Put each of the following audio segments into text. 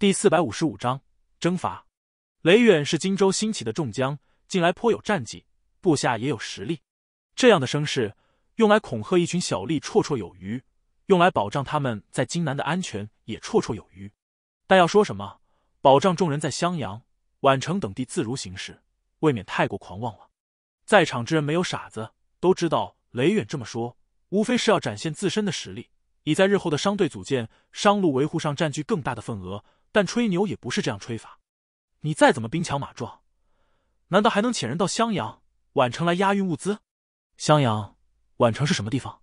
第四百五十五章征伐，雷远是荆州兴起的众将，近来颇有战绩，部下也有实力。这样的声势，用来恐吓一群小吏绰绰有余；用来保障他们在荆南的安全也绰绰有余。但要说什么保障众人在襄阳、宛城等地自如行事，未免太过狂妄了。在场之人没有傻子，都知道雷远这么说，无非是要展现自身的实力，以在日后的商队组建、商路维护上占据更大的份额。但吹牛也不是这样吹法。你再怎么兵强马壮，难道还能遣人到襄阳、宛城来押运物资？襄阳、宛城是什么地方？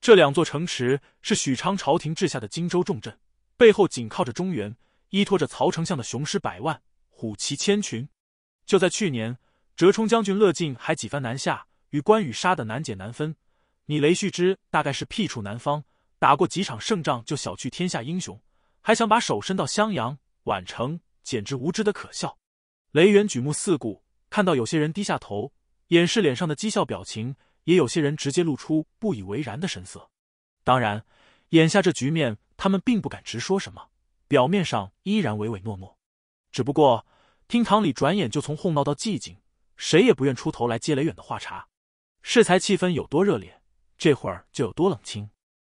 这两座城池是许昌朝廷治下的荆州重镇，背后紧靠着中原，依托着曹丞相的雄师百万、虎骑千群。就在去年，折冲将军乐进还几番南下，与关羽杀得难解难分。你雷旭之大概是僻处南方，打过几场胜仗就小觑天下英雄。还想把手伸到襄阳、宛城，简直无知的可笑。雷远举目四顾，看到有些人低下头掩饰脸上的讥笑表情，也有些人直接露出不以为然的神色。当然，眼下这局面，他们并不敢直说什么，表面上依然唯唯诺诺。只不过，厅堂里转眼就从哄闹到寂静，谁也不愿出头来接雷远的话茬。适才气氛有多热烈，这会儿就有多冷清。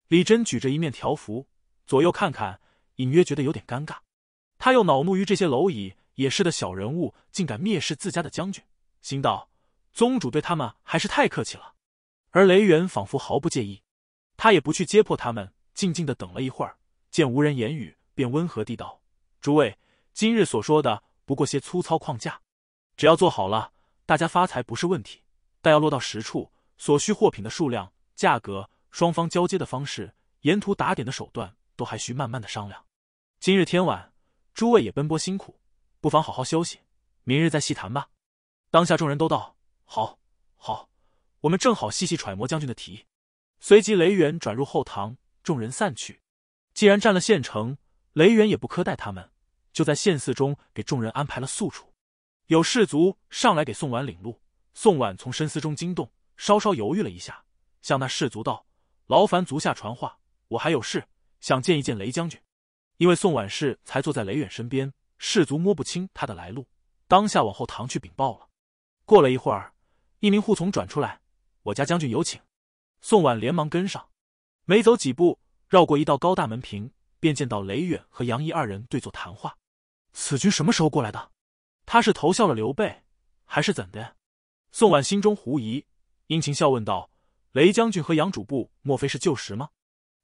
李真举着一面条幅，左右看看。隐约觉得有点尴尬，他又恼怒于这些蝼蚁也是的小人物竟敢蔑视自家的将军，心道宗主对他们还是太客气了。而雷源仿佛毫不介意，他也不去揭破他们，静静的等了一会儿，见无人言语，便温和地道：“诸位今日所说的不过些粗糙框架，只要做好了，大家发财不是问题。但要落到实处，所需货品的数量、价格、双方交接的方式、沿途打点的手段。”都还需慢慢的商量。今日天晚，诸位也奔波辛苦，不妨好好休息，明日再细谈吧。当下众人都道：“好，好，我们正好细细揣摩将军的提议。”随即雷元转入后堂，众人散去。既然占了县城，雷元也不苛待他们，就在县寺中给众人安排了宿处。有士卒上来给宋婉领路，宋婉从深思中惊动，稍稍犹豫了一下，向那士卒道：“劳烦足下传话，我还有事。”想见一见雷将军，因为宋婉氏才坐在雷远身边，士卒摸不清他的来路，当下往后堂去禀报了。过了一会儿，一名护从转出来：“我家将军有请。”宋婉连忙跟上，没走几步，绕过一道高大门屏，便见到雷远和杨毅二人对坐谈话。此君什么时候过来的？他是投效了刘备，还是怎的？宋婉心中狐疑，殷勤笑问道：“雷将军和杨主簿，莫非是旧识吗？”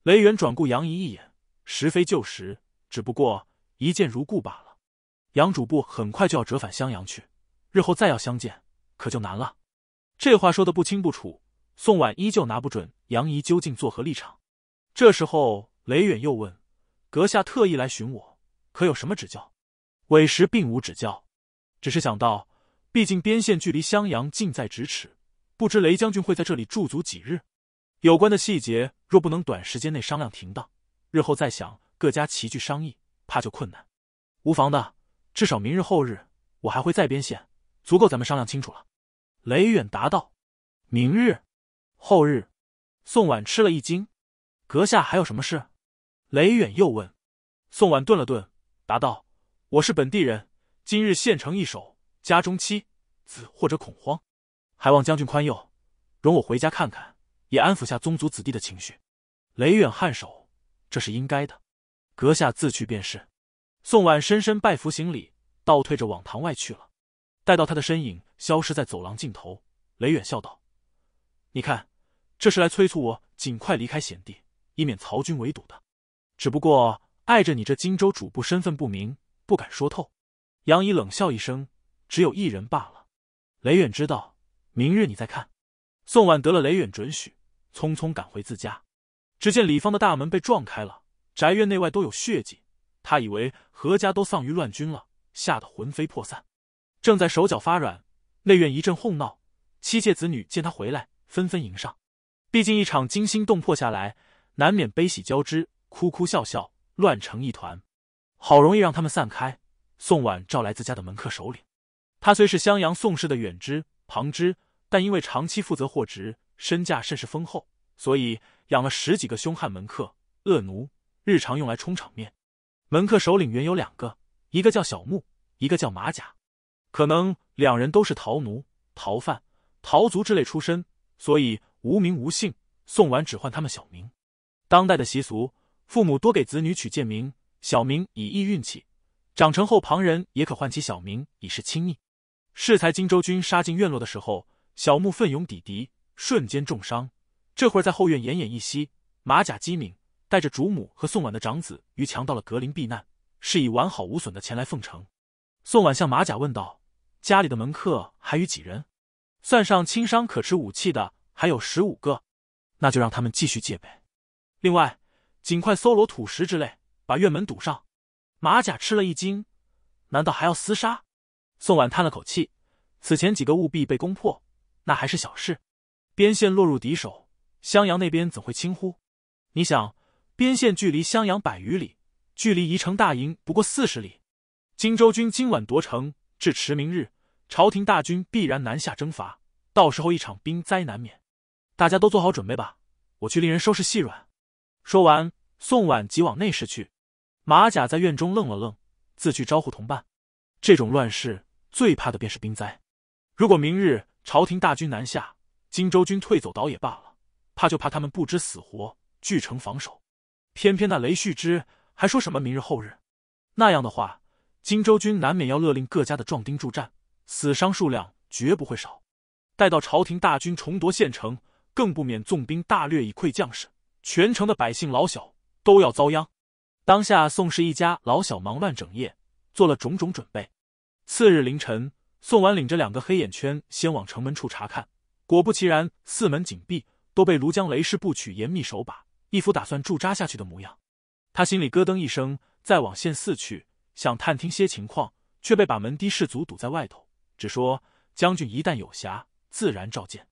雷远转顾杨怡一眼，实非旧时，只不过一见如故罢了。杨主簿很快就要折返襄阳去，日后再要相见，可就难了。这话说的不清不楚，宋婉依旧拿不准杨怡究竟作何立场。这时候，雷远又问：“阁下特意来寻我，可有什么指教？”委实并无指教，只是想到，毕竟边线距离襄阳近在咫尺，不知雷将军会在这里驻足几日。有关的细节，若不能短时间内商量停当，日后再想各家齐聚商议，怕就困难。无妨的，至少明日后日，我还会再编线，足够咱们商量清楚了。雷远答道：“明日，后日。”宋婉吃了一惊：“阁下还有什么事？”雷远又问。宋婉顿了顿，答道：“我是本地人，今日县城易手，家中妻子或者恐慌，还望将军宽宥，容我回家看看。”也安抚下宗族子弟的情绪。雷远颔首，这是应该的。阁下自去便是。宋婉深深拜服行礼，倒退着往堂外去了。待到他的身影消失在走廊尽头，雷远笑道：“你看，这是来催促我尽快离开险地，以免曹军围堵的。只不过碍着你这荆州主簿身份不明，不敢说透。”杨怡冷笑一声：“只有一人罢了。”雷远知道，明日你再看。宋婉得了雷远准许。匆匆赶回自家，只见李芳的大门被撞开了，宅院内外都有血迹。他以为何家都丧于乱军了，吓得魂飞魄散，正在手脚发软。内院一阵哄闹，妻妾子女见他回来，纷纷迎上。毕竟一场惊心动魄下来，难免悲喜交织，哭哭笑笑，乱成一团。好容易让他们散开，宋婉召来自家的门客首领。他虽是襄阳宋氏的远支旁支，但因为长期负责货值，身价甚是丰厚，所以养了十几个凶悍门客、恶奴，日常用来充场面。门客首领原有两个，一个叫小木，一个叫马甲。可能两人都是逃奴、逃犯、逃族之类出身，所以无名无姓。宋完只唤他们小名。当代的习俗，父母多给子女取贱名，小名以易运气。长成后，旁人也可唤其小名，以示亲昵。适才荆州军杀进院落的时候，小木奋勇抵敌。瞬间重伤，这会儿在后院奄奄一息。马甲机敏，带着主母和宋婉的长子于强到了格林避难，是以完好无损的前来奉承。宋婉向马甲问道：“家里的门客还余几人？算上轻伤可持武器的，还有十五个。那就让他们继续戒备，另外尽快搜罗土石之类，把院门堵上。”马甲吃了一惊：“难道还要厮杀？”宋婉叹了口气：“此前几个务必被攻破，那还是小事。”边线落入敌手，襄阳那边怎会轻忽？你想，边线距离襄阳百余里，距离宜城大营不过四十里。荆州军今晚夺城，至迟明日，朝廷大军必然南下征伐，到时候一场兵灾难免。大家都做好准备吧，我去令人收拾细软。说完，宋婉即往内室去。马甲在院中愣了愣，自去招呼同伴。这种乱世最怕的便是兵灾，如果明日朝廷大军南下。荆州军退走倒也罢了，怕就怕他们不知死活拒城防守。偏偏那雷旭之还说什么明日后日，那样的话，荆州军难免要勒令各家的壮丁助战，死伤数量绝不会少。待到朝廷大军重夺县城，更不免纵兵大掠，以溃将士，全城的百姓老小都要遭殃。当下宋氏一家老小忙乱整夜，做了种种准备。次日凌晨，宋婉领着两个黑眼圈，先往城门处查看。果不其然，四门紧闭，都被庐江雷氏部曲严密守把，一副打算驻扎下去的模样。他心里咯噔一声，再往县四去，想探听些情况，却被把门的士卒堵在外头，只说：“将军一旦有暇，自然召见。”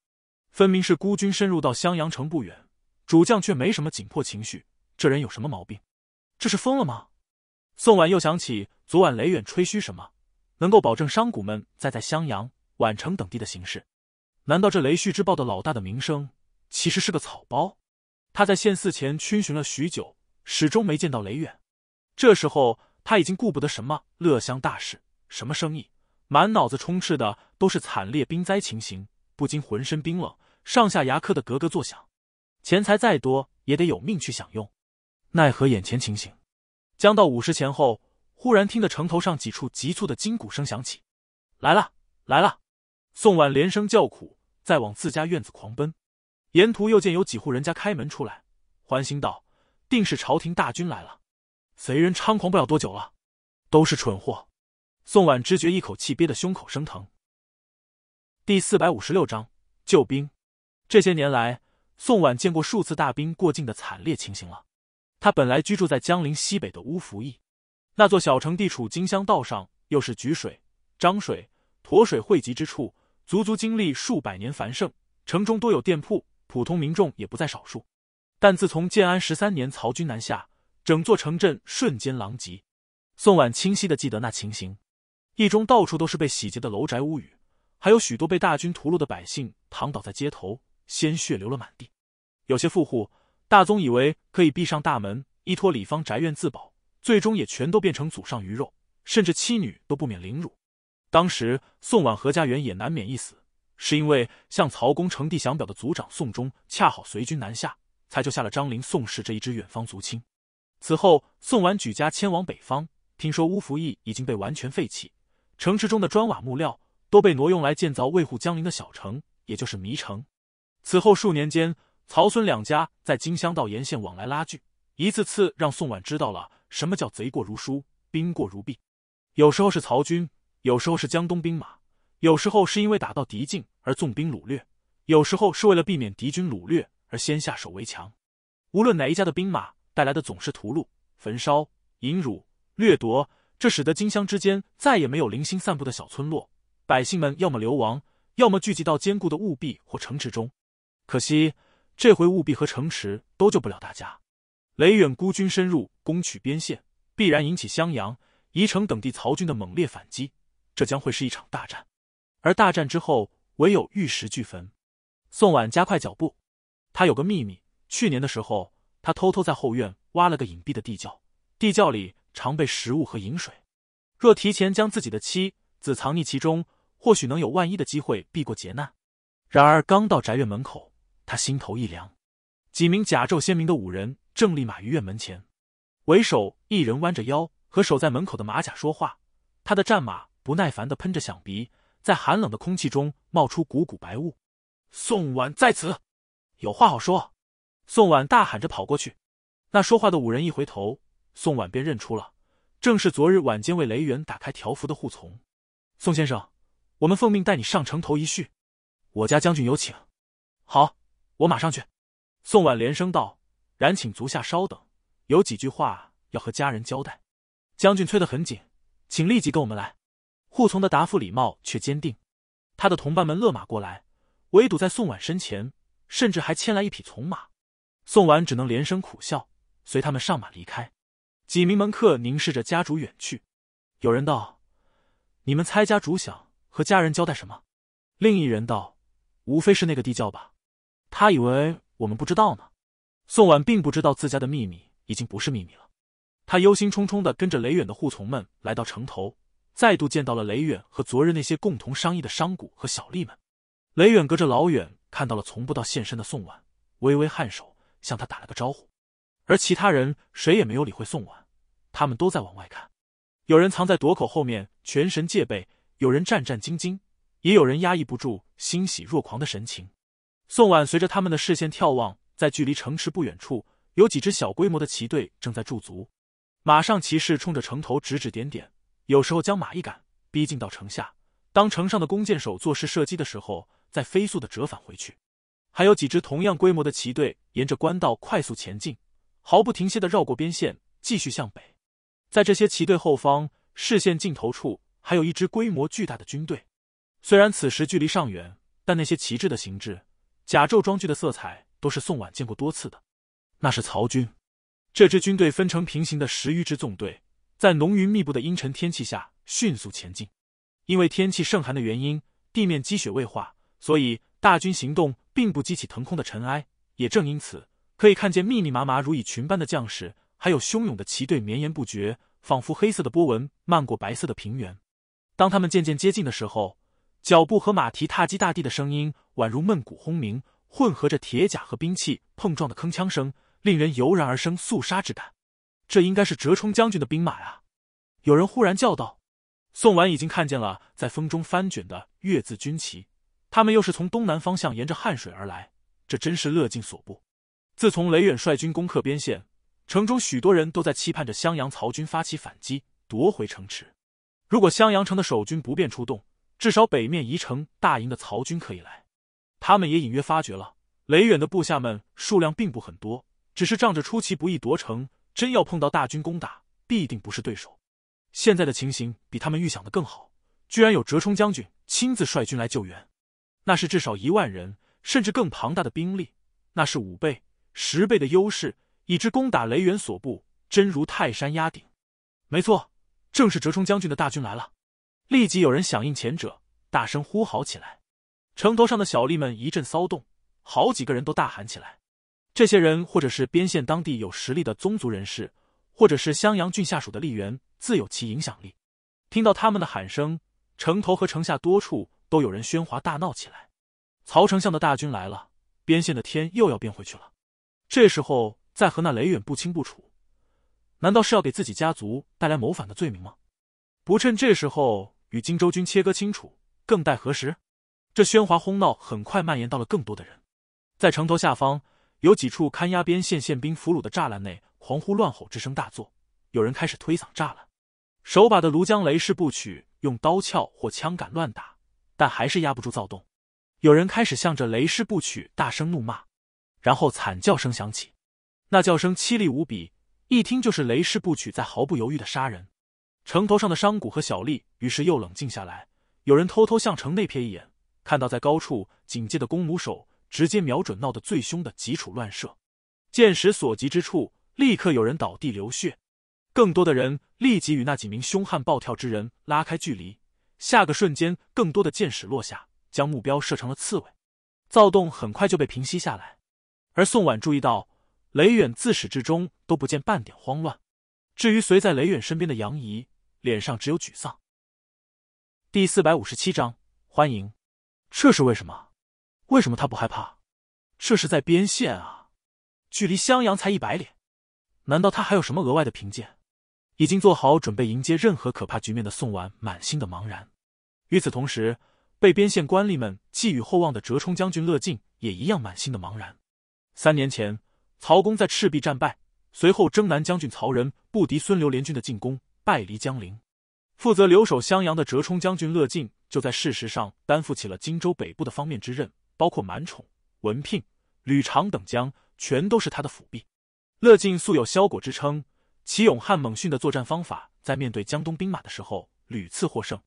分明是孤军深入到襄阳城不远，主将却没什么紧迫情绪，这人有什么毛病？这是疯了吗？宋婉又想起昨晚雷远吹嘘什么，能够保证商贾们再在襄阳、宛城等地的形势。难道这雷旭之报的老大的名声，其实是个草包？他在县寺前逡巡了许久，始终没见到雷远。这时候他已经顾不得什么乐乡大事，什么生意，满脑子充斥的都是惨烈冰灾情形，不禁浑身冰冷，上下牙磕的咯咯作响。钱财再多，也得有命去享用。奈何眼前情形。将到午时前后，忽然听得城头上几处急促的金鼓声响起，来了，来了！宋婉连声叫苦。再往自家院子狂奔，沿途又见有几户人家开门出来，欢心道：“定是朝廷大军来了，贼人猖狂不了多久了。”都是蠢货。宋婉知觉一口气憋得胸口生疼。第四百五十六章救兵。这些年来，宋婉见过数次大兵过境的惨烈情形了。他本来居住在江陵西北的乌福邑，那座小城地处金乡道上，又是沮水、漳水、沱水汇集之处。足足经历数百年繁盛，城中多有店铺，普通民众也不在少数。但自从建安十三年曹军南下，整座城镇瞬间狼藉。宋婉清晰的记得那情形，一中到处都是被洗劫的楼宅屋宇，还有许多被大军屠戮的百姓躺倒在街头，鲜血流了满地。有些富户大宗以为可以闭上大门，依托里方宅院自保，最终也全都变成祖上鱼肉，甚至妻女都不免凌辱。当时宋婉和家园也难免一死，是因为向曹公呈递降表的族长宋忠恰好随军南下，才救下了张林宋氏这一支远方族亲。此后，宋婉举家迁往北方。听说乌服邑已经被完全废弃，城池中的砖瓦木料都被挪用来建造卫护江陵的小城，也就是迷城。此后数年间，曹孙两家在荆襄道沿线往来拉锯，一次次让宋婉知道了什么叫贼过如书，兵过如篦。有时候是曹军。有时候是江东兵马，有时候是因为打到敌境而纵兵掳掠，有时候是为了避免敌军掳掠而先下手为强。无论哪一家的兵马带来的总是屠戮、焚烧、淫辱、掠夺，这使得荆襄之间再也没有零星散布的小村落，百姓们要么流亡，要么聚集到坚固的务必或城池中。可惜，这回务必和城池都救不了大家。雷远孤军深入攻取边县，必然引起襄阳、宜城等地曹军的猛烈反击。这将会是一场大战，而大战之后，唯有玉石俱焚。宋婉加快脚步，他有个秘密：去年的时候，他偷偷在后院挖了个隐蔽的地窖，地窖里常备食物和饮水。若提前将自己的妻子藏匿其中，或许能有万一的机会避过劫难。然而，刚到宅院门口，他心头一凉，几名甲胄鲜明的武人正立马于院门前，为首一人弯着腰和守在门口的马甲说话，他的战马。不耐烦的喷着响鼻，在寒冷的空气中冒出股股白雾。宋婉在此，有话好说。宋婉大喊着跑过去。那说话的五人一回头，宋婉便认出了，正是昨日晚间为雷元打开条幅的护从。宋先生，我们奉命带你上城头一叙。我家将军有请。好，我马上去。宋婉连声道：“然，请足下稍等，有几句话要和家人交代。将军催得很紧，请立即跟我们来。”护从的答复礼貌却坚定，他的同伴们勒马过来，围堵在宋婉身前，甚至还牵来一匹从马。宋婉只能连声苦笑，随他们上马离开。几名门客凝视着家主远去，有人道：“你们猜家主想和家人交代什么？”另一人道：“无非是那个地窖吧？他以为我们不知道呢。”宋婉并不知道自家的秘密已经不是秘密了，他忧心忡忡的跟着雷远的护从们来到城头。再度见到了雷远和昨日那些共同商议的商贾和小吏们，雷远隔着老远看到了从不到现身的宋婉，微微颔首向他打了个招呼，而其他人谁也没有理会宋婉，他们都在往外看，有人藏在垛口后面全神戒备，有人战战兢兢，也有人压抑不住欣喜若狂的神情。宋婉随着他们的视线眺望，在距离城池不远处，有几支小规模的骑队正在驻足，马上骑士冲着城头指指点点。有时候将马一赶，逼近到城下。当城上的弓箭手作势射击的时候，再飞速的折返回去。还有几支同样规模的骑队，沿着官道快速前进，毫不停歇地绕过边线，继续向北。在这些骑队后方，视线尽头处，还有一支规模巨大的军队。虽然此时距离尚远，但那些旗帜的形制、甲胄装具的色彩，都是宋婉见过多次的。那是曹军。这支军队分成平行的十余支纵队。在浓云密布的阴沉天气下，迅速前进。因为天气盛寒的原因，地面积雪未化，所以大军行动并不激起腾空的尘埃。也正因此，可以看见密密麻麻如蚁群般的将士，还有汹涌的骑队绵延不绝，仿佛黑色的波纹漫过白色的平原。当他们渐渐接近的时候，脚步和马蹄踏击大地的声音宛如闷鼓轰鸣，混合着铁甲和兵器碰撞的铿锵声，令人油然而生肃杀之感。这应该是折冲将军的兵马啊！有人忽然叫道：“宋婉已经看见了在风中翻卷的‘月’字军旗，他们又是从东南方向沿着汉水而来。这真是乐尽所不。自从雷远率军攻克边线，城中许多人都在期盼着襄阳曹军发起反击，夺回城池。如果襄阳城的守军不便出动，至少北面宜城大营的曹军可以来。他们也隐约发觉了，雷远的部下们数量并不很多，只是仗着出其不意夺城。”真要碰到大军攻打，必定不是对手。现在的情形比他们预想的更好，居然有折冲将军亲自率军来救援，那是至少一万人，甚至更庞大的兵力，那是五倍、十倍的优势，以之攻打雷元所部，真如泰山压顶。没错，正是折冲将军的大军来了。立即有人响应前者，大声呼嚎起来。城头上的小吏们一阵骚动，好几个人都大喊起来。这些人，或者是边县当地有实力的宗族人士，或者是襄阳郡下属的吏员，自有其影响力。听到他们的喊声，城头和城下多处都有人喧哗大闹起来。曹丞相的大军来了，边县的天又要变回去了。这时候再和那雷远不清不楚，难道是要给自己家族带来谋反的罪名吗？不趁这时候与荆州军切割清楚，更待何时？这喧哗哄闹很快蔓延到了更多的人，在城头下方。有几处看押边县宪兵俘虏的栅栏内，狂呼乱吼之声大作，有人开始推搡栅栏，手把的庐江雷氏步曲用刀鞘或枪杆乱打，但还是压不住躁动。有人开始向着雷氏步曲大声怒骂，然后惨叫声响起，那叫声凄厉无比，一听就是雷氏步曲在毫不犹豫的杀人。城头上的商贾和小吏于是又冷静下来，有人偷偷向城内瞥一眼，看到在高处警戒的弓弩手。直接瞄准闹得最凶的几处乱射，箭矢所及之处，立刻有人倒地流血，更多的人立即与那几名凶悍暴跳之人拉开距离。下个瞬间，更多的箭矢落下，将目标射成了刺猬。躁动很快就被平息下来，而宋婉注意到，雷远自始至终都不见半点慌乱。至于随在雷远身边的杨怡，脸上只有沮丧。第四百五十七章欢迎，这是为什么？为什么他不害怕？这是在边线啊，距离襄阳才一百里，难道他还有什么额外的凭借？已经做好准备迎接任何可怕局面的宋婉，满心的茫然。与此同时，被边线官吏们寄予厚望的折冲将军乐进，也一样满心的茫然。三年前，曹公在赤壁战败，随后征南将军曹仁不敌孙刘联军的进攻，败离江陵，负责留守襄阳的折冲将军乐进，就在事实上担负起了荆州北部的方面之任。包括满宠、文聘、吕长等将，全都是他的府兵。乐进素有骁果之称，其勇悍猛训的作战方法，在面对江东兵马的时候屡次获胜。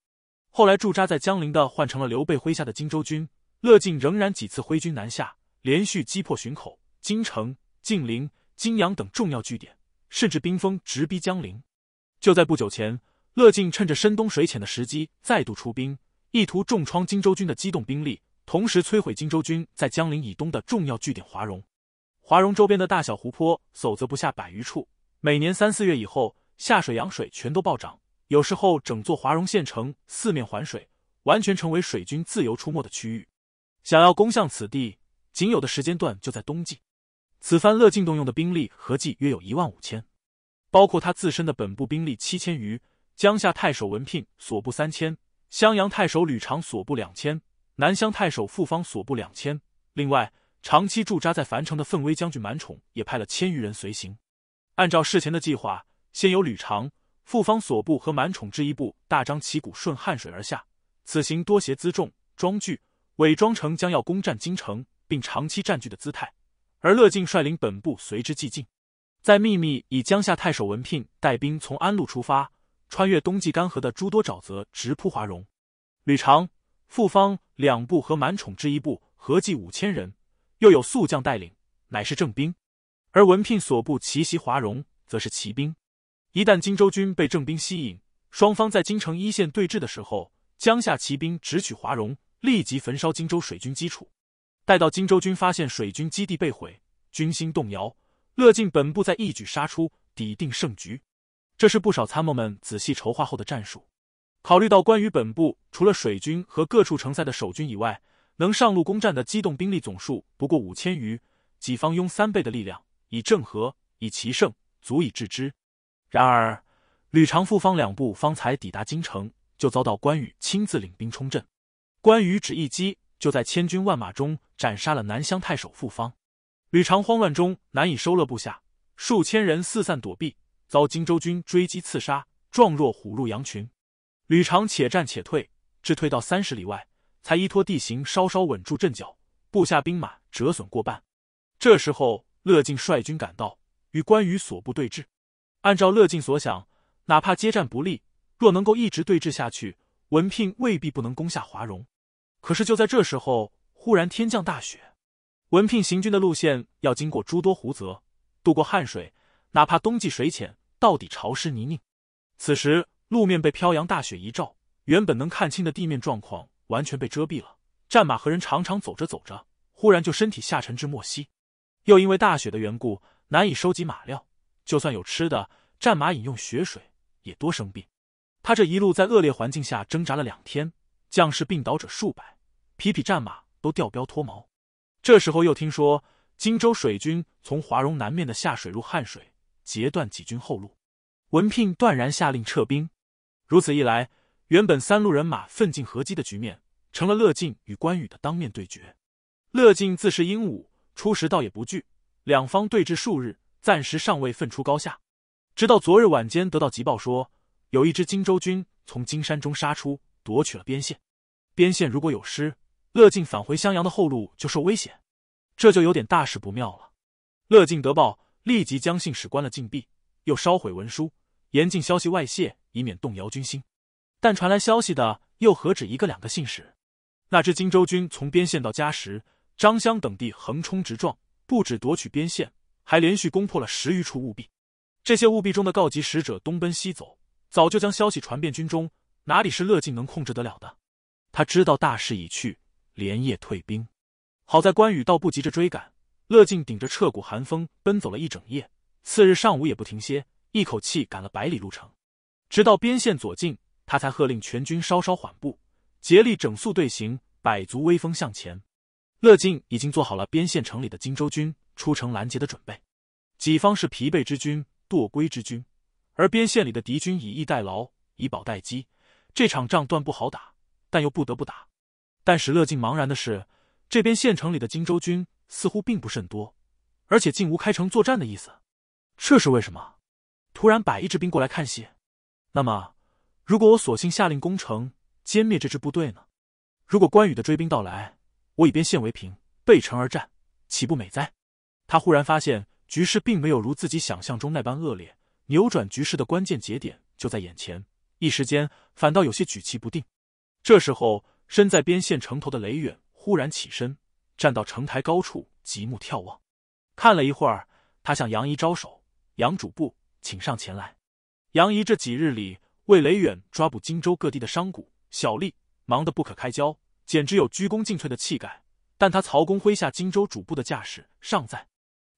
后来驻扎在江陵的换成了刘备麾下的荆州军，乐进仍然几次挥军南下，连续击破巡口、京城、晋陵、泾阳等重要据点，甚至兵锋直逼江陵。就在不久前，乐进趁着深冬水浅的时机，再度出兵，意图重创荆州军的机动兵力。同时摧毁荆州军在江陵以东的重要据点华容。华容周边的大小湖泊、守则不下百余处。每年三四月以后，下水扬水全都暴涨，有时候整座华容县城四面环水，完全成为水军自由出没的区域。想要攻向此地，仅有的时间段就在冬季。此番乐进动用的兵力合计约有一万五千，包括他自身的本部兵力七千余，江夏太守文聘所部三千，襄阳太守吕常所部两千。南乡太守傅方所部两千，另外长期驻扎在樊城的奋威将军满宠也派了千余人随行。按照事前的计划，先由吕长、傅方所部和满宠之一部大张旗鼓顺汉水而下，此行多携辎重、装具，伪装成将要攻占京城并长期占据的姿态；而乐进率领本部随之继进，在秘密以江夏太守文聘带兵从安陆出发，穿越冬季干涸的诸多沼泽，直扑华容。吕长。复方两部和满宠之一部合计五千人，又有宿将带领，乃是正兵；而文聘所部奇袭华容，则是骑兵。一旦荆州军被正兵吸引，双方在京城一线对峙的时候，江夏骑兵直取华容，立即焚烧荆州水军基础。待到荆州军发现水军基地被毁，军心动摇，乐进本部再一举杀出，抵定胜局。这是不少参谋们仔细筹划后的战术。考虑到关羽本部除了水军和各处城塞的守军以外，能上路攻占的机动兵力总数不过五千余，己方拥三倍的力量，以正合，以奇胜，足以制之。然而，吕长复方两部方才抵达京城，就遭到关羽亲自领兵冲阵。关羽只一击，就在千军万马中斩杀了南乡太守傅方。吕长慌乱中难以收了部下，数千人四散躲避，遭荆州军追击刺杀，状若虎入羊群。吕长且战且退，至退到三十里外，才依托地形稍稍稳住阵脚，部下兵马折损过半。这时候，乐进率军赶到，与关羽所部对峙。按照乐进所想，哪怕接战不利，若能够一直对峙下去，文聘未必不能攻下华容。可是就在这时候，忽然天降大雪，文聘行军的路线要经过诸多湖泽，渡过汉水，哪怕冬季水浅，到底潮湿泥泞。此时。路面被飘扬大雪一照，原本能看清的地面状况完全被遮蔽了。战马和人常常走着走着，忽然就身体下沉至莫息，又因为大雪的缘故，难以收集马料，就算有吃的，战马饮用雪水也多生病。他这一路在恶劣环境下挣扎了两天，将士病倒者数百，匹匹战马都掉膘脱毛。这时候又听说荆州水军从华容南面的下水入汉水，截断几军后路，文聘断然下令撤兵。如此一来，原本三路人马奋进合击的局面，成了乐进与关羽的当面对决。乐进自是英武，初时倒也不惧，两方对峙数日，暂时尚未分出高下。直到昨日晚间，得到急报说，有一支荆州军从金山中杀出，夺取了边线。边线如果有失，乐进返回襄阳的后路就受危险，这就有点大事不妙了。乐进得报，立即将信使关了禁闭，又烧毁文书。严禁消息外泄，以免动摇军心。但传来消息的又何止一个两个信使？那支荆州军从边县到嘉时、张乡等地横冲直撞，不止夺取边县，还连续攻破了十余处务壁。这些务壁中的告急使者东奔西走，早就将消息传遍军中，哪里是乐进能控制得了的？他知道大势已去，连夜退兵。好在关羽倒不急着追赶，乐进顶着彻骨寒风奔走了一整夜，次日上午也不停歇。一口气赶了百里路程，直到边线左进，他才喝令全军稍稍缓步，竭力整肃队形，摆足威风向前。乐进已经做好了边县城里的荆州军出城拦截的准备，己方是疲惫之军、堕归之军，而边县里的敌军以逸待劳、以饱待饥，这场仗断不好打，但又不得不打。但使乐进茫然的是，这边县城里的荆州军似乎并不甚多，而且竟无开城作战的意思，这是为什么？突然摆一支兵过来看戏，那么，如果我索性下令攻城，歼灭这支部队呢？如果关羽的追兵到来，我以边线为屏，背城而战，岂不美哉？他忽然发现局势并没有如自己想象中那般恶劣，扭转局势的关键节点就在眼前，一时间反倒有些举棋不定。这时候，身在边县城头的雷远忽然起身，站到城台高处，极目眺望，看了一会儿，他向杨仪招手：“杨主簿。”请上前来。杨仪这几日里为雷远抓捕荆州各地的商贾小吏，忙得不可开交，简直有鞠躬尽瘁的气概。但他曹公麾下荆州主簿的架势尚在。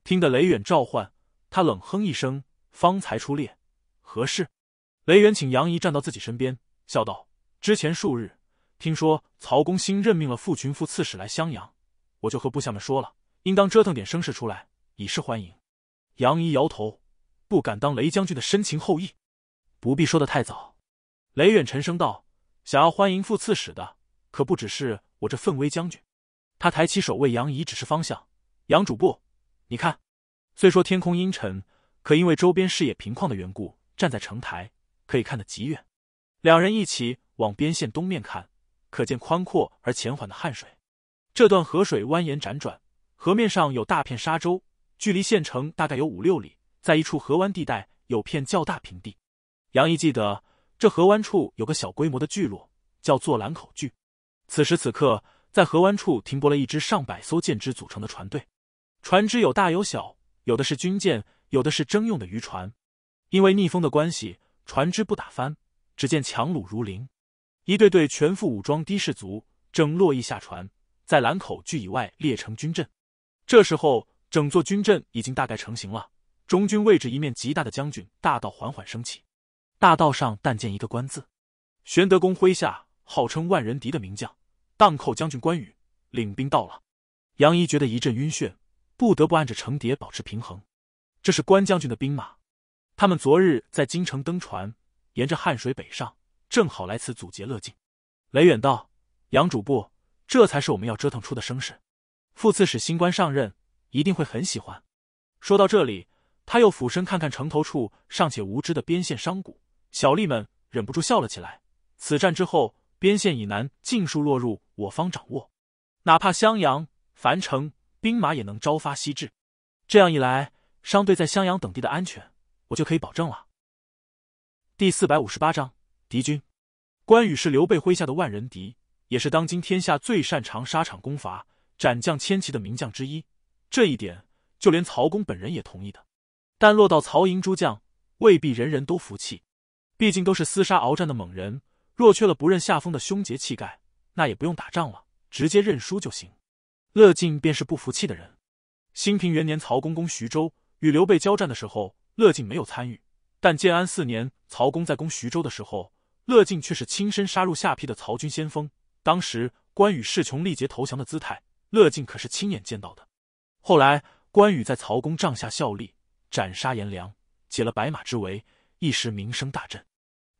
听得雷远召唤，他冷哼一声，方才出列。何事？雷远请杨仪站到自己身边，笑道：“之前数日，听说曹公新任命了副群副刺史来襄阳，我就和部下们说了，应当折腾点声势出来，以示欢迎。”杨仪摇头。不敢当雷将军的深情厚谊，不必说的太早。雷远沉声道：“想要欢迎副刺史的，可不只是我这奋威将军。”他抬起手为杨怡指示方向：“杨主簿，你看。虽说天空阴沉，可因为周边视野平旷的缘故，站在城台可以看得极远。两人一起往边线东面看，可见宽阔而浅缓的汉水。这段河水蜿蜒辗转，河面上有大片沙洲，距离县城大概有五六里。”在一处河湾地带，有片较大平地。杨毅记得，这河湾处有个小规模的聚落，叫做兰口聚。此时此刻，在河湾处停泊了一支上百艘舰只组成的船队，船只有大有小，有的是军舰，有的是征用的渔船。因为逆风的关系，船只不打翻。只见樯橹如林，一队队全副武装的士卒正络绎下船，在兰口聚以外列成军阵。这时候，整座军阵已经大概成型了。中军位置，一面极大的将军大道缓缓升起，大道上但见一个“官字。玄德公麾下号称万人敌的名将，荡寇将军关羽领兵到了。杨仪觉得一阵晕眩，不得不按着程蝶保持平衡。这是关将军的兵马，他们昨日在京城登船，沿着汉水北上，正好来此阻截乐进。雷远道，杨主簿，这才是我们要折腾出的声势。副刺史新官上任，一定会很喜欢。说到这里。他又俯身看看城头处尚且无知的边线商贾小吏们，忍不住笑了起来。此战之后，边线以南尽数落入我方掌握，哪怕襄阳、樊城兵马也能朝发夕至。这样一来，商队在襄阳等地的安全，我就可以保证了。第四百五十八章，敌军。关羽是刘备麾下的万人敌，也是当今天下最擅长沙场攻伐、斩将千骑的名将之一。这一点，就连曹公本人也同意的。但落到曹营诸将，未必人人都服气。毕竟都是厮杀鏖战的猛人，若缺了不认下风的凶杰气概，那也不用打仗了，直接认输就行。乐进便是不服气的人。兴平元年，曹公攻徐州，与刘备交战的时候，乐进没有参与。但建安四年，曹公在攻徐州的时候，乐进却是亲身杀入下邳的曹军先锋。当时关羽势穷力竭投降的姿态，乐进可是亲眼见到的。后来关羽在曹公帐下效力。斩杀颜良，解了白马之围，一时名声大振。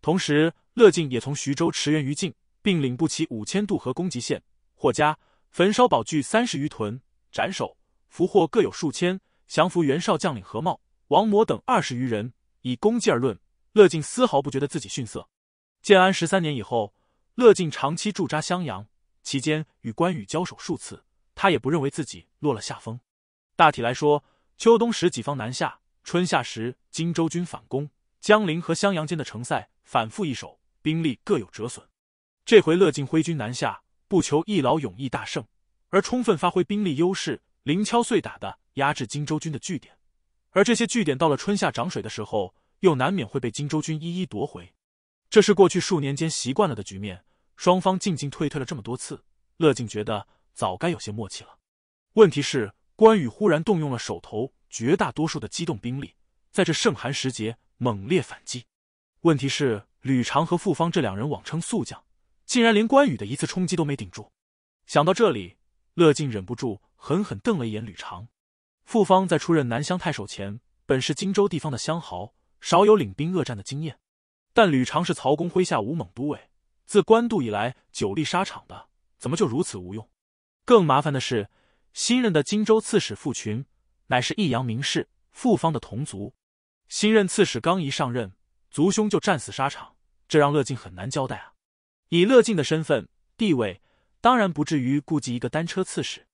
同时，乐进也从徐州驰援于禁，并领步骑五千渡河攻击县，霍家焚烧宝具三十余屯，斩首俘获各有数千，降服袁绍将领何茂、王摩等二十余人。以攻击而论，乐进丝毫不觉得自己逊色。建安十三年以后，乐进长期驻扎襄阳，期间与关羽交手数次，他也不认为自己落了下风。大体来说，秋冬时己方南下。春夏时，荆州军反攻江陵和襄阳间的城塞，反复易手，兵力各有折损。这回乐进挥军南下，不求一劳永逸大胜，而充分发挥兵力优势，零敲碎打的压制荆州军的据点。而这些据点到了春夏涨水的时候，又难免会被荆州军一一夺回。这是过去数年间习惯了的局面，双方进进退退了这么多次，乐进觉得早该有些默契了。问题是关羽忽然动用了手头。绝大多数的机动兵力在这盛寒时节猛烈反击。问题是，吕长和傅方这两人妄称宿将，竟然连关羽的一次冲击都没顶住。想到这里，乐进忍不住狠狠瞪了一眼吕长。傅方在出任南乡太守前，本是荆州地方的乡豪，少有领兵恶战的经验。但吕长是曹公麾下武猛都尉，自官渡以来久历沙场的，怎么就如此无用？更麻烦的是，新任的荆州刺史傅群。乃是益阳名士，傅方的同族，新任刺史刚一上任，族兄就战死沙场，这让乐进很难交代啊。以乐进的身份地位，当然不至于顾及一个单车刺史，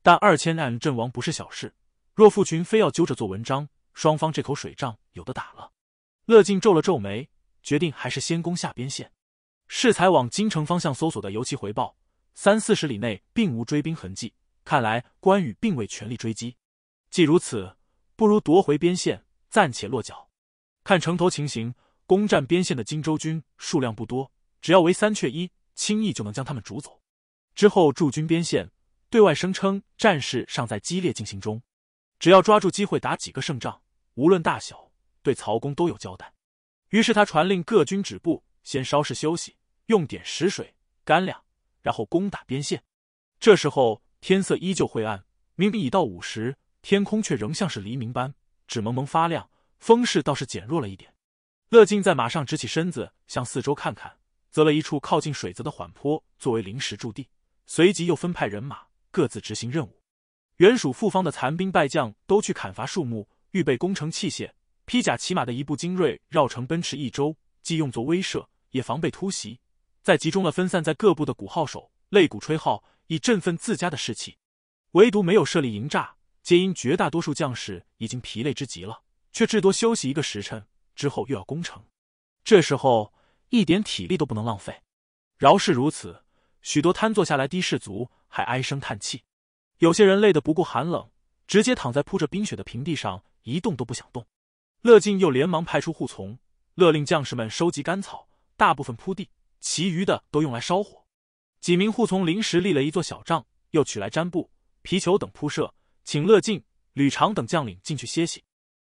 但二千人阵亡不是小事，若傅群非要揪着做文章，双方这口水仗有的打了。乐进皱了皱眉，决定还是先攻下边线。适才往京城方向搜索的游骑回报，三四十里内并无追兵痕迹，看来关羽并未全力追击。既如此，不如夺回边线，暂且落脚。看城头情形，攻占边线的荆州军数量不多，只要围三缺一，轻易就能将他们逐走。之后驻军边线，对外声称战事尚在激烈进行中，只要抓住机会打几个胜仗，无论大小，对曹公都有交代。于是他传令各军止步，先稍事休息，用点食水、干粮，然后攻打边线。这时候天色依旧晦暗，明明已到午时。天空却仍像是黎明般，只蒙蒙发亮。风势倒是减弱了一点。乐进在马上直起身子，向四周看看，择了一处靠近水泽的缓坡作为临时驻地，随即又分派人马，各自执行任务。原属副方的残兵败将都去砍伐树木，预备攻城器械。披甲骑马的一部精锐绕城奔驰一周，既用作威慑，也防备突袭。再集中了分散在各部的鼓号手，擂鼓吹号，以振奋自家的士气。唯独没有设立营寨，皆因绝大多数将士已经疲累之极了，却至多休息一个时辰之后又要攻城，这时候一点体力都不能浪费。饶是如此，许多瘫坐下来的士卒还唉声叹气，有些人累得不顾寒冷，直接躺在铺着冰雪的平地上一动都不想动。乐进又连忙派出护从，勒令将士们收集干草，大部分铺地，其余的都用来烧火。几名护从临时立了一座小帐，又取来毡布、皮球等铺设。请乐进、吕长等将领进去歇息。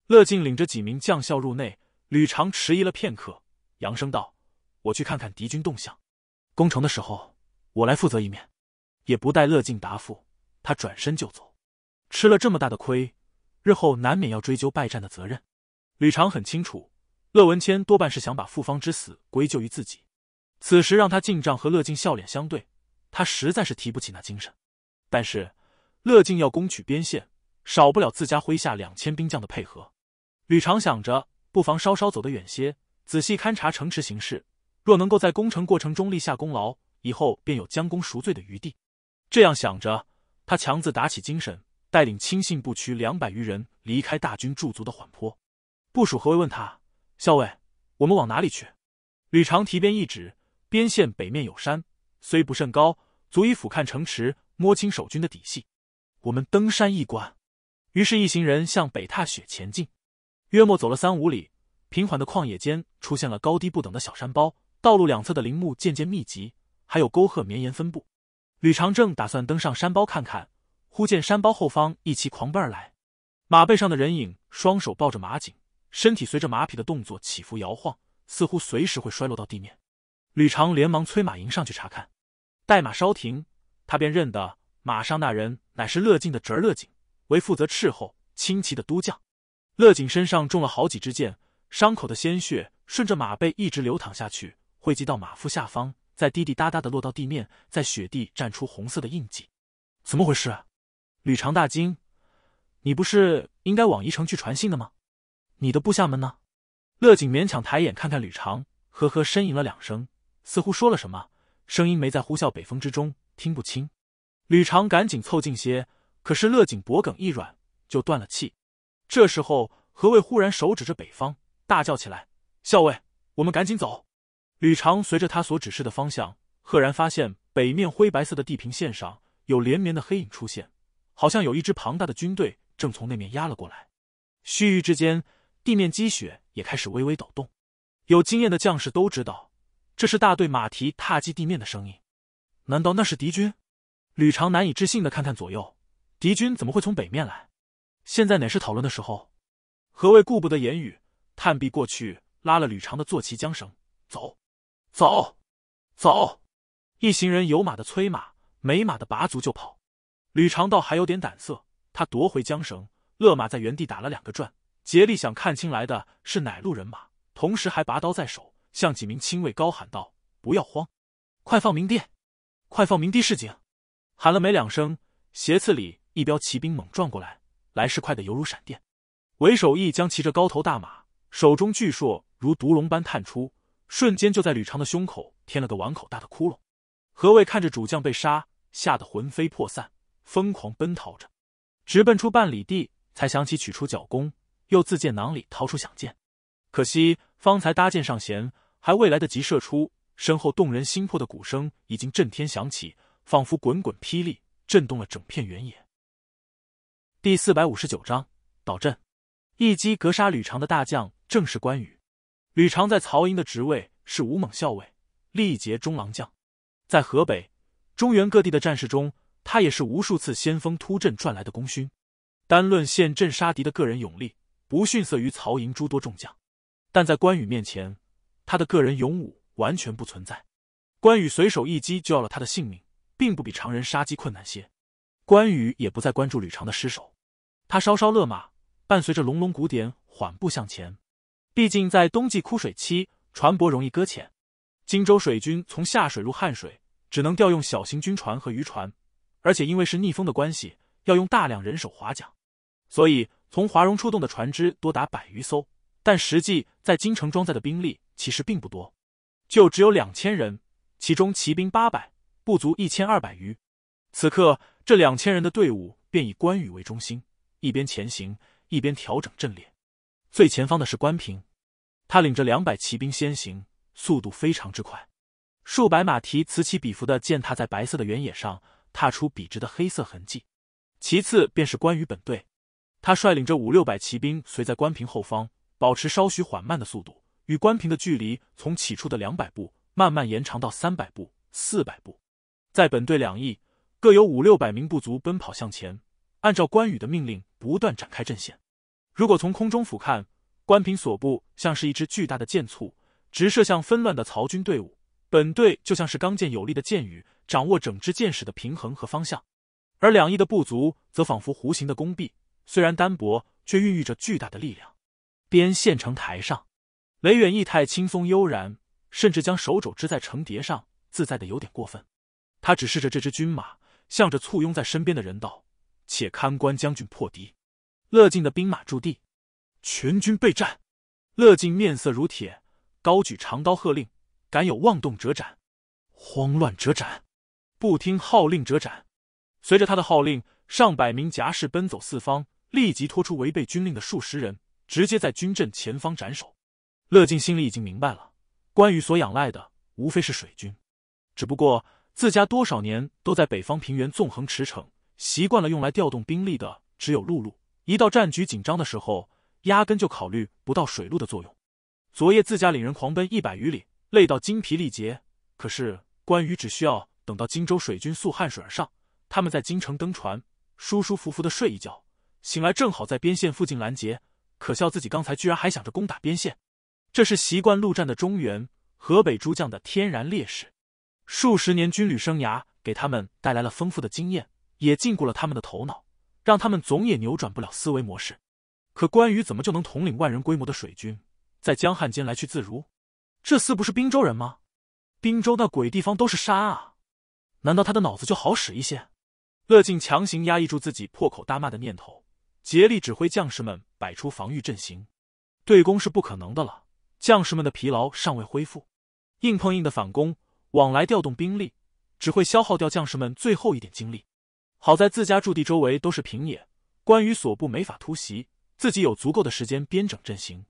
乐进领着几名将校入内，吕长迟疑了片刻，扬声道：“我去看看敌军动向，攻城的时候我来负责一面。”也不待乐进答复，他转身就走。吃了这么大的亏，日后难免要追究败战的责任。吕长很清楚，乐文谦多半是想把傅方之死归咎于自己。此时让他进帐和乐进笑脸相对，他实在是提不起那精神。但是。乐进要攻取边县，少不了自家麾下两千兵将的配合。吕长想着，不妨稍稍走得远些，仔细勘察城池形势。若能够在攻城过程中立下功劳，以后便有将功赎罪的余地。这样想着，他强自打起精神，带领亲信部区两百余人离开大军驻足的缓坡。部署何威问他：“校尉，我们往哪里去？”吕长提鞭一指：“边县北面有山，虽不甚高，足以俯瞰城池，摸清守军的底细。”我们登山一观，于是，一行人向北踏雪前进。约莫走了三五里，平缓的旷野间出现了高低不等的小山包，道路两侧的林木渐渐密集，还有沟壑绵延分布。吕长正打算登上山包看看，忽见山包后方一骑狂奔而来，马背上的人影双手抱着马颈，身体随着马匹的动作起伏摇晃，似乎随时会摔落到地面。吕长连忙催马迎上去查看，待马稍停，他便认得马上那人。乃是乐进的侄乐景，为负责斥候轻骑的督将。乐景身上中了好几支箭，伤口的鲜血顺着马背一直流淌下去，汇集到马腹下方，再滴滴答答的落到地面，在雪地绽出红色的印记。怎么回事？吕长大惊：“你不是应该往宜城去传信的吗？你的部下们呢？”乐景勉强抬眼看看吕长，呵呵呻吟了两声，似乎说了什么，声音没在呼啸北风之中，听不清。吕长赶紧凑近些，可是乐景脖梗一软就断了气。这时候，何卫忽然手指着北方，大叫起来：“校尉，我们赶紧走！”吕长随着他所指示的方向，赫然发现北面灰白色的地平线上有连绵的黑影出现，好像有一支庞大的军队正从那面压了过来。须臾之间，地面积雪也开始微微抖动，有经验的将士都知道，这是大队马蹄踏击地面的声音。难道那是敌军？吕长难以置信的看看左右，敌军怎么会从北面来？现在乃是讨论的时候？何为顾不得言语，探臂过去拉了吕长的坐骑缰绳，走，走，走！一行人有马的催马，没马的拔足就跑。吕长倒还有点胆色，他夺回缰绳，勒马在原地打了两个转，竭力想看清来的是哪路人马，同时还拔刀在手，向几名亲卫高喊道：“不要慌，快放鸣笛，快放鸣笛示警！”喊了没两声，斜刺里一彪骑兵猛撞过来，来势快得犹如闪电。韦守义将骑着高头大马，手中巨硕如毒龙般探出，瞬间就在吕长的胸口添了个碗口大的窟窿。何卫看着主将被杀，吓得魂飞魄散，疯狂奔逃着，直奔出半里地，才想起取出角弓，又自箭囊里掏出响箭，可惜方才搭箭上弦，还未来得及射出，身后动人心魄的鼓声已经震天响起。仿佛滚滚霹雳，震动了整片原野。第四百五十九章，捣阵。一击格杀吕长的大将，正是关羽。吕长在曹营的职位是武猛校尉，历劫中郎将。在河北、中原各地的战事中，他也是无数次先锋突阵赚来的功勋。单论陷阵杀敌的个人勇力，不逊色于曹营诸多众将。但在关羽面前，他的个人勇武完全不存在。关羽随手一击，就要了他的性命。并不比常人杀鸡困难些，关羽也不再关注吕长的失手，他稍稍勒马，伴随着隆隆鼓点缓步向前。毕竟在冬季枯水期，船舶容易搁浅。荆州水军从下水入汉水，只能调用小型军船和渔船，而且因为是逆风的关系，要用大量人手划桨，所以从华容出动的船只多达百余艘，但实际在京城装载的兵力其实并不多，就只有两千人，其中骑兵八百。不足一千二百余，此刻这两千人的队伍便以关羽为中心，一边前行，一边调整阵列。最前方的是关平，他领着两百骑兵先行，速度非常之快，数百马蹄此起彼伏的践踏在白色的原野上，踏出笔直的黑色痕迹。其次便是关羽本队，他率领着五六百骑兵随在关平后方，保持稍许缓慢的速度，与关平的距离从起初的两百步慢慢延长到三百步、四百步。在本队两翼，各有五六百名部族奔跑向前，按照关羽的命令不断展开阵线。如果从空中俯瞰，关平所部像是一支巨大的箭簇，直射向纷乱的曹军队伍；本队就像是刚健有力的箭羽，掌握整支箭矢的平衡和方向。而两翼的部族则仿佛弧形的弓臂，虽然单薄，却孕育着巨大的力量。边县城台上，雷远意态轻松悠然，甚至将手肘支在城堞上，自在的有点过分。他指示着这支军马，向着簇拥在身边的人道：“且看关将军破敌。”乐进的兵马驻地，全军备战。乐进面色如铁，高举长刀喝令：“敢有妄动者斩，慌乱者斩，不听号令者斩！”随着他的号令，上百名夹士奔走四方，立即拖出违背军令的数十人，直接在军阵前方斩首。乐进心里已经明白了，关羽所仰赖的无非是水军，只不过。自家多少年都在北方平原纵横驰骋，习惯了用来调动兵力的只有陆路。一到战局紧张的时候，压根就考虑不到水路的作用。昨夜自家领人狂奔一百余里，累到精疲力竭。可是关羽只需要等到荆州水军溯汉水而上，他们在京城登船，舒舒服服的睡一觉，醒来正好在边线附近拦截。可笑自己刚才居然还想着攻打边线，这是习惯陆战的中原、河北诸将的天然劣势。数十年军旅生涯给他们带来了丰富的经验，也禁锢了他们的头脑，让他们总也扭转不了思维模式。可关羽怎么就能统领万人规模的水军，在江汉间来去自如？这厮不是滨州人吗？滨州那鬼地方都是山啊！难道他的脑子就好使一些？乐进强行压抑住自己破口大骂的念头，竭力指挥将士们摆出防御阵型。对攻是不可能的了，将士们的疲劳尚未恢复，硬碰硬的反攻。往来调动兵力，只会消耗掉将士们最后一点精力。好在自家驻地周围都是平野，关羽所部没法突袭，自己有足够的时间编整阵型。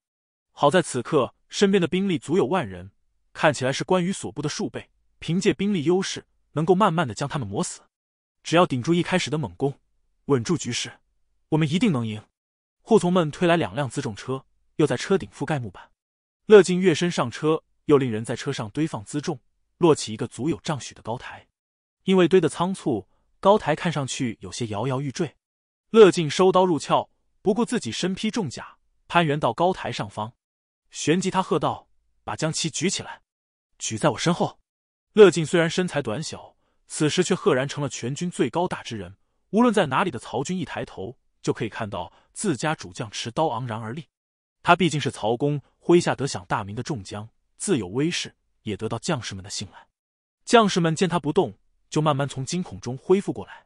好在此刻身边的兵力足有万人，看起来是关羽所部的数倍，凭借兵力优势，能够慢慢的将他们磨死。只要顶住一开始的猛攻，稳住局势，我们一定能赢。护从们推来两辆辎重车，又在车顶覆盖木板。乐进跃身上车，又令人在车上堆放辎重。落起一个足有丈许的高台，因为堆得仓促，高台看上去有些摇摇欲坠。乐进收刀入鞘，不顾自己身披重甲，攀援到高台上方。旋即他喝道：“把将旗举起来，举在我身后。”乐进虽然身材短小，此时却赫然成了全军最高大之人。无论在哪里的曹军一抬头，就可以看到自家主将持刀昂然而立。他毕竟是曹公麾下得享大名的众将，自有威势。也得到将士们的信赖。将士们见他不动，就慢慢从惊恐中恢复过来。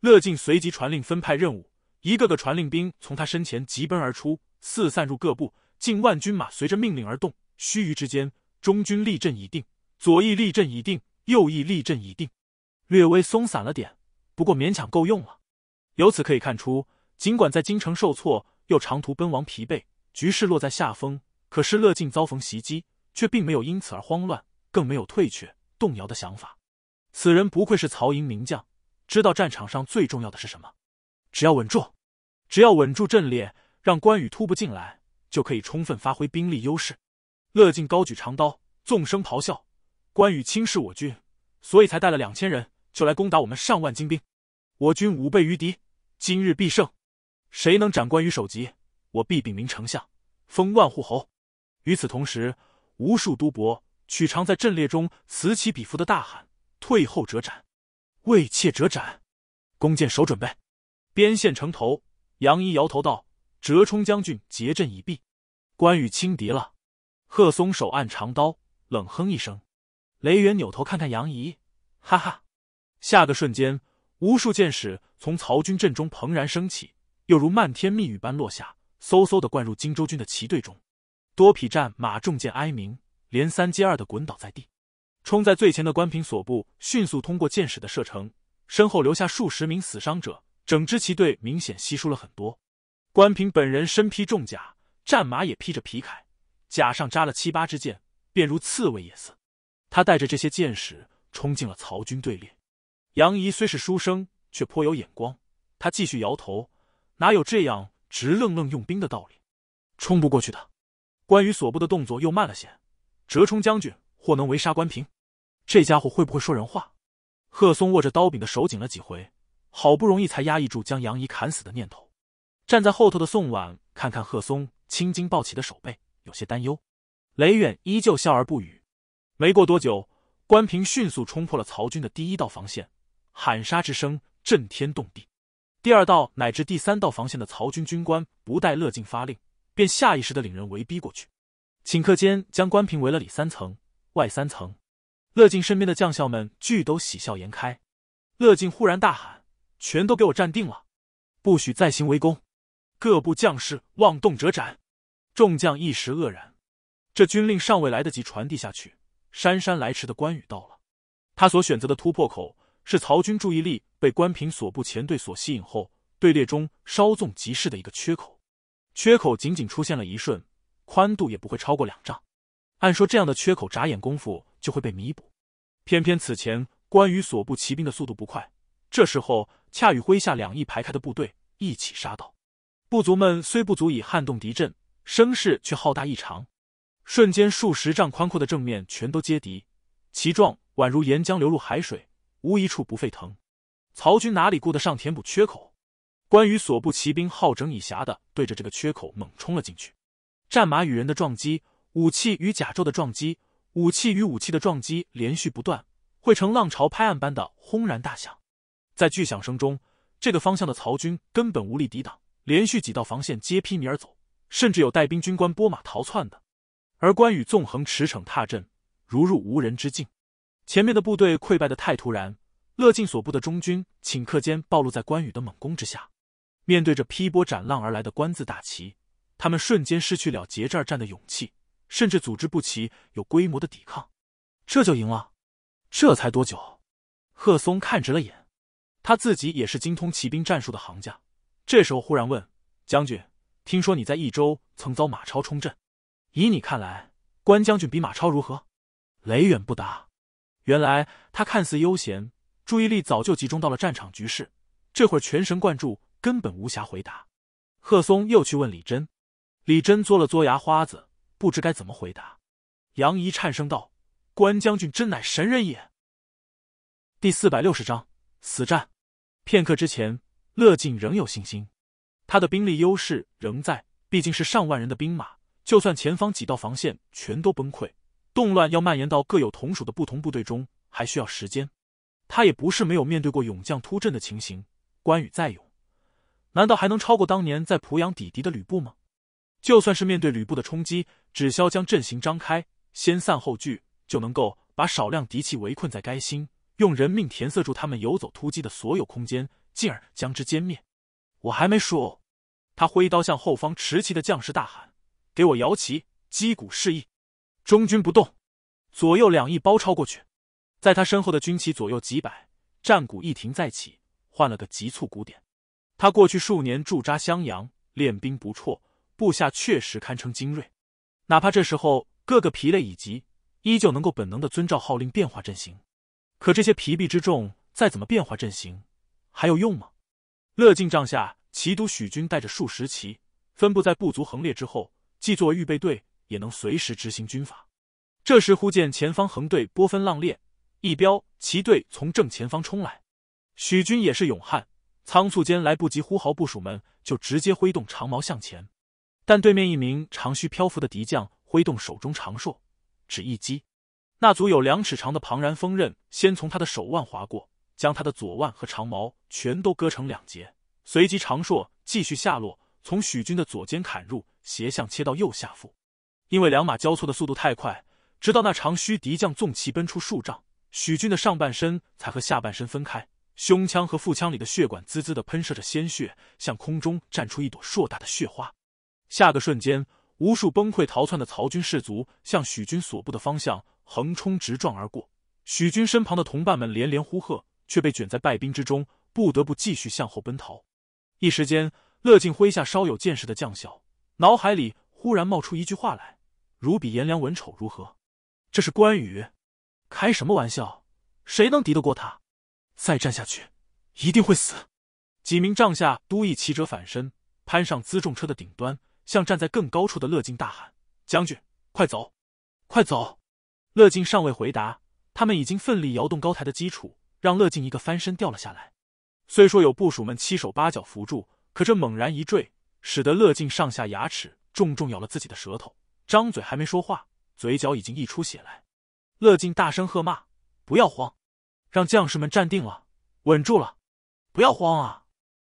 乐进随即传令分派任务，一个个传令兵从他身前疾奔而出，四散入各部。近万军马随着命令而动，须臾之间，中军立阵已定，左翼立阵已定，右翼立阵已定。略微松散了点，不过勉强够用了。由此可以看出，尽管在京城受挫，又长途奔亡疲惫，局势落在下风，可是乐进遭逢袭击。却并没有因此而慌乱，更没有退却动摇的想法。此人不愧是曹营名将，知道战场上最重要的是什么。只要稳住，只要稳住阵列，让关羽突不进来，就可以充分发挥兵力优势。乐进高举长刀，纵声咆哮：“关羽轻视我军，所以才带了两千人就来攻打我们上万精兵。我军五倍于敌，今日必胜。谁能斩关羽首级，我必禀明丞相，封万户侯。”与此同时。无数都伯曲长在阵列中此起彼伏的大喊：“退后者斩，为妾者斩！”弓箭手准备。边线城头，杨仪摇头道：“折冲将军结阵已毕，关羽轻敌了。”贺松手按长刀，冷哼一声。雷元扭头看看杨仪，哈哈。下个瞬间，无数箭矢从曹军阵中怦然升起，又如漫天密雨般落下，嗖嗖的灌入荆州军的旗队中。多匹战马中箭哀鸣，连三接二的滚倒在地。冲在最前的关平所部迅速通过箭矢的射程，身后留下数十名死伤者，整支骑队明显稀疏了很多。关平本人身披重甲，战马也披着皮铠，甲上扎了七八支箭，便如刺猬也似。他带着这些箭矢冲进了曹军队列。杨仪虽是书生，却颇有眼光。他继续摇头：“哪有这样直愣愣用兵的道理？冲不过去的。”关羽所部的动作又慢了些，折冲将军或能围杀关平，这家伙会不会说人话？贺松握着刀柄的手紧了几回，好不容易才压抑住将杨仪砍死的念头。站在后头的宋婉看看贺松青筋暴起的手背，有些担忧。雷远依旧笑而不语。没过多久，关平迅速冲破了曹军的第一道防线，喊杀之声震天动地。第二道乃至第三道防线的曹军军官不待乐进发令。便下意识的领人围逼过去，顷刻间将关平围了里三层外三层。乐进身边的将校们俱都喜笑颜开。乐进忽然大喊：“全都给我站定了，不许再行围攻！各部将士妄动者斩！”众将一时愕然。这军令尚未来得及传递下去，姗姗来迟的关羽到了。他所选择的突破口是曹军注意力被关平所部前队所吸引后，队列中稍纵即逝的一个缺口。缺口仅仅出现了一瞬，宽度也不会超过两丈。按说这样的缺口，眨眼功夫就会被弥补。偏偏此前关羽所部骑兵的速度不快，这时候恰与麾下两翼排开的部队一起杀到。部族们虽不足以撼动敌阵，声势却浩大异常。瞬间数十丈宽阔的正面全都皆敌，其状宛如岩浆流入海水，无一处不沸腾。曹军哪里顾得上填补缺口？关羽所部骑兵好整以暇的对着这个缺口猛冲了进去，战马与人的撞击，武器与甲胄的撞击，武器与武器的撞击连续不断，汇成浪潮拍岸般的轰然大响。在巨响声中，这个方向的曹军根本无力抵挡，连续几道防线皆披靡而走，甚至有带兵军官拨马逃窜的。而关羽纵横驰骋踏阵，如入无人之境。前面的部队溃败的太突然，乐进所部的中军顷刻间暴露在关羽的猛攻之下。面对着劈波斩浪而来的“关”字大旗，他们瞬间失去了结儿战的勇气，甚至组织不起有规模的抵抗。这就赢了？这才多久？贺松看直了眼，他自己也是精通骑兵战术的行家，这时候忽然问：“将军，听说你在益州曾遭马超冲阵，以你看来，关将军比马超如何？”雷远不答。原来他看似悠闲，注意力早就集中到了战场局势，这会儿全神贯注。根本无暇回答，贺松又去问李真，李真嘬了嘬牙花子，不知该怎么回答。杨仪颤声道：“关将军真乃神人也。”第四百六十章死战。片刻之前，乐进仍有信心，他的兵力优势仍在，毕竟是上万人的兵马，就算前方几道防线全都崩溃，动乱要蔓延到各有同属的不同部队中，还需要时间。他也不是没有面对过勇将突阵的情形，关羽再勇。难道还能超过当年在濮阳抵敌的吕布吗？就算是面对吕布的冲击，只消将阵型张开，先散后聚，就能够把少量敌骑围困在该星，用人命填塞住他们游走突击的所有空间，进而将之歼灭。我还没说，他挥刀向后方持旗的将士大喊：“给我摇旗击鼓示意，中军不动，左右两翼包抄过去。”在他身后的军旗左右几摆，战鼓一停再起，换了个急促鼓点。他过去数年驻扎襄阳，练兵不辍，部下确实堪称精锐。哪怕这时候各个疲累已极，依旧能够本能的遵照号令变化阵型。可这些疲弊之众再怎么变化阵型，还有用吗？乐进帐下齐都许军带着数十骑，分布在部族横列之后，既作为预备队，也能随时执行军法。这时忽见前方横队波分浪列，一彪骑队从正前方冲来。许军也是勇悍。仓促间来不及呼号，部署们就直接挥动长矛向前。但对面一名长须漂浮的敌将挥动手中长槊，只一击，那足有两尺长的庞然锋刃先从他的手腕划过，将他的左腕和长矛全都割成两截。随即长槊继续下落，从许军的左肩砍入，斜向切到右下腹。因为两马交错的速度太快，直到那长须敌将纵骑奔出数丈，许军的上半身才和下半身分开。胸腔和腹腔里的血管滋滋地喷射着鲜血，向空中绽出一朵硕大的血花。下个瞬间，无数崩溃逃窜的曹军士卒向许军所部的方向横冲直撞而过。许军身旁的同伴们连连呼喝，却被卷在败兵之中，不得不继续向后奔逃。一时间，乐进麾下稍有见识的将校脑海里忽然冒出一句话来：“如比颜良文丑如何？”这是关羽？开什么玩笑？谁能敌得过他？再战下去，一定会死。几名帐下都尉骑着反身攀上辎重车的顶端，向站在更高处的乐进大喊：“将军，快走，快走！”乐进尚未回答，他们已经奋力摇动高台的基础，让乐进一个翻身掉了下来。虽说有部署们七手八脚扶住，可这猛然一坠，使得乐进上下牙齿重重咬了自己的舌头，张嘴还没说话，嘴角已经溢出血来。乐进大声喝骂：“不要慌！”让将士们站定了，稳住了，不要慌啊！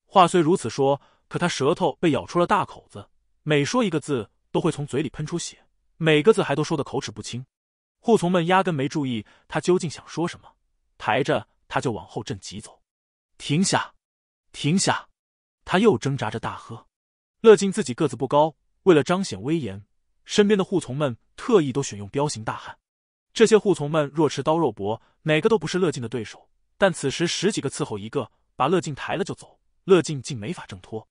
话虽如此说，可他舌头被咬出了大口子，每说一个字都会从嘴里喷出血，每个字还都说的口齿不清。护从们压根没注意他究竟想说什么，抬着他就往后阵急走。停下，停下！他又挣扎着大喝。乐进自己个子不高，为了彰显威严，身边的护从们特意都选用彪形大汉。这些扈从们若持刀肉搏，哪个都不是乐进的对手。但此时十几个伺候一个，把乐进抬了就走，乐进竟没法挣脱。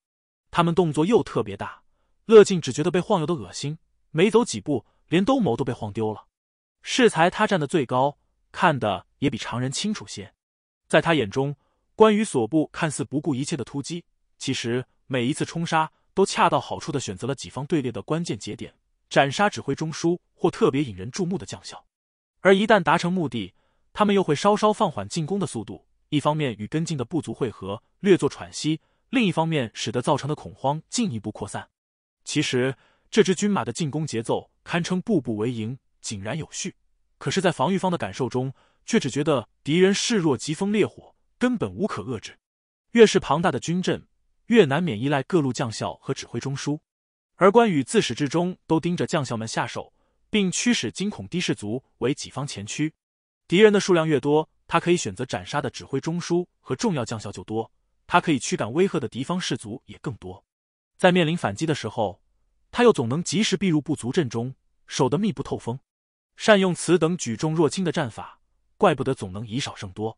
他们动作又特别大，乐进只觉得被晃悠的恶心。没走几步，连兜谋都被晃丢了。适才他站的最高，看的也比常人清楚些。在他眼中，关羽所部看似不顾一切的突击，其实每一次冲杀都恰到好处的选择了己方队列的关键节点，斩杀指挥中枢或特别引人注目的将校。而一旦达成目的，他们又会稍稍放缓进攻的速度，一方面与跟进的部族汇合，略作喘息；另一方面，使得造成的恐慌进一步扩散。其实，这支军马的进攻节奏堪称步步为营，井然有序。可是，在防御方的感受中，却只觉得敌人势若疾风烈火，根本无可遏制。越是庞大的军阵，越难免依赖各路将校和指挥中枢，而关羽自始至终都盯着将校们下手。并驱使惊恐的士卒为己方前驱，敌人的数量越多，他可以选择斩杀的指挥中枢和重要将校就多，他可以驱赶威吓的敌方士卒也更多。在面临反击的时候，他又总能及时避入不足阵中，守得密不透风。善用此等举重若轻的战法，怪不得总能以少胜多。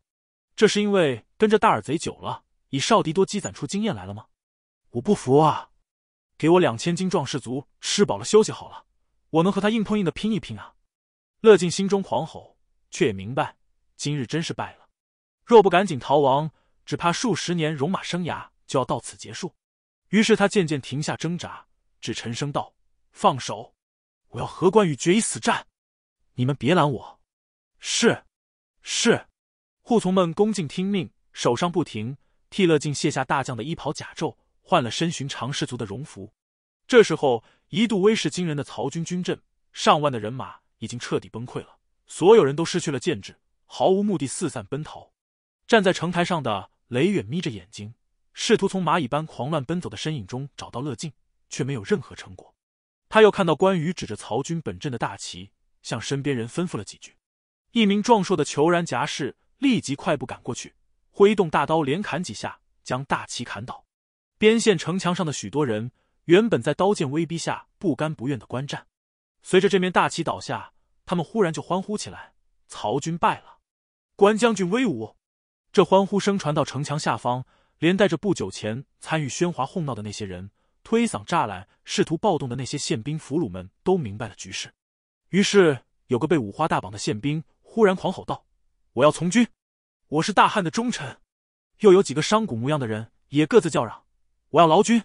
这是因为跟着大耳贼久了，以少敌多积攒出经验来了吗？我不服啊！给我两千精壮士卒，吃饱了休息好了。我能和他硬碰硬的拼一拼啊！乐进心中狂吼，却也明白今日真是败了。若不赶紧逃亡，只怕数十年戎马生涯就要到此结束。于是他渐渐停下挣扎，只沉声道：“放手，我要和关羽决一死战！你们别拦我！”“是，是。”护从们恭敬听命，手上不停替乐进卸下大将的衣袍甲胄，换了身寻常士卒的戎服。这时候。一度威势惊人的曹军军阵，上万的人马已经彻底崩溃了，所有人都失去了建制，毫无目的四散奔逃。站在城台上的雷远眯着眼睛，试图从蚂蚁般狂乱奔走的身影中找到乐进，却没有任何成果。他又看到关羽指着曹军本阵的大旗，向身边人吩咐了几句。一名壮硕的虬髯侠士立即快步赶过去，挥动大刀连砍几下，将大旗砍倒。边线城墙上的许多人。原本在刀剑威逼下不甘不愿的观战，随着这面大旗倒下，他们忽然就欢呼起来：“曹军败了，关将军威武！”这欢呼声传到城墙下方，连带着不久前参与喧哗哄闹的那些人、推搡栅栏、试图暴动的那些宪兵俘虏们都明白了局势。于是，有个被五花大绑的宪兵忽然狂吼道：“我要从军，我是大汉的忠臣！”又有几个商贾模样的人也各自叫嚷：“我要劳军！”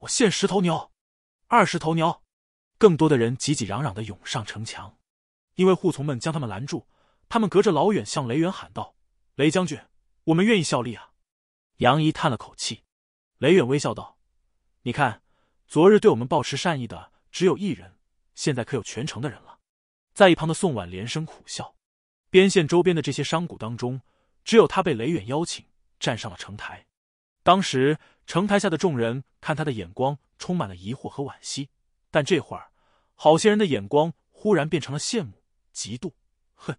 我献十头牛，二十头牛，更多的人挤挤嚷嚷的涌上城墙，因为扈从们将他们拦住。他们隔着老远向雷远喊道：“雷将军，我们愿意效力啊！”杨怡叹了口气，雷远微笑道：“你看，昨日对我们抱持善意的只有一人，现在可有全城的人了。”在一旁的宋婉连声苦笑。边线周边的这些商贾当中，只有他被雷远邀请站上了城台。当时。城台下的众人看他的眼光充满了疑惑和惋惜，但这会儿，好些人的眼光忽然变成了羡慕、嫉妒、恨。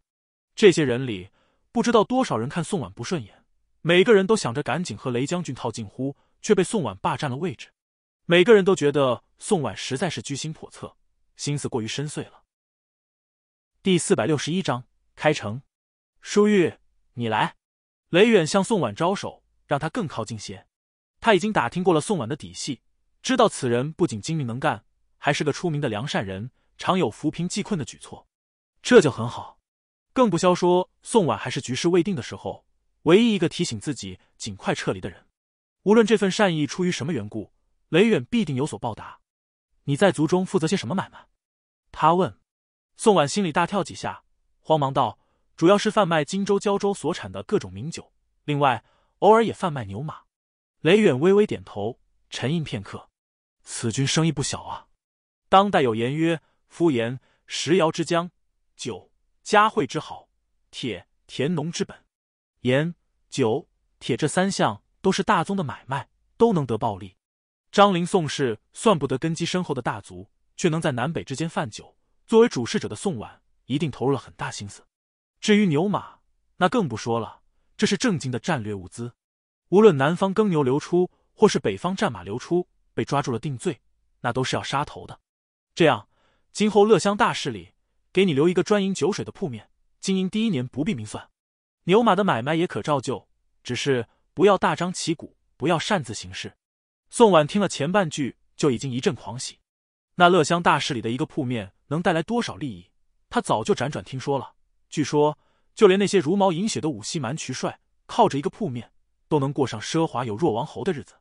这些人里，不知道多少人看宋婉不顺眼，每个人都想着赶紧和雷将军套近乎，却被宋婉霸占了位置。每个人都觉得宋婉实在是居心叵测，心思过于深邃了。第四百六十一章开城，舒玉，你来。雷远向宋婉招手，让他更靠近些。他已经打听过了宋婉的底细，知道此人不仅精明能干，还是个出名的良善人，常有扶贫济困的举措，这就很好。更不消说，宋婉还是局势未定的时候唯一一个提醒自己尽快撤离的人。无论这份善意出于什么缘故，雷远必定有所报答。你在族中负责些什么买卖？他问。宋婉心里大跳几下，慌忙道：“主要是贩卖荆州、胶州所产的各种名酒，另外偶尔也贩卖牛马。”雷远微微点头，沉吟片刻。此君生意不小啊。当代有言曰：“夫言食窑之将，酒、家惠之好，铁、田农之本。”盐、酒、铁这三项都是大宗的买卖，都能得暴利。张林宋氏算不得根基深厚的大族，却能在南北之间贩酒。作为主事者的宋婉一定投入了很大心思。至于牛马，那更不说了，这是正经的战略物资。无论南方耕牛流出，或是北方战马流出，被抓住了定罪，那都是要杀头的。这样，今后乐乡大市里给你留一个专营酒水的铺面，经营第一年不必明算，牛马的买卖也可照旧，只是不要大张旗鼓，不要擅自行事。宋婉听了前半句就已经一阵狂喜，那乐乡大市里的一个铺面能带来多少利益，他早就辗转听说了。据说，就连那些茹毛饮血的五溪蛮渠帅，靠着一个铺面。都能过上奢华有若王侯的日子，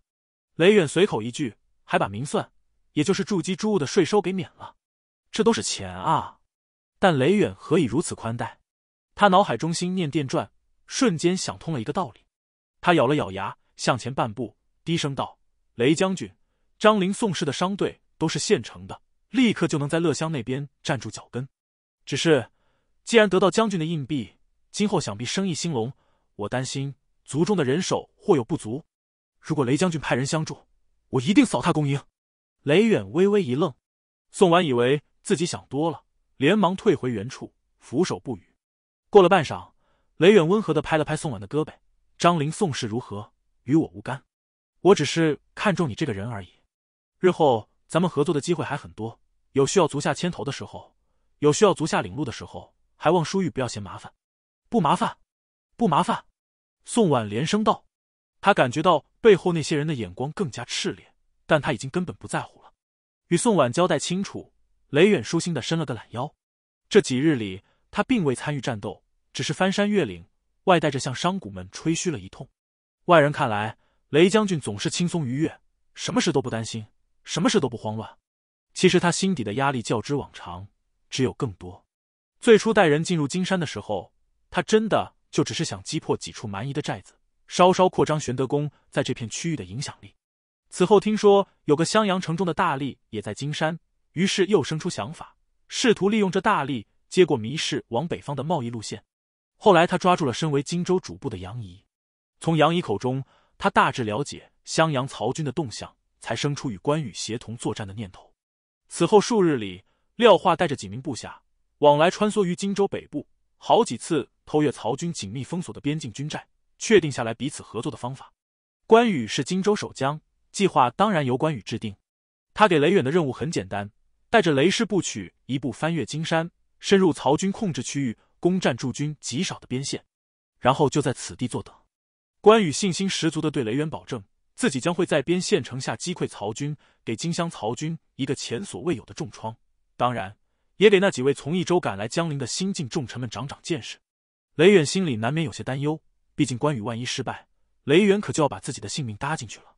雷远随口一句，还把明算，也就是筑基诸物的税收给免了，这都是钱啊！但雷远何以如此宽待？他脑海中心念电转，瞬间想通了一个道理。他咬了咬牙，向前半步，低声道：“雷将军，张林宋氏的商队都是现成的，立刻就能在乐乡那边站住脚跟。只是，既然得到将军的硬币，今后想必生意兴隆，我担心。”族中的人手或有不足，如果雷将军派人相助，我一定扫他恭迎。雷远微微一愣，宋婉以为自己想多了，连忙退回原处，俯首不语。过了半晌，雷远温和的拍了拍宋婉的胳膊：“张林宋氏如何，与我无干，我只是看中你这个人而已。日后咱们合作的机会还很多，有需要足下牵头的时候，有需要足下领路的时候，还望舒玉不要嫌麻烦。不麻烦，不麻烦。”宋婉连声道：“他感觉到背后那些人的眼光更加炽烈，但他已经根本不在乎了。”与宋婉交代清楚，雷远舒心的伸了个懒腰。这几日里，他并未参与战斗，只是翻山越岭，外带着向商贾们吹嘘了一通。外人看来，雷将军总是轻松愉悦，什么事都不担心，什么事都不慌乱。其实他心底的压力较之往常只有更多。最初带人进入金山的时候，他真的。就只是想击破几处蛮夷的寨子，稍稍扩张玄德公在这片区域的影响力。此后听说有个襄阳城中的大力也在金山，于是又生出想法，试图利用这大力接过迷氏往北方的贸易路线。后来他抓住了身为荆州主簿的杨仪，从杨仪口中，他大致了解襄阳曹军的动向，才生出与关羽协同作战的念头。此后数日里，廖化带着几名部下往来穿梭于荆州北部，好几次。偷越曹军紧密封锁的边境军寨，确定下来彼此合作的方法。关羽是荆州守将，计划当然由关羽制定。他给雷远的任务很简单：带着雷师部曲，一步翻越金山，深入曹军控制区域，攻占驻军极少的边线，然后就在此地坐等。关羽信心十足的对雷远保证，自己将会在边县城下击溃曹军，给荆襄曹军一个前所未有的重创。当然，也给那几位从益州赶来江陵的新晋重臣们长长见识。雷远心里难免有些担忧，毕竟关羽万一失败，雷远可就要把自己的性命搭进去了。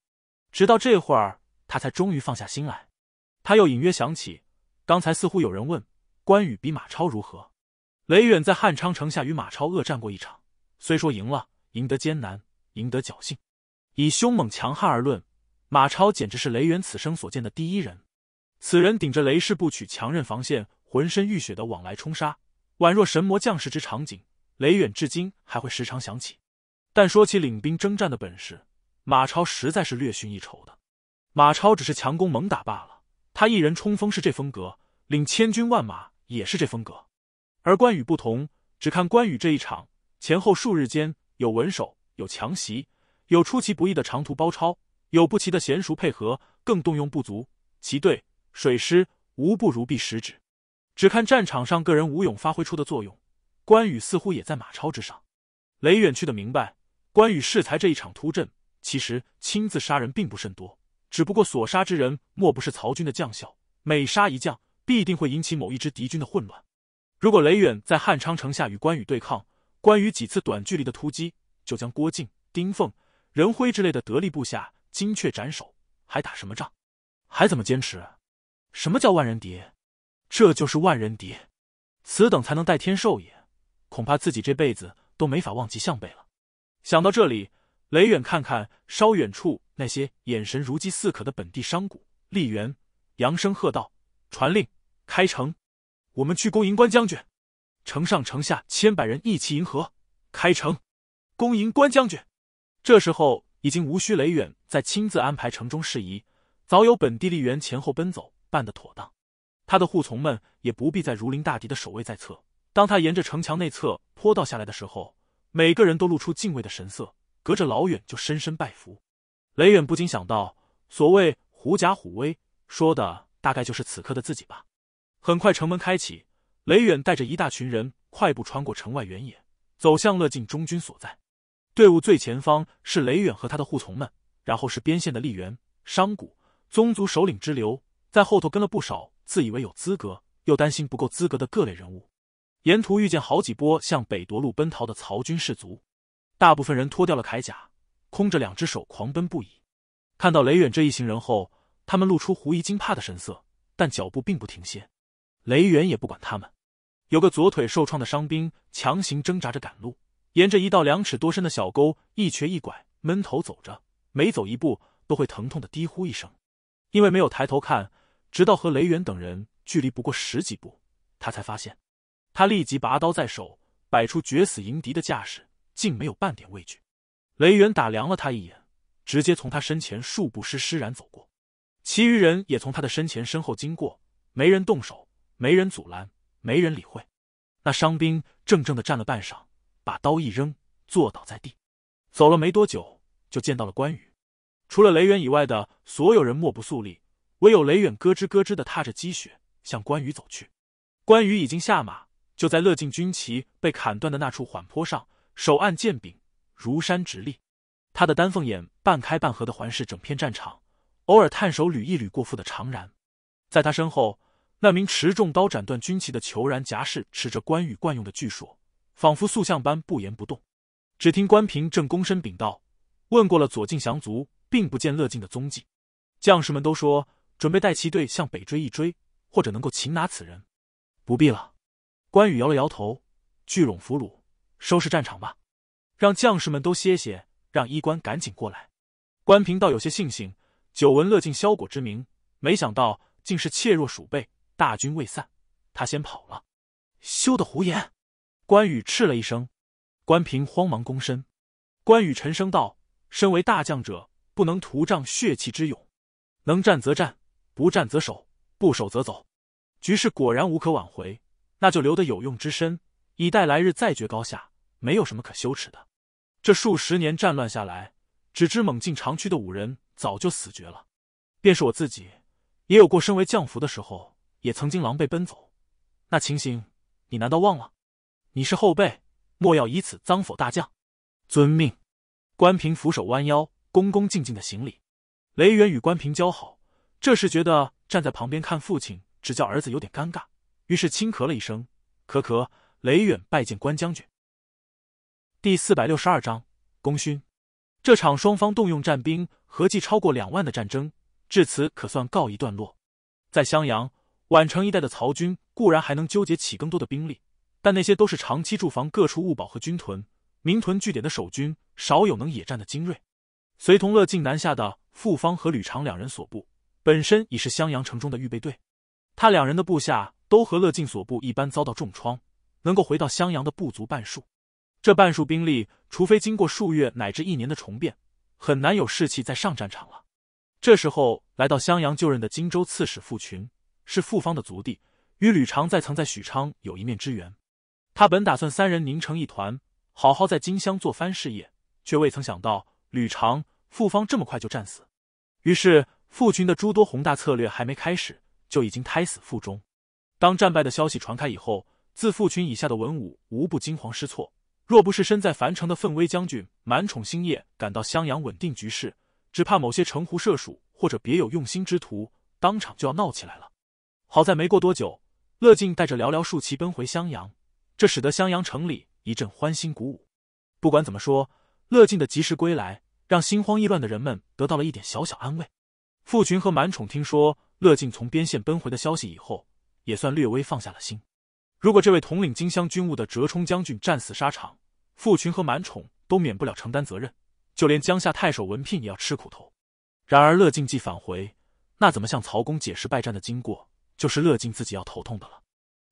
直到这会儿，他才终于放下心来。他又隐约想起，刚才似乎有人问关羽比马超如何。雷远在汉昌城下与马超恶战过一场，虽说赢了，赢得艰难，赢得侥幸。以凶猛强悍而论，马超简直是雷远此生所见的第一人。此人顶着雷氏不屈强韧防线，浑身浴血的往来冲杀，宛若神魔将士之场景。雷远至今还会时常想起，但说起领兵征战的本事，马超实在是略逊一筹的。马超只是强攻猛打罢了，他一人冲锋是这风格，领千军万马也是这风格。而关羽不同，只看关羽这一场，前后数日间有文守，有强袭，有出其不意的长途包抄，有不齐的娴熟配合，更动用不足骑队、水师，无不如臂使指。只看战场上个人武勇发挥出的作用。关羽似乎也在马超之上，雷远去的明白，关羽适才这一场突阵，其实亲自杀人并不甚多，只不过所杀之人莫不是曹军的将校，每杀一将，必定会引起某一支敌军的混乱。如果雷远在汉昌城下与关羽对抗，关羽几次短距离的突击，就将郭靖、丁凤、任辉之类的得力部下精确斩首，还打什么仗？还怎么坚持？什么叫万人敌？这就是万人敌，此等才能代天授也。恐怕自己这辈子都没法忘记项背了。想到这里，雷远看看稍远处那些眼神如饥似渴的本地商贾丽媛扬声喝道：“传令，开城！我们去恭迎关将军。城上城下千百人一齐迎合，开城，恭迎关将军！”这时候已经无需雷远再亲自安排城中事宜，早有本地吏员前后奔走，办得妥当。他的护从们也不必再如临大敌的守卫在侧。当他沿着城墙内侧坡道下来的时候，每个人都露出敬畏的神色，隔着老远就深深拜服。雷远不禁想到，所谓“狐假虎威”，说的大概就是此刻的自己吧。很快，城门开启，雷远带着一大群人快步穿过城外原野，走向乐进中军所在。队伍最前方是雷远和他的护从们，然后是边县的吏员、商贾、宗族首领之流，在后头跟了不少自以为有资格又担心不够资格的各类人物。沿途遇见好几波向北夺路奔逃的曹军士卒，大部分人脱掉了铠甲，空着两只手狂奔不已。看到雷远这一行人后，他们露出狐疑惊怕的神色，但脚步并不停歇。雷远也不管他们。有个左腿受创的伤兵，强行挣扎着赶路，沿着一道两尺多深的小沟一瘸一拐闷头走着，每走一步都会疼痛的低呼一声。因为没有抬头看，直到和雷远等人距离不过十几步，他才发现。他立即拔刀在手，摆出决死迎敌的架势，竟没有半点畏惧。雷远打量了他一眼，直接从他身前数步施施然走过。其余人也从他的身前身后经过，没人动手，没人阻拦，没人理会。那伤兵怔怔的站了半晌，把刀一扔，坐倒在地。走了没多久，就见到了关羽。除了雷远以外的所有人莫不肃立，唯有雷远咯吱咯吱的踏着积雪向关羽走去。关羽已经下马。就在乐进军旗被砍断的那处缓坡上，手按剑柄，如山直立。他的丹凤眼半开半合的环视整片战场，偶尔探手捋一捋过腹的长髯。在他身后，那名持重刀斩断军旗的裘然甲士持着关羽惯用的巨槊，仿佛塑像般不言不动。只听关平正躬身禀道：“问过了左近降卒，并不见乐进的踪迹。将士们都说，准备带骑队向北追一追，或者能够擒拿此人。不必了。”关羽摇了摇头，聚拢俘虏，收拾战场吧，让将士们都歇歇，让医官赶紧过来。关平倒有些庆幸，久闻乐进萧果之名，没想到竟是怯弱鼠辈。大军未散，他先跑了，休得胡言！关羽斥了一声，关平慌忙躬身。关羽沉声道：“身为大将者，不能徒仗血气之勇，能战则战，不战则守，不守则走。局势果然无可挽回。”那就留得有用之身，以待来日再决高下，没有什么可羞耻的。这数十年战乱下来，只知猛进长驱的五人早就死绝了。便是我自己，也有过身为将服的时候，也曾经狼狈奔走。那情形，你难道忘了？你是后辈，莫要以此脏否大将。遵命。关平俯手弯腰，恭恭敬敬的行礼。雷元与关平交好，这时觉得站在旁边看父亲，只叫儿子有点尴尬。于是轻咳了一声，咳咳，雷远拜见关将军。第四百六十二章功勋。这场双方动用战兵合计超过两万的战争，至此可算告一段落。在襄阳宛城一带的曹军固然还能纠结起更多的兵力，但那些都是长期驻防各处物堡和军屯、民屯据点的守军，少有能野战的精锐。随同乐进南下的傅方和吕长两人所部，本身已是襄阳城中的预备队，他两人的部下。都和乐进所部一般遭到重创，能够回到襄阳的不足半数。这半数兵力，除非经过数月乃至一年的重变，很难有士气再上战场了。这时候来到襄阳就任的荆州刺史傅群，是傅方的族弟，与吕长在曾在许昌有一面之缘。他本打算三人拧成一团，好好在荆襄做番事业，却未曾想到吕长、傅方这么快就战死。于是傅群的诸多宏大策略还没开始，就已经胎死腹中。当战败的消息传开以后，自父群以下的文武无不惊慌失措。若不是身在樊城的奋威将军满宠星夜赶到襄阳稳定局势，只怕某些城狐社鼠或者别有用心之徒当场就要闹起来了。好在没过多久，乐进带着寥寥数骑奔回襄阳，这使得襄阳城里一阵欢欣鼓舞。不管怎么说，乐进的及时归来让心慌意乱的人们得到了一点小小安慰。傅群和满宠听说乐进从边线奔回的消息以后，也算略微放下了心。如果这位统领金乡军务的折冲将军战死沙场，傅群和满宠都免不了承担责任，就连江夏太守文聘也要吃苦头。然而乐进既返回，那怎么向曹公解释败战的经过，就是乐进自己要头痛的了。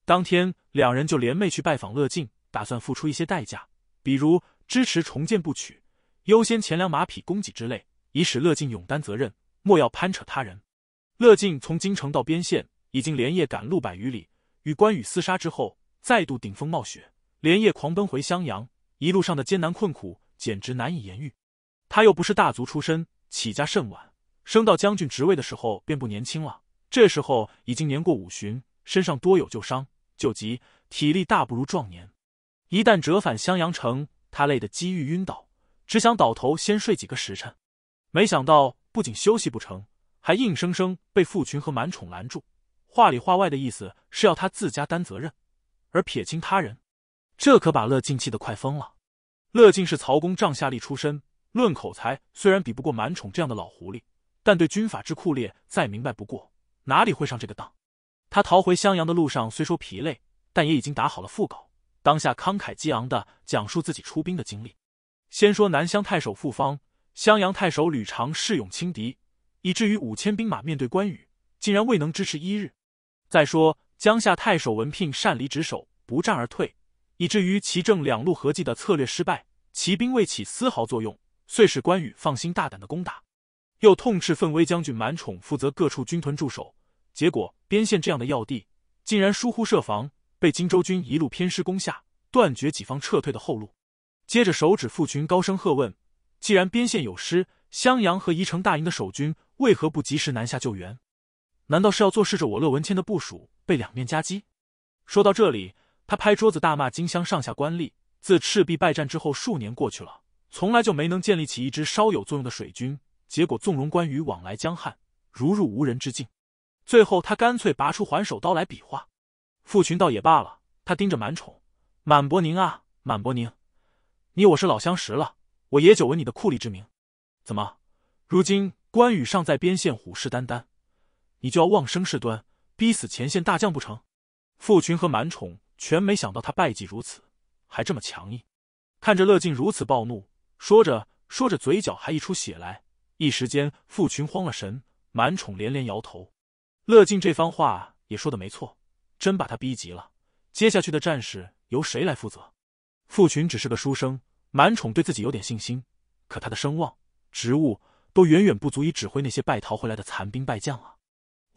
当天，两人就联袂去拜访乐进，打算付出一些代价，比如支持重建部曲、优先钱粮马匹供给之类，以使乐进勇担责任，莫要攀扯他人。乐进从京城到边县。已经连夜赶路百余里，与关羽厮杀之后，再度顶风冒雪，连夜狂奔回襄阳。一路上的艰难困苦，简直难以言喻。他又不是大族出身，起家甚晚，升到将军职位的时候便不年轻了。这时候已经年过五旬，身上多有旧伤旧疾，体力大不如壮年。一旦折返襄阳城，他累得几遇晕倒，只想倒头先睡几个时辰。没想到不仅休息不成，还硬生生被父群和满宠拦住。话里话外的意思是要他自家担责任，而撇清他人，这可把乐进气得快疯了。乐进是曹公帐下吏出身，论口才虽然比不过满宠这样的老狐狸，但对军法之酷烈再明白不过，哪里会上这个当？他逃回襄阳的路上虽说疲累，但也已经打好了腹稿，当下慷慨激昂的讲述自己出兵的经历。先说南乡太守傅方，襄阳太守吕长恃勇轻敌，以至于五千兵马面对关羽，竟然未能支持一日。再说，江夏太守文聘擅离职守，不战而退，以至于齐正两路合计的策略失败，骑兵未起丝毫作用，遂使关羽放心大胆的攻打。又痛斥奋威将军满宠负责各处军屯驻守，结果边线这样的要地竟然疏忽设防，被荆州军一路偏师攻下，断绝己方撤退的后路。接着手指父群，高声喝问：既然边线有失，襄阳和宜城大营的守军为何不及时南下救援？难道是要坐视着我乐文谦的部署被两面夹击？说到这里，他拍桌子大骂金乡上下官吏。自赤壁败战之后，数年过去了，从来就没能建立起一支稍有作用的水军。结果纵容关羽往来江汉，如入无人之境。最后，他干脆拔出还手刀来比划。傅群倒也罢了，他盯着满宠，满伯宁啊，满伯宁，你我是老相识了，我也久闻你的酷吏之名。怎么，如今关羽尚在边线虎视眈眈？你就要妄生事端，逼死前线大将不成？傅群和满宠全没想到他败绩如此，还这么强硬。看着乐进如此暴怒，说着说着，嘴角还溢出血来。一时间，傅群慌了神，满宠连连摇头。乐进这番话也说的没错，真把他逼急了，接下去的战事由谁来负责？傅群只是个书生，满宠对自己有点信心，可他的声望、职务都远远不足以指挥那些败逃回来的残兵败将啊。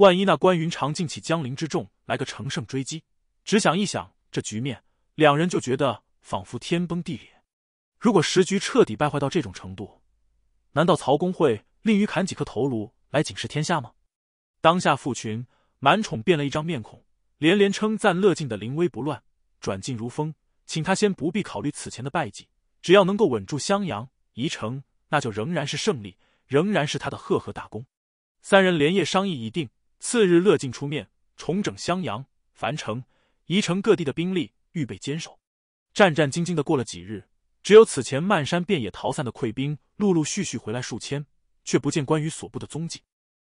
万一那关云长竟起江陵之众，来个乘胜追击，只想一想这局面，两人就觉得仿佛天崩地裂。如果时局彻底败坏到这种程度，难道曹公会吝于砍几颗头颅来警示天下吗？当下，父群满宠变了一张面孔，连连称赞乐进的临危不乱，转进如风，请他先不必考虑此前的败绩，只要能够稳住襄阳、宜城，那就仍然是胜利，仍然是他的赫赫大功。三人连夜商议已定。次日，乐进出面重整襄阳、樊城、宜城各地的兵力，预备坚守。战战兢兢的过了几日，只有此前漫山遍野逃散的溃兵陆陆续续回来数千，却不见关羽所部的踪迹。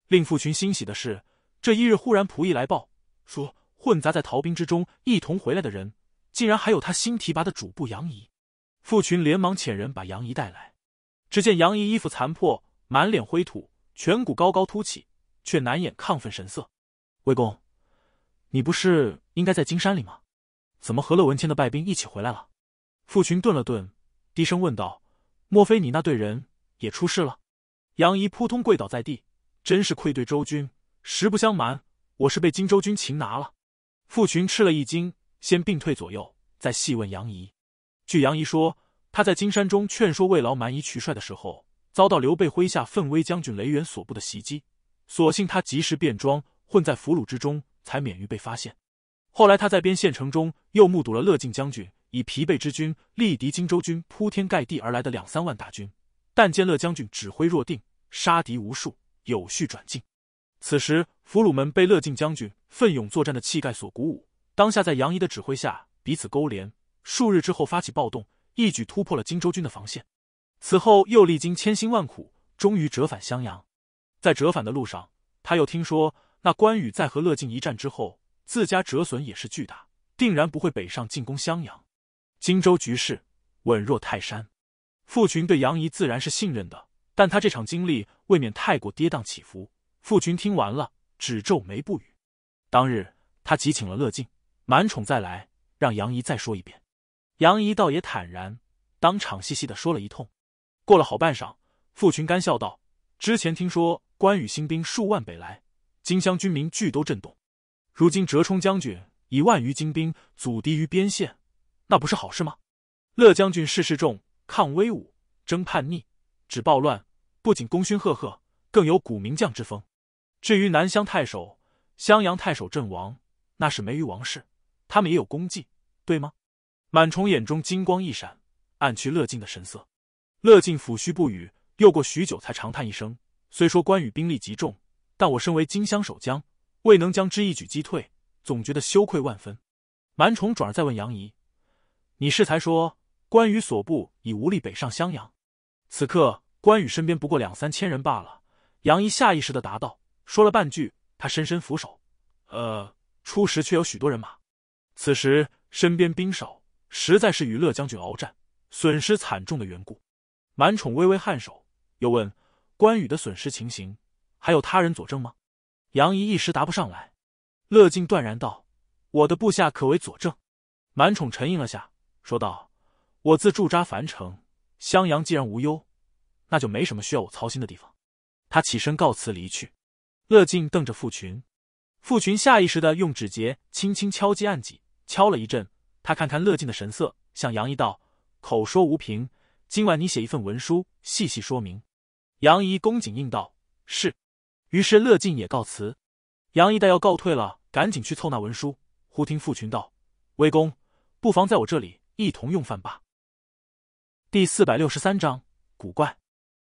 令父群欣喜的是，这一日忽然仆役来报，说混杂在逃兵之中一同回来的人，竟然还有他新提拔的主簿杨仪。父群连忙遣人把杨仪带来，只见杨仪衣服残破，满脸灰土，颧骨高高凸起。却难掩亢奋神色，魏公，你不是应该在金山里吗？怎么和乐文谦的败兵一起回来了？傅群顿了顿，低声问道：“莫非你那队人也出事了？”杨仪扑通跪倒在地，真是愧对周军，实不相瞒，我是被荆州军擒拿了。傅群吃了一惊，先并退左右，再细问杨仪。据杨仪说，他在金山中劝说魏劳蛮夷渠帅的时候，遭到刘备麾下奋威将军雷元所部的袭击。所幸他及时变装，混在俘虏之中，才免于被发现。后来他在边县城中又目睹了乐进将军以疲惫之军力敌荆州军铺天盖地而来的两三万大军，但见乐将军指挥若定，杀敌无数，有序转进。此时俘虏们被乐进将军奋勇作战的气概所鼓舞，当下在杨仪的指挥下彼此勾连，数日之后发起暴动，一举突破了荆州军的防线。此后又历经千辛万苦，终于折返襄阳。在折返的路上，他又听说那关羽在和乐进一战之后，自家折损也是巨大，定然不会北上进攻襄阳。荆州局势稳若泰山，父群对杨仪自然是信任的，但他这场经历未免太过跌宕起伏。父群听完了，只皱眉不语。当日他即请了乐进、满宠再来，让杨仪再说一遍。杨仪倒也坦然，当场细细的说了一通。过了好半晌，父群干笑道：“之前听说。”关羽新兵数万北来，荆襄军民俱都震动。如今折冲将军以万余精兵阻敌于边线，那不是好事吗？乐将军事事重，抗威武，征叛逆，止暴乱，不仅功勋赫赫，更有古名将之风。至于南乡太守、襄阳太守阵亡，那是没于王室，他们也有功绩，对吗？满宠眼中金光一闪，暗去乐进的神色。乐进抚须不语，又过许久，才长叹一声。虽说关羽兵力极重，但我身为荆襄守将，未能将之一举击退，总觉得羞愧万分。蛮宠转而再问杨仪：“你适才说关羽所部已无力北上襄阳？此刻关羽身边不过两三千人罢了。”杨仪下意识的答道：“说了半句，他深深俯首。呃，初时却有许多人马，此时身边兵少，实在是与乐将军鏖战，损失惨重的缘故。”蛮宠微微颔首，又问。关羽的损失情形，还有他人佐证吗？杨仪一时答不上来。乐进断然道：“我的部下可为佐证。”满宠沉吟了下，说道：“我自驻扎樊城，襄阳既然无忧，那就没什么需要我操心的地方。”他起身告辞离去。乐进瞪着傅群，傅群下意识的用指节轻轻敲击案几，敲了一阵。他看看乐进的神色，向杨仪道：“口说无凭，今晚你写一份文书，细细说明。”杨仪恭谨应道：“是。”于是乐进也告辞。杨仪待要告退了，赶紧去凑那文书。忽听傅群道：“魏公，不妨在我这里一同用饭吧。”第四百六十三章古怪。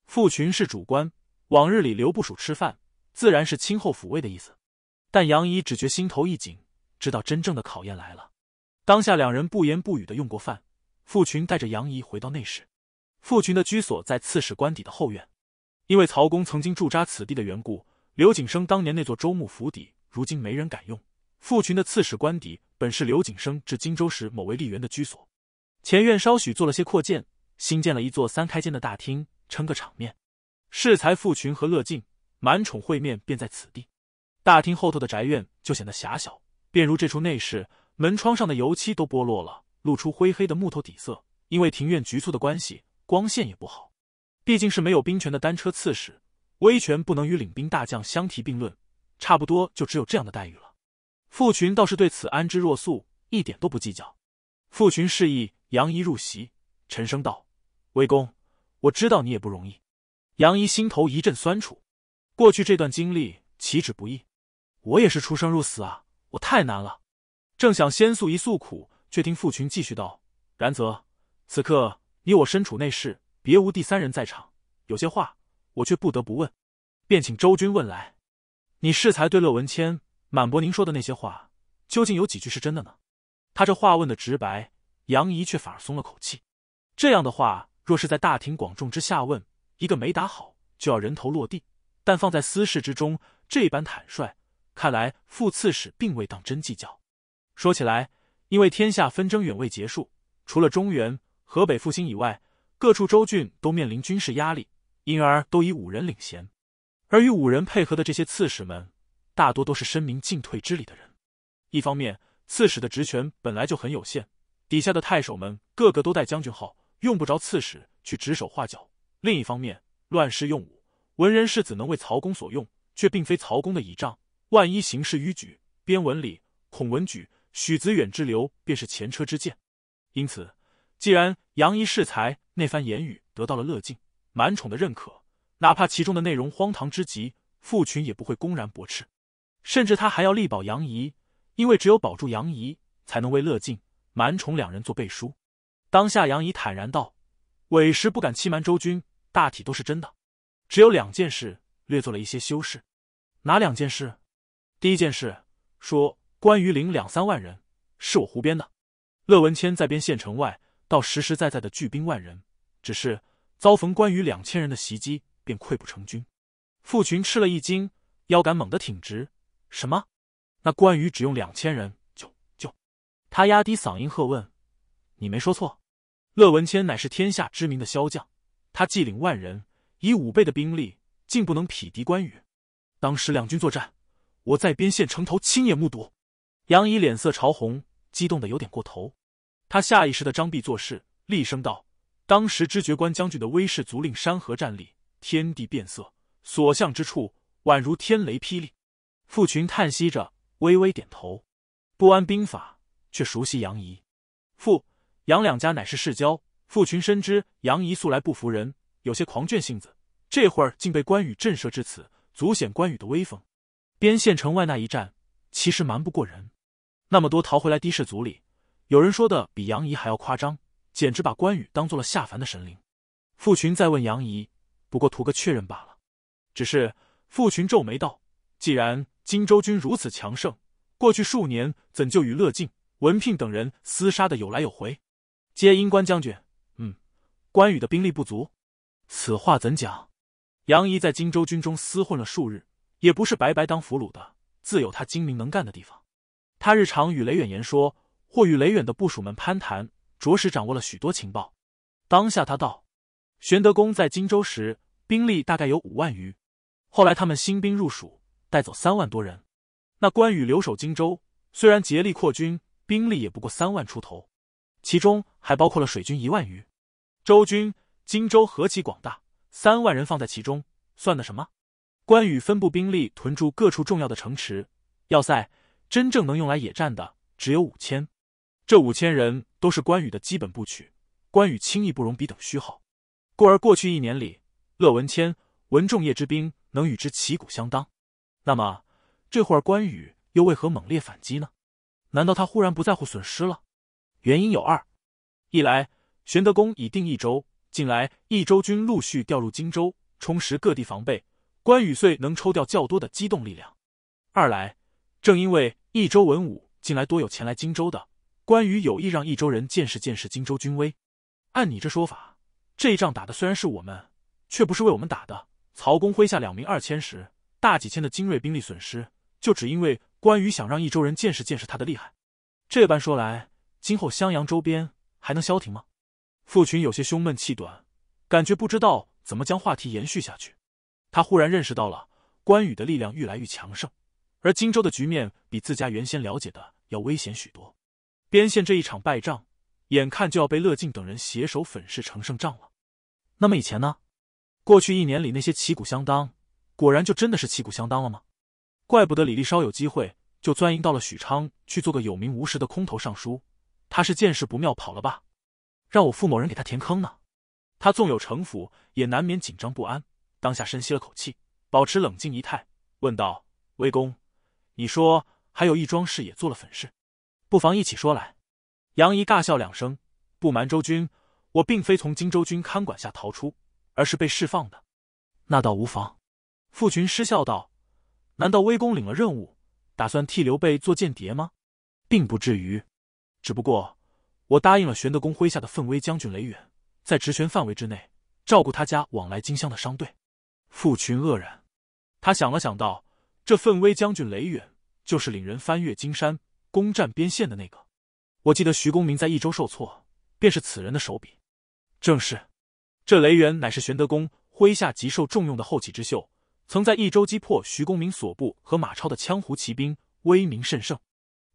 傅群是主官，往日里留部属吃饭，自然是亲厚抚慰的意思。但杨仪只觉心头一紧，知道真正的考验来了。当下两人不言不语的用过饭，傅群带着杨仪回到内室。傅群的居所在刺史官邸的后院。因为曹公曾经驻扎此地的缘故，刘景升当年那座周穆府邸，如今没人敢用。傅群的刺史官邸，本是刘景升至荆州时某位吏员的居所，前院稍许做了些扩建，新建了一座三开间的大厅，撑个场面。适才傅群和乐进满宠会面便在此地。大厅后头的宅院就显得狭小，便如这处内室，门窗上的油漆都剥落了，露出灰黑的木头底色。因为庭院局促的关系，光线也不好。毕竟是没有兵权的单车刺史，威权不能与领兵大将相提并论，差不多就只有这样的待遇了。傅群倒是对此安之若素，一点都不计较。傅群示意杨仪入席，沉声道：“魏公，我知道你也不容易。”杨仪心头一阵酸楚，过去这段经历岂止不易，我也是出生入死啊，我太难了。正想先诉一诉苦，却听傅群继续道：“然则此刻你我身处内室。”别无第三人在场，有些话我却不得不问，便请周军问来。你适才对乐文谦、满伯宁说的那些话，究竟有几句是真的呢？他这话问的直白，杨仪却反而松了口气。这样的话，若是在大庭广众之下问，一个没打好就要人头落地；但放在私事之中，这般坦率，看来副刺史并未当真计较。说起来，因为天下纷争远未结束，除了中原、河北复兴以外，各处州郡都面临军事压力，因而都以五人领衔，而与五人配合的这些刺史们，大多都是深明进退之理的人。一方面，刺史的职权本来就很有限，底下的太守们个个都带将军号，用不着刺史去指手画脚；另一方面，乱世用武，文人世子能为曹公所用，却并非曹公的倚仗。万一行事于举，边文礼、孔文举、许子远之流便是前车之鉴。因此。既然杨仪恃才那番言语得到了乐进、满宠的认可，哪怕其中的内容荒唐之极，傅群也不会公然驳斥，甚至他还要力保杨仪，因为只有保住杨仪，才能为乐进、满宠两人做背书。当下杨仪坦然道：“委实不敢欺瞒周军，大体都是真的，只有两件事略做了一些修饰。哪两件事？第一件事说关于领两三万人是我胡编的，乐文谦在编县城外。”到实实在在的聚兵万人，只是遭逢关羽两千人的袭击，便溃不成军。傅群吃了一惊，腰杆猛地挺直：“什么？那关羽只用两千人就就……”他压低嗓音喝问：“你没说错？乐文谦乃是天下知名的骁将，他既领万人，以五倍的兵力，竟不能匹敌关羽？当时两军作战，我在边县城头亲眼目睹。”杨仪脸色潮红，激动的有点过头。他下意识地张臂作势，厉声道：“当时知觉关将军的威势，足令山河战栗，天地变色，所向之处宛如天雷霹雳。”傅群叹息着，微微点头。不谙兵法，却熟悉杨仪。父杨两家乃是世交，傅群深知杨仪素来不服人，有些狂狷性子。这会儿竟被关羽震慑至此，足显关羽的威风。边县城外那一战，其实瞒不过人。那么多逃回来的士卒里。有人说的比杨仪还要夸张，简直把关羽当做了下凡的神灵。傅群再问杨仪，不过图个确认罢了。只是傅群皱眉道：“既然荆州军如此强盛，过去数年怎就与乐进、文聘等人厮杀的有来有回？皆因关将军……嗯，关羽的兵力不足。此话怎讲？”杨仪在荆州军中厮混了数日，也不是白白当俘虏的，自有他精明能干的地方。他日常与雷远言说。或与雷远的部署们攀谈，着实掌握了许多情报。当下他道：“玄德公在荆州时，兵力大概有五万余。后来他们新兵入蜀，带走三万多人。那关羽留守荆州，虽然竭力扩军，兵力也不过三万出头，其中还包括了水军一万余。周军荆州何其广大，三万人放在其中，算得什么？关羽分布兵力屯驻各处重要的城池、要塞，真正能用来野战的只有五千。”这五千人都是关羽的基本部曲，关羽轻易不容彼等虚耗，故而过去一年里，乐文谦、文仲业之兵能与之旗鼓相当。那么，这会儿关羽又为何猛烈反击呢？难道他忽然不在乎损失了？原因有二：一来，玄德公已定益州，近来益州军陆续调入荆州，充实各地防备，关羽遂能抽调较多的机动力量；二来，正因为益州文武近来多有前来荆州的。关羽有意让益州人见识见识荆州军威。按你这说法，这一仗打的虽然是我们，却不是为我们打的。曹公麾下两名二千石、大几千的精锐兵力损失，就只因为关羽想让益州人见识见识他的厉害。这般说来，今后襄阳周边还能消停吗？傅群有些胸闷气短，感觉不知道怎么将话题延续下去。他忽然认识到了，关羽的力量愈来愈强盛，而荆州的局面比自家原先了解的要危险许多。边线这一场败仗，眼看就要被乐进等人携手粉饰成胜仗了。那么以前呢？过去一年里那些旗鼓相当，果然就真的是旗鼓相当了吗？怪不得李立稍有机会就钻营到了许昌去做个有名无实的空头尚书，他是见势不妙跑了吧？让我傅某人给他填坑呢。他纵有城府，也难免紧张不安。当下深吸了口气，保持冷静仪态，问道：“魏公，你说还有一桩事也做了粉饰？”不妨一起说来。杨仪尬笑两声，不瞒周军，我并非从荆州军看管下逃出，而是被释放的。那倒无妨。傅群失笑道：“难道威公领了任务，打算替刘备做间谍吗？”并不至于，只不过我答应了玄德公麾下的奋威将军雷远，在职权范围之内照顾他家往来荆襄的商队。傅群愕然，他想了想道：“这奋威将军雷远，就是领人翻越金山。”攻占边县的那个，我记得徐公明在益州受挫，便是此人的手笔。正是，这雷元乃是玄德公麾下极受重用的后起之秀，曾在益州击破徐公明所部和马超的羌胡骑兵，威名甚盛。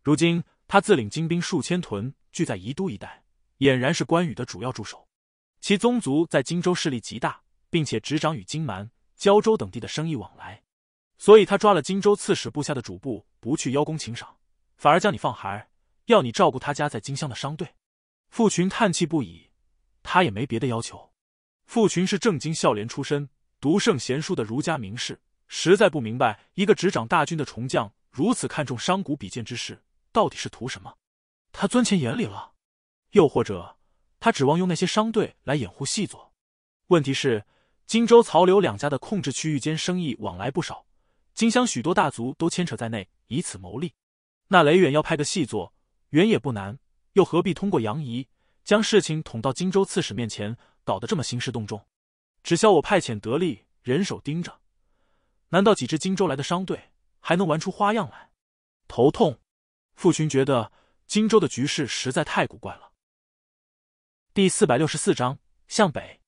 如今他自领精兵数千屯聚在宜都一带，俨然是关羽的主要助手。其宗族在荆州势力极大，并且执掌与荆蛮、胶州等地的生意往来，所以他抓了荆州刺史部下的主簿，不去邀功请赏。反而将你放孩，要你照顾他家在金乡的商队。傅群叹气不已，他也没别的要求。傅群是正经孝廉出身，读圣贤书的儒家名士，实在不明白一个执掌大军的重将如此看重商贾比剑之事，到底是图什么？他钻钱眼里了，又或者他指望用那些商队来掩护细作？问题是荆州曹刘两家的控制区域间生意往来不少，金乡许多大族都牵扯在内，以此谋利。那雷远要派个细作，远也不难，又何必通过杨仪将事情捅到荆州刺史面前，搞得这么兴师动众？只消我派遣得力人手盯着，难道几支荆州来的商队还能玩出花样来？头痛！傅群觉得荆州的局势实在太古怪了。第四百六十四章向北，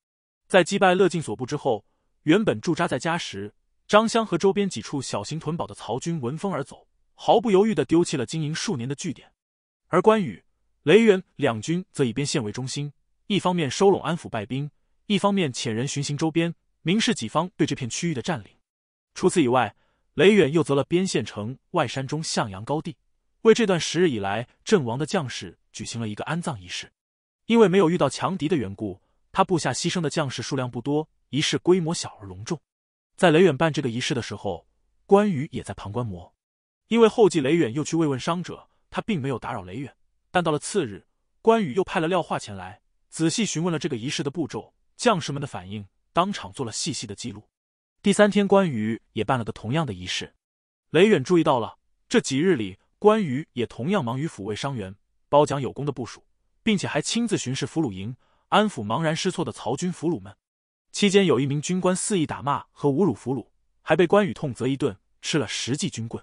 在击败乐进所部之后，原本驻扎在家时、张乡和周边几处小型屯堡的曹军闻风而走。毫不犹豫地丢弃了经营数年的据点，而关羽、雷远两军则以边线为中心，一方面收拢安抚败兵，一方面遣人巡行周边，明示己方对这片区域的占领。除此以外，雷远又择了边县城外山中向阳高地，为这段时日以来阵亡的将士举行了一个安葬仪式。因为没有遇到强敌的缘故，他部下牺牲的将士数量不多，仪式规模小而隆重。在雷远办这个仪式的时候，关羽也在旁观摩。因为后继雷远又去慰问伤者，他并没有打扰雷远。但到了次日，关羽又派了廖化前来，仔细询问了这个仪式的步骤，将士们的反应，当场做了细细的记录。第三天，关羽也办了个同样的仪式。雷远注意到了，这几日里，关羽也同样忙于抚慰伤员、褒奖有功的部署，并且还亲自巡视俘虏营，安抚茫然失措的曹军俘虏们。期间，有一名军官肆意打骂和侮辱俘虏，还被关羽痛责一顿，吃了十记军棍。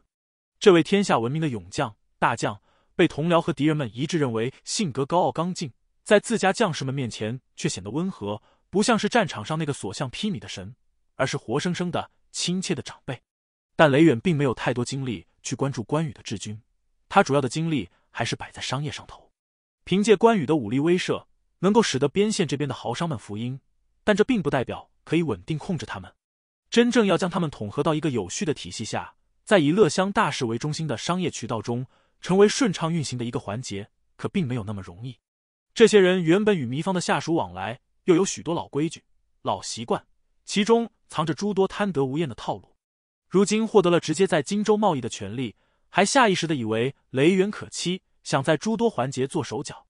这位天下闻名的勇将大将，被同僚和敌人们一致认为性格高傲刚劲，在自家将士们面前却显得温和，不像是战场上那个所向披靡的神，而是活生生的亲切的长辈。但雷远并没有太多精力去关注关羽的治军，他主要的精力还是摆在商业上头。凭借关羽的武力威慑，能够使得边线这边的豪商们服膺，但这并不代表可以稳定控制他们。真正要将他们统合到一个有序的体系下。在以乐乡大事为中心的商业渠道中，成为顺畅运行的一个环节，可并没有那么容易。这些人原本与糜芳的下属往来，又有许多老规矩、老习惯，其中藏着诸多贪得无厌的套路。如今获得了直接在荆州贸易的权利，还下意识的以为雷远可欺，想在诸多环节做手脚。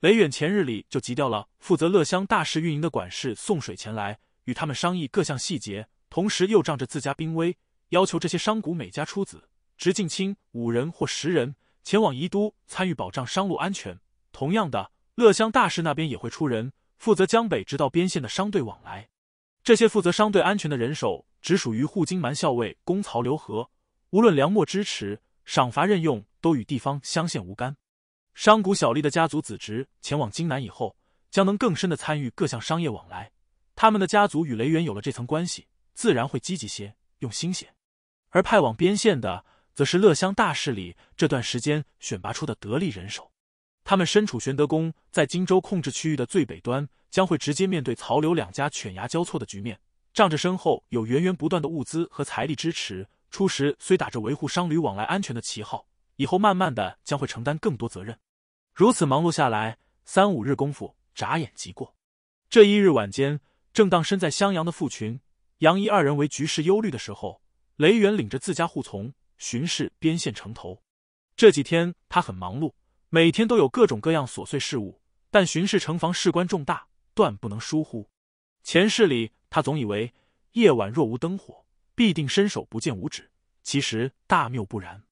雷远前日里就急调了负责乐乡大事运营的管事送水前来，与他们商议各项细节，同时又仗着自家兵威。要求这些商贾每家出子，直近亲五人或十人，前往宜都参与保障商路安全。同样的，乐乡大市那边也会出人，负责江北直到边县的商队往来。这些负责商队安全的人手，只属于护金蛮校尉公曹刘和，无论梁墨支持、赏罚任用，都与地方乡县无干。商贾小吏的家族子侄前往荆南以后，将能更深的参与各项商业往来。他们的家族与雷源有了这层关系，自然会积极些，用心些。而派往边县的，则是乐乡大势力这段时间选拔出的得力人手。他们身处玄德公在荆州控制区域的最北端，将会直接面对曹刘两家犬牙交错的局面。仗着身后有源源不断的物资和财力支持，初时虽打着维护商旅往来安全的旗号，以后慢慢的将会承担更多责任。如此忙碌下来，三五日功夫眨眼即过。这一日晚间，正当身在襄阳的傅群、杨仪二人为局势忧虑的时候。雷元领着自家护从巡视边县城头，这几天他很忙碌，每天都有各种各样琐碎事务。但巡视城防事关重大，断不能疏忽。前世里，他总以为夜晚若无灯火，必定伸手不见五指。其实大谬不然。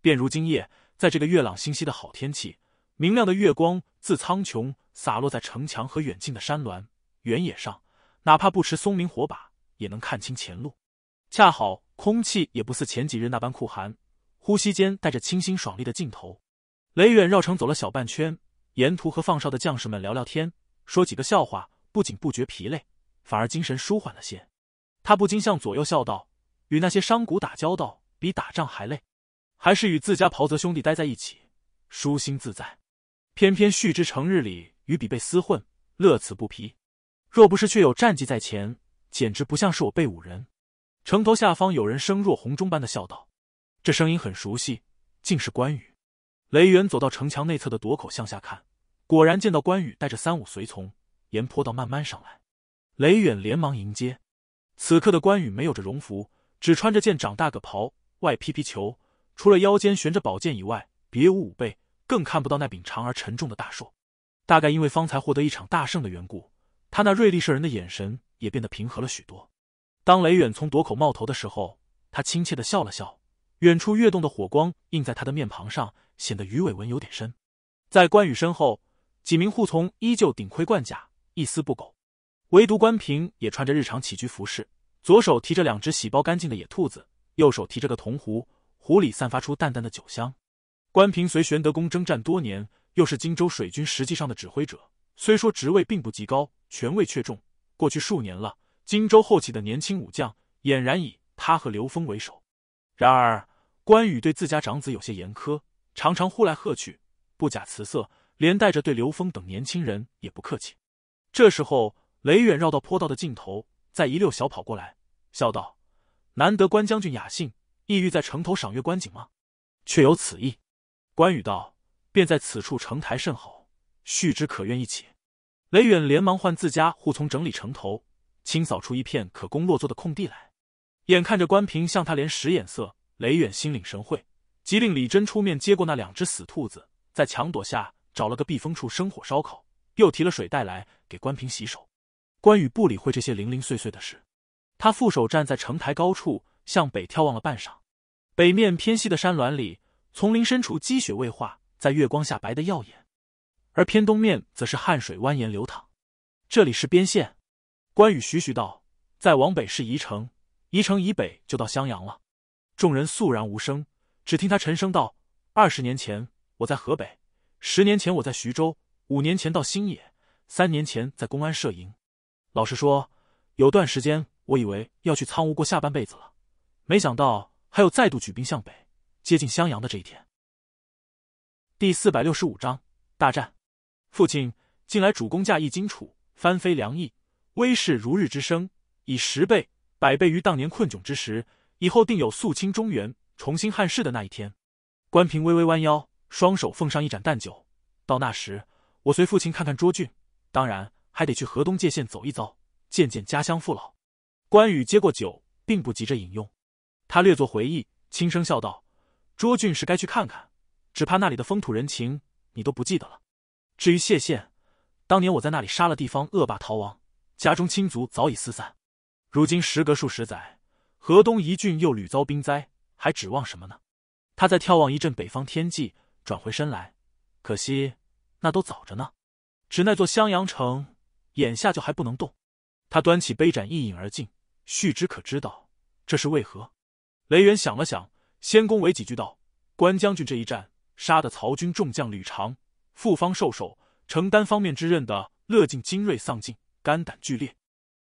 便如今夜，在这个月朗星稀的好天气，明亮的月光自苍穹洒落在城墙和远近的山峦、原野上，哪怕不持松明火把，也能看清前路。恰好。空气也不似前几日那般酷寒，呼吸间带着清新爽利的劲头。雷远绕城走了小半圈，沿途和放哨的将士们聊聊天，说几个笑话，不仅不觉疲累，反而精神舒缓了些。他不禁向左右笑道：“与那些商贾打交道，比打仗还累，还是与自家袍泽兄弟待在一起，舒心自在。偏偏续之成日里与比辈厮混，乐此不疲。若不是却有战绩在前，简直不像是我辈武人。”城头下方有人声若洪钟般的笑道：“这声音很熟悉，竟是关羽。”雷远走到城墙内侧的垛口向下看，果然见到关羽带着三五随从沿坡道慢慢上来。雷远连忙迎接。此刻的关羽没有着戎服，只穿着件长大葛袍外披皮裘，除了腰间悬着宝剑以外，别无武备，更看不到那柄长而沉重的大槊。大概因为方才获得一场大胜的缘故，他那锐利慑人的眼神也变得平和了许多。当雷远从垛口冒头的时候，他亲切的笑了笑。远处跃动的火光映在他的面庞上，显得鱼尾纹有点深。在关羽身后，几名护从依旧顶盔贯甲，一丝不苟。唯独关平也穿着日常起居服饰，左手提着两只洗包干净的野兔子，右手提着个铜壶，壶里散发出淡淡的酒香。关平随玄德公征战多年，又是荆州水军实际上的指挥者，虽说职位并不极高，权位却重。过去数年了。荆州后起的年轻武将，俨然以他和刘峰为首。然而关羽对自家长子有些严苛，常常呼来喝去，不假辞色，连带着对刘峰等年轻人也不客气。这时候，雷远绕到坡道的尽头，再一溜小跑过来，笑道：“难得关将军雅兴，意欲在城头赏月观景吗？”“确有此意。”关羽道，“便在此处城台甚好，旭之可愿一起？”雷远连忙唤自家护从整理城头。清扫出一片可供落座的空地来，眼看着关平向他连使眼色，雷远心领神会，即令李真出面接过那两只死兔子，在墙垛下找了个避风处生火烧烤，又提了水带来给关平洗手。关羽不理会这些零零碎碎的事，他负手站在城台高处，向北眺望了半晌。北面偏西的山峦里，丛林深处积雪未化，在月光下白得耀眼；而偏东面则是汗水蜿蜒流淌，这里是边县。关羽徐徐道：“再往北是宜城，宜城以北就到襄阳了。”众人肃然无声。只听他沉声道：“二十年前我在河北，十年前我在徐州，五年前到新野，三年前在公安设营。老实说，有段时间我以为要去苍梧过下半辈子了，没想到还有再度举兵向北，接近襄阳的这一天。”第四百六十五章大战。父亲，近来主公驾一荆楚，翻飞梁邑，威势如日之升，以十倍、百倍于当年困窘之时，以后定有肃清中原、重新汉室的那一天。关平微微弯腰，双手奉上一盏淡酒。到那时，我随父亲看看涿郡，当然还得去河东界县走一遭，见见家乡父老。关羽接过酒，并不急着饮用，他略作回忆，轻声笑道：“涿郡是该去看看，只怕那里的风土人情你都不记得了。至于谢县，当年我在那里杀了地方恶霸，逃亡。”家中亲族早已四散，如今时隔数十载，河东一郡又屡遭兵灾，还指望什么呢？他在眺望一阵北方天际，转回身来，可惜那都早着呢。只那座襄阳城，眼下就还不能动。他端起杯盏，一饮而尽。续之可知道这是为何？雷元想了想，先恭维几句道：“关将军这一战，杀的曹军众将吕长，傅方受首，承担方面之任的乐进精锐丧尽。”肝胆俱裂，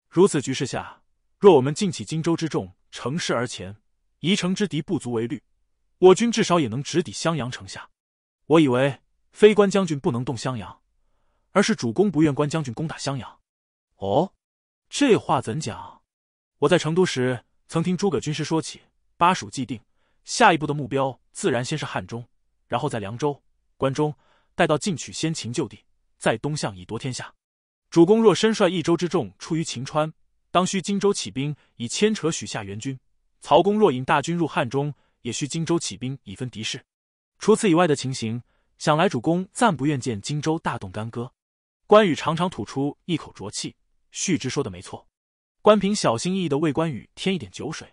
如此局势下，若我们尽起荆州之众，乘势而前，宜城之敌不足为虑，我军至少也能直抵襄阳城下。我以为非关将军不能动襄阳，而是主公不愿关将军攻打襄阳。哦，这话怎讲？我在成都时曾听诸葛军师说起，巴蜀既定，下一步的目标自然先是汉中，然后再凉州、关中，待到进取先秦旧地，再东向以夺天下。主公若身率益州之众出于秦川，当需荆州起兵以牵扯许下援军；曹公若引大军入汉中，也需荆州起兵以分敌势。除此以外的情形，想来主公暂不愿见荆州大动干戈。关羽常常吐出一口浊气，续之说的没错。关平小心翼翼的为关羽添一点酒水，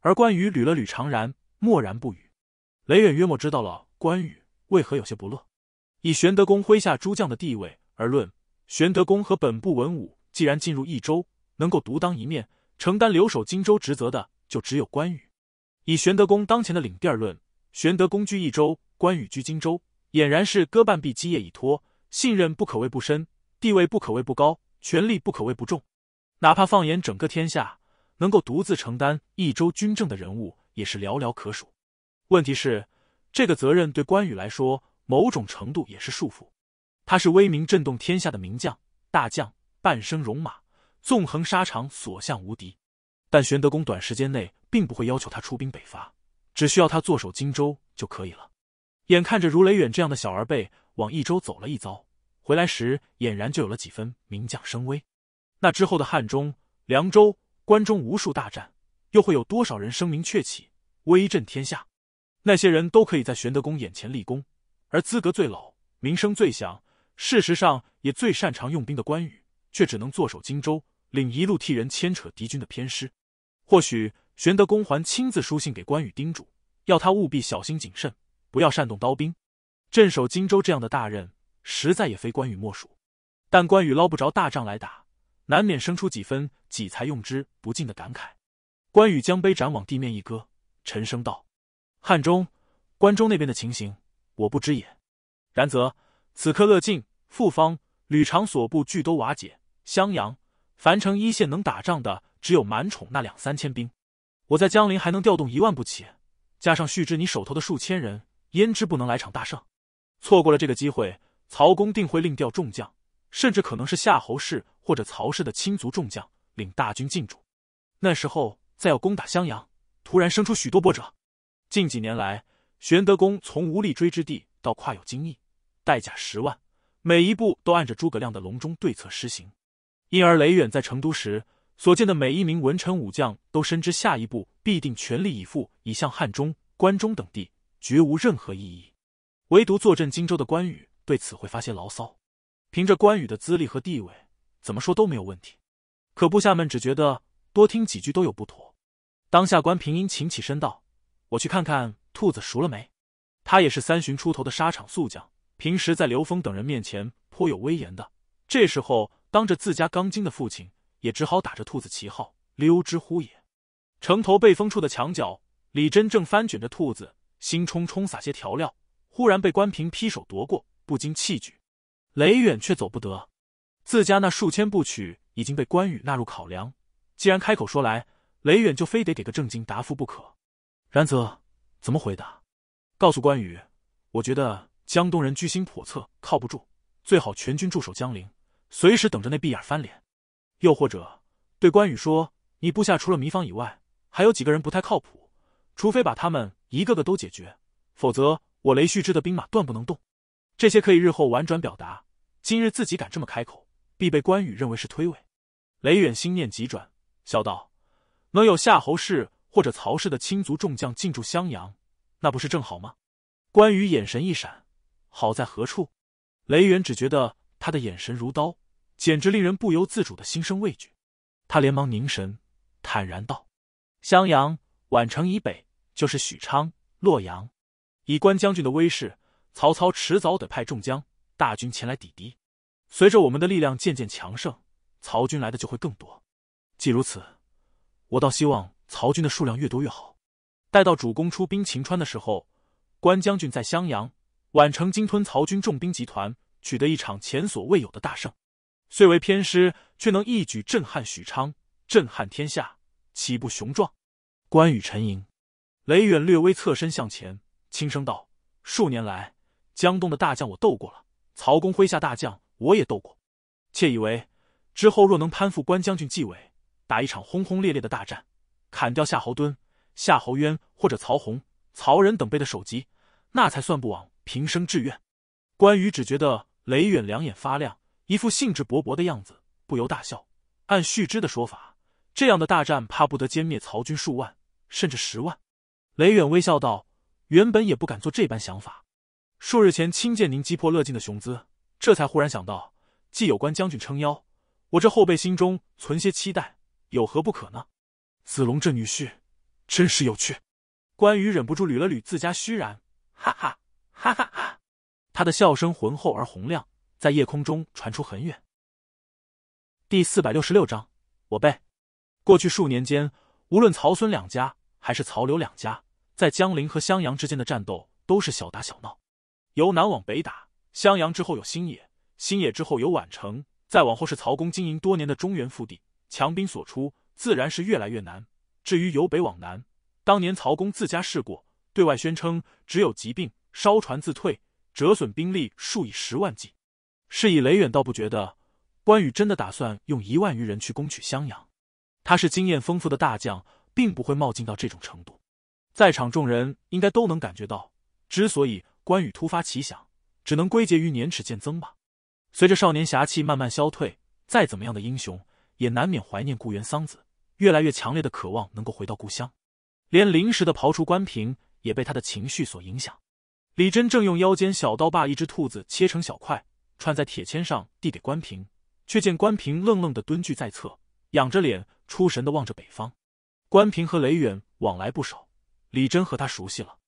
而关羽捋了捋长髯，默然不语。雷远约莫知道了关羽为何有些不乐，以玄德公麾下诸将的地位而论。玄德公和本部文武既然进入益州，能够独当一面承担留守荆州职责的，就只有关羽。以玄德公当前的领地而论，玄德公居益州，关羽居荆州，俨然是割半壁基业已托，信任不可谓不深，地位不可谓不高，权力不可谓不重。哪怕放眼整个天下，能够独自承担益州军政的人物也是寥寥可数。问题是，这个责任对关羽来说，某种程度也是束缚。他是威名震动天下的名将大将，半生戎马，纵横沙场，所向无敌。但玄德公短时间内并不会要求他出兵北伐，只需要他坐守荆州就可以了。眼看着如雷远这样的小儿辈往益州走了一遭，回来时俨然就有了几分名将声威。那之后的汉中、凉州、关中无数大战，又会有多少人声名鹊起，威震天下？那些人都可以在玄德公眼前立功，而资格最老、名声最响。事实上，也最擅长用兵的关羽，却只能坐守荆州，领一路替人牵扯敌军的偏师。或许，玄德公还亲自书信给关羽叮嘱，要他务必小心谨慎，不要擅动刀兵。镇守荆州这样的大任，实在也非关羽莫属。但关羽捞不着大仗来打，难免生出几分己才用之不尽的感慨。关羽将杯盏往地面一搁，沉声道：“汉中、关中那边的情形，我不知也。然则此刻乐进。”复方吕长所部俱都瓦解，襄阳、樊城一线能打仗的只有满宠那两三千兵。我在江陵还能调动一万步骑，加上续之你手头的数千人，焉知不能来场大胜？错过了这个机会，曹公定会令调众将，甚至可能是夏侯氏或者曹氏的亲族众将领大军进驻。那时候再要攻打襄阳，突然生出许多波折。近几年来，玄德公从无力追之地到跨有荆益，代价十万。每一步都按着诸葛亮的隆中对策施行，因而雷远在成都时所见的每一名文臣武将都深知下一步必定全力以赴，以向汉中、关中等地，绝无任何异议。唯独坐镇荆州的关羽对此会发些牢骚。凭着关羽的资历和地位，怎么说都没有问题。可部下们只觉得多听几句都有不妥。当下关平英请起身道：“我去看看兔子熟了没。”他也是三旬出头的沙场宿将。平时在刘峰等人面前颇有威严的，这时候当着自家钢筋的父亲，也只好打着兔子旗号溜之乎也。城头被封处的墙角，李真正翻卷着兔子，心冲冲撒些调料，忽然被关平劈手夺过，不禁气举。雷远却走不得，自家那数千部曲已经被关羽纳入考量，既然开口说来，雷远就非得给个正经答复不可。然则怎么回答？告诉关羽，我觉得。江东人居心叵测，靠不住，最好全军驻守江陵，随时等着那碧眼翻脸。又或者对关羽说：“你部下除了糜芳以外，还有几个人不太靠谱，除非把他们一个个都解决，否则我雷旭之的兵马断不能动。”这些可以日后婉转表达，今日自己敢这么开口，必被关羽认为是推诿。雷远心念急转，笑道：“能有夏侯氏或者曹氏的亲族众将进驻襄阳，那不是正好吗？”关羽眼神一闪。好在何处？雷元只觉得他的眼神如刀，简直令人不由自主的心生畏惧。他连忙凝神，坦然道：“襄阳宛城以北就是许昌、洛阳。以关将军的威势，曹操迟早得派众将大军前来抵敌。随着我们的力量渐渐强盛，曹军来的就会更多。既如此，我倒希望曹军的数量越多越好。待到主公出兵秦川的时候，关将军在襄阳。”宛城鲸吞曹军重兵集团，取得一场前所未有的大胜。虽为偏师，却能一举震撼许昌，震撼天下，岂不雄壮？关羽沉吟，雷远略微侧身向前，轻声道：“数年来，江东的大将我斗过了，曹公麾下大将我也斗过。窃以为，之后若能攀附关将军继位，打一场轰轰烈烈的大战，砍掉夏侯惇、夏侯渊或者曹洪、曹仁等辈的首级，那才算不枉。”平生志愿，关羽只觉得雷远两眼发亮，一副兴致勃勃的样子，不由大笑。按旭之的说法，这样的大战，怕不得歼灭曹军数万，甚至十万。雷远微笑道：“原本也不敢做这般想法，数日前亲见您击破乐进的雄姿，这才忽然想到，既有关将军撑腰，我这后辈心中存些期待，有何不可呢？”子龙这女婿，真是有趣。关羽忍不住捋了捋自家虚然，哈哈。哈哈哈，他的笑声浑厚而洪亮，在夜空中传出很远。第四百六十六章，我背。过去数年间，无论曹孙两家还是曹刘两家，在江陵和襄阳之间的战斗都是小打小闹。由南往北打襄阳之后，有新野，新野之后有宛城，再往后是曹公经营多年的中原腹地，强兵所出，自然是越来越难。至于由北往南，当年曹公自家试过，对外宣称只有疾病。烧船自退，折损兵力数以十万计。是以雷远倒不觉得关羽真的打算用一万余人去攻取襄阳。他是经验丰富的大将，并不会冒进到这种程度。在场众人应该都能感觉到，之所以关羽突发奇想，只能归结于年齿渐增吧。随着少年侠气慢慢消退，再怎么样的英雄也难免怀念故园桑梓，越来越强烈的渴望能够回到故乡。连临时的刨除关平，也被他的情绪所影响。李真正用腰间小刀把一只兔子切成小块，串在铁签上递给关平，却见关平愣愣地蹲踞在侧，仰着脸出神地望着北方。关平和雷远往来不少，李真和他熟悉了，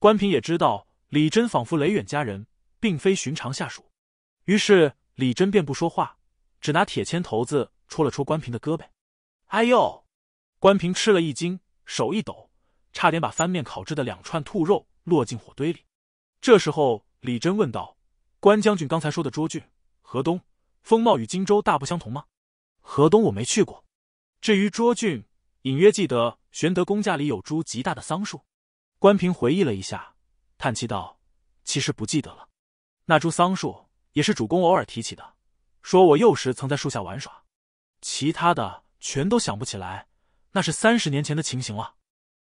关平也知道李真仿佛雷远家人，并非寻常下属，于是李真便不说话，只拿铁签头子戳了戳关平的胳膊。哎呦！关平吃了一惊，手一抖，差点把翻面烤制的两串兔肉落进火堆里。这时候，李真问道：“关将军刚才说的涿郡、河东风貌与荆州大不相同吗？”“河东我没去过，至于涿郡，隐约记得，玄德公家里有株极大的桑树。”关平回忆了一下，叹气道：“其实不记得了，那株桑树也是主公偶尔提起的，说我幼时曾在树下玩耍，其他的全都想不起来，那是三十年前的情形了。”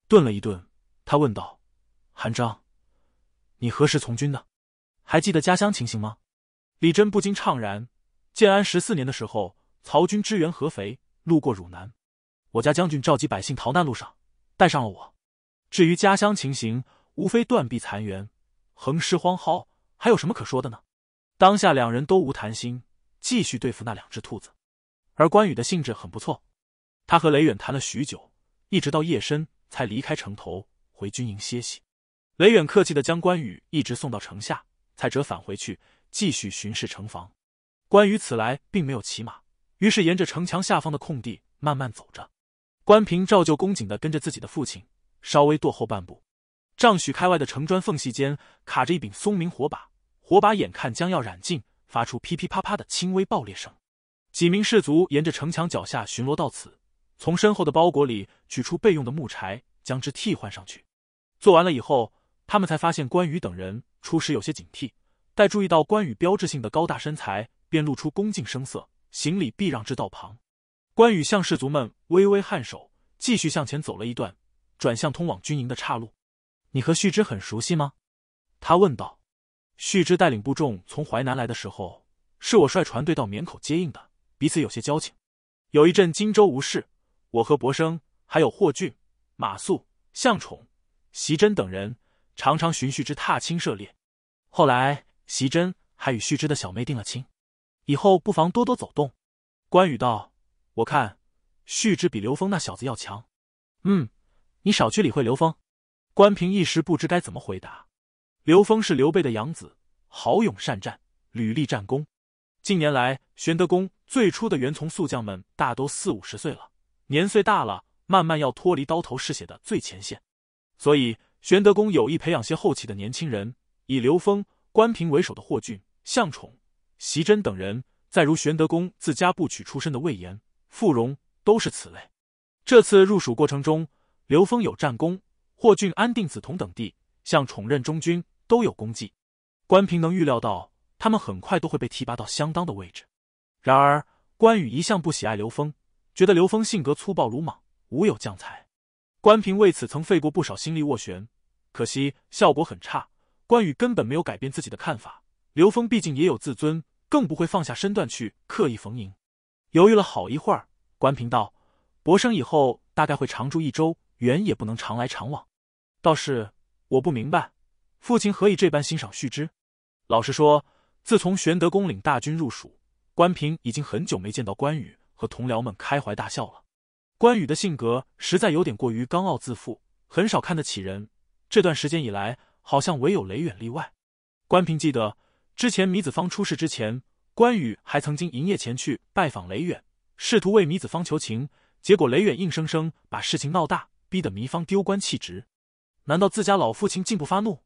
顿了一顿，他问道：“韩章。”你何时从军的？还记得家乡情形吗？李真不禁怅然。建安十四年的时候，曹军支援合肥，路过汝南，我家将军召集百姓逃难，路上带上了我。至于家乡情形，无非断壁残垣、横尸荒蒿，还有什么可说的呢？当下两人都无谈心，继续对付那两只兔子。而关羽的兴致很不错，他和雷远谈了许久，一直到夜深才离开城头，回军营歇息。雷远客气的将关羽一直送到城下，才折返回去继续巡视城防。关羽此来并没有骑马，于是沿着城墙下方的空地慢慢走着。关平照旧恭谨的跟着自己的父亲，稍微落后半步。丈许开外的城砖缝隙间卡着一柄松明火把，火把眼看将要燃尽，发出噼噼啪啪的轻微爆裂声。几名士卒沿着城墙脚下巡逻到此，从身后的包裹里取出备用的木柴，将之替换上去。做完了以后。他们才发现关羽等人初时有些警惕，待注意到关羽标志性的高大身材，便露出恭敬声色，行礼避让至道旁。关羽向士卒们微微颔首，继续向前走了一段，转向通往军营的岔路。“你和旭之很熟悉吗？”他问道。旭之带领部众从淮南来的时候，是我率船队到沔口接应的，彼此有些交情。有一阵荆州无事，我和伯生还有霍峻、马谡、向宠、席真等人。常常寻旭之踏青涉猎，后来席珍还与旭之的小妹定了亲，以后不妨多多走动。关羽道：“我看旭之比刘峰那小子要强。”嗯，你少去理会刘峰。关平一时不知该怎么回答。刘峰是刘备的养子，豪勇善战，屡立战功。近年来，玄德公最初的原从宿将们大都四五十岁了，年岁大了，慢慢要脱离刀头嗜血的最前线，所以。玄德公有意培养些后起的年轻人，以刘峰、关平为首的霍峻、向宠、袭真等人，再如玄德公自家部曲出身的魏延、傅荣，都是此类。这次入蜀过程中，刘峰有战功，霍峻、安定子童等地，向宠任中军都有功绩，关平能预料到他们很快都会被提拔到相当的位置。然而关羽一向不喜爱刘峰，觉得刘峰性格粗暴鲁莽，无有将才。关平为此曾费过不少心力斡旋。可惜效果很差，关羽根本没有改变自己的看法。刘峰毕竟也有自尊，更不会放下身段去刻意逢迎。犹豫了好一会儿，关平道：“博生以后大概会常住一周，远也不能常来常往。倒是我不明白，父亲何以这般欣赏旭之？”老实说，自从玄德公领大军入蜀，关平已经很久没见到关羽和同僚们开怀大笑了。关羽的性格实在有点过于刚傲自负，很少看得起人。这段时间以来，好像唯有雷远例外。关平记得，之前米子方出事之前，关羽还曾经营业前去拜访雷远，试图为米子方求情。结果雷远硬生生把事情闹大，逼得糜方丢官弃职。难道自家老父亲竟不发怒？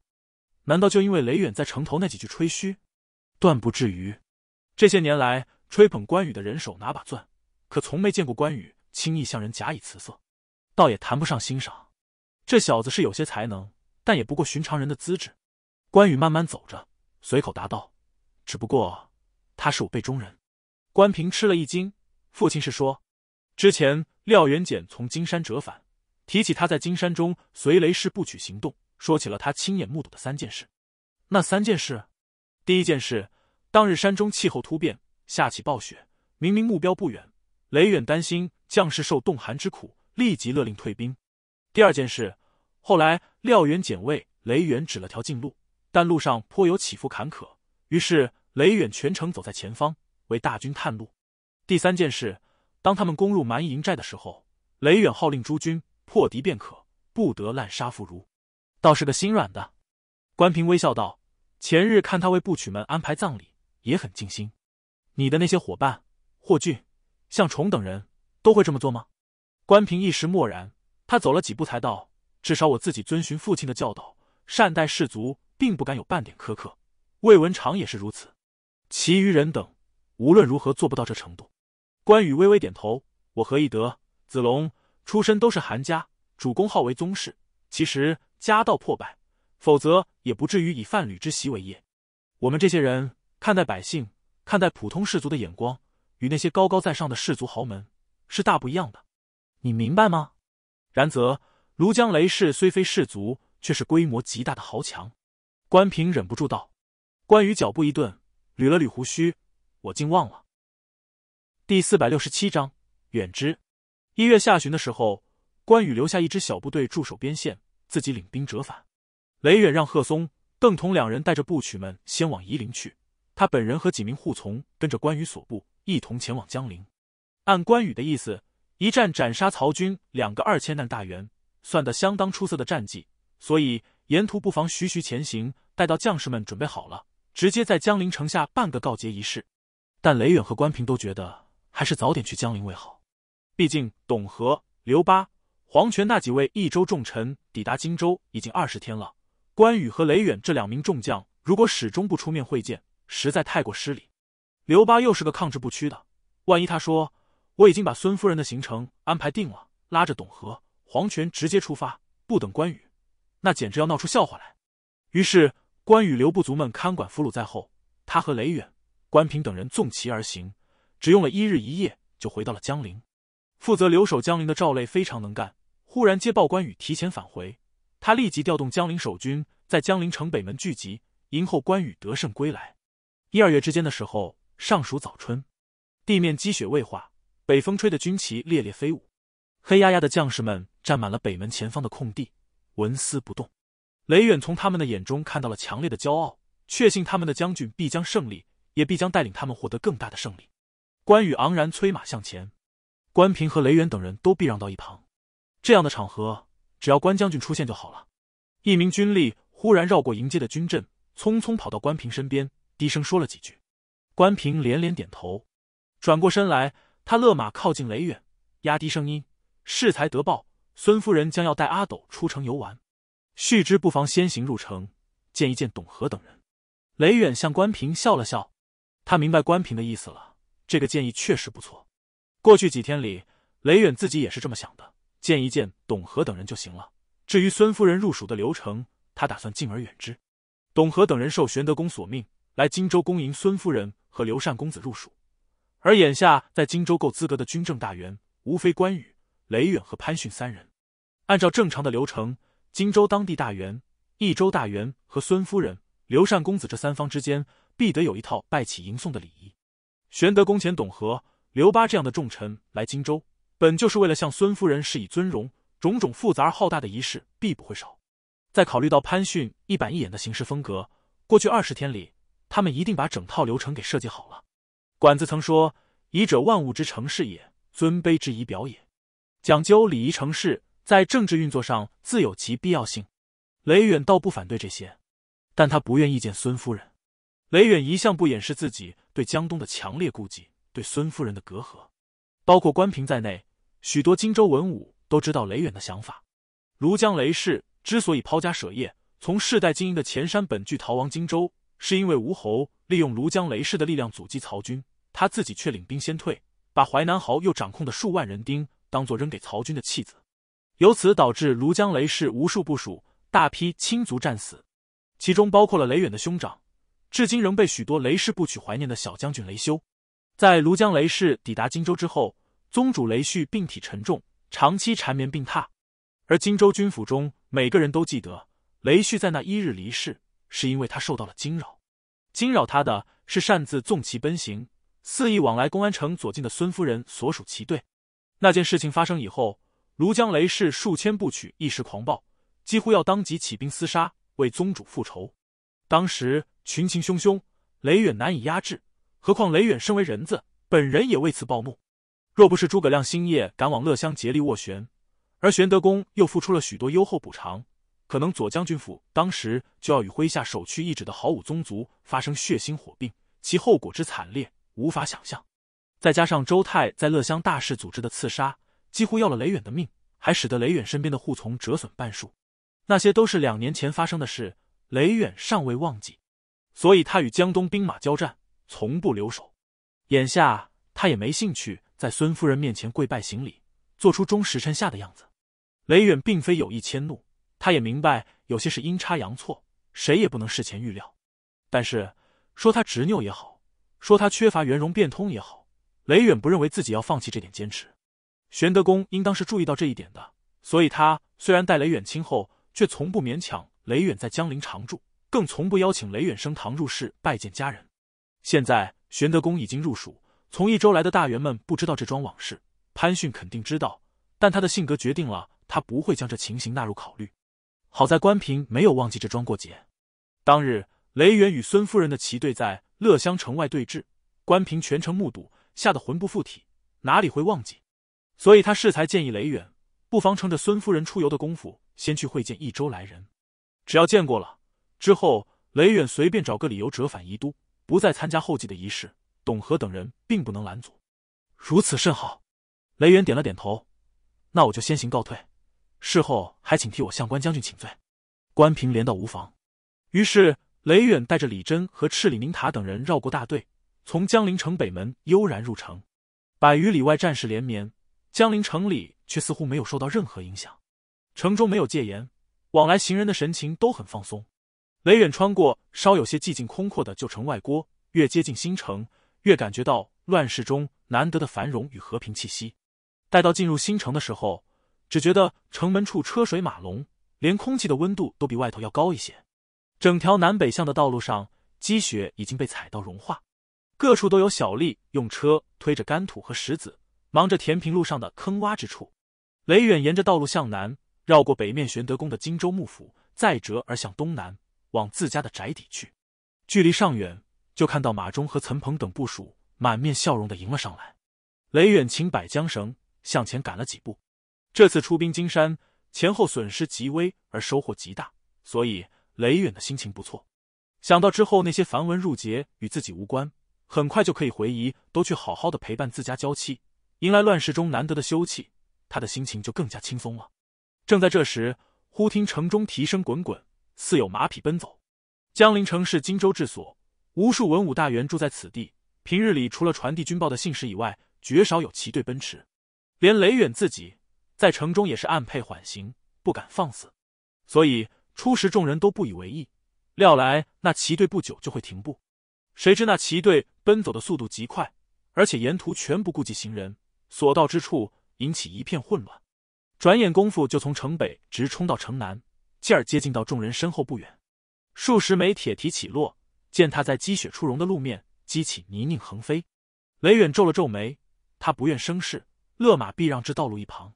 难道就因为雷远在城头那几句吹嘘？断不至于。这些年来，吹捧关羽的人手拿把钻，可从没见过关羽轻易向人假以辞色，倒也谈不上欣赏。这小子是有些才能，但也不过寻常人的资质。关羽慢慢走着，随口答道：“只不过他是我辈中人。”关平吃了一惊：“父亲是说，之前廖元简从金山折返，提起他在金山中随雷氏不曲行动，说起了他亲眼目睹的三件事。那三件事，第一件事，当日山中气候突变，下起暴雪，明明目标不远，雷远担心将士受冻寒之苦，立即勒令退兵。”第二件事，后来廖元、检卫、雷远指了条近路，但路上颇有起伏坎坷，于是雷远全程走在前方，为大军探路。第三件事，当他们攻入蛮夷营寨的时候，雷远号令诸军破敌便可，不得滥杀妇孺，倒是个心软的。关平微笑道：“前日看他为部曲们安排葬礼，也很尽心。你的那些伙伴，霍俊、向崇等人都会这么做吗？”关平一时默然。他走了几步，才道：“至少我自己遵循父亲的教导，善待士卒，并不敢有半点苛刻。魏文长也是如此。其余人等，无论如何做不到这程度。”关羽微微点头：“我何以德子龙出身都是韩家，主公号为宗室，其实家道破败，否则也不至于以贩履之习为业。我们这些人看待百姓、看待普通士族的眼光，与那些高高在上的士族豪门是大不一样的。你明白吗？”然则，庐江雷氏虽非士族，却是规模极大的豪强。关平忍不住道：“关羽脚步一顿，捋了捋胡须，我竟忘了。”第四百六十七章远之。一月下旬的时候，关羽留下一支小部队驻守边线，自己领兵折返。雷远让贺松、邓同两人带着部曲们先往夷陵去，他本人和几名护从跟着关羽所部一同前往江陵。按关羽的意思。一战斩杀曹军两个二千担大员，算得相当出色的战绩。所以沿途不妨徐徐前行，待到将士们准备好了，直接在江陵城下办个告捷仪式。但雷远和关平都觉得，还是早点去江陵为好。毕竟董和、刘巴、黄权那几位益州重臣抵达荆州已经二十天了。关羽和雷远这两名众将，如果始终不出面会见，实在太过失礼。刘巴又是个抗旨不屈的，万一他说……我已经把孙夫人的行程安排定了，拉着董和黄权直接出发，不等关羽，那简直要闹出笑话来。于是关羽留部族们看管俘虏在后，他和雷远、关平等人纵骑而行，只用了一日一夜就回到了江陵。负责留守江陵的赵雷非常能干，忽然接报关羽提前返回，他立即调动江陵守军在江陵城北门聚集，迎候关羽得胜归来。一、二月之间的时候，尚属早春，地面积雪未化。北风吹的军旗猎猎飞舞，黑压压的将士们站满了北门前方的空地，纹丝不动。雷远从他们的眼中看到了强烈的骄傲，确信他们的将军必将胜利，也必将带领他们获得更大的胜利。关羽昂然催马向前，关平和雷远等人都避让到一旁。这样的场合，只要关将军出现就好了。一名军吏忽然绕过迎接的军阵，匆匆跑到关平身边，低声说了几句。关平连连点头，转过身来。他勒马靠近雷远，压低声音：“适才得报，孙夫人将要带阿斗出城游玩，续之不妨先行入城，见一见董和等人。”雷远向关平笑了笑，他明白关平的意思了。这个建议确实不错。过去几天里，雷远自己也是这么想的，见一见董和等人就行了。至于孙夫人入蜀的流程，他打算敬而远之。董和等人受玄德公所命，来荆州恭迎孙夫人和刘禅公子入蜀。而眼下，在荆州够资格的军政大员，无非关羽、雷远和潘逊三人。按照正常的流程，荆州当地大员、益州大员和孙夫人、刘禅公子这三方之间，必得有一套拜起、迎送的礼仪。玄德、公前董和、刘巴这样的重臣来荆州，本就是为了向孙夫人施以尊荣，种种复杂而浩大的仪式必不会少。再考虑到潘逊一板一眼的行事风格，过去二十天里，他们一定把整套流程给设计好了。管子曾说：“仪者，万物之成事也；尊卑之仪表也。讲究礼仪成事，在政治运作上自有其必要性。”雷远倒不反对这些，但他不愿意见孙夫人。雷远一向不掩饰自己对江东的强烈顾忌，对孙夫人的隔阂，包括关平在内，许多荆州文武都知道雷远的想法。庐江雷氏之所以抛家舍业，从世代经营的前山本聚逃亡荆州，是因为吴侯利用庐江雷氏的力量阻击曹军。他自己却领兵先退，把淮南豪又掌控的数万人丁当做扔给曹军的弃子，由此导致庐江雷氏无数部署、大批亲族战死，其中包括了雷远的兄长，至今仍被许多雷氏部曲怀念的小将军雷修。在庐江雷氏抵达荆州之后，宗主雷旭病体沉重，长期缠绵病榻，而荆州军府中每个人都记得，雷旭在那一日离世，是因为他受到了惊扰，惊扰他的是擅自纵骑奔行。肆意往来公安城左近的孙夫人所属旗队，那件事情发生以后，庐江雷氏数千部曲一时狂暴，几乎要当即起兵厮杀，为宗主复仇。当时群情汹汹，雷远难以压制。何况雷远身为人子，本人也为此暴怒。若不是诸葛亮星夜赶往乐乡竭力斡旋，而玄德公又付出了许多优厚补偿，可能左将军府当时就要与麾下首屈一指的豪武宗族发生血腥火并，其后果之惨烈。无法想象，再加上周泰在乐乡大氏组织的刺杀，几乎要了雷远的命，还使得雷远身边的护从折损半数。那些都是两年前发生的事，雷远尚未忘记，所以他与江东兵马交战，从不留手。眼下他也没兴趣在孙夫人面前跪拜行礼，做出忠时辰下的样子。雷远并非有意迁怒，他也明白有些是阴差阳错，谁也不能事前预料。但是说他执拗也好。说他缺乏圆融变通也好，雷远不认为自己要放弃这点坚持。玄德公应当是注意到这一点的，所以他虽然待雷远亲厚，却从不勉强雷远在江陵常住，更从不邀请雷远升堂入室拜见家人。现在玄德公已经入蜀，从益州来的大员们不知道这桩往事，潘逊肯定知道，但他的性格决定了他不会将这情形纳入考虑。好在关平没有忘记这桩过节，当日雷远与孙夫人的齐队在。乐乡城外对峙，关平全程目睹，吓得魂不附体，哪里会忘记？所以他适才建议雷远，不妨乘着孙夫人出游的功夫，先去会见益州来人。只要见过了，之后雷远随便找个理由折返宜都，不再参加后继的仪式。董和等人并不能拦阻，如此甚好。雷远点了点头，那我就先行告退，事后还请替我向关将军请罪。关平连道无妨。于是。雷远带着李真和赤里宁塔等人绕过大队，从江陵城北门悠然入城。百余里外战事连绵，江陵城里却似乎没有受到任何影响。城中没有戒严，往来行人的神情都很放松。雷远穿过稍有些寂静空阔的旧城外郭，越接近新城，越感觉到乱世中难得的繁荣与和平气息。待到进入新城的时候，只觉得城门处车水马龙，连空气的温度都比外头要高一些。整条南北向的道路上，积雪已经被踩到融化，各处都有小吏用车推着干土和石子，忙着填平路上的坑洼之处。雷远沿着道路向南，绕过北面玄德宫的荆州幕府，再折而向东南，往自家的宅邸去。距离尚远，就看到马忠和岑彭等部署满面笑容的迎了上来。雷远请摆缰绳，向前赶了几步。这次出兵金山，前后损失极微，而收获极大，所以。雷远的心情不错，想到之后那些繁文缛节与自己无关，很快就可以回移，都去好好的陪伴自家娇妻，迎来乱世中难得的休憩，他的心情就更加轻松了。正在这时，忽听城中蹄声滚滚，似有马匹奔走。江陵城是荆州治所，无数文武大员住在此地，平日里除了传递军报的信使以外，绝少有骑队奔驰。连雷远自己在城中也是暗配缓刑，不敢放肆，所以。初时，众人都不以为意，料来那骑队不久就会停步。谁知那骑队奔走的速度极快，而且沿途全不顾及行人，所到之处引起一片混乱。转眼功夫，就从城北直冲到城南，继而接近到众人身后不远。数十枚铁蹄起落，践踏在积雪初融的路面，激起泥泞横飞。雷远皱了皱眉，他不愿生事，勒马避让至道路一旁。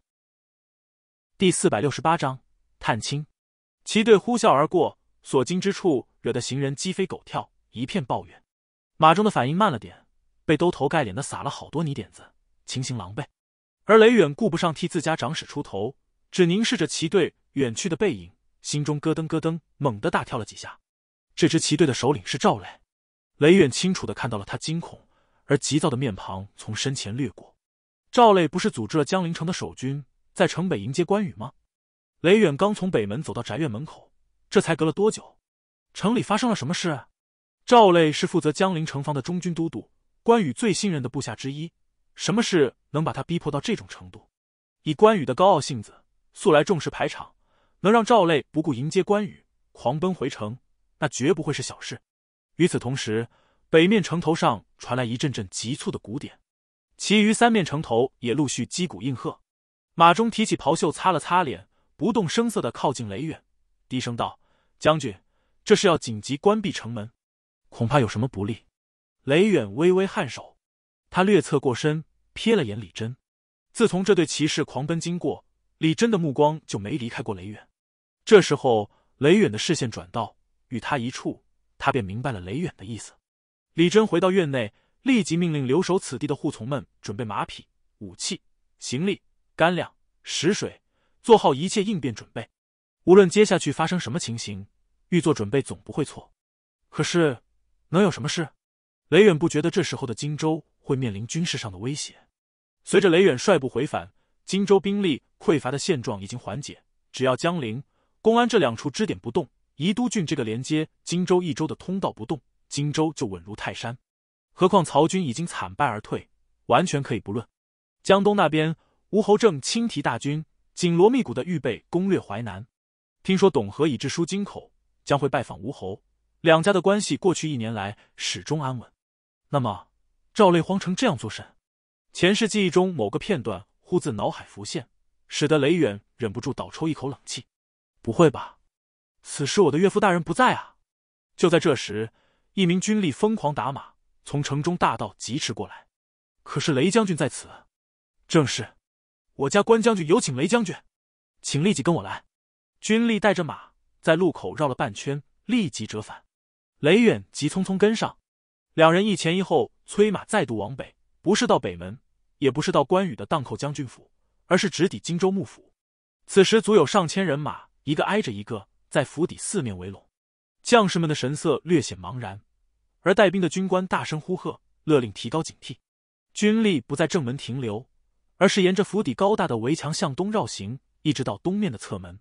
第四百六十八章探亲。骑队呼啸而过，所经之处惹得行人鸡飞狗跳，一片抱怨。马忠的反应慢了点，被兜头盖脸的撒了好多泥点子，情形狼狈。而雷远顾不上替自家长史出头，只凝视着骑队远去的背影，心中咯噔咯噔，猛地大跳了几下。这支骑队的首领是赵磊。雷远清楚的看到了他惊恐而急躁的面庞从身前掠过。赵磊不是组织了江陵城的守军在城北迎接关羽吗？雷远刚从北门走到宅院门口，这才隔了多久？城里发生了什么事？赵磊是负责江陵城防的中军都督，关羽最信任的部下之一。什么事能把他逼迫到这种程度？以关羽的高傲性子，素来重视排场，能让赵累不顾迎接关羽，狂奔回城，那绝不会是小事。与此同时，北面城头上传来一阵阵急促的鼓点，其余三面城头也陆续击鼓应和。马忠提起袍袖，擦了擦脸。不动声色的靠近雷远，低声道：“将军，这是要紧急关闭城门，恐怕有什么不利。”雷远微微颔首，他略侧过身，瞥了眼李真。自从这对骑士狂奔经过，李真的目光就没离开过雷远。这时候，雷远的视线转到与他一处，他便明白了雷远的意思。李真回到院内，立即命令留守此地的护从们准备马匹、武器、行李、干粮、食水。做好一切应变准备，无论接下去发生什么情形，预做准备总不会错。可是，能有什么事？雷远不觉得这时候的荆州会面临军事上的威胁。随着雷远率部回返，荆州兵力匮乏的现状已经缓解。只要江陵、公安这两处支点不动，宜都郡这个连接荆州一州的通道不动，荆州就稳如泰山。何况曹军已经惨败而退，完全可以不论。江东那边，吴侯正亲提大军。紧锣密鼓的预备攻略淮南，听说董和已至书京口，将会拜访吴侯。两家的关系过去一年来始终安稳，那么赵累慌成这样做甚？前世记忆中某个片段忽自脑海浮现，使得雷远忍不住倒抽一口冷气。不会吧？此时我的岳父大人不在啊！就在这时，一名军吏疯狂打马从城中大道疾驰过来。可是雷将军在此？正是。我家关将军有请雷将军，请立即跟我来。军力带着马在路口绕了半圈，立即折返。雷远急匆匆跟上，两人一前一后催马再度往北，不是到北门，也不是到关羽的荡寇将军府，而是直抵荆州幕府。此时足有上千人马，一个挨着一个在府邸四面围拢，将士们的神色略显茫然，而带兵的军官大声呼喝，勒令提高警惕。军力不在正门停留。而是沿着府邸高大的围墙向东绕行，一直到东面的侧门。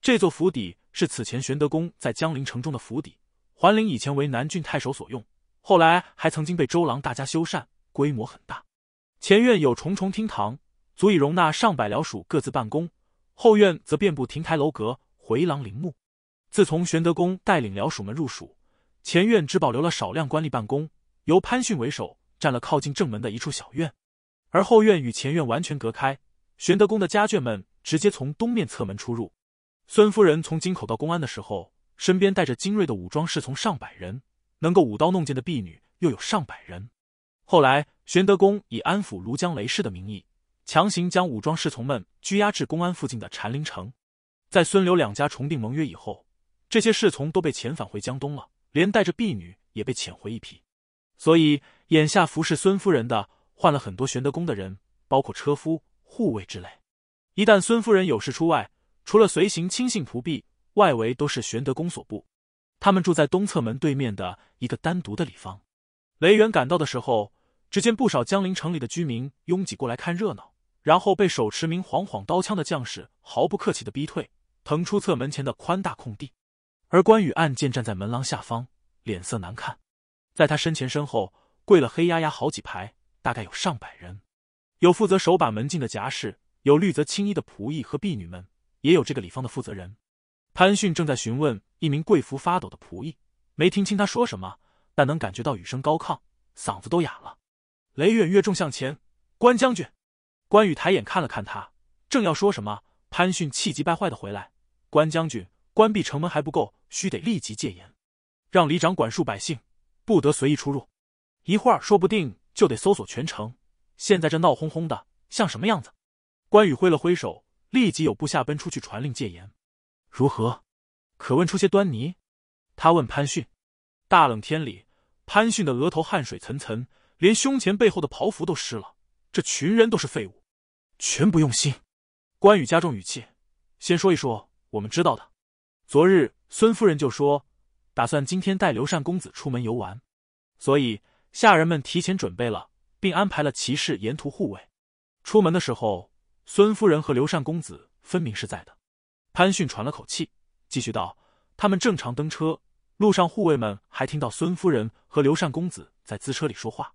这座府邸是此前玄德公在江陵城中的府邸，桓陵以前为南郡太守所用，后来还曾经被周郎大家修缮，规模很大。前院有重重厅堂，足以容纳上百僚属各自办公；后院则遍布亭台楼阁、回廊、陵墓。自从玄德公带领僚属们入蜀，前院只保留了少量官吏办公，由潘训为首，占了靠近正门的一处小院。而后院与前院完全隔开，玄德公的家眷们直接从东面侧门出入。孙夫人从京口到公安的时候，身边带着精锐的武装侍从上百人，能够舞刀弄剑的婢女又有上百人。后来，玄德公以安抚庐江雷氏的名义，强行将武装侍从们拘押至公安附近的禅林城。在孙刘两家重订盟约以后，这些侍从都被遣返回江东了，连带着婢女也被遣回一批。所以，眼下服侍孙夫人的。换了很多玄德公的人，包括车夫、护卫之类。一旦孙夫人有事出外，除了随行亲信仆婢，外围都是玄德公所部。他们住在东侧门对面的一个单独的里坊。雷元赶到的时候，只见不少江陵城里的居民拥挤过来看热闹，然后被手持明晃晃刀枪的将士毫不客气的逼退，腾出侧门前的宽大空地。而关羽暗箭站在门廊下方，脸色难看，在他身前身后跪了黑压压好几排。大概有上百人，有负责守把门禁的夹士，有绿泽青衣的仆役和婢女们，也有这个礼方的负责人潘逊。正在询问一名贵服发抖的仆役，没听清他说什么，但能感觉到语声高亢，嗓子都哑了。雷远越重向前，关将军。关羽抬眼看了看他，正要说什么，潘逊气急败坏的回来：“关将军，关闭城门还不够，须得立即戒严，让里长管束百姓，不得随意出入。一会儿说不定……”就得搜索全城。现在这闹哄哄的，像什么样子？关羽挥了挥手，立即有部下奔出去传令戒严。如何？可问出些端倪？他问潘逊。大冷天里，潘逊的额头汗水涔涔，连胸前背后的袍服都湿了。这群人都是废物，全不用心。关羽加重语气：“先说一说我们知道的。昨日孙夫人就说，打算今天带刘禅公子出门游玩，所以。”下人们提前准备了，并安排了骑士沿途护卫。出门的时候，孙夫人和刘禅公子分明是在的。潘逊喘了口气，继续道：“他们正常登车，路上护卫们还听到孙夫人和刘禅公子在自车里说话。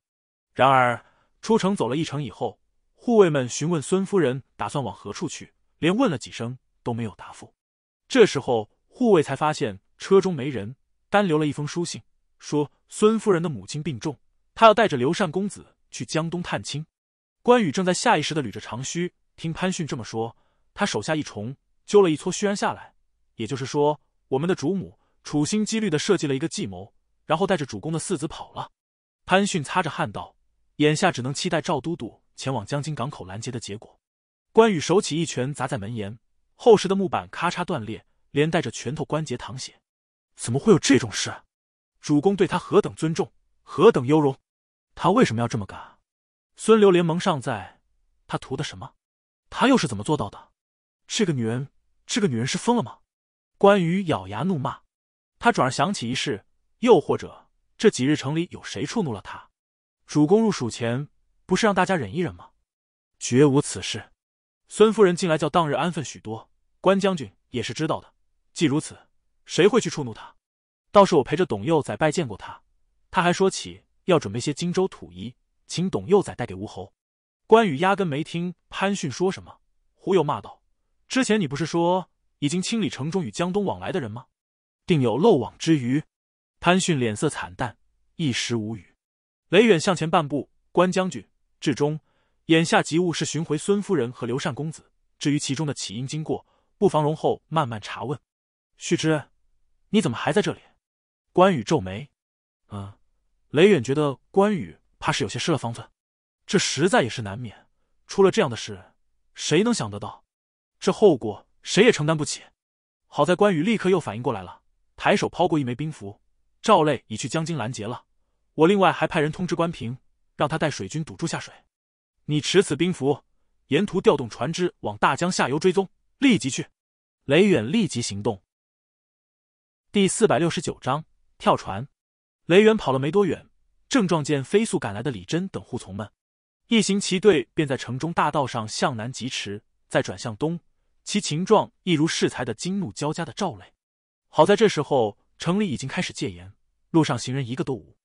然而出城走了一程以后，护卫们询问孙夫人打算往何处去，连问了几声都没有答复。这时候护卫才发现车中没人，单留了一封书信，说孙夫人的母亲病重。”他要带着刘禅公子去江东探亲，关羽正在下意识的捋着长须，听潘逊这么说，他手下一重揪了一撮须髯下来。也就是说，我们的主母处心积虑的设计了一个计谋，然后带着主公的四子跑了。潘逊擦着汗道：“眼下只能期待赵都督前往江津港口拦截的结果。”关羽手起一拳砸在门沿，厚实的木板咔嚓断裂，连带着拳头关节淌血。怎么会有这种事？主公对他何等尊重，何等优容？他为什么要这么干？孙刘联盟尚在，他图的什么？他又是怎么做到的？这个女人，这个女人是疯了吗？关羽咬牙怒骂。他转而想起一事，又或者这几日城里有谁触怒了他？主公入蜀前不是让大家忍一忍吗？绝无此事。孙夫人近来叫当日安分许多，关将军也是知道的。既如此，谁会去触怒他？倒是我陪着董佑在拜见过他，他还说起。要准备些荆州土仪，请董幼宰带给吴侯。关羽压根没听潘逊说什么，忽又骂道：“之前你不是说已经清理城中与江东往来的人吗？定有漏网之鱼。”潘逊脸色惨淡，一时无语。雷远向前半步，关将军至中，眼下急务是寻回孙夫人和刘禅公子。至于其中的起因经过，不妨容后慢慢查问。旭之，你怎么还在这里？关羽皱眉，嗯。雷远觉得关羽怕是有些失了方寸，这实在也是难免。出了这样的事，谁能想得到？这后果谁也承担不起。好在关羽立刻又反应过来了，抬手抛过一枚兵符。赵累已去江津拦截了，我另外还派人通知关平，让他带水军堵住下水。你持此兵符，沿途调动船只往大江下游追踪，立即去。雷远立即行动。第四百六十九章跳船。雷远跑了没多远，正撞见飞速赶来的李真等护从们，一行骑队便在城中大道上向南疾驰，再转向东，其情状一如恃才的惊怒交加的赵磊。好在这时候城里已经开始戒严，路上行人一个都无。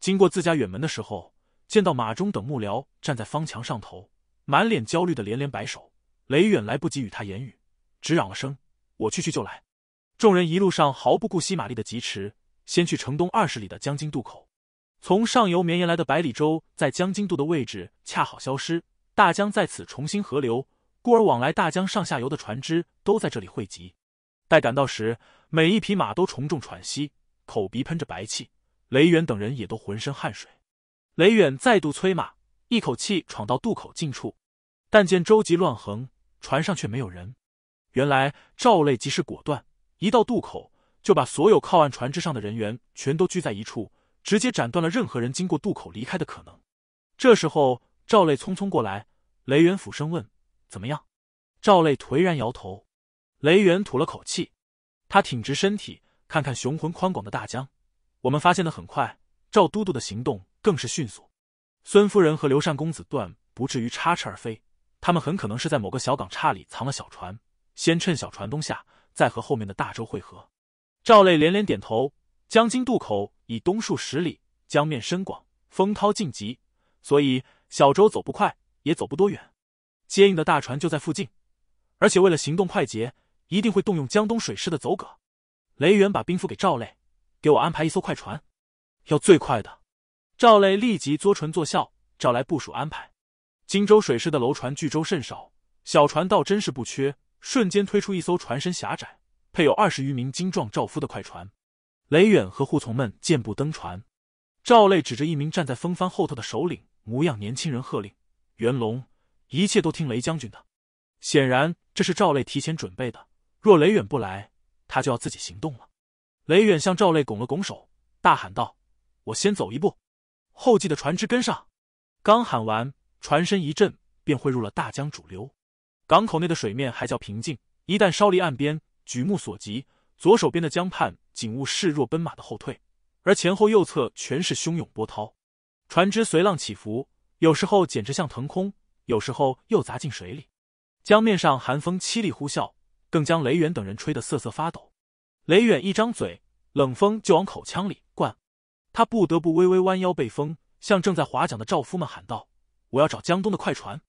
经过自家远门的时候，见到马忠等幕僚站在方墙上头，满脸焦虑的连连摆手。雷远来不及与他言语，只嚷了声：“我去去就来。”众人一路上毫不顾惜马力的疾驰。先去城东二十里的江津渡口，从上游绵延来的百里洲，在江津渡的位置恰好消失，大江在此重新合流，故而往来大江上下游的船只都在这里汇集。待赶到时，每一匹马都重重喘息，口鼻喷着白气，雷远等人也都浑身汗水。雷远再度催马，一口气闯到渡口近处，但见舟楫乱横，船上却没有人。原来赵磊及时果断，一到渡口。就把所有靠岸船只上的人员全都聚在一处，直接斩断了任何人经过渡口离开的可能。这时候，赵磊匆匆过来，雷元俯身问：“怎么样？”赵磊颓然摇头。雷元吐了口气，他挺直身体，看看雄浑宽广的大江。我们发现的很快，赵都督的行动更是迅速。孙夫人和刘禅公子段不至于插翅而飞，他们很可能是在某个小港岔里藏了小船，先趁小船东下，再和后面的大舟汇合。赵磊连连点头。江津渡口以东数十里，江面深广，风涛劲急，所以小舟走不快，也走不多远。接应的大船就在附近，而且为了行动快捷，一定会动用江东水师的走葛。雷元把兵符给赵磊，给我安排一艘快船，要最快的。赵磊立即作唇作笑，找来部署安排。荆州水师的楼船巨舟甚少，小船倒真是不缺，瞬间推出一艘船身狭窄。配有二十余名精壮赵夫的快船，雷远和扈从们健步登船。赵磊指着一名站在风帆后头的首领模样年轻人，喝令：“元龙，一切都听雷将军的。”显然，这是赵磊提前准备的。若雷远不来，他就要自己行动了。雷远向赵磊拱了拱手，大喊道：“我先走一步，后继的船只跟上。”刚喊完，船身一震，便汇入了大江主流。港口内的水面还较平静，一旦稍离岸边。举目所及，左手边的江畔景物势若奔马的后退，而前后右侧全是汹涌波涛，船只随浪起伏，有时候简直像腾空，有时候又砸进水里。江面上寒风凄厉呼啸，更将雷远等人吹得瑟瑟发抖。雷远一张嘴，冷风就往口腔里灌，他不得不微微弯腰，背风向正在划桨的赵夫们喊道：“我要找江东的快船，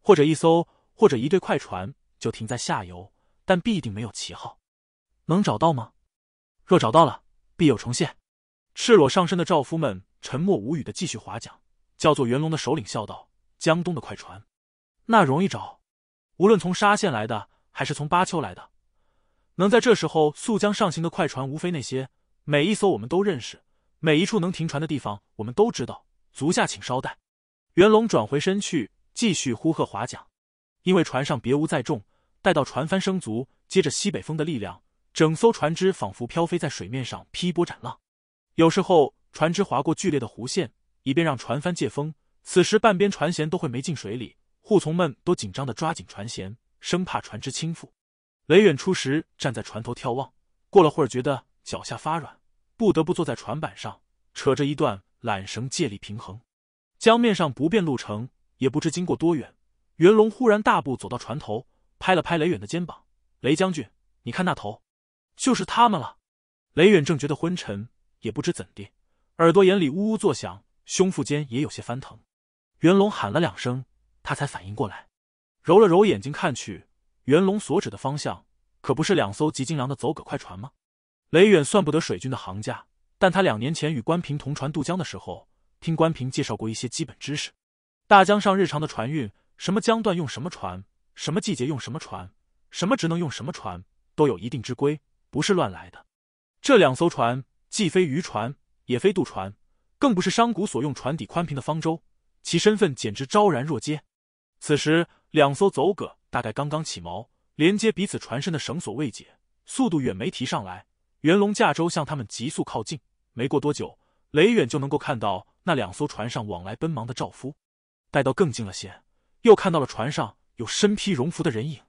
或者一艘，或者一对快船，就停在下游。”但必定没有旗号，能找到吗？若找到了，必有重现。赤裸上身的赵夫们沉默无语的继续划桨。叫做元龙的首领笑道：“江东的快船，那容易找。无论从沙县来的，还是从巴丘来的，能在这时候溯江上行的快船，无非那些。每一艘我们都认识，每一处能停船的地方我们都知道。足下请稍待。”元龙转回身去，继续呼喝划桨，因为船上别无载重。待到船帆生足，借着西北风的力量，整艘船只仿佛飘飞在水面上劈波斩浪。有时候，船只划过剧烈的弧线，以便让船帆借风。此时，半边船舷都会没进水里，护从们都紧张的抓紧船舷，生怕船只倾覆。雷远初时站在船头眺望，过了会儿，觉得脚下发软，不得不坐在船板上，扯着一段缆绳借力平衡。江面上不辨路程，也不知经过多远。袁龙忽然大步走到船头。拍了拍雷远的肩膀，雷将军，你看那头，就是他们了。雷远正觉得昏沉，也不知怎地，耳朵眼里呜呜作响，胸腹间也有些翻腾。袁龙喊了两声，他才反应过来，揉了揉眼睛看去，袁龙所指的方向，可不是两艘极金狼的走葛快船吗？雷远算不得水军的行家，但他两年前与关平同船渡江的时候，听关平介绍过一些基本知识，大江上日常的船运，什么江段用什么船。什么季节用什么船，什么职能用什么船，都有一定之规，不是乱来的。这两艘船既非渔船，也非渡船，更不是商贾所用船底宽平的方舟，其身份简直昭然若揭。此时，两艘走葛大概刚刚起锚，连接彼此船身的绳索未解，速度远没提上来。元龙驾舟向他们急速靠近，没过多久，雷远就能够看到那两艘船上往来奔忙的赵夫。待到更近了些，又看到了船上。有身披戎服的人影，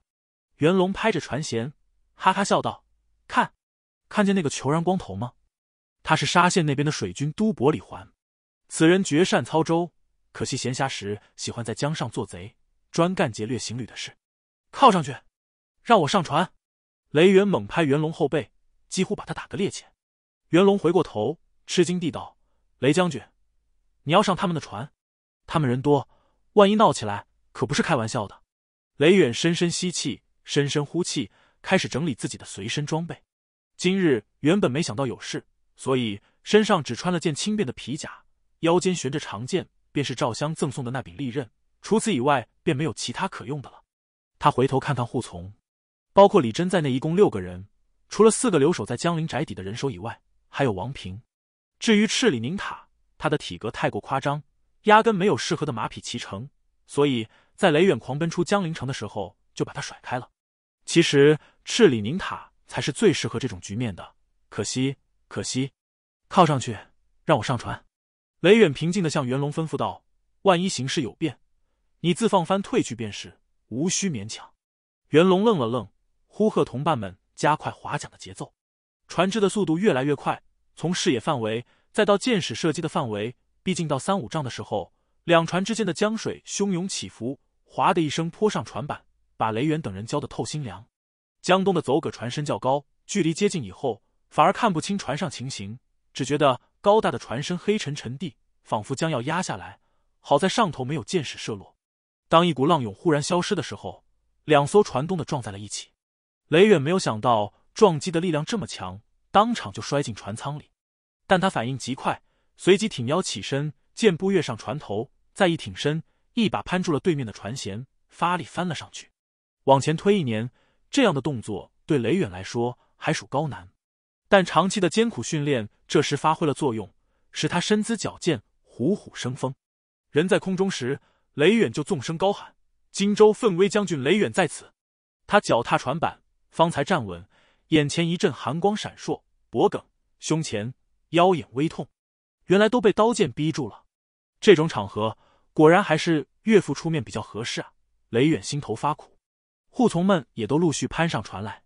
袁龙拍着船舷，哈哈笑道：“看，看见那个虬髯光头吗？他是沙县那边的水军都伯李环，此人绝善操舟，可惜闲暇时喜欢在江上做贼，专干劫掠行旅的事。靠上去，让我上船。”雷元猛拍袁龙后背，几乎把他打个趔趄。袁龙回过头，吃惊地道：“雷将军，你要上他们的船？他们人多，万一闹起来，可不是开玩笑的。”雷远深深吸气，深深呼气，开始整理自己的随身装备。今日原本没想到有事，所以身上只穿了件轻便的皮甲，腰间悬着长剑，便是赵襄赠送的那柄利刃。除此以外，便没有其他可用的了。他回头看看扈从，包括李真在内，一共六个人，除了四个留守在江陵宅邸的人手以外，还有王平。至于赤里宁塔，他的体格太过夸张，压根没有适合的马匹骑乘，所以。在雷远狂奔出江陵城的时候，就把他甩开了。其实赤里宁塔才是最适合这种局面的，可惜，可惜。靠上去，让我上船。雷远平静地向袁龙吩咐道：“万一形势有变，你自放帆退去便是，无需勉强。”袁龙愣了愣，呼喝同伴们加快划桨的节奏。船只的速度越来越快，从视野范围再到箭矢射击的范围，逼近到三五丈的时候，两船之间的江水汹涌起伏。哗的一声，泼上船板，把雷远等人浇得透心凉。江东的走葛船身较高，距离接近以后，反而看不清船上情形，只觉得高大的船身黑沉沉地，仿佛将要压下来。好在上头没有箭矢射落。当一股浪涌忽然消失的时候，两艘船东的撞在了一起。雷远没有想到撞击的力量这么强，当场就摔进船舱里。但他反应极快，随即挺腰起身，箭步跃上船头，再一挺身。一把攀住了对面的船舷，发力翻了上去，往前推一年。这样的动作对雷远来说还属高难，但长期的艰苦训练这时发挥了作用，使他身姿矫健，虎虎生风。人在空中时，雷远就纵声高喊：“荆州奋威将军雷远在此！”他脚踏船板，方才站稳。眼前一阵寒光闪烁，脖颈、胸前、腰眼微痛，原来都被刀剑逼住了。这种场合。果然还是岳父出面比较合适啊！雷远心头发苦，扈从们也都陆续攀上船来。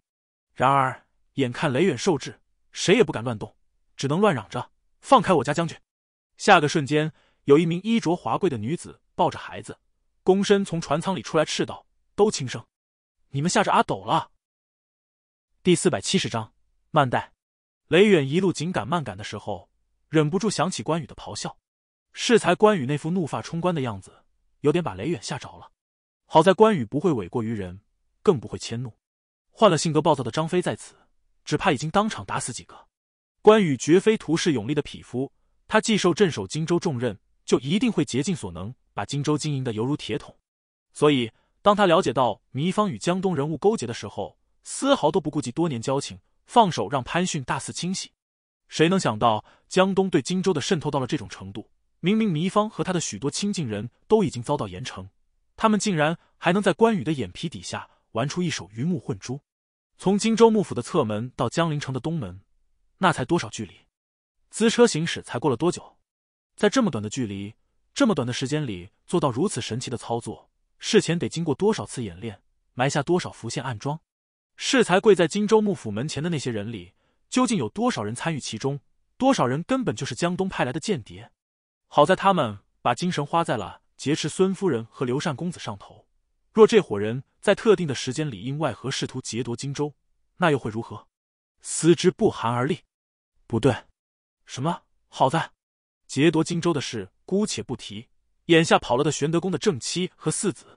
然而，眼看雷远受制，谁也不敢乱动，只能乱嚷着：“放开我家将军！”下个瞬间，有一名衣着华贵的女子抱着孩子，躬身从船舱里出来，斥道：“都轻声，你们吓着阿斗了。”第四百七十章慢待。雷远一路紧赶慢赶的时候，忍不住想起关羽的咆哮。适才关羽那副怒发冲冠的样子，有点把雷远吓着了。好在关羽不会诿过于人，更不会迁怒。换了性格暴躁的张飞在此，只怕已经当场打死几个。关羽绝非图势勇力的匹夫，他既受镇守荆州重任，就一定会竭尽所能把荆州经营的犹如铁桶。所以，当他了解到糜芳与江东人物勾结的时候，丝毫都不顾及多年交情，放手让潘逊大肆清洗。谁能想到江东对荆州的渗透到了这种程度？明明糜芳和他的许多亲近人都已经遭到严惩，他们竟然还能在关羽的眼皮底下玩出一手鱼目混珠。从荆州幕府的侧门到江陵城的东门，那才多少距离？资车行驶才过了多久？在这么短的距离、这么短的时间里做到如此神奇的操作，事前得经过多少次演练，埋下多少伏线暗桩？适才跪在荆州幕府门前的那些人里，究竟有多少人参与其中？多少人根本就是江东派来的间谍？好在他们把精神花在了劫持孙夫人和刘禅公子上头。若这伙人在特定的时间里应外合，试图劫夺荆州，那又会如何？思之不寒而栗。不对，什么？好在劫夺荆州的事姑且不提，眼下跑了的玄德公的正妻和四子，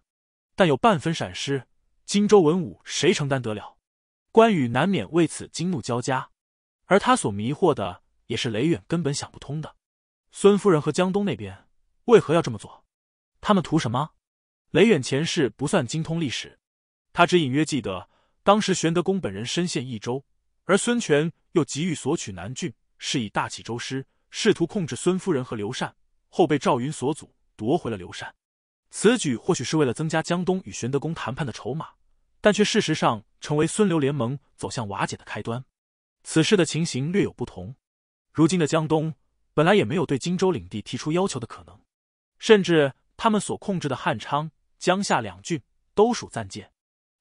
但有半分闪失，荆州文武谁承担得了？关羽难免为此惊怒交加。而他所迷惑的，也是雷远根本想不通的。孙夫人和江东那边为何要这么做？他们图什么？雷远前世不算精通历史，他只隐约记得，当时玄德公本人身陷益州，而孙权又急于索取南郡，是以大起周师，试图控制孙夫人和刘禅，后被赵云所阻，夺回了刘禅。此举或许是为了增加江东与玄德公谈判的筹码，但却事实上成为孙刘联盟走向瓦解的开端。此事的情形略有不同，如今的江东。本来也没有对荆州领地提出要求的可能，甚至他们所控制的汉昌、江夏两郡都属暂借。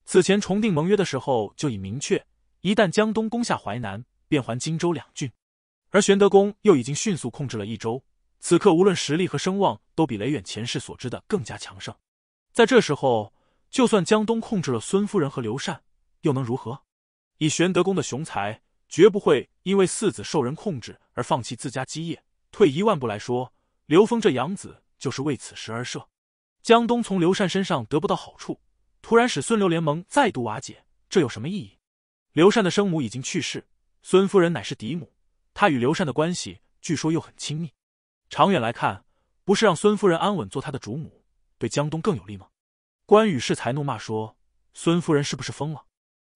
此前重定盟约的时候就已明确，一旦江东攻下淮南，便还荆州两郡。而玄德公又已经迅速控制了一州，此刻无论实力和声望都比雷远前世所知的更加强盛。在这时候，就算江东控制了孙夫人和刘禅，又能如何？以玄德公的雄才，绝不会因为四子受人控制而放弃自家基业。退一万步来说，刘封这养子就是为此时而设。江东从刘禅身上得不到好处，突然使孙刘联盟再度瓦解，这有什么意义？刘禅的生母已经去世，孙夫人乃是嫡母，他与刘禅的关系据说又很亲密。长远来看，不是让孙夫人安稳做他的主母，对江东更有利吗？关羽适才怒骂说：“孙夫人是不是疯了？”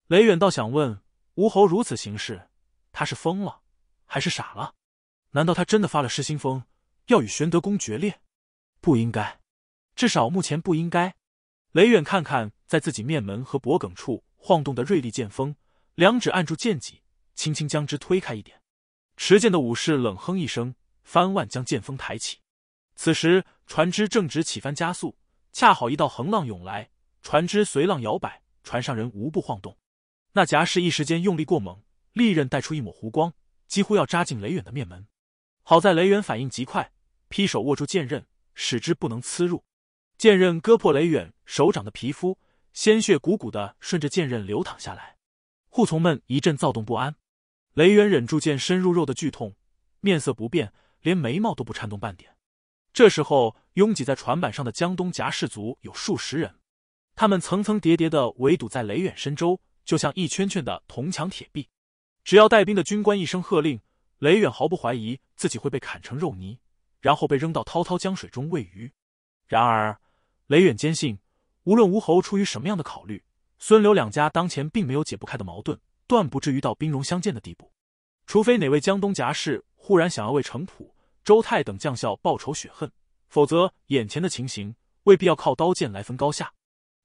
雷远倒想问吴侯如此行事，他是疯了还是傻了？难道他真的发了失心疯，要与玄德公决裂？不应该，至少目前不应该。雷远看看在自己面门和脖梗处晃动的锐利剑锋，两指按住剑脊，轻轻将之推开一点。持剑的武士冷哼一声，翻腕将剑锋抬起。此时船只正直起帆加速，恰好一道横浪涌来，船只随浪摇摆，船上人无不晃动。那夹士一时间用力过猛，利刃带出一抹弧光，几乎要扎进雷远的面门。好在雷远反应极快，劈手握住剑刃，使之不能刺入。剑刃割破雷远手掌的皮肤，鲜血汩汩的顺着剑刃流淌下来。扈从们一阵躁动不安。雷远忍住剑深入肉的剧痛，面色不变，连眉毛都不颤动半点。这时候，拥挤在船板上的江东夹氏族有数十人，他们层层叠叠的围堵在雷远身周，就像一圈圈的铜墙铁壁。只要带兵的军官一声喝令。雷远毫不怀疑自己会被砍成肉泥，然后被扔到滔滔江水中喂鱼。然而，雷远坚信，无论吴侯出于什么样的考虑，孙刘两家当前并没有解不开的矛盾，断不至于到兵戎相见的地步。除非哪位江东侠士忽然想要为程普、周泰等将校报仇雪恨，否则眼前的情形未必要靠刀剑来分高下。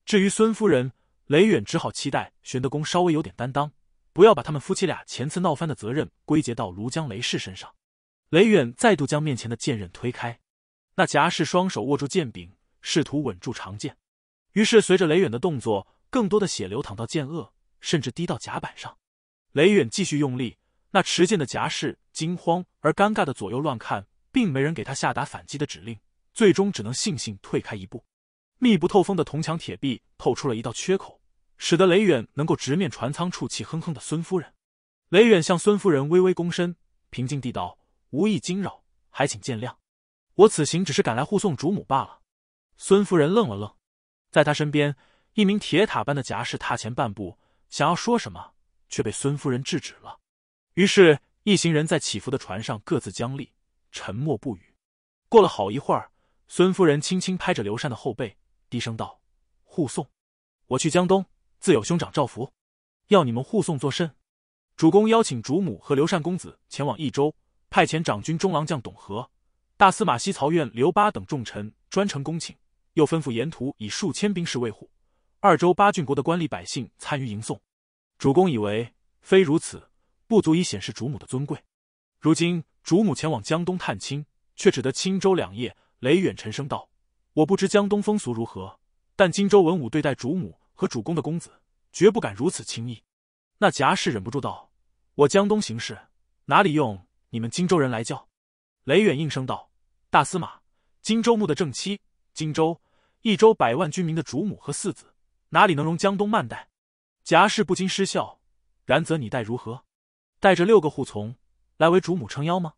至于孙夫人，雷远只好期待玄德公稍微有点担当。不要把他们夫妻俩前次闹翻的责任归结到庐江雷氏身上。雷远再度将面前的剑刃推开，那贾氏双手握住剑柄，试图稳住长剑。于是，随着雷远的动作，更多的血流淌到剑颚，甚至滴到甲板上。雷远继续用力，那持剑的贾氏惊慌而尴尬的左右乱看，并没人给他下达反击的指令，最终只能悻悻退开一步。密不透风的铜墙铁壁透出了一道缺口。使得雷远能够直面船舱处气哼哼的孙夫人，雷远向孙夫人微微躬身，平静地道：“无意惊扰，还请见谅。我此行只是赶来护送主母罢了。”孙夫人愣了愣，在她身边，一名铁塔般的贾士踏前半步，想要说什么，却被孙夫人制止了。于是，一行人在起伏的船上各自僵立，沉默不语。过了好一会儿，孙夫人轻轻拍着刘禅的后背，低声道：“护送我去江东。”自有兄长照拂，要你们护送作甚？主公邀请主母和刘禅公子前往益州，派遣长军中郎将董和、大司马西曹院刘巴等重臣专程恭请，又吩咐沿途以数千兵士卫护，二州八郡国的官吏百姓参与迎送。主公以为非如此，不足以显示主母的尊贵。如今主母前往江东探亲，却只得青州两夜。雷远沉声道：“我不知江东风俗如何，但荆州文武对待主母。”和主公的公子，绝不敢如此轻易。那贾氏忍不住道：“我江东行事，哪里用你们荆州人来教？”雷远应声道：“大司马，荆州牧的正妻，荆州一州百万军民的主母和四子，哪里能容江东慢待？”贾氏不禁失笑。然则你待如何？带着六个护从来为主母撑腰吗？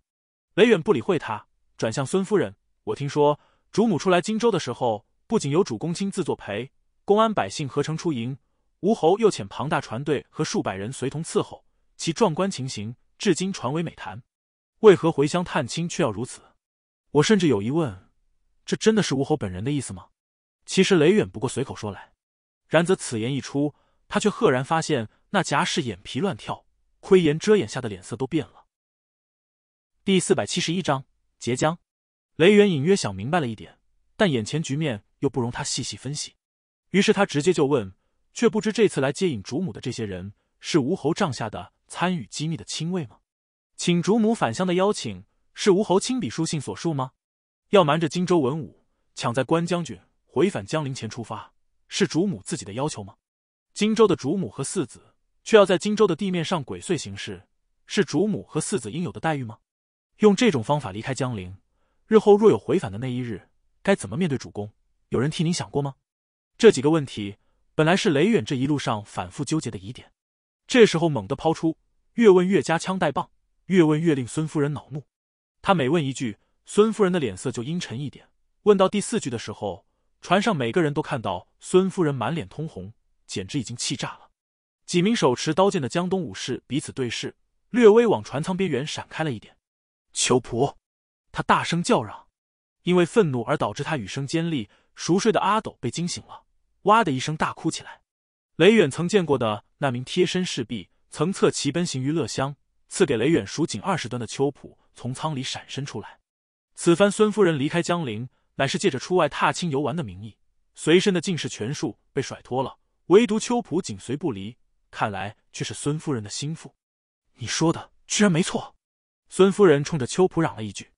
雷远不理会他，转向孙夫人：“我听说主母出来荆州的时候，不仅有主公亲自作陪。”公安百姓合成出营，吴侯又遣庞大船队和数百人随同伺候，其壮观情形至今传为美谈。为何回乡探亲却要如此？我甚至有疑问，这真的是吴侯本人的意思吗？其实雷远不过随口说来，然则此言一出，他却赫然发现那贾氏眼皮乱跳，盔檐遮掩下的脸色都变了。第四百七十一章：截江。雷远隐约想明白了一点，但眼前局面又不容他细细分析。于是他直接就问，却不知这次来接引主母的这些人是吴侯帐下的参与机密的亲卫吗？请主母返乡的邀请是吴侯亲笔书信所述吗？要瞒着荆州文武，抢在关将军回返江陵前出发，是主母自己的要求吗？荆州的主母和四子却要在荆州的地面上鬼祟行事，是主母和四子应有的待遇吗？用这种方法离开江陵，日后若有回返的那一日，该怎么面对主公？有人替您想过吗？这几个问题本来是雷远这一路上反复纠结的疑点，这时候猛地抛出，越问越加枪带棒，越问越令孙夫人恼怒。他每问一句，孙夫人的脸色就阴沉一点。问到第四句的时候，船上每个人都看到孙夫人满脸通红，简直已经气炸了。几名手持刀剑的江东武士彼此对视，略微往船舱边缘闪开了一点。求普，他大声叫嚷，因为愤怒而导致他语声尖利。熟睡的阿斗被惊醒了。哇的一声大哭起来，雷远曾见过的那名贴身侍婢，曾侧骑奔行于乐乡，赐给雷远蜀锦二十吨的秋蒲，从舱里闪身出来。此番孙夫人离开江陵，乃是借着出外踏青游玩的名义，随身的进士权术被甩脱了，唯独秋蒲紧随不离，看来却是孙夫人的心腹。你说的居然没错！孙夫人冲着秋浦嚷了一句，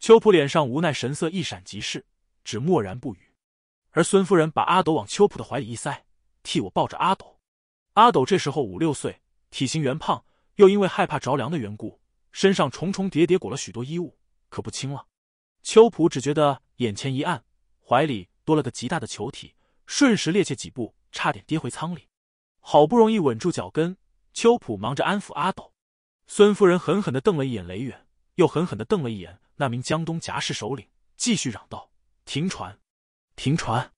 秋浦脸上无奈神色一闪即逝，只默然不语。而孙夫人把阿斗往秋浦的怀里一塞，替我抱着阿斗。阿斗这时候五六岁，体型圆胖，又因为害怕着凉的缘故，身上重重叠叠裹了许多衣物，可不轻了。秋浦只觉得眼前一暗，怀里多了个极大的球体，瞬时趔趄几步，差点跌回舱里。好不容易稳住脚跟，秋浦忙着安抚阿斗。孙夫人狠狠的瞪了一眼雷远，又狠狠的瞪了一眼那名江东夹氏首领，继续嚷道：“停船！”停船！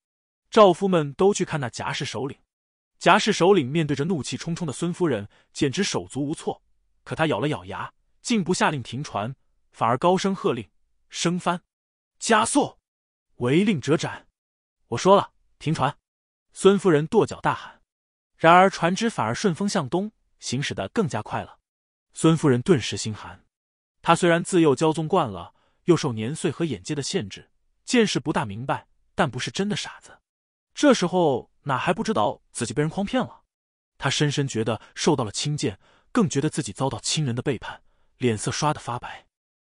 赵夫们都去看那贾氏首领。贾氏首领面对着怒气冲冲的孙夫人，简直手足无措。可他咬了咬牙，竟不下令停船，反而高声喝令：“升帆，加速，违令者斩！”我说了停船！孙夫人跺脚大喊。然而船只反而顺风向东行驶的更加快了。孙夫人顿时心寒。她虽然自幼骄纵惯了，又受年岁和眼界的限制，见识不大明白。但不是真的傻子，这时候哪还不知道自己被人诓骗了？他深深觉得受到了轻贱，更觉得自己遭到亲人的背叛，脸色刷的发白。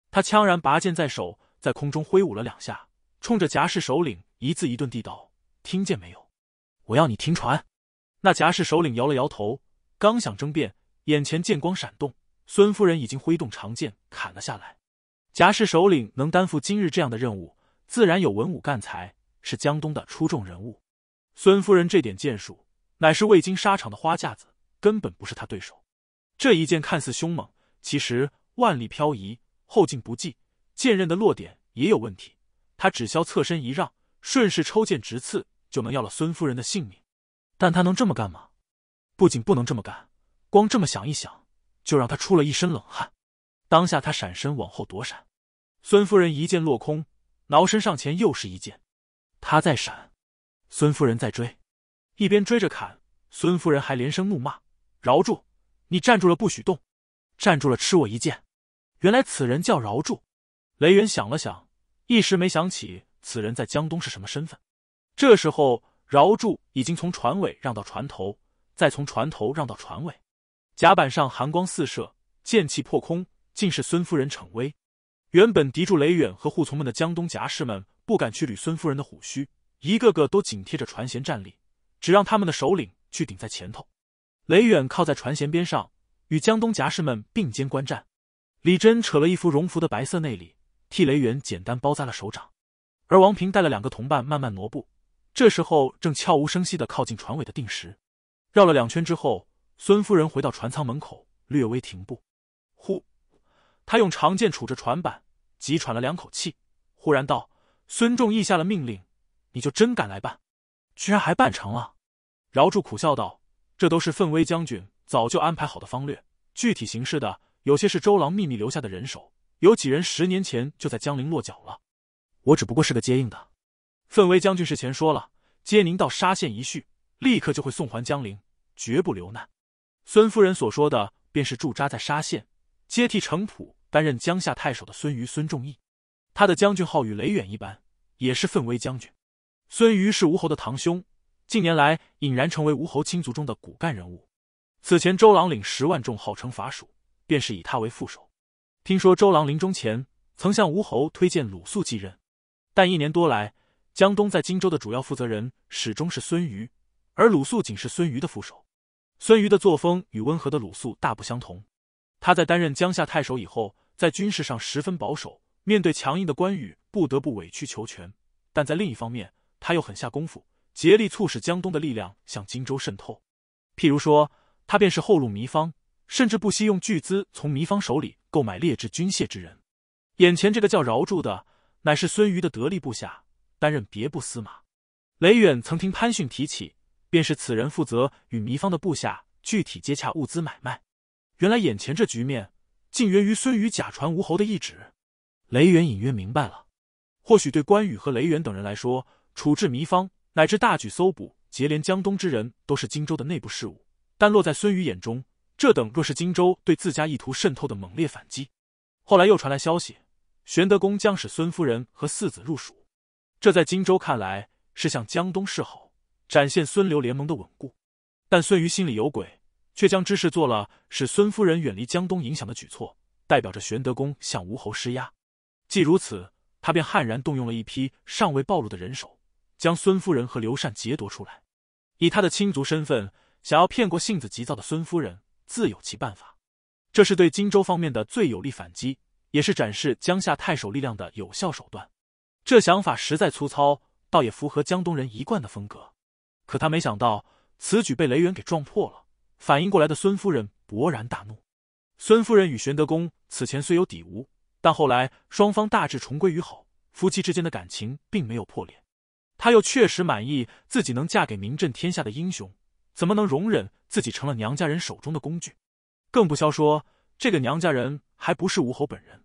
他悄然拔剑在手，在空中挥舞了两下，冲着夹氏首领一字一顿地道：“听见没有？我要你停船。”那夹氏首领摇了摇头，刚想争辩，眼前剑光闪动，孙夫人已经挥动长剑砍了下来。夹氏首领能担负今日这样的任务，自然有文武干才。是江东的出众人物，孙夫人这点剑术乃是未经沙场的花架子，根本不是他对手。这一剑看似凶猛，其实万里飘移，后劲不济，剑刃的落点也有问题。他只消侧身一让，顺势抽剑直刺，就能要了孙夫人的性命。但他能这么干吗？不仅不能这么干，光这么想一想，就让他出了一身冷汗。当下他闪身往后躲闪，孙夫人一剑落空，挠身上前又是一剑。他在闪，孙夫人在追，一边追着砍，孙夫人还连声怒骂：“饶住！你站住了，不许动！站住了，吃我一剑！”原来此人叫饶住。雷远想了想，一时没想起此人在江东是什么身份。这时候，饶住已经从船尾让到船头，再从船头让到船尾。甲板上寒光四射，剑气破空，竟是孙夫人逞威。原本敌住雷远和护从们的江东甲士们。不敢去捋孙夫人的虎须，一个个都紧贴着船舷站立，只让他们的首领去顶在前头。雷远靠在船舷边上，与江东夹士们并肩观战。李真扯了一副绒服的白色内里，替雷远简单包扎了手掌。而王平带了两个同伴慢慢挪步，这时候正悄无声息的靠近船尾的定时。绕了两圈之后，孙夫人回到船舱门口，略微停步。呼，他用长剑杵着船板，急喘了两口气，忽然道。孙仲义下了命令，你就真敢来办，居然还办成了。饶柱苦笑道：“这都是奋威将军早就安排好的方略，具体行事的有些是周郎秘密留下的人手，有几人十年前就在江陵落脚了。我只不过是个接应的。奋威将军事前说了，接您到沙县一叙，立刻就会送还江陵，绝不留难。”孙夫人所说的，便是驻扎在沙县，接替程普担任江夏太守的孙瑜、孙仲义。他的将军号与雷远一般，也是奋威将军。孙瑜是吴侯的堂兄，近年来引然成为吴侯亲族中的骨干人物。此前，周郎领十万众号称伐蜀，便是以他为副手。听说周郎临终前曾向吴侯推荐鲁肃继任，但一年多来，江东在荆州的主要负责人始终是孙瑜，而鲁肃仅是孙瑜的副手。孙瑜的作风与温和的鲁肃大不相同，他在担任江夏太守以后，在军事上十分保守。面对强硬的关羽，不得不委曲求全；但在另一方面，他又狠下功夫，竭力促使江东的力量向荆州渗透。譬如说，他便是后路糜方，甚至不惜用巨资从糜方手里购买劣质军械之人。眼前这个叫饶柱的，乃是孙瑜的得力部下，担任别部司马。雷远曾听潘逊提起，便是此人负责与糜芳的部下具体接洽物资买卖。原来，眼前这局面，竟源于孙瑜假传吴侯的懿旨。雷元隐约明白了，或许对关羽和雷元等人来说，处置糜芳乃至大举搜捕结连江东之人都是荆州的内部事务，但落在孙瑜眼中，这等若是荆州对自家意图渗透的猛烈反击。后来又传来消息，玄德公将使孙夫人和四子入蜀，这在荆州看来是向江东示好，展现孙刘联盟的稳固，但孙瑜心里有鬼，却将之事做了使孙夫人远离江东影响的举措，代表着玄德公向吴侯施压。既如此，他便悍然动用了一批尚未暴露的人手，将孙夫人和刘禅劫夺出来。以他的亲族身份，想要骗过性子急躁的孙夫人，自有其办法。这是对荆州方面的最有力反击，也是展示江夏太守力量的有效手段。这想法实在粗糙，倒也符合江东人一贯的风格。可他没想到，此举被雷元给撞破了。反应过来的孙夫人勃然大怒。孙夫人与玄德公此前虽有抵无，但后来双方大致重归于好，夫妻之间的感情并没有破裂。他又确实满意自己能嫁给名震天下的英雄，怎么能容忍自己成了娘家人手中的工具？更不消说，这个娘家人还不是吴侯本人，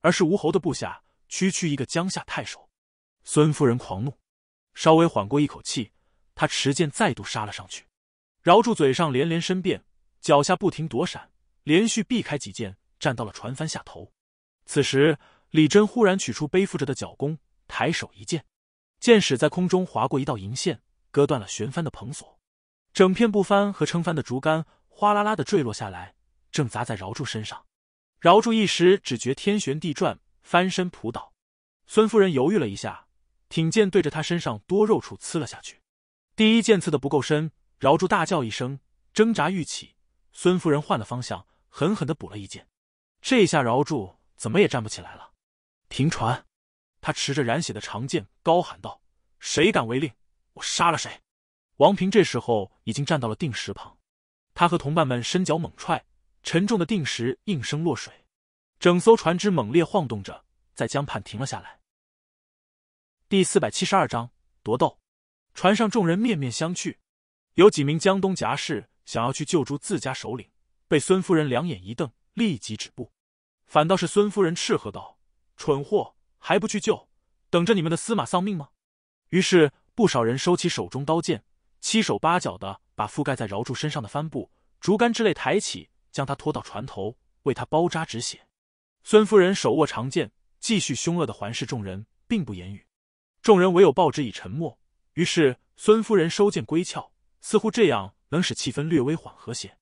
而是吴侯的部下，区区一个江夏太守。孙夫人狂怒，稍微缓过一口气，她持剑再度杀了上去，饶住嘴上连连申辩，脚下不停躲闪，连续避开几剑，站到了船帆下头。此时，李真忽然取出背负着的角弓，抬手一剑，箭矢在空中划过一道银线，割断了悬帆的蓬索，整片布帆和撑帆的竹竿哗啦啦的坠落下来，正砸在饶柱身上。饶柱一时只觉天旋地转，翻身扑倒。孙夫人犹豫了一下，挺剑对着他身上多肉处刺了下去。第一剑刺的不够深，饶柱大叫一声，挣扎欲起。孙夫人换了方向，狠狠的补了一剑。这下饶柱。怎么也站不起来了！停船！他持着染血的长剑，高喊道：“谁敢违令，我杀了谁！”王平这时候已经站到了定石旁，他和同伴们身脚猛踹，沉重的定石应声落水，整艘船只猛烈晃动着，在江畔停了下来。第四百七十二章夺斗。船上众人面面相觑，有几名江东夹士想要去救助自家首领，被孙夫人两眼一瞪，立即止步。反倒是孙夫人斥喝道：“蠢货，还不去救？等着你们的司马丧命吗？”于是不少人收起手中刀剑，七手八脚的把覆盖在饶柱身上的帆布、竹竿之类抬起，将他拖到船头，为他包扎止血。孙夫人手握长剑，继续凶恶的环视众人，并不言语。众人唯有报之以沉默。于是孙夫人收剑归鞘，似乎这样能使气氛略微缓和些。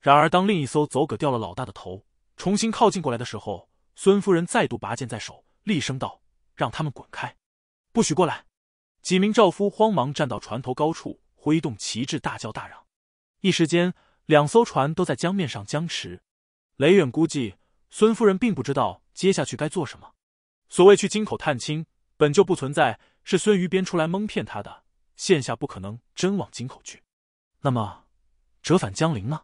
然而，当另一艘走狗掉了老大的头。重新靠近过来的时候，孙夫人再度拔剑在手，厉声道：“让他们滚开，不许过来！”几名赵夫慌忙站到船头高处，挥动旗帜，大叫大嚷。一时间，两艘船都在江面上僵持。雷远估计，孙夫人并不知道接下去该做什么。所谓去京口探亲，本就不存在，是孙瑜编出来蒙骗他的。现下不可能真往京口去，那么折返江陵呢？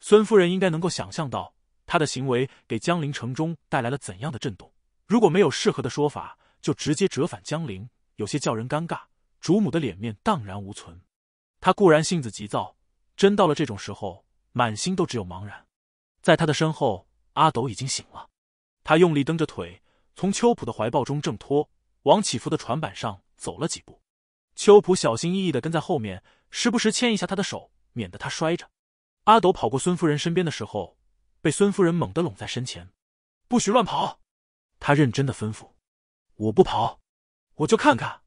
孙夫人应该能够想象到。他的行为给江陵城中带来了怎样的震动？如果没有适合的说法，就直接折返江陵，有些叫人尴尬，主母的脸面荡然无存。他固然性子急躁，真到了这种时候，满心都只有茫然。在他的身后，阿斗已经醒了，他用力蹬着腿，从秋浦的怀抱中挣脱，往起伏的船板上走了几步。秋浦小心翼翼地跟在后面，时不时牵一下他的手，免得他摔着。阿斗跑过孙夫人身边的时候。被孙夫人猛地拢在身前，不许乱跑。他认真的吩咐：“我不跑，我就看看。”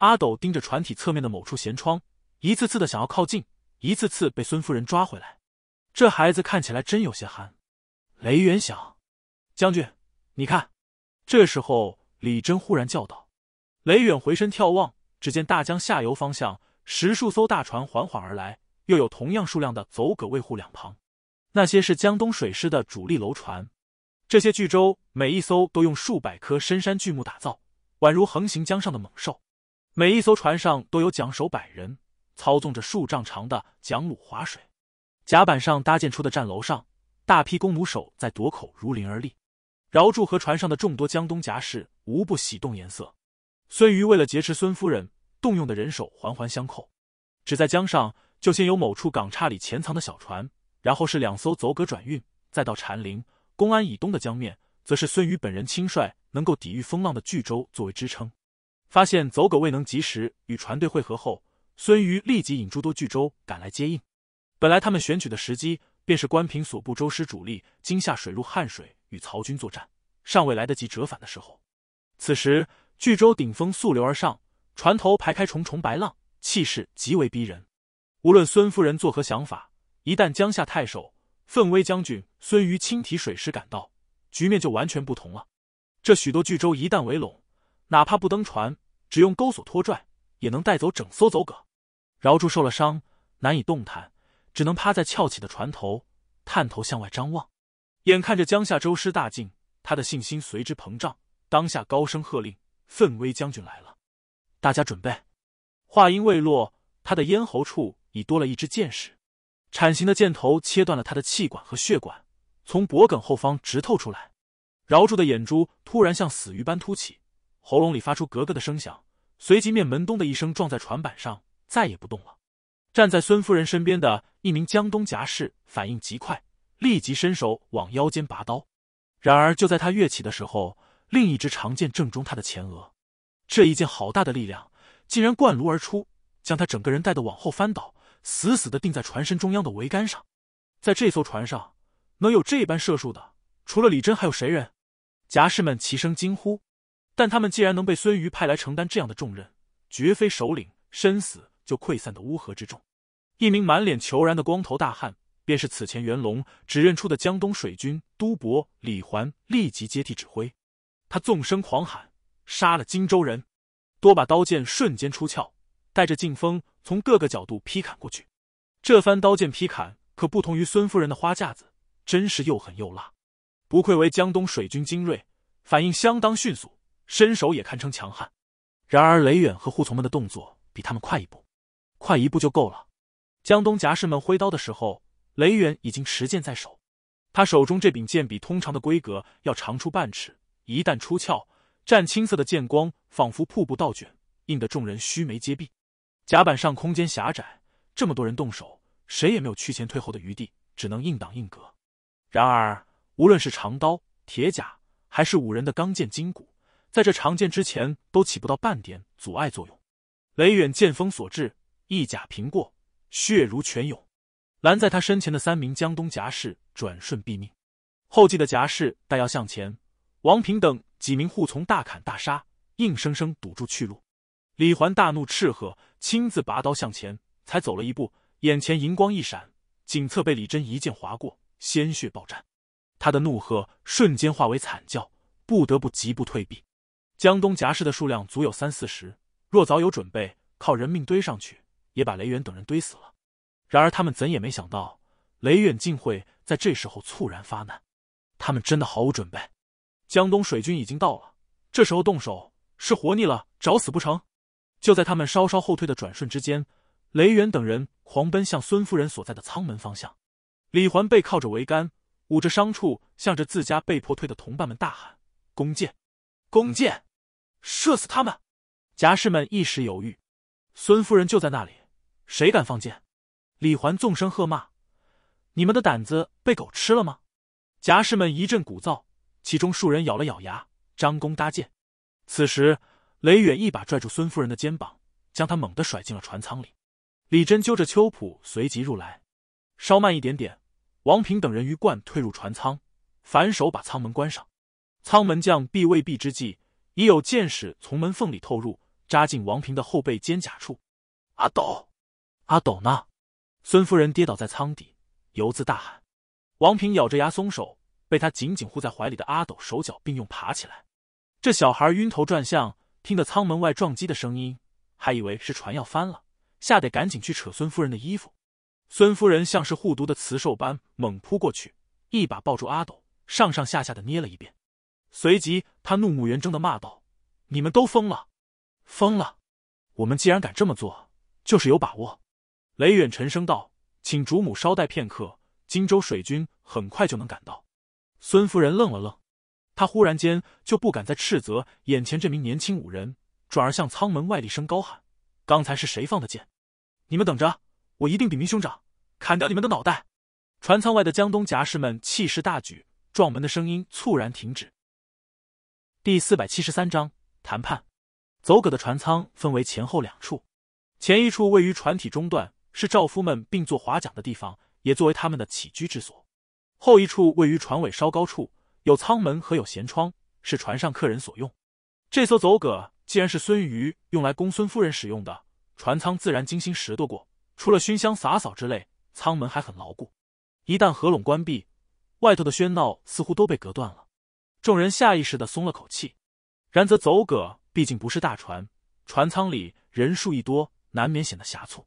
阿斗盯着船体侧面的某处舷窗，一次次的想要靠近，一次次被孙夫人抓回来。这孩子看起来真有些憨。雷远想：“将军，你看。”这时候，李真忽然叫道：“雷远，回身眺望，只见大江下游方向，十数艘大船缓缓而来，又有同样数量的走葛卫护两旁。”那些是江东水师的主力楼船，这些巨舟每一艘都用数百棵深山巨木打造，宛如横行江上的猛兽。每一艘船上都有桨手百人，操纵着数丈长的桨橹划水。甲板上搭建出的战楼上，大批弓弩手在垛口如林而立。饶柱和船上的众多江东甲士无不喜动颜色。孙瑜为了劫持孙夫人，动用的人手环环相扣，只在江上就先有某处港汊里潜藏的小船。然后是两艘走葛转运，再到禅陵、公安以东的江面，则是孙瑜本人亲率能够抵御风浪的巨舟作为支撑。发现走舸未能及时与船队汇合后，孙瑜立即引诸多巨舟赶来接应。本来他们选取的时机，便是关平所部舟师主力今下水入汉水与曹军作战，尚未来得及折返的时候。此时巨舟顶风溯流而上，船头排开重重白浪，气势极为逼人。无论孙夫人作何想法。一旦江夏太守奋威将军孙瑜亲提水师赶到，局面就完全不同了。这许多巨舟一旦围拢，哪怕不登船，只用钩索拖拽，也能带走整艘走舸。饶柱受了伤，难以动弹，只能趴在翘起的船头，探头向外张望。眼看着江夏舟师大进，他的信心随之膨胀，当下高声喝令：“奋威将军来了，大家准备！”话音未落，他的咽喉处已多了一支箭矢。铲形的箭头切断了他的气管和血管，从脖梗后方直透出来。饶柱的眼珠突然像死鱼般凸起，喉咙里发出“咯咯的声响，随即面门咚的一声撞在船板上，再也不动了。站在孙夫人身边的一名江东夹士反应极快，立即伸手往腰间拔刀。然而就在他跃起的时候，另一支长剑正中他的前额。这一剑好大的力量，竟然贯颅而出，将他整个人带的往后翻倒。死死的钉在船身中央的桅杆上，在这艘船上能有这般射术的，除了李真，还有谁人？侠士们齐声惊呼。但他们既然能被孙瑜派来承担这样的重任，绝非首领身死就溃散的乌合之众。一名满脸求然的光头大汉，便是此前袁龙指认出的江东水军都伯李环，立即接替指挥。他纵声狂喊：“杀了荆州人！”多把刀剑瞬间出鞘，带着劲风。从各个角度劈砍过去，这番刀剑劈砍可不同于孙夫人的花架子，真是又狠又辣。不愧为江东水军精锐，反应相当迅速，身手也堪称强悍。然而雷远和扈从们的动作比他们快一步，快一步就够了。江东甲士们挥刀的时候，雷远已经持剑在手。他手中这柄剑比通常的规格要长出半尺，一旦出鞘，湛青色的剑光仿佛瀑布倒卷，映得众人须眉皆闭。甲板上空间狭窄，这么多人动手，谁也没有趋前退后的余地，只能硬挡硬格。然而，无论是长刀、铁甲，还是五人的钢剑筋骨，在这长剑之前都起不到半点阻碍作用。雷远剑锋所至，一甲平过，血如泉涌，拦在他身前的三名江东夹士转瞬毙命。后继的甲士待要向前，王平等几名护从大砍大杀，硬生生堵住去路。李环大怒，斥喝。亲自拔刀向前，才走了一步，眼前银光一闪，景侧被李真一剑划过，鲜血暴绽，他的怒喝瞬间化为惨叫，不得不急步退避。江东夹士的数量足有三四十，若早有准备，靠人命堆上去，也把雷远等人堆死了。然而他们怎也没想到，雷远竟会在这时候猝然发难，他们真的毫无准备。江东水军已经到了，这时候动手是活腻了，找死不成？就在他们稍稍后退的转瞬之间，雷源等人狂奔向孙夫人所在的舱门方向。李环背靠着桅杆，捂着伤处，向着自家被迫退的同伴们大喊：“弓箭，弓箭，射死他们！”夹士们一时犹豫。孙夫人就在那里，谁敢放箭？李环纵声喝骂：“你们的胆子被狗吃了吗？”夹士们一阵鼓噪，其中数人咬了咬牙，张弓搭箭。此时。雷远一把拽住孙夫人的肩膀，将她猛地甩进了船舱里。李珍揪着秋浦，随即入来。稍慢一点点，王平等人鱼贯退入船舱，反手把舱门关上。舱门将闭未闭之际，已有箭矢从门缝里透入，扎进王平的后背肩胛处。阿斗，阿斗呢？孙夫人跌倒在舱底，犹自大喊。王平咬着牙松手，被他紧紧护在怀里的阿斗手脚并用爬起来。这小孩晕头转向。听得舱门外撞击的声音，还以为是船要翻了，吓得赶紧去扯孙夫人的衣服。孙夫人像是护犊的雌兽般猛扑过去，一把抱住阿斗，上上下下的捏了一遍。随即，他怒目圆睁的骂道：“你们都疯了，疯了！我们既然敢这么做，就是有把握。”雷远沉声道：“请主母稍待片刻，荆州水军很快就能赶到。”孙夫人愣了愣。他忽然间就不敢再斥责眼前这名年轻武人，转而向舱门外厉声高喊：“刚才是谁放的箭？你们等着，我一定禀明兄长，砍掉你们的脑袋！”船舱外的江东夹士们气势大举，撞门的声音猝然停止。第四百七十三章谈判。走葛的船舱分为前后两处，前一处位于船体中段，是赵夫们并坐划桨的地方，也作为他们的起居之所；后一处位于船尾稍高处。有舱门和有舷窗，是船上客人所用。这艘走舸既然是孙瑜用来供孙夫人使用的船舱，自然精心拾掇过。除了熏香洒扫之类，舱门还很牢固，一旦合拢关闭，外头的喧闹似乎都被隔断了。众人下意识地松了口气。然则走葛毕竟不是大船，船舱里人数一多，难免显得狭促。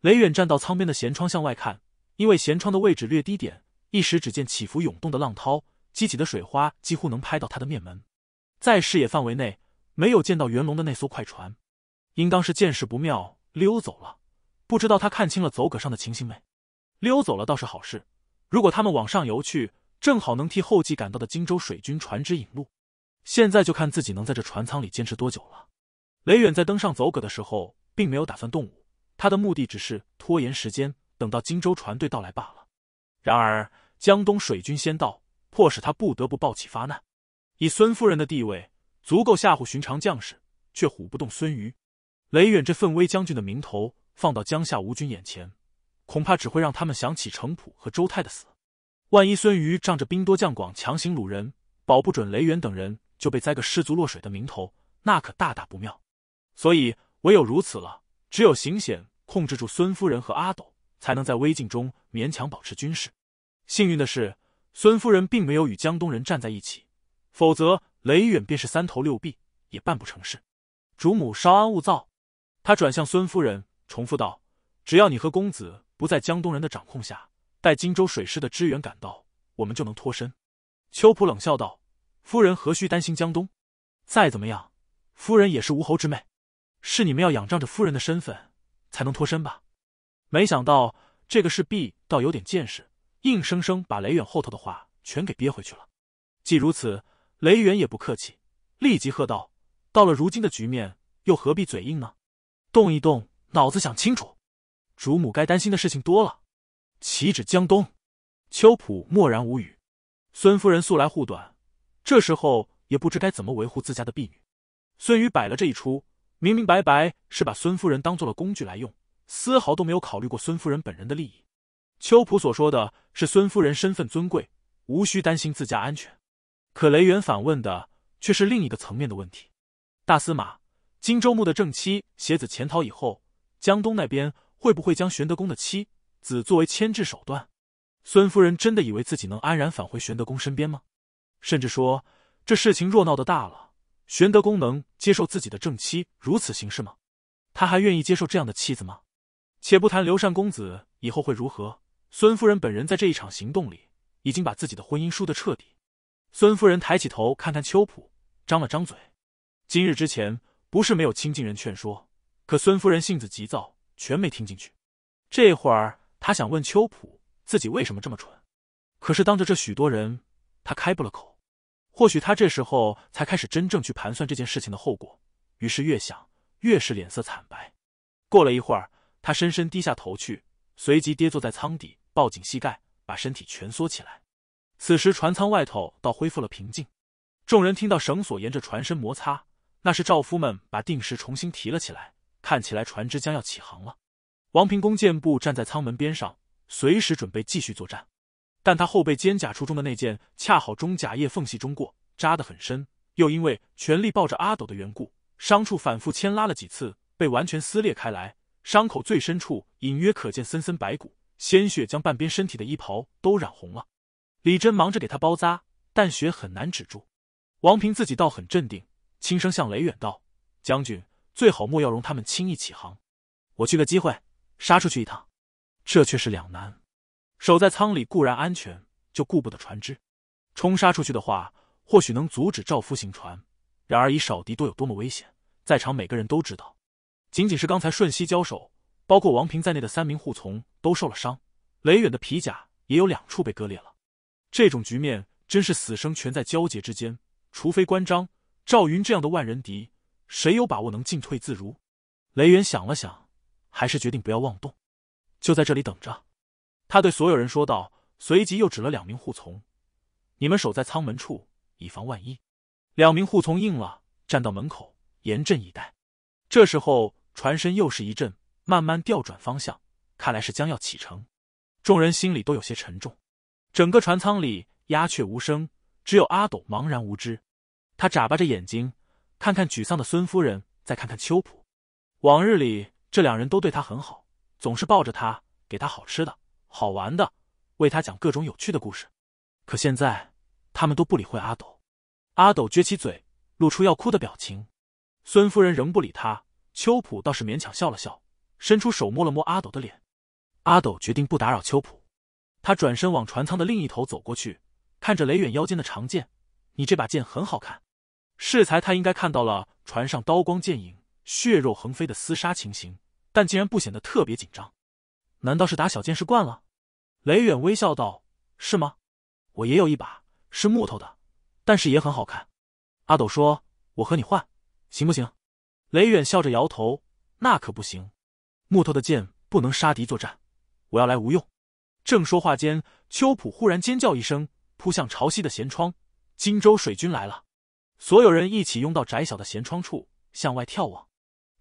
雷远站到舱边的舷窗向外看，因为舷窗的位置略低点，一时只见起伏涌动的浪涛。激起的水花几乎能拍到他的面门，在视野范围内没有见到袁龙的那艘快船，应当是见势不妙溜走了。不知道他看清了走葛上的情形没？溜走了倒是好事，如果他们往上游去，正好能替后继赶到的荆州水军船只引路。现在就看自己能在这船舱里坚持多久了。雷远在登上走葛的时候，并没有打算动武，他的目的只是拖延时间，等到荆州船队到来罢了。然而江东水军先到。迫使他不得不抱起发难，以孙夫人的地位足够吓唬寻常将士，却唬不动孙瑜、雷远这奋威将军的名头。放到江夏吴军眼前，恐怕只会让他们想起程普和周泰的死。万一孙瑜仗着兵多将广强行掳人，保不准雷远等人就被栽个失足落水的名头，那可大大不妙。所以唯有如此了，只有行险控制住孙夫人和阿斗，才能在危境中勉强保持军事。幸运的是。孙夫人并没有与江东人站在一起，否则雷远便是三头六臂也办不成事。主母稍安勿躁，他转向孙夫人，重复道：“只要你和公子不在江东人的掌控下，待荆州水师的支援赶到，我们就能脱身。”秋浦冷笑道：“夫人何须担心江东？再怎么样，夫人也是吴侯之妹，是你们要仰仗着夫人的身份才能脱身吧？”没想到这个是婢，倒有点见识。硬生生把雷远后头的话全给憋回去了。既如此，雷远也不客气，立即喝道：“到了如今的局面，又何必嘴硬呢？动一动脑子，想清楚。主母该担心的事情多了，岂止江东？”秋浦默然无语。孙夫人素来护短，这时候也不知该怎么维护自家的婢女。孙瑜摆了这一出，明明白白是把孙夫人当做了工具来用，丝毫都没有考虑过孙夫人本人的利益。秋浦所说的是孙夫人身份尊贵，无需担心自家安全。可雷元反问的却是另一个层面的问题：大司马荆州牧的正妻携子潜逃以后，江东那边会不会将玄德公的妻子作为牵制手段？孙夫人真的以为自己能安然返回玄德公身边吗？甚至说，这事情若闹得大了，玄德公能接受自己的正妻如此行事吗？他还愿意接受这样的妻子吗？且不谈刘禅公子以后会如何。孙夫人本人在这一场行动里，已经把自己的婚姻输得彻底。孙夫人抬起头，看看秋浦，张了张嘴。今日之前，不是没有亲近人劝说，可孙夫人性子急躁，全没听进去。这会儿，他想问秋浦自己为什么这么蠢，可是当着这许多人，他开不了口。或许他这时候才开始真正去盘算这件事情的后果，于是越想越是脸色惨白。过了一会儿，他深深低下头去，随即跌坐在舱底。抱紧膝盖，把身体蜷缩起来。此时船舱外头倒恢复了平静。众人听到绳索沿着船身摩擦，那是赵夫们把定时重新提了起来。看起来船只将要起航了。王平弓箭步站在舱门边上，随时准备继续作战。但他后背肩甲处中的那箭恰好中甲叶缝隙中过，扎得很深。又因为全力抱着阿斗的缘故，伤处反复牵拉了几次，被完全撕裂开来。伤口最深处隐约可见森森白骨。鲜血将半边身体的衣袍都染红了，李真忙着给他包扎，但血很难止住。王平自己倒很镇定，轻声向雷远道：“将军，最好莫要容他们轻易起航，我去个机会，杀出去一趟。”这却是两难，守在舱里固然安全，就顾不得船只；冲杀出去的话，或许能阻止赵夫行船，然而以少敌多，有多么危险，在场每个人都知道。仅仅是刚才瞬息交手。包括王平在内的三名护从都受了伤，雷远的皮甲也有两处被割裂了。这种局面真是死生全在交结之间，除非关张、赵云这样的万人敌，谁有把握能进退自如？雷远想了想，还是决定不要妄动，就在这里等着。他对所有人说道，随即又指了两名护从：“你们守在舱门处，以防万一。”两名护从应了，站到门口，严阵以待。这时候，船身又是一阵慢慢调转方向，看来是将要启程。众人心里都有些沉重，整个船舱里鸦雀无声，只有阿斗茫然无知。他眨巴着眼睛，看看沮丧的孙夫人，再看看秋浦。往日里这两人都对他很好，总是抱着他，给他好吃的、好玩的，为他讲各种有趣的故事。可现在他们都不理会阿斗。阿斗撅起嘴，露出要哭的表情。孙夫人仍不理他，秋浦倒是勉强笑了笑。伸出手摸了摸阿斗的脸，阿斗决定不打扰秋浦，他转身往船舱的另一头走过去，看着雷远腰间的长剑，你这把剑很好看。适才他应该看到了船上刀光剑影、血肉横飞的厮杀情形，但竟然不显得特别紧张，难道是打小剑士惯了？雷远微笑道：“是吗？我也有一把，是木头的，但是也很好看。”阿斗说：“我和你换，行不行？”雷远笑着摇头：“那可不行。”木头的剑不能杀敌作战，我要来无用。正说话间，秋浦忽然尖叫一声，扑向潮汐的舷窗。荆州水军来了，所有人一起拥到窄小的舷窗处向外眺望。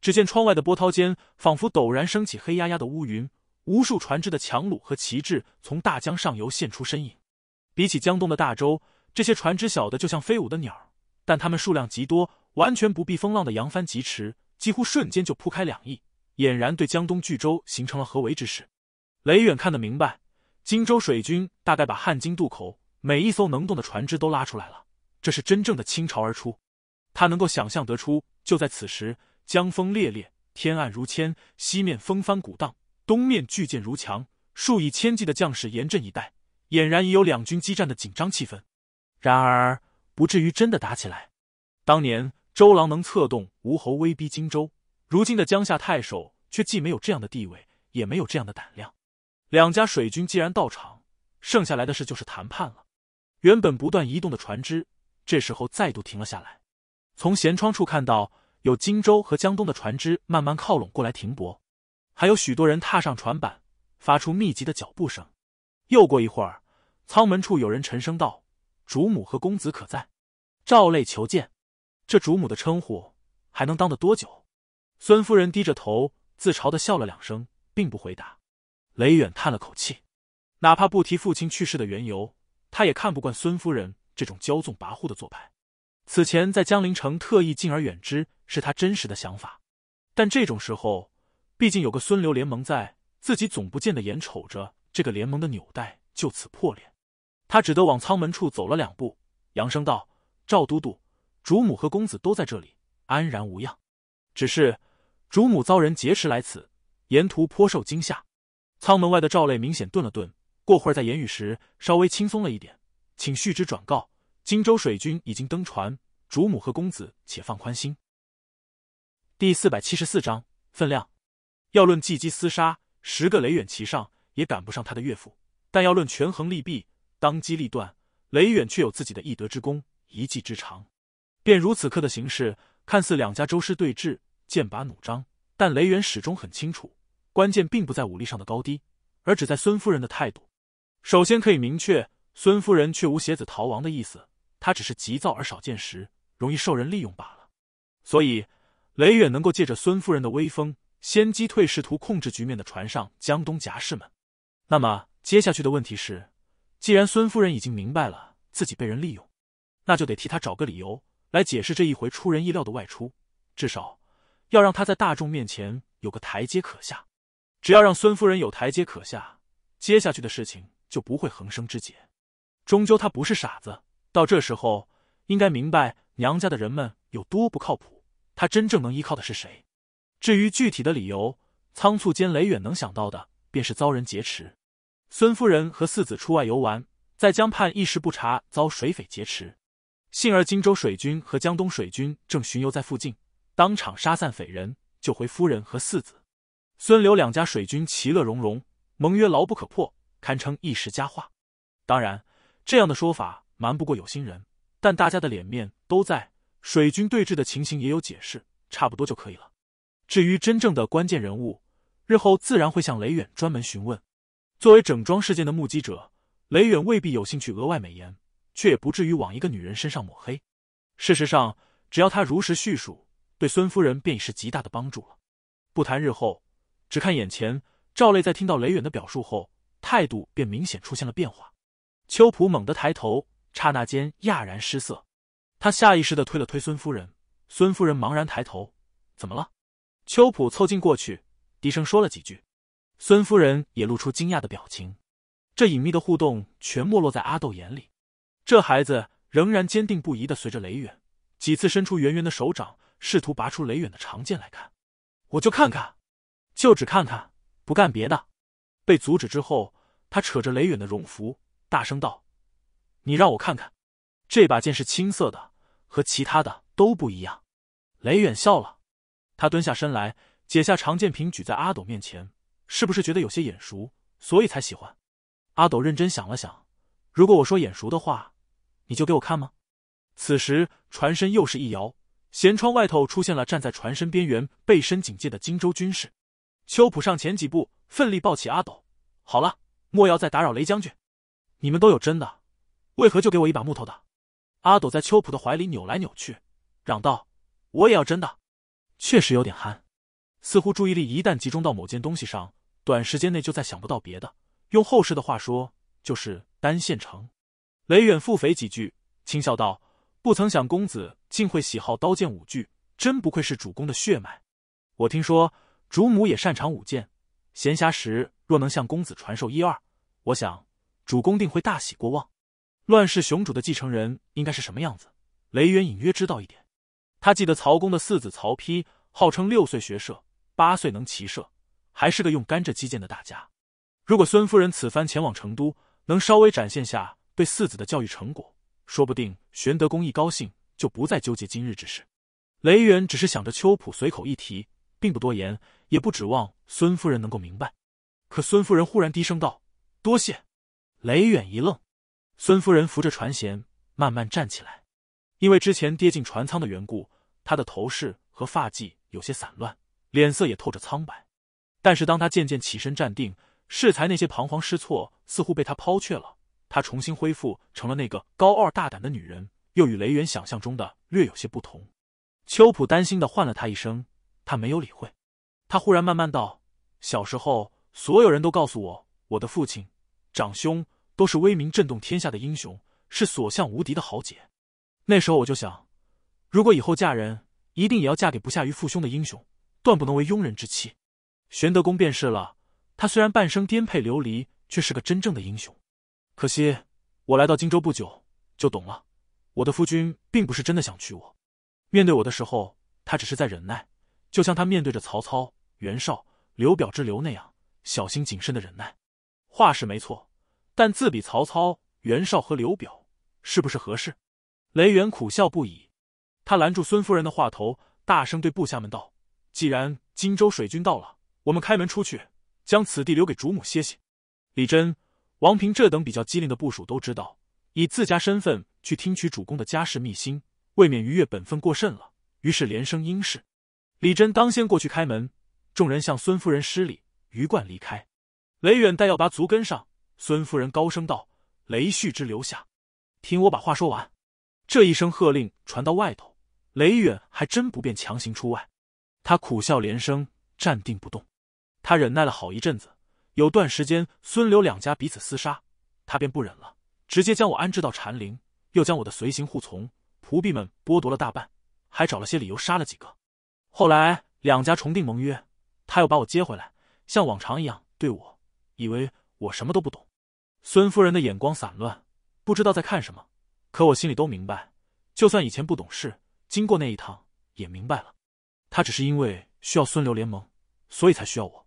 只见窗外的波涛间，仿佛陡然升起黑压压的乌云，无数船只的樯橹和旗帜从大江上游现出身影。比起江东的大舟，这些船只小的就像飞舞的鸟，但它们数量极多，完全不避风浪的扬帆疾驰，几乎瞬间就铺开两翼。俨然对江东巨州形成了合围之势。雷远看得明白，荆州水军大概把汉津渡口每一艘能动的船只都拉出来了，这是真正的倾巢而出。他能够想象得出，就在此时，江风烈烈，天暗如铅，西面风帆鼓荡，东面巨舰如墙，数以千计的将士严阵以待，俨然已有两军激战的紧张气氛。然而，不至于真的打起来。当年周郎能策动吴侯威逼荆州。如今的江夏太守却既没有这样的地位，也没有这样的胆量。两家水军既然到场，剩下来的事就是谈判了。原本不断移动的船只，这时候再度停了下来。从舷窗处看到，有荆州和江东的船只慢慢靠拢过来停泊，还有许多人踏上船板，发出密集的脚步声。又过一会儿，舱门处有人沉声道：“主母和公子可在？赵累求见。”这主母的称呼还能当得多久？孙夫人低着头，自嘲的笑了两声，并不回答。雷远叹了口气，哪怕不提父亲去世的缘由，他也看不惯孙夫人这种骄纵跋扈的做派。此前在江陵城特意敬而远之，是他真实的想法。但这种时候，毕竟有个孙刘联盟在，自己总不见得眼瞅着这个联盟的纽带就此破裂。他只得往舱门处走了两步，扬声道：“赵都督，主母和公子都在这里，安然无恙，只是。”主母遭人劫持来此，沿途颇受惊吓。舱门外的赵磊明显顿了顿，过会儿在言语时稍微轻松了一点，请续之转告：荆州水军已经登船，主母和公子且放宽心。第四百七十四章分量。要论计机厮杀，十个雷远其上也赶不上他的岳父；但要论权衡利弊、当机立断，雷远却有自己的一德之功、一技之长。便如此刻的形势，看似两家周师对峙。剑拔弩张，但雷远始终很清楚，关键并不在武力上的高低，而只在孙夫人的态度。首先可以明确，孙夫人却无携子逃亡的意思，她只是急躁而少见识，容易受人利用罢了。所以，雷远能够借着孙夫人的威风，先击退试图控制局面的船上江东夹士们。那么，接下去的问题是，既然孙夫人已经明白了自己被人利用，那就得替她找个理由来解释这一回出人意料的外出，至少。要让他在大众面前有个台阶可下，只要让孙夫人有台阶可下，接下去的事情就不会横生枝节。终究他不是傻子，到这时候应该明白娘家的人们有多不靠谱，他真正能依靠的是谁。至于具体的理由，仓促间雷远能想到的便是遭人劫持。孙夫人和四子出外游玩，在江畔一时不察，遭水匪劫持。幸而荆州水军和江东水军正巡游在附近。当场杀散匪人，救回夫人和四子，孙刘两家水军其乐融融，盟约牢不可破，堪称一时佳话。当然，这样的说法瞒不过有心人，但大家的脸面都在，水军对峙的情形也有解释，差不多就可以了。至于真正的关键人物，日后自然会向雷远专门询问。作为整桩事件的目击者，雷远未必有兴趣额外美言，却也不至于往一个女人身上抹黑。事实上，只要他如实叙述。对孙夫人便已是极大的帮助了。不谈日后，只看眼前，赵磊在听到雷远的表述后，态度便明显出现了变化。秋普猛地抬头，刹那间讶然失色，他下意识的推了推孙夫人。孙夫人茫然抬头：“怎么了？”秋普凑近过去，低声说了几句。孙夫人也露出惊讶的表情。这隐秘的互动全没落在阿豆眼里。这孩子仍然坚定不移的随着雷远，几次伸出圆圆的手掌。试图拔出雷远的长剑来看，我就看看，就只看看，不干别的。被阻止之后，他扯着雷远的绒服，大声道：“你让我看看，这把剑是青色的，和其他的都不一样。”雷远笑了，他蹲下身来，解下长剑，平举在阿斗面前：“是不是觉得有些眼熟，所以才喜欢？”阿斗认真想了想：“如果我说眼熟的话，你就给我看吗？”此时船身又是一摇。舷窗外头出现了站在船身边缘背身警戒的荆州军士，秋浦上前几步，奋力抱起阿斗。好了，莫要再打扰雷将军。你们都有真的，为何就给我一把木头的？阿斗在秋浦的怀里扭来扭去，嚷道：“我也要真的！”确实有点憨，似乎注意力一旦集中到某件东西上，短时间内就再想不到别的。用后世的话说，就是单线程。雷远腹诽几句，轻笑道。不曾想，公子竟会喜好刀剑武具，真不愧是主公的血脉。我听说主母也擅长武剑，闲暇时若能向公子传授一二，我想主公定会大喜过望。乱世雄主的继承人应该是什么样子？雷渊隐约知道一点。他记得曹公的四子曹丕，号称六岁学射，八岁能骑射，还是个用甘蔗击剑的大家。如果孙夫人此番前往成都，能稍微展现下对四子的教育成果。说不定玄德公一高兴，就不再纠结今日之事。雷远只是想着秋浦随口一提，并不多言，也不指望孙夫人能够明白。可孙夫人忽然低声道：“多谢。”雷远一愣。孙夫人扶着船舷，慢慢站起来。因为之前跌进船舱的缘故，她的头饰和发髻有些散乱，脸色也透着苍白。但是，当他渐渐起身站定，适才那些彷徨失措似乎被他抛却了。她重新恢复成了那个高傲大胆的女人，又与雷源想象中的略有些不同。秋普担心的唤了他一声，他没有理会。他忽然慢慢道：“小时候，所有人都告诉我，我的父亲、长兄都是威名震动天下的英雄，是所向无敌的豪杰。那时候我就想，如果以后嫁人，一定也要嫁给不下于父兄的英雄，断不能为庸人之妻。玄德公便是了。他虽然半生颠沛流离，却是个真正的英雄。”可惜，我来到荆州不久就懂了，我的夫君并不是真的想娶我。面对我的时候，他只是在忍耐，就像他面对着曹操、袁绍、刘表之流那样小心谨慎的忍耐。话是没错，但自比曹操、袁绍和刘表，是不是合适？雷元苦笑不已，他拦住孙夫人的话头，大声对部下们道：“既然荆州水军到了，我们开门出去，将此地留给主母歇息。”李真。王平这等比较机灵的部署都知道，以自家身份去听取主公的家事秘辛，未免逾越本分过甚了。于是连声应是。李真当先过去开门，众人向孙夫人施礼，鱼贯离开。雷远待要拔足跟上，孙夫人高声道：“雷旭之留下，听我把话说完。”这一声喝令传到外头，雷远还真不便强行出外，他苦笑连声，站定不动。他忍耐了好一阵子。有段时间，孙刘两家彼此厮杀，他便不忍了，直接将我安置到禅林，又将我的随行护从仆婢们剥夺了大半，还找了些理由杀了几个。后来两家重订盟约，他又把我接回来，像往常一样对我，以为我什么都不懂。孙夫人的眼光散乱，不知道在看什么，可我心里都明白，就算以前不懂事，经过那一趟也明白了。他只是因为需要孙刘联盟，所以才需要我，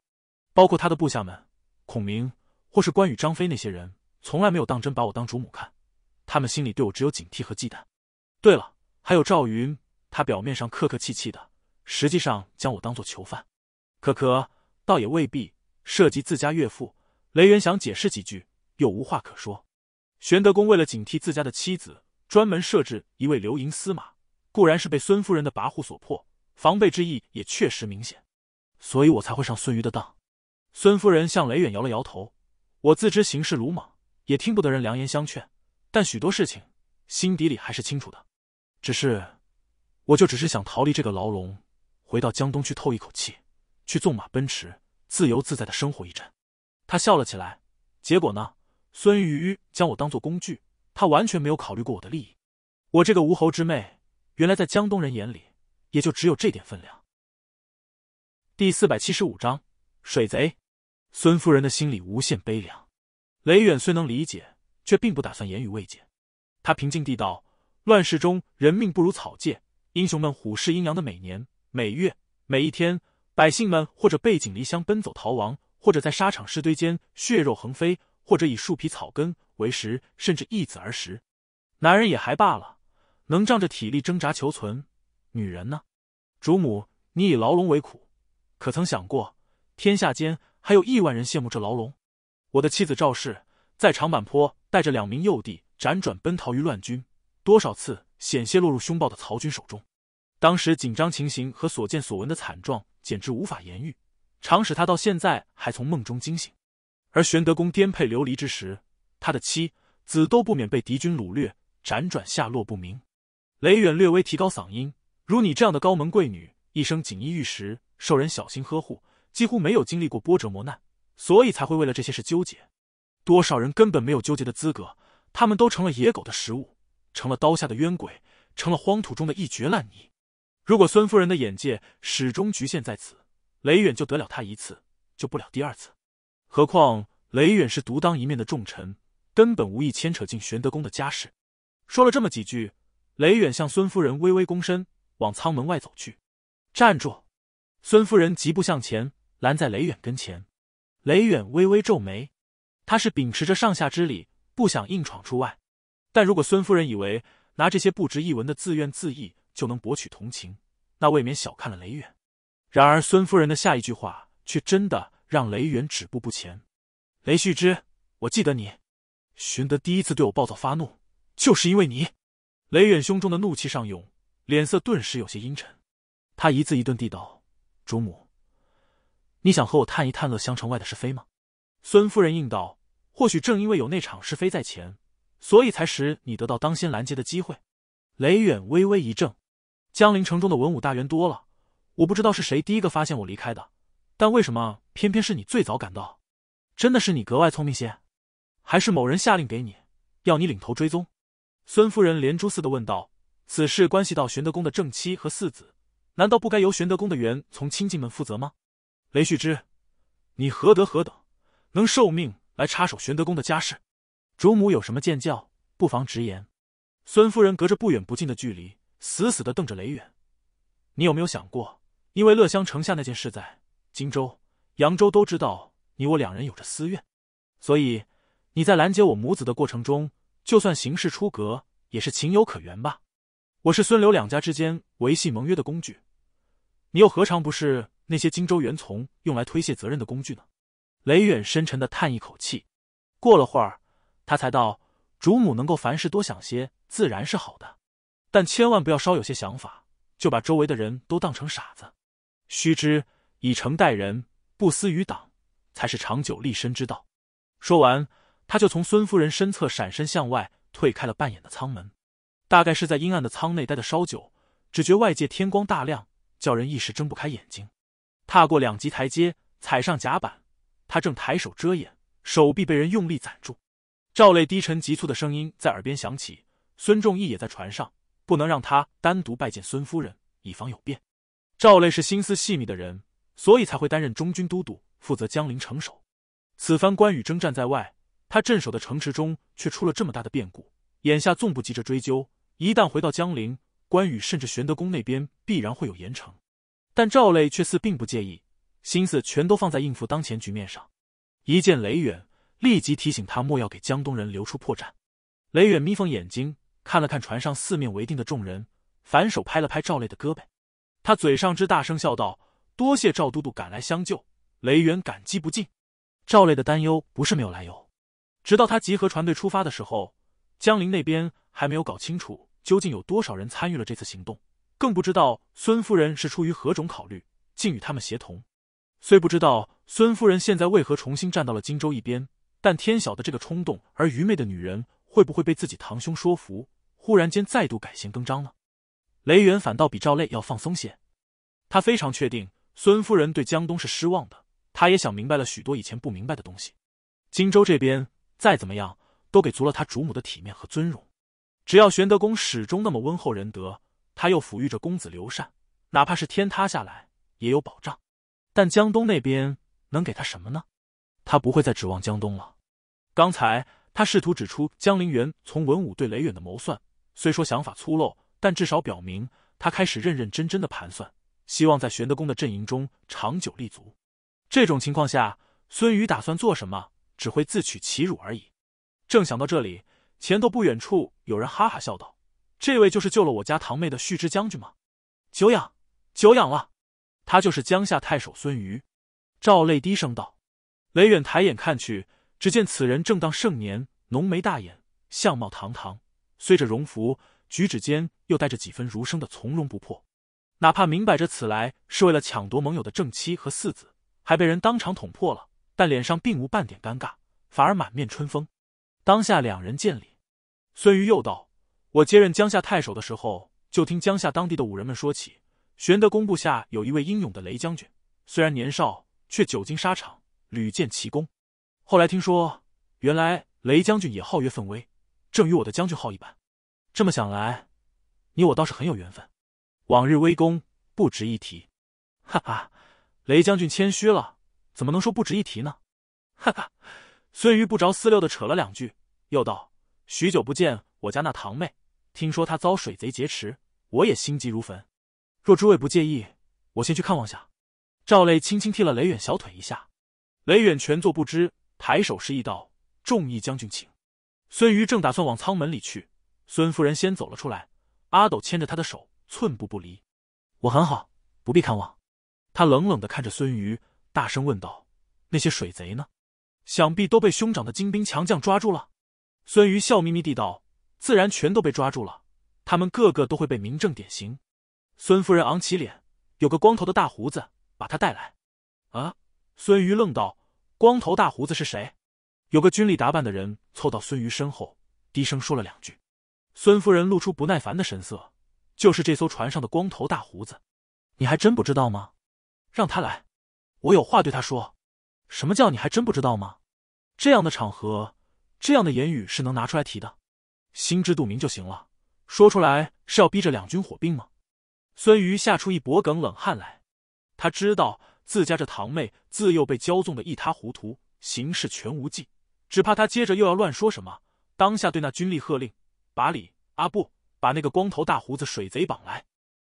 包括他的部下们。孔明，或是关羽、张飞那些人，从来没有当真把我当主母看，他们心里对我只有警惕和忌惮。对了，还有赵云，他表面上客客气气的，实际上将我当做囚犯。可可，倒也未必。涉及自家岳父，雷元想解释几句，又无话可说。玄德公为了警惕自家的妻子，专门设置一位流营司马，固然是被孙夫人的跋扈所迫，防备之意也确实明显，所以我才会上孙瑜的当。孙夫人向雷远摇了摇头，我自知行事鲁莽，也听不得人良言相劝，但许多事情心底里还是清楚的。只是，我就只是想逃离这个牢笼，回到江东去透一口气，去纵马奔驰，自由自在的生活一阵。他笑了起来。结果呢？孙瑜将我当做工具，他完全没有考虑过我的利益。我这个吴侯之妹，原来在江东人眼里，也就只有这点分量。第四百七十五章：水贼。孙夫人的心里无限悲凉，雷远虽能理解，却并不打算言语慰藉。他平静地道：“乱世中，人命不如草芥。英雄们虎视阴阳的每年、每月、每一天，百姓们或者背井离乡奔走逃亡，或者在沙场尸堆间血肉横飞，或者以树皮草根为食，甚至一子而食。男人也还罢了，能仗着体力挣扎求存。女人呢？主母，你以牢笼为苦，可曾想过天下间？”还有亿万人羡慕这牢笼。我的妻子赵氏在长坂坡带着两名幼弟辗转奔逃于乱军，多少次险些落入凶暴的曹军手中。当时紧张情形和所见所闻的惨状简直无法言喻，常使他到现在还从梦中惊醒。而玄德公颠沛流离之时，他的妻子都不免被敌军掳掠，辗转下落不明。雷远略微提高嗓音：“如你这样的高门贵女，一生锦衣玉食，受人小心呵护。”几乎没有经历过波折磨难，所以才会为了这些事纠结。多少人根本没有纠结的资格，他们都成了野狗的食物，成了刀下的冤鬼，成了荒土中的一绝烂泥。如果孙夫人的眼界始终局限在此，雷远就得了他一次，就不了第二次。何况雷远是独当一面的重臣，根本无意牵扯进玄德公的家事。说了这么几句，雷远向孙夫人微微躬身，往舱门外走去。站住！孙夫人疾步向前。拦在雷远跟前，雷远微微皱眉，他是秉持着上下之礼，不想硬闯出外。但如果孙夫人以为拿这些不值一文的自怨自艾就能博取同情，那未免小看了雷远。然而孙夫人的下一句话却真的让雷远止步不前。雷旭之，我记得你，寻得第一次对我暴躁发怒，就是因为你。雷远胸中的怒气上涌，脸色顿时有些阴沉，他一字一顿地道：“主母。”你想和我探一探乐乡城外的是非吗？孙夫人应道：“或许正因为有那场是非在前，所以才使你得到当先拦截的机会。”雷远微微一怔：“江陵城中的文武大员多了，我不知道是谁第一个发现我离开的，但为什么偏偏是你最早赶到？真的是你格外聪明些，还是某人下令给你，要你领头追踪？”孙夫人连珠似的问道：“此事关系到玄德公的正妻和四子，难道不该由玄德公的元从亲近们负责吗？”雷旭之，你何德何等，能受命来插手玄德公的家事？主母有什么见教，不妨直言。孙夫人隔着不远不近的距离，死死的瞪着雷远。你有没有想过，因为乐乡城下那件事，在荆州、扬州都知道你我两人有着私怨，所以你在拦截我母子的过程中，就算行事出格，也是情有可原吧？我是孙刘两家之间维系盟约的工具，你又何尝不是？那些荆州元从用来推卸责任的工具呢？雷远深沉的叹一口气，过了会儿，他才道：“主母能够凡事多想些，自然是好的，但千万不要稍有些想法，就把周围的人都当成傻子。须知以诚待人，不私于党，才是长久立身之道。”说完，他就从孙夫人身侧闪身向外退开了半掩的舱门。大概是在阴暗的舱内待的稍久，只觉外界天光大亮，叫人一时睁不开眼睛。踏过两级台阶，踩上甲板，他正抬手遮掩，手臂被人用力攒住。赵磊低沉急促的声音在耳边响起：“孙仲义也在船上，不能让他单独拜见孙夫人，以防有变。”赵磊是心思细密的人，所以才会担任中军都督，负责江陵城守。此番关羽征战在外，他镇守的城池中却出了这么大的变故。眼下纵不急着追究，一旦回到江陵，关羽甚至玄德公那边必然会有严惩。但赵磊却似并不介意，心思全都放在应付当前局面上。一见雷远，立即提醒他莫要给江东人留出破绽。雷远眯缝眼睛看了看船上四面围定的众人，反手拍了拍赵磊的胳膊。他嘴上之大声笑道：“多谢赵都督赶来相救。”雷远感激不尽。赵磊的担忧不是没有来由。直到他集合船队出发的时候，江陵那边还没有搞清楚究竟有多少人参与了这次行动。更不知道孙夫人是出于何种考虑，竟与他们协同。虽不知道孙夫人现在为何重新站到了荆州一边，但天晓得这个冲动而愚昧的女人，会不会被自己堂兄说服，忽然间再度改弦更张呢？雷元反倒比赵累要放松些，他非常确定孙夫人对江东是失望的。他也想明白了许多以前不明白的东西。荆州这边再怎么样，都给足了他主母的体面和尊荣。只要玄德公始终那么温厚仁德。他又抚育着公子刘禅，哪怕是天塌下来也有保障。但江东那边能给他什么呢？他不会再指望江东了。刚才他试图指出江陵元从文武对雷远的谋算，虽说想法粗陋，但至少表明他开始认认真真的盘算，希望在玄德公的阵营中长久立足。这种情况下，孙瑜打算做什么，只会自取其辱而已。正想到这里，前头不远处有人哈哈笑道。这位就是救了我家堂妹的旭之将军吗？久仰，久仰了。他就是江夏太守孙瑜。赵累低声道：“雷远抬眼看去，只见此人正当盛年，浓眉大眼，相貌堂堂，虽着戎服，举止间又带着几分儒生的从容不迫。哪怕明摆着此来是为了抢夺盟友的正妻和四子，还被人当场捅破了，但脸上并无半点尴尬，反而满面春风。当下两人见礼，孙瑜又道。”我接任江夏太守的时候，就听江夏当地的武人们说起，玄德公部下有一位英勇的雷将军，虽然年少，却久经沙场，屡建奇功。后来听说，原来雷将军也号曰奋威，正与我的将军号一般。这么想来，你我倒是很有缘分。往日微功不值一提，哈哈，雷将军谦虚了，怎么能说不值一提呢？哈哈，孙瑜不着四六的扯了两句，又道：许久不见，我家那堂妹。听说他遭水贼劫持，我也心急如焚。若诸位不介意，我先去看望下。赵磊轻轻踢了雷远小腿一下，雷远全坐不知，抬手示意道：“众义将军，请。”孙瑜正打算往舱门里去，孙夫人先走了出来。阿斗牵着他的手，寸步不离。我很好，不必看望。他冷冷的看着孙瑜，大声问道：“那些水贼呢？想必都被兄长的精兵强将抓住了。”孙瑜笑眯眯地道。自然全都被抓住了，他们个个都会被明正典刑。孙夫人昂起脸，有个光头的大胡子把他带来。啊！孙瑜愣道：“光头大胡子是谁？”有个军礼打扮的人凑到孙瑜身后，低声说了两句。孙夫人露出不耐烦的神色：“就是这艘船上的光头大胡子，你还真不知道吗？让他来，我有话对他说。什么叫你还真不知道吗？这样的场合，这样的言语是能拿出来提的。”心知肚明就行了，说出来是要逼着两军火并吗？孙瑜吓出一脖梗冷汗来，他知道自家这堂妹自幼被骄纵的一塌糊涂，行事全无忌，只怕他接着又要乱说什么。当下对那军吏喝令：“把李阿布，把那个光头大胡子水贼绑来！”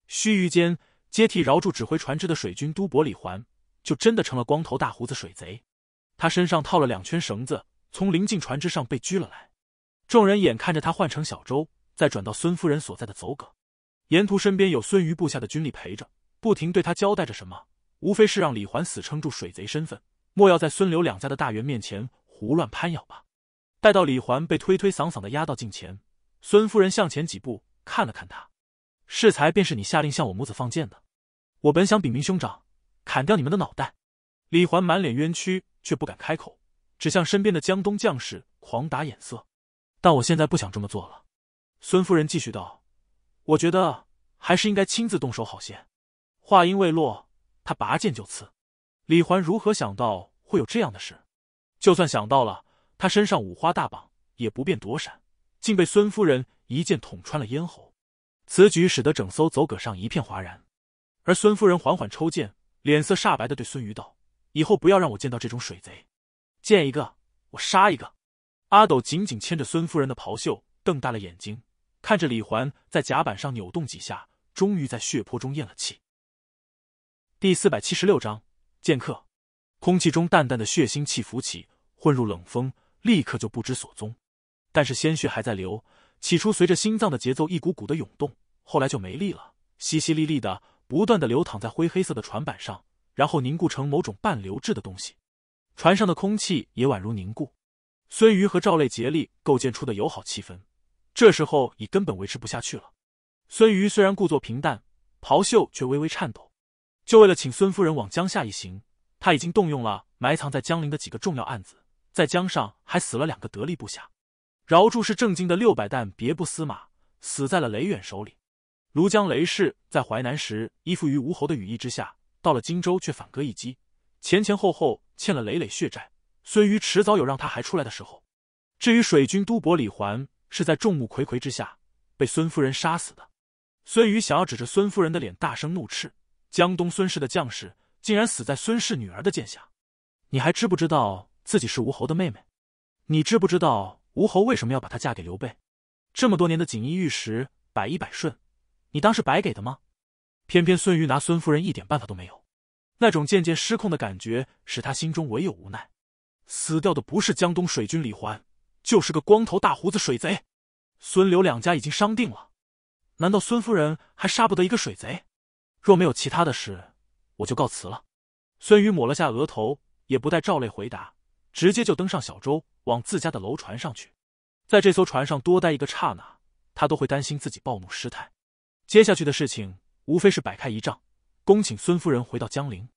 须臾间，接替饶住指挥船只的水军都伯李环，就真的成了光头大胡子水贼，他身上套了两圈绳子，从临近船只上被拘了来。众人眼看着他换成小周，再转到孙夫人所在的走葛，沿途身边有孙瑜部下的军力陪着，不停对他交代着什么，无非是让李环死撑住水贼身份，莫要在孙刘两家的大员面前胡乱攀咬吧。待到李环被推推搡搡的押到近前，孙夫人向前几步看了看他，适才便是你下令向我母子放箭的，我本想禀明兄长，砍掉你们的脑袋。李环满脸冤屈，却不敢开口，只向身边的江东将士狂打眼色。但我现在不想这么做了，孙夫人继续道：“我觉得还是应该亲自动手好些。”话音未落，他拔剑就刺。李环如何想到会有这样的事？就算想到了，他身上五花大绑，也不便躲闪，竟被孙夫人一剑捅穿了咽喉。此举使得整艘走葛上一片哗然。而孙夫人缓缓抽剑，脸色煞白的对孙瑜道：“以后不要让我见到这种水贼，见一个我杀一个。”阿斗紧紧牵着孙夫人的袍袖，瞪大了眼睛看着李环在甲板上扭动几下，终于在血泊中咽了气。第四百七十六章剑客，空气中淡淡的血腥气浮起，混入冷风，立刻就不知所踪。但是鲜血还在流，起初随着心脏的节奏一股股的涌动，后来就没力了，淅淅沥沥的不断的流淌在灰黑色的船板上，然后凝固成某种半流质的东西。船上的空气也宛如凝固。孙瑜和赵累竭力构建出的友好气氛，这时候已根本维持不下去了。孙瑜虽然故作平淡，袍袖却微微颤抖。就为了请孙夫人往江夏一行，他已经动用了埋藏在江陵的几个重要案子，在江上还死了两个得力部下。饶柱是正经的六百担别部司马，死在了雷远手里。庐江雷氏在淮南时依附于吴侯的羽翼之下，到了荆州却反戈一击，前前后后欠了累累血债。孙瑜迟早有让他还出来的时候。至于水军都伯李环，是在众目睽睽之下被孙夫人杀死的。孙瑜想要指着孙夫人的脸大声怒斥：“江东孙氏的将士竟然死在孙氏女儿的剑下，你还知不知道自己是吴侯的妹妹？你知不知道吴侯为什么要把她嫁给刘备？这么多年的锦衣玉食、百依百顺，你当是白给的吗？”偏偏孙瑜拿孙夫人一点办法都没有，那种渐渐失控的感觉使他心中唯有无奈。死掉的不是江东水军李环，就是个光头大胡子水贼。孙刘两家已经商定了，难道孙夫人还杀不得一个水贼？若没有其他的事，我就告辞了。孙瑜抹了下额头，也不带赵累回答，直接就登上小舟，往自家的楼船上去。在这艘船上多待一个刹那，他都会担心自己暴怒失态。接下去的事情，无非是摆开仪仗，恭请孙夫人回到江陵。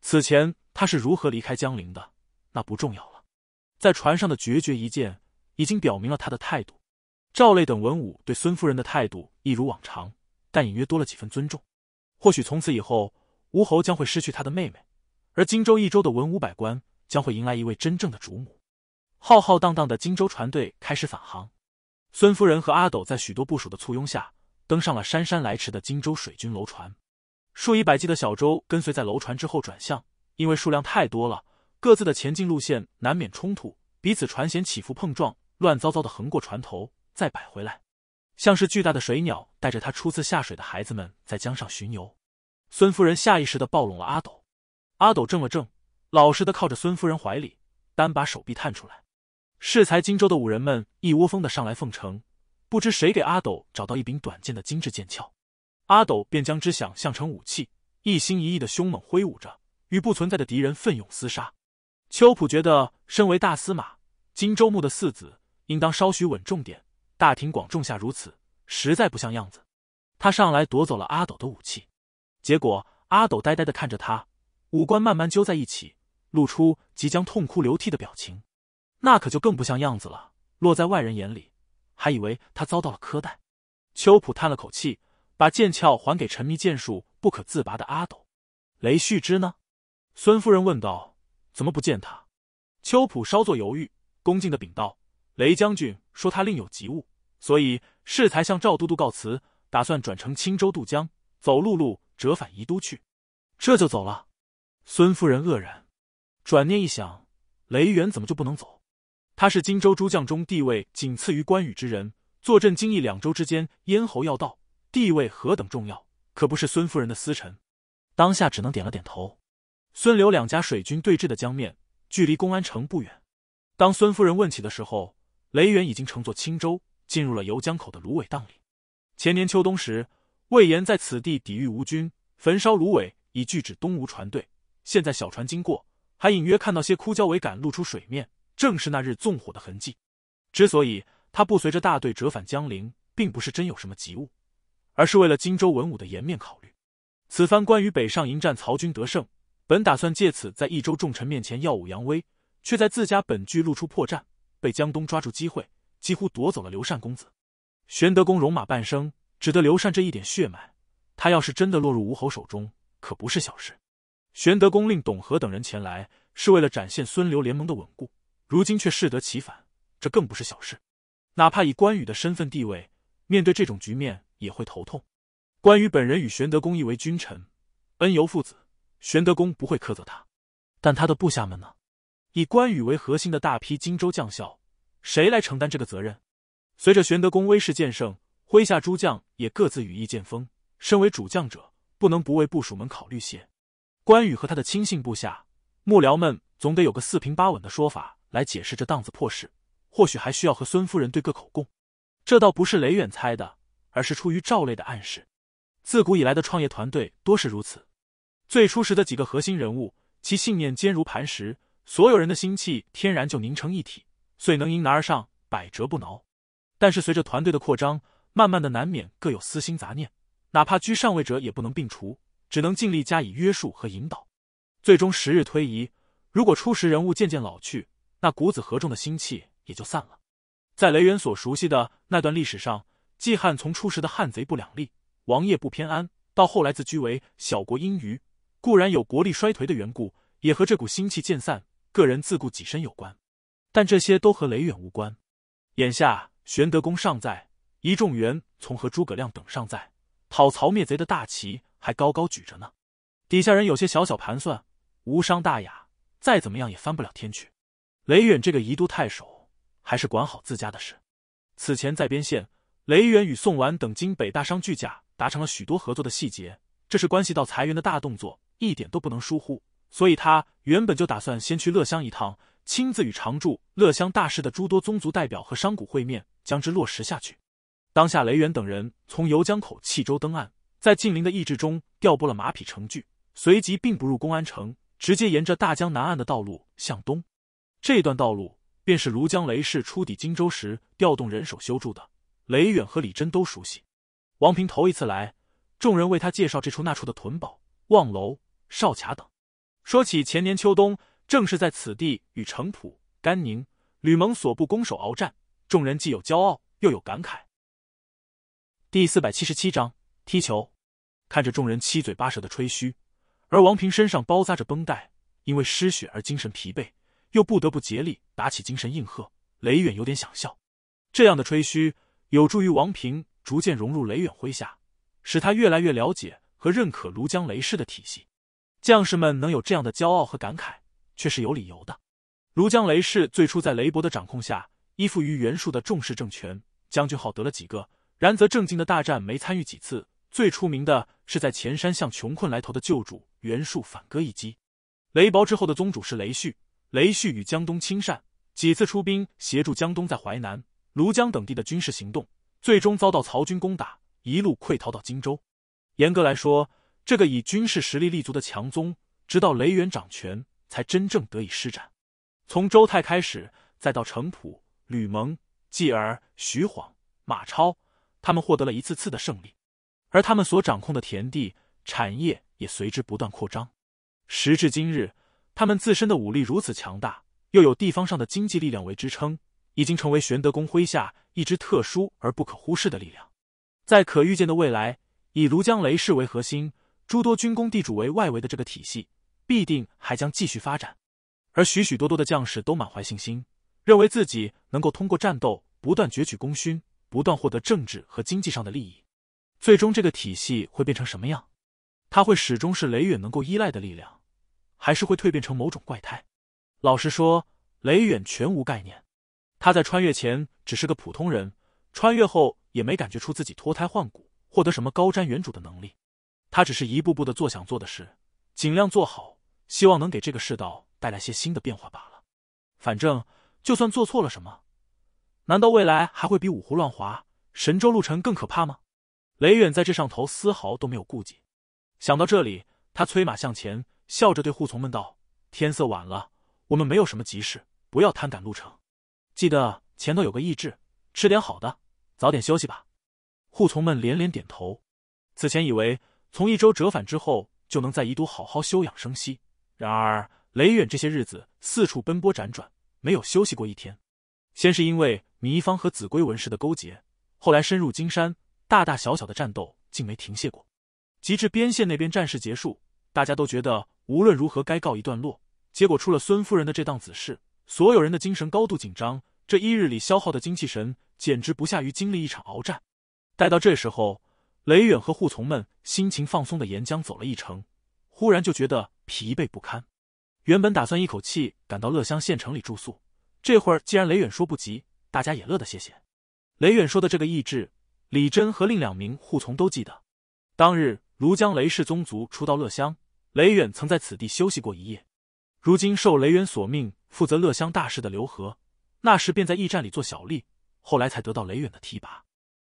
此前他是如何离开江陵的？那不重要了，在船上的决绝一剑已经表明了他的态度。赵磊等文武对孙夫人的态度一如往常，但隐约多了几分尊重。或许从此以后，吴侯将会失去他的妹妹，而荆州一州的文武百官将会迎来一位真正的主母。浩浩荡荡的荆州船队开始返航。孙夫人和阿斗在许多部署的簇拥下，登上了姗姗来迟的荆州水军楼船。数以百计的小舟跟随在楼船之后转向，因为数量太多了。各自的前进路线难免冲突，彼此船舷起伏碰撞，乱糟糟的横过船头，再摆回来，像是巨大的水鸟带着他初次下水的孩子们在江上巡游。孙夫人下意识的抱拢了阿斗，阿斗怔了怔，老实的靠着孙夫人怀里，单把手臂探出来。适才荆州的武人们一窝蜂的上来奉承，不知谁给阿斗找到一柄短剑的精致剑鞘，阿斗便将之想象成武器，一心一意的凶猛挥舞着，与不存在的敌人奋勇厮杀。秋浦觉得，身为大司马、荆州牧的四子，应当稍许稳重点。大庭广众下如此，实在不像样子。他上来夺走了阿斗的武器，结果阿斗呆呆的看着他，五官慢慢揪在一起，露出即将痛哭流涕的表情。那可就更不像样子了，落在外人眼里，还以为他遭到了苛待。秋浦叹了口气，把剑鞘还给沉迷剑术不可自拔的阿斗。雷旭之呢？孙夫人问道。怎么不见他？秋普稍作犹豫，恭敬的禀道：“雷将军说他另有急务，所以适才向赵都督告辞，打算转乘青州渡江，走陆路折返宜都去。这就走了。”孙夫人愕然，转念一想，雷元怎么就不能走？他是荆州诸将中地位仅次于关羽之人，坐镇荆益两州之间咽喉要道，地位何等重要，可不是孙夫人的私臣。当下只能点了点头。孙刘两家水军对峙的江面距离公安城不远。当孙夫人问起的时候，雷远已经乘坐轻舟进入了游江口的芦苇荡里。前年秋冬时，魏延在此地抵御吴军，焚烧芦苇以拒止东吴船队。现在小船经过，还隐约看到些枯焦桅杆露出水面，正是那日纵火的痕迹。之所以他不随着大队折返江陵，并不是真有什么急务，而是为了荆州文武的颜面考虑。此番关于北上迎战曹军得胜。本打算借此在益州重臣面前耀武扬威，却在自家本剧露出破绽，被江东抓住机会，几乎夺走了刘禅公子。玄德公戎马半生，只得刘禅这一点血脉，他要是真的落入吴侯手中，可不是小事。玄德公令董和等人前来，是为了展现孙刘联盟的稳固，如今却适得其反，这更不是小事。哪怕以关羽的身份地位，面对这种局面也会头痛。关羽本人与玄德公亦为君臣，恩由父子。玄德公不会苛责他，但他的部下们呢？以关羽为核心的大批荆州将校，谁来承担这个责任？随着玄德公威势渐盛，麾下诸将也各自羽翼渐丰。身为主将者，不能不为部属们考虑些。关羽和他的亲信部下、幕僚们，总得有个四平八稳的说法来解释这档子破事。或许还需要和孙夫人对个口供。这倒不是雷远猜的，而是出于赵类的暗示。自古以来的创业团队多是如此。最初时的几个核心人物，其信念坚如磐石，所有人的心气天然就凝成一体，遂能迎难而上，百折不挠。但是随着团队的扩张，慢慢的难免各有私心杂念，哪怕居上位者也不能并除，只能尽力加以约束和引导。最终时日推移，如果初时人物渐渐老去，那骨子合众的心气也就散了。在雷元所熟悉的那段历史上，季汉从初时的汉贼不两立、王业不偏安，到后来自居为小国阴余。固然有国力衰颓的缘故，也和这股心气渐散、个人自顾己身有关，但这些都和雷远无关。眼下，玄德公尚在，一众元从和诸葛亮等尚在，讨曹灭贼的大旗还高高举着呢。底下人有些小小盘算，无伤大雅，再怎么样也翻不了天去。雷远这个宜都太守，还是管好自家的事。此前在边县，雷远与宋完等京北大商巨贾达成了许多合作的细节，这是关系到裁员的大动作。一点都不能疏忽，所以他原本就打算先去乐乡一趟，亲自与常驻乐乡大市的诸多宗族代表和商贾会面，将之落实下去。当下，雷远等人从游江口、弃舟登岸，在近邻的意志中调拨了马匹、乘具，随即并不入公安城，直接沿着大江南岸的道路向东。这段道路便是庐江雷氏初抵荆州时调动人手修筑的，雷远和李真都熟悉。王平头一次来，众人为他介绍这处那处的屯堡、望楼。少卡等，说起前年秋冬，正是在此地与程普、甘宁、吕蒙所部攻守鏖战，众人既有骄傲，又有感慨。第四百七十七章踢球，看着众人七嘴八舌的吹嘘，而王平身上包扎着绷带，因为失血而精神疲惫，又不得不竭力打起精神应和。雷远有点想笑，这样的吹嘘有助于王平逐渐融入雷远麾下，使他越来越了解和认可庐江雷氏的体系。将士们能有这样的骄傲和感慨，却是有理由的。庐江雷氏最初在雷伯的掌控下，依附于袁术的重视政权，将军号得了几个。然则正经的大战没参与几次，最出名的是在前山向穷困来投的旧主袁术反戈一击。雷伯之后的宗主是雷旭，雷旭与江东亲善，几次出兵协助江东在淮南、庐江等地的军事行动，最终遭到曹军攻打，一路溃逃到荆州。严格来说。这个以军事实力立足的强宗，直到雷元掌权才真正得以施展。从周泰开始，再到程普、吕蒙，继而徐晃、马超，他们获得了一次次的胜利，而他们所掌控的田地产业也随之不断扩张。时至今日，他们自身的武力如此强大，又有地方上的经济力量为支撑，已经成为玄德公麾下一支特殊而不可忽视的力量。在可预见的未来，以庐江雷氏为核心。诸多军工地主为外围的这个体系必定还将继续发展，而许许多多的将士都满怀信心，认为自己能够通过战斗不断攫取功勋，不断获得政治和经济上的利益。最终，这个体系会变成什么样？它会始终是雷远能够依赖的力量，还是会蜕变成某种怪胎？老实说，雷远全无概念。他在穿越前只是个普通人，穿越后也没感觉出自己脱胎换骨，获得什么高瞻远瞩的能力。他只是一步步的做想做的事，尽量做好，希望能给这个世道带来些新的变化罢了。反正就算做错了什么，难道未来还会比五胡乱华、神州陆沉更可怕吗？雷远在这上头丝毫都没有顾忌。想到这里，他催马向前，笑着对扈从们道：“天色晚了，我们没有什么急事，不要贪赶路程。记得前头有个意志，吃点好的，早点休息吧。”扈从们连连点头。此前以为。从一周折返之后，就能在宜都好好休养生息。然而，雷远这些日子四处奔波辗转，没有休息过一天。先是因为糜芳和子规文氏的勾结，后来深入金山，大大小小的战斗竟没停歇过。及至边线那边战事结束，大家都觉得无论如何该告一段落。结果出了孙夫人的这档子事，所有人的精神高度紧张，这一日里消耗的精气神简直不下于经历一场鏖战。待到这时候。雷远和护从们心情放松的沿江走了一程，忽然就觉得疲惫不堪。原本打算一口气赶到乐乡县城里住宿，这会儿既然雷远说不急，大家也乐得谢谢。雷远说的这个意志，李真和另两名护从都记得。当日庐江雷氏宗族出到乐乡，雷远曾在此地休息过一夜。如今受雷远所命，负责乐乡大事的刘和，那时便在驿站里做小吏，后来才得到雷远的提拔。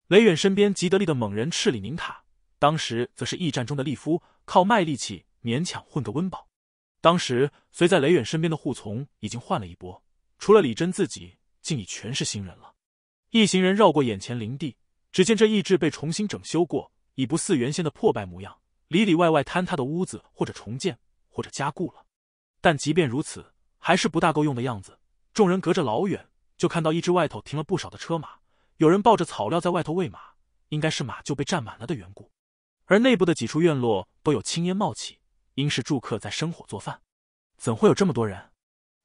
雷远身边极得力的猛人赤里宁塔，当时则是驿站中的利夫，靠卖力气勉强混个温饱。当时随在雷远身边的护从已经换了一波，除了李真自己，竟已全是新人了。一行人绕过眼前林地，只见这意志被重新整修过，已不似原先的破败模样，里里外外坍塌的屋子或者重建或者加固了。但即便如此，还是不大够用的样子。众人隔着老远，就看到一只外头停了不少的车马。有人抱着草料在外头喂马，应该是马厩被占满了的缘故；而内部的几处院落都有青烟冒起，应是住客在生火做饭。怎会有这么多人？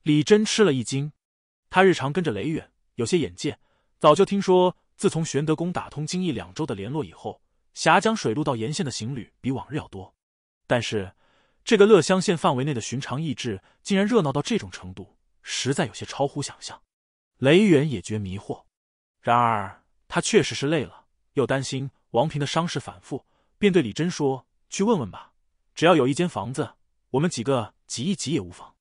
李真吃了一惊。他日常跟着雷远，有些眼界，早就听说自从玄德公打通京益两州的联络以后，峡江水路到沿线的行旅比往日要多。但是这个乐乡县范围内的寻常驿志竟然热闹到这种程度，实在有些超乎想象。雷远也觉迷惑。然而他确实是累了，又担心王平的伤势反复，便对李珍说：“去问问吧，只要有一间房子，我们几个挤一挤也无妨。”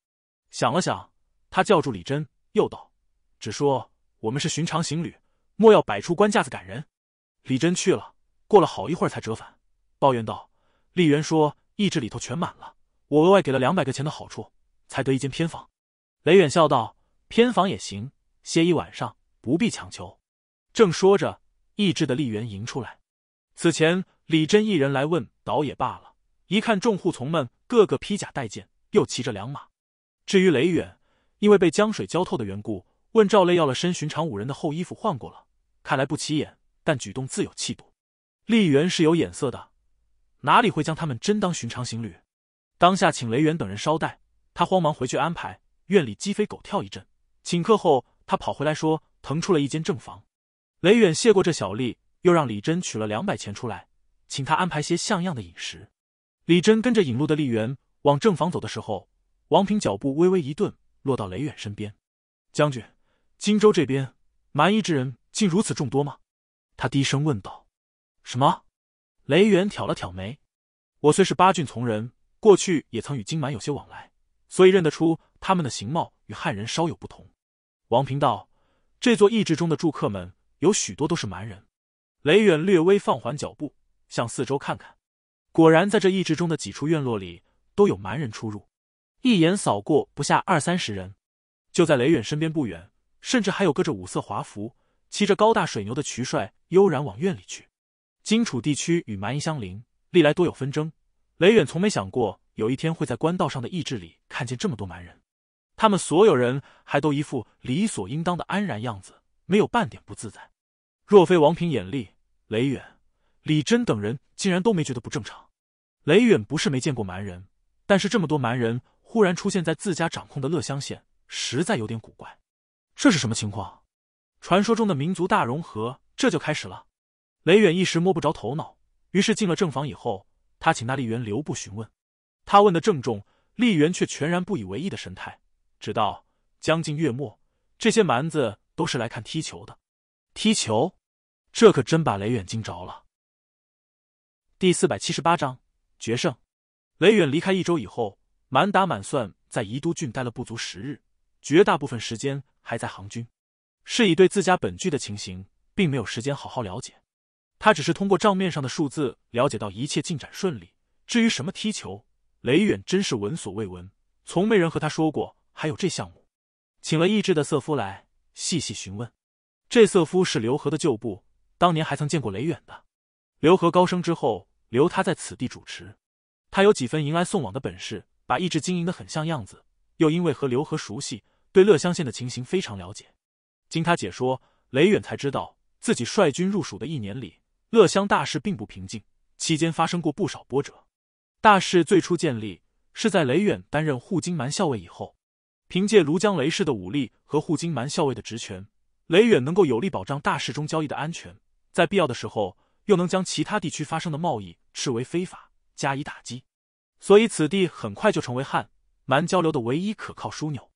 想了想，他叫住李珍，又道：“只说我们是寻常行旅，莫要摆出官架子赶人。”李珍去了，过了好一会儿才折返，抱怨道：“丽媛说，意志里头全满了，我额外给了两百个钱的好处，才得一间偏房。”雷远笑道：“偏房也行，歇一晚上不必强求。”正说着，意志的丽媛迎出来。此前李真一人来问，倒也罢了；一看众护从们个个披甲带剑，又骑着良马。至于雷远，因为被江水浇透的缘故，问赵累要了身寻常武人的厚衣服换过了。看来不起眼，但举动自有气度。丽媛是有眼色的，哪里会将他们真当寻常行旅？当下请雷远等人稍待，他慌忙回去安排。院里鸡飞狗跳一阵，顷刻后，他跑回来，说腾出了一间正房。雷远谢过这小吏，又让李真取了两百钱出来，请他安排些像样的饮食。李真跟着引路的丽媛往正房走的时候，王平脚步微微一顿，落到雷远身边。将军，荆州这边蛮夷之人竟如此众多吗？他低声问道。什么？雷远挑了挑眉。我虽是八郡从人，过去也曾与金蛮有些往来，所以认得出他们的形貌与汉人稍有不同。王平道：这座驿志中的住客们。有许多都是蛮人，雷远略微放缓脚步，向四周看看，果然在这意志中的几处院落里都有蛮人出入。一眼扫过，不下二三十人。就在雷远身边不远，甚至还有个着五色华服、骑着高大水牛的渠帅，悠然往院里去。荆楚地区与蛮夷相邻，历来多有纷争。雷远从没想过有一天会在官道上的意志里看见这么多蛮人，他们所有人还都一副理所应当的安然样子。没有半点不自在，若非王平眼力，雷远、李真等人竟然都没觉得不正常。雷远不是没见过蛮人，但是这么多蛮人忽然出现在自家掌控的乐乡县，实在有点古怪。这是什么情况？传说中的民族大融合这就开始了？雷远一时摸不着头脑，于是进了正房以后，他请那丽媛留步询问。他问的郑重，丽媛却全然不以为意的神态，直到将近月末，这些蛮子。都是来看踢球的，踢球，这可真把雷远惊着了。第四百七十八章决胜。雷远离开一周以后，满打满算在宜都郡待了不足十日，绝大部分时间还在行军，是以对自家本剧的情形并没有时间好好了解。他只是通过账面上的数字了解到一切进展顺利。至于什么踢球，雷远真是闻所未闻，从没人和他说过还有这项目，请了意志的瑟夫来。细细询问，这瑟夫是刘和的旧部，当年还曾见过雷远的。刘和高升之后，留他在此地主持。他有几分迎来送往的本事，把意志经营的很像样子。又因为和刘和熟悉，对乐乡县的情形非常了解。经他解说，雷远才知道自己率军入蜀的一年里，乐乡大事并不平静，期间发生过不少波折。大事最初建立是在雷远担任护金蛮校尉以后。凭借庐江雷氏的武力和护金蛮校尉的职权，雷远能够有力保障大市中交易的安全，在必要的时候，又能将其他地区发生的贸易视为非法加以打击，所以此地很快就成为汉蛮交流的唯一可靠枢纽。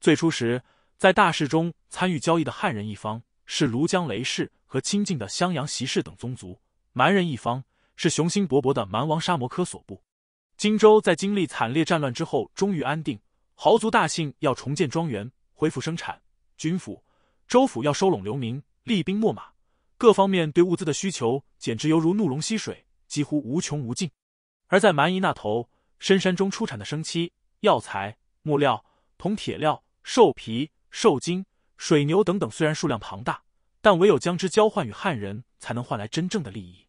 最初时，在大市中参与交易的汉人一方是庐江雷氏和亲近的襄阳席氏等宗族，蛮人一方是雄心勃勃的蛮王沙摩柯所部。荆州在经历惨烈战乱之后，终于安定。豪族大姓要重建庄园，恢复生产；军府、州府要收拢流民，厉兵秣马。各方面对物资的需求，简直犹如怒龙吸水，几乎无穷无尽。而在蛮夷那头，深山中出产的生漆、药材、木料、铜铁料、兽皮、兽筋、水牛等等，虽然数量庞大，但唯有将之交换与汉人，才能换来真正的利益。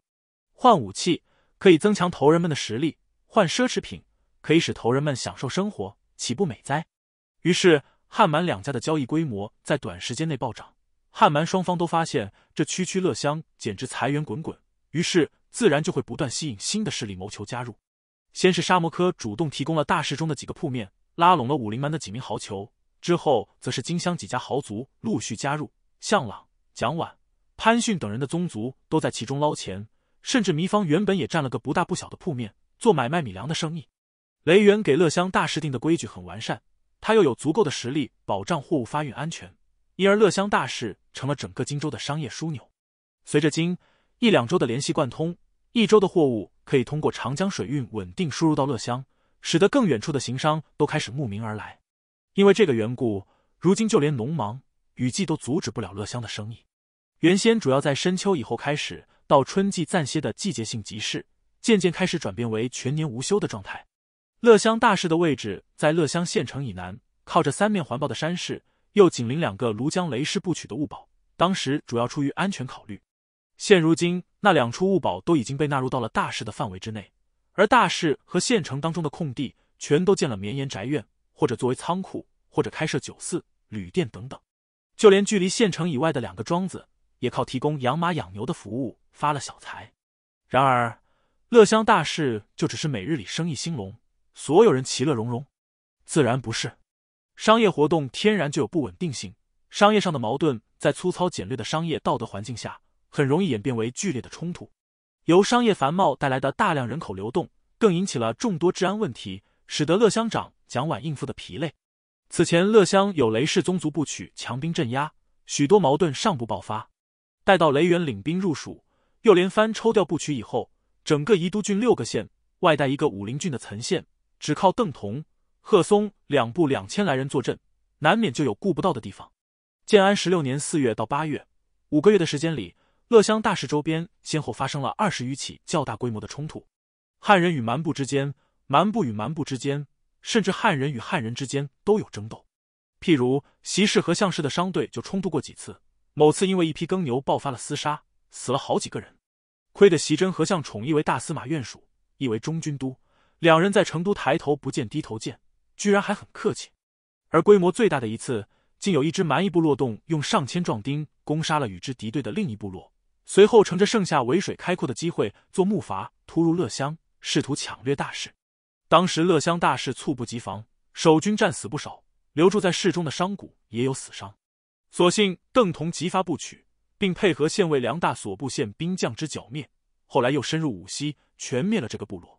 换武器可以增强头人们的实力，换奢侈品可以使头人们享受生活。岂不美哉？于是汉蛮两家的交易规模在短时间内暴涨，汉蛮双方都发现这区区乐乡简直财源滚滚，于是自然就会不断吸引新的势力谋求加入。先是沙摩科主动提供了大市中的几个铺面，拉拢了武林蛮的几名豪酋；之后则是金乡几家豪族陆续加入，向朗、蒋琬、潘逊等人的宗族都在其中捞钱，甚至糜芳原本也占了个不大不小的铺面，做买卖米粮的生意。雷元给乐乡大事定的规矩很完善，他又有足够的实力保障货物发运安全，因而乐乡大市成了整个荆州的商业枢纽。随着荆、一两州的联系贯通，一周的货物可以通过长江水运稳定输入到乐乡，使得更远处的行商都开始慕名而来。因为这个缘故，如今就连农忙、雨季都阻止不了乐乡的生意。原先主要在深秋以后开始到春季暂歇的季节性集市，渐渐开始转变为全年无休的状态。乐乡大市的位置在乐乡县城以南，靠着三面环抱的山势，又紧邻两个庐江雷氏布取的物堡。当时主要出于安全考虑，现如今那两处物堡都已经被纳入到了大市的范围之内。而大市和县城当中的空地，全都建了绵延宅院，或者作为仓库，或者开设酒肆、旅店等等。就连距离县城以外的两个庄子，也靠提供养马养牛的服务发了小财。然而，乐乡大市就只是每日里生意兴隆。所有人其乐融融，自然不是。商业活动天然就有不稳定性，商业上的矛盾在粗糙简略的商业道德环境下，很容易演变为剧烈的冲突。由商业繁茂带来的大量人口流动，更引起了众多治安问题，使得乐乡长蒋琬应付的疲累。此前乐乡有雷氏宗族部曲强兵镇压，许多矛盾尚不爆发。待到雷元领兵入蜀，又连番抽调部曲以后，整个宜都郡六个县外带一个武陵郡的岑县。只靠邓同、贺松两部两千来人坐镇，难免就有顾不到的地方。建安十六年四月到八月，五个月的时间里，乐乡大市周边先后发生了二十余起较大规模的冲突，汉人与蛮部之间、蛮部与蛮部之间，甚至汉人与汉人之间都有争斗。譬如，席氏和向氏的商队就冲突过几次，某次因为一批耕牛爆发了厮杀，死了好几个人。亏得席真和向宠，一为大司马院属，一为中军都。两人在成都抬头不见低头见，居然还很客气。而规模最大的一次，竟有一支蛮夷部落动用上千壮丁攻杀了与之敌对的另一部落，随后乘着盛夏尾水开阔的机会，做木筏突入乐乡，试图抢掠大事。当时乐乡大事猝不及防，守军战死不少，留住在市中的商贾也有死伤。所幸邓同急发不取，并配合县尉梁大所部县兵将之剿灭。后来又深入武溪，全灭了这个部落。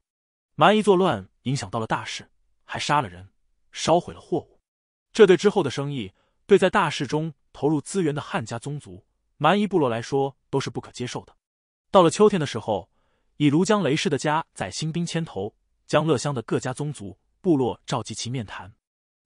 蛮夷作乱，影响到了大事，还杀了人，烧毁了货物，这对之后的生意，对在大事中投入资源的汉家宗族、蛮夷部落来说，都是不可接受的。到了秋天的时候，以庐江雷氏的家在新兵牵头，将乐乡的各家宗族、部落召集其面谈，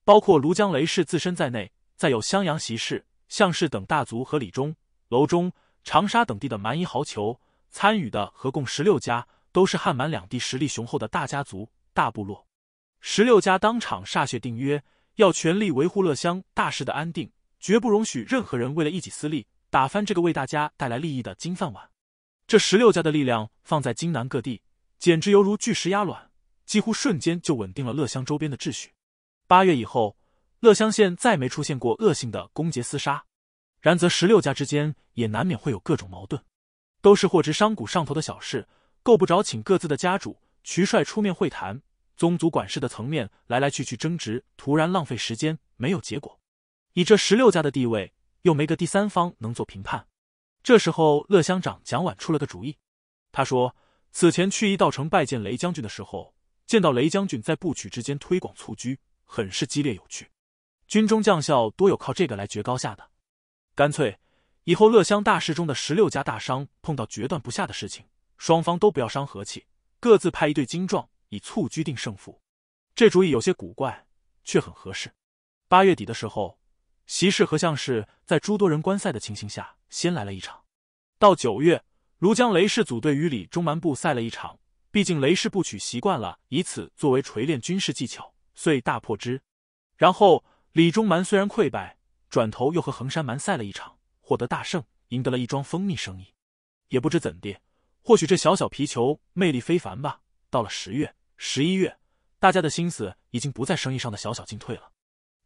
包括庐江雷氏自身在内，再有襄阳席氏、项氏等大族和李忠、楼中、长沙等地的蛮夷豪酋参与的，合共十六家。都是汉满两地实力雄厚的大家族、大部落，十六家当场歃血订约，要全力维护乐乡大事的安定，绝不容许任何人为了一己私利打翻这个为大家带来利益的金饭碗。这十六家的力量放在京南各地，简直犹如巨石压卵，几乎瞬间就稳定了乐乡周边的秩序。八月以后，乐乡县再没出现过恶性的攻劫厮杀。然则，十六家之间也难免会有各种矛盾，都是货值商贾上头的小事。够不着，请各自的家主、渠帅出面会谈；宗族管事的层面来来去去争执，徒然浪费时间，没有结果。以这十六家的地位，又没个第三方能做评判。这时候，乐乡长蒋婉出了个主意。他说：“此前去一道城拜见雷将军的时候，见到雷将军在部曲之间推广蹴鞠，很是激烈有趣。军中将校多有靠这个来决高下的。干脆，以后乐乡大事中的十六家大商碰到决断不下的事情。”双方都不要伤和气，各自派一队精壮，以蹴鞠定胜负。这主意有些古怪，却很合适。八月底的时候，席氏和项氏在诸多人观赛的情形下，先来了一场。到九月，庐江雷氏组队与李忠蛮部赛了一场，毕竟雷氏部曲习惯了以此作为锤炼军事技巧，遂大破之。然后李忠蛮虽然溃败，转头又和衡山蛮赛了一场，获得大胜，赢得了一桩蜂蜜生意。也不知怎地。或许这小小皮球魅力非凡吧。到了十月、十一月，大家的心思已经不在生意上的小小进退了。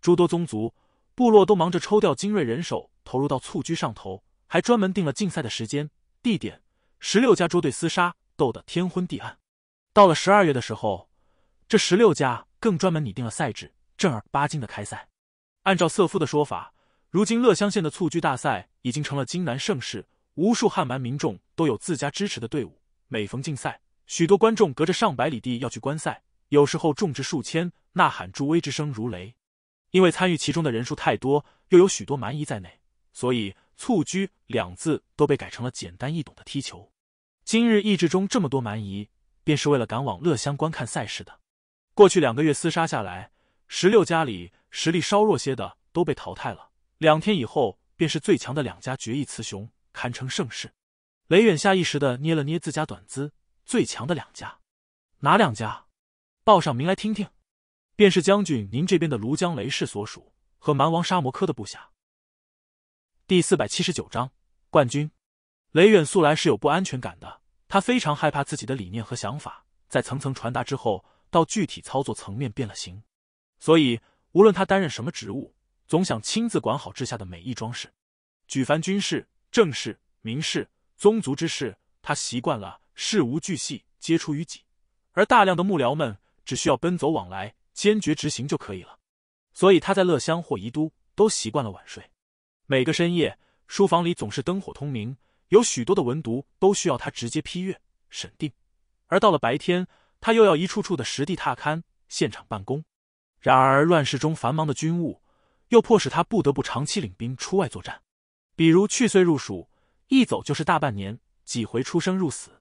诸多宗族、部落都忙着抽调精锐人手投入到蹴鞠上头，还专门定了竞赛的时间、地点。十六家捉对厮杀，斗得天昏地暗。到了十二月的时候，这十六家更专门拟定了赛制，正儿八经的开赛。按照瑟夫的说法，如今乐乡县的蹴鞠大赛已经成了金南盛世。无数汉蛮民众都有自家支持的队伍，每逢竞赛，许多观众隔着上百里地要去观赛，有时候众至数千，呐喊助威之声如雷。因为参与其中的人数太多，又有许多蛮夷在内，所以“蹴鞠”两字都被改成了简单易懂的“踢球”。今日意志中，这么多蛮夷，便是为了赶往乐乡观看赛事的。过去两个月厮杀下来，十六家里实力稍弱些的都被淘汰了。两天以后，便是最强的两家决一雌雄。堪称盛世，雷远下意识的捏了捏自家短资最强的两家，哪两家？报上名来听听。便是将军您这边的庐江雷氏所属和蛮王沙摩柯的部下。第四百七十九章冠军。雷远素来是有不安全感的，他非常害怕自己的理念和想法在层层传达之后到具体操作层面变了形，所以无论他担任什么职务，总想亲自管好治下的每一桩事，举凡军事。政事、民事、宗族之事，他习惯了事无巨细皆出于己，而大量的幕僚们只需要奔走往来、坚决执行就可以了。所以他在乐乡或宜都都习惯了晚睡。每个深夜，书房里总是灯火通明，有许多的文牍都需要他直接批阅、审定。而到了白天，他又要一处处的实地踏勘、现场办公。然而，乱世中繁忙的军务又迫使他不得不长期领兵出外作战。比如去岁入蜀，一走就是大半年，几回出生入死。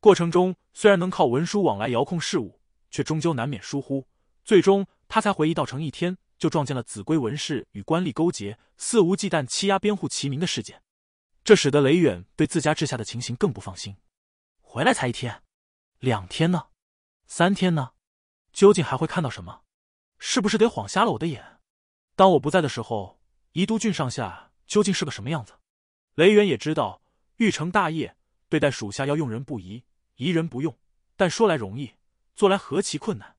过程中虽然能靠文书往来遥控事务，却终究难免疏忽。最终他才回忆道成一天就撞见了子规文士与官吏勾结、肆无忌惮欺压边户齐民的事件。这使得雷远对自家治下的情形更不放心。回来才一天、两天呢，三天呢？究竟还会看到什么？是不是得晃瞎了我的眼？当我不在的时候，宜都郡上下。究竟是个什么样子？雷元也知道，欲成大业，对待属下要用人不疑，疑人不用。但说来容易，做来何其困难。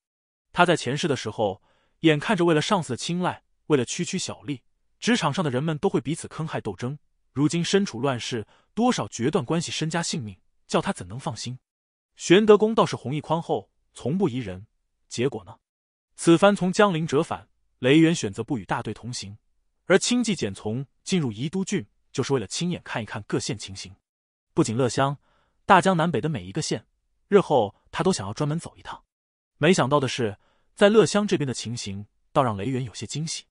他在前世的时候，眼看着为了上司的青睐，为了区区小利，职场上的人们都会彼此坑害斗争。如今身处乱世，多少决断关系身家性命，叫他怎能放心？玄德公倒是弘毅宽厚，从不疑人。结果呢？此番从江陵折返，雷元选择不与大队同行。而清寂简从进入宜都郡，就是为了亲眼看一看各县情形。不仅乐乡，大江南北的每一个县，日后他都想要专门走一趟。没想到的是，在乐乡这边的情形，倒让雷远有些惊喜。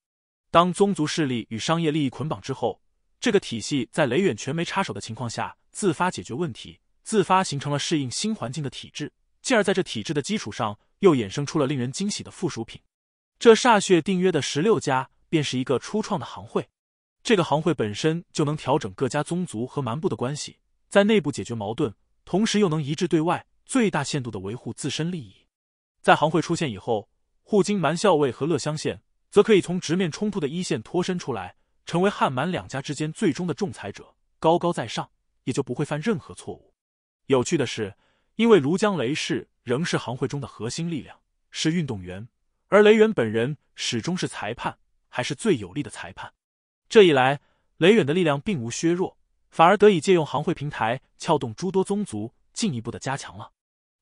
当宗族势力与商业利益捆绑之后，这个体系在雷远全没插手的情况下，自发解决问题，自发形成了适应新环境的体制，进而在这体制的基础上，又衍生出了令人惊喜的附属品。这歃血订约的十六家。便是一个初创的行会，这个行会本身就能调整各家宗族和蛮部的关系，在内部解决矛盾，同时又能一致对外，最大限度的维护自身利益。在行会出现以后，护金蛮校尉和乐乡县则可以从直面冲突的一线脱身出来，成为汉蛮两家之间最终的仲裁者，高高在上，也就不会犯任何错误。有趣的是，因为庐江雷氏仍是行会中的核心力量，是运动员，而雷元本人始终是裁判。还是最有力的裁判，这一来，雷远的力量并无削弱，反而得以借用行会平台，撬动诸多宗族，进一步的加强了。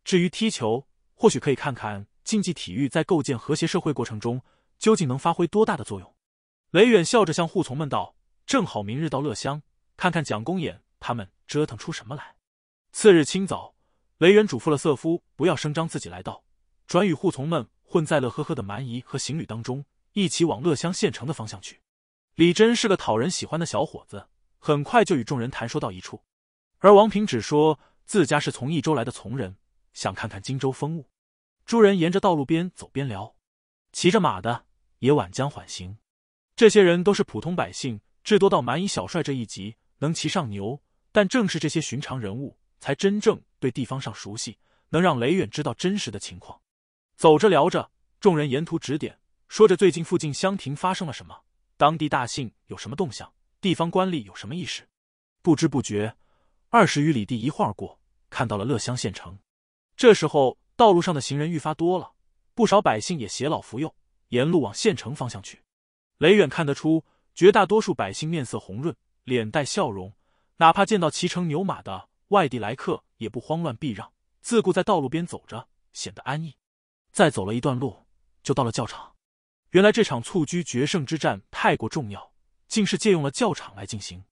至于踢球，或许可以看看竞技体育在构建和谐社会过程中，究竟能发挥多大的作用。雷远笑着向扈从们道：“正好明日到乐乡，看看蒋公演他们折腾出什么来。”次日清早，雷远嘱咐了瑟夫不要声张自己来到，转与扈从们混在乐呵呵的蛮夷和行旅当中。一起往乐乡县城的方向去。李真是个讨人喜欢的小伙子，很快就与众人谈说到一处。而王平只说自家是从益州来的从人，想看看荆州风物。诸人沿着道路边走边聊，骑着马的也晚将缓行。这些人都是普通百姓，至多到蛮夷小帅这一级，能骑上牛。但正是这些寻常人物，才真正对地方上熟悉，能让雷远知道真实的情况。走着聊着，众人沿途指点。说着，最近附近乡亭发生了什么？当地大姓有什么动向？地方官吏有什么意识。不知不觉，二十余里地一晃过，看到了乐乡县城。这时候，道路上的行人愈发多了，不少百姓也携老扶幼，沿路往县城方向去。雷远看得出，绝大多数百姓面色红润，脸带笑容，哪怕见到骑乘牛马的外地来客，也不慌乱避让，自顾在道路边走着，显得安逸。再走了一段路，就到了教场。原来这场蹴鞠决胜之战太过重要，竟是借用了教场来进行。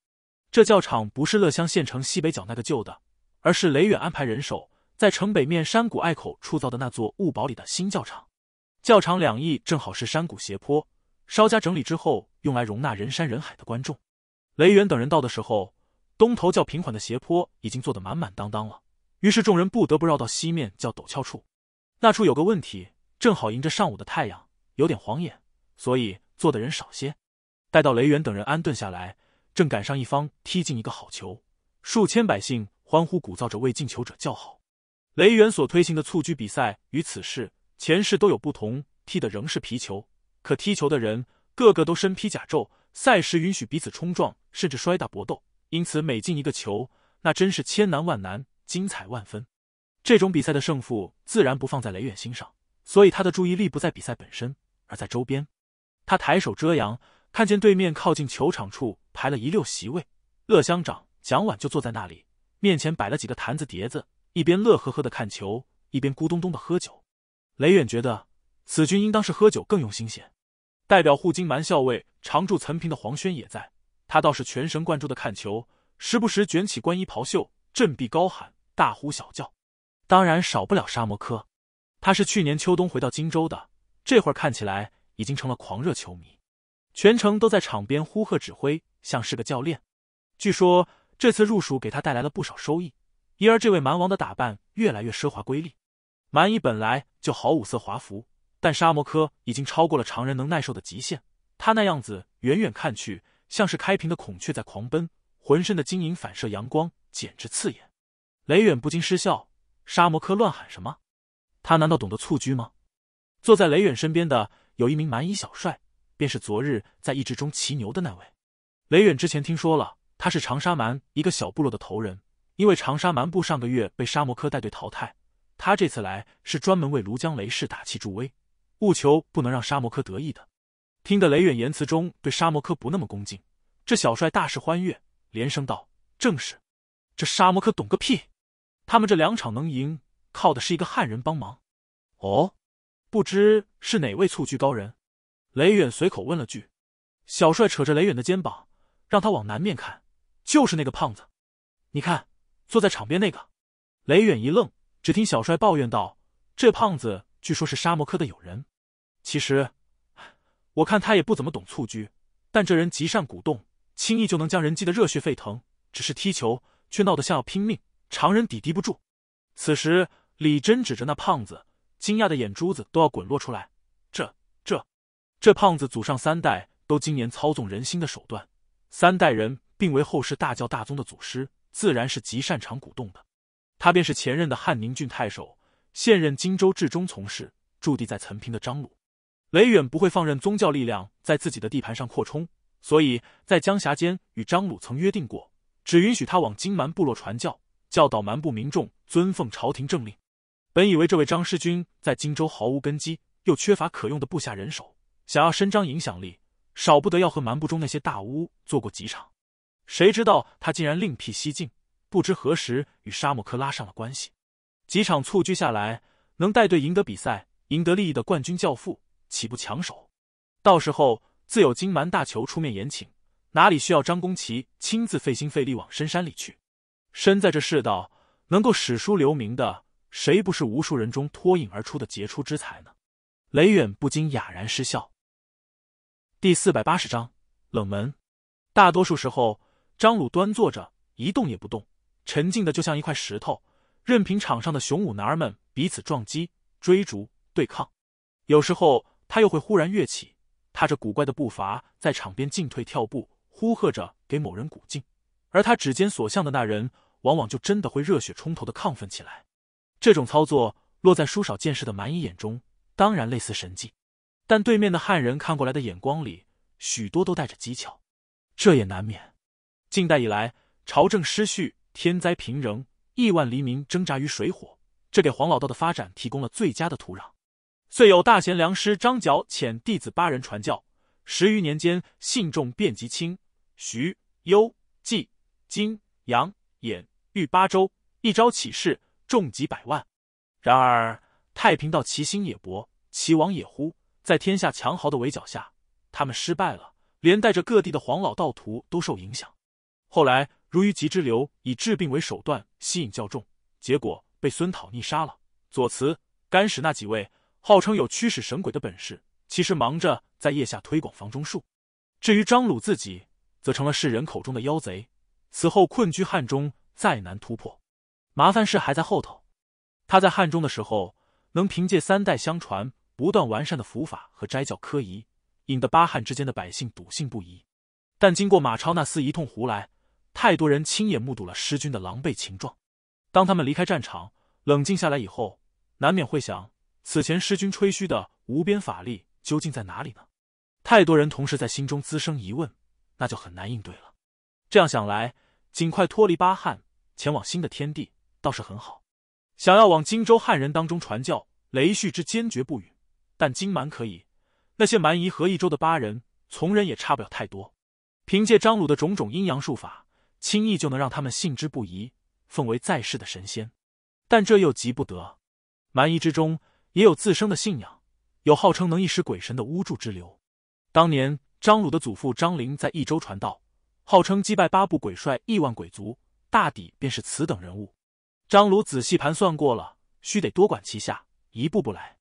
这教场不是乐乡县城西北角那个旧的，而是雷远安排人手在城北面山谷隘口处造的那座雾堡里的新教场。教场两翼正好是山谷斜坡，稍加整理之后，用来容纳人山人海的观众。雷远等人到的时候，东头较平缓的斜坡已经坐得满满当当了，于是众人不得不绕到西面较陡峭处。那处有个问题，正好迎着上午的太阳。有点晃眼，所以坐的人少些。待到雷远等人安顿下来，正赶上一方踢进一个好球，数千百姓欢呼鼓噪着为进球者叫好。雷远所推行的蹴鞠比赛与此事前世都有不同，踢的仍是皮球，可踢球的人个个都身披甲胄，赛时允许彼此冲撞，甚至摔打搏斗，因此每进一个球，那真是千难万难，精彩万分。这种比赛的胜负自然不放在雷远心上，所以他的注意力不在比赛本身。而在周边，他抬手遮阳，看见对面靠近球场处排了一溜席位，乐乡长蒋婉就坐在那里，面前摆了几个坛子碟子，一边乐呵呵的看球，一边咕咚咚的喝酒。雷远觉得此君应当是喝酒更用心些。代表护金蛮校尉常驻岑平的黄轩也在，他倒是全神贯注的看球，时不时卷起官衣袍袖，振臂高喊，大呼小叫。当然少不了沙摩柯，他是去年秋冬回到荆州的。这会儿看起来已经成了狂热球迷，全程都在场边呼喝指挥，像是个教练。据说这次入蜀给他带来了不少收益，因而这位蛮王的打扮越来越奢华瑰丽。蛮夷本来就好五色华服，但沙摩科已经超过了常人能耐受的极限。他那样子远远看去，像是开屏的孔雀在狂奔，浑身的晶莹反射阳光，简直刺眼。雷远不禁失笑：沙摩科乱喊什么？他难道懂得蹴鞠吗？坐在雷远身边的有一名蛮夷小帅，便是昨日在意志中骑牛的那位。雷远之前听说了，他是长沙蛮一个小部落的头人。因为长沙蛮部上个月被沙摩科带队淘汰，他这次来是专门为庐江雷氏打气助威，务求不能让沙摩科得意的。听得雷远言辞中对沙摩科不那么恭敬，这小帅大是欢悦，连声道：“正是，这沙摩科懂个屁！他们这两场能赢，靠的是一个汉人帮忙。”哦。不知是哪位蹴鞠高人？雷远随口问了句。小帅扯着雷远的肩膀，让他往南面看，就是那个胖子。你看，坐在场边那个。雷远一愣，只听小帅抱怨道：“这胖子据说是沙摩科的友人。其实我看他也不怎么懂蹴鞠，但这人极善鼓动，轻易就能将人激得热血沸腾。只是踢球却闹得像要拼命，常人抵敌不住。”此时李真指着那胖子。惊讶的眼珠子都要滚落出来，这这，这胖子祖上三代都经年操纵人心的手段，三代人并为后世大教大宗的祖师，自然是极擅长鼓动的。他便是前任的汉宁郡太守，现任荆州治中从事，驻地在岑平的张鲁。雷远不会放任宗教力量在自己的地盘上扩充，所以在江峡间与张鲁曾约定过，只允许他往金蛮部落传教，教导蛮部民众尊奉朝廷政令。本以为这位张师军在荆州毫无根基，又缺乏可用的部下人手，想要伸张影响力，少不得要和蛮部中那些大巫做过几场。谁知道他竟然另辟蹊径，不知何时与沙漠科拉上了关系。几场蹴鞠下来，能带队赢得比赛、赢得利益的冠军教父，岂不抢手？到时候自有金蛮大球出面言请，哪里需要张公奇亲自费心费力往深山里去？身在这世道，能够史书留名的。谁不是无数人中脱颖而出的杰出之才呢？雷远不禁哑然失笑。第四百八十章冷门。大多数时候，张鲁端坐着一动也不动，沉静的就像一块石头，任凭场上的雄武男儿们彼此撞击、追逐、对抗。有时候，他又会忽然跃起，踏着古怪的步伐在场边进退跳步，呼喝着给某人鼓劲，而他指尖所向的那人，往往就真的会热血冲头的亢奋起来。这种操作落在书少见识的蛮夷眼中，当然类似神迹，但对面的汉人看过来的眼光里，许多都带着讥诮，这也难免。近代以来，朝政失序，天灾频仍，亿万黎民挣扎于水火，这给黄老道的发展提供了最佳的土壤。遂有大贤良师张角遣弟子八人传教，十余年间，信众遍及清、徐、幽、冀、荆、杨、兖、豫八州，一朝起事。众几百万，然而太平道其心也薄，其王也乎。在天下强豪的围剿下，他们失败了，连带着各地的黄老道徒都受影响。后来，如鱼集之流以治病为手段吸引教众，结果被孙讨逆杀了。左慈、甘始那几位号称有驱使神鬼的本事，其实忙着在腋下推广房中术。至于张鲁自己，则成了世人口中的妖贼，此后困居汉中，再难突破。麻烦事还在后头。他在汉中的时候，能凭借三代相传、不断完善的符法和斋教科仪，引得巴汉之间的百姓笃信不疑。但经过马超那厮一通胡来，太多人亲眼目睹了师君的狼狈情状。当他们离开战场，冷静下来以后，难免会想：此前师君吹嘘的无边法力究竟在哪里呢？太多人同时在心中滋生疑问，那就很难应对了。这样想来，尽快脱离巴汉，前往新的天地。倒是很好，想要往荆州汉人当中传教，雷旭之坚决不允。但荆蛮可以，那些蛮夷和益州的巴人、从人也差不了太多。凭借张鲁的种种阴阳术法，轻易就能让他们信之不疑，奉为在世的神仙。但这又急不得。蛮夷之中也有自身的信仰，有号称能一时鬼神的巫祝之流。当年张鲁的祖父张陵在益州传道，号称击败八部鬼帅、亿万鬼族，大抵便是此等人物。张鲁仔细盘算过了，需得多管齐下，一步步来。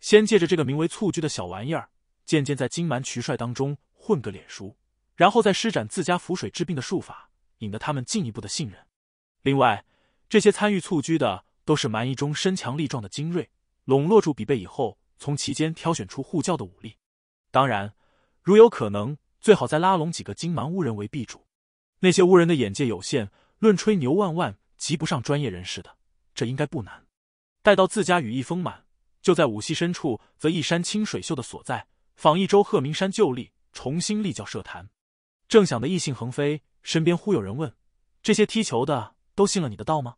先借着这个名为“蹴鞠”的小玩意儿，渐渐在金蛮渠帅当中混个脸熟，然后再施展自家符水治病的术法，引得他们进一步的信任。另外，这些参与蹴鞠的都是蛮夷中身强力壮的精锐，笼络住比贝以后，从其间挑选出护教的武力。当然，如有可能，最好再拉拢几个金蛮乌人为臂主。那些乌人的眼界有限，论吹牛万万。及不上专业人士的，这应该不难。待到自家羽翼丰满，就在武溪深处，则一山清水秀的所在，仿一周鹤鸣山旧例，重新立教设坛。正想的异性横飞，身边忽有人问：“这些踢球的都信了你的道吗？”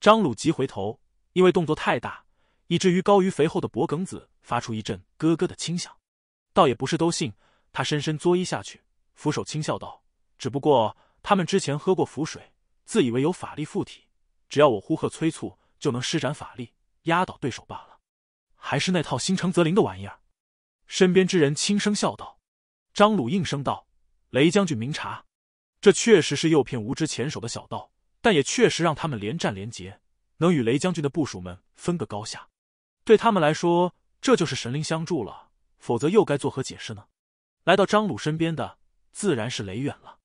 张鲁急回头，因为动作太大，以至于高于肥厚的脖梗子发出一阵咯咯的轻响。倒也不是都信，他深深作揖下去，俯首轻笑道：“只不过他们之前喝过符水。”自以为有法力附体，只要我呼喝催促，就能施展法力压倒对手罢了，还是那套心诚则灵的玩意儿。身边之人轻声笑道：“张鲁应声道，雷将军明察，这确实是诱骗无知前手的小道，但也确实让他们连战连捷，能与雷将军的部属们分个高下。对他们来说，这就是神灵相助了，否则又该作何解释呢？”来到张鲁身边的自然是雷远了。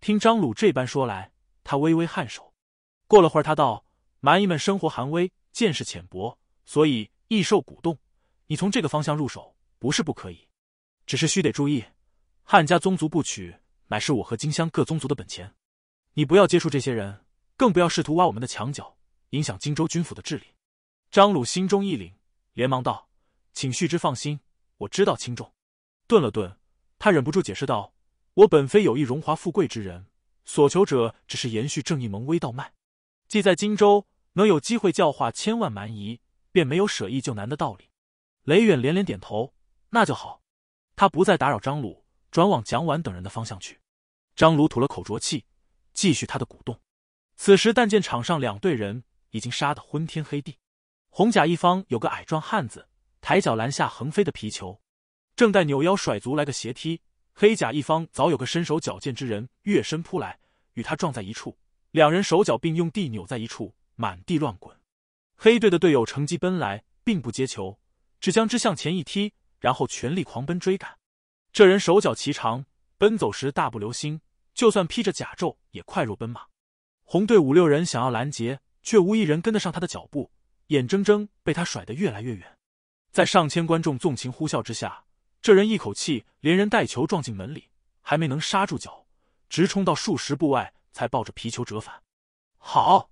听张鲁这般说来。他微微颔首，过了会儿，他道：“蛮夷们生活寒微，见识浅薄，所以易受鼓动。你从这个方向入手，不是不可以，只是需得注意。汉家宗族不娶，乃是我和金香各宗族的本钱。你不要接触这些人，更不要试图挖我们的墙角，影响荆州军府的治理。”张鲁心中一凛，连忙道：“请旭之放心，我知道轻重。”顿了顿，他忍不住解释道：“我本非有意荣华富贵之人。”所求者只是延续正义盟威道脉，既在荆州能有机会教化千万蛮夷，便没有舍易救难的道理。雷远连连点头，那就好。他不再打扰张鲁，转往蒋琬等人的方向去。张鲁吐了口浊气，继续他的鼓动。此时但见场上两队人已经杀得昏天黑地，红甲一方有个矮壮汉子抬脚拦下横飞的皮球，正待扭腰甩足来个斜踢。黑甲一方早有个身手矫健之人跃身扑来，与他撞在一处，两人手脚并用地扭在一处，满地乱滚。黑队的队友乘机奔来，并不接球，只将之向前一踢，然后全力狂奔追赶。这人手脚奇长，奔走时大步流星，就算披着甲胄也快若奔马。红队五六人想要拦截，却无一人跟得上他的脚步，眼睁睁被他甩得越来越远。在上千观众纵情呼啸之下。这人一口气连人带球撞进门里，还没能刹住脚，直冲到数十步外才抱着皮球折返。好，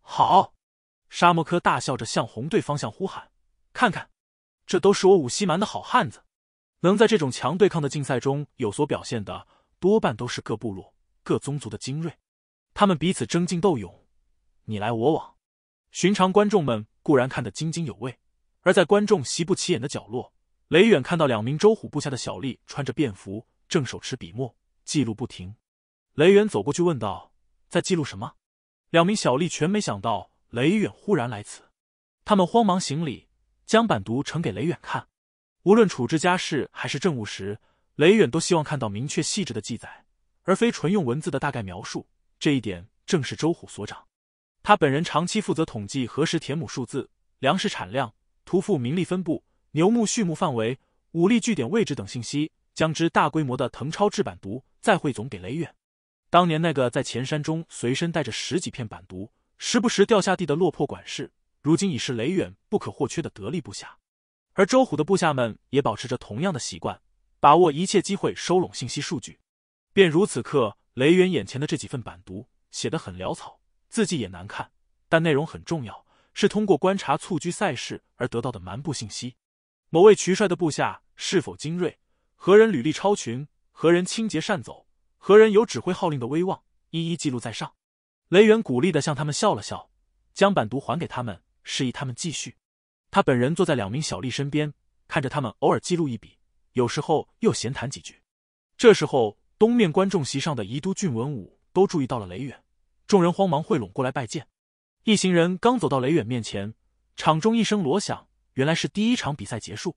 好，沙漠科大笑着向红队方向呼喊：“看看，这都是我五溪蛮的好汉子！能在这种强对抗的竞赛中有所表现的，多半都是各部落、各宗族的精锐。他们彼此争竞斗勇，你来我往。寻常观众们固然看得津津有味，而在观众席不起眼的角落……”雷远看到两名周虎部下的小吏穿着便服，正手持笔墨记录不停。雷远走过去问道：“在记录什么？”两名小吏全没想到雷远忽然来此，他们慌忙行礼，将板读呈给雷远看。无论处置家事还是政务时，雷远都希望看到明确细致的记载，而非纯用文字的大概描述。这一点正是周虎所长，他本人长期负责统计核实田亩数字、粮食产量、屠户名利分布。牛木畜牧范围、武力据点位置等信息，将之大规模的誊抄制版图再汇总给雷远。当年那个在前山中随身带着十几片板毒，时不时掉下地的落魄管事，如今已是雷远不可或缺的得力部下。而周虎的部下们也保持着同样的习惯，把握一切机会收拢信息数据。便如此刻，雷远眼前的这几份板读写得很潦草，字迹也难看，但内容很重要，是通过观察蹴鞠赛事而得到的蛮部信息。所谓渠帅的部下是否精锐，何人履历超群，何人清洁善走，何人有指挥号令的威望，一一记录在上。雷远鼓励的向他们笑了笑，将板读还给他们，示意他们继续。他本人坐在两名小吏身边，看着他们偶尔记录一笔，有时候又闲谈几句。这时候，东面观众席上的宜都郡文武都注意到了雷远，众人慌忙汇拢过来拜见。一行人刚走到雷远面前，场中一声锣响。原来是第一场比赛结束，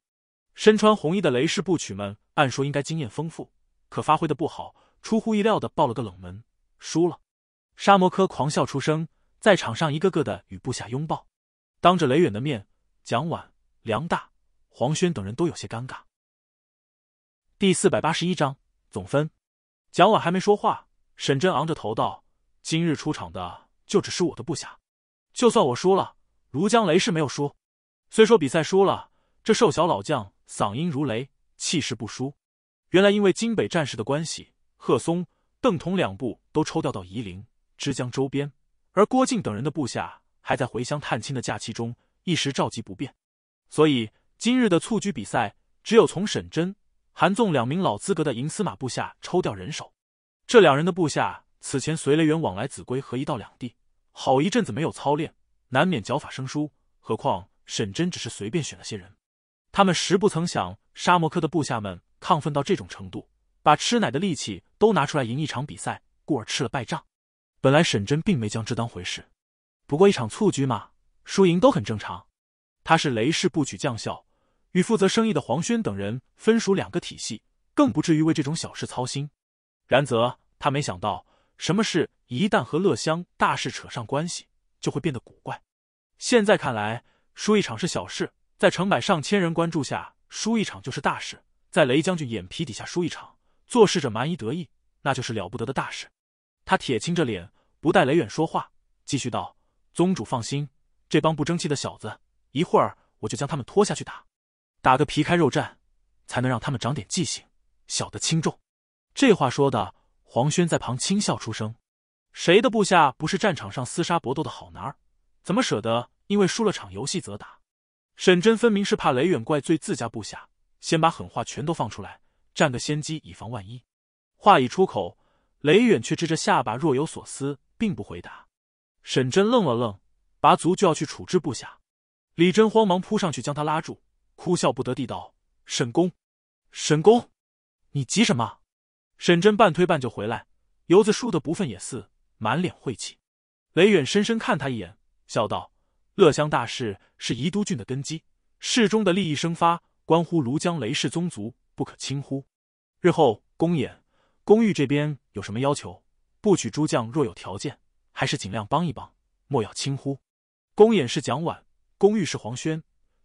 身穿红衣的雷氏部曲们，按说应该经验丰富，可发挥的不好，出乎意料的爆了个冷门，输了。沙摩科狂笑出声，在场上一个个的与部下拥抱，当着雷远的面，蒋婉、梁大、黄轩等人都有些尴尬。第四百八十一章总分，蒋婉还没说话，沈真昂着头道：“今日出场的就只是我的部下，就算我输了，如江雷氏没有输。”虽说比赛输了，这瘦小老将嗓音如雷，气势不输。原来因为京北战事的关系，贺松、邓同两部都抽调到夷陵、枝江周边，而郭靖等人的部下还在回乡探亲的假期中，一时召集不便。所以今日的蹴鞠比赛，只有从沈真、韩纵两名老资格的银司马部下抽调人手。这两人的部下此前随雷员往来秭归和一道两地，好一阵子没有操练，难免脚法生疏，何况。沈真只是随便选了些人，他们实不曾想沙摩克的部下们亢奋到这种程度，把吃奶的力气都拿出来赢一场比赛，故而吃了败仗。本来沈真并没将这当回事，不过一场蹴鞠嘛，输赢都很正常。他是雷氏部曲将校，与负责生意的黄轩等人分属两个体系，更不至于为这种小事操心。然则他没想到，什么事一旦和乐乡大事扯上关系，就会变得古怪。现在看来。输一场是小事，在成百上千人关注下输一场就是大事，在雷将军眼皮底下输一场，做事者蛮夷得意，那就是了不得的大事。他铁青着脸，不待雷远说话，继续道：“宗主放心，这帮不争气的小子，一会儿我就将他们拖下去打，打个皮开肉绽，才能让他们长点记性，晓得轻重。”这话说的，黄轩在旁轻笑出声：“谁的部下不是战场上厮杀搏斗的好男儿？怎么舍得？”因为输了场游戏，则打。沈真分明是怕雷远怪罪自家部下，先把狠话全都放出来，占个先机，以防万一。话一出口，雷远却支着下巴，若有所思，并不回答。沈真愣了愣，拔足就要去处置部下，李真慌忙扑上去将他拉住，哭笑不得地道：“沈公，沈公，你急什么？”沈真半推半就回来，游子输的不忿也似，满脸晦气。雷远深深看他一眼，笑道。乐乡大事是宜都郡的根基，市中的利益生发，关乎庐江雷氏宗族，不可轻忽。日后公演、公玉这边有什么要求，不娶诸将若有条件，还是尽量帮一帮，莫要轻忽。公演是蒋琬，公玉是黄轩，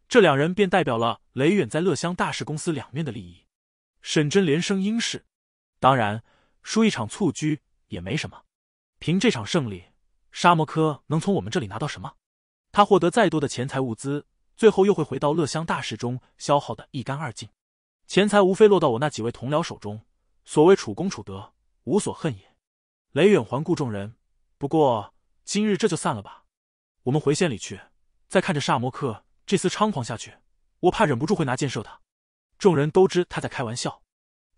这两人便代表了雷远在乐乡大事公司两面的利益。沈真连声应是，当然输一场蹴鞠也没什么，凭这场胜利，沙摩柯能从我们这里拿到什么？他获得再多的钱财物资，最后又会回到乐乡大事中消耗得一干二净。钱财无非落到我那几位同僚手中，所谓楚公楚德，无所恨也。雷远环顾众人，不过今日这就散了吧，我们回县里去，再看着沙摩克这厮猖狂下去，我怕忍不住会拿箭射他。众人都知他在开玩笑。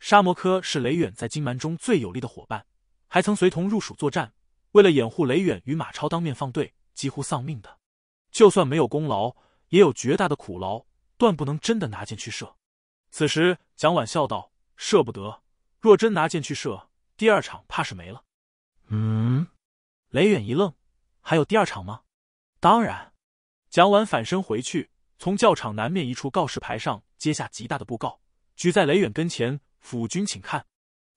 沙摩科是雷远在金蛮中最有力的伙伴，还曾随同入蜀作战，为了掩护雷远与马超当面放队，几乎丧命的。就算没有功劳，也有绝大的苦劳，断不能真的拿箭去射。此时，蒋婉笑道：“射不得，若真拿箭去射，第二场怕是没了。”嗯，雷远一愣：“还有第二场吗？”“当然。”蒋婉返身回去，从教场南面一处告示牌上接下极大的布告，举在雷远跟前：“府君请看，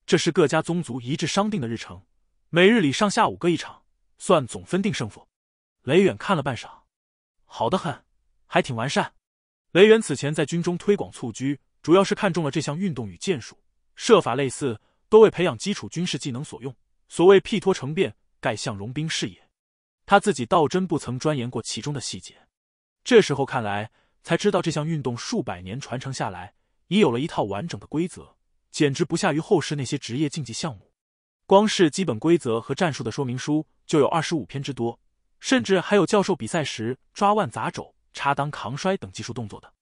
这是各家宗族一致商定的日程，每日里上下午各一场，算总分定胜负。”雷远看了半晌。好的很，还挺完善。雷元此前在军中推广蹴鞠，主要是看中了这项运动与剑术设法类似，多为培养基础军事技能所用。所谓“辟脱成变，盖相容兵事也”。他自己倒真不曾钻研过其中的细节。这时候看来，才知道这项运动数百年传承下来，已有了一套完整的规则，简直不下于后世那些职业竞技项目。光是基本规则和战术的说明书，就有二十五篇之多。甚至还有教授比赛时抓腕砸肘、插裆扛摔等技术动作的。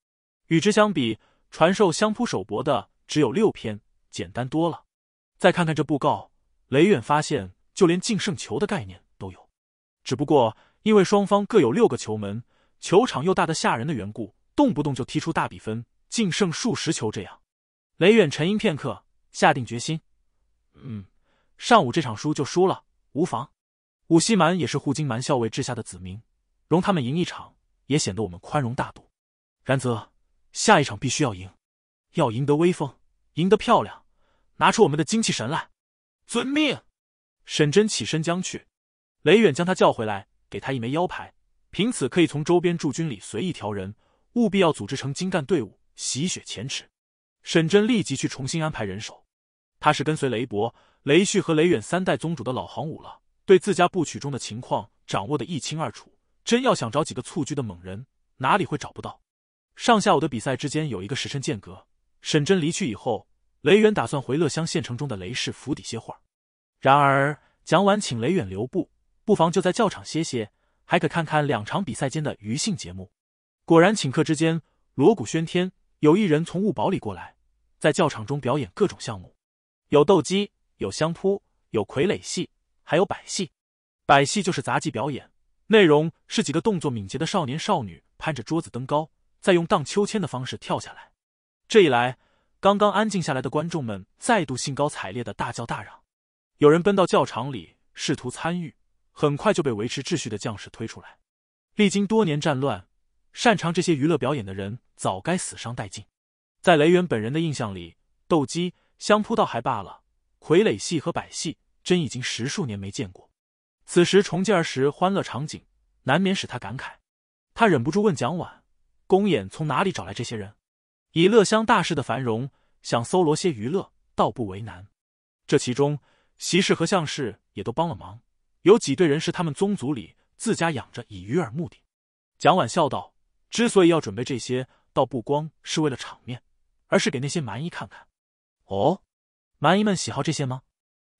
与之相比，传授相扑手搏的只有六篇，简单多了。再看看这布告，雷远发现就连净胜球的概念都有，只不过因为双方各有六个球门，球场又大得吓人的缘故，动不动就踢出大比分、净胜数十球这样。雷远沉吟片刻，下定决心：“嗯，上午这场输就输了，无妨。”武溪蛮也是护金蛮校尉治下的子民，容他们赢一场，也显得我们宽容大度。然则下一场必须要赢，要赢得威风，赢得漂亮，拿出我们的精气神来。遵命。沈真起身将去，雷远将他叫回来，给他一枚腰牌，凭此可以从周边驻军里随意调人，务必要组织成精干队伍，洗雪前耻。沈真立即去重新安排人手。他是跟随雷伯、雷旭和雷远三代宗主的老行伍了。对自家部曲中的情况掌握的一清二楚，真要想找几个蹴鞠的猛人，哪里会找不到？上下午的比赛之间有一个时辰间隔，沈真离去以后，雷远打算回乐乡县城中的雷氏府邸歇会儿。然而蒋婉请雷远留步，不妨就在教场歇歇，还可看看两场比赛间的余兴节目。果然，顷刻之间，锣鼓喧天，有一人从雾堡里过来，在教场中表演各种项目，有斗鸡，有相扑，有傀儡戏。还有百戏，百戏就是杂技表演，内容是几个动作敏捷的少年少女攀着桌子登高，再用荡秋千的方式跳下来。这一来，刚刚安静下来的观众们再度兴高采烈的大叫大嚷，有人奔到教场里试图参与，很快就被维持秩序的将士推出来。历经多年战乱，擅长这些娱乐表演的人早该死伤殆尽。在雷元本人的印象里，斗鸡、相扑倒还罢了，傀儡戏和百戏。真已经十数年没见过，此时重见儿时欢乐场景，难免使他感慨。他忍不住问蒋婉：“公演从哪里找来这些人？以乐乡大市的繁荣，想搜罗些娱乐，倒不为难。这其中，席氏和向氏也都帮了忙。有几对人是他们宗族里自家养着，以鱼饵目的。”蒋婉笑道：“之所以要准备这些，倒不光是为了场面，而是给那些蛮夷看看。哦，蛮夷们喜好这些吗？”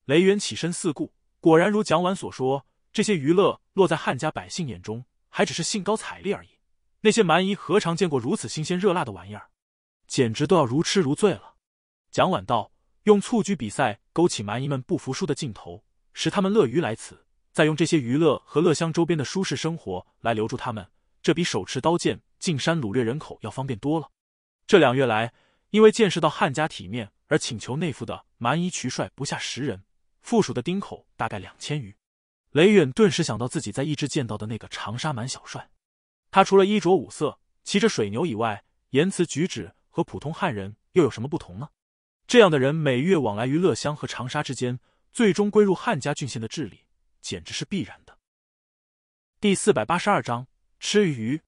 雷源起身四顾，果然如蒋琬所说，这些娱乐落在汉家百姓眼中，还只是兴高采烈而已。那些蛮夷何尝见过如此新鲜热辣的玩意儿，简直都要如痴如醉了。蒋琬道：“用蹴鞠比赛勾起蛮夷们不服输的劲头，使他们乐于来此，再用这些娱乐和乐乡周边的舒适生活来留住他们，这比手持刀剑进山掳掠人口要方便多了。”这两月来，因为见识到汉家体面而请求内附的蛮夷渠帅不下十人。附属的丁口大概两千余，雷远顿时想到自己在一志见到的那个长沙蛮小帅，他除了衣着五色、骑着水牛以外，言辞举止和普通汉人又有什么不同呢？这样的人每月往来于乐乡和长沙之间，最终归入汉家郡县的治理，简直是必然的。第四百八十二章吃鱼，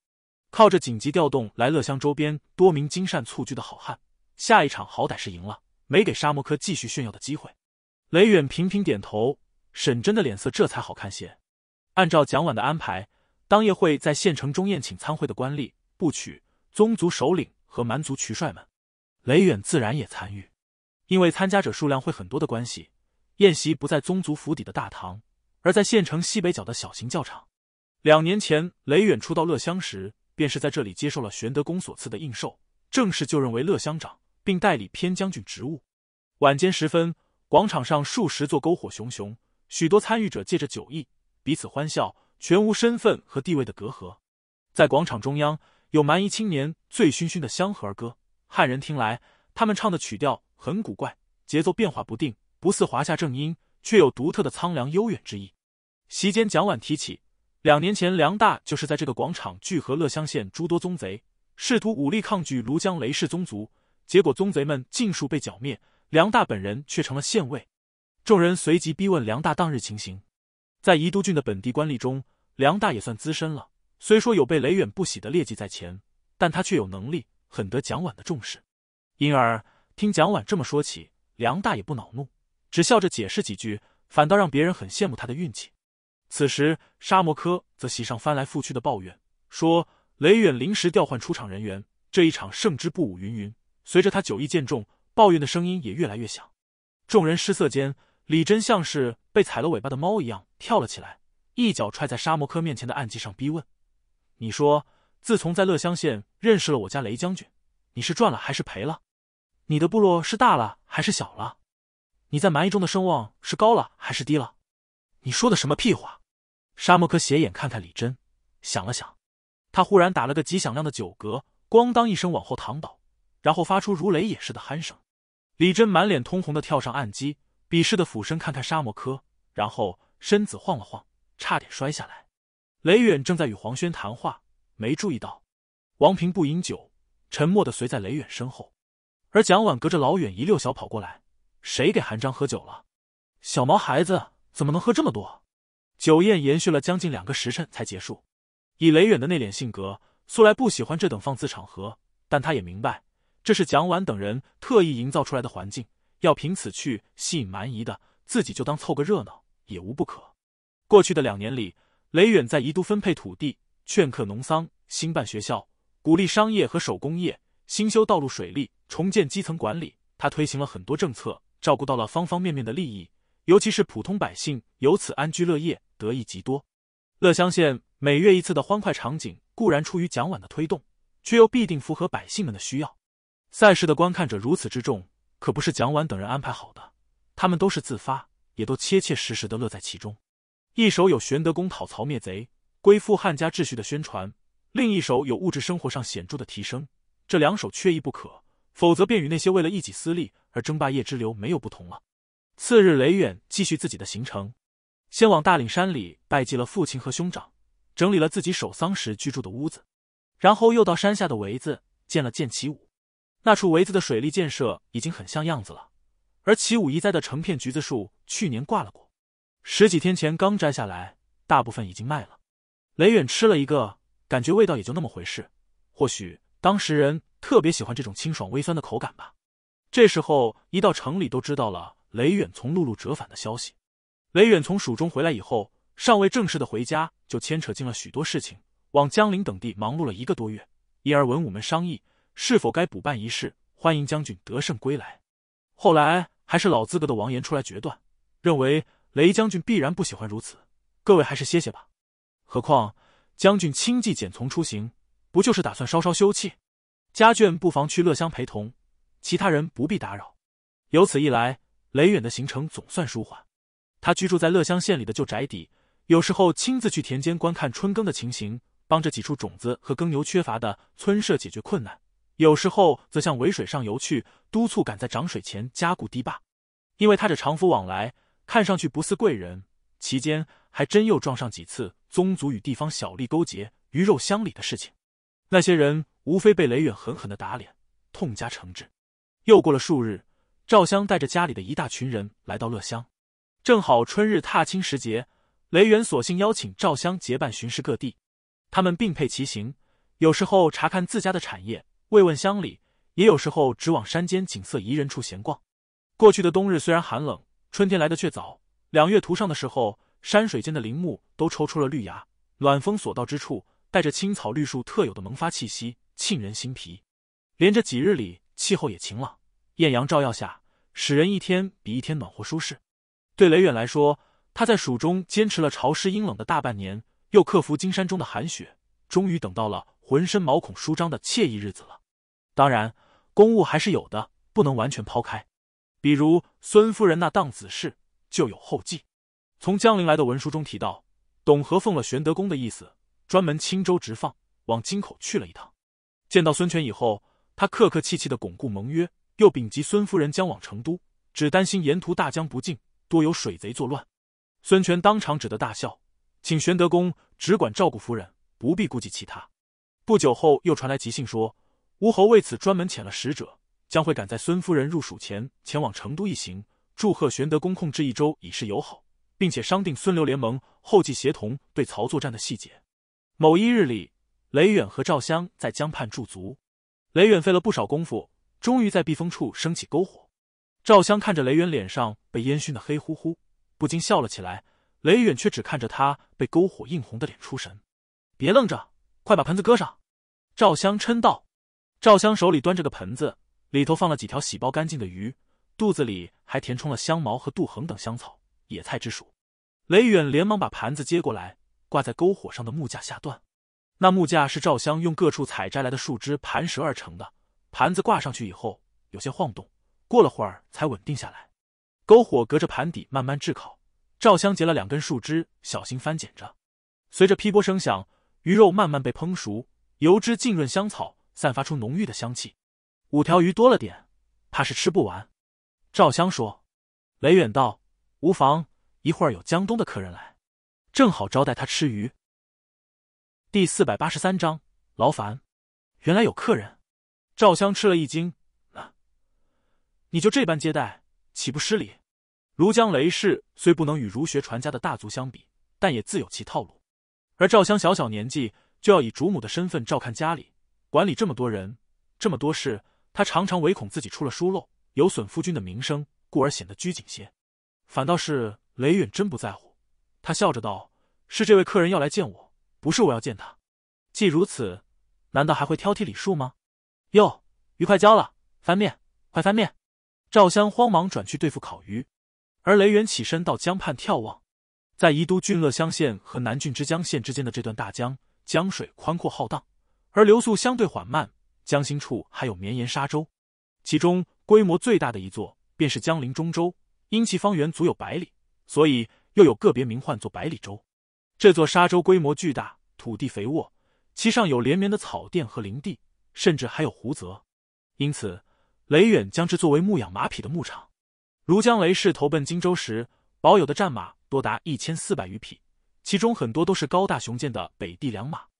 靠着紧急调动来乐乡周边多名精善蹴鞠的好汉，下一场好歹是赢了，没给沙摩科继续炫耀的机会。雷远频频点头，沈真的脸色这才好看些。按照蒋婉的安排，当夜会在县城中宴请参会的官吏、部曲、宗族首领和蛮族渠帅们。雷远自然也参与，因为参加者数量会很多的关系，宴席不在宗族府邸的大堂，而在县城西北角的小型教场。两年前，雷远初到乐乡时，便是在这里接受了玄德公所赐的印绶，正式就任为乐乡长，并代理偏将军职务。晚间时分。广场上数十座篝火熊熊，许多参与者借着酒意彼此欢笑，全无身份和地位的隔阂。在广场中央，有蛮夷青年醉醺醺的相河而歌，汉人听来，他们唱的曲调很古怪，节奏变化不定，不似华夏正音，却有独特的苍凉悠远之意。席间，蒋琬提起，两年前梁大就是在这个广场聚合乐乡县诸多宗贼，试图武力抗拒庐江雷氏宗族，结果宗贼们尽数被剿灭。梁大本人却成了县尉，众人随即逼问梁大当日情形。在宜都郡的本地官吏中，梁大也算资深了。虽说有被雷远不喜的劣迹在前，但他却有能力，很得蒋琬的重视。因而听蒋琬这么说起，梁大也不恼怒，只笑着解释几句，反倒让别人很羡慕他的运气。此时沙摩科则席上翻来覆去的抱怨，说雷远临时调换出场人员，这一场胜之不武，云云。随着他酒意渐重。抱怨的声音也越来越响，众人失色间，李真像是被踩了尾巴的猫一样跳了起来，一脚踹在沙摩科面前的案几上，逼问：“你说，自从在乐乡县认识了我家雷将军，你是赚了还是赔了？你的部落是大了还是小了？你在蛮夷中的声望是高了还是低了？你说的什么屁话？”沙摩科斜眼看看李真，想了想，他忽然打了个极响亮的酒嗝，咣当一声往后躺倒。然后发出如雷也似的鼾声，李真满脸通红的跳上岸基，鄙视的俯身看看沙摩柯，然后身子晃了晃，差点摔下来。雷远正在与黄轩谈话，没注意到。王平不饮酒，沉默的随在雷远身后，而蒋婉隔着老远一溜小跑过来。谁给韩章喝酒了？小毛孩子怎么能喝这么多？酒宴延续了将近两个时辰才结束。以雷远的内敛性格，素来不喜欢这等放肆场合，但他也明白。这是蒋琬等人特意营造出来的环境，要凭此去吸引蛮夷的，自己就当凑个热闹也无不可。过去的两年里，雷远在宜都分配土地，劝客农桑，兴办学校，鼓励商业和手工业，新修道路水利，重建基层管理。他推行了很多政策，照顾到了方方面面的利益，尤其是普通百姓由此安居乐业，得益极多。乐乡县每月一次的欢快场景固然出于蒋琬的推动，却又必定符合百姓们的需要。赛事的观看者如此之众，可不是蒋琬等人安排好的，他们都是自发，也都切切实实的乐在其中。一手有玄德公讨曹灭贼，归复汉家秩序的宣传；另一手有物质生活上显著的提升，这两手缺一不可，否则便与那些为了一己私利而争霸业之流没有不同了。次日，雷远继续自己的行程，先往大岭山里拜祭了父亲和兄长，整理了自己守丧时居住的屋子，然后又到山下的围子见了剑起舞。那处围子的水利建设已经很像样子了，而齐武移栽的成片橘子树去年挂了果，十几天前刚摘下来，大部分已经卖了。雷远吃了一个，感觉味道也就那么回事，或许当时人特别喜欢这种清爽微酸的口感吧。这时候一到城里都知道了雷远从陆路折返的消息。雷远从蜀中回来以后，尚未正式的回家，就牵扯进了许多事情，往江陵等地忙碌了一个多月，因而文武们商议。是否该补办仪式？欢迎将军得胜归来。后来还是老资格的王岩出来决断，认为雷将军必然不喜欢如此。各位还是歇歇吧。何况将军轻骑简从出行，不就是打算稍稍休憩？家眷不妨去乐乡陪同，其他人不必打扰。由此一来，雷远的行程总算舒缓。他居住在乐乡县里的旧宅邸，有时候亲自去田间观看春耕的情形，帮着几处种子和耕牛缺乏的村社解决困难。有时候则向尾水上游去，督促赶在涨水前加固堤坝。因为他这长服往来，看上去不似贵人，其间还真又撞上几次宗族与地方小吏勾结、鱼肉乡里的事情。那些人无非被雷远狠狠的打脸，痛加惩治。又过了数日，赵襄带着家里的一大群人来到乐乡，正好春日踏青时节，雷远索性邀请赵襄结伴巡视各地。他们并辔骑行，有时候查看自家的产业。慰问乡里，也有时候直往山间景色宜人处闲逛。过去的冬日虽然寒冷，春天来的却早。两月途上的时候，山水间的林木都抽出了绿芽，暖风所到之处，带着青草绿树特有的萌发气息，沁人心脾。连着几日里，气候也晴朗，艳阳照耀下，使人一天比一天暖和舒适。对雷远来说，他在蜀中坚持了潮湿阴冷的大半年，又克服金山中的寒雪，终于等到了浑身毛孔舒张的惬意日子了。当然，公务还是有的，不能完全抛开。比如孙夫人那当子事就有后继。从江陵来的文书中提到，董和奉了玄德公的意思，专门轻舟直放往京口去了一趟。见到孙权以后，他客客气气的巩固盟约，又禀及孙夫人将往成都，只担心沿途大江不靖，多有水贼作乱。孙权当场只得大笑，请玄德公只管照顾夫人，不必顾及其他。不久后又传来急信说。吴侯为此专门遣了使者，将会赶在孙夫人入蜀前前往成都一行，祝贺玄德公控制一州以示友好，并且商定孙刘联盟后继协同对曹作战的细节。某一日里，雷远和赵襄在江畔驻足，雷远费了不少功夫，终于在避风处升起篝火。赵襄看着雷远脸上被烟熏的黑乎乎，不禁笑了起来。雷远却只看着他被篝火映红的脸出神。别愣着，快把盆子搁上。赵襄嗔道。赵香手里端着个盆子，里头放了几条洗剥干净的鱼，肚子里还填充了香茅和杜衡等香草野菜之属。雷远连忙把盘子接过来，挂在篝火上的木架下端。那木架是赵香用各处采摘来的树枝盘折而成的。盘子挂上去以后，有些晃动，过了会儿才稳定下来。篝火隔着盘底慢慢炙烤，赵香截了两根树枝，小心翻捡着。随着劈波声响，鱼肉慢慢被烹熟，油脂浸润香草。散发出浓郁的香气，五条鱼多了点，怕是吃不完。赵香说：“雷远道无妨，一会儿有江东的客人来，正好招待他吃鱼。”第四百八十三章劳烦。原来有客人，赵香吃了一惊：“那你就这般接待，岂不失礼？”庐江雷氏虽不能与儒学传家的大族相比，但也自有其套路。而赵香小小年纪就要以主母的身份照看家里。管理这么多人，这么多事，他常常唯恐自己出了疏漏，有损夫君的名声，故而显得拘谨些。反倒是雷远真不在乎，他笑着道：“是这位客人要来见我，不是我要见他。既如此，难道还会挑剔礼数吗？”哟，鱼快焦了，翻面，快翻面！赵香慌忙转去对付烤鱼，而雷远起身到江畔眺望，在宜都郡乐乡县和南郡之江县之间的这段大江，江水宽阔浩荡。而流速相对缓慢，江心处还有绵延沙洲，其中规模最大的一座便是江陵中州，因其方圆足有百里，所以又有个别名唤作百里洲。这座沙洲规模巨大，土地肥沃，其上有连绵的草甸和林地，甚至还有湖泽，因此雷远将之作为牧养马匹的牧场。如将雷氏投奔荆州时，保有的战马多达一千四百余匹，其中很多都是高大雄健的北地良马。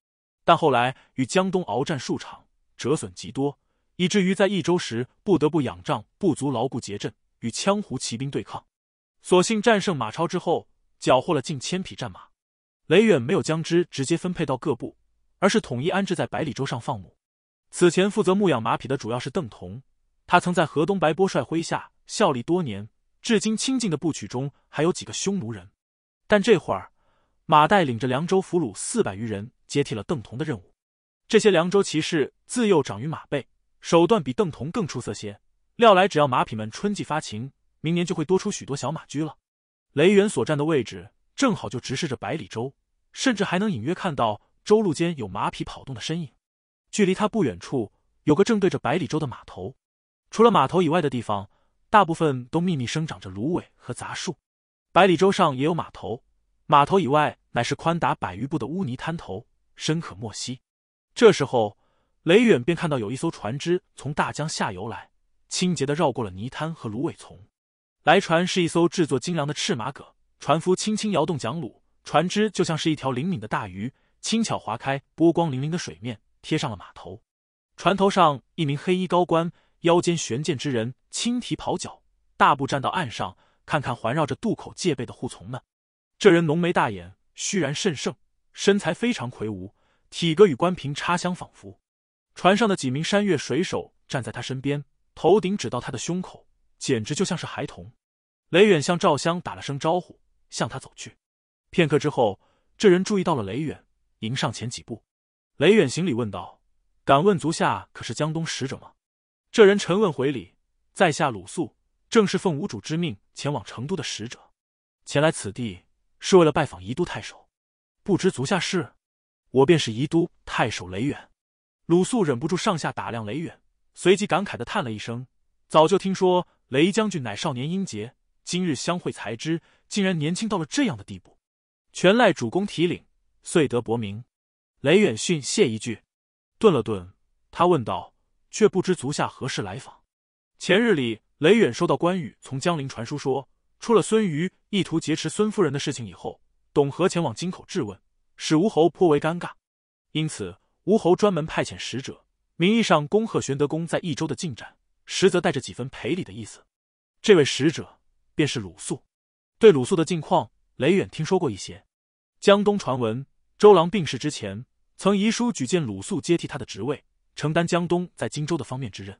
但后来与江东鏖战数场，折损极多，以至于在益州时不得不仰仗部族牢固结阵，与羌胡骑兵对抗。所幸战胜马超之后，缴获了近千匹战马。雷远没有将之直接分配到各部，而是统一安置在百里洲上放牧。此前负责牧养马匹的主要是邓彤，他曾在河东白波帅麾下效力多年，至今亲近的部曲中还有几个匈奴人。但这会儿，马岱领着凉州俘虏四百余人。接替了邓童的任务，这些凉州骑士自幼长于马背，手段比邓童更出色些。料来，只要马匹们春季发情，明年就会多出许多小马驹了。雷元所站的位置正好就直视着百里洲，甚至还能隐约看到周路间有马匹跑动的身影。距离他不远处有个正对着百里洲的码头，除了码头以外的地方，大部分都秘密生长着芦苇和杂树。百里洲上也有码头，码头以外乃是宽达百余步的污泥滩头。深可莫惜。这时候，雷远便看到有一艘船只从大江下游来，清洁的绕过了泥滩和芦苇丛。来船是一艘制作精良的赤马舸，船夫轻轻摇动桨橹，船只就像是一条灵敏的大鱼，轻巧划开波光粼粼的水面，贴上了码头。船头上，一名黑衣高官，腰间悬剑之人，轻提跑脚，大步站到岸上，看看环绕着渡口戒备的护从们。这人浓眉大眼，虚然甚盛。身材非常魁梧，体格与关平差相仿佛。船上的几名山岳水手站在他身边，头顶只到他的胸口，简直就像是孩童。雷远向赵襄打了声招呼，向他走去。片刻之后，这人注意到了雷远，迎上前几步。雷远行礼问道：“敢问足下可是江东使者吗？”这人沉问回礼：“在下鲁肃，正是奉吴主之命前往成都的使者，前来此地是为了拜访宜都太守。”不知足下是，我便是宜都太守雷远。鲁肃忍不住上下打量雷远，随即感慨的叹了一声：“早就听说雷将军乃少年英杰，今日相会才知，竟然年轻到了这样的地步，全赖主公提领，遂得伯名。”雷远逊谢一句，顿了顿，他问道：“却不知足下何事来访？”前日里，雷远收到关羽从江陵传书，说出了孙瑜意图劫持孙夫人的事情以后。董和前往京口质问，使吴侯颇为尴尬，因此吴侯专门派遣使者，名义上恭贺玄德公在益州的进展，实则带着几分赔礼的意思。这位使者便是鲁肃。对鲁肃的近况，雷远听说过一些。江东传闻，周郎病逝之前，曾遗书举荐鲁肃接替他的职位，承担江东在荆州的方面之任。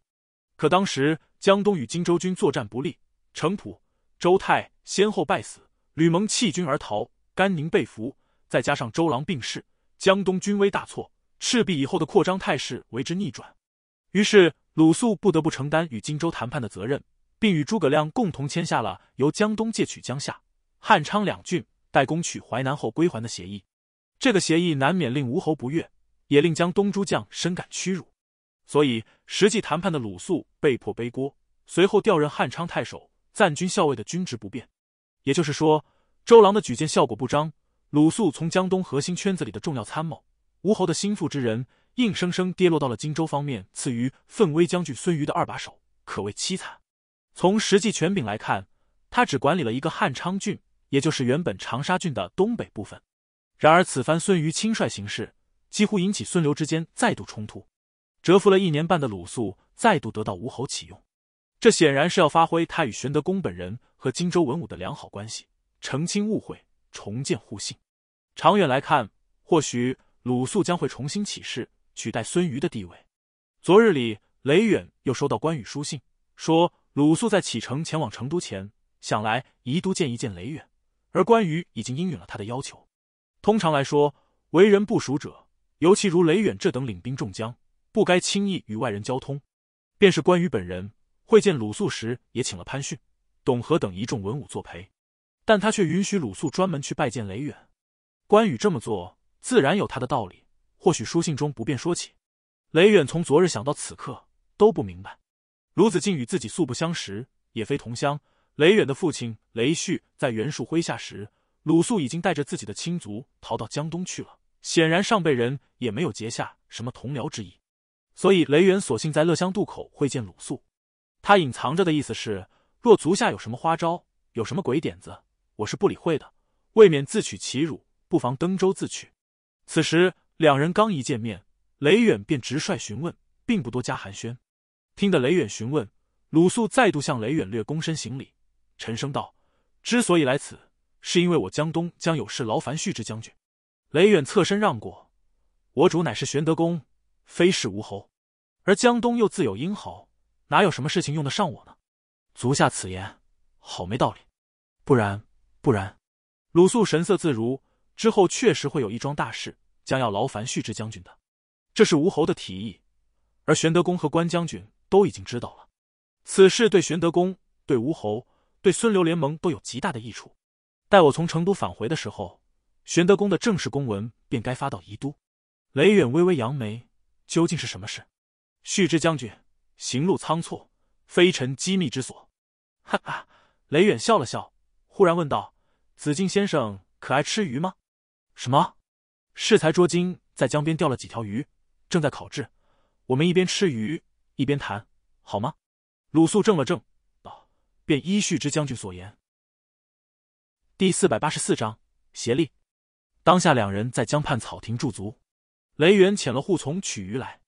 可当时江东与荆州军作战不利，程普、周泰先后败死，吕蒙弃军而逃。甘宁被俘，再加上周郎病逝，江东军威大挫，赤壁以后的扩张态势为之逆转。于是鲁肃不得不承担与荆州谈判的责任，并与诸葛亮共同签下了由江东借取江夏、汉昌两郡，代攻取淮南后归还的协议。这个协议难免令吴侯不悦，也令江东诸将深感屈辱。所以，实际谈判的鲁肃被迫背锅，随后调任汉昌太守、暂军校尉的军职不变，也就是说。周郎的举荐效果不彰，鲁肃从江东核心圈子里的重要参谋、吴侯的心腹之人，硬生生跌落到了荆州方面赐予奋威将军孙瑜的二把手，可谓凄惨。从实际权柄来看，他只管理了一个汉昌郡，也就是原本长沙郡的东北部分。然而此番孙瑜亲率行事，几乎引起孙刘之间再度冲突。蛰伏了一年半的鲁肃再度得到吴侯启用，这显然是要发挥他与玄德公本人和荆州文武的良好关系。澄清误会，重建互信。长远来看，或许鲁肃将会重新起事，取代孙瑜的地位。昨日里，雷远又收到关羽书信，说鲁肃在启程前往成都前，想来宜都见一见雷远，而关羽已经应允了他的要求。通常来说，为人不熟者，尤其如雷远这等领兵众将，不该轻易与外人交通。便是关羽本人会见鲁肃时，也请了潘训、董和等一众文武作陪。但他却允许鲁肃专门去拜见雷远。关羽这么做，自然有他的道理。或许书信中不便说起。雷远从昨日想到此刻，都不明白，鲁子敬与自己素不相识，也非同乡。雷远的父亲雷旭在袁术麾下时，鲁肃已经带着自己的亲族逃到江东去了。显然上辈人也没有结下什么同僚之意，所以雷远索性在乐乡渡口会见鲁肃。他隐藏着的意思是：若足下有什么花招，有什么鬼点子。我是不理会的，未免自取其辱，不妨登舟自取。”此时两人刚一见面，雷远便直率询问，并不多加寒暄。听得雷远询问，鲁肃再度向雷远略躬身行礼，沉声道：“之所以来此，是因为我江东将有事劳烦旭之将军。”雷远侧身让过，我主乃是玄德公，非是吴侯，而江东又自有英豪，哪有什么事情用得上我呢？足下此言，好没道理，不然。不然，鲁肃神色自如。之后确实会有一桩大事，将要劳烦旭之将军的。这是吴侯的提议，而玄德公和关将军都已经知道了。此事对玄德公、对吴侯、对孙刘联盟都有极大的益处。待我从成都返回的时候，玄德公的正式公文便该发到宜都。雷远微微扬眉，究竟是什么事？旭之将军，行路仓促，非臣机密之所。哈哈，雷远笑了笑。忽然问道：“子敬先生可爱吃鱼吗？”“什么？”“适才捉金在江边钓了几条鱼，正在烤制。我们一边吃鱼一边谈，好吗？”鲁肃怔了怔，道：“便依序之将军所言。”第四百八十四章协力。当下两人在江畔草亭驻足。雷元遣了护从取鱼来，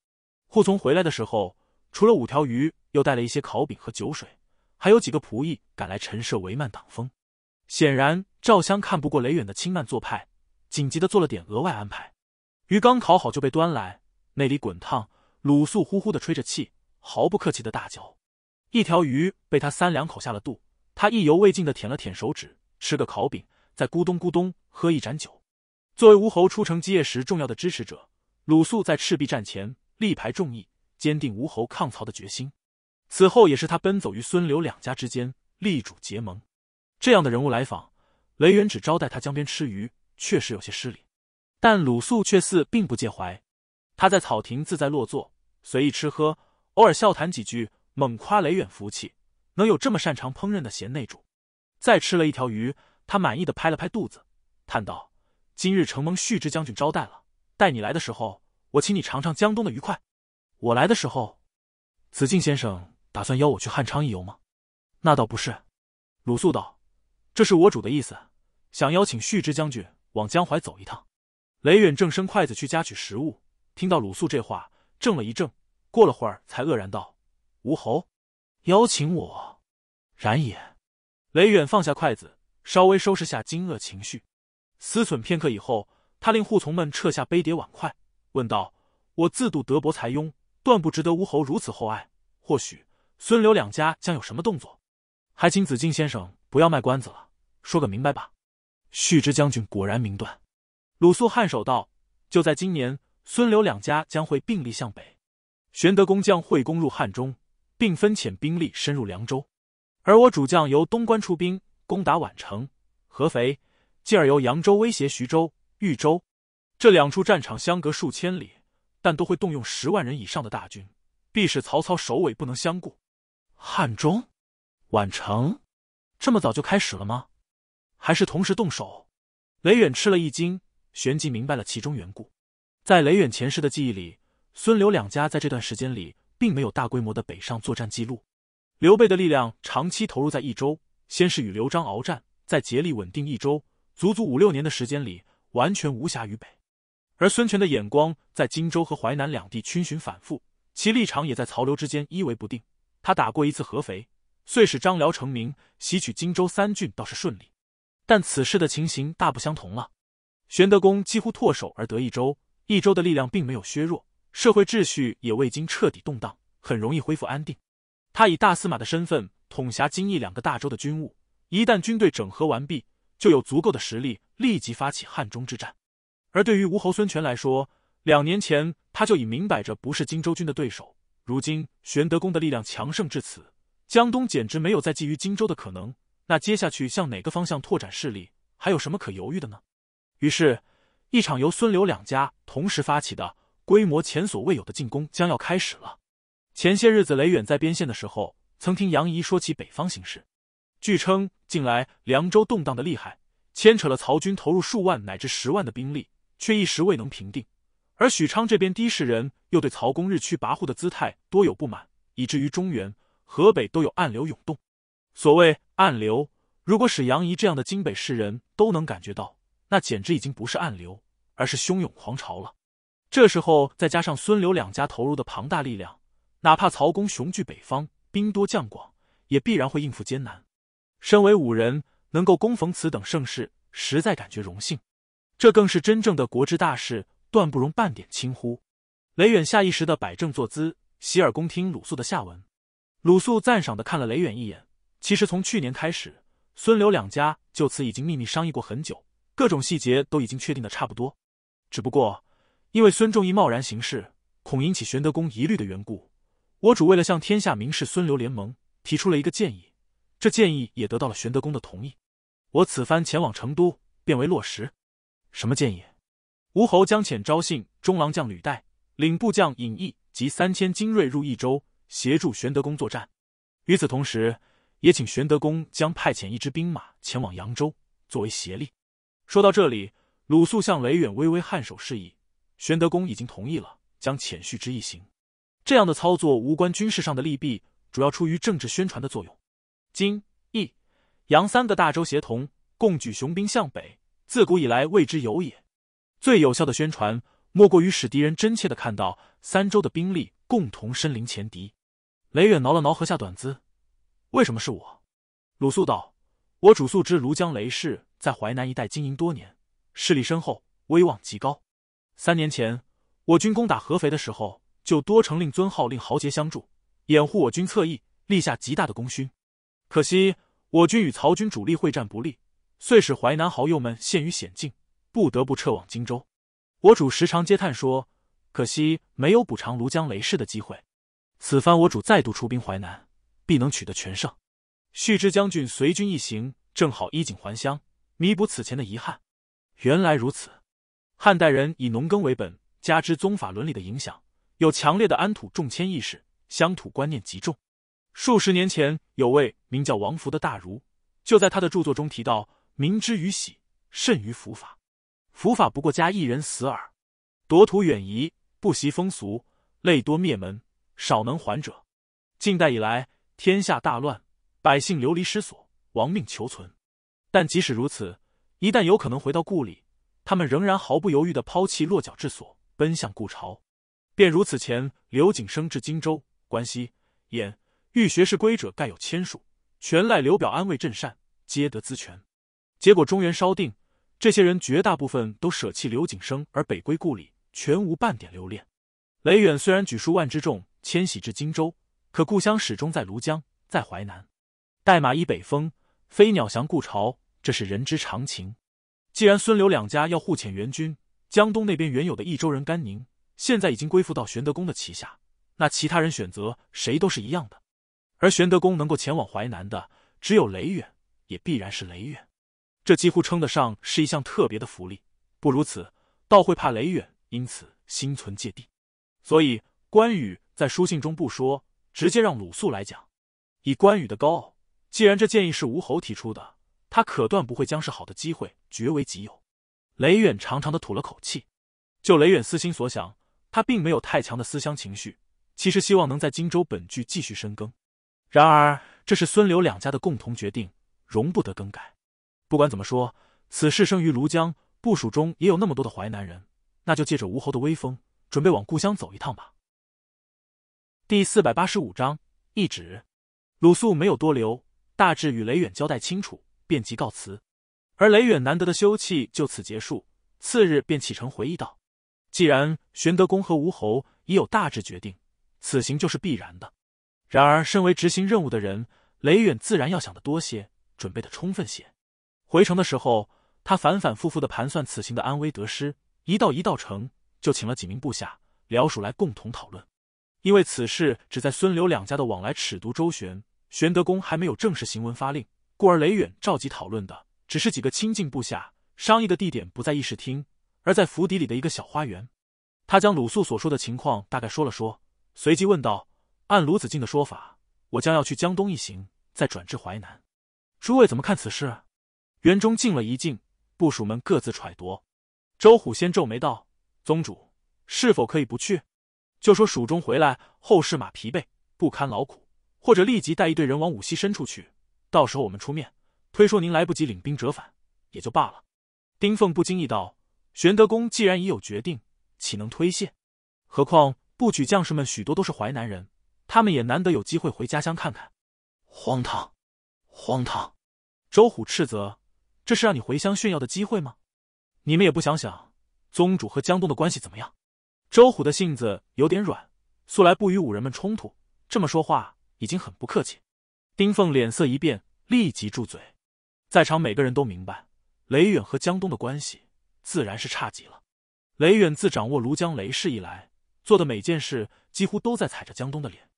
护从回来的时候，除了五条鱼，又带了一些烤饼和酒水，还有几个仆役赶来陈设帷幔挡风。显然，赵襄看不过雷远的轻慢做派，紧急的做了点额外安排。鱼刚烤好就被端来，内里滚烫，鲁肃呼呼的吹着气，毫不客气的大嚼。一条鱼被他三两口下了肚，他意犹未尽的舔了舔手指，吃个烤饼，再咕咚咕咚喝一盏酒。作为吴侯出城基业时重要的支持者，鲁肃在赤壁战前力排众议，坚定吴侯抗曹的决心。此后，也是他奔走于孙刘两家之间，力主结盟。这样的人物来访，雷远只招待他江边吃鱼，确实有些失礼。但鲁肃却似并不介怀，他在草亭自在落座，随意吃喝，偶尔笑谈几句，猛夸雷远福气，能有这么擅长烹饪的贤内助。再吃了一条鱼，他满意的拍了拍肚子，叹道：“今日承蒙旭之将军招待了，待你来的时候，我请你尝尝江东的鱼块。我来的时候，子敬先生打算邀我去汉昌一游吗？那倒不是。”鲁肃道。这是我主的意思，想邀请旭之将军往江淮走一趟。雷远正伸筷子去夹取食物，听到鲁肃这话，怔了一怔，过了会儿才愕然道：“吴侯，邀请我，然也。”雷远放下筷子，稍微收拾下惊愕情绪，思忖片刻以后，他令护从们撤下杯碟碗筷，问道：“我自度德薄才庸，断不值得吴侯如此厚爱。或许孙刘两家将有什么动作，还请子敬先生。”不要卖关子了，说个明白吧。旭之将军果然明断。鲁肃颔首道：“就在今年，孙刘两家将会并力向北，玄德公将会攻入汉中，并分遣兵力深入凉州；而我主将由东关出兵，攻打宛城、合肥，继而由扬州威胁徐州、豫州。这两处战场相隔数千里，但都会动用十万人以上的大军，必使曹操首尾不能相顾。汉中、宛城。”这么早就开始了吗？还是同时动手？雷远吃了一惊，旋即明白了其中缘故。在雷远前世的记忆里，孙刘两家在这段时间里并没有大规模的北上作战记录。刘备的力量长期投入在益州，先是与刘璋鏖战，在竭力稳定益州，足足五六年的时间里，完全无暇于北。而孙权的眼光在荆州和淮南两地逡巡反复，其立场也在曹刘之间依为不定。他打过一次合肥。遂使张辽成名，袭取荆州三郡倒是顺利，但此事的情形大不相同了。玄德公几乎唾手而得一州，一州的力量并没有削弱，社会秩序也未经彻底动荡，很容易恢复安定。他以大司马的身份统辖荆益两个大州的军务，一旦军队整合完毕，就有足够的实力立即发起汉中之战。而对于吴侯孙权来说，两年前他就已明摆着不是荆州军的对手，如今玄德公的力量强盛至此。江东简直没有再觊觎荆州的可能，那接下去向哪个方向拓展势力，还有什么可犹豫的呢？于是，一场由孙刘两家同时发起的、规模前所未有的进攻将要开始了。前些日子，雷远在边线的时候，曾听杨仪说起北方形势，据称近来凉州动荡的厉害，牵扯了曹军投入数万乃至十万的兵力，却一时未能平定。而许昌这边的士人又对曹公日趋跋扈的姿态多有不满，以至于中原。河北都有暗流涌动，所谓暗流，如果使杨仪这样的京北士人都能感觉到，那简直已经不是暗流，而是汹涌狂潮了。这时候再加上孙刘两家投入的庞大力量，哪怕曹公雄踞北方，兵多将广，也必然会应付艰难。身为武人，能够攻逢此等盛世，实在感觉荣幸。这更是真正的国之大事，断不容半点轻忽。雷远下意识的摆正坐姿，洗耳恭听鲁肃的下文。鲁肃赞赏的看了雷远一眼。其实从去年开始，孙刘两家就此已经秘密商议过很久，各种细节都已经确定的差不多。只不过因为孙仲义贸然行事，恐引起玄德公疑虑的缘故，我主为了向天下明示孙刘联盟，提出了一个建议，这建议也得到了玄德公的同意。我此番前往成都，便为落实。什么建议？吴侯将遣昭信中郎将吕岱，领部将尹毅及三千精锐入益州。协助玄德公作战，与此同时，也请玄德公将派遣一支兵马前往扬州作为协力。说到这里，鲁肃向雷远微微颔首示意，玄德公已经同意了将遣续之一行。这样的操作无关军事上的利弊，主要出于政治宣传的作用。今、益、杨三个大州协同，共举雄兵向北，自古以来未之有也。最有效的宣传，莫过于使敌人真切的看到三州的兵力共同身临前敌。雷远挠了挠颌下短姿，为什么是我？”鲁肃道：“我主素知庐江雷氏在淮南一带经营多年，势力深厚，威望极高。三年前我军攻打合肥的时候，就多承令尊号令豪杰相助，掩护我军侧翼，立下极大的功勋。可惜我军与曹军主力会战不利，遂使淮南豪右们陷于险境，不得不撤往荆州。我主时常嗟叹说：‘可惜没有补偿庐江雷氏的机会。’”此番我主再度出兵淮南，必能取得全胜。续之将军随军一行，正好衣锦还乡，弥补此前的遗憾。原来如此，汉代人以农耕为本，加之宗法伦理的影响，有强烈的安土重迁意识，乡土观念极重。数十年前，有位名叫王福的大儒，就在他的著作中提到：“民之于喜，甚于服法；服法不过加一人死耳。夺土远移，不习风俗，累多灭门。”少能还者。近代以来，天下大乱，百姓流离失所，亡命求存。但即使如此，一旦有可能回到故里，他们仍然毫不犹豫地抛弃落脚之所，奔向故巢。便如此前，刘景升至荆州、关西、兖，欲学士归者，盖有千数，全赖刘表安慰镇善，皆得资权。结果中原稍定，这些人绝大部分都舍弃刘景升而北归故里，全无半点留恋。雷远虽然举数万之众，迁徙至荆州，可故乡始终在庐江，在淮南。代马以北风，飞鸟翔故巢，这是人之常情。既然孙刘两家要互遣援军，江东那边原有的益州人甘宁，现在已经归附到玄德公的旗下，那其他人选择谁都是一样的。而玄德公能够前往淮南的，只有雷远，也必然是雷远。这几乎称得上是一项特别的福利，不如此，倒会怕雷远因此心存芥蒂。所以关羽。在书信中不说，直接让鲁肃来讲。以关羽的高傲，既然这建议是吴侯提出的，他可断不会将是好的机会绝为己有。雷远长长的吐了口气。就雷远私心所想，他并没有太强的思乡情绪，其实希望能在荆州本郡继续深耕。然而，这是孙刘两家的共同决定，容不得更改。不管怎么说，此事生于庐江，部署中也有那么多的淮南人，那就借着吴侯的威风，准备往故乡走一趟吧。第四百八十五章一旨，鲁肃没有多留，大致与雷远交代清楚，便即告辞。而雷远难得的休憩就此结束，次日便启程回。忆道：“既然玄德公和吴侯已有大致决定，此行就是必然的。然而，身为执行任务的人，雷远自然要想的多些，准备的充分些。回城的时候，他反反复复的盘算此行的安危得失，一到一道城，就请了几名部下僚属来共同讨论。”因为此事只在孙刘两家的往来尺牍周旋，玄德公还没有正式行文发令，故而雷远召集讨论的只是几个亲近部下，商议的地点不在议事厅，而在府邸里的一个小花园。他将鲁肃所说的情况大概说了说，随即问道：“按鲁子敬的说法，我将要去江东一行，再转至淮南，诸位怎么看此事？”园中静了一静，部属们各自揣度。周虎先皱眉道：“宗主，是否可以不去？”就说蜀中回来后，士马疲惫，不堪劳苦，或者立即带一队人往武溪深处去，到时候我们出面，推说您来不及领兵折返也就罢了。丁凤不经意道：“玄德公既然已有决定，岂能推卸？何况部曲将士们许多都是淮南人，他们也难得有机会回家乡看看。”荒唐！荒唐！周虎斥责：“这是让你回乡炫耀的机会吗？你们也不想想，宗主和江东的关系怎么样？”周虎的性子有点软，素来不与武人们冲突，这么说话已经很不客气。丁凤脸色一变，立即住嘴。在场每个人都明白，雷远和江东的关系自然是差极了。雷远自掌握庐江雷氏以来，做的每件事几乎都在踩着江东的脸。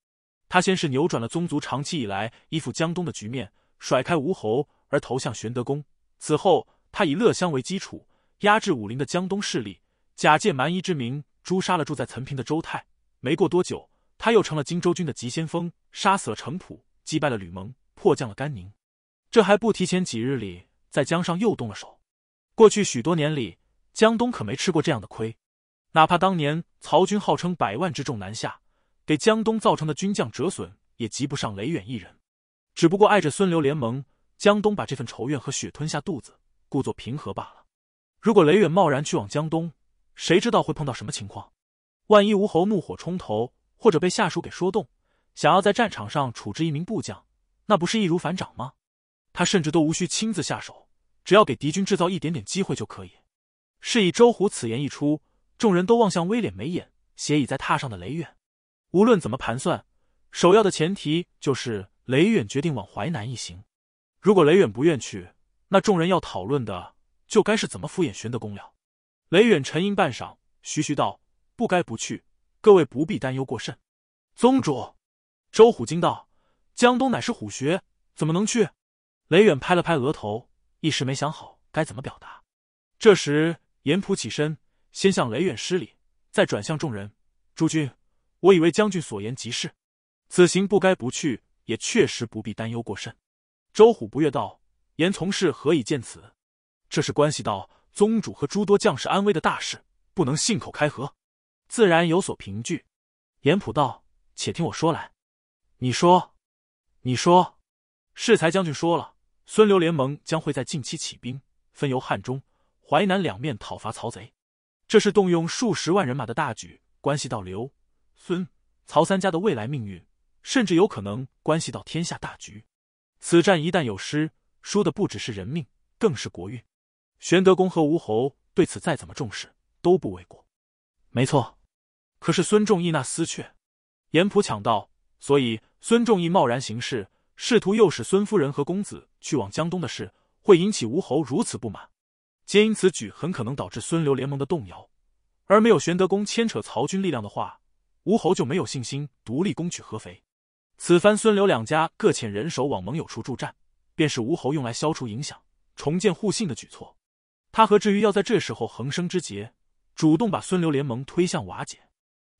他先是扭转了宗族长期以来依附江东的局面，甩开吴侯而投向玄德公。此后，他以乐乡为基础，压制武林的江东势力，假借蛮夷之名。诛杀了住在岑平的周泰，没过多久，他又成了荆州军的急先锋，杀死了程普，击败了吕蒙，迫降了甘宁。这还不提前几日里，在江上又动了手。过去许多年里，江东可没吃过这样的亏。哪怕当年曹军号称百万之众南下，给江东造成的军将折损也及不上雷远一人。只不过碍着孙刘联盟，江东把这份仇怨和血吞下肚子，故作平和罢了。如果雷远贸然去往江东，谁知道会碰到什么情况？万一吴侯怒火冲头，或者被下属给说动，想要在战场上处置一名部将，那不是易如反掌吗？他甚至都无需亲自下手，只要给敌军制造一点点机会就可以。是以周虎此言一出，众人都望向威廉眉眼、斜倚在榻上的雷远。无论怎么盘算，首要的前提就是雷远决定往淮南一行。如果雷远不愿去，那众人要讨论的就该是怎么敷衍玄德公了。雷远沉吟半晌，徐徐道：“不该不去，各位不必担忧过甚。”宗主，周虎惊道：“江东乃是虎穴，怎么能去？”雷远拍了拍额头，一时没想好该怎么表达。这时，严普起身，先向雷远施礼，再转向众人：“诸君，我以为将军所言极是，此行不该不去，也确实不必担忧过甚。”周虎不悦道：“严从事何以见此？这是关系到……”宗主和诸多将士安危的大事，不能信口开河，自然有所凭据。严普道：“且听我说来，你说，你说，世才将军说了，孙刘联盟将会在近期起兵，分由汉中、淮南两面讨伐曹贼。这是动用数十万人马的大举，关系到刘、孙、曹三家的未来命运，甚至有可能关系到天下大局。此战一旦有失，输的不只是人命，更是国运。”玄德公和吴侯对此再怎么重视都不为过。没错，可是孙仲义那厮却，严普抢道。所以孙仲义贸然行事，试图诱使孙夫人和公子去往江东的事，会引起吴侯如此不满。皆因此举很可能导致孙刘联盟的动摇，而没有玄德公牵扯曹军力量的话，吴侯就没有信心独立攻取合肥。此番孙刘两家各遣人手往盟友处助战，便是吴侯用来消除影响、重建互信的举措。他何至于要在这时候横生枝节，主动把孙刘联盟推向瓦解？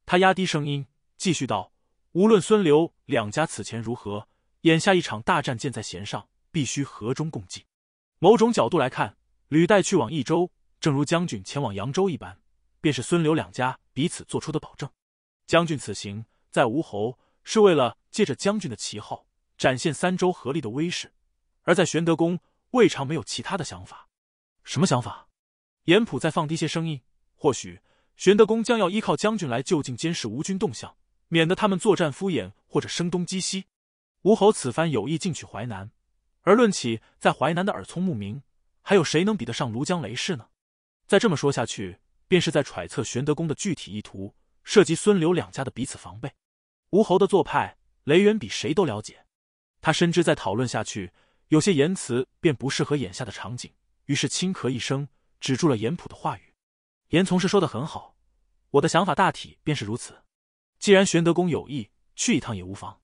他压低声音继续道：“无论孙刘两家此前如何，眼下一场大战箭在弦上，必须和衷共济。某种角度来看，履带去往益州，正如将军前往扬州一般，便是孙刘两家彼此做出的保证。将军此行在吴侯，是为了借着将军的旗号展现三州合力的威势；而在玄德公，未尝没有其他的想法。”什么想法？严普再放低些声音，或许玄德公将要依靠将军来就近监视吴军动向，免得他们作战敷衍或者声东击西。吴侯此番有意进取淮南，而论起在淮南的耳聪目明，还有谁能比得上庐江雷氏呢？再这么说下去，便是在揣测玄德公的具体意图，涉及孙刘两家的彼此防备。吴侯的做派，雷元比谁都了解，他深知再讨论下去，有些言辞便不适合眼下的场景。于是轻咳一声，止住了严普的话语。严从是说的很好，我的想法大体便是如此。既然玄德公有意去一趟也无妨，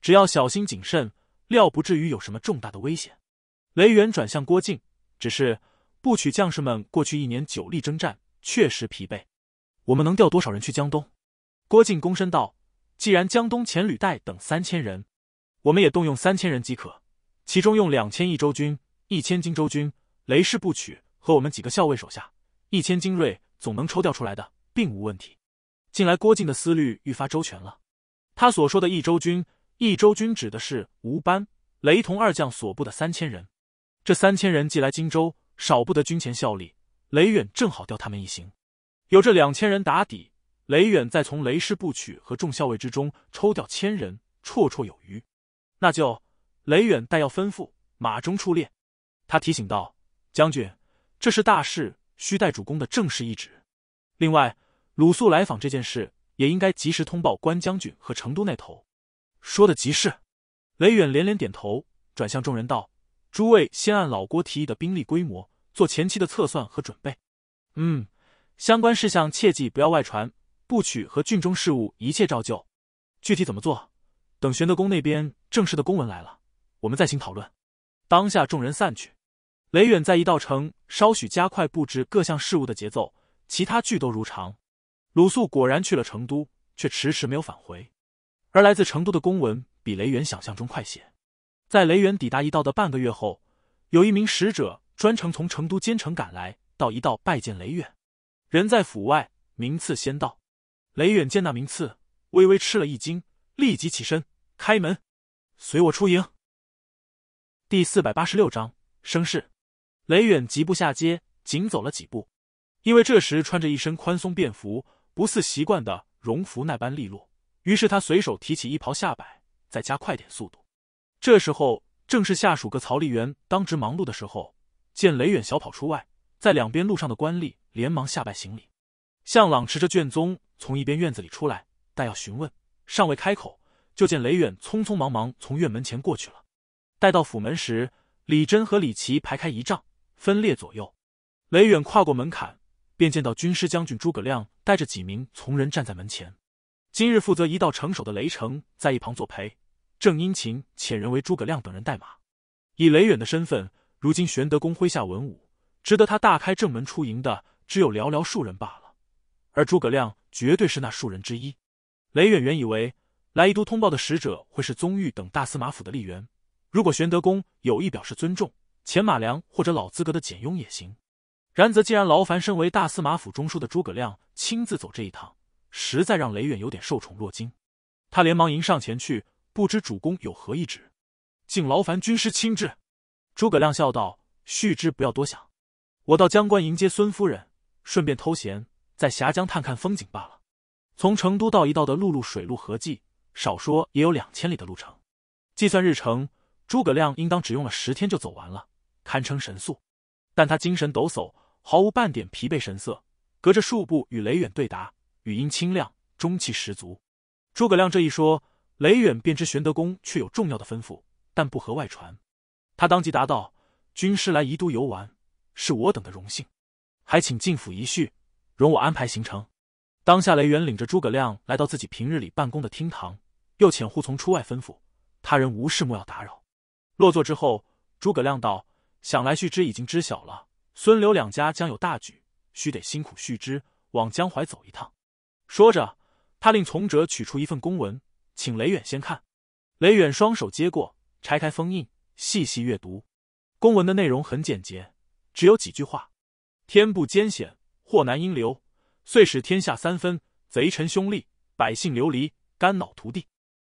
只要小心谨慎，料不至于有什么重大的危险。雷元转向郭靖，只是不取将士们过去一年久力征战，确实疲惫。我们能调多少人去江东？郭靖躬身道：“既然江东前履带等三千人，我们也动用三千人即可，其中用两千益州军，一千荆州军。”雷氏部曲和我们几个校尉手下一千精锐，总能抽调出来的，并无问题。近来郭靖的思虑愈发周全了。他所说的“益州军”，益州军指的是吴班、雷同二将所部的三千人。这三千人既来荆州，少不得军前效力。雷远正好调他们一行，有这两千人打底，雷远再从雷氏部曲和众校尉之中抽调千人，绰绰有余。那就，雷远待要吩咐马中出列，他提醒道。将军，这是大事，需待主公的正式懿旨。另外，鲁肃来访这件事也应该及时通报关将军和成都那头。说的极是，雷远连连点头，转向众人道：“诸位先按老郭提议的兵力规模做前期的测算和准备。嗯，相关事项切记不要外传。部曲和郡中事务一切照旧。具体怎么做，等玄德公那边正式的公文来了，我们再行讨论。”当下众人散去。雷远在一道城稍许加快布置各项事务的节奏，其他俱都如常。鲁肃果然去了成都，却迟迟没有返回。而来自成都的公文比雷远想象中快些。在雷远抵达一道的半个月后，有一名使者专程从成都兼程赶来，到一道拜见雷远。人在府外，名次先到。雷远见那名次，微微吃了一惊，立即起身开门，随我出营。第四百八十六章声势。雷远疾步下阶，紧走了几步，因为这时穿着一身宽松便服，不似习惯的戎服那般利落，于是他随手提起一袍下摆，再加快点速度。这时候正是下属个曹丽媛当值忙碌的时候，见雷远小跑出外，在两边路上的官吏连忙下拜行礼。向朗持着卷宗从一边院子里出来，待要询问，尚未开口，就见雷远匆匆忙忙从院门前过去了。待到府门时，李珍和李奇排开仪仗。分列左右，雷远跨过门槛，便见到军师将军诸葛亮带着几名从人站在门前。今日负责一道城守的雷城在一旁作陪，正殷勤遣人为诸葛亮等人代马。以雷远的身份，如今玄德公麾下文武，值得他大开正门出营的，只有寥寥数人罢了。而诸葛亮绝对是那数人之一。雷远原以为来一都通报的使者会是宗玉等大司马府的吏员，如果玄德公有意表示尊重。前马良或者老资格的简雍也行，然则既然劳烦身为大司马府中书的诸葛亮亲自走这一趟，实在让雷远有点受宠若惊。他连忙迎上前去，不知主公有何意旨，敬劳烦军师亲至。诸葛亮笑道：“旭之，不要多想，我到江关迎接孙夫人，顺便偷闲在峡江探看风景罢了。从成都到一道的陆路、水路合计，少说也有两千里的路程。计算日程，诸葛亮应当只用了十天就走完了。”堪称神速，但他精神抖擞，毫无半点疲惫神色。隔着数步与雷远对答，语音清亮，中气十足。诸葛亮这一说，雷远便知玄德公却有重要的吩咐，但不合外传。他当即答道：“军师来宜都游玩，是我等的荣幸，还请进府一叙，容我安排行程。”当下雷远领着诸葛亮来到自己平日里办公的厅堂，又遣护从出外吩咐他人无事莫要打扰。落座之后，诸葛亮道。想来续之已经知晓了，孙刘两家将有大举，须得辛苦续之往江淮走一趟。说着，他令从者取出一份公文，请雷远先看。雷远双手接过，拆开封印，细细阅读。公文的内容很简洁，只有几句话：“天不艰险，祸难应流，遂使天下三分，贼臣凶戾，百姓流离，肝脑涂地。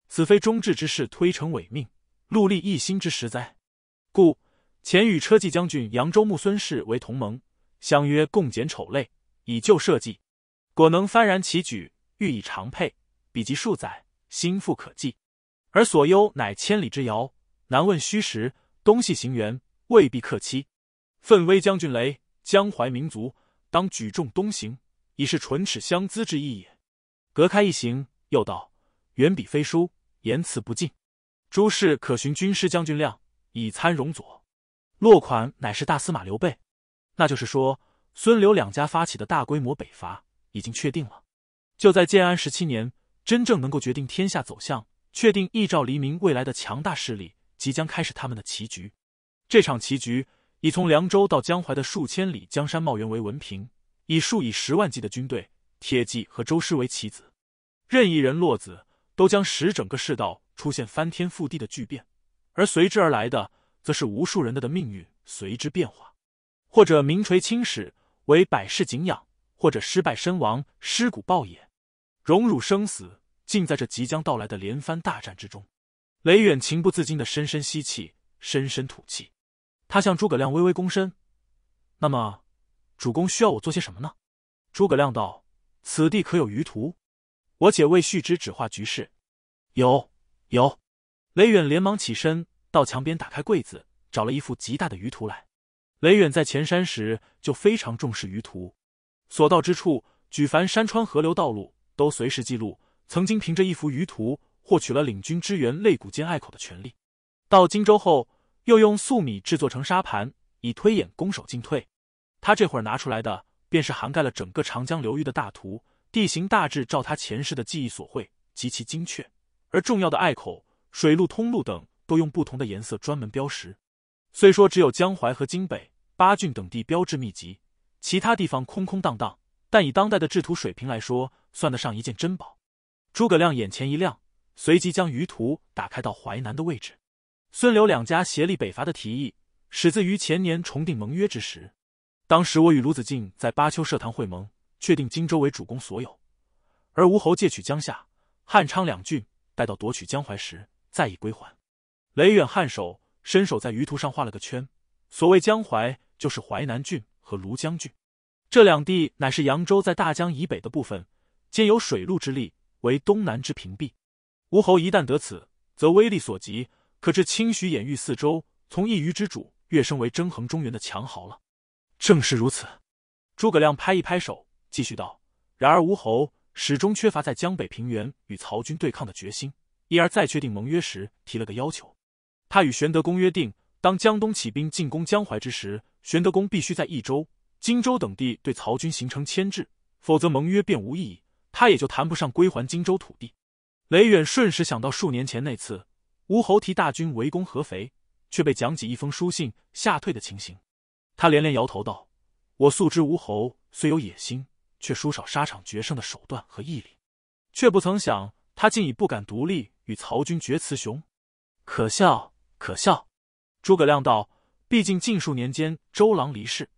此非忠志之士推诚委命，戮力一心之实哉？故。”前与车骑将军扬州穆孙氏为同盟，相约共剪丑类，以救社稷。果能幡然起举，欲以长佩，比及数载，心腹可寄。而所忧乃千里之遥，难问虚实。东西行援，未必克期。奋威将军雷江淮民族，当举重东行，以是唇齿相资之意也。隔开一行，又道远比非书，言辞不尽。诸事可寻军师将军亮，以参容佐。落款乃是大司马刘备，那就是说，孙刘两家发起的大规模北伐已经确定了。就在建安十七年，真正能够决定天下走向、确定益赵黎民未来的强大势力即将开始他们的棋局。这场棋局以从凉州到江淮的数千里江山茂园为文凭，以数以十万计的军队、铁骑和周师为棋子，任意人落子都将使整个世道出现翻天覆地的巨变，而随之而来的。则是无数人的的命运随之变化，或者名垂青史为百世景仰，或者失败身亡尸骨暴野，荣辱生死尽在这即将到来的连番大战之中。雷远情不自禁的深深吸气，深深吐气。他向诸葛亮微微躬身：“那么，主公需要我做些什么呢？”诸葛亮道：“此地可有余图？我且为续之指画局势。”“有，有。”雷远连忙起身。到墙边打开柜子，找了一幅极大的鱼图来。雷远在前山时就非常重视鱼图，所到之处，举凡山川、河流、道路，都随时记录。曾经凭着一幅鱼图，获取了领军支援肋骨间隘口的权利。到荆州后，又用粟米制作成沙盘，以推演攻守进退。他这会儿拿出来的，便是涵盖了整个长江流域的大图，地形大致照他前世的记忆所绘，极其精确。而重要的隘口、水路通路等。都用不同的颜色专门标识。虽说只有江淮和京北八郡等地标志密集，其他地方空空荡荡，但以当代的制图水平来说，算得上一件珍宝。诸葛亮眼前一亮，随即将舆图打开到淮南的位置。孙刘两家协力北伐的提议，始自于前年重定盟约之时。当时我与鲁子敬在巴丘社堂会盟，确定荆州为主公所有，而吴侯借取江夏、汉昌两郡，待到夺取江淮时再予归还。雷远颔首，伸手在舆图上画了个圈。所谓江淮，就是淮南郡和庐江郡，这两地乃是扬州在大江以北的部分，兼有水陆之力，为东南之屏蔽。吴侯一旦得此，则威力所及，可至清徐兖豫四周，从一隅之主跃升为争衡中原的强豪了。正是如此。诸葛亮拍一拍手，继续道：“然而吴侯始终缺乏在江北平原与曹军对抗的决心，因而在确定盟约时提了个要求。”他与玄德公约定，当江东起兵进攻江淮之时，玄德公必须在益州、荆州等地对曹军形成牵制，否则盟约便无意义，他也就谈不上归还荆州土地。雷远瞬时想到数年前那次吴侯提大军围攻合肥，却被蒋几一封书信吓退的情形，他连连摇头道：“我素知吴侯虽有野心，却殊少沙场决胜的手段和毅力，却不曾想他竟已不敢独立与曹军决雌雄，可笑。”可笑，诸葛亮道：“毕竟近数年间，周郎离世，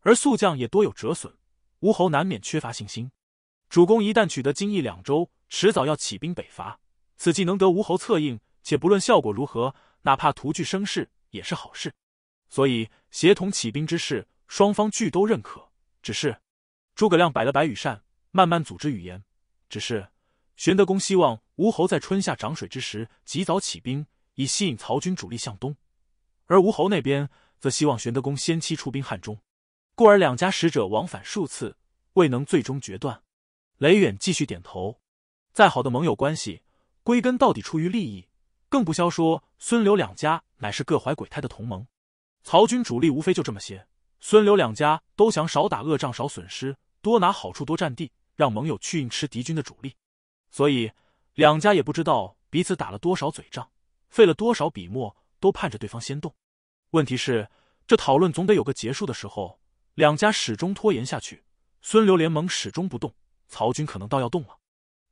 而宿将也多有折损，吴侯难免缺乏信心。主公一旦取得荆益两州，迟早要起兵北伐，此计能得吴侯策应，且不论效果如何，哪怕徒具声势也是好事。所以协同起兵之事，双方俱都认可。只是，诸葛亮摆了摆羽扇，慢慢组织语言。只是，玄德公希望吴侯在春夏涨水之时，及早起兵。”以吸引曹军主力向东，而吴侯那边则希望玄德公先期出兵汉中，故而两家使者往返数次，未能最终决断。雷远继续点头。再好的盟友关系，归根到底出于利益，更不消说孙刘两家乃是各怀鬼胎的同盟。曹军主力无非就这么些，孙刘两家都想少打恶仗、少损失，多拿好处、多占地，让盟友去硬吃敌军的主力，所以两家也不知道彼此打了多少嘴仗。费了多少笔墨，都盼着对方先动。问题是，这讨论总得有个结束的时候。两家始终拖延下去，孙刘联盟始终不动，曹军可能倒要动了。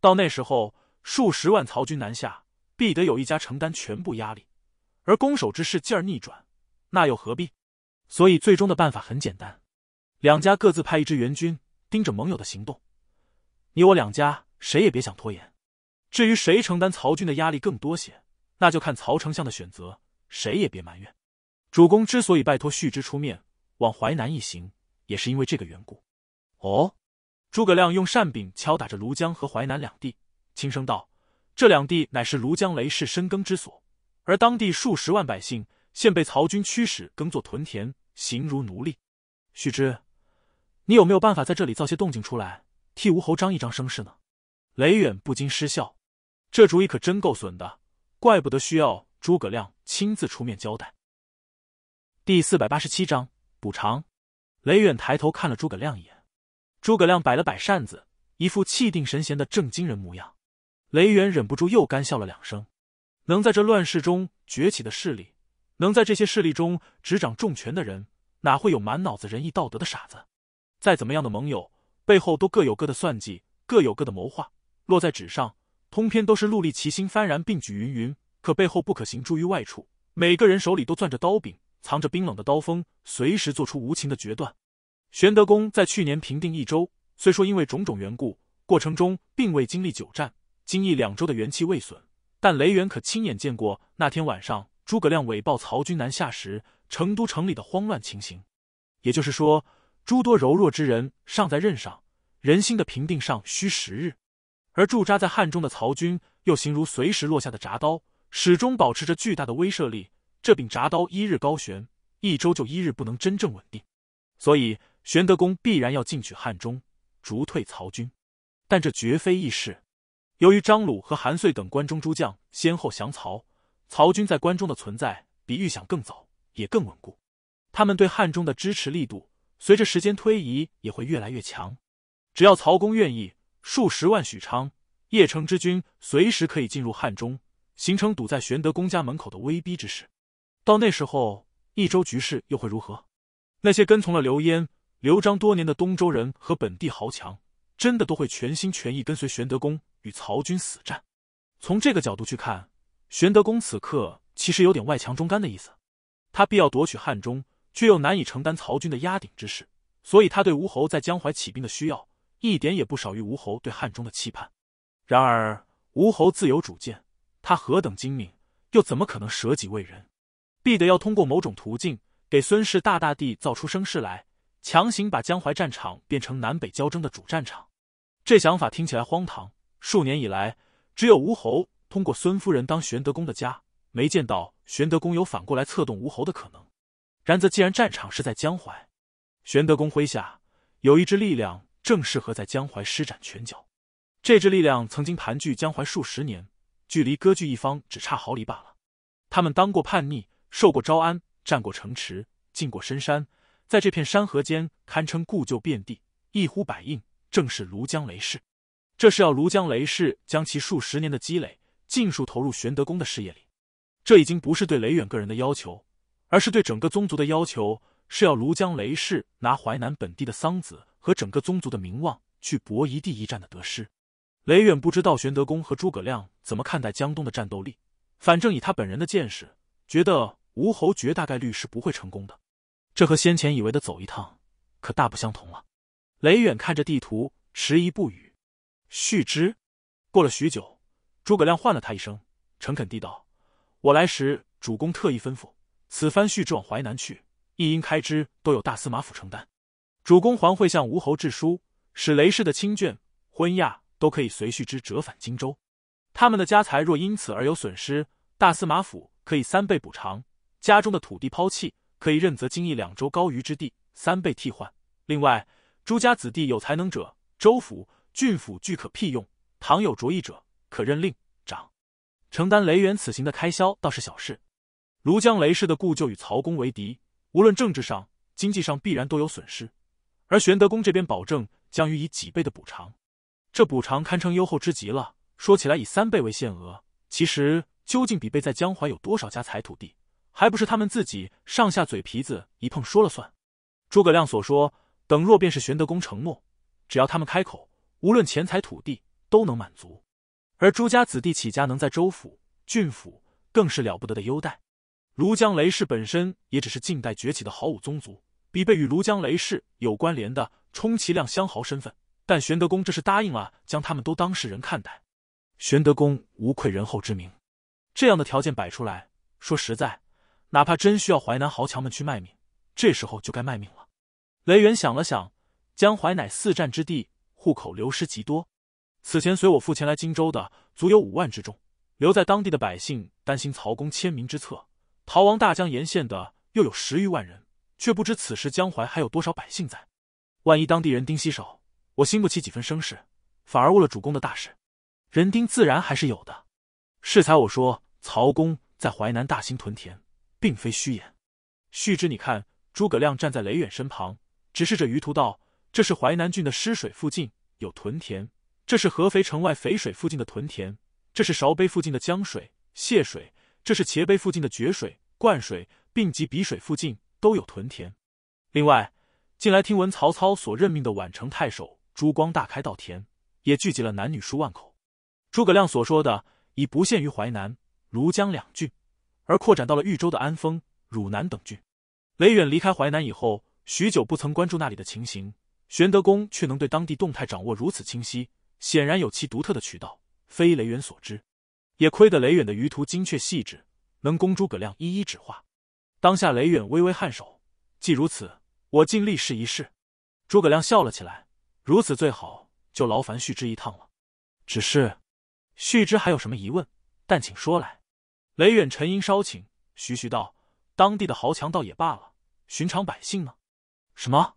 到那时候，数十万曹军南下，必得有一家承担全部压力，而攻守之势进而逆转，那又何必？所以，最终的办法很简单：两家各自派一支援军，盯着盟友的行动。你我两家谁也别想拖延。至于谁承担曹军的压力更多些？那就看曹丞相的选择，谁也别埋怨。主公之所以拜托旭之出面往淮南一行，也是因为这个缘故。哦，诸葛亮用扇柄敲打着庐江和淮南两地，轻声道：“这两地乃是庐江雷氏深耕之所，而当地数十万百姓现被曹军驱使耕作屯田，形如奴隶。”旭之，你有没有办法在这里造些动静出来，替吴侯张一张声势呢？雷远不禁失笑：“这主意可真够损的。”怪不得需要诸葛亮亲自出面交代。第四百八十七章补偿。雷远抬头看了诸葛亮一眼，诸葛亮摆了摆扇子，一副气定神闲的正经人模样。雷远忍不住又干笑了两声。能在这乱世中崛起的势力，能在这些势力中执掌重权的人，哪会有满脑子仁义道德的傻子？再怎么样的盟友，背后都各有各的算计，各有各的谋划，落在纸上。通篇都是戮力齐心，幡然并举，云云。可背后不可行诸于外处。每个人手里都攥着刀柄，藏着冰冷的刀锋，随时做出无情的决断。玄德公在去年平定益州，虽说因为种种缘故，过程中并未经历久战，经益两周的元气未损，但雷元可亲眼见过那天晚上诸葛亮伪报曹军南下时，成都城里的慌乱情形。也就是说，诸多柔弱之人尚在任上，人心的平定尚需时日。而驻扎在汉中的曹军，又形如随时落下的铡刀，始终保持着巨大的威慑力。这柄铡刀一日高悬，一周就一日不能真正稳定，所以玄德公必然要进取汉中，逐退曹军。但这绝非易事。由于张鲁和韩遂等关中诸将先后降曹，曹军在关中的存在比预想更早，也更稳固。他们对汉中的支持力度，随着时间推移也会越来越强。只要曹公愿意。数十万许昌、邺城之军，随时可以进入汉中，形成堵在玄德公家门口的威逼之势。到那时候，益州局势又会如何？那些跟从了刘焉、刘璋多年的东周人和本地豪强，真的都会全心全意跟随玄德公，与曹军死战？从这个角度去看，玄德公此刻其实有点外强中干的意思。他必要夺取汉中，却又难以承担曹军的压顶之势，所以他对吴侯在江淮起兵的需要。一点也不少于吴侯对汉中的期盼。然而，吴侯自有主见，他何等精明，又怎么可能舍己为人？必得要通过某种途径，给孙氏大大地造出生势来，强行把江淮战场变成南北交争的主战场。这想法听起来荒唐。数年以来，只有吴侯通过孙夫人当玄德公的家，没见到玄德公有反过来策动吴侯的可能。然则，既然战场是在江淮，玄德公麾下有一支力量。正适合在江淮施展拳脚，这支力量曾经盘踞江淮数十年，距离割据一方只差毫厘罢了。他们当过叛逆，受过招安，占过城池，进过深山，在这片山河间堪称故旧遍地，一呼百应。正是庐江雷氏，这是要庐江雷氏将其数十年的积累尽数投入玄德公的事业里。这已经不是对雷远个人的要求，而是对整个宗族的要求，是要庐江雷氏拿淮南本地的桑梓和整个宗族的名望去博一地一战的得失，雷远不知道玄德公和诸葛亮怎么看待江东的战斗力。反正以他本人的见识，觉得吴侯绝大概率是不会成功的。这和先前以为的走一趟可大不相同了。雷远看着地图，迟疑不语。续之，过了许久，诸葛亮唤了他一声，诚恳地道：“我来时，主公特意吩咐，此番续之往淮南去，一应开支都有大司马府承担。”主公还会向吴侯致书，使雷氏的亲眷婚嫁都可以随续之折返荆州。他们的家财若因此而有损失，大司马府可以三倍补偿；家中的土地抛弃，可以任责京邑两州高于之地三倍替换。另外，朱家子弟有才能者，州府、郡府俱可辟用；倘有卓意者，可任令长。承担雷元此行的开销倒是小事。庐江雷氏的故旧与曹公为敌，无论政治上、经济上，必然都有损失。而玄德公这边保证将予以几倍的补偿，这补偿堪称优厚之极了。说起来以三倍为限额，其实究竟比贝在江淮有多少家财土地，还不是他们自己上下嘴皮子一碰说了算。诸葛亮所说等若便是玄德公承诺，只要他们开口，无论钱财土地都能满足。而朱家子弟起家能在州府郡府，更是了不得的优待。庐江雷氏本身也只是近代崛起的豪武宗族。比被与庐江雷氏有关联的，充其量相好身份。但玄德公这是答应了，将他们都当事人看待。玄德公无愧仁厚之名。这样的条件摆出来，说实在，哪怕真需要淮南豪强们去卖命，这时候就该卖命了。雷元想了想，江淮乃四战之地，户口流失极多。此前随我父前来荆州的，足有五万之众，留在当地的百姓担心曹公迁民之策，逃亡大江沿线的又有十余万人。却不知此时江淮还有多少百姓在，万一当地人丁稀少，我兴不起几分声势，反而误了主公的大事。人丁自然还是有的。适才我说曹公在淮南大兴屯田，并非虚言。须之，你看诸葛亮站在雷远身旁，直视着余图道：“这是淮南郡的湿水附近有屯田，这是合肥城外肥水附近的屯田，这是韶碑附近的江水、泄水，这是茄碑附近的决水、灌水，并及陂水附近。”都有屯田，另外，近来听闻曹操所任命的宛城太守朱光大开稻田，也聚集了男女数万口。诸葛亮所说的已不限于淮南、庐江两郡，而扩展到了豫州的安丰、汝南等郡。雷远离开淮南以后，许久不曾关注那里的情形，玄德公却能对当地动态掌握如此清晰，显然有其独特的渠道，非雷远所知。也亏得雷远的舆图精确细致，能供诸葛亮一一指画。当下，雷远微微颔首。既如此，我尽力试一试。诸葛亮笑了起来：“如此最好，就劳烦旭之一趟了。”只是，旭之还有什么疑问？但请说来。雷远沉吟稍顷，徐徐道：“当地的豪强倒也罢了，寻常百姓呢？”什么？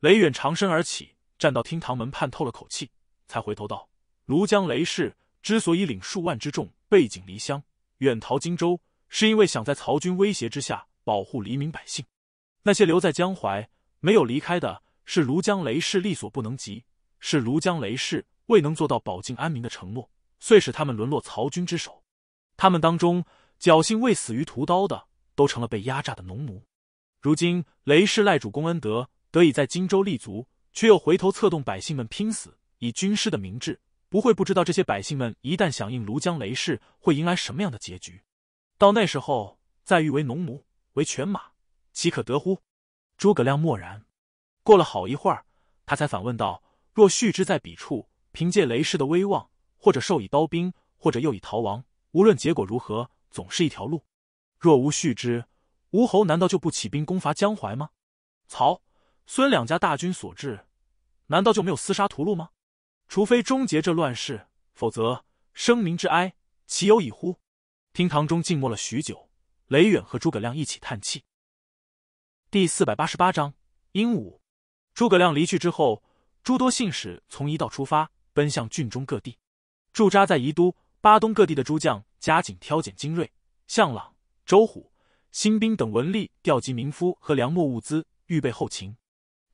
雷远长身而起，站到厅堂门畔透了口气，才回头道：“庐江雷氏之所以领数万之众背井离乡，远逃荆州，是因为想在曹军威胁之下。”保护黎民百姓，那些留在江淮没有离开的，是庐江雷氏力所不能及，是庐江雷氏未能做到保境安民的承诺，遂使他们沦落曹军之手。他们当中侥幸未死于屠刀的，都成了被压榨的农奴。如今雷氏赖主公恩德得以在荆州立足，却又回头策动百姓们拼死。以军师的明智，不会不知道这些百姓们一旦响应庐江雷氏，会迎来什么样的结局。到那时候，再誉为农奴。为犬马，岂可得乎？诸葛亮默然，过了好一会儿，他才反问道：“若续之在彼处，凭借雷氏的威望，或者授以刀兵，或者又以逃亡，无论结果如何，总是一条路。若无续之，吴侯难道就不起兵攻伐江淮吗？曹、孙两家大军所至，难道就没有厮杀屠戮吗？除非终结这乱世，否则生民之哀，其有已乎？”厅堂中静默了许久。雷远和诸葛亮一起叹气。第四百八十八章鹦鹉。诸葛亮离去之后，诸多信使从一道出发，奔向郡中各地。驻扎在宜都、巴东各地的诸将加紧挑拣精锐，向朗、周虎、新兵等文吏调集民夫和粮木物资，预备后勤。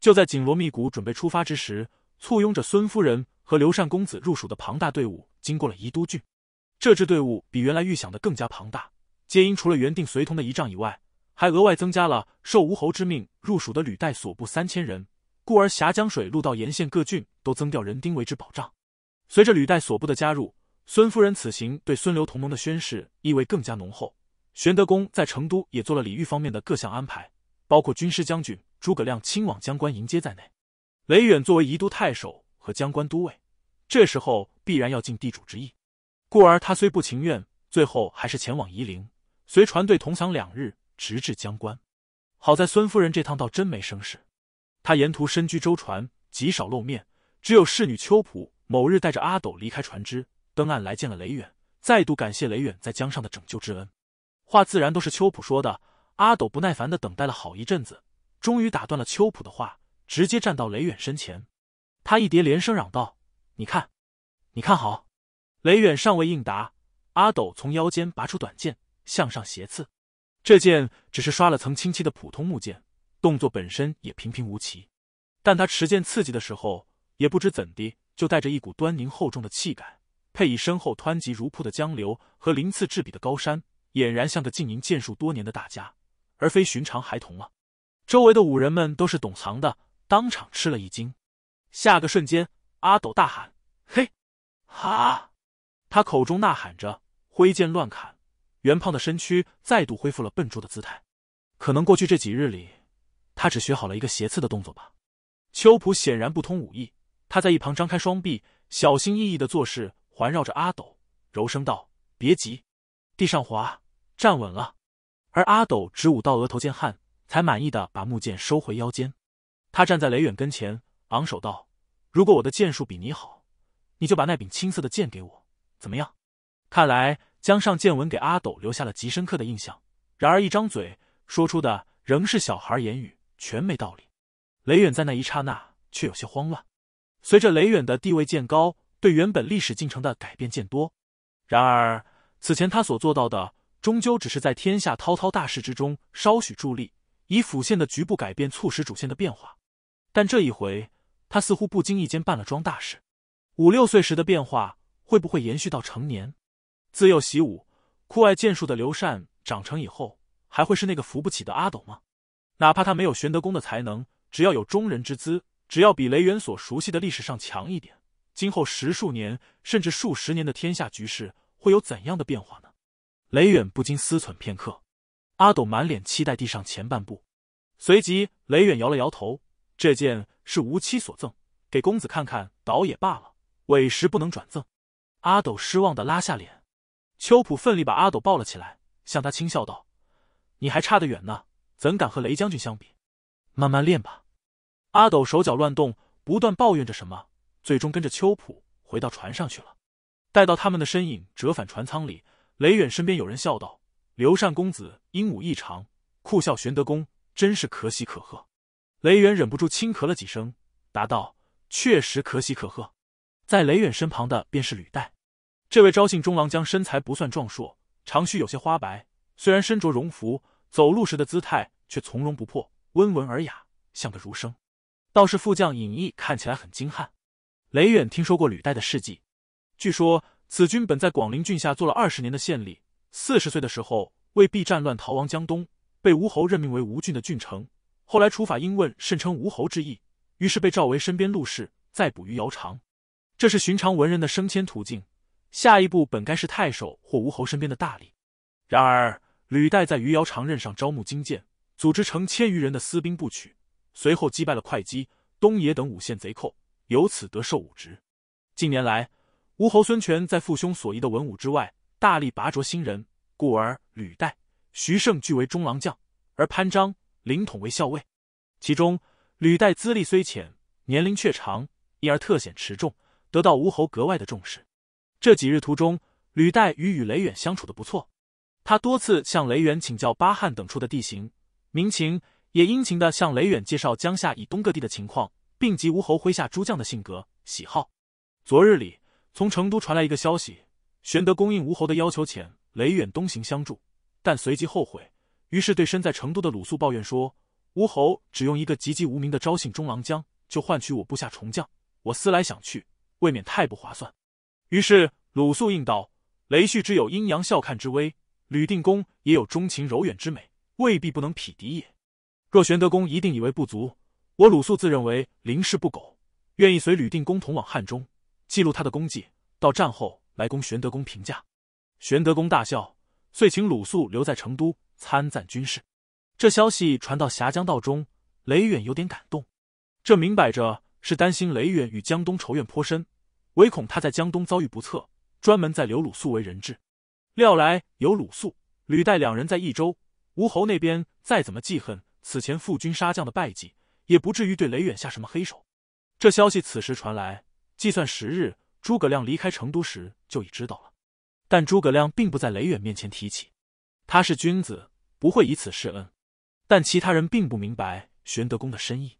就在紧锣密鼓准备出发之时，簇拥着孙夫人和刘禅公子入蜀的庞大队伍经过了宜都郡。这支队伍比原来预想的更加庞大。皆因除了原定随同的仪仗以外，还额外增加了受吴侯之命入蜀的履带所部三千人，故而峡江水路到沿线各郡都增调人丁为之保障。随着履带所部的加入，孙夫人此行对孙刘同盟的宣誓意味更加浓厚。玄德公在成都也做了礼遇方面的各项安排，包括军师将军诸葛亮亲往江关迎接在内。雷远作为宜都太守和江关都尉，这时候必然要尽地主之谊，故而他虽不情愿，最后还是前往夷陵。随船队同享两日，直至江关。好在孙夫人这趟倒真没生事，她沿途身居舟船，极少露面。只有侍女秋普某日带着阿斗离开船只，登岸来见了雷远，再度感谢雷远在江上的拯救之恩。话自然都是秋普说的。阿斗不耐烦的等待了好一阵子，终于打断了秋普的话，直接站到雷远身前，他一叠连声嚷道：“你看，你看好！”雷远尚未应答，阿斗从腰间拔出短剑。向上斜刺，这剑只是刷了层清漆的普通木剑，动作本身也平平无奇。但他持剑刺激的时候，也不知怎地就带着一股端凝厚重的气感，配以身后湍急如瀑的江流和鳞次栉比的高山，俨然像个浸淫剑术多年的大家，而非寻常孩童了。周围的五人们都是懂行的，当场吃了一惊。下个瞬间，阿斗大喊：“嘿，哈！”他口中呐喊着，挥剑乱砍。袁胖的身躯再度恢复了笨拙的姿态，可能过去这几日里，他只学好了一个斜刺的动作吧。秋浦显然不通武艺，他在一旁张开双臂，小心翼翼的做事，环绕着阿斗，柔声道：“别急，地上滑，站稳了。”而阿斗直舞到额头见汗，才满意的把木剑收回腰间。他站在雷远跟前，昂首道：“如果我的剑术比你好，你就把那柄青色的剑给我，怎么样？”看来。江上见闻给阿斗留下了极深刻的印象，然而一张嘴说出的仍是小孩言语，全没道理。雷远在那一刹那却有些慌乱。随着雷远的地位渐高，对原本历史进程的改变渐多。然而此前他所做到的，终究只是在天下滔滔大事之中稍许助力，以府县的局部改变促使主线的变化。但这一回，他似乎不经意间办了桩大事。五六岁时的变化，会不会延续到成年？自幼习武，酷爱剑术的刘禅长成以后，还会是那个扶不起的阿斗吗？哪怕他没有玄德公的才能，只要有中人之姿，只要比雷远所熟悉的历史上强一点，今后十数年甚至数十年的天下局势会有怎样的变化呢？雷远不禁思忖片刻。阿斗满脸期待地上前半步，随即雷远摇了摇头：“这件是无妻所赠，给公子看看倒也罢了，委实不能转赠。”阿斗失望的拉下脸。秋浦奋力把阿斗抱了起来，向他轻笑道：“你还差得远呢，怎敢和雷将军相比？慢慢练吧。”阿斗手脚乱动，不断抱怨着什么，最终跟着秋普回到船上去了。待到他们的身影折返船舱里，雷远身边有人笑道：“刘禅公子英武异常，酷笑玄德公，真是可喜可贺。”雷远忍不住轻咳了几声，答道：“确实可喜可贺。”在雷远身旁的便是吕岱。这位昭信中郎将身材不算壮硕，长须有些花白，虽然身着戎服，走路时的姿态却从容不迫，温文尔雅，像个儒生。倒是副将尹毅看起来很精悍。雷远听说过吕岱的事迹，据说此君本在广陵郡下做了二十年的县吏，四十岁的时候为避战乱逃亡江东，被吴侯任命为吴郡的郡丞，后来除法应问甚称吴侯之意，于是被召为身边录事，再捕于姚长。这是寻常文人的升迁途径。下一步本该是太守或吴侯身边的大吏，然而吕岱在余姚长任上招募精剑，组织成千余人的私兵部曲，随后击败了会稽东野等五县贼寇，由此得受武职。近年来，吴侯孙权在父兄所遗的文武之外，大力拔擢新人，故而吕岱、徐盛俱为中郎将，而潘璋、凌统为校尉。其中，吕岱资历虽浅，年龄却长，因而特显持重，得到吴侯格外的重视。这几日途中，吕岱与与雷远相处的不错，他多次向雷远请教巴汉等处的地形、民情，也殷勤地向雷远介绍江夏以东各地的情况，并及吴侯麾下诸将的性格、喜好。昨日里，从成都传来一个消息：玄德供应吴侯的要求遣雷远东行相助，但随即后悔，于是对身在成都的鲁肃抱怨说：“吴侯只用一个籍籍无名的昭信中郎将，就换取我部下重将，我思来想去，未免太不划算。”于是，鲁肃应道：“雷旭只有阴阳笑看之威，吕定公也有钟情柔远之美，未必不能匹敌也。若玄德公一定以为不足，我鲁肃自认为临事不苟，愿意随吕定公同往汉中，记录他的功绩，到战后来供玄德公评价。”玄德公大笑，遂请鲁肃留在成都参赞军事。这消息传到峡江道中，雷远有点感动。这明摆着是担心雷远与江东仇怨颇深。唯恐他在江东遭遇不测，专门在留鲁肃为人质。料来有鲁肃、吕岱两人在益州，吴侯那边再怎么记恨此前父军杀将的败绩，也不至于对雷远下什么黑手。这消息此时传来，计算时日，诸葛亮离开成都时就已知道了。但诸葛亮并不在雷远面前提起，他是君子，不会以此示恩。但其他人并不明白玄德公的深意，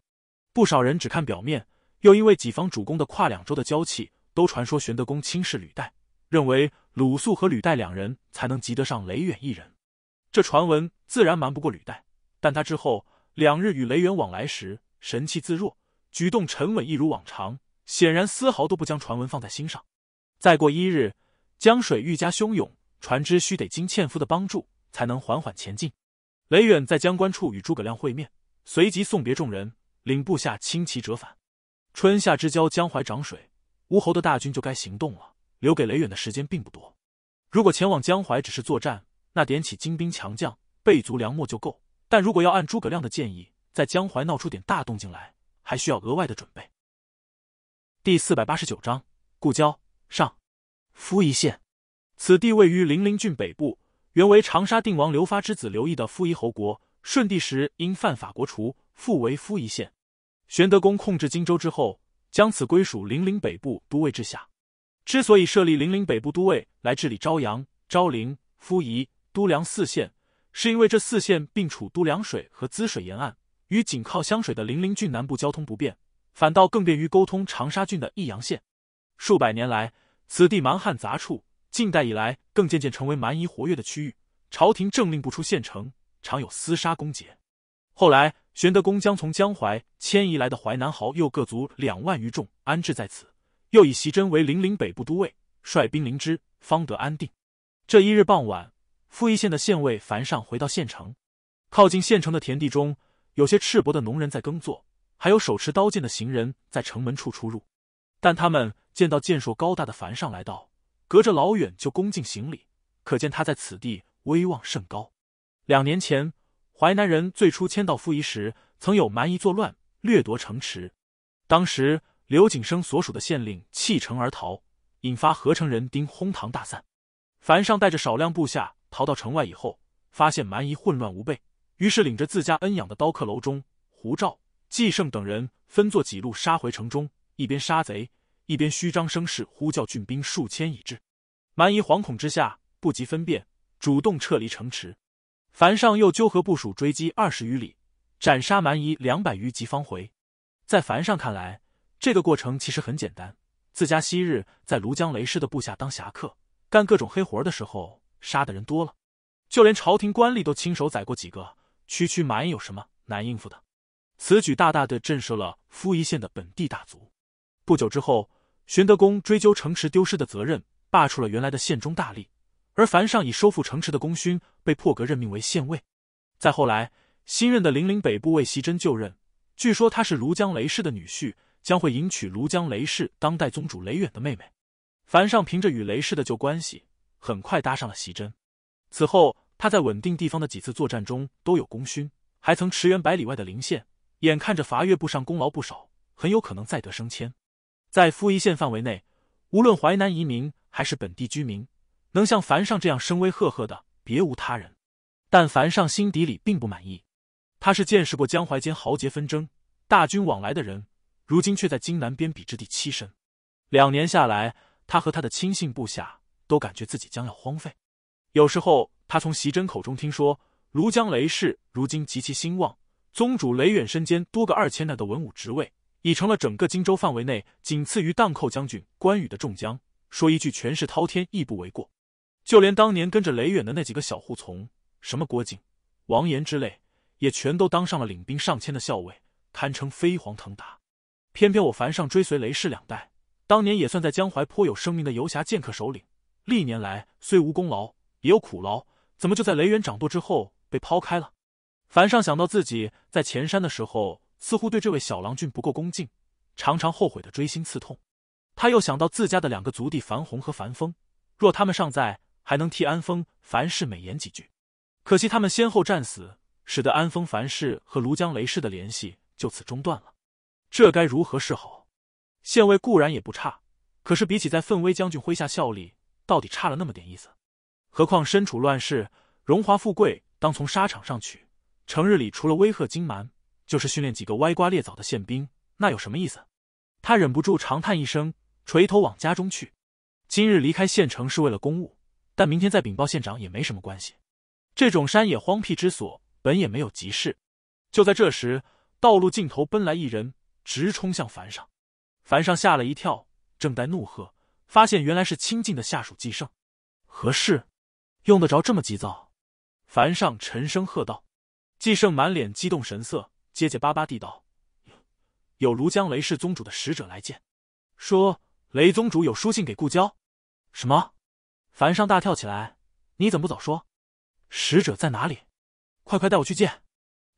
不少人只看表面，又因为己方主公的跨两州的交气。都传说玄德公轻视吕带，认为鲁肃和吕带两人才能及得上雷远一人。这传闻自然瞒不过吕带，但他之后两日与雷远往来时，神气自若，举动沉稳，一如往常，显然丝毫都不将传闻放在心上。再过一日，江水愈加汹涌，船只需得经纤夫的帮助才能缓缓前进。雷远在江关处与诸葛亮会面，随即送别众人，领部下轻骑折返。春夏之交，江淮涨水。吴侯的大军就该行动了，留给雷远的时间并不多。如果前往江淮只是作战，那点起精兵强将，备足粮秣就够；但如果要按诸葛亮的建议，在江淮闹出点大动静来，还需要额外的准备。第四百八十九章：故交上，富夷县，此地位于零陵郡北部，原为长沙定王刘发之子刘毅的富夷侯国，顺帝时因犯法国除，复为富夷县。玄德公控制荆州之后。将此归属零陵北部都尉之下。之所以设立零陵北部都尉来治理朝阳、昭陵、夫夷、都梁四县，是因为这四县并处都梁水和滋水沿岸，与紧靠湘水的零陵郡南部交通不便，反倒更便于沟通长沙郡的益阳县。数百年来，此地蛮汉杂处，近代以来更渐渐成为蛮夷活跃的区域。朝廷政令不出县城，常有厮杀攻讦。后来。玄德公将从江淮迁移来的淮南豪右各族两万余众安置在此，又以袭真为零陵北部都尉，率兵临之，方得安定。这一日傍晚，富邑县的县尉樊尚回到县城。靠近县城的田地中，有些赤膊的农人在耕作，还有手持刀剑的行人在城门处出入。但他们见到健硕高大的樊尚来到，隔着老远就恭敬行礼，可见他在此地威望甚高。两年前。淮南人最初迁到富夷时，曾有蛮夷作乱，掠夺城池。当时刘景生所属的县令弃城而逃，引发合城人丁哄堂大散。樊尚带着少量部下逃到城外以后，发现蛮夷混乱无备，于是领着自家恩养的刀客楼中胡照、季胜等人，分作几路杀回城中，一边杀贼，一边虚张声势，呼叫郡兵数千以至。蛮夷惶恐之下，不及分辨，主动撤离城池。樊尚又纠合部署追击二十余里，斩杀蛮夷两百余级方回。在樊尚看来，这个过程其实很简单。自家昔日在庐江雷氏的部下当侠客，干各种黑活的时候，杀的人多了，就连朝廷官吏都亲手宰过几个。区区蛮夷有什么难应付的？此举大大的震慑了夫一县的本地大族。不久之后，玄德公追究城池丢失的责任，罢黜了原来的县中大吏。而樊尚以收复城池的功勋，被破格任命为县尉。再后来，新任的零陵北部卫席珍就任，据说她是庐江雷氏的女婿，将会迎娶庐江雷氏当代宗主雷远的妹妹。樊尚凭着与雷氏的旧关系，很快搭上了席珍。此后，他在稳定地方的几次作战中都有功勋，还曾驰援百里外的临县。眼看着伐越部上功劳不少，很有可能再得升迁。在夫夷县范围内，无论淮南移民还是本地居民。能像樊尚这样声威赫赫的，别无他人。但樊尚心底里并不满意，他是见识过江淮间豪杰纷争、大军往来的人，如今却在荆南边鄙之地栖身。两年下来，他和他的亲信部下都感觉自己将要荒废。有时候，他从席珍口中听说，庐江雷氏如今极其兴旺，宗主雷远身兼多个二千代的文武职位，已成了整个荆州范围内仅次于荡寇将军关羽的众将，说一句权势滔天，亦不为过。就连当年跟着雷远的那几个小护从，什么郭靖、王炎之类，也全都当上了领兵上千的校尉，堪称飞黄腾达。偏偏我樊上追随雷氏两代，当年也算在江淮颇有声名的游侠剑客首领，历年来虽无功劳，也有苦劳，怎么就在雷远掌舵之后被抛开了？樊上想到自己在前山的时候，似乎对这位小郎君不够恭敬，常常后悔的锥心刺痛。他又想到自家的两个族弟樊红和樊峰，若他们尚在。还能替安丰樊氏美言几句，可惜他们先后战死，使得安丰樊氏和庐江雷氏的联系就此中断了。这该如何是好？县尉固然也不差，可是比起在奋威将军麾下效力，到底差了那么点意思。何况身处乱世，荣华富贵当从沙场上取。成日里除了威吓金蛮，就是训练几个歪瓜裂枣的宪兵，那有什么意思？他忍不住长叹一声，垂头往家中去。今日离开县城是为了公务。但明天再禀报县长也没什么关系。这种山野荒僻之所，本也没有急事。就在这时，道路尽头奔来一人，直冲向樊上。樊上吓了一跳，正待怒喝，发现原来是亲近的下属季胜。何事？用得着这么急躁？樊上沉声喝道。季胜满脸激动神色，结结巴巴地道：“有庐江雷氏宗主的使者来见，说雷宗主有书信给顾娇。什么？”樊尚大跳起来，你怎么不早说？使者在哪里？快快带我去见！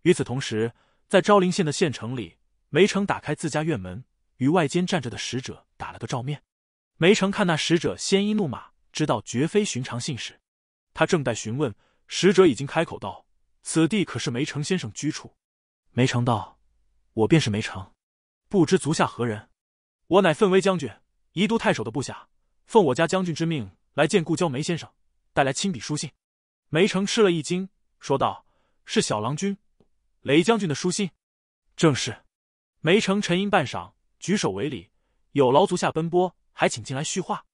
与此同时，在昭陵县的县城里，梅城打开自家院门，与外间站着的使者打了个照面。梅城看那使者鲜衣怒马，知道绝非寻常信使。他正待询问，使者已经开口道：“此地可是梅城先生居处？”梅城道：“我便是梅城，不知足下何人？我乃奋威将军、宜都太守的部下，奉我家将军之命。”来见顾娇梅先生，带来亲笔书信。梅城吃了一惊，说道：“是小郎君，雷将军的书信，正是。”梅城沉吟半晌，举手为礼：“有劳足下奔波，还请进来叙话。”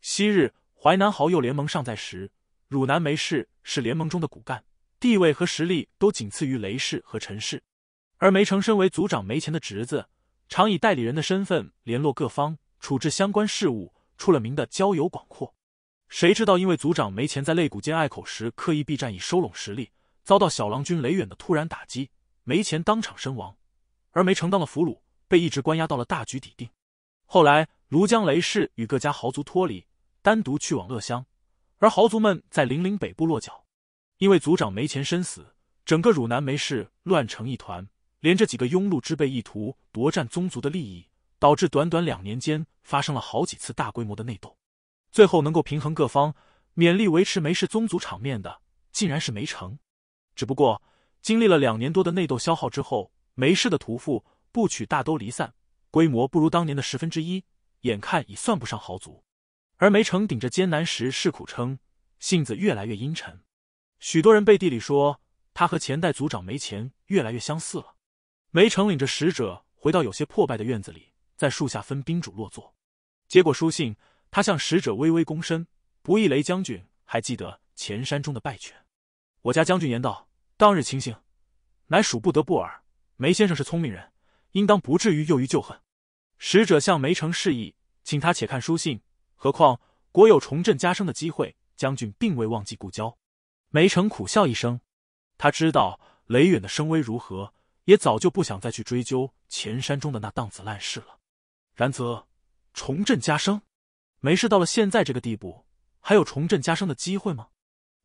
昔日淮南豪右联盟尚在时，汝南梅氏是联盟中的骨干，地位和实力都仅次于雷氏和陈氏。而梅城身为族长梅前的侄子，常以代理人的身份联络各方，处置相关事务，出了名的交友广阔。谁知道，因为族长没钱，在肋骨间隘口时刻意避战以收拢实力，遭到小郎君雷远的突然打击，没钱当场身亡，而没成当的俘虏，被一直关押到了大局底定。后来，庐江雷氏与各家豪族脱离，单独去往乐乡，而豪族们在零陵北部落脚。因为族长没钱身死，整个汝南梅氏乱成一团，连着几个庸碌之辈意图夺占宗族的利益，导致短短两年间发生了好几次大规模的内斗。最后能够平衡各方，勉力维持梅氏宗族场面的，竟然是梅城。只不过经历了两年多的内斗消耗之后，梅氏的屠夫部曲大都离散，规模不如当年的十分之一，眼看已算不上豪族。而梅城顶着艰难时世苦撑，性子越来越阴沉。许多人背地里说他和前代族长梅前越来越相似了。梅城领着使者回到有些破败的院子里，在树下分宾主落座，结果书信。他向使者微微躬身，不意雷将军还记得前山中的败犬。我家将军言道，当日情形，乃属不得不尔。梅先生是聪明人，应当不至于囿于旧恨。使者向梅城示意，请他且看书信。何况国有重振家声的机会，将军并未忘记故交。梅城苦笑一声，他知道雷远的声威如何，也早就不想再去追究前山中的那档子烂事了。然则重振家声。梅氏到了现在这个地步，还有重振家声的机会吗？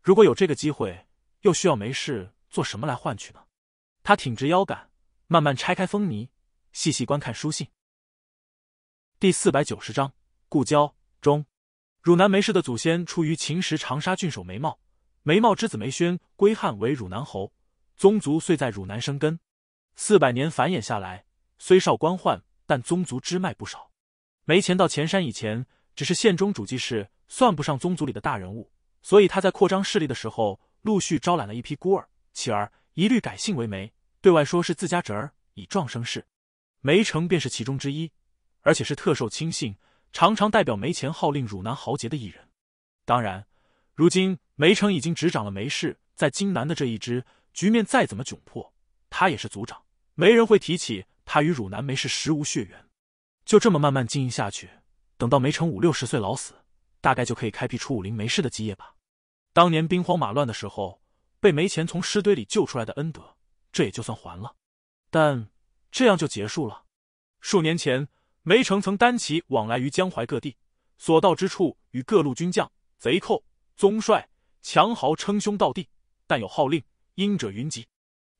如果有这个机会，又需要梅氏做什么来换取呢？他挺直腰杆，慢慢拆开封泥，细细观看书信。第四百九十章故交中，汝南梅氏的祖先出于秦时长沙郡守梅茂，梅茂之子梅宣归汉为汝南侯，宗族遂在汝南生根，四百年繁衍下来，虽少官宦，但宗族支脉不少。梅钱到前山以前。只是县中主祭事算不上宗族里的大人物，所以他在扩张势力的时候，陆续招揽了一批孤儿，其儿一律改姓为梅，对外说是自家侄儿，以壮声势。梅城便是其中之一，而且是特受亲信，常常代表梅前号令汝南豪杰的一人。当然，如今梅城已经执掌了梅氏在荆南的这一支，局面再怎么窘迫，他也是族长，没人会提起他与汝南梅氏实无血缘。就这么慢慢经营下去。等到梅成五六十岁老死，大概就可以开辟出武林没事的基业吧。当年兵荒马乱的时候，被梅钱从尸堆里救出来的恩德，这也就算还了。但这样就结束了。数年前，梅城曾单骑往来于江淮各地，所到之处与各路军将、贼寇、宗帅、强豪称兄道弟，但有号令，英者云集。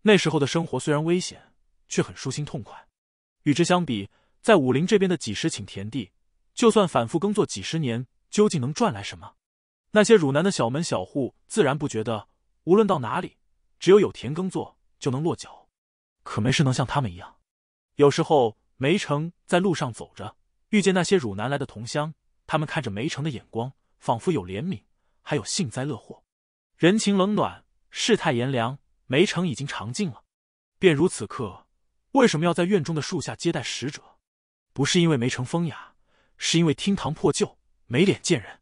那时候的生活虽然危险，却很舒心痛快。与之相比，在武林这边的几十顷田地。就算反复耕作几十年，究竟能赚来什么？那些汝南的小门小户自然不觉得。无论到哪里，只有有田耕作就能落脚，可没事能像他们一样。有时候梅城在路上走着，遇见那些汝南来的同乡，他们看着梅城的眼光，仿佛有怜悯，还有幸灾乐祸。人情冷暖，世态炎凉，梅城已经尝尽了。便如此刻，为什么要在院中的树下接待使者？不是因为梅城风雅。是因为厅堂破旧，没脸见人。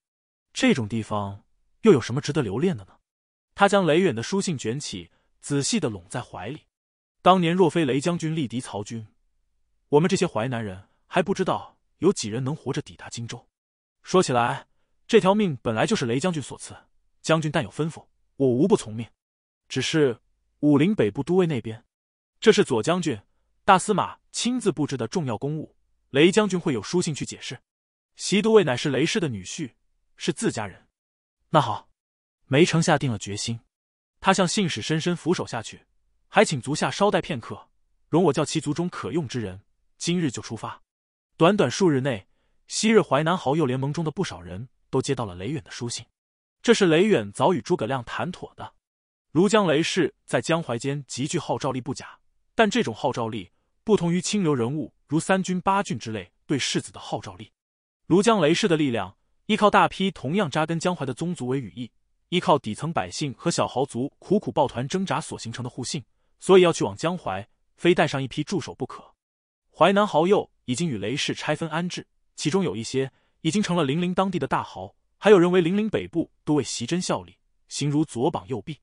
这种地方又有什么值得留恋的呢？他将雷远的书信卷起，仔细的拢在怀里。当年若非雷将军力敌曹军，我们这些淮南人还不知道有几人能活着抵达荆州。说起来，这条命本来就是雷将军所赐。将军但有吩咐，我无不从命。只是武陵北部都尉那边，这是左将军、大司马亲自布置的重要公务。雷将军会有书信去解释，习都尉乃是雷氏的女婿，是自家人。那好，梅城下定了决心，他向信使深深俯首下去，还请足下稍待片刻，容我叫其族中可用之人，今日就出发。短短数日内，昔日淮南豪右联盟中的不少人都接到了雷远的书信。这是雷远早与诸葛亮谈妥的。庐江雷氏在江淮间极具号召力不假，但这种号召力不同于清流人物。如三军八郡之类对世子的号召力，庐江雷氏的力量，依靠大批同样扎根江淮的宗族为羽翼，依靠底层百姓和小豪族苦苦抱团挣扎所形成的互信，所以要去往江淮，非带上一批助手不可。淮南豪右已经与雷氏拆分安置，其中有一些已经成了零陵当地的大豪，还有人为零陵北部都为袭真效力，形如左膀右臂。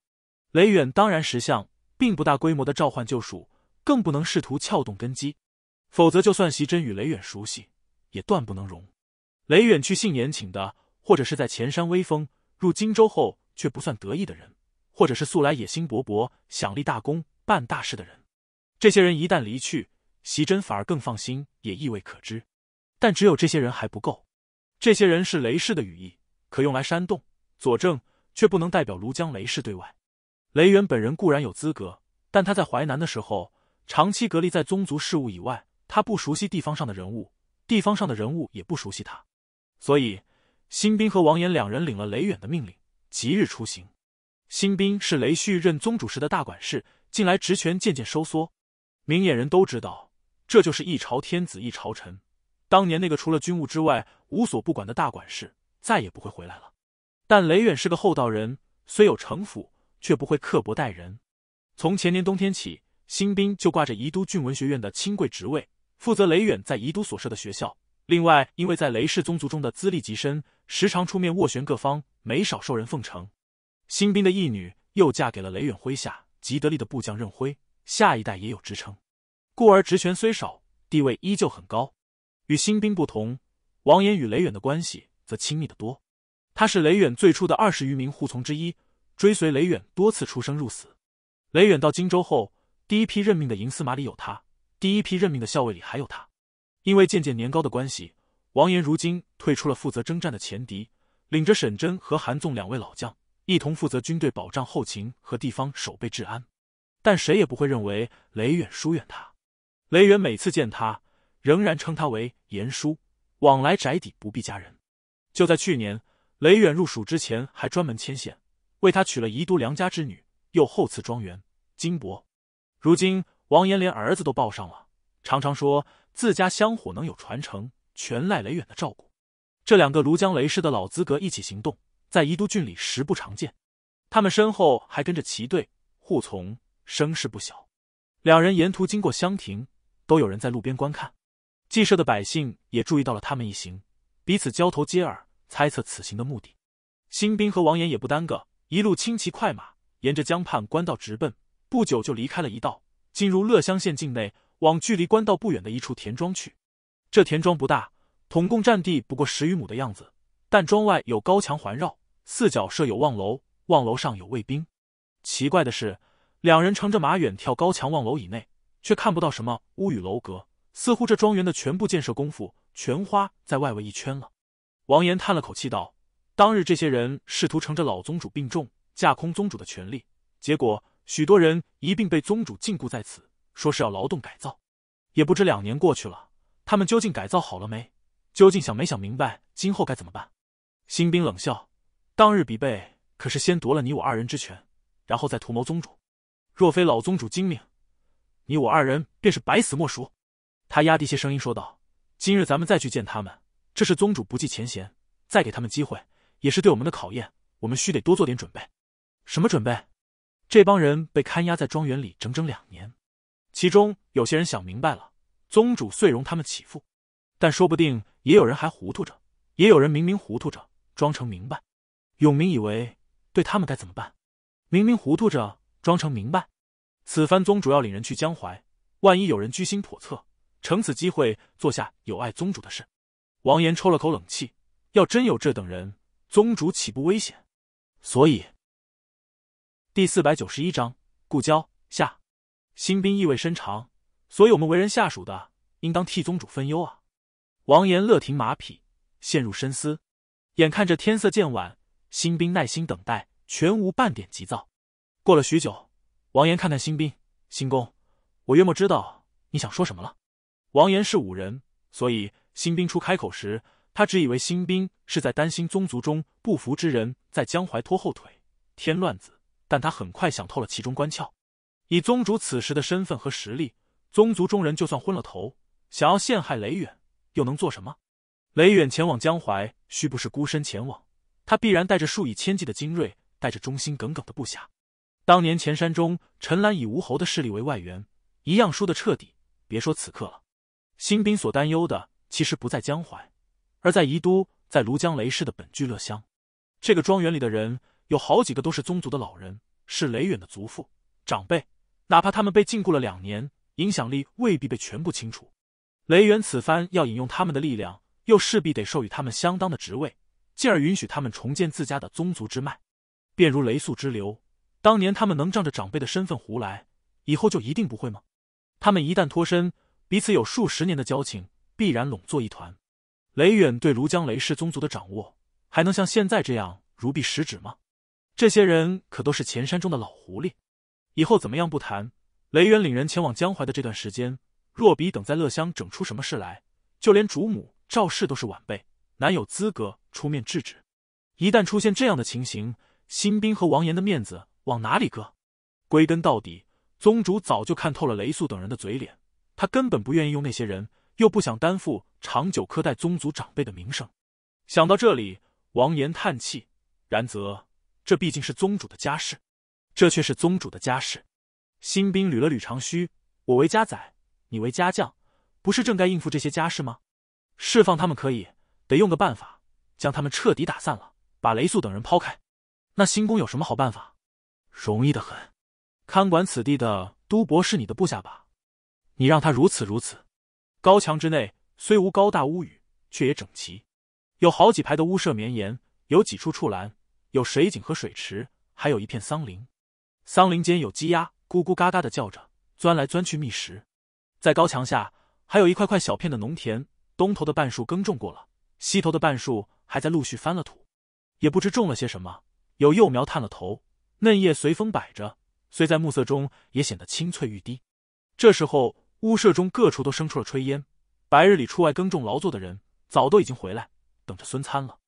雷远当然识相，并不大规模的召唤救赎，更不能试图撬动根基。否则，就算席真与雷远熟悉，也断不能容。雷远去信延请的，或者是在前山威风入荆州后却不算得意的人，或者是素来野心勃勃、想立大功、办大事的人。这些人一旦离去，席真反而更放心，也意味可知。但只有这些人还不够。这些人是雷氏的羽翼，可用来煽动、佐证，却不能代表庐江雷氏对外。雷远本人固然有资格，但他在淮南的时候，长期隔离在宗族事务以外。他不熟悉地方上的人物，地方上的人物也不熟悉他，所以新兵和王岩两人领了雷远的命令，即日出行。新兵是雷旭任宗主时的大管事，近来职权渐渐收缩。明眼人都知道，这就是一朝天子一朝臣。当年那个除了军务之外无所不管的大管事，再也不会回来了。但雷远是个厚道人，虽有城府，却不会刻薄待人。从前年冬天起，新兵就挂着宜都郡文学院的亲贵职位。负责雷远在宜都所设的学校，另外，因为在雷氏宗族中的资历极深，时常出面斡旋各方，没少受人奉承。新兵的义女又嫁给了雷远麾下吉德利的部将任辉，下一代也有支撑，故而职权虽少，地位依旧很高。与新兵不同，王岩与雷远的关系则亲密的多。他是雷远最初的二十余名护从之一，追随雷远多次出生入死。雷远到荆州后，第一批任命的银司马里有他。第一批任命的校尉里还有他，因为渐渐年高的关系，王延如今退出了负责征战的前敌，领着沈真和韩纵两位老将，一同负责军队保障后勤和地方守备治安。但谁也不会认为雷远疏远他。雷远每次见他，仍然称他为严叔，往来宅邸不必家人。就在去年，雷远入蜀之前，还专门牵线为他娶了宜都良家之女，又厚赐庄园金帛。如今。王岩连儿子都抱上了，常常说自家香火能有传承，全赖雷远的照顾。这两个庐江雷氏的老资格一起行动，在宜都郡里实不常见。他们身后还跟着骑队护从，声势不小。两人沿途经过香亭，都有人在路边观看。祭社的百姓也注意到了他们一行，彼此交头接耳，猜测此行的目的。新兵和王岩也不耽搁，一路轻骑快马，沿着江畔官道直奔，不久就离开了一道，进入乐乡县境内，往距离官道不远的一处田庄去。这田庄不大，统共占地不过十余亩的样子，但庄外有高墙环绕，四角设有望楼，望楼上有卫兵。奇怪的是，两人乘着马远眺高墙望楼以内，却看不到什么屋宇楼阁，似乎这庄园的全部建设功夫全花在外围一圈了。王岩叹了口气道：“当日这些人试图乘着老宗主病重，架空宗主的权力，结果……”许多人一并被宗主禁锢在此，说是要劳动改造。也不知两年过去了，他们究竟改造好了没？究竟想没想明白今后该怎么办？新兵冷笑：“当日比贝可是先夺了你我二人之权，然后再图谋宗主。若非老宗主精明，你我二人便是百死莫赎。”他压低些声音说道：“今日咱们再去见他们，这是宗主不计前嫌，再给他们机会，也是对我们的考验。我们需得多做点准备。什么准备？”这帮人被看押在庄园里整整两年，其中有些人想明白了，宗主遂容他们起复，但说不定也有人还糊涂着，也有人明明糊涂着装成明白。永明以为对他们该怎么办？明明糊涂着装成明白，此番宗主要领人去江淮，万一有人居心叵测，乘此机会做下有碍宗主的事，王岩抽了口冷气，要真有这等人，宗主岂不危险？所以。第四百九十一章故交下，新兵意味深长，所以我们为人下属的，应当替宗主分忧啊！王岩乐停马匹，陷入深思。眼看着天色渐晚，新兵耐心等待，全无半点急躁。过了许久，王岩看看新兵，新公，我约莫知道你想说什么了。王岩是五人，所以新兵初开口时，他只以为新兵是在担心宗族中不服之人在江淮拖后腿，添乱子。但他很快想透了其中关窍。以宗主此时的身份和实力，宗族中人就算昏了头，想要陷害雷远，又能做什么？雷远前往江淮，须不是孤身前往，他必然带着数以千计的精锐，带着忠心耿耿的部下。当年前山中，陈岚以吴侯的势力为外援，一样输得彻底。别说此刻了，新兵所担忧的，其实不在江淮，而在宜都，在庐江雷氏的本聚乐乡。这个庄园里的人。有好几个都是宗族的老人，是雷远的族父长辈。哪怕他们被禁锢了两年，影响力未必被全部清除。雷远此番要引用他们的力量，又势必得授予他们相当的职位，进而允许他们重建自家的宗族之脉，便如雷速之流。当年他们能仗着长辈的身份胡来，以后就一定不会吗？他们一旦脱身，彼此有数十年的交情，必然拢作一团。雷远对庐江雷氏宗族的掌握，还能像现在这样如臂使指吗？这些人可都是前山中的老狐狸，以后怎么样不谈。雷元领人前往江淮的这段时间，若比等在乐乡整出什么事来，就连主母赵氏都是晚辈，难有资格出面制止。一旦出现这样的情形，新兵和王岩的面子往哪里搁？归根到底，宗主早就看透了雷素等人的嘴脸，他根本不愿意用那些人，又不想担负长久苛待宗族长辈的名声。想到这里，王岩叹气，然则。这毕竟是宗主的家事，这却是宗主的家事。新兵捋了捋长须，我为家宰，你为家将，不是正该应付这些家事吗？释放他们可以，得用个办法将他们彻底打散了，把雷素等人抛开。那新宫有什么好办法？容易的很。看管此地的都博是你的部下吧？你让他如此如此。高墙之内虽无高大屋宇，却也整齐，有好几排的屋舍绵延，有几处处栏。有水井和水池，还有一片桑林，桑林间有鸡鸭咕咕嘎嘎的叫着，钻来钻去觅食。在高墙下还有一块块小片的农田，东头的半数耕种过了，西头的半数还在陆续翻了土，也不知种了些什么。有幼苗探了头，嫩叶随风摆着，虽在暮色中也显得青翠欲滴。这时候屋舍中各处都生出了炊烟，白日里出外耕种劳作的人早都已经回来，等着孙参了。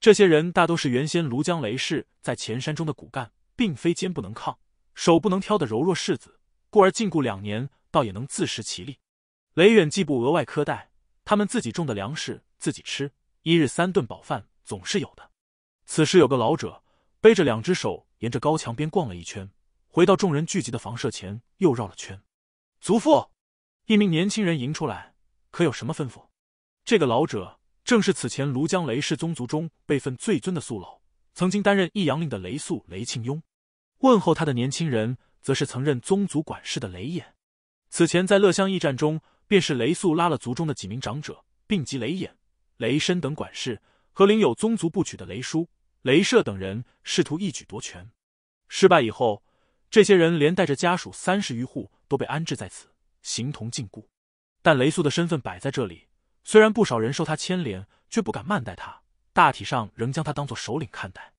这些人大都是原先庐江雷氏在前山中的骨干，并非肩不能抗、手不能挑的柔弱世子，故而禁锢两年，倒也能自食其力。雷远既不额外苛待他们，自己种的粮食自己吃，一日三顿饱饭总是有的。此时有个老者背着两只手，沿着高墙边逛了一圈，回到众人聚集的房舍前，又绕了圈。祖父，一名年轻人迎出来，可有什么吩咐？这个老者。正是此前庐江雷氏宗族中辈分最尊的素老，曾经担任益阳令的雷素、雷庆庸。问候他的年轻人，则是曾任宗族管事的雷眼。此前在乐乡驿站中，便是雷素拉了族中的几名长者，并及雷眼、雷深等管事和领有宗族部曲的雷叔、雷射等人，试图一举夺权。失败以后，这些人连带着家属三十余户都被安置在此，形同禁锢。但雷素的身份摆在这里。虽然不少人受他牵连，却不敢慢待他，大体上仍将他当做首领看待。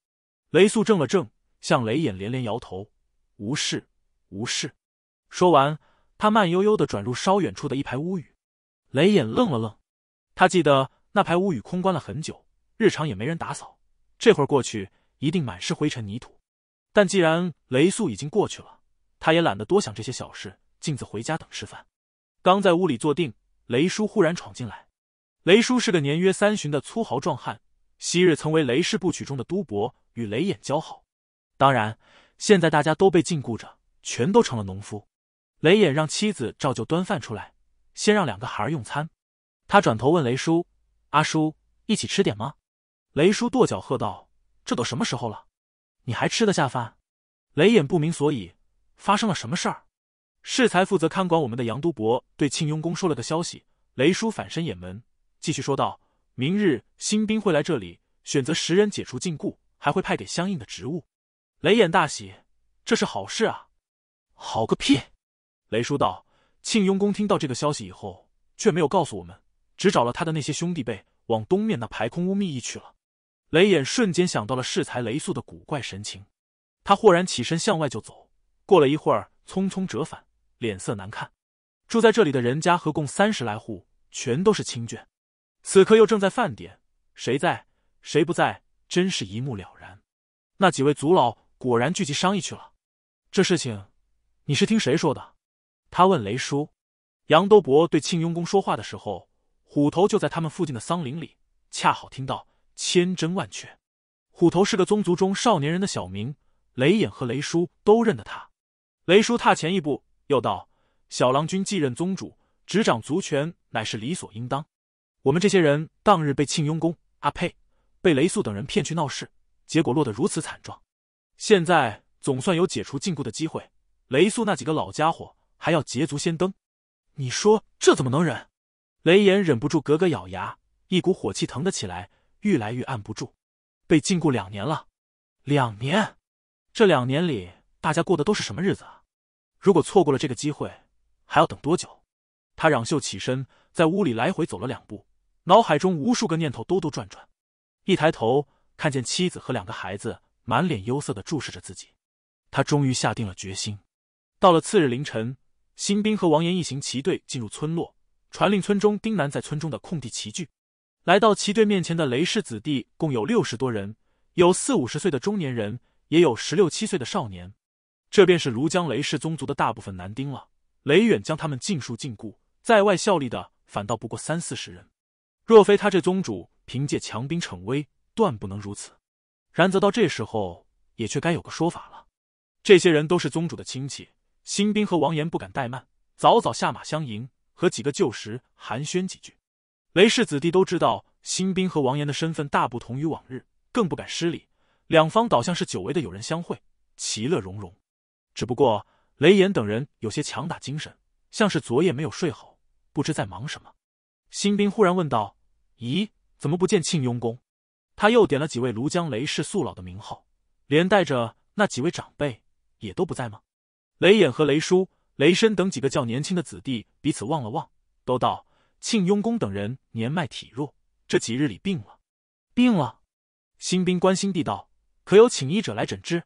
雷素怔了怔，向雷眼连连摇头：“无事，无事。”说完，他慢悠悠的转入稍远处的一排屋宇。雷眼愣了愣，他记得那排屋宇空关了很久，日常也没人打扫，这会儿过去一定满是灰尘泥土。但既然雷素已经过去了，他也懒得多想这些小事，径自回家等吃饭。刚在屋里坐定，雷叔忽然闯进来。雷叔是个年约三旬的粗豪壮汉，昔日曾为雷氏部曲中的都伯，与雷眼交好。当然，现在大家都被禁锢着，全都成了农夫。雷眼让妻子照旧端饭出来，先让两个孩儿用餐。他转头问雷叔：“阿叔，一起吃点吗？”雷叔跺脚喝道：“这都什么时候了，你还吃得下饭？”雷眼不明所以，发生了什么事儿？适才负责看管我们的杨都伯对庆雍公说了个消息，雷叔反身掩门。继续说道：“明日新兵会来这里，选择十人解除禁锢，还会派给相应的职务。”雷眼大喜，这是好事啊！好个屁！雷叔道：“庆雍公听到这个消息以后，却没有告诉我们，只找了他的那些兄弟辈往东面那排空屋密议去了。”雷眼瞬间想到了适才雷速的古怪神情，他豁然起身向外就走。过了一会儿，匆匆折返，脸色难看。住在这里的人家合共三十来户，全都是亲眷。此刻又正在饭点，谁在谁不在，真是一目了然。那几位族老果然聚集商议去了。这事情，你是听谁说的？他问雷叔。杨兜伯对庆雍公说话的时候，虎头就在他们附近的桑林里，恰好听到，千真万确。虎头是个宗族中少年人的小名，雷眼和雷叔都认得他。雷叔踏前一步，又道：“小郎君继任宗主，执掌族权，乃是理所应当。”我们这些人当日被庆雍宫，阿呸，被雷素等人骗去闹事，结果落得如此惨状。现在总算有解除禁锢的机会，雷素那几个老家伙还要捷足先登，你说这怎么能忍？雷岩忍不住咯咯咬牙，一股火气腾得起来，愈来愈按不住。被禁锢两年了，两年，这两年里大家过的都是什么日子啊？如果错过了这个机会，还要等多久？他嚷袖起身，在屋里来回走了两步。脑海中无数个念头兜兜转转，一抬头看见妻子和两个孩子满脸忧色的注视着自己，他终于下定了决心。到了次日凌晨，新兵和王岩一行骑队进入村落，传令村中丁楠在村中的空地齐聚。来到骑队面前的雷氏子弟共有六十多人，有四五十岁的中年人，也有十六七岁的少年。这便是庐江雷氏宗族的大部分男丁了。雷远将他们尽数禁锢，在外效力的反倒不过三四十人。若非他这宗主凭借强兵逞威，断不能如此。然则到这时候，也却该有个说法了。这些人都是宗主的亲戚，新兵和王岩不敢怠慢，早早下马相迎，和几个旧识寒暄几句。雷氏子弟都知道新兵和王岩的身份大不同于往日，更不敢失礼。两方倒像是久违的友人相会，其乐融融。只不过雷岩等人有些强打精神，像是昨夜没有睡好，不知在忙什么。新兵忽然问道。咦，怎么不见庆庸公？他又点了几位庐江雷氏宿老的名号，连带着那几位长辈也都不在吗？雷眼和雷叔、雷申等几个较年轻的子弟彼此望了望，都道庆庸公等人年迈体弱，这几日里病了。病了，新兵关心地道，可有请医者来诊治？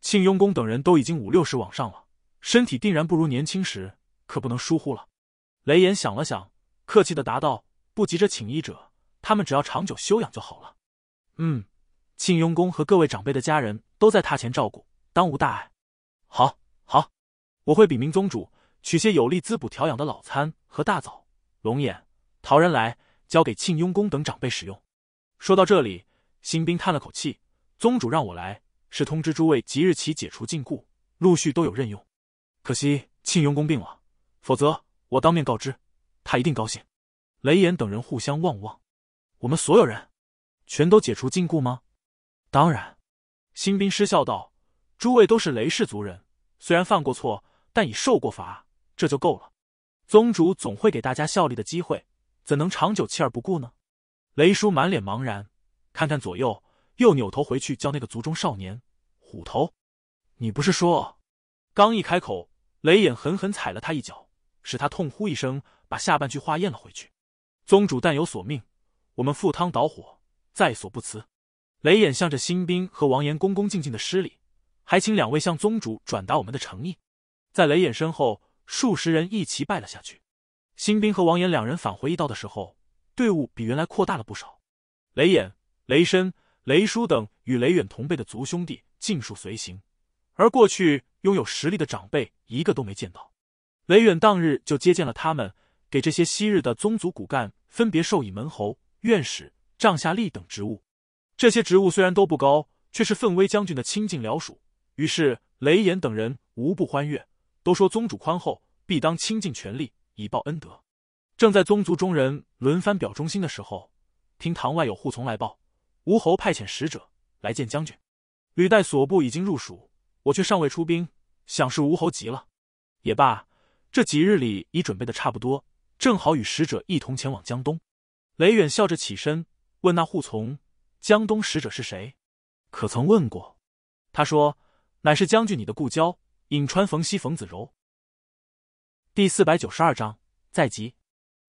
庆庸公等人都已经五六十往上了，身体定然不如年轻时，可不能疏忽了。雷眼想了想，客气的答道：“不急着请医者。”他们只要长久休养就好了。嗯，庆庸公和各位长辈的家人都在榻前照顾，当无大碍。好，好，我会禀明宗主，取些有利滋补调养的老参和大枣、龙眼、桃仁来，交给庆庸公等长辈使用。说到这里，新兵叹了口气：“宗主让我来，是通知诸位即日起解除禁锢，陆续都有任用。可惜庆庸公病了，否则我当面告知，他一定高兴。”雷严等人互相望望。我们所有人，全都解除禁锢吗？当然。新兵失笑道：“诸位都是雷氏族人，虽然犯过错，但已受过罚，这就够了。宗主总会给大家效力的机会，怎能长久弃而不顾呢？”雷叔满脸茫然，看看左右，又扭头回去叫那个族中少年：“虎头，你不是说……”刚一开口，雷眼狠狠踩了他一脚，使他痛呼一声，把下半句话咽了回去。宗主但有所命。我们赴汤蹈火，在所不辞。雷眼向着新兵和王岩恭恭敬敬的施礼，还请两位向宗主转达我们的诚意。在雷眼身后，数十人一齐拜了下去。新兵和王岩两人返回一道的时候，队伍比原来扩大了不少。雷眼、雷深、雷叔等与雷远同辈的族兄弟尽数随行，而过去拥有实力的长辈一个都没见到。雷远当日就接见了他们，给这些昔日的宗族骨干分别授以门侯。院士、帐下吏等职务，这些职务虽然都不高，却是奋威将军的亲近僚属。于是雷严等人无不欢悦，都说宗主宽厚，必当倾尽全力以报恩德。正在宗族中人轮番表忠心的时候，听堂外有护从来报，吴侯派遣使者来见将军。履带所部已经入蜀，我却尚未出兵，想是吴侯急了。也罢，这几日里已准备的差不多，正好与使者一同前往江东。雷远笑着起身，问那护从：“江东使者是谁？可曾问过？”他说：“乃是将军你的故交，颍川冯熙，冯子柔。”第四百九十二章在即。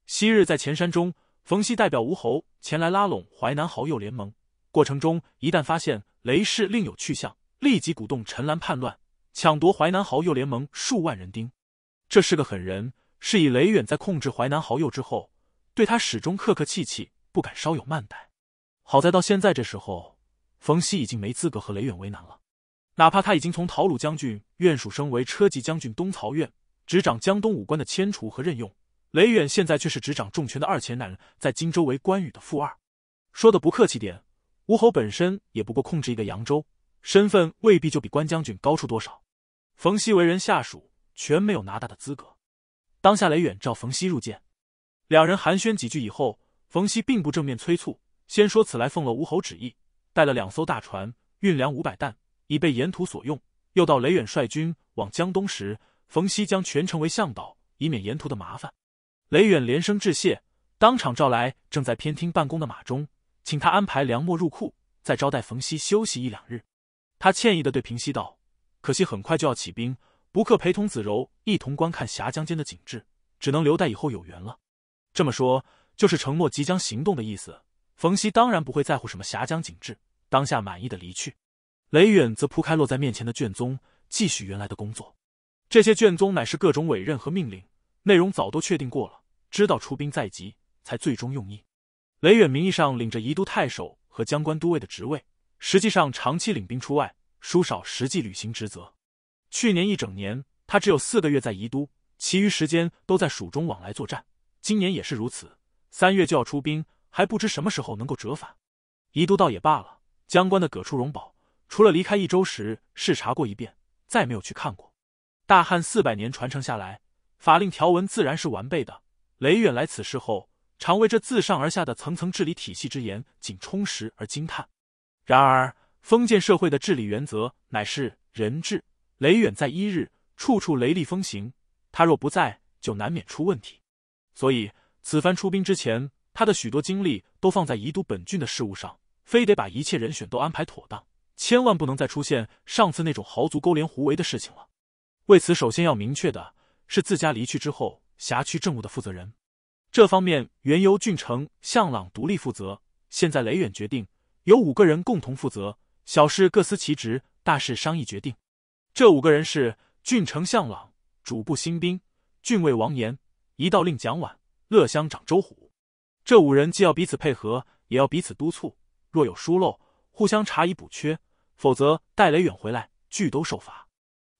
昔日在前山中，冯熙代表吴侯前来拉拢淮南豪右联盟，过程中一旦发现雷氏另有去向，立即鼓动陈兰叛乱，抢夺淮南豪右联盟数万人丁。这是个狠人，是以雷远在控制淮南豪右之后。对他始终客客气气，不敢稍有慢待。好在到现在这时候，冯熙已经没资格和雷远为难了。哪怕他已经从陶鲁将军院署升为车骑将军东曹院，执掌江东武官的迁除和任用，雷远现在却是执掌重权的二钱男，在荆州为关羽的副二。说的不客气点，吴侯本身也不过控制一个扬州，身份未必就比关将军高出多少。冯熙为人下属，全没有拿大的资格。当下雷远召冯熙入见。两人寒暄几句以后，冯熙并不正面催促，先说此来奉了吴侯旨意，带了两艘大船，运粮五百担，以备沿途所用。又到雷远率军往江东时，冯熙将全程为向导，以免沿途的麻烦。雷远连声致谢，当场召来正在偏厅办公的马忠，请他安排粮秣入库，再招待冯熙休息一两日。他歉意的对平西道：“可惜很快就要起兵，不刻陪同子柔一同观看峡江间的景致，只能留待以后有缘了。”这么说，就是承诺即将行动的意思。冯熙当然不会在乎什么峡江景致，当下满意的离去。雷远则铺开落在面前的卷宗，继续原来的工作。这些卷宗乃是各种委任和命令，内容早都确定过了，知道出兵在即，才最终用意。雷远名义上领着宜都太守和江关都尉的职位，实际上长期领兵出外，疏少实际履行职责。去年一整年，他只有四个月在宜都，其余时间都在蜀中往来作战。今年也是如此，三月就要出兵，还不知什么时候能够折返。宜都倒也罢了，江关的葛出荣宝，除了离开益州时视察过一遍，再没有去看过。大汉四百年传承下来，法令条文自然是完备的。雷远来此事后，常为这自上而下的层层治理体系之严，仅充实而惊叹。然而，封建社会的治理原则乃是人治。雷远在一日，处处雷厉风行，他若不在，就难免出问题。所以，此番出兵之前，他的许多精力都放在宜都本郡的事务上，非得把一切人选都安排妥当，千万不能再出现上次那种豪族勾连胡为的事情了。为此，首先要明确的是自家离去之后，辖区政务的负责人。这方面原由郡丞向朗独立负责，现在雷远决定由五个人共同负责，小事各司其职，大事商议决定。这五个人是郡丞向朗、主簿新兵、郡尉王延。一道令：蒋琬、乐乡长周虎，这五人既要彼此配合，也要彼此督促。若有疏漏，互相查以补缺。否则，戴雷远回来，俱都受罚。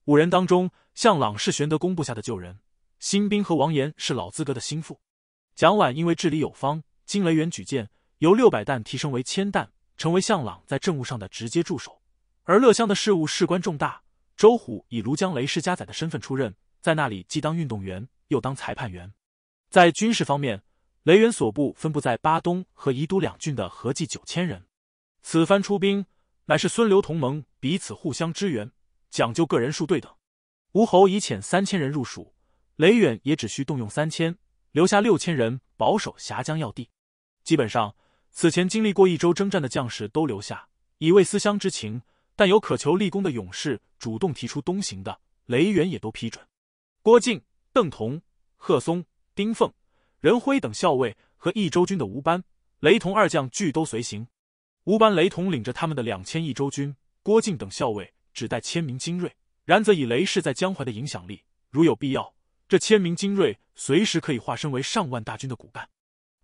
五人当中，向朗是玄德公部下的旧人，新兵和王延是老资格的心腹。蒋琬因为治理有方，经雷远举荐，由六百担提升为千担，成为向朗在政务上的直接助手。而乐乡的事务事关重大，周虎以庐江雷氏家载的身份出任，在那里既当运动员。又当裁判员，在军事方面，雷远所部分布在巴东和宜都两郡的合计九千人，此番出兵乃是孙刘同盟，彼此互相支援，讲究个人数对等。吴侯已遣三千人入蜀，雷远也只需动用三千，留下六千人保守峡江要地。基本上，此前经历过一周征战的将士都留下，以慰思乡之情。但有渴求立功的勇士主动提出东行的，雷远也都批准。郭靖。邓同、贺松、丁凤、任辉等校尉和益州军的吴班、雷同二将俱都随行。吴班、雷同领着他们的两千益州军，郭靖等校尉只带千名精锐。然则以雷氏在江淮的影响力，如有必要，这千名精锐随时可以化身为上万大军的骨干。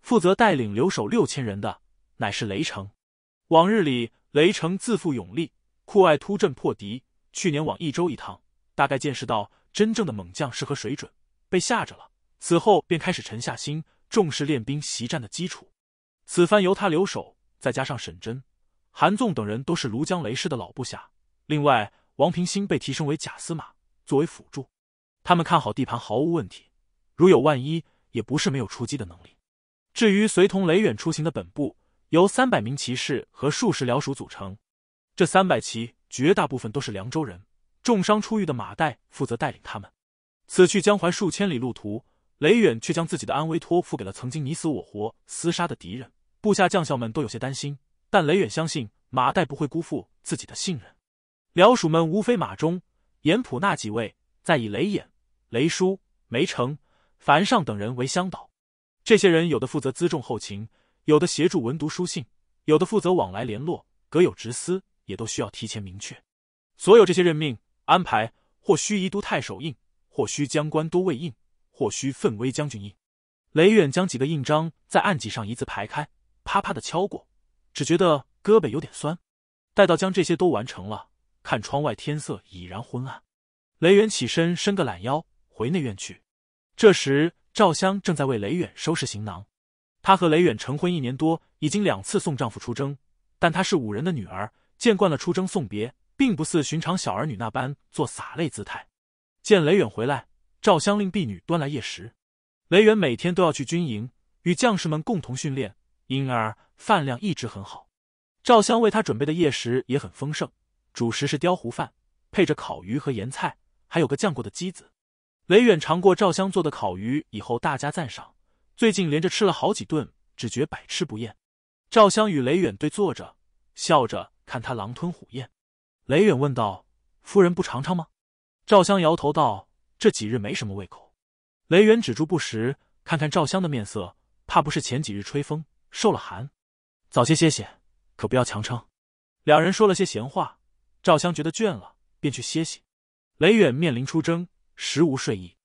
负责带领留守六千人的乃是雷城。往日里，雷城自负勇力，酷爱突阵破敌。去年往益州一趟，大概见识到。真正的猛将是何水准？被吓着了，此后便开始沉下心，重视练兵习战的基础。此番由他留守，再加上沈真、韩纵等人都是庐江雷氏的老部下，另外王平心被提升为假司马作为辅助。他们看好地盘毫无问题，如有万一，也不是没有出击的能力。至于随同雷远出行的本部，由三百名骑士和数十僚属组成，这三百骑绝大部分都是凉州人。重伤出狱的马岱负责带领他们，此去江淮数千里路途，雷远却将自己的安危托付给了曾经你死我活厮杀的敌人部下将校们都有些担心，但雷远相信马岱不会辜负自己的信任。僚属们无非马忠、严普那几位，再以雷衍、雷叔、梅成、樊尚等人为乡导，这些人有的负责辎重后勤，有的协助文读书信，有的负责往来联络，各有职司，也都需要提前明确。所有这些任命。安排或须宜都太守印，或须将官都尉印，或须奋威将军印。雷远将几个印章在案几上一字排开，啪啪的敲过，只觉得胳膊有点酸。待到将这些都完成了，看窗外天色已然昏暗，雷远起身伸个懒腰，回内院去。这时赵香正在为雷远收拾行囊，她和雷远成婚一年多，已经两次送丈夫出征，但她是五人的女儿，见惯了出征送别。并不似寻常小儿女那般做洒泪姿态。见雷远回来，赵香令婢女端来夜食。雷远每天都要去军营与将士们共同训练，因而饭量一直很好。赵香为他准备的夜食也很丰盛，主食是雕糊饭，配着烤鱼和盐菜，还有个酱过的鸡子。雷远尝过赵香做的烤鱼以后大加赞赏，最近连着吃了好几顿，只觉百吃不厌。赵香与雷远对坐着，笑着看他狼吞虎咽。雷远问道：“夫人不尝尝吗？”赵香摇头道：“这几日没什么胃口。”雷远止住不食，看看赵香的面色，怕不是前几日吹风受了寒，早些歇歇，可不要强撑。两人说了些闲话，赵香觉得倦了，便去歇息。雷远面临出征，实无睡意。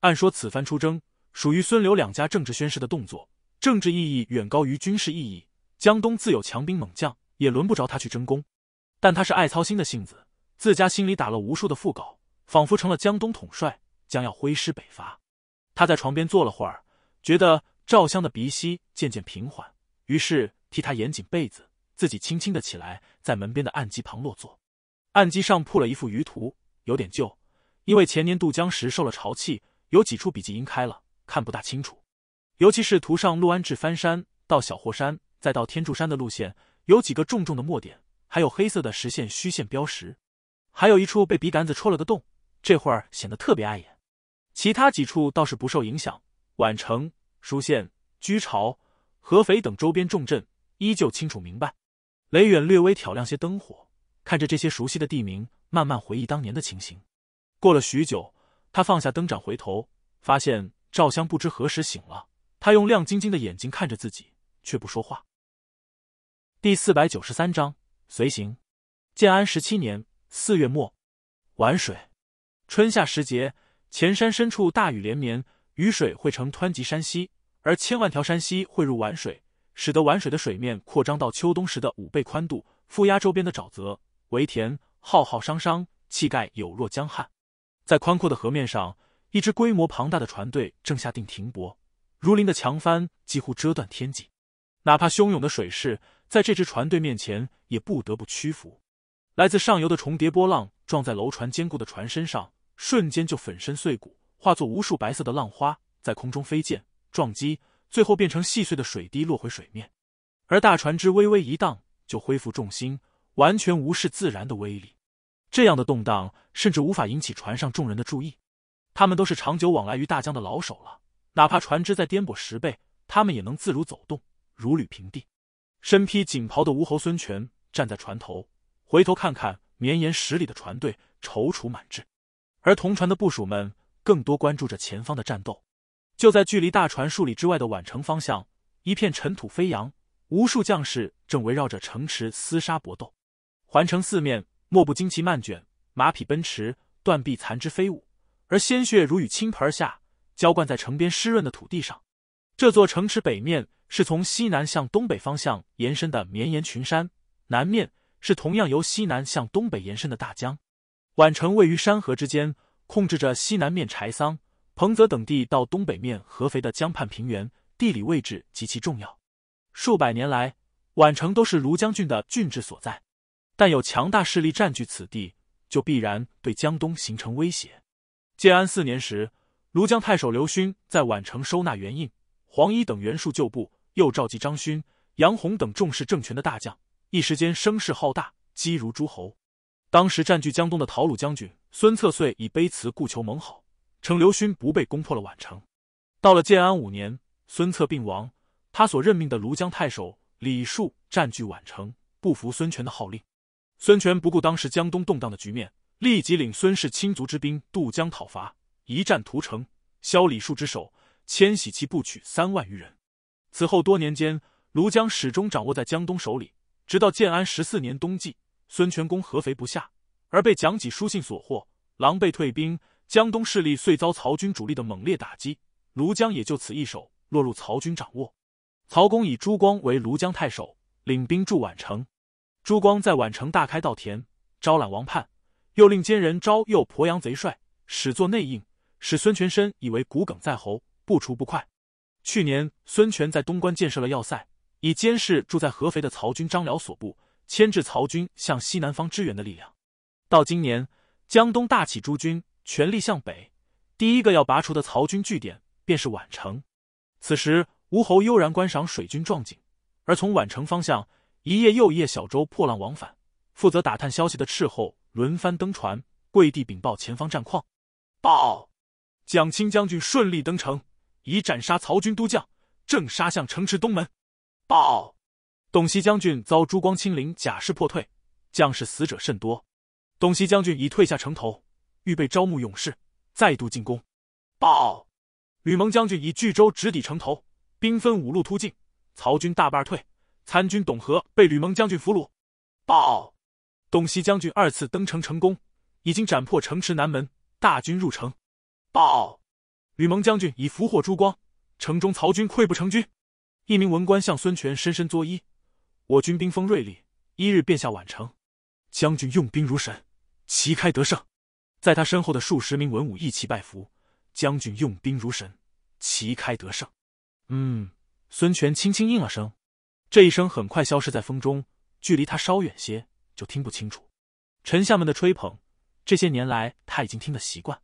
按说此番出征属于孙刘两家政治宣誓的动作，政治意义远高于军事意义。江东自有强兵猛将，也轮不着他去争功。但他是爱操心的性子，自家心里打了无数的腹稿，仿佛成了江东统帅，将要挥师北伐。他在床边坐了会儿，觉得赵襄的鼻息渐渐平缓，于是替他掩紧被子，自己轻轻的起来，在门边的案几旁落座。案几上铺了一副鱼图，有点旧，因为前年渡江时受了潮气，有几处笔记阴开了，看不大清楚。尤其是图上陆安至翻山到小霍山，再到天柱山的路线，有几个重重的墨点。还有黑色的实线、虚线标识，还有一处被笔杆子戳了个洞，这会儿显得特别碍眼。其他几处倒是不受影响。宛城、舒县、居巢、合肥等周边重镇依旧清楚明白。雷远略微挑亮些灯火，看着这些熟悉的地名，慢慢回忆当年的情形。过了许久，他放下灯盏，回头发现赵香不知何时醒了，他用亮晶晶的眼睛看着自己，却不说话。第四百九十三章。随行，建安十七年四月末，皖水。春夏时节，前山深处大雨连绵，雨水汇成湍急山溪，而千万条山溪汇入皖水，使得皖水的水面扩张到秋冬时的五倍宽度，覆压周边的沼泽、围田，浩浩汤汤，气概有若江汉。在宽阔的河面上，一支规模庞大的船队正下定停泊，如林的强帆几乎遮断天际，哪怕汹涌的水势。在这支船队面前，也不得不屈服。来自上游的重叠波浪撞在楼船坚固的船身上，瞬间就粉身碎骨，化作无数白色的浪花在空中飞溅、撞击，最后变成细碎的水滴落回水面。而大船只微微一荡，就恢复重心，完全无视自然的威力。这样的动荡甚至无法引起船上众人的注意。他们都是长久往来于大江的老手了，哪怕船只再颠簸十倍，他们也能自如走动，如履平地。身披锦袍的吴侯孙权站在船头，回头看看绵延十里的船队，踌躇满志；而同船的部署们更多关注着前方的战斗。就在距离大船数里之外的宛城方向，一片尘土飞扬，无数将士正围绕着城池厮杀搏斗。环城四面，莫不旌旗漫卷，马匹奔驰，断臂残肢飞舞，而鲜血如雨倾盆而下，浇灌在城边湿润的土地上。这座城池北面。是从西南向东北方向延伸的绵延群山，南面是同样由西南向东北延伸的大江。宛城位于山河之间，控制着西南面柴桑、彭泽等地到东北面合肥的江畔平原，地理位置极其重要。数百年来，宛城都是庐江郡的郡治所在。但有强大势力占据此地，就必然对江东形成威胁。建安四年时，庐江太守刘勋在宛城收纳袁印、黄衣等袁术旧部。又召集张勋、杨洪等重视政权的大将，一时间声势浩大，积如诸侯。当时占据江东的陶鲁将军孙策，遂以卑辞故求盟好，称刘勋不被攻破了宛城。到了建安五年，孙策病亡，他所任命的庐江太守李树占据宛城，不服孙权的号令。孙权不顾当时江东动荡的局面，立即领孙氏亲族之兵渡江讨伐，一战屠城，削李树之首，迁徙其部曲三万余人。此后多年间，庐江始终掌握在江东手里。直到建安十四年冬季，孙权攻合肥不下，而被蒋济书信所获，狼狈退兵。江东势力遂遭曹军主力的猛烈打击，庐江也就此一手落入曹军掌握。曹公以朱光为庐江太守，领兵驻宛城。朱光在宛城大开稻田，招揽王叛，又令奸人招诱鄱阳贼帅，始作内应，使孙权深以为骨鲠在喉，不除不快。去年，孙权在东关建设了要塞，以监视住在合肥的曹军张辽所部，牵制曹军向西南方支援的力量。到今年，江东大起诸军，全力向北，第一个要拔除的曹军据点便是宛城。此时，吴侯悠然观赏水军壮景，而从宛城方向，一夜又一夜，小舟破浪往返。负责打探消息的斥候轮番登船，跪地禀报前方战况。报，蒋钦将军顺利登城。已斩杀曹军督将，正杀向城池东门。报，董袭将军遭朱光亲临，甲士破退，将士死者甚多。董袭将军已退下城头，预备招募勇士，再度进攻。报，吕蒙将军以巨舟直抵城头，兵分五路突进，曹军大败而退。参军董和被吕蒙将军俘虏。报，董袭将军二次登城成功，已经斩破城池南门，大军入城。报。吕蒙将军已俘获朱光，城中曹军溃不成军。一名文官向孙权深深作揖：“我军兵锋锐利，一日便下宛城。将军用兵如神，旗开得胜。”在他身后的数十名文武一齐拜服：“将军用兵如神，旗开得胜。”嗯，孙权轻轻应了声，这一声很快消失在风中。距离他稍远些，就听不清楚。臣下们的吹捧，这些年来他已经听得习惯。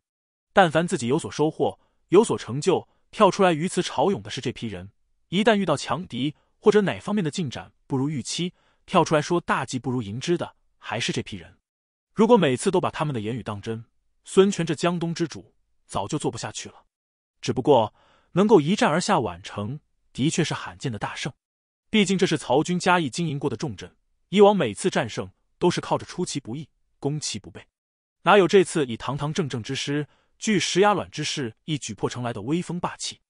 但凡自己有所收获，有所成就，跳出来鱼刺朝涌的是这批人。一旦遇到强敌，或者哪方面的进展不如预期，跳出来说大计不如迎之的，还是这批人。如果每次都把他们的言语当真，孙权这江东之主早就做不下去了。只不过能够一战而下宛城，的确是罕见的大胜。毕竟这是曹军嘉义经营过的重镇，以往每次战胜都是靠着出其不意、攻其不备，哪有这次以堂堂正正之师？据石崖卵之势，一举破城来的威风霸气。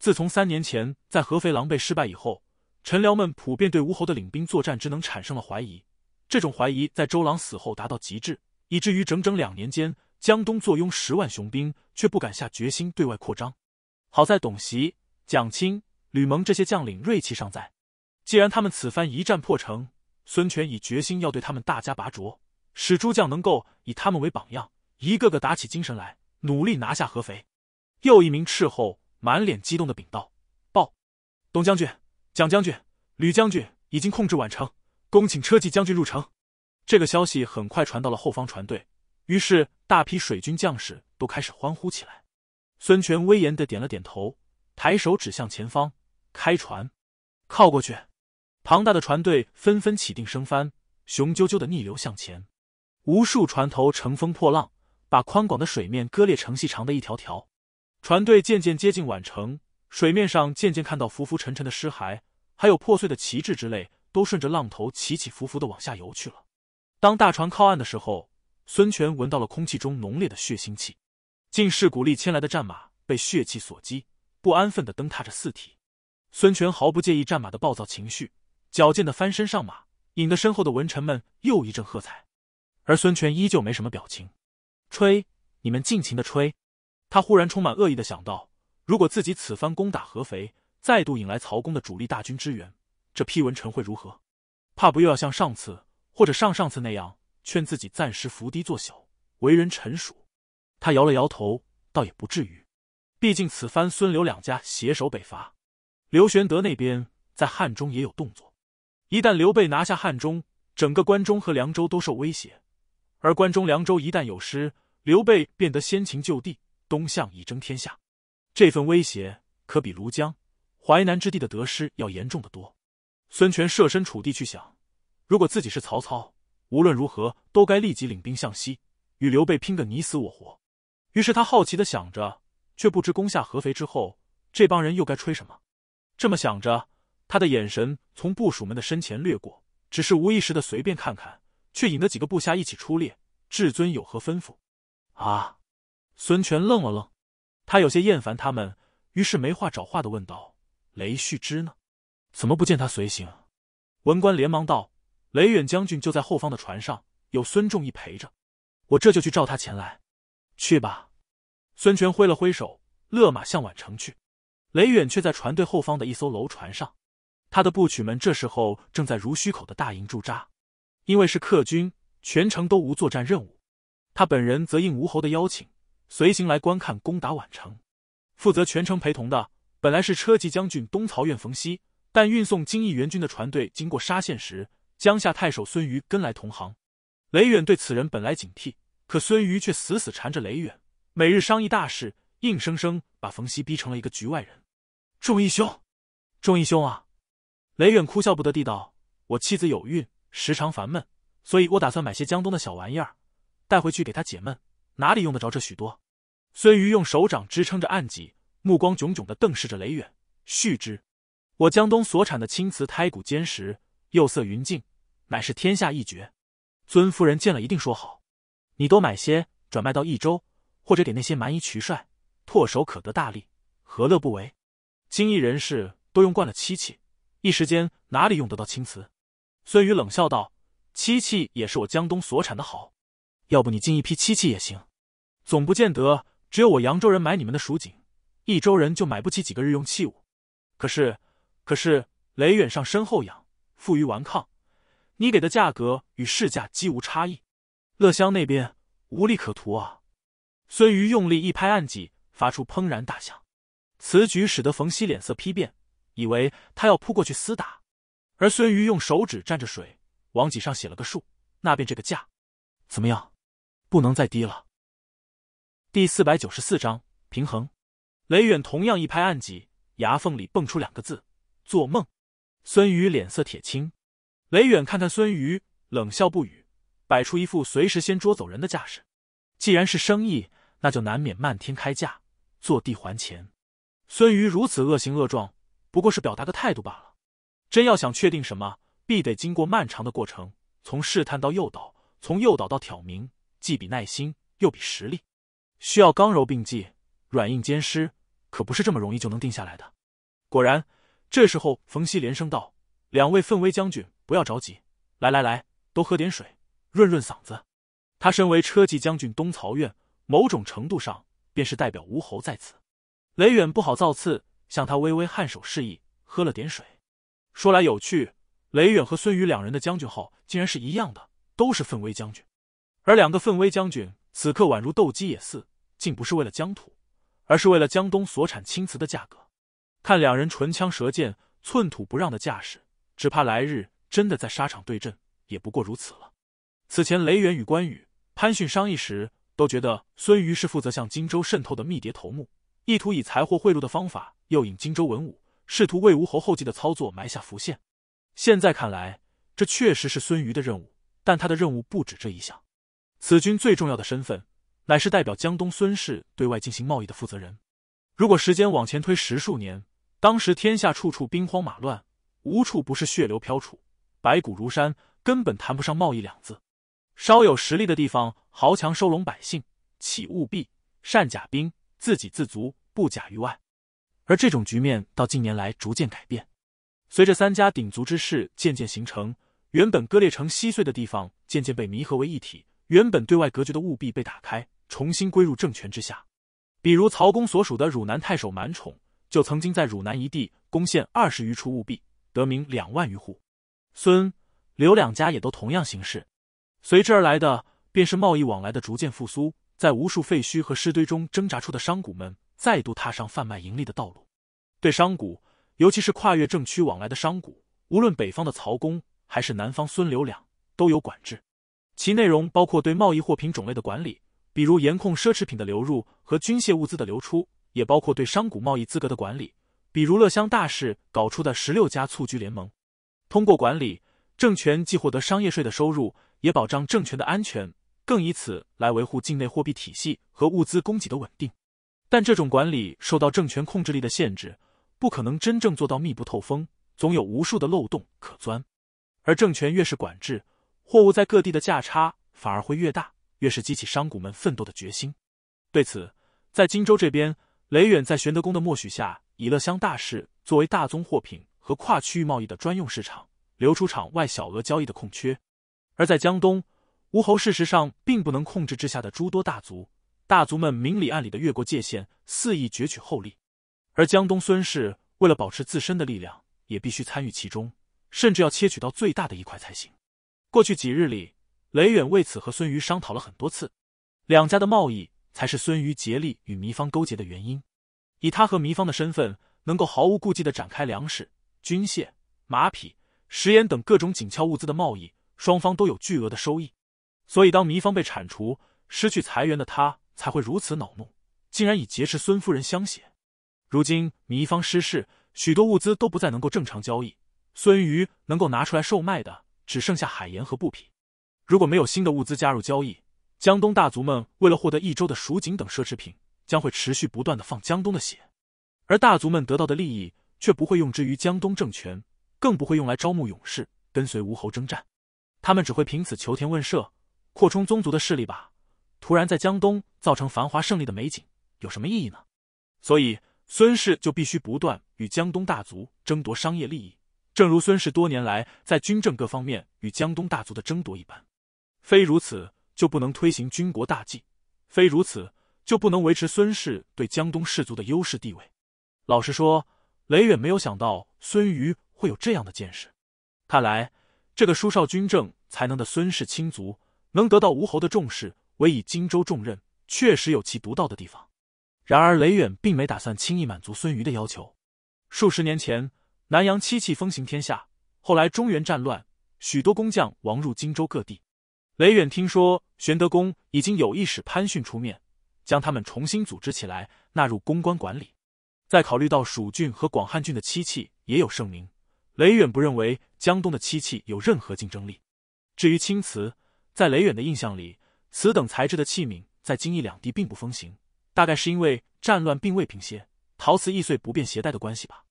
自从三年前在合肥狼狈失败以后，陈辽们普遍对吴侯的领兵作战之能产生了怀疑。这种怀疑在周郎死后达到极致，以至于整整两年间，江东坐拥十万雄兵，却不敢下决心对外扩张。好在董袭、蒋钦、吕蒙这些将领锐气尚在。既然他们此番一战破城，孙权已决心要对他们大加拔擢，使诸将能够以他们为榜样，一个个打起精神来。努力拿下合肥，又一名斥候满脸激动的禀道：“报，董将军、蒋将军、吕将军已经控制宛城，恭请车骑将军入城。”这个消息很快传到了后方船队，于是大批水军将士都开始欢呼起来。孙权威严的点了点头，抬手指向前方，开船，靠过去。庞大的船队纷纷起定，升帆，雄赳赳的逆流向前，无数船头乘风破浪。把宽广的水面割裂成细长的一条条，船队渐渐接近宛城，水面上渐渐看到浮浮沉沉的尸骸，还有破碎的旗帜之类，都顺着浪头起起伏伏的往下游去了。当大船靠岸的时候，孙权闻到了空气中浓烈的血腥气，竟是鼓励牵来的战马被血气所击，不安分的蹬踏着四蹄。孙权毫不介意战马的暴躁情绪，矫健的翻身上马，引得身后的文臣们又一阵喝彩，而孙权依旧没什么表情。吹，你们尽情的吹。他忽然充满恶意的想到：如果自己此番攻打合肥，再度引来曹公的主力大军支援，这批文臣会如何？怕不又要像上次或者上上次那样，劝自己暂时伏低作小，为人臣属？他摇了摇头，倒也不至于。毕竟此番孙刘两家携手北伐，刘玄德那边在汉中也有动作。一旦刘备拿下汉中，整个关中和凉州都受威胁。而关中、凉州一旦有失，刘备便得先秦就地东向以争天下。这份威胁可比庐江、淮南之地的得失要严重的多。孙权设身处地去想，如果自己是曹操，无论如何都该立即领兵向西，与刘备拼个你死我活。于是他好奇的想着，却不知攻下合肥之后，这帮人又该吹什么。这么想着，他的眼神从部属们的身前掠过，只是无意识的随便看看。却引得几个部下一起出列。至尊有何吩咐？啊！孙权愣了愣，他有些厌烦他们，于是没话找话的问道：“雷旭之呢？怎么不见他随行？”文官连忙道：“雷远将军就在后方的船上，有孙仲义陪着。我这就去召他前来。”去吧。孙权挥了挥手，勒马向宛城去。雷远却在船队后方的一艘楼船上，他的部曲们这时候正在濡须口的大营驻扎。因为是客军，全程都无作战任务。他本人则应吴侯的邀请，随行来观看攻打宛城。负责全程陪同的本来是车骑将军东曹院冯熙，但运送精义援军的船队经过沙县时，江夏太守孙瑜跟来同行。雷远对此人本来警惕，可孙瑜却死死缠着雷远，每日商议大事，硬生生把冯熙逼成了一个局外人。仲义兄，仲义兄啊！雷远哭笑不得地道：“我妻子有孕。”时常烦闷，所以我打算买些江东的小玩意儿，带回去给他解闷。哪里用得着这许多？孙瑜用手掌支撑着案几，目光炯炯地瞪视着雷远。续之，我江东所产的青瓷胎骨坚实，釉色匀净，乃是天下一绝。尊夫人见了一定说好。你多买些，转卖到益州，或者给那些蛮夷渠帅，唾手可得大利，何乐不为？精艺人士都用惯了漆器，一时间哪里用得到青瓷？孙瑜冷笑道：“漆器也是我江东所产的好，要不你进一批漆器也行，总不见得只有我扬州人买你们的蜀锦，益州人就买不起几个日用器物。可是，可是，雷远上身后仰，负隅顽抗，你给的价格与市价几无差异，乐乡那边无利可图啊！”孙瑜用力一拍案几，发出砰然大响。此举使得冯熙脸色批变，以为他要扑过去厮打。而孙瑜用手指蘸着水往几上写了个数，那便这个价，怎么样？不能再低了。第四百九十四章平衡。雷远同样一拍案几，牙缝里蹦出两个字：做梦。孙瑜脸色铁青。雷远看看孙瑜，冷笑不语，摆出一副随时先捉走人的架势。既然是生意，那就难免漫天开价，坐地还钱。孙瑜如此恶形恶状，不过是表达个态度罢了。真要想确定什么，必得经过漫长的过程，从试探到诱导，从诱导到挑明，既比耐心又比实力，需要刚柔并济、软硬兼施，可不是这么容易就能定下来的。果然，这时候冯熙连声道：“两位奋威将军，不要着急，来来来，都喝点水，润润嗓子。”他身为车骑将军、东曹院，某种程度上便是代表吴侯在此。雷远不好造次，向他微微颔首示意，喝了点水。说来有趣，雷远和孙瑜两人的将军号竟然是一样的，都是奋威将军。而两个奋威将军此刻宛如斗鸡也似，竟不是为了疆土，而是为了江东所产青瓷的价格。看两人唇枪舌剑、寸土不让的架势，只怕来日真的在沙场对阵，也不过如此了。此前雷远与关羽、潘训商议时，都觉得孙瑜是负责向荆州渗透的密谍头目，意图以财货贿赂的方法诱引荆州文武。试图为吴侯后继的操作埋下伏线，现在看来，这确实是孙瑜的任务。但他的任务不止这一项，此军最重要的身份，乃是代表江东孙氏对外进行贸易的负责人。如果时间往前推十数年，当时天下处处兵荒马乱，无处不是血流飘杵、白骨如山，根本谈不上贸易两字。稍有实力的地方，豪强收拢百姓，起勿避？善甲兵，自给自足，不假于外。而这种局面到近年来逐渐改变，随着三家鼎足之势渐渐形成，原本割裂成稀碎的地方渐渐被弥合为一体，原本对外隔绝的务壁被打开，重新归入政权之下。比如曹公所属的汝南太守满宠，就曾经在汝南一地攻陷二十余处务壁，得名两万余户。孙、刘两家也都同样行事。随之而来的，便是贸易往来的逐渐复苏，在无数废墟和尸堆中挣扎出的商贾们。再度踏上贩卖盈利的道路，对商贾，尤其是跨越政区往来的商贾，无论北方的曹公还是南方孙刘两，都有管制。其内容包括对贸易货品种类的管理，比如严控奢侈品的流入和军械物资的流出，也包括对商贾贸易资格的管理，比如乐乡大市搞出的十六家促居联盟。通过管理，政权既获得商业税的收入，也保障政权的安全，更以此来维护境内货币体系和物资供给的稳定。但这种管理受到政权控制力的限制，不可能真正做到密不透风，总有无数的漏洞可钻。而政权越是管制，货物在各地的价差反而会越大，越是激起商贾们奋斗的决心。对此，在荆州这边，雷远在玄德公的默许下，以乐乡大市作为大宗货品和跨区域贸易的专用市场，留出场外小额交易的空缺。而在江东，吴侯事实上并不能控制之下的诸多大族。大族们明里暗里的越过界限，肆意攫取厚利，而江东孙氏为了保持自身的力量，也必须参与其中，甚至要切取到最大的一块才行。过去几日里，雷远为此和孙瑜商讨了很多次，两家的贸易才是孙瑜竭力与糜芳勾结的原因。以他和糜芳的身份，能够毫无顾忌的展开粮食、军械、马匹、食盐等各种紧俏物资的贸易，双方都有巨额的收益。所以，当糜芳被铲除、失去财源的他。才会如此恼怒，竟然以劫持孙夫人相胁。如今糜芳失势，许多物资都不再能够正常交易。孙瑜能够拿出来售卖的只剩下海盐和布匹。如果没有新的物资加入交易，江东大族们为了获得一州的蜀锦等奢侈品，将会持续不断的放江东的血。而大族们得到的利益，却不会用之于江东政权，更不会用来招募勇士跟随吴侯征战。他们只会凭此求田问舍，扩充宗族的势力吧。突然在江东造成繁华胜利的美景有什么意义呢？所以孙氏就必须不断与江东大族争夺商业利益，正如孙氏多年来在军政各方面与江东大族的争夺一般。非如此就不能推行军国大计，非如此就不能维持孙氏对江东氏族的优势地位。老实说，雷远没有想到孙瑜会有这样的见识。看来这个书少军政才能的孙氏亲族能得到吴侯的重视。委以荆州重任，确实有其独到的地方。然而，雷远并没打算轻易满足孙瑜的要求。数十年前，南阳漆器风行天下，后来中原战乱，许多工匠亡入荆州各地。雷远听说，玄德公已经有意使潘逊出面，将他们重新组织起来，纳入公关管理。再考虑到蜀郡和广汉郡的漆器也有盛名，雷远不认为江东的漆器有任何竞争力。至于青瓷，在雷远的印象里。此等材质的器皿在京邑两地并不风行，大概是因为战乱并未平歇，陶瓷易碎不便携带的关系吧。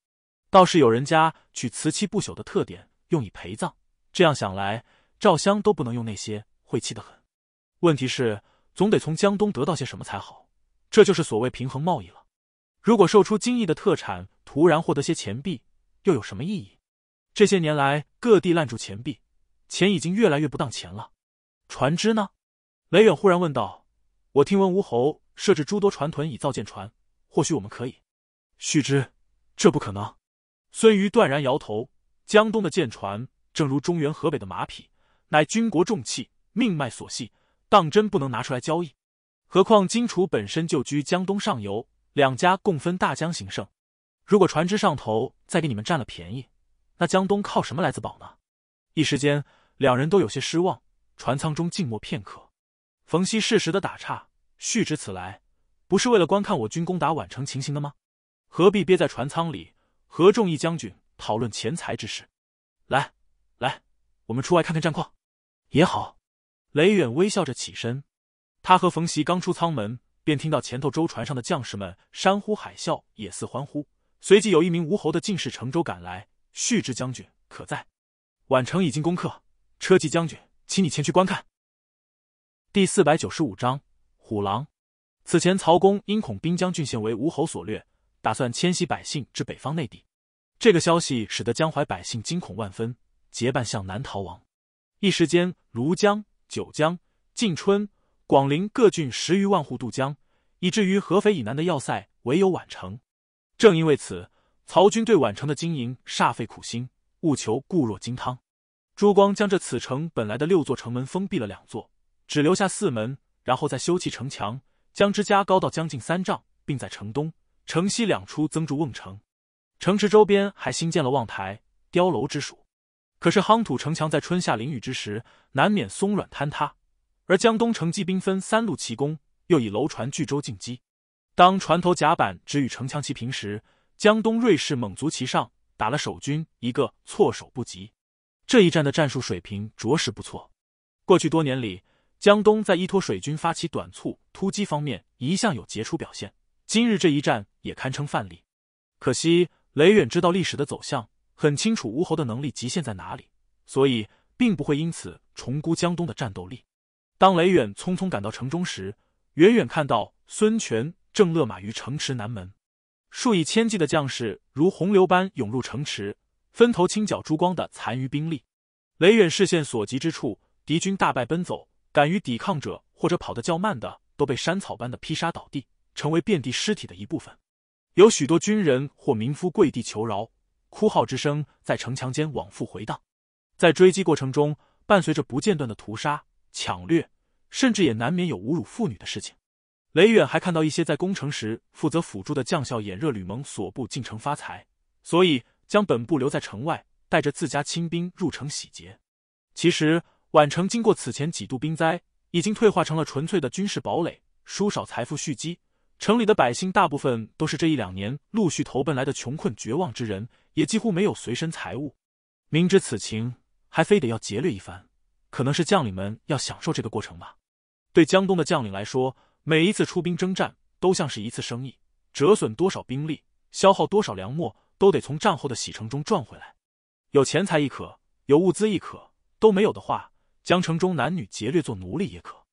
倒是有人家取瓷器不朽的特点，用以陪葬。这样想来，赵襄都不能用那些，晦气得很。问题是，总得从江东得到些什么才好，这就是所谓平衡贸易了。如果售出京邑的特产，突然获得些钱币，又有什么意义？这些年来，各地滥铸钱币，钱已经越来越不当钱了。船只呢？雷远忽然问道：“我听闻吴侯设置诸多船屯以造舰船，或许我们可以。”“须知，这不可能。”孙瑜断然摇头：“江东的舰船，正如中原河北的马匹，乃军国重器，命脉所系，当真不能拿出来交易。何况荆楚本身就居江东上游，两家共分大江行胜。如果船只上头再给你们占了便宜，那江东靠什么来自保呢？”一时间，两人都有些失望，船舱中静默片刻。冯熙适时的打岔：“旭直此来，不是为了观看我军攻打宛城情形的吗？何必憋在船舱里，和众义将军讨论钱财之事？来，来，我们出外看看战况。”也好。雷远微笑着起身。他和冯熙刚出舱门，便听到前头舟船上的将士们山呼海啸，也似欢呼。随即有一名吴侯的进士乘舟赶来：“旭之将军可在？宛城已经攻克，车骑将军，请你前去观看。”第四百九十五章虎狼。此前，曹公因恐滨江郡县为吴侯所掠，打算迁徙百姓至北方内地。这个消息使得江淮百姓惊恐万分，结伴向南逃亡。一时间，庐江、九江、晋春、广陵各郡十余万户渡江，以至于合肥以南的要塞唯有宛城。正因为此，曹军对宛城的经营煞费苦心，务求固若金汤。朱光将这此城本来的六座城门封闭了两座。只留下四门，然后再修砌城墙，将之加高到将近三丈，并在城东、城西两处增筑瓮城。城池周边还新建了望台、碉楼之属。可是夯土城墙在春夏淋雨之时，难免松软坍塌。而江东城基兵分三路齐攻，又以楼船巨舟进击。当船头甲板只与城墙齐平时，江东瑞士猛卒齐上，打了守军一个措手不及。这一战的战术水平着实不错。过去多年里。江东在依托水军发起短促突击方面一向有杰出表现，今日这一战也堪称范例。可惜雷远知道历史的走向，很清楚吴侯的能力极限在哪里，所以并不会因此重估江东的战斗力。当雷远匆匆赶到城中时，远远看到孙权正勒马于城池南门，数以千计的将士如洪流般涌入城池，分头清剿朱光的残余兵力。雷远视线所及之处，敌军大败奔走。敢于抵抗者或者跑得较慢的，都被山草般的劈杀倒地，成为遍地尸体的一部分。有许多军人或民夫跪地求饶，哭号之声在城墙间往复回荡。在追击过程中，伴随着不间断的屠杀、抢掠，甚至也难免有侮辱妇女的事情。雷远还看到一些在攻城时负责辅助的将校眼热吕蒙所部进城发财，所以将本部留在城外，带着自家亲兵入城洗劫。其实。宛城经过此前几度兵灾，已经退化成了纯粹的军事堡垒。输少，财富蓄积，城里的百姓大部分都是这一两年陆续投奔来的穷困绝望之人，也几乎没有随身财物。明知此情，还非得要劫掠一番，可能是将领们要享受这个过程吧。对江东的将领来说，每一次出兵征战都像是一次生意，折损多少兵力，消耗多少粮墨，都得从战后的洗城中赚回来。有钱财亦可，有物资亦可，都没有的话。江城中男女劫掠做奴隶也可，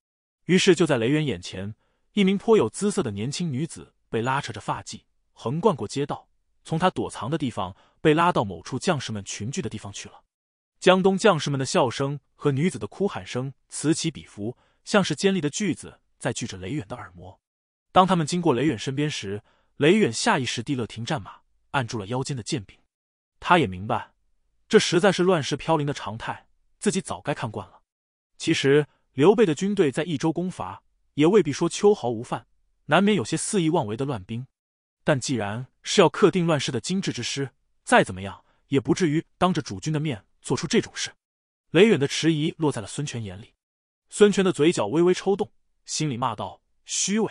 于是就在雷远眼前，一名颇有姿色的年轻女子被拉扯着发髻，横贯过街道，从她躲藏的地方被拉到某处将士们群聚的地方去了。江东将士们的笑声和女子的哭喊声此起彼伏，像是尖利的锯子在锯着雷远的耳膜。当他们经过雷远身边时，雷远下意识地勒停战马，按住了腰间的剑柄。他也明白，这实在是乱世飘零的常态，自己早该看惯了。其实刘备的军队在益州攻伐，也未必说秋毫无犯，难免有些肆意妄为的乱兵。但既然是要克定乱世的精致之师，再怎么样也不至于当着主君的面做出这种事。雷远的迟疑落在了孙权眼里，孙权的嘴角微微抽动，心里骂道：“虚伪！”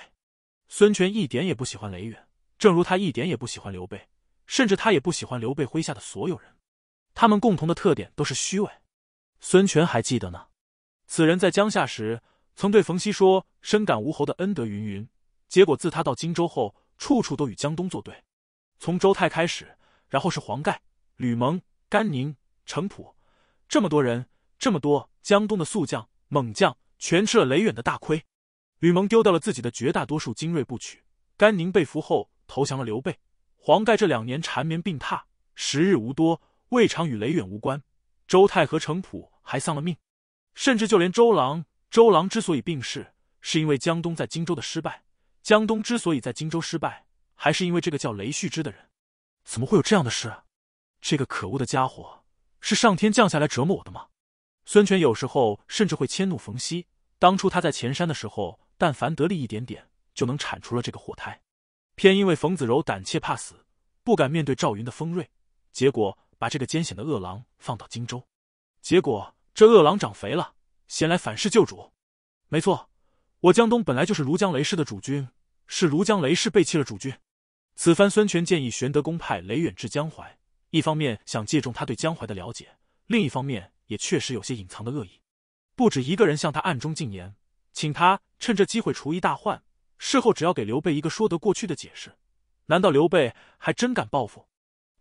孙权一点也不喜欢雷远，正如他一点也不喜欢刘备，甚至他也不喜欢刘备麾下的所有人。他们共同的特点都是虚伪。孙权还记得呢。此人在江夏时曾对冯熙说：“深感吴侯的恩德。”云云。结果自他到荆州后，处处都与江东作对。从周泰开始，然后是黄盖、吕蒙、甘宁、程普，这么多人，这么多江东的宿将猛将，全吃了雷远的大亏。吕蒙丢掉了自己的绝大多数精锐部曲，甘宁被俘后投降了刘备，黄盖这两年缠绵病榻，时日无多，未尝与雷远无关。周泰和程普还丧了命。甚至就连周郎，周郎之所以病逝，是因为江东在荆州的失败。江东之所以在荆州失败，还是因为这个叫雷旭之的人。怎么会有这样的事？这个可恶的家伙，是上天降下来折磨我的吗？孙权有时候甚至会迁怒冯熙。当初他在前山的时候，但凡得利一点点，就能铲除了这个祸胎。偏因为冯子柔胆怯怕死，不敢面对赵云的锋锐，结果把这个艰险的恶狼放到荆州，结果。这恶狼长肥了，先来反噬旧主。没错，我江东本来就是庐江雷氏的主君，是庐江雷氏背弃了主君。此番孙权建议玄德公派雷远至江淮，一方面想借重他对江淮的了解，另一方面也确实有些隐藏的恶意。不止一个人向他暗中进言，请他趁这机会除一大患。事后只要给刘备一个说得过去的解释，难道刘备还真敢报复？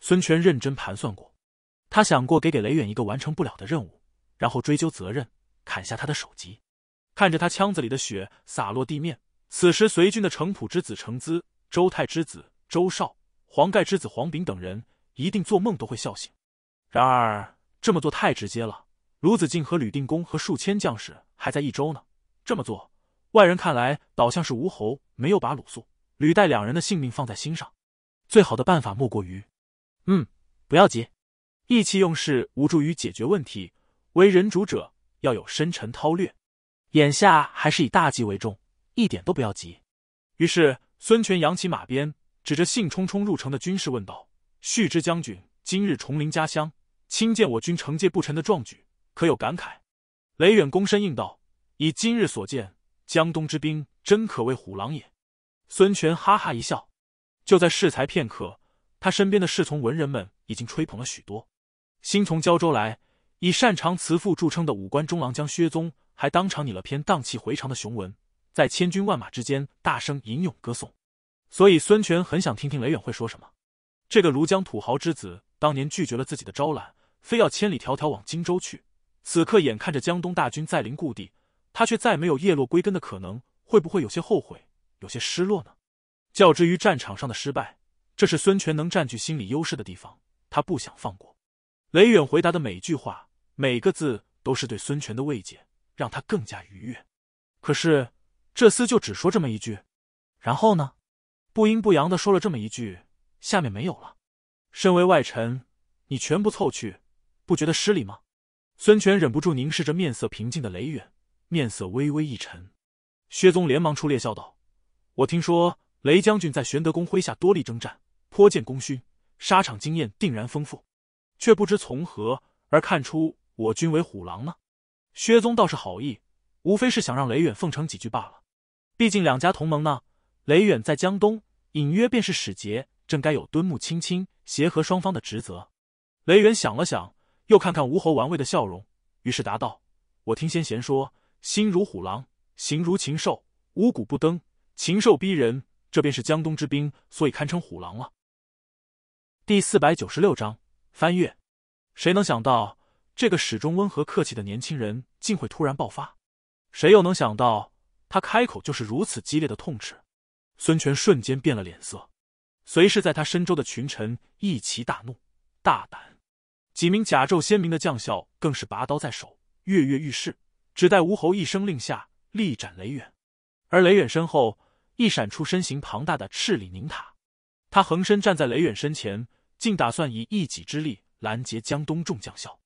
孙权认真盘算过，他想过给给雷远一个完成不了的任务。然后追究责任，砍下他的首级，看着他腔子里的血洒落地面。此时，随军的程普之子程咨、周泰之子周绍、黄盖之子黄炳等人，一定做梦都会笑醒。然而，这么做太直接了。鲁子敬和吕定公和数千将士还在益州呢。这么做，外人看来倒像是吴侯没有把鲁肃、吕岱两人的性命放在心上。最好的办法莫过于，嗯，不要急，意气用事无助于解决问题。为人主者要有深沉韬略，眼下还是以大计为重，一点都不要急。于是，孙权扬起马鞭，指着兴冲冲入城的军士问道：“旭之将军，今日重临家乡，亲见我军惩戒不臣的壮举，可有感慨？”雷远躬身应道：“以今日所见，江东之兵真可谓虎狼也。”孙权哈哈一笑。就在适才片刻，他身边的侍从文人们已经吹捧了许多。新从胶州来。以擅长辞赋著称的武官中郎将薛宗，还当场拟了篇荡气回肠的雄文，在千军万马之间大声吟咏歌颂。所以孙权很想听听雷远会说什么。这个庐江土豪之子当年拒绝了自己的招揽，非要千里迢迢往荆州去。此刻眼看着江东大军再临故地，他却再没有叶落归根的可能，会不会有些后悔，有些失落呢？较之于战场上的失败，这是孙权能占据心理优势的地方，他不想放过。雷远回答的每句话。每个字都是对孙权的慰藉，让他更加愉悦。可是这厮就只说这么一句，然后呢？不阴不阳的说了这么一句，下面没有了。身为外臣，你全部凑去，不觉得失礼吗？孙权忍不住凝视着面色平静的雷远，面色微微一沉。薛宗连忙出列笑道：“我听说雷将军在玄德公麾下多立征战，颇见功勋，沙场经验定然丰富，却不知从何而看出。”我军为虎狼呢？薛宗倒是好意，无非是想让雷远奉承几句罢了。毕竟两家同盟呢，雷远在江东，隐约便是使节，正该有敦睦亲亲、协和双方的职责。雷远想了想，又看看吴侯玩味的笑容，于是答道：“我听先贤说，心如虎狼，形如禽兽，五谷不登，禽兽逼人，这便是江东之兵，所以堪称虎狼了。”第四百九十六章翻阅，谁能想到？这个始终温和客气的年轻人，竟会突然爆发，谁又能想到他开口就是如此激烈的痛斥？孙权瞬间变了脸色，随侍在他身周的群臣一齐大怒，大胆！几名甲胄鲜明的将校更是拔刀在手，跃跃欲试，只待吴侯一声令下，力斩雷远。而雷远身后一闪出身形庞大的赤里宁塔，他横身站在雷远身前，竟打算以一己之力拦截江东众将校。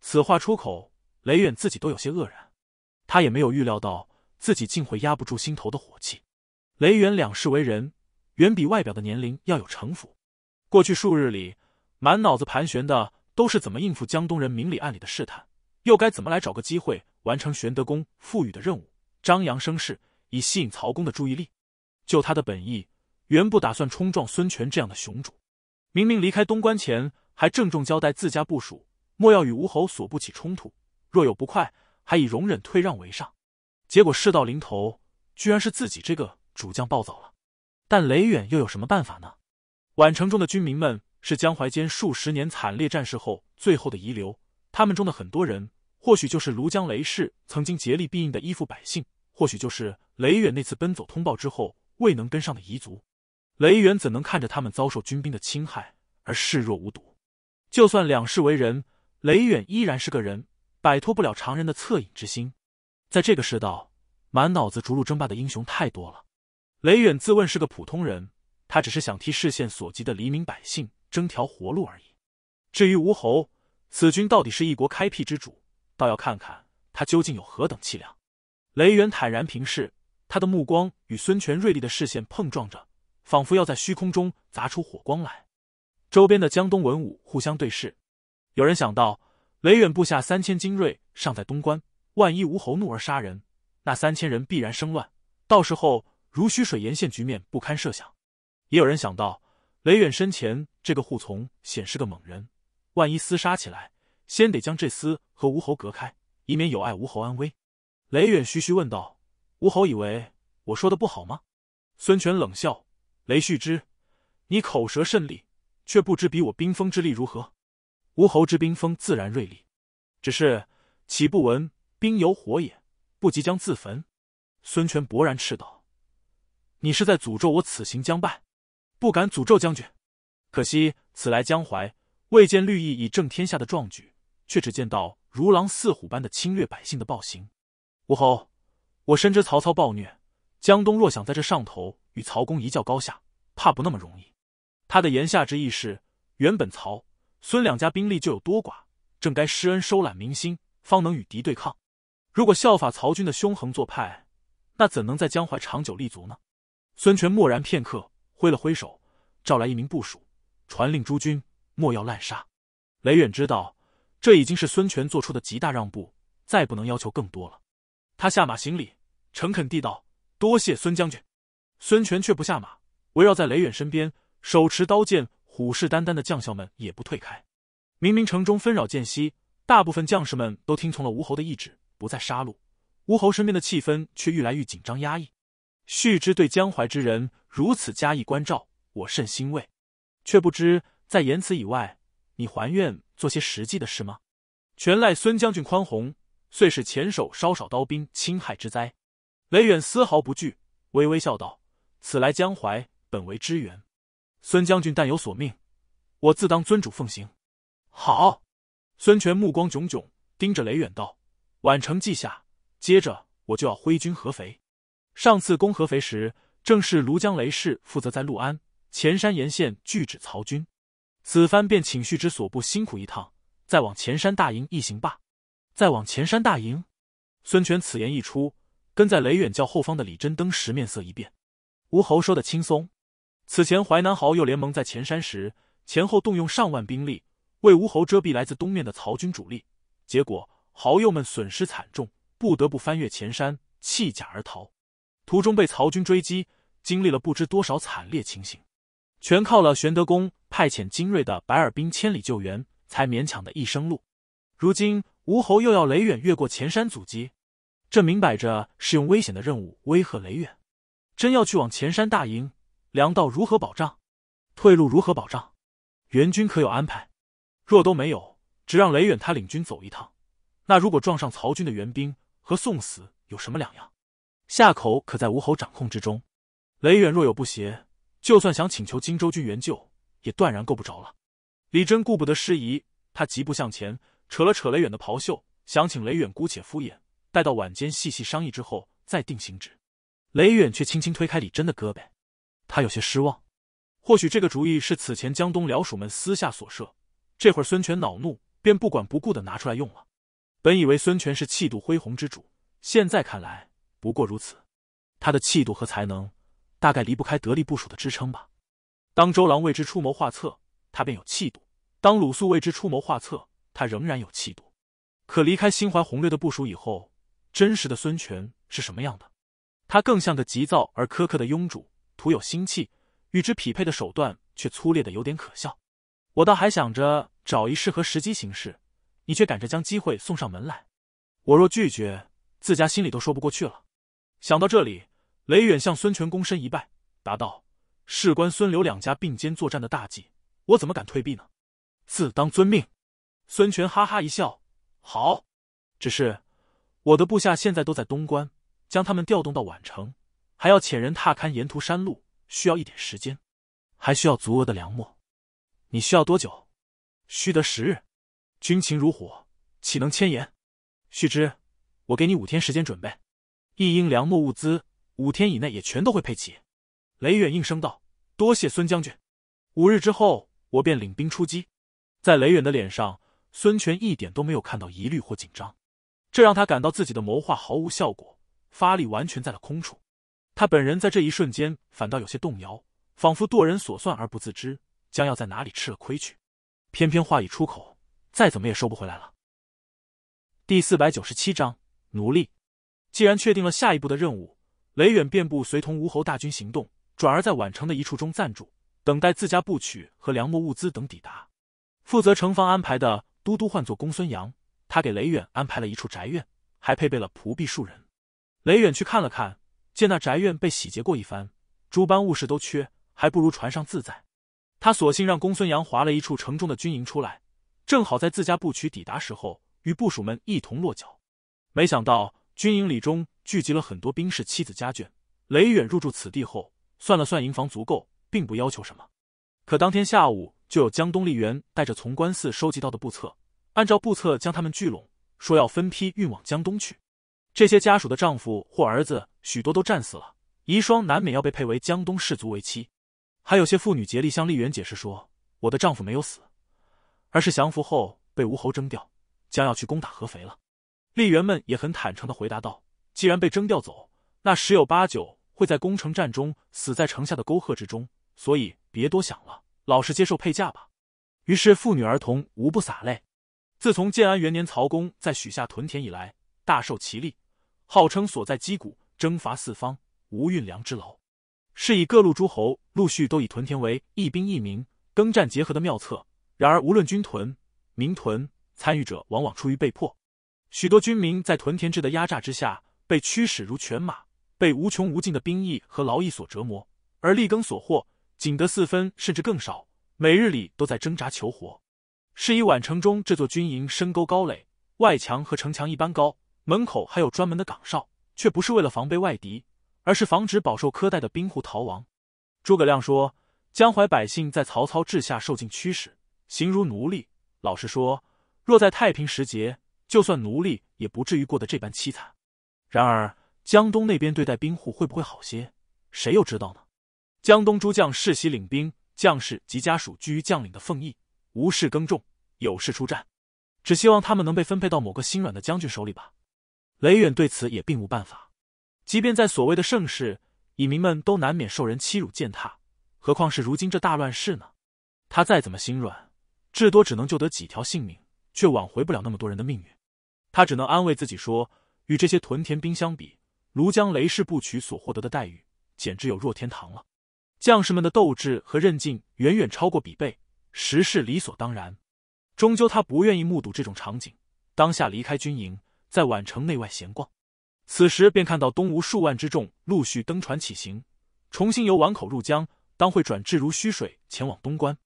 此话出口，雷远自己都有些愕然。他也没有预料到自己竟会压不住心头的火气。雷远两世为人，远比外表的年龄要有城府。过去数日里，满脑子盘旋的都是怎么应付江东人明里暗里的试探，又该怎么来找个机会完成玄德公赋予的任务，张扬声势以吸引曹公的注意力。就他的本意，原不打算冲撞孙权这样的雄主。明明离开东关前，还郑重交代自家部署。莫要与吴侯所不起冲突，若有不快，还以容忍退让为上。结果事到临头，居然是自己这个主将暴躁了。但雷远又有什么办法呢？宛城中的军民们是江淮间数十年惨烈战事后最后的遗留，他们中的很多人，或许就是庐江雷氏曾经竭力庇应的依附百姓，或许就是雷远那次奔走通报之后未能跟上的彝族。雷远怎能看着他们遭受军兵的侵害而视若无睹？就算两世为人。雷远依然是个人，摆脱不了常人的恻隐之心。在这个世道，满脑子逐鹿争霸的英雄太多了。雷远自问是个普通人，他只是想替视线所及的黎民百姓争条活路而已。至于吴侯，此君到底是一国开辟之主，倒要看看他究竟有何等气量。雷远坦然平视，他的目光与孙权锐利的视线碰撞着，仿佛要在虚空中砸出火光来。周边的江东文武互相对视。有人想到，雷远部下三千精锐尚在东关，万一吴侯怒而杀人，那三千人必然生乱，到时候如须水沿线局面不堪设想。也有人想到，雷远身前这个护从显是个猛人，万一厮杀起来，先得将这厮和吴侯隔开，以免有碍吴侯安危。雷远徐徐问道：“吴侯以为我说的不好吗？”孙权冷笑：“雷旭之，你口舌甚利，却不知比我冰封之力如何。”吴侯之兵锋自然锐利，只是岂不闻“兵有火也，不即将自焚”？孙权勃然斥道：“你是在诅咒我此行将败？不敢诅咒将军。可惜此来江淮，未见绿意以正天下的壮举，却只见到如狼似虎般的侵略百姓的暴行。吴侯，我深知曹操暴虐，江东若想在这上头与曹公一较高下，怕不那么容易。”他的言下之意是：原本曹。孙两家兵力就有多寡，正该施恩收揽民心，方能与敌对抗。如果效法曹军的凶横做派，那怎能在江淮长久立足呢？孙权默然片刻，挥了挥手，召来一名部属，传令诸军莫要滥杀。雷远知道，这已经是孙权做出的极大让步，再不能要求更多了。他下马行礼，诚恳地道：“多谢孙将军。”孙权却不下马，围绕在雷远身边，手持刀剑。虎视眈眈的将校们也不退开。明明城中纷扰渐息，大部分将士们都听从了吴侯的意志，不再杀戮。吴侯身边的气氛却愈来愈紧张压抑。旭之对江淮之人如此加以关照，我甚欣慰。却不知在言辞以外，你还愿做些实际的事吗？全赖孙将军宽宏，遂使前手稍少刀兵侵害之灾。雷远丝毫不惧，微微笑道：“此来江淮，本为支援。”孙将军但有所命，我自当尊主奉行。好，孙权目光炯炯盯着雷远道：“宛城记下，接着我就要挥军合肥。上次攻合肥时，正是庐江雷氏负责在六安、潜山沿线拒止曹军，此番便请叙之所部辛苦一趟，再往潜山大营一行罢。再往潜山大营。”孙权此言一出，跟在雷远教后方的李真登时面色一变。吴侯说的轻松。此前，淮南豪右联盟在前山时，前后动用上万兵力为吴侯遮蔽来自东面的曹军主力，结果豪右们损失惨重，不得不翻越前山弃甲而逃，途中被曹军追击，经历了不知多少惨烈情形，全靠了玄德公派遣精锐的白耳兵千里救援，才勉强的一生路。如今吴侯又要雷远越过前山阻击，这明摆着是用危险的任务威吓雷远，真要去往前山大营。粮道如何保障？退路如何保障？援军可有安排？若都没有，只让雷远他领军走一趟，那如果撞上曹军的援兵，和送死有什么两样？下口可在吴侯掌控之中。雷远若有不协，就算想请求荆州军援救，也断然够不着了。李真顾不得失仪，他急步向前，扯了扯雷远的袍袖，想请雷远姑且敷衍，待到晚间细细商议之后再定行止。雷远却轻轻推开李真的胳膊。他有些失望，或许这个主意是此前江东僚属们私下所设，这会儿孙权恼怒，便不管不顾的拿出来用了。本以为孙权是气度恢宏之主，现在看来不过如此。他的气度和才能，大概离不开得力部署的支撑吧。当周郎为之出谋划策，他便有气度；当鲁肃为之出谋划策，他仍然有气度。可离开心怀宏略的部署以后，真实的孙权是什么样的？他更像个急躁而苛刻的庸主。徒有心气，与之匹配的手段却粗劣的有点可笑。我倒还想着找一适合时机行事，你却赶着将机会送上门来。我若拒绝，自家心里都说不过去了。想到这里，雷远向孙权躬身一拜，答道：“事关孙刘两家并肩作战的大计，我怎么敢退避呢？自当遵命。”孙权哈哈一笑：“好，只是我的部下现在都在东关，将他们调动到宛城。”还要遣人踏勘沿途山路，需要一点时间，还需要足额的粮墨。你需要多久？需得十日。军情如火，岂能迁延？须之，我给你五天时间准备，一应粮墨物资，五天以内也全都会配齐。雷远应声道：“多谢孙将军，五日之后我便领兵出击。”在雷远的脸上，孙权一点都没有看到疑虑或紧张，这让他感到自己的谋划毫无效果，发力完全在了空处。他本人在这一瞬间反倒有些动摇，仿佛堕人所算而不自知，将要在哪里吃了亏去。偏偏话已出口，再怎么也收不回来了。第四百九十七章奴隶。既然确定了下一步的任务，雷远便不随同吴侯大军行动，转而在宛城的一处中暂住，等待自家部曲和粮木物资等抵达。负责城防安排的都督唤作公孙阳，他给雷远安排了一处宅院，还配备了仆婢数人。雷远去看了看。见那宅院被洗劫过一番，诸般物事都缺，还不如船上自在。他索性让公孙阳划了一处城中的军营出来，正好在自家部曲抵达时候，与部属们一同落脚。没想到军营里中聚集了很多兵士妻子家眷。雷远入住此地后，算了算营房足够，并不要求什么。可当天下午，就有江东丽媛带着从官寺收集到的布册，按照布册将他们聚拢，说要分批运往江东去。这些家属的丈夫或儿子。许多都战死了，遗孀难免要被配为江东士族为妻。还有些妇女竭力向丽媛解释说：“我的丈夫没有死，而是降服后被吴侯征调，将要去攻打合肥了。”丽媛们也很坦诚的回答道：“既然被征调走，那十有八九会在攻城战中死在城下的沟壑之中，所以别多想了，老实接受配嫁吧。”于是妇女儿童无不洒泪。自从建安元年曹公在许下屯田以来，大受其力，号称所在击鼓征伐四方，无运粮之劳，是以各路诸侯陆续都以屯田为一兵一民耕战结合的妙策。然而，无论军屯、民屯，参与者往往出于被迫，许多军民在屯田制的压榨之下被驱使如犬马，被无穷无尽的兵役和劳役所折磨，而力耕所获仅得四分，甚至更少，每日里都在挣扎求活。是以宛城中这座军营深沟高垒，外墙和城墙一般高，门口还有专门的岗哨。却不是为了防备外敌，而是防止饱受苛待的兵户逃亡。诸葛亮说：“江淮百姓在曹操治下受尽驱使，形如奴隶。老实说，若在太平时节，就算奴隶也不至于过得这般凄惨。然而，江东那边对待兵户会不会好些？谁又知道呢？江东诸将世袭领兵，将士及家属居于将领的封邑，无事耕种，有事出战，只希望他们能被分配到某个心软的将军手里吧。”雷远对此也并无办法，即便在所谓的盛世，蚁民们都难免受人欺辱践踏，何况是如今这大乱世呢？他再怎么心软，至多只能救得几条性命，却挽回不了那么多人的命运。他只能安慰自己说，与这些屯田兵相比，庐江雷氏部曲所获得的待遇简直有若天堂了。将士们的斗志和韧劲远远超过比备，实是理所当然。终究，他不愿意目睹这种场景，当下离开军营。在宛城内外闲逛，此时便看到东吴数万之众陆续登船起行，重新由宛口入江，当会转至如须水前往东关。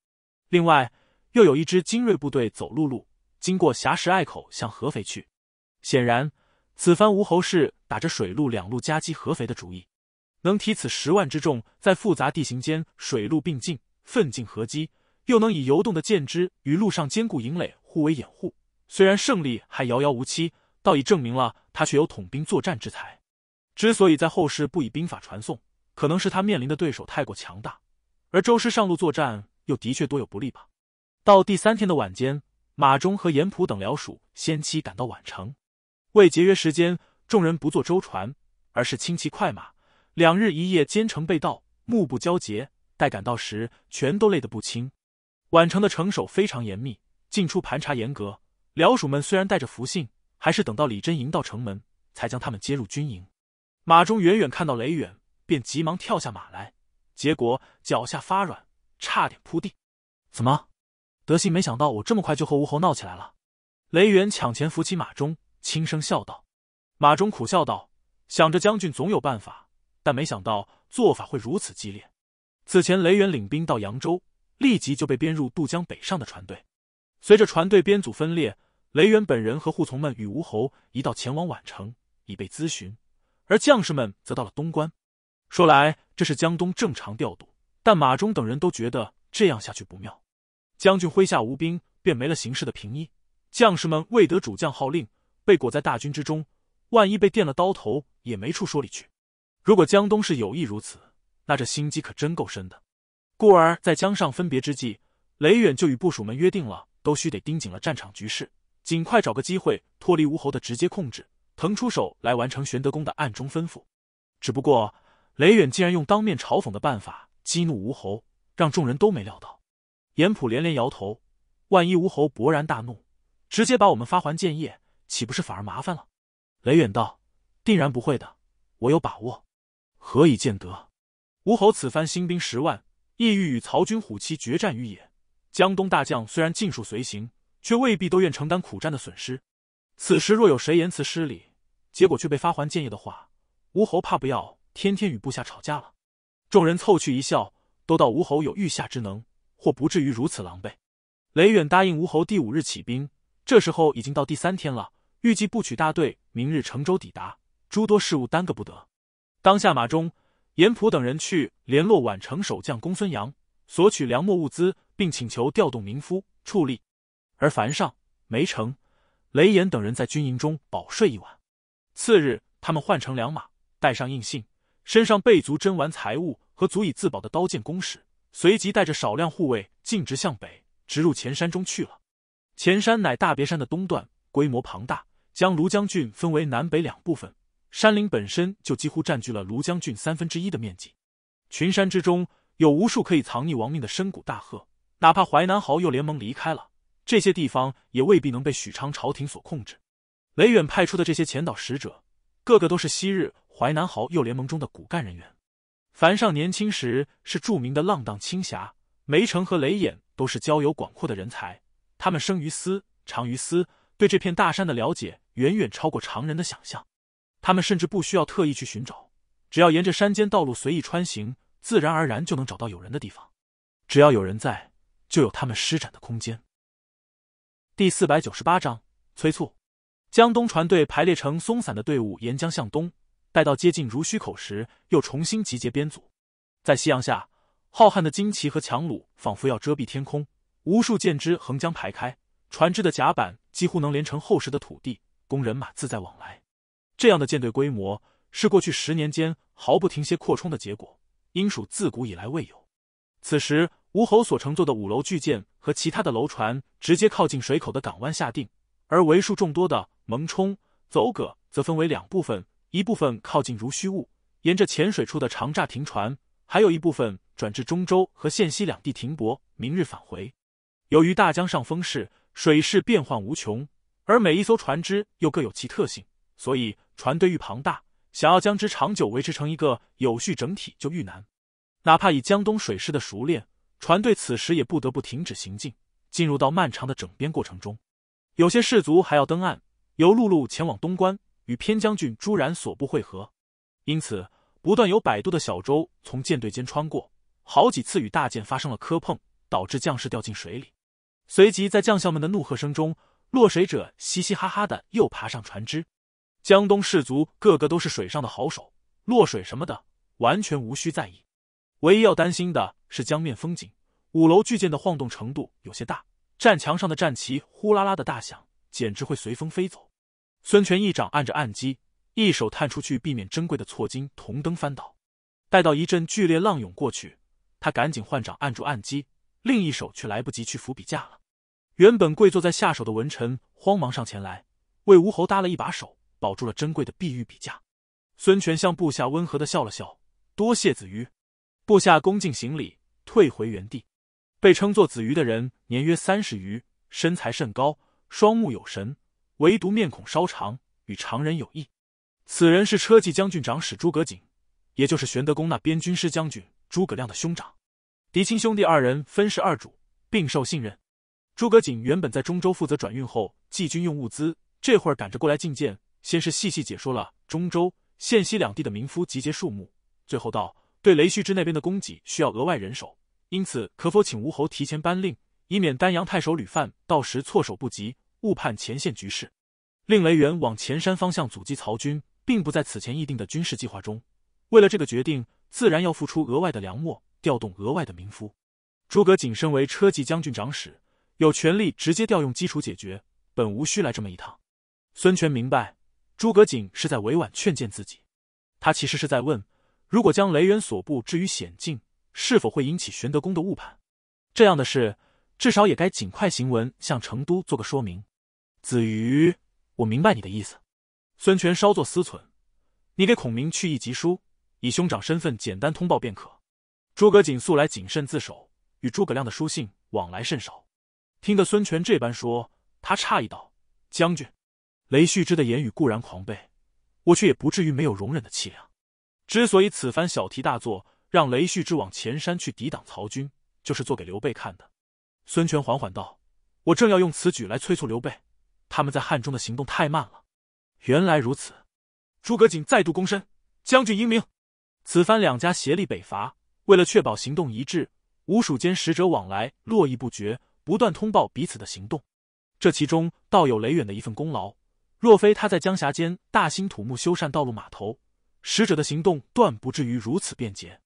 另外，又有一支精锐部队走陆路，经过峡石隘口向合肥去。显然，此番吴侯氏打着水陆两路夹击合肥的主意，能提此十万之众在复杂地形间水陆并进，奋进合击，又能以游动的箭只与路上坚固营垒互为掩护。虽然胜利还遥遥无期。倒已证明了他却有统兵作战之才。之所以在后世不以兵法传颂，可能是他面临的对手太过强大，而周师上路作战又的确多有不利吧。到第三天的晚间，马忠和严普等辽属先期赶到宛城。为节约时间，众人不坐舟船，而是轻骑快马，两日一夜兼程被盗，目不交接，待赶到时，全都累得不轻。宛城的城守非常严密，进出盘查严格。辽属们虽然带着福信。还是等到李真营到城门，才将他们接入军营。马忠远远看到雷远，便急忙跳下马来，结果脚下发软，差点扑地。怎么？德信没想到我这么快就和吴侯闹起来了。雷远抢前扶起马忠，轻声笑道。马忠苦笑道，想着将军总有办法，但没想到做法会如此激烈。此前雷远领兵到扬州，立即就被编入渡江北上的船队，随着船队编组分裂。雷远本人和扈从们与吴侯一道前往宛城，以备咨询；而将士们则到了东关。说来这是江东正常调度，但马忠等人都觉得这样下去不妙。将军麾下无兵，便没了行事的平易；将士们未得主将号令，被裹在大军之中，万一被电了刀头，也没处说理去。如果江东是有意如此，那这心机可真够深的。故而在江上分别之际，雷远就与部署们约定了，都须得盯紧了战场局势。尽快找个机会脱离吴侯的直接控制，腾出手来完成玄德公的暗中吩咐。只不过雷远竟然用当面嘲讽的办法激怒吴侯，让众人都没料到。严普连连摇头，万一吴侯勃然大怒，直接把我们发还建业，岂不是反而麻烦了？雷远道：“定然不会的，我有把握。”何以见得？吴侯此番新兵十万，意欲与曹军虎骑决战于野。江东大将虽然尽数随行。却未必都愿承担苦战的损失。此时若有谁言辞失礼，结果却被发还建业的话，吴侯怕不要天天与部下吵架了。众人凑去一笑，都道吴侯有御下之能，或不至于如此狼狈。雷远答应吴侯第五日起兵。这时候已经到第三天了，预计部曲大队明日乘舟抵达，诸多事务耽搁不得。当下马忠、严普等人去联络宛城守将公孙阳，索取粮秣物资，并请求调动民夫，处力。而樊尚、梅成、雷岩等人在军营中饱睡一晚，次日他们换乘两马，带上印信，身上备足珍玩财物和足以自保的刀剑弓矢，随即带着少量护卫径直向北，直入前山中去了。前山乃大别山的东段，规模庞大，将庐江郡分为南北两部分。山林本身就几乎占据了庐江郡三分之一的面积，群山之中有无数可以藏匿亡命的深谷大壑，哪怕淮南豪又联盟离开了。这些地方也未必能被许昌朝廷所控制。雷远派出的这些前岛使者，个个都是昔日淮南豪右联盟中的骨干人员。樊尚年轻时是著名的浪荡青侠，梅城和雷眼都是交友广阔的人才。他们生于斯，长于斯，对这片大山的了解远远超过常人的想象。他们甚至不需要特意去寻找，只要沿着山间道路随意穿行，自然而然就能找到有人的地方。只要有人在，就有他们施展的空间。第四百九十八章催促，江东船队排列成松散的队伍沿江向东，待到接近如须口时，又重新集结编组。在夕阳下，浩瀚的旌旗和樯橹仿佛要遮蔽天空，无数箭支横江排开，船只的甲板几乎能连成厚实的土地，供人马自在往来。这样的舰队规模是过去十年间毫不停歇扩充的结果，应属自古以来未有。此时。吴侯所乘坐的五楼巨舰和其他的楼船直接靠近水口的港湾下定，而为数众多的蒙冲、走葛则分为两部分：一部分靠近如虚雾，沿着浅水处的长栅停船；还有一部分转至中州和县西两地停泊，明日返回。由于大江上风势、水势变幻无穷，而每一艘船只又各有其特性，所以船队愈庞大，想要将之长久维持成一个有序整体就愈难。哪怕以江东水师的熟练。船队此时也不得不停止行进，进入到漫长的整编过程中。有些士卒还要登岸，由陆路前往东关，与偏将军朱然所部会合。因此，不断有摆渡的小舟从舰队间穿过，好几次与大舰发生了磕碰，导致将士掉进水里。随即，在将校们的怒喝声中，落水者嘻嘻哈哈的又爬上船只。江东士卒个个都是水上的好手，落水什么的完全无需在意，唯一要担心的。是江面风景，五楼巨舰的晃动程度有些大，战墙上的战旗呼啦啦的大响，简直会随风飞走。孙权一掌按着暗机，一手探出去避免珍贵的错金铜灯翻倒。待到一阵剧烈浪涌过去，他赶紧换掌按住暗机，另一手却来不及去扶笔架了。原本跪坐在下手的文臣慌忙上前来，为吴侯搭了一把手，保住了珍贵的碧玉笔架。孙权向部下温和的笑了笑：“多谢子瑜。”部下恭敬行礼。退回原地，被称作子瑜的人年约三十余，身材甚高，双目有神，唯独面孔稍长，与常人有异。此人是车骑将军长史诸葛瑾，也就是玄德公那边军师将军诸葛亮的兄长，嫡亲兄弟二人分饰二主，并受信任。诸葛瑾原本在中州负责转运后继军用物资，这会儿赶着过来觐见，先是细细解说了中州、献西两地的民夫集结数目，最后道：对雷旭之那边的供给需要额外人手。因此，可否请吴侯提前颁令，以免丹阳太守吕范到时措手不及，误判前线局势？令雷元往前山方向阻击曹军，并不在此前议定的军事计划中。为了这个决定，自然要付出额外的粮秣，调动额外的民夫。诸葛瑾身为车骑将军长史，有权利直接调用基础解决，本无需来这么一趟。孙权明白，诸葛瑾是在委婉劝谏自己，他其实是在问：如果将雷元所部置于险境？是否会引起玄德公的误判？这样的事，至少也该尽快行文向成都做个说明。子瑜，我明白你的意思。孙权稍作思忖，你给孔明去一集书，以兄长身份简单通报便可。诸葛瑾素来谨慎自守，与诸葛亮的书信往来甚少。听得孙权这般说，他诧异道：“将军，雷旭之的言语固然狂悖，我却也不至于没有容忍的气量。之所以此番小题大做。”让雷旭之往前山去抵挡曹军，就是做给刘备看的。孙权缓缓道：“我正要用此举来催促刘备，他们在汉中的行动太慢了。”原来如此，诸葛瑾再度躬身：“将军英明。”此番两家协力北伐，为了确保行动一致，吴蜀间使者往来络绎不绝，不断通报彼此的行动。这其中倒有雷远的一份功劳。若非他在江峡间大兴土木修缮道路码头，使者的行动断不至于如此便捷。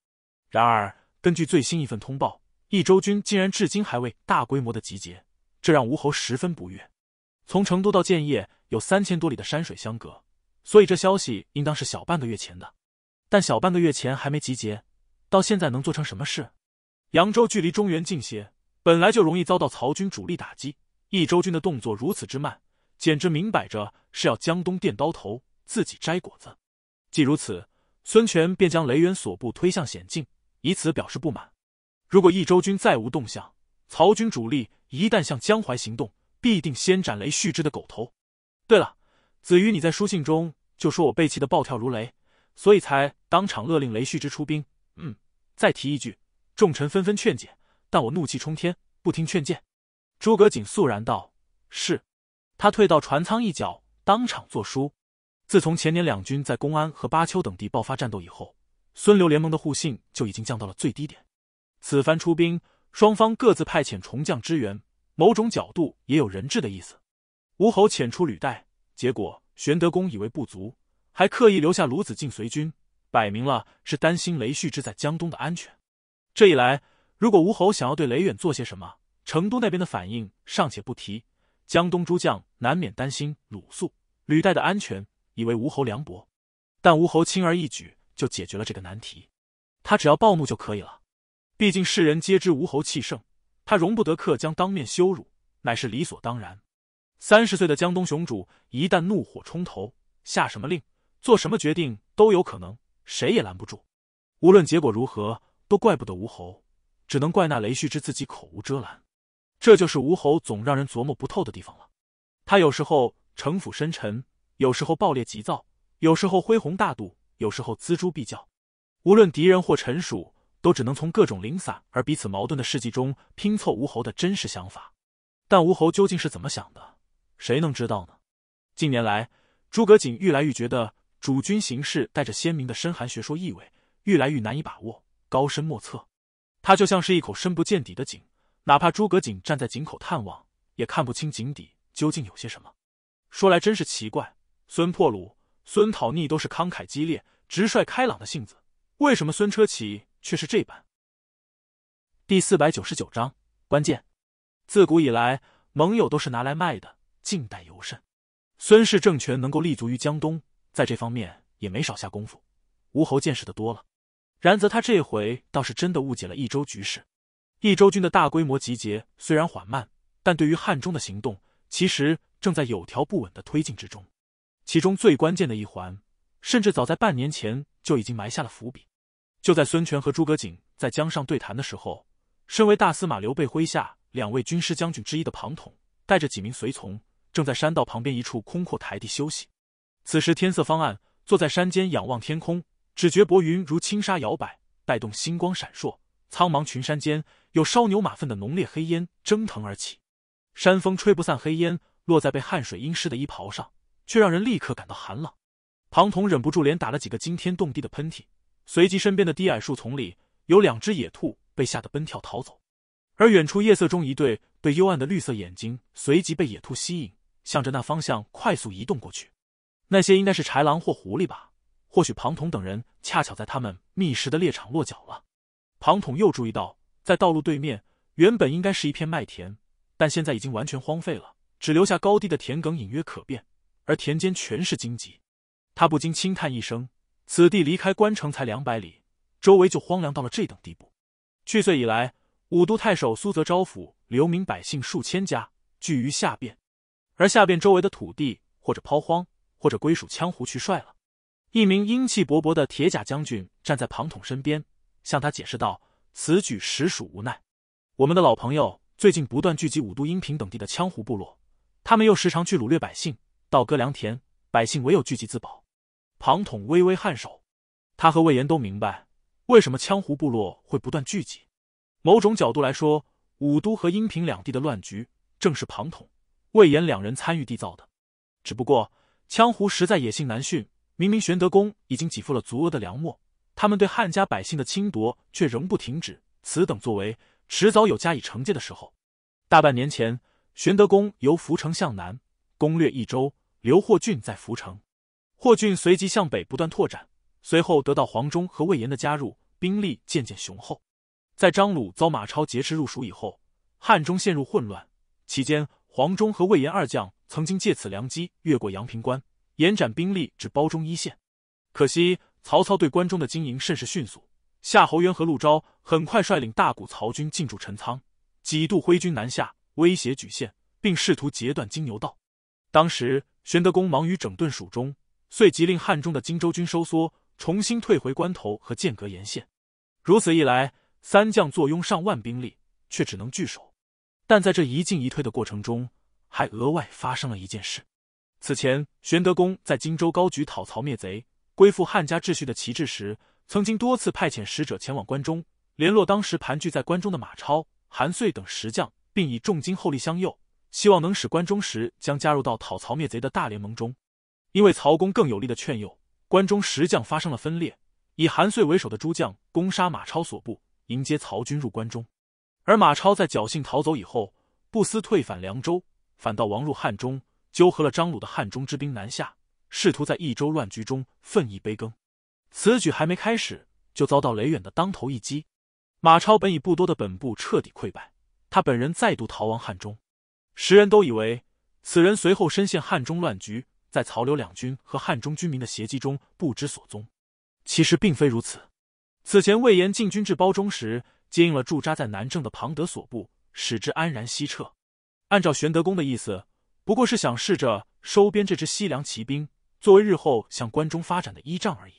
然而，根据最新一份通报，益州军竟然至今还未大规模的集结，这让吴侯十分不悦。从成都到建业有三千多里的山水相隔，所以这消息应当是小半个月前的。但小半个月前还没集结，到现在能做成什么事？扬州距离中原近些，本来就容易遭到曹军主力打击。益州军的动作如此之慢，简直明摆着是要江东垫刀头，自己摘果子。既如此，孙权便将雷元所部推向险境。以此表示不满。如果益州军再无动向，曹军主力一旦向江淮行动，必定先斩雷旭之的狗头。对了，子瑜，你在书信中就说我被气得暴跳如雷，所以才当场勒令雷旭之出兵。嗯，再提一句，众臣纷纷劝解，但我怒气冲天，不听劝谏。诸葛瑾肃然道：“是。”他退到船舱一角，当场作书。自从前年两军在公安和巴丘等地爆发战斗以后。孙刘联盟的互信就已经降到了最低点，此番出兵，双方各自派遣重将支援，某种角度也有人质的意思。吴侯遣出吕带，结果玄德公以为不足，还刻意留下鲁子敬随军，摆明了是担心雷旭之在江东的安全。这一来，如果吴侯想要对雷远做些什么，成都那边的反应尚且不提，江东诸将难免担心鲁肃、吕带的安全，以为吴侯凉薄。但吴侯轻而易举。就解决了这个难题，他只要暴怒就可以了。毕竟世人皆知吴侯气盛，他容不得客将当面羞辱，乃是理所当然。三十岁的江东雄主，一旦怒火冲头，下什么令、做什么决定都有可能，谁也拦不住。无论结果如何，都怪不得吴侯，只能怪那雷旭之自己口无遮拦。这就是吴侯总让人琢磨不透的地方了。他有时候城府深沉，有时候暴烈急躁，有时候恢宏大度。有时候锱铢必较，无论敌人或臣属，都只能从各种零散而彼此矛盾的事迹中拼凑吴侯的真实想法。但吴侯究竟是怎么想的，谁能知道呢？近年来，诸葛瑾愈来愈觉得主君行事带着鲜明的深寒学说意味，愈来愈难以把握，高深莫测。他就像是一口深不见底的井，哪怕诸葛瑾站在井口探望，也看不清井底究竟有些什么。说来真是奇怪，孙破虏。孙讨逆都是慷慨激烈、直率开朗的性子，为什么孙车骑却是这般？第四百九十九章关键，自古以来，盟友都是拿来卖的，近代尤甚。孙氏政权能够立足于江东，在这方面也没少下功夫。吴侯见识的多了，然则他这回倒是真的误解了益州局势。益州军的大规模集结虽然缓慢，但对于汉中的行动，其实正在有条不紊的推进之中。其中最关键的一环，甚至早在半年前就已经埋下了伏笔。就在孙权和诸葛瑾在江上对谈的时候，身为大司马刘备麾下两位军师将军之一的庞统，带着几名随从，正在山道旁边一处空阔台地休息。此时天色方暗，坐在山间仰望天空，只觉薄云如轻纱摇摆，带动星光闪烁。苍茫群山间，有烧牛马粪的浓烈黑烟蒸腾而起，山风吹不散黑烟，落在被汗水浸湿的衣袍上。却让人立刻感到寒冷，庞统忍不住连打了几个惊天动地的喷嚏。随即，身边的低矮树丛里有两只野兔被吓得奔跳逃走，而远处夜色中一对被幽暗的绿色眼睛随即被野兔吸引，向着那方向快速移动过去。那些应该是豺狼或狐狸吧？或许庞统等人恰巧在他们觅食的猎场落脚了。庞统又注意到，在道路对面原本应该是一片麦田，但现在已经完全荒废了，只留下高低的田埂隐约可辨。而田间全是荆棘，他不禁轻叹一声：“此地离开关城才两百里，周围就荒凉到了这等地步。去岁以来，五都太守苏泽招抚流民百姓数千家，聚于下边，而下边周围的土地，或者抛荒，或者归属羌胡去率了。”一名英气勃勃的铁甲将军站在庞统身边，向他解释道：“此举实属无奈。我们的老朋友最近不断聚集五都、阴平等地的羌胡部落，他们又时常去掳掠百姓。”倒戈良田，百姓唯有聚集自保。庞统微微颔首，他和魏延都明白为什么羌胡部落会不断聚集。某种角度来说，武都和阴平两地的乱局正是庞统、魏延两人参与缔造的。只不过，羌胡实在野性难驯。明明玄德公已经给付了足额的粮墨，他们对汉家百姓的侵夺却仍不停止。此等作为，迟早有加以惩戒的时候。大半年前，玄德公由涪城向南攻略益州。刘霍俊在涪城，霍俊随即向北不断拓展，随后得到黄忠和魏延的加入，兵力渐渐雄厚。在张鲁遭马超劫持入蜀以后，汉中陷入混乱，期间黄忠和魏延二将曾经借此良机越过阳平关，延展兵力至包中一线。可惜曹操对关中的经营甚是迅速，夏侯渊和陆昭很快率领大股曹军进驻陈仓，几度挥军南下，威胁莒县，并试图截断金牛道。当时，玄德公忙于整顿蜀中，遂即令汉中的荆州军收缩，重新退回关头和剑阁沿线。如此一来，三将坐拥上万兵力，却只能据守。但在这一进一退的过程中，还额外发生了一件事。此前，玄德公在荆州高举讨曹灭贼、归复汉家秩序的旗帜时，曾经多次派遣使者前往关中，联络当时盘踞在关中的马超、韩遂等十将，并以重金厚礼相诱。希望能使关中石将加入到讨曹灭贼的大联盟中，因为曹公更有力的劝诱，关中石将发生了分裂，以韩遂为首的诸将攻杀马超所部，迎接曹军入关中。而马超在侥幸逃走以后，不思退返凉州，反倒亡入汉中，纠合了张鲁的汉中之兵南下，试图在益州乱局中分一杯羹。此举还没开始，就遭到雷远的当头一击，马超本已不多的本部彻底溃败，他本人再度逃亡汉中。时人都以为此人随后身陷汉中乱局，在曹刘两军和汉中军民的袭击中不知所踪。其实并非如此。此前魏延进军至包中时，接应了驻扎在南郑的庞德所部，使之安然西撤。按照玄德公的意思，不过是想试着收编这支西凉骑兵，作为日后向关中发展的依仗而已。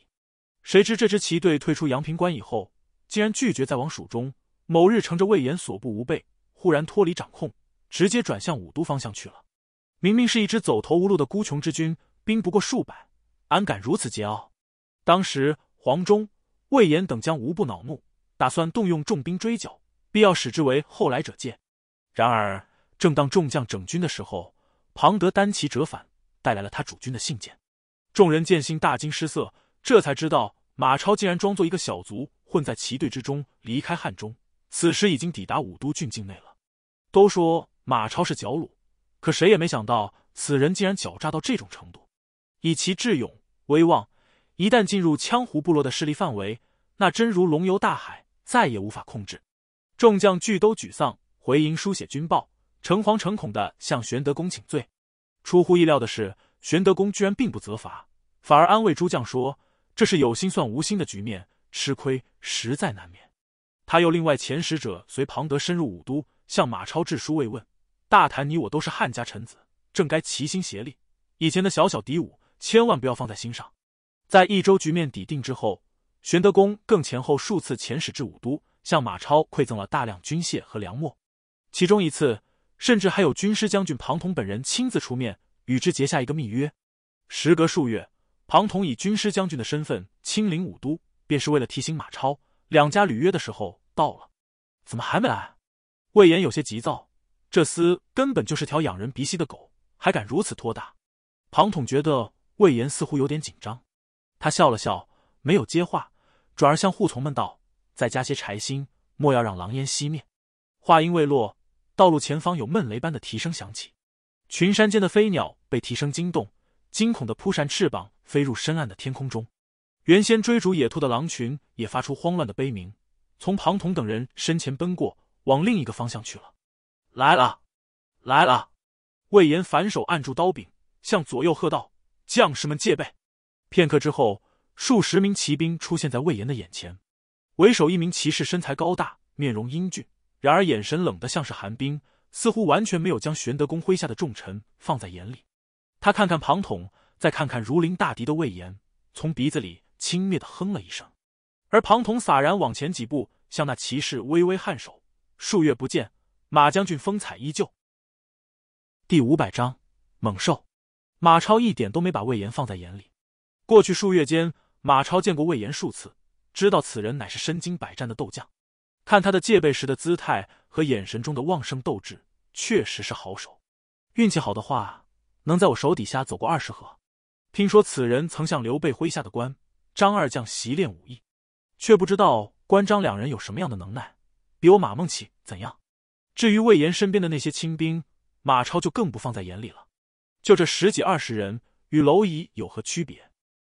谁知这支骑队退出阳平关以后，竟然拒绝再往蜀中。某日乘着魏延所部无备，忽然脱离掌控。直接转向武都方向去了。明明是一支走投无路的孤穷之军，兵不过数百，安敢如此桀骜？当时黄忠、魏延等将无不恼怒，打算动用重兵追剿，必要使之为后来者戒。然而，正当众将整军的时候，庞德单骑折返，带来了他主君的信件。众人见信大惊失色，这才知道马超竟然装作一个小卒，混在骑队之中离开汉中，此时已经抵达武都郡境内了。都说。马超是狡虏，可谁也没想到此人竟然狡诈到这种程度。以其智勇威望，一旦进入羌胡部落的势力范围，那真如龙游大海，再也无法控制。众将俱都沮丧，回营书写军报，诚惶诚恐的向玄德公请罪。出乎意料的是，玄德公居然并不责罚，反而安慰诸将说：“这是有心算无心的局面，吃亏实在难免。”他又另外遣使者随庞德深入武都，向马超致书慰问。大谈你我都是汉家臣子，正该齐心协力。以前的小小敌伍，千万不要放在心上。在益州局面底定之后，玄德公更前后数次遣使至武都，向马超馈赠了大量军械和粮墨。其中一次，甚至还有军师将军庞统本人亲自出面，与之结下一个密约。时隔数月，庞统以军师将军的身份亲临武都，便是为了提醒马超，两家履约的时候到了。怎么还没来？魏延有些急躁。这厮根本就是条养人鼻息的狗，还敢如此托大！庞统觉得魏延似乎有点紧张，他笑了笑，没有接话，转而向护从们道：“再加些柴薪，莫要让狼烟熄灭。”话音未落，道路前方有闷雷般的提声响起，群山间的飞鸟被提声惊动，惊恐的扑扇翅膀飞入深暗的天空中。原先追逐野兔的狼群也发出慌乱的悲鸣，从庞统等人身前奔过，往另一个方向去了。来了，来了！魏延反手按住刀柄，向左右喝道：“将士们戒备！”片刻之后，数十名骑兵出现在魏延的眼前。为首一名骑士身材高大，面容英俊，然而眼神冷得像是寒冰，似乎完全没有将玄德公麾下的重臣放在眼里。他看看庞统，再看看如临大敌的魏延，从鼻子里轻蔑的哼了一声。而庞统洒然往前几步，向那骑士微微颔首。数月不见。马将军风采依旧。第五百章猛兽。马超一点都没把魏延放在眼里。过去数月间，马超见过魏延数次，知道此人乃是身经百战的斗将。看他的戒备时的姿态和眼神中的旺盛斗志，确实是好手。运气好的话，能在我手底下走过二十合。听说此人曾向刘备麾下的关张二将习练武艺，却不知道关张两人有什么样的能耐，比我马孟起怎样？至于魏延身边的那些亲兵，马超就更不放在眼里了。就这十几二十人，与蝼蚁有何区别？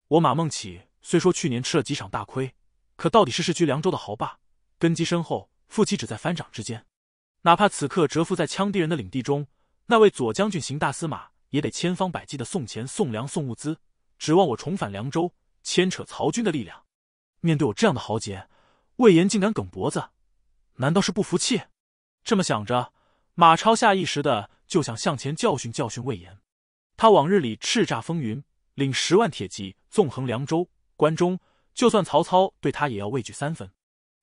我马孟起虽说去年吃了几场大亏，可到底是世居凉州的豪霸，根基深厚，腹肌只在翻掌之间。哪怕此刻蛰伏在羌敌人的领地中，那位左将军行大司马也得千方百计的送钱送粮送物资，指望我重返凉州，牵扯曹军的力量。面对我这样的豪杰，魏延竟敢梗脖子，难道是不服气？这么想着，马超下意识的就想向前教训教训魏延。他往日里叱咤风云，领十万铁骑纵横凉州、关中，就算曹操对他也要畏惧三分。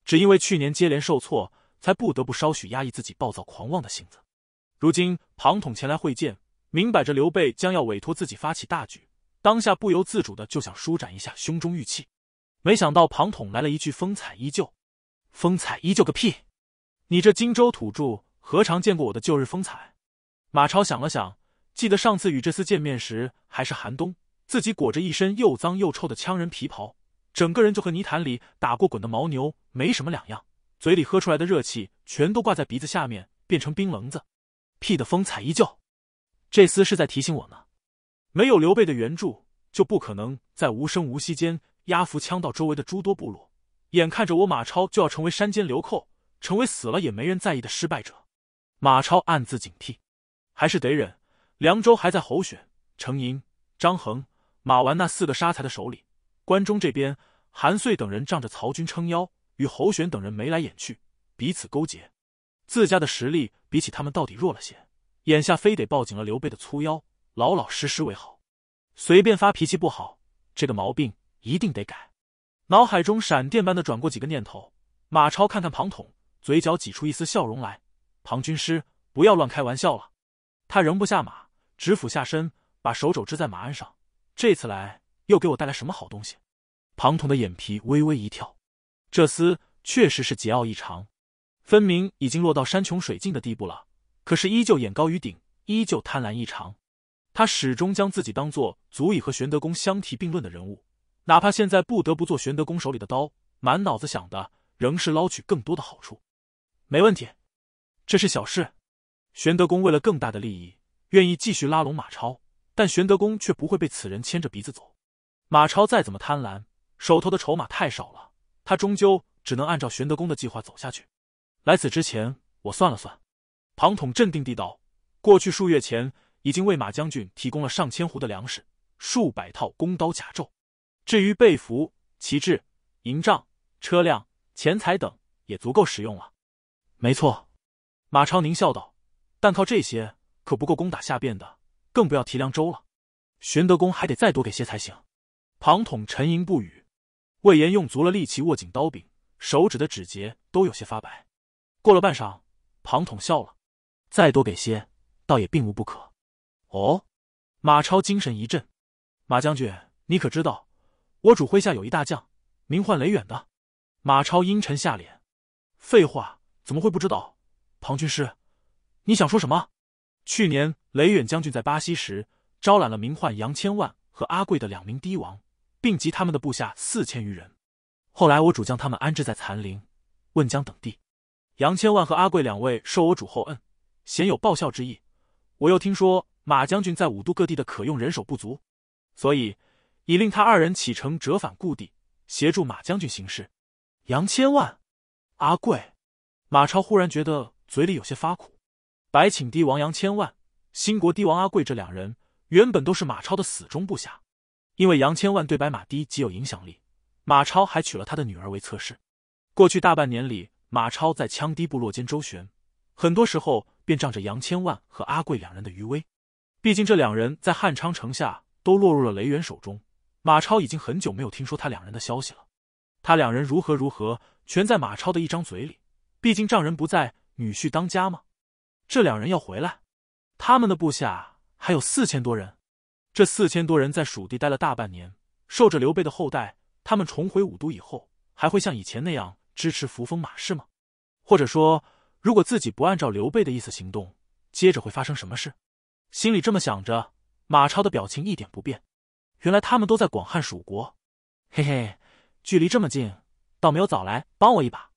只因为去年接连受挫，才不得不稍许压抑自己暴躁狂妄的性子。如今庞统前来会见，明摆着刘备将要委托自己发起大举，当下不由自主的就想舒展一下胸中郁气。没想到庞统来了一句“风采依旧”，“风采依旧”个屁！你这荆州土著何尝见过我的旧日风采？马超想了想，记得上次与这厮见面时还是寒冬，自己裹着一身又脏又臭的羌人皮袍，整个人就和泥潭里打过滚的牦牛没什么两样，嘴里喝出来的热气全都挂在鼻子下面变成冰棱子，屁的风采依旧。这厮是在提醒我呢，没有刘备的援助，就不可能在无声无息间压服羌道周围的诸多部落，眼看着我马超就要成为山间流寇。成为死了也没人在意的失败者，马超暗自警惕，还是得忍。凉州还在侯选、程银、张衡、马玩那四个杀才的手里。关中这边，韩遂等人仗着曹军撑腰，与侯选等人眉来眼去，彼此勾结。自家的实力比起他们到底弱了些，眼下非得抱紧了刘备的粗腰，老老实实为好。随便发脾气不好，这个毛病一定得改。脑海中闪电般的转过几个念头，马超看看庞统。嘴角挤出一丝笑容来，庞军师，不要乱开玩笑了。他仍不下马，只俯下身，把手肘支在马鞍上。这次来又给我带来什么好东西？庞统的眼皮微微一跳，这厮确实是桀骜异常，分明已经落到山穷水尽的地步了，可是依旧眼高于顶，依旧贪婪异常。他始终将自己当做足以和玄德公相提并论的人物，哪怕现在不得不做玄德公手里的刀，满脑子想的仍是捞取更多的好处。没问题，这是小事。玄德公为了更大的利益，愿意继续拉拢马超，但玄德公却不会被此人牵着鼻子走。马超再怎么贪婪，手头的筹码太少了，他终究只能按照玄德公的计划走下去。来此之前，我算了算，庞统镇定地道：“过去数月前，已经为马将军提供了上千斛的粮食，数百套弓刀甲胄。至于被服、旗帜、营帐、车辆、钱财等，也足够使用了。”没错，马超狞笑道：“但靠这些可不够攻打下边的，更不要提凉州了。玄德公还得再多给些才行。”庞统沉吟不语。魏延用足了力气握紧刀柄，手指的指节都有些发白。过了半晌，庞统笑了：“再多给些，倒也并无不可。”哦，马超精神一振：“马将军，你可知道，我主麾下有一大将，名唤雷远的？”马超阴沉下脸：“废话。”怎么会不知道，庞军师，你想说什么？去年雷远将军在巴西时，招揽了名唤杨千万和阿贵的两名低王，并及他们的部下四千余人。后来我主将他们安置在残陵、汶江等地。杨千万和阿贵两位受我主厚恩，鲜有报效之意。我又听说马将军在五都各地的可用人手不足，所以已令他二人启程折返故地，协助马将军行事。杨千万，阿贵。马超忽然觉得嘴里有些发苦。白顷低王杨千万、新国低王阿贵这两人原本都是马超的死忠部下，因为杨千万对白马堤极有影响力，马超还娶了他的女儿为侧室。过去大半年里，马超在羌堤部落间周旋，很多时候便仗着杨千万和阿贵两人的余威。毕竟这两人在汉昌城下都落入了雷元手中，马超已经很久没有听说他两人的消息了。他两人如何如何，全在马超的一张嘴里。毕竟丈人不在，女婿当家吗？这两人要回来，他们的部下还有四千多人。这四千多人在蜀地待了大半年，受着刘备的厚待。他们重回武都以后，还会像以前那样支持扶风马氏吗？或者说，如果自己不按照刘备的意思行动，接着会发生什么事？心里这么想着，马超的表情一点不变。原来他们都在广汉蜀国，嘿嘿，距离这么近，倒没有早来帮我一把。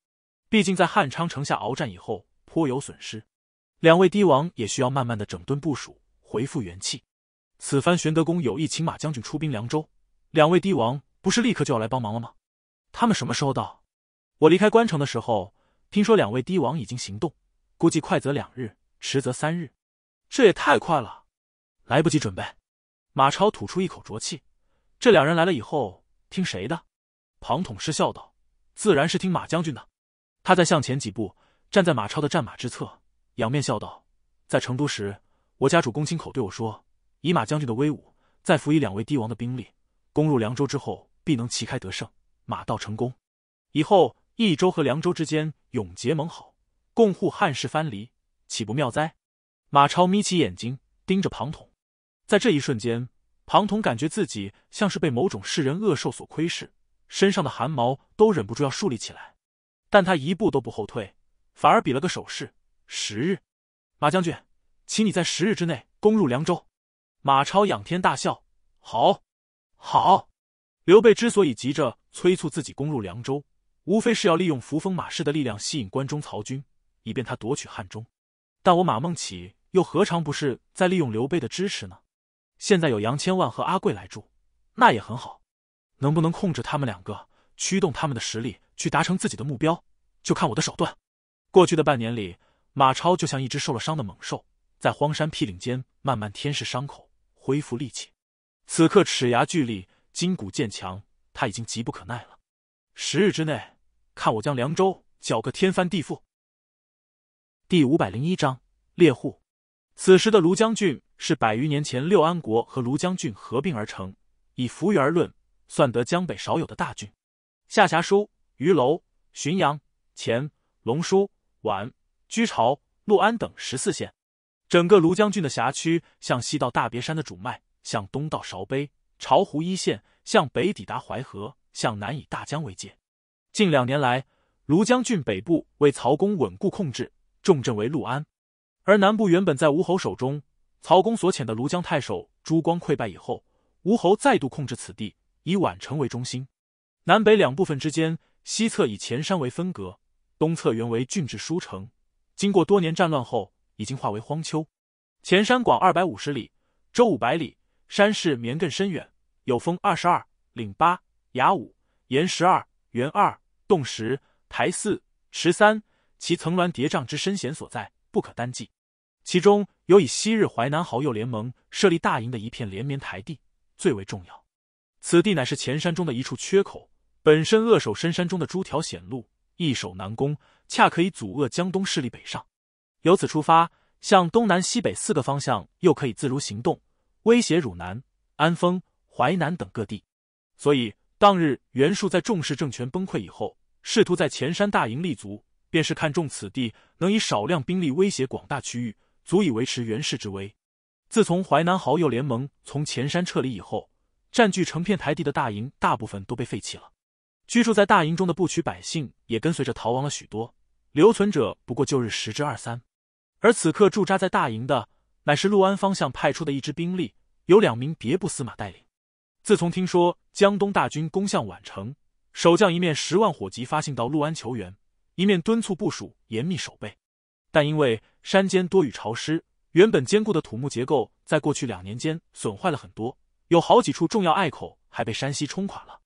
毕竟在汉昌城下鏖战以后，颇有损失，两位帝王也需要慢慢的整顿部署，恢复元气。此番玄德公有意请马将军出兵凉州，两位帝王不是立刻就要来帮忙了吗？他们什么时候到？我离开关城的时候，听说两位帝王已经行动，估计快则两日，迟则三日。这也太快了，来不及准备。马超吐出一口浊气，这两人来了以后，听谁的？庞统失笑道：“自然是听马将军的。”他再向前几步，站在马超的战马之侧，仰面笑道：“在成都时，我家主公亲口对我说，以马将军的威武，再辅以两位帝王的兵力，攻入凉州之后，必能旗开得胜，马到成功。以后益州和凉州之间永结盟好，共护汉室藩篱，岂不妙哉？”马超眯起眼睛盯着庞统，在这一瞬间，庞统感觉自己像是被某种世人恶兽所窥视，身上的汗毛都忍不住要竖立起来。但他一步都不后退，反而比了个手势。十日，马将军，请你在十日之内攻入凉州。马超仰天大笑：“好，好！”刘备之所以急着催促自己攻入凉州，无非是要利用扶风马氏的力量吸引关中曹军，以便他夺取汉中。但我马孟起又何尝不是在利用刘备的支持呢？现在有杨千万和阿贵来助，那也很好。能不能控制他们两个，驱动他们的实力？去达成自己的目标，就看我的手段。过去的半年里，马超就像一只受了伤的猛兽，在荒山僻岭间慢慢添拭伤口，恢复力气。此刻齿牙俱利，筋骨渐强，他已经急不可耐了。十日之内，看我将凉州搅个天翻地覆。第五百零一章猎户。此时的卢将军是百余年前六安国和卢将军合并而成，以浮云而论，算得江北少有的大郡。下辖书。于楼、浔阳、黔、龙、书宛、居巢、陆安等十四县，整个庐江郡的辖区向西到大别山的主脉，向东到韶北巢湖一线，向北抵达淮河，向南以大江为界。近两年来，庐江郡北部为曹公稳固控制，重镇为陆安；而南部原本在吴侯手中，曹公所遣的庐江太守朱光溃败以后，吴侯再度控制此地，以宛城为中心，南北两部分之间。西侧以前山为分隔，东侧原为郡治书城，经过多年战乱后，已经化为荒丘。前山广二百五十里，周五百里，山势绵亘深远，有峰二十二，岭八，崖五，岩十二，原二，洞十，台四，池三。其层峦叠嶂之深险所在，不可单计。其中有以昔日淮南豪右联盟设立大营的一片连绵台地最为重要，此地乃是前山中的一处缺口。本身扼守深山中的诸条险路，易守难攻，恰可以阻遏江东势力北上。由此出发，向东南西北四个方向又可以自如行动，威胁汝南、安丰、淮南等各地。所以，当日袁术在重视政权崩溃以后，试图在前山大营立足，便是看中此地能以少量兵力威胁广大区域，足以维持袁氏之威。自从淮南豪右联盟从前山撤离以后，占据成片台地的大营大部分都被废弃了。居住在大营中的部曲百姓也跟随着逃亡了许多，留存者不过旧日十之二三。而此刻驻扎在大营的，乃是陆安方向派出的一支兵力，由两名别部司马带领。自从听说江东大军攻向宛城，守将一面十万火急发信到陆安求援，一面敦促部署严密守备。但因为山间多雨潮湿，原本坚固的土木结构在过去两年间损坏了很多，有好几处重要隘口还被山溪冲垮了。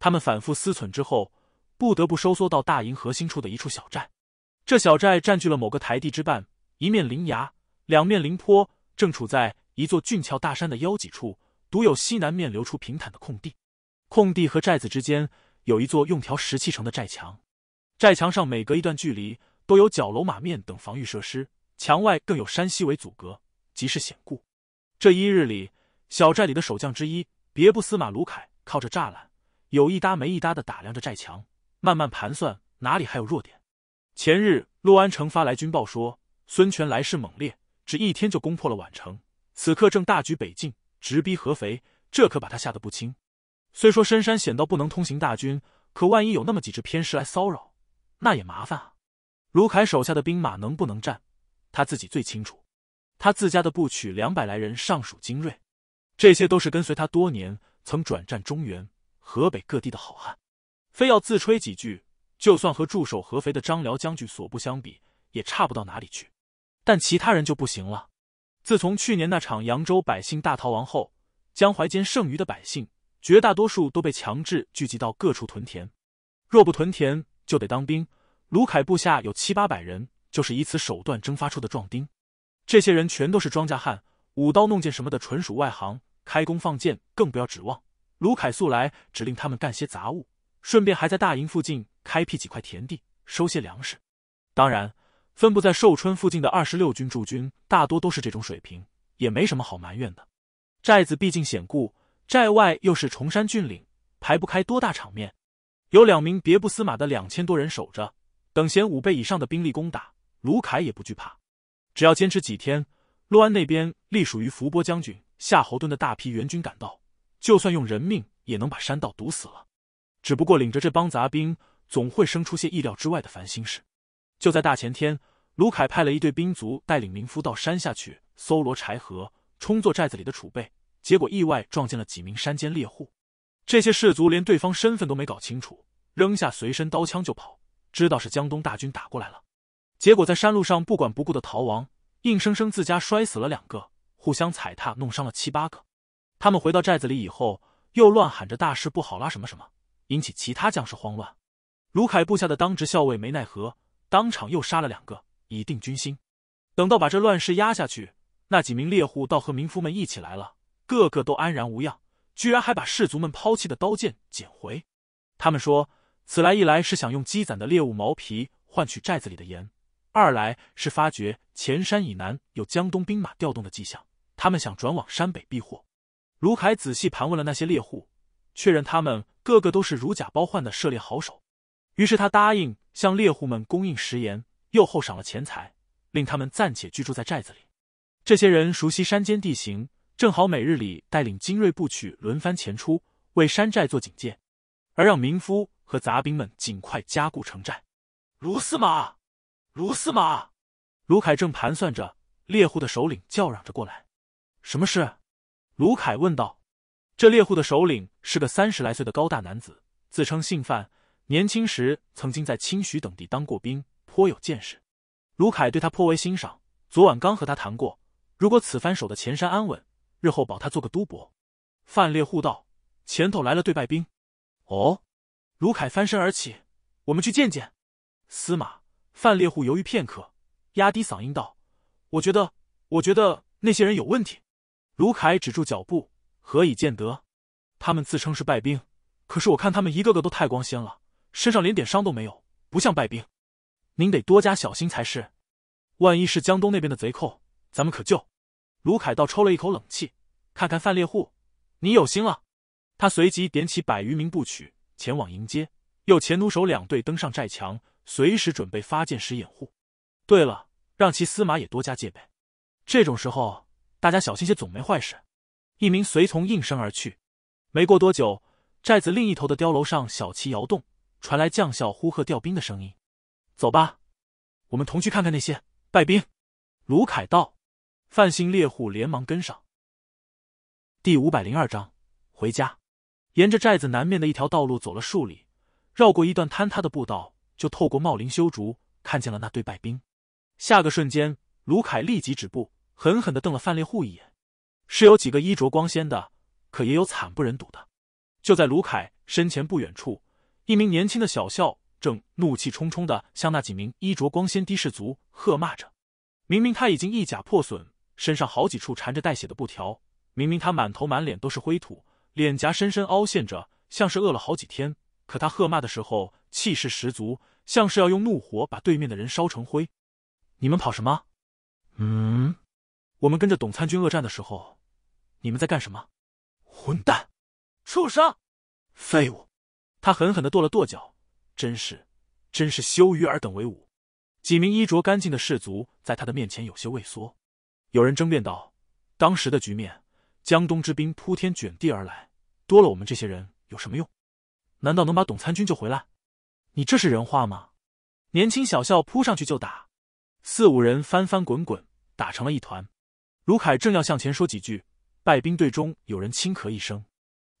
他们反复思忖之后，不得不收缩到大营核心处的一处小寨。这小寨占据了某个台地之半，一面临崖，两面临坡，正处在一座俊俏大山的腰脊处，独有西南面留出平坦的空地。空地和寨子之间有一座用条石砌成的寨墙，寨墙上每隔一段距离都有角楼、马面等防御设施，墙外更有山溪为阻隔，极是险固。这一日里，小寨里的守将之一别部司马卢凯靠着栅栏。有一搭没一搭的打量着寨墙，慢慢盘算哪里还有弱点。前日洛安城发来军报说，孙权来势猛烈，只一天就攻破了宛城，此刻正大举北进，直逼合肥，这可把他吓得不轻。虽说深山险道不能通行大军，可万一有那么几只偏师来骚扰，那也麻烦啊。卢凯手下的兵马能不能战，他自己最清楚。他自家的部曲两百来人尚属精锐，这些都是跟随他多年，曾转战中原。河北各地的好汉，非要自吹几句，就算和驻守合肥的张辽将军所部相比，也差不到哪里去。但其他人就不行了。自从去年那场扬州百姓大逃亡后，江淮间剩余的百姓，绝大多数都被强制聚集到各处屯田。若不屯田，就得当兵。卢凯部下有七八百人，就是以此手段征发出的壮丁。这些人全都是庄稼汉，舞刀弄剑什么的纯属外行，开弓放箭更不要指望。卢凯素来指令他们干些杂物，顺便还在大营附近开辟几块田地，收些粮食。当然，分布在寿春附近的二十六军驻军大多都是这种水平，也没什么好埋怨的。寨子毕竟险固，寨外又是崇山峻岭，排不开多大场面。有两名别部司马的两千多人守着，等闲五倍以上的兵力攻打，卢凯也不惧怕。只要坚持几天，洛安那边隶属于伏波将军夏侯惇的大批援军赶到。就算用人命也能把山道堵死了，只不过领着这帮杂兵，总会生出些意料之外的烦心事。就在大前天，卢凯派了一队兵卒带领民夫到山下去搜罗柴禾，充作寨子里的储备。结果意外撞见了几名山间猎户，这些士卒连对方身份都没搞清楚，扔下随身刀枪就跑。知道是江东大军打过来了，结果在山路上不管不顾的逃亡，硬生生自家摔死了两个，互相踩踏弄伤了七八个。他们回到寨子里以后，又乱喊着大事不好啦什么什么，引起其他将士慌乱。卢凯部下的当值校尉没奈何，当场又杀了两个，以定军心。等到把这乱世压下去，那几名猎户倒和民夫们一起来了，个个都安然无恙，居然还把士卒们抛弃的刀剑捡回。他们说，此来一来是想用积攒的猎物毛皮换取寨子里的盐，二来是发觉前山以南有江东兵马调动的迹象，他们想转往山北避祸。卢凯仔细盘问了那些猎户，确认他们个个都是如假包换的射猎好手。于是他答应向猎户们供应食盐，又厚赏了钱财，令他们暂且居住在寨子里。这些人熟悉山间地形，正好每日里带领精锐部曲轮番前出，为山寨做警戒，而让民夫和杂兵们尽快加固城寨。卢司马，卢司马，卢凯正盘算着，猎户的首领叫嚷着过来：“什么事？”卢凯问道：“这猎户的首领是个三十来岁的高大男子，自称姓范，年轻时曾经在清徐等地当过兵，颇有见识。”卢凯对他颇为欣赏，昨晚刚和他谈过，如果此番守的前山安稳，日后保他做个都伯。范猎户道：“前头来了队败兵。”哦，卢凯翻身而起：“我们去见见司马。”范猎户犹豫片刻，压低嗓音道：“我觉得，我觉得那些人有问题。”卢凯止住脚步，何以见得？他们自称是败兵，可是我看他们一个个都太光鲜了，身上连点伤都没有，不像败兵。您得多加小心才是，万一是江东那边的贼寇，咱们可就……卢凯倒抽了一口冷气，看看范烈户，你有心了。他随即点起百余名部曲前往迎接，又前弩手两队登上寨墙，随时准备发箭时掩护。对了，让其司马也多加戒备，这种时候。大家小心些，总没坏事。一名随从应声而去。没过多久，寨子另一头的碉楼上小旗摇动，传来将校呼喝调兵的声音：“走吧，我们同去看看那些败兵。”卢凯道，范兴猎户连忙跟上。第五百零二章回家。沿着寨子南面的一条道路走了数里，绕过一段坍塌的步道，就透过茂林修竹，看见了那队败兵。下个瞬间，卢凯立即止步。狠狠地瞪了范烈户一眼，是有几个衣着光鲜的，可也有惨不忍睹的。就在卢凯身前不远处，一名年轻的小校正怒气冲冲地向那几名衣着光鲜的士卒喝骂着。明明他已经衣甲破损，身上好几处缠着带血的布条，明明他满头满脸都是灰土，脸颊深深凹陷着，像是饿了好几天，可他喝骂的时候气势十足，像是要用怒火把对面的人烧成灰。你们跑什么？嗯？我们跟着董参军恶战的时候，你们在干什么？混蛋！畜生！废物！他狠狠的跺了跺脚，真是，真是羞于尔等为伍。几名衣着干净的士卒在他的面前有些畏缩。有人争辩道：“当时的局面，江东之兵铺天卷地而来，多了我们这些人有什么用？难道能把董参军救回来？你这是人话吗？”年轻小校扑上去就打，四五人翻翻滚滚，打成了一团。卢凯正要向前说几句，败兵队中有人轻咳一声：“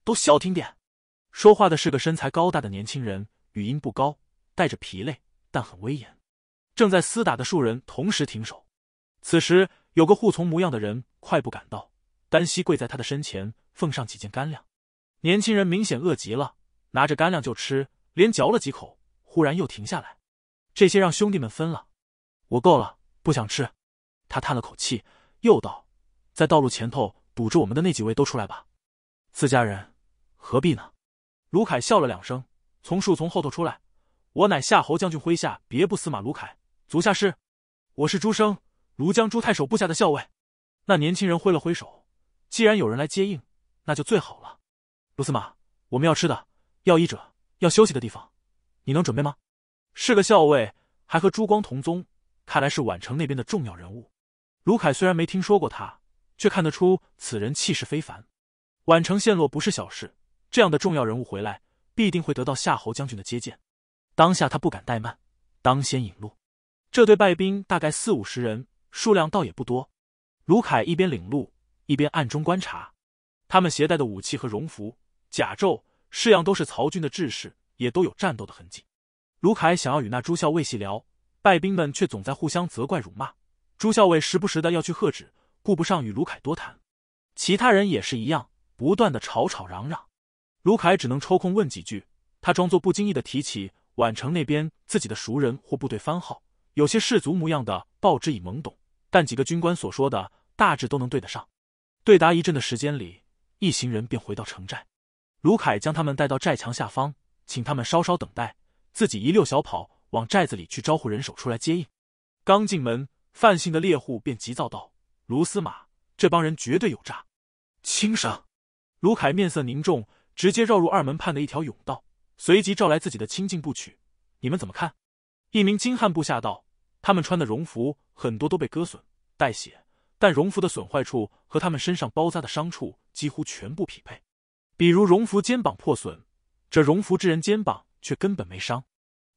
都消停点。”说话的是个身材高大的年轻人，语音不高，带着疲累，但很威严。正在厮打的数人同时停手。此时，有个护从模样的人快步赶到，单膝跪在他的身前，奉上几件干粮。年轻人明显饿极了，拿着干粮就吃，连嚼了几口，忽然又停下来：“这些让兄弟们分了，我够了，不想吃。”他叹了口气。又道：“在道路前头堵着我们的那几位都出来吧，自家人何必呢？”卢凯笑了两声，从树丛后头出来：“我乃夏侯将军麾下别部司马卢凯，足下是？我是朱生，庐江朱太守部下的校尉。”那年轻人挥了挥手：“既然有人来接应，那就最好了。”卢司马，我们要吃的，要医者，要休息的地方，你能准备吗？是个校尉，还和朱光同宗，看来是宛城那边的重要人物。卢凯虽然没听说过他，却看得出此人气势非凡。宛城陷落不是小事，这样的重要人物回来，必定会得到夏侯将军的接见。当下他不敢怠慢，当先引路。这对败兵大概四五十人，数量倒也不多。卢凯一边领路，一边暗中观察，他们携带的武器和戎服、甲胄式样都是曹军的制式，也都有战斗的痕迹。卢凯想要与那诸校尉细聊，败兵们却总在互相责怪、辱骂。朱校尉时不时的要去喝止，顾不上与卢凯多谈，其他人也是一样，不断的吵吵嚷嚷。卢凯只能抽空问几句，他装作不经意的提起宛城那边自己的熟人或部队番号，有些士卒模样的报之以懵懂，但几个军官所说的大致都能对得上。对答一阵的时间里，一行人便回到城寨，卢凯将他们带到寨墙下方，请他们稍稍等待，自己一溜小跑往寨子里去招呼人手出来接应。刚进门。范姓的猎户便急躁道：“卢司马，这帮人绝对有诈！”轻声，卢凯面色凝重，直接绕入二门畔的一条甬道，随即召来自己的亲近部曲：“你们怎么看？”一名金汉部下道：“他们穿的绒服很多都被割损带血，但绒服的损坏处和他们身上包扎的伤处几乎全部匹配，比如绒服肩膀破损，这绒服之人肩膀却根本没伤。”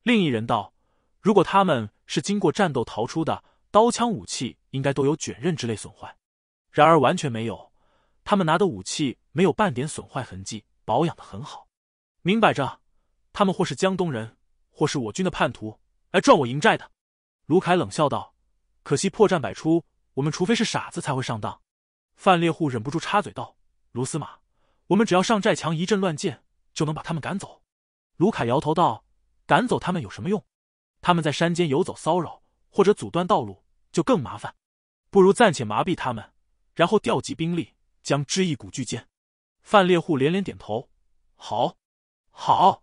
另一人道：“如果他们是经过战斗逃出的。”刀枪武器应该都有卷刃之类损坏，然而完全没有。他们拿的武器没有半点损坏痕迹，保养的很好。明摆着，他们或是江东人，或是我军的叛徒，来赚我营寨的。卢凯冷笑道：“可惜破绽百出，我们除非是傻子才会上当。”范猎户忍不住插嘴道：“卢司马，我们只要上寨墙一阵乱箭，就能把他们赶走。”卢凯摇头道：“赶走他们有什么用？他们在山间游走骚扰。”或者阻断道路就更麻烦，不如暂且麻痹他们，然后调集兵力将之一股巨歼。范猎户连连点头：“好，好。”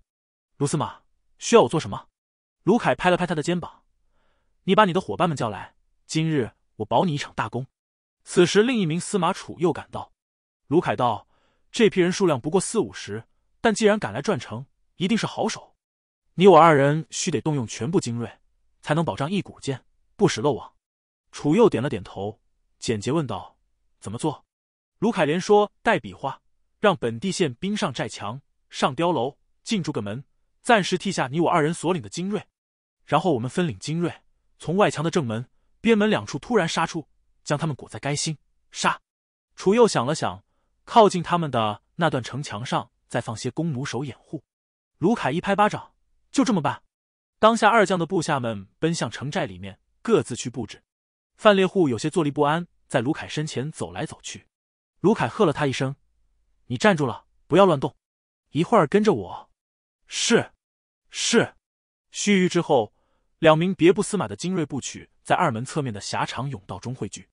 卢司马需要我做什么？卢凯拍了拍他的肩膀：“你把你的伙伴们叫来，今日我保你一场大功。”此时另一名司马楚又赶到。卢凯道：“这批人数量不过四五十，但既然敢来转城，一定是好手。你我二人须得动用全部精锐。”才能保障一股箭不使漏网。楚佑点了点头，简洁问道：“怎么做？”卢凯连说带比划：“让本地县兵上寨墙、上碉楼，进驻个门，暂时替下你我二人所领的精锐。然后我们分领精锐，从外墙的正门、边门两处突然杀出，将他们裹在垓心杀。”楚佑想了想，靠近他们的那段城墙上再放些弓弩手掩护。卢凯一拍巴掌：“就这么办！”当下，二将的部下们奔向城寨里面，各自去布置。范猎户有些坐立不安，在卢凯身前走来走去。卢凯喝了他一声：“你站住了，不要乱动，一会儿跟着我。”“是，是。”须臾之后，两名别部司马的精锐部曲在二门侧面的狭长甬道中汇聚。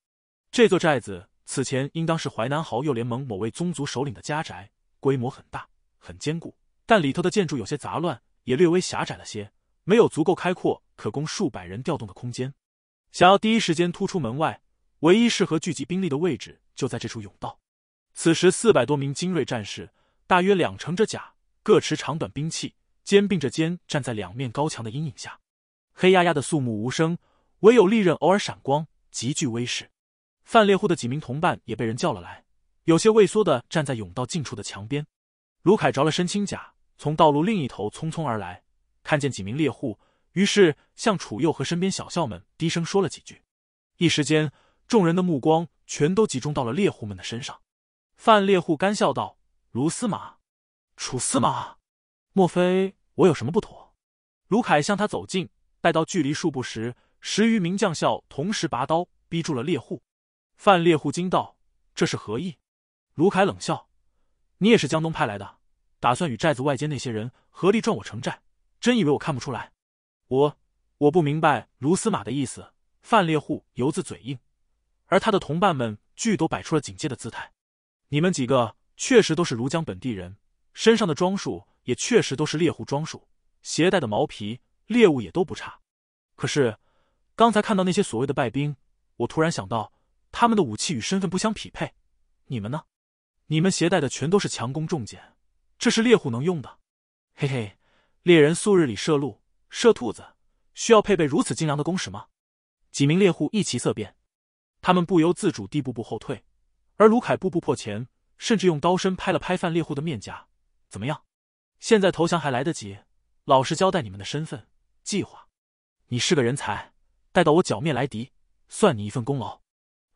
这座寨子此前应当是淮南豪右联盟某位宗族首领的家宅，规模很大，很坚固，但里头的建筑有些杂乱，也略微狭窄了些。没有足够开阔可供数百人调动的空间，想要第一时间突出门外，唯一适合聚集兵力的位置就在这处甬道。此时，四百多名精锐战士，大约两成着甲，各持长短兵器，肩并着肩站在两面高墙的阴影下，黑压压的，肃穆无声，唯有利刃偶尔闪光，极具威势。范猎户的几名同伴也被人叫了来，有些畏缩的站在甬道近处的墙边。卢凯着了身轻甲，从道路另一头匆匆而来。看见几名猎户，于是向楚佑和身边小校们低声说了几句。一时间，众人的目光全都集中到了猎户们的身上。范猎户干笑道：“卢司马，楚司马，莫非我有什么不妥？”卢凯向他走近，待到距离数步时，十余名将校同时拔刀，逼住了猎户。范猎户惊道：“这是何意？”卢凯冷笑：“你也是江东派来的，打算与寨子外间那些人合力撞我城寨？”真以为我看不出来？我我不明白卢司马的意思。范猎户由自嘴硬，而他的同伴们俱都摆出了警戒的姿态。你们几个确实都是庐江本地人，身上的装束也确实都是猎户装束，携带的毛皮猎物也都不差。可是刚才看到那些所谓的败兵，我突然想到他们的武器与身份不相匹配。你们呢？你们携带的全都是强弓重箭，这是猎户能用的。嘿嘿。猎人素日里射鹿、射兔子，需要配备如此精良的弓矢吗？几名猎户一齐色变，他们不由自主地步步后退，而卢凯步步破前，甚至用刀身拍了拍犯猎户的面颊：“怎么样？现在投降还来得及，老实交代你们的身份、计划。你是个人才，待到我剿灭来敌，算你一份功劳；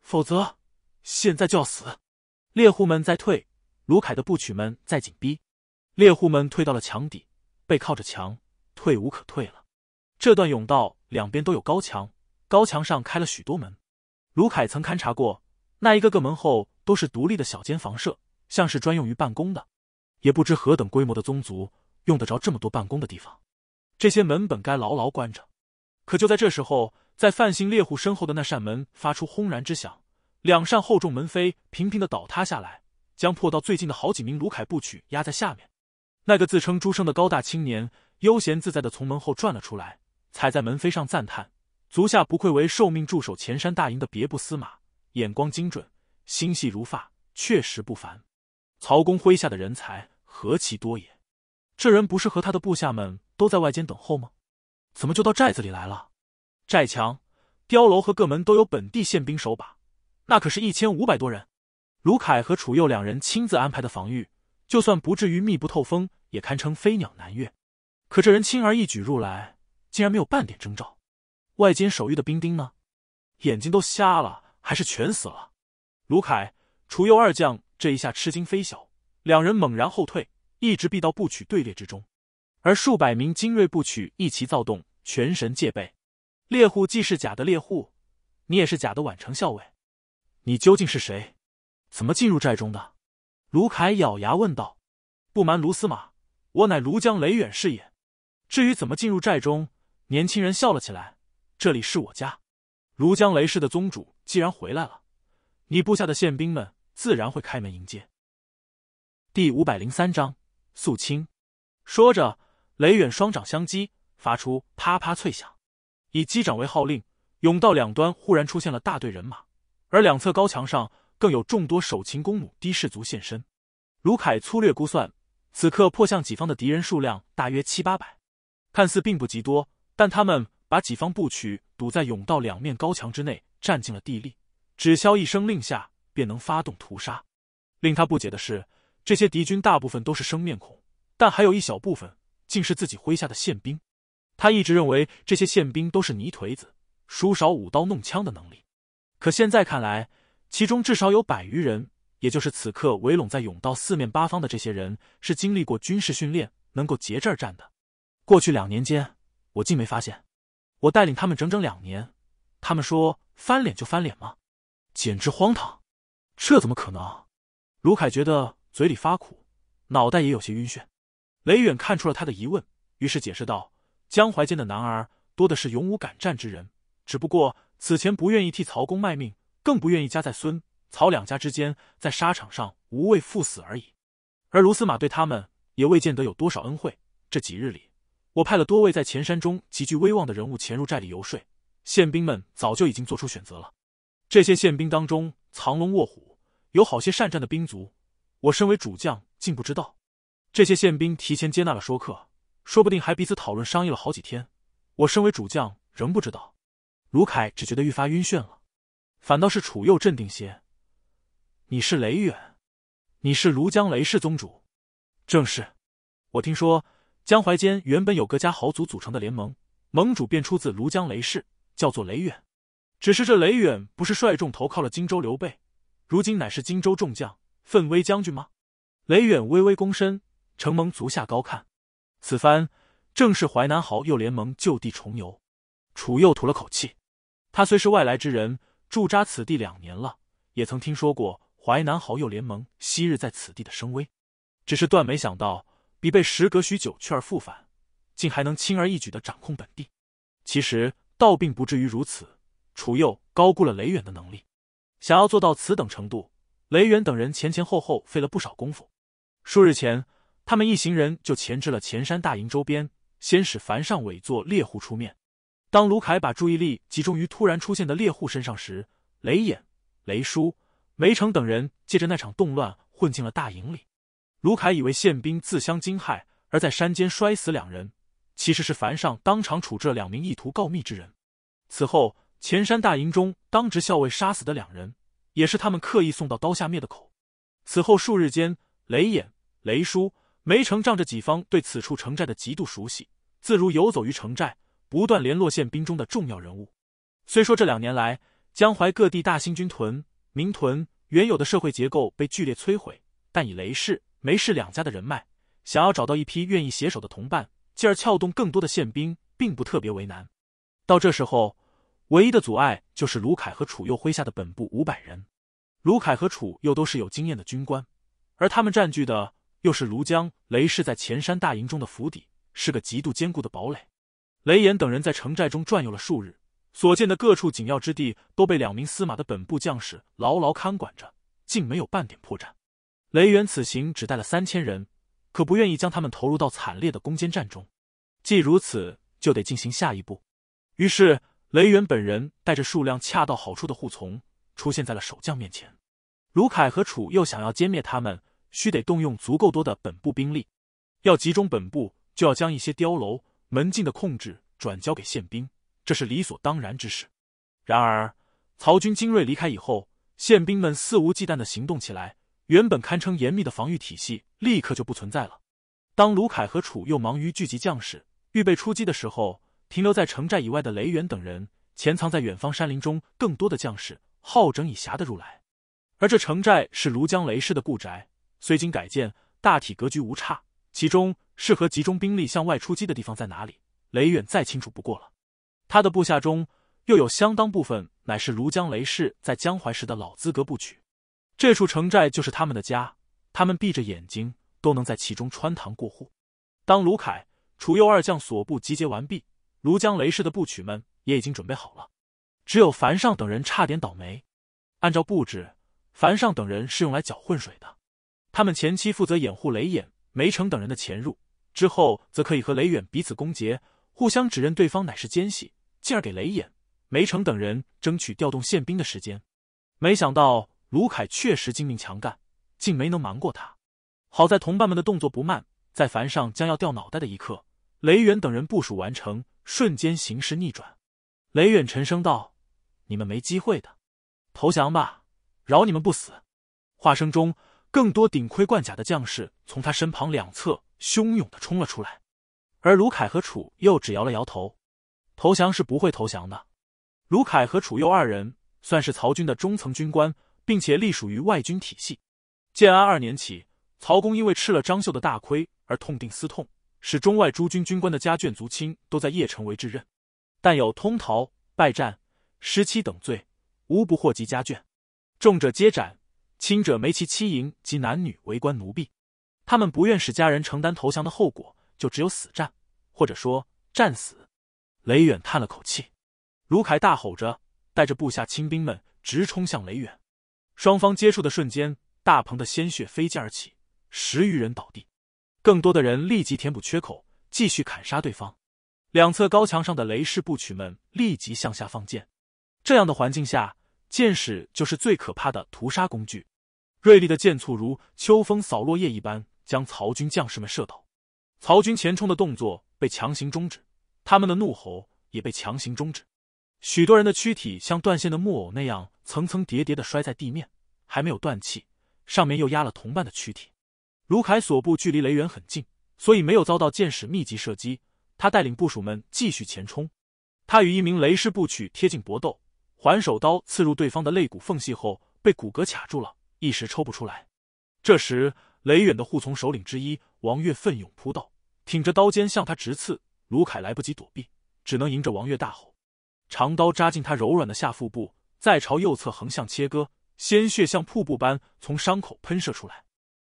否则，现在就要死。”猎户们在退，卢凯的部曲们在紧逼，猎户们退到了墙底。背靠着墙，退无可退了。这段甬道两边都有高墙，高墙上开了许多门。卢凯曾勘察过，那一个个门后都是独立的小间房舍，像是专用于办公的。也不知何等规模的宗族，用得着这么多办公的地方。这些门本该牢牢关着，可就在这时候，在范姓猎户身后的那扇门发出轰然之响，两扇厚重门扉频频的倒塌下来，将破到最近的好几名卢凯部曲压在下面。那个自称朱生的高大青年，悠闲自在的从门后转了出来，踩在门扉上赞叹：“足下不愧为受命驻守前山大营的别部司马，眼光精准，心细如发，确实不凡。曹公麾下的人才何其多也！”这人不是和他的部下们都在外间等候吗？怎么就到寨子里来了？寨墙、碉楼和各门都有本地宪兵守把，那可是一千五百多人。卢凯和楚佑两人亲自安排的防御。就算不至于密不透风，也堪称飞鸟难越。可这人轻而易举入来，竟然没有半点征兆。外间守御的兵丁呢？眼睛都瞎了，还是全死了？卢凯、楚佑二将这一下吃惊非小，两人猛然后退，一直避到步曲队列之中。而数百名精锐部曲一齐躁动，全神戒备。猎户既是假的猎户，你也是假的宛城校尉，你究竟是谁？怎么进入寨中的？卢凯咬牙问道：“不瞒卢司马，我乃庐江雷远是也。至于怎么进入寨中，年轻人笑了起来：这里是我家。庐江雷氏的宗主既然回来了，你部下的宪兵们自然会开门迎接。”第五百零三章肃清。说着，雷远双掌相击，发出啪啪脆响，以击掌为号令，甬道两端忽然出现了大队人马，而两侧高墙上。更有众多守秦公母的士卒现身，卢凯粗略估算，此刻迫向己方的敌人数量大约七八百，看似并不极多，但他们把己方部曲堵在甬道两面高墙之内，占尽了地利，只消一声令下，便能发动屠杀。令他不解的是，这些敌军大部分都是生面孔，但还有一小部分竟是自己麾下的宪兵。他一直认为这些宪兵都是泥腿子，熟少舞刀弄枪的能力，可现在看来。其中至少有百余人，也就是此刻围拢在甬道四面八方的这些人，是经历过军事训练，能够结阵战的。过去两年间，我竟没发现。我带领他们整整两年，他们说翻脸就翻脸吗？简直荒唐！这怎么可能？卢凯觉得嘴里发苦，脑袋也有些晕眩。雷远看出了他的疑问，于是解释道：“江淮间的男儿，多的是勇武敢战之人，只不过此前不愿意替曹公卖命。”更不愿意夹在孙曹两家之间，在沙场上无畏赴死而已。而卢司马对他们也未见得有多少恩惠。这几日里，我派了多位在前山中极具威望的人物潜入寨里游说，宪兵们早就已经做出选择了。这些宪兵当中藏龙卧虎，有好些善战的兵卒，我身为主将竟不知道。这些宪兵提前接纳了说客，说不定还彼此讨论商议了好几天，我身为主将仍不知道。卢凯只觉得愈发晕眩了。反倒是楚佑镇定些。你是雷远，你是庐江雷氏宗主，正是。我听说江淮间原本有各家豪族组成的联盟，盟主便出自庐江雷氏，叫做雷远。只是这雷远不是率众投靠了荆州刘备，如今乃是荆州众将奋威将军吗？雷远微微躬身，承蒙足下高看。此番正是淮南豪右联盟就地重游。楚佑吐了口气，他虽是外来之人。驻扎此地两年了，也曾听说过淮南好友联盟昔日在此地的声威，只是断没想到，比被时隔许久去而复返，竟还能轻而易举的掌控本地。其实，倒并不至于如此。楚佑高估了雷远的能力，想要做到此等程度，雷远等人前前后后费了不少功夫。数日前，他们一行人就潜至了前山大营周边，先使樊尚委做猎户出面。当卢凯把注意力集中于突然出现的猎户身上时，雷眼、雷叔、梅城等人借着那场动乱混进了大营里。卢凯以为宪兵自相惊骇，而在山间摔死两人，其实是樊上当场处置了两名意图告密之人。此后，前山大营中当值校尉杀死的两人，也是他们刻意送到刀下灭的口。此后数日间，雷眼、雷叔、梅城仗着己方对此处城寨的极度熟悉，自如游走于城寨。不断联络宪兵中的重要人物。虽说这两年来，江淮各地大兴军屯、民屯，原有的社会结构被剧烈摧毁，但以雷氏、梅氏两家的人脉，想要找到一批愿意携手的同伴，进而撬动更多的宪兵，并不特别为难。到这时候，唯一的阻碍就是卢凯和楚右麾下的本部五百人。卢凯和楚又都是有经验的军官，而他们占据的又是庐江雷氏在前山大营中的府邸，是个极度坚固的堡垒。雷严等人在城寨中转悠了数日，所见的各处紧要之地都被两名司马的本部将士牢牢看管着，竟没有半点破绽。雷元此行只带了三千人，可不愿意将他们投入到惨烈的攻坚战中。既如此，就得进行下一步。于是，雷元本人带着数量恰到好处的护从出现在了守将面前。卢凯和楚又想要歼灭他们，需得动用足够多的本部兵力。要集中本部，就要将一些碉楼。门禁的控制转交给宪兵，这是理所当然之事。然而，曹军精锐离开以后，宪兵们肆无忌惮的行动起来，原本堪称严密的防御体系立刻就不存在了。当卢凯和楚又忙于聚集将士，预备出击的时候，停留在城寨以外的雷元等人，潜藏在远方山林中更多的将士，好整以暇的入来。而这城寨是庐江雷氏的故宅，虽经改建，大体格局无差，其中。适合集中兵力向外出击的地方在哪里？雷远再清楚不过了。他的部下中又有相当部分乃是庐江雷氏在江淮时的老资格部曲，这处城寨就是他们的家，他们闭着眼睛都能在其中穿堂过户。当卢凯、楚右二将所部集结完毕，庐江雷氏的部曲们也已经准备好了，只有樊尚等人差点倒霉。按照布置，樊尚等人是用来搅浑水的，他们前期负责掩护雷眼。梅城等人的潜入之后，则可以和雷远彼此攻结，互相指认对方乃是奸细，进而给雷眼、梅城等人争取调动宪兵的时间。没想到卢凯确实精明强干，竟没能瞒过他。好在同伴们的动作不慢，在樊上将要掉脑袋的一刻，雷远等人部署完成，瞬间形势逆转。雷远沉声道：“你们没机会的，投降吧，饶你们不死。”话声中。更多顶盔贯甲的将士从他身旁两侧汹涌的冲了出来，而卢凯和楚右只摇了摇头，投降是不会投降的。卢凯和楚右二人算是曹军的中层军官，并且隶属于外军体系。建安二年起，曹公因为吃了张绣的大亏而痛定思痛，使中外诸军军官的家眷族亲都在邺城为质任，但有通逃、败战、失期等罪，无不祸及家眷，重者皆斩。轻者没其妻、淫及男女为官奴婢，他们不愿使家人承担投降的后果，就只有死战，或者说战死。雷远叹了口气，卢凯大吼着，带着部下亲兵们直冲向雷远。双方接触的瞬间，大鹏的鲜血飞溅而起，十余人倒地，更多的人立即填补缺口，继续砍杀对方。两侧高墙上的雷氏部曲们立即向下放箭。这样的环境下，箭矢就是最可怕的屠杀工具。锐利的箭簇如秋风扫落叶一般，将曹军将士们射倒。曹军前冲的动作被强行终止，他们的怒吼也被强行终止。许多人的躯体像断线的木偶那样层层叠叠的摔在地面，还没有断气，上面又压了同伴的躯体。卢凯所部距离雷源很近，所以没有遭到箭矢密集射击。他带领部署们继续前冲。他与一名雷士部曲贴近搏斗，还手刀刺入对方的肋骨缝隙后，被骨骼卡住了。一时抽不出来。这时，雷远的护从首领之一王月奋勇扑到，挺着刀尖向他直刺。卢凯来不及躲避，只能迎着王月大吼。长刀扎进他柔软的下腹部，再朝右侧横向切割，鲜血像瀑布般从伤口喷射出来。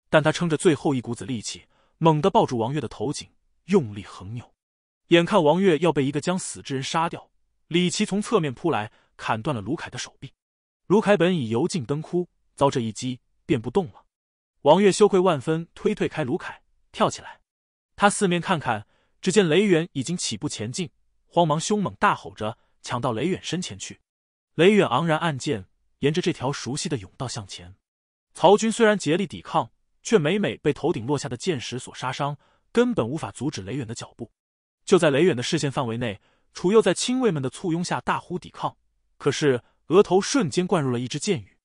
但他撑着最后一股子力气，猛地抱住王月的头颈，用力横扭。眼看王月要被一个将死之人杀掉，李奇从侧面扑来，砍断了卢凯的手臂。卢凯本已油尽灯枯。遭这一击，便不动了。王月羞愧万分，推退开卢凯，跳起来。他四面看看，只见雷远已经起步前进，慌忙凶猛大吼着，抢到雷远身前去。雷远昂然按剑，沿着这条熟悉的甬道向前。曹军虽然竭力抵抗，却每每被头顶落下的箭矢所杀伤，根本无法阻止雷远的脚步。就在雷远的视线范围内，楚佑在亲卫们的簇拥下大呼抵抗，可是额头瞬间灌入了一支箭雨。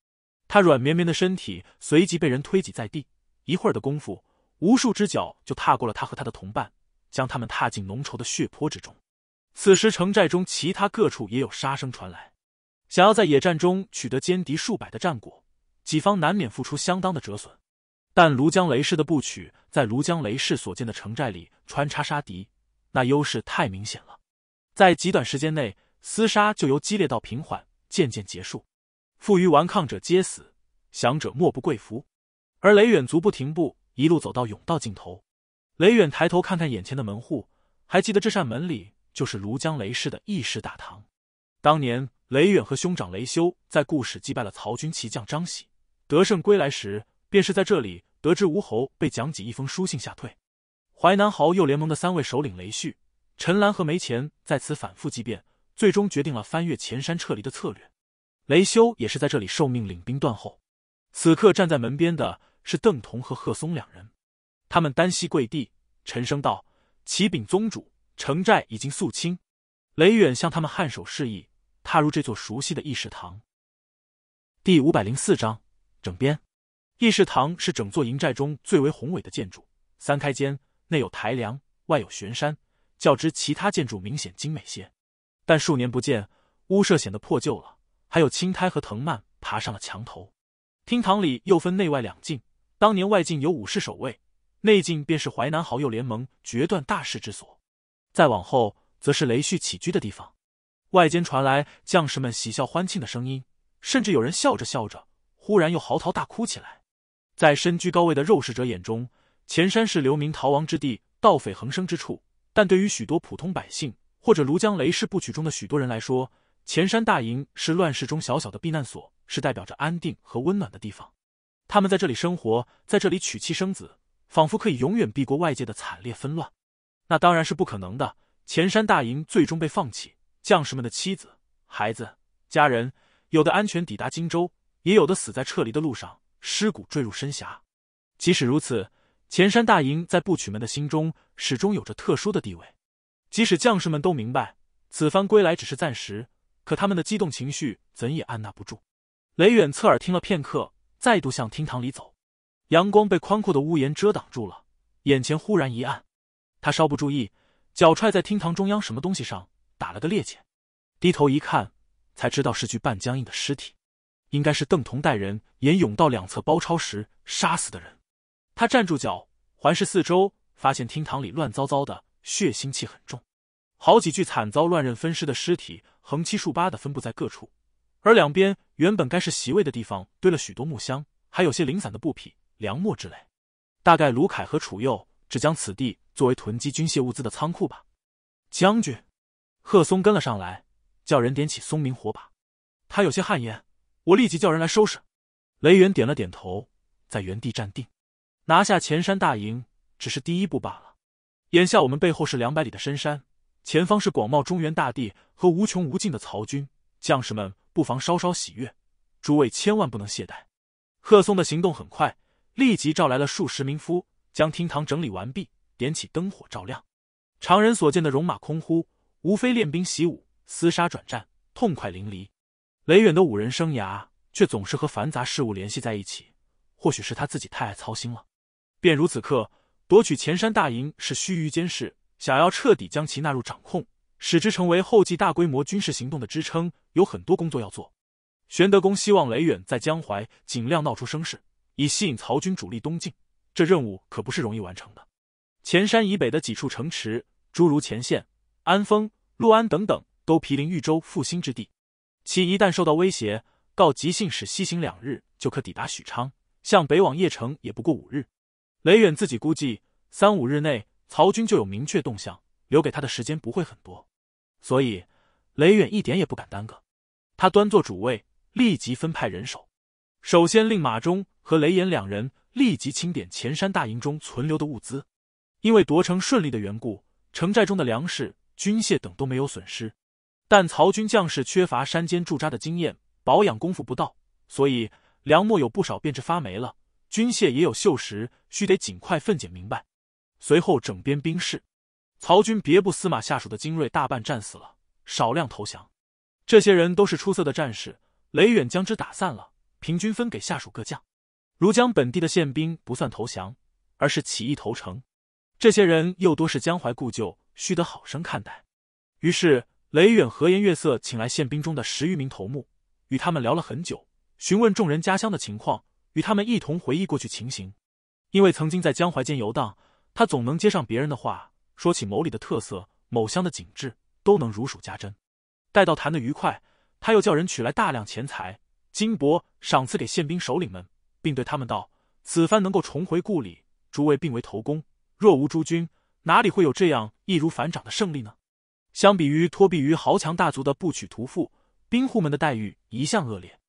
他软绵绵的身体随即被人推挤在地，一会儿的功夫，无数只脚就踏过了他和他的同伴，将他们踏进浓稠的血泊之中。此时城寨中其他各处也有杀声传来。想要在野战中取得歼敌数百的战果，己方难免付出相当的折损。但庐江雷氏的部曲在庐江雷氏所建的城寨里穿插杀敌，那优势太明显了。在极短时间内，厮杀就由激烈到平缓，渐渐结束。负隅顽抗者皆死，降者莫不跪服。而雷远足不停步，一路走到甬道尽头。雷远抬头看看眼前的门户，还记得这扇门里就是庐江雷氏的议事大堂。当年雷远和兄长雷修在故始击败了曹军骑将张喜，得胜归来时，便是在这里得知吴侯被蒋济一封书信吓退。淮南豪右联盟的三位首领雷旭、陈兰和梅前在此反复激辩，最终决定了翻越前山撤离的策略。雷修也是在这里受命领兵断后。此刻站在门边的是邓同和贺松两人，他们单膝跪地，沉声道：“启禀宗主，城寨已经肃清。”雷远向他们颔首示意，踏入这座熟悉的议事堂。第五百零四章整编。议事堂是整座营寨中最为宏伟的建筑，三开间，内有台梁，外有悬山，较之其他建筑明显精美些，但数年不见，屋舍显得破旧了。还有青苔和藤蔓爬上了墙头，厅堂里又分内外两境。当年外境有武士守卫，内境便是淮南豪友联盟决断大事之所。再往后，则是雷旭起居的地方。外间传来将士们喜笑欢庆的声音，甚至有人笑着笑着，忽然又嚎啕大哭起来。在身居高位的肉食者眼中，前山是流民逃亡之地，盗匪横生之处；但对于许多普通百姓，或者庐江雷氏部曲中的许多人来说，前山大营是乱世中小小的避难所，是代表着安定和温暖的地方。他们在这里生活，在这里娶妻生子，仿佛可以永远避过外界的惨烈纷乱。那当然是不可能的。前山大营最终被放弃，将士们的妻子、孩子、家人，有的安全抵达荆州，也有的死在撤离的路上，尸骨坠入深峡。即使如此，前山大营在部曲们的心中始终有着特殊的地位。即使将士们都明白，此番归来只是暂时。可他们的激动情绪怎也按捺不住，雷远侧耳听了片刻，再度向厅堂里走。阳光被宽阔的屋檐遮挡住了，眼前忽然一暗。他稍不注意，脚踹在厅堂中央什么东西上，打了个趔趄。低头一看，才知道是具半僵硬的尸体，应该是邓同带人沿甬道两侧包抄时杀死的人。他站住脚，环视四周，发现厅堂里乱糟糟的，血腥气很重，好几具惨遭乱刃分尸的尸体。横七竖八的分布在各处，而两边原本该是席位的地方堆了许多木箱，还有些零散的布匹、粮秣之类。大概卢凯和楚佑只将此地作为囤积军械物资的仓库吧。将军，贺松跟了上来，叫人点起松明火把。他有些汗颜。我立即叫人来收拾。雷元点了点头，在原地站定。拿下前山大营只是第一步罢了。眼下我们背后是两百里的深山。前方是广袤中原大地和无穷无尽的曹军将士们，不妨稍稍喜悦。诸位千万不能懈怠。贺松的行动很快，立即召来了数十名夫，将厅堂整理完毕，点起灯火照亮。常人所见的戎马空呼，无非练兵习武、厮杀转战，痛快淋漓。雷远的武人生涯却总是和繁杂事物联系在一起，或许是他自己太爱操心了。便如此刻，夺取前山大营是须臾间事。想要彻底将其纳入掌控，使之成为后继大规模军事行动的支撑，有很多工作要做。玄德公希望雷远在江淮尽量闹出声势，以吸引曹军主力东进。这任务可不是容易完成的。前山以北的几处城池，诸如前线、安丰、陆安等等，都毗邻豫州复兴之地。其一旦受到威胁，告急信使西行两日就可抵达许昌，向北往邺城也不过五日。雷远自己估计，三五日内。曹军就有明确动向，留给他的时间不会很多，所以雷远一点也不敢耽搁。他端坐主位，立即分派人手，首先令马忠和雷严两人立即清点前山大营中存留的物资。因为夺城顺利的缘故，城寨中的粮食、军械等都没有损失，但曹军将士缺乏山间驻扎的经验，保养功夫不到，所以粮秣有不少变质发霉了，军械也有锈蚀，需得尽快分解明白。随后整编兵士，曹军别部司马下属的精锐大半战死了，少量投降。这些人都是出色的战士，雷远将之打散了，平均分给下属各将。如江本地的宪兵不算投降，而是起义投诚。这些人又多是江淮故旧，须得好生看待。于是雷远和颜悦色，请来宪兵中的十余名头目，与他们聊了很久，询问众人家乡的情况，与他们一同回忆过去情形。因为曾经在江淮间游荡。他总能接上别人的话，说起某里的特色、某乡的景致，都能如数家珍。待到谈的愉快，他又叫人取来大量钱财、金帛，赏赐给宪兵首领们，并对他们道：“此番能够重回故里，诸位并为头功。若无诸君，哪里会有这样易如反掌的胜利呢？”相比于托庇于豪强大族的不娶屠夫，兵户们的待遇一向恶劣。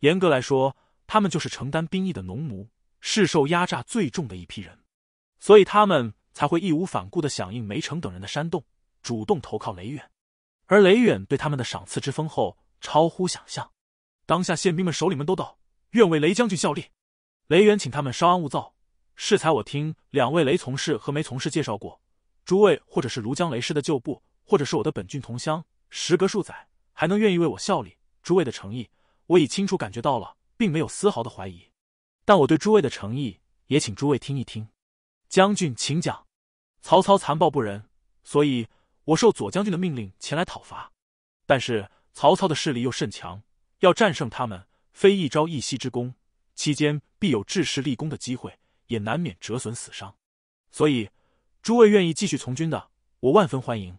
严格来说，他们就是承担兵役的农奴，是受压榨最重的一批人。所以他们才会义无反顾的响应梅城等人的煽动，主动投靠雷远，而雷远对他们的赏赐之丰厚超乎想象。当下宪兵们、首领们都道愿为雷将军效力。雷远请他们稍安勿躁。适才我听两位雷从事和梅从事介绍过，诸位或者是庐江雷氏的旧部，或者是我的本郡同乡，时隔数载还能愿意为我效力，诸位的诚意，我已清楚感觉到了，并没有丝毫的怀疑。但我对诸位的诚意，也请诸位听一听。将军，请讲。曹操残暴不仁，所以我受左将军的命令前来讨伐。但是曹操的势力又甚强，要战胜他们，非一朝一夕之功。期间必有治世立功的机会，也难免折损死伤。所以，诸位愿意继续从军的，我万分欢迎。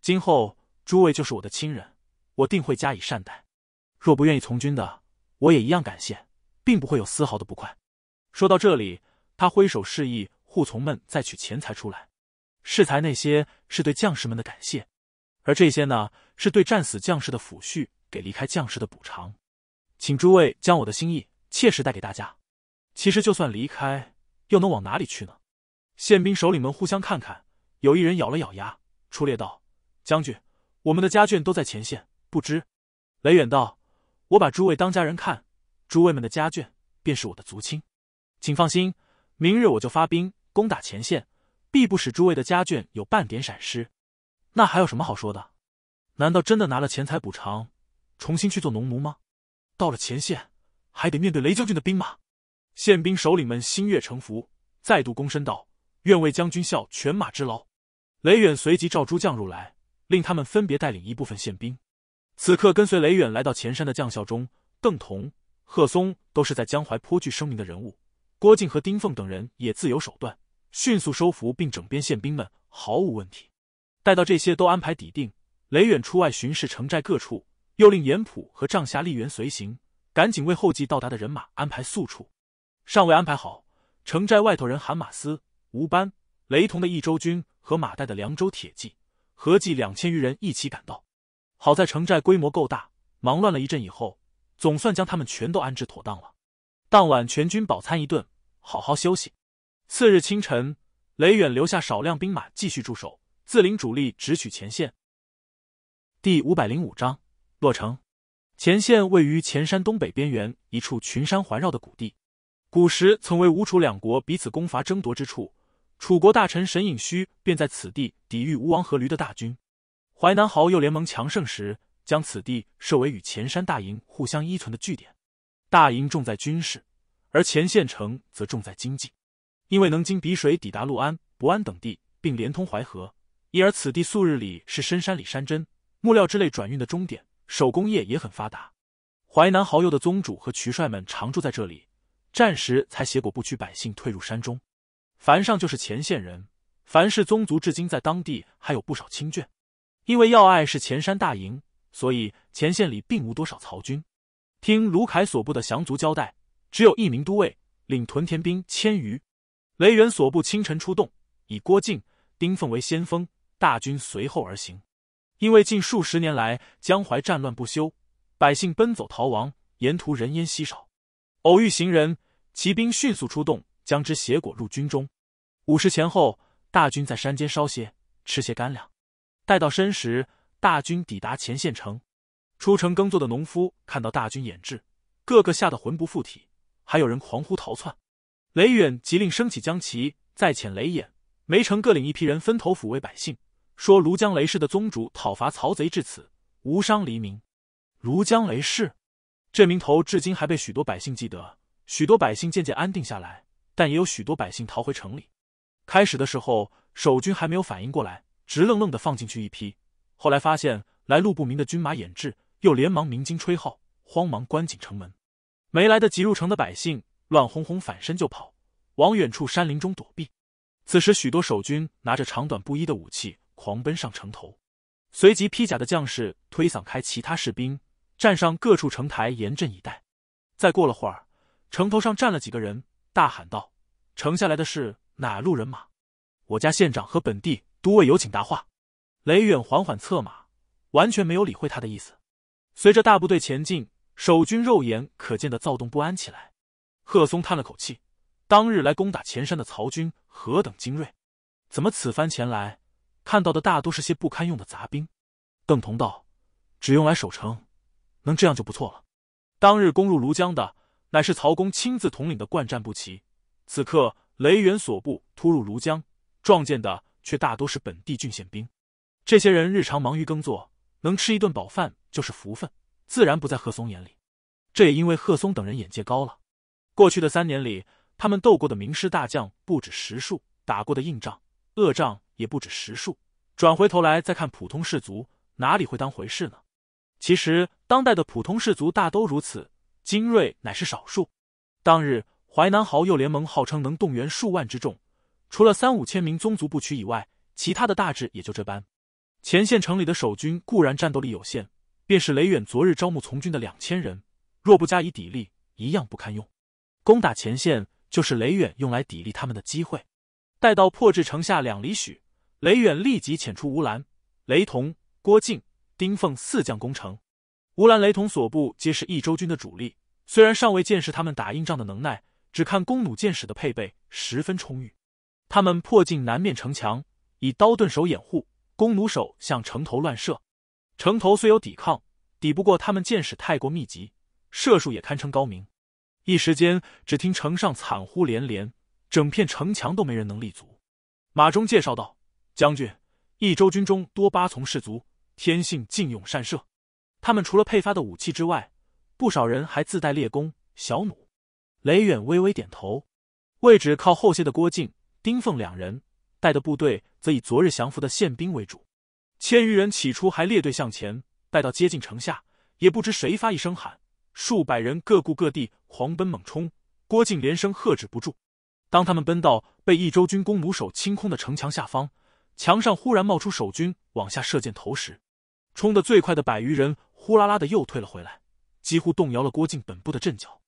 今后诸位就是我的亲人，我定会加以善待。若不愿意从军的，我也一样感谢，并不会有丝毫的不快。说到这里，他挥手示意。护从们再取钱财出来，适才那些是对将士们的感谢，而这些呢是对战死将士的抚恤，给离开将士的补偿。请诸位将我的心意切实带给大家。其实，就算离开，又能往哪里去呢？宪兵首领们互相看看，有一人咬了咬牙，出列道：“将军，我们的家眷都在前线，不知。”雷远道：“我把诸位当家人看，诸位们的家眷便是我的族亲，请放心，明日我就发兵。”攻打前线，必不使诸位的家眷有半点闪失。那还有什么好说的？难道真的拿了钱财补偿，重新去做农奴吗？到了前线，还得面对雷将军的兵马。宪兵首领们心悦诚服，再度躬身道：“愿为将军效犬马之劳。”雷远随即召诸将入来，令他们分别带领一部分宪兵。此刻跟随雷远来到前山的将校中，邓同、贺松都是在江淮颇具声名的人物，郭靖和丁凤等人也自有手段。迅速收服并整编宪兵们毫无问题。待到这些都安排抵定，雷远出外巡视城寨各处，又令严普和帐下吏员随行，赶紧为后继到达的人马安排宿处。尚未安排好，城寨外头人韩马斯、吴班、雷同的益州军和马岱的凉州铁骑合计两千余人一起赶到。好在城寨规模够大，忙乱了一阵以后，总算将他们全都安置妥当了。当晚全军饱餐一顿，好好休息。次日清晨，雷远留下少量兵马继续驻守，自领主力直取前线。第五百零五章：洛城。前线位于前山东北边缘一处群山环绕的谷地，古时曾为吴楚两国彼此攻伐争夺之处。楚国大臣沈尹虚便在此地抵御吴王阖闾的大军。淮南豪右联盟强盛时，将此地设为与前山大营互相依存的据点。大营重在军事，而前线城则重在经济。因为能经笔水抵达陆安、博安等地，并连通淮河，因而此地素日里是深山里山珍、木料之类转运的终点，手工业也很发达。淮南豪油的宗主和渠帅们常住在这里，战时才胁裹不屈百姓退入山中。樊上就是前线人，樊氏宗族至今在当地还有不少亲眷。因为要隘是前山大营，所以前线里并无多少曹军。听卢凯所部的降卒交代，只有一名都尉领屯田兵千余。雷元所部清晨出动，以郭靖、丁奉为先锋，大军随后而行。因为近数十年来江淮战乱不休，百姓奔走逃亡，沿途人烟稀少，偶遇行人，骑兵迅速出动，将之挟裹入军中。午时前后，大军在山间稍歇，吃些干粮。待到申时，大军抵达前线城，出城耕作的农夫看到大军掩至，个个吓得魂不附体，还有人狂呼逃窜。雷远急令升起将旗，再遣雷衍、梅城各领一批人分头抚慰百姓，说：“庐江雷氏的宗主讨伐曹贼至此，无伤黎民。”庐江雷氏这名头至今还被许多百姓记得。许多百姓渐渐安定下来，但也有许多百姓逃回城里。开始的时候，守军还没有反应过来，直愣愣的放进去一批。后来发现来路不明的军马掩至，又连忙鸣金吹号，慌忙关紧城门。没来得及入城的百姓。乱哄哄，反身就跑，往远处山林中躲避。此时，许多守军拿着长短不一的武器，狂奔上城头。随即，披甲的将士推搡开其他士兵，站上各处城台，严阵以待。再过了会儿，城头上站了几个人，大喊道：“城下来的是哪路人马？我家县长和本地都尉有请答话。”雷远缓缓策马，完全没有理会他的意思。随着大部队前进，守军肉眼可见的躁动不安起来。贺松叹了口气，当日来攻打前山的曹军何等精锐，怎么此番前来看到的大多都是些不堪用的杂兵？邓同道：“只用来守城，能这样就不错了。”当日攻入庐江的乃是曹公亲自统领的惯战不齐，此刻雷元所部突入庐江，撞见的却大多是本地郡县兵。这些人日常忙于耕作，能吃一顿饱饭就是福分，自然不在贺松眼里。这也因为贺松等人眼界高了。过去的三年里，他们斗过的名师大将不止十数，打过的硬仗恶仗也不止十数。转回头来再看普通士族，哪里会当回事呢？其实，当代的普通士族大都如此，精锐乃是少数。当日淮南豪右联盟号称能动员数万之众，除了三五千名宗族部曲以外，其他的大致也就这般。前线城里的守军固然战斗力有限，便是雷远昨日招募从军的两千人，若不加以砥砺，一样不堪用。攻打前线就是雷远用来砥砺他们的机会。待到破至城下两里许，雷远立即遣出吴兰、雷同、郭靖、丁凤四将攻城。吴兰、雷同所部皆是益州军的主力，虽然尚未见识他们打硬仗的能耐，只看弓弩箭矢的配备十分充裕。他们迫近南面城墙，以刀盾手掩护，弓弩手向城头乱射。城头虽有抵抗，抵不过他们箭矢太过密集，射术也堪称高明。一时间，只听城上惨呼连连，整片城墙都没人能立足。马忠介绍道：“将军，益州军中多八从士卒，天性尽勇善射。他们除了配发的武器之外，不少人还自带猎弓、小弩。”雷远微微点头。位置靠后些的郭靖、丁凤两人带的部队，则以昨日降服的宪兵为主。千余人起初还列队向前，待到接近城下，也不知谁发一声喊。数百人各顾各地，狂奔猛冲。郭靖连声喝止不住。当他们奔到被益州军弓弩手清空的城墙下方，墙上忽然冒出守军往下射箭投石，冲的最快的百余人呼啦啦的又退了回来，几乎动摇了郭靖本部的阵脚。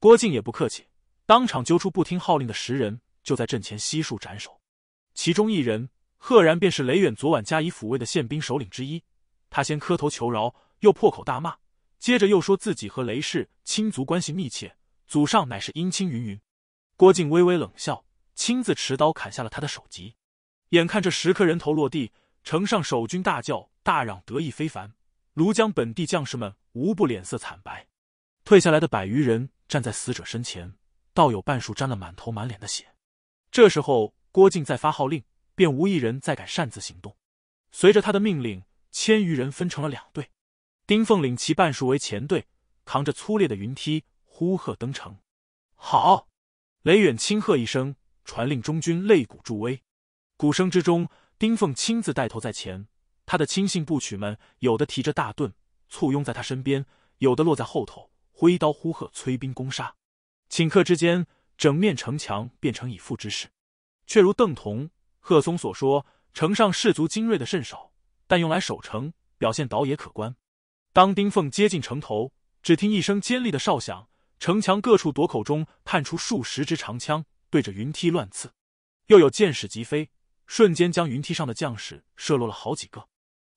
郭靖也不客气，当场揪出不听号令的十人，就在阵前悉数斩首。其中一人赫然便是雷远昨晚加以抚慰的宪兵首领之一。他先磕头求饶，又破口大骂。接着又说自己和雷氏亲族关系密切，祖上乃是姻亲云云。郭靖微微冷笑，亲自持刀砍下了他的首级。眼看着十颗人头落地，城上守军大叫大嚷，得意非凡；庐江本地将士们无不脸色惨白。退下来的百余人站在死者身前，倒有半数沾了满头满脸的血。这时候郭靖再发号令，便无一人再敢擅自行动。随着他的命令，千余人分成了两队。丁凤领其半数为前队，扛着粗劣的云梯，呼喝登城。好，雷远轻喝一声，传令中军擂鼓助威。鼓声之中，丁凤亲自带头在前，他的亲信部曲们有的提着大盾簇拥在他身边，有的落在后头挥刀呼喝催兵攻杀。顷刻之间，整面城墙变成以副之势。却如邓同、贺松所说，城上士卒精锐的甚少，但用来守城，表现倒也可观。当丁凤接近城头，只听一声尖利的哨响，城墙各处垛口中探出数十支长枪，对着云梯乱刺；又有箭矢急飞，瞬间将云梯上的将士射落了好几个。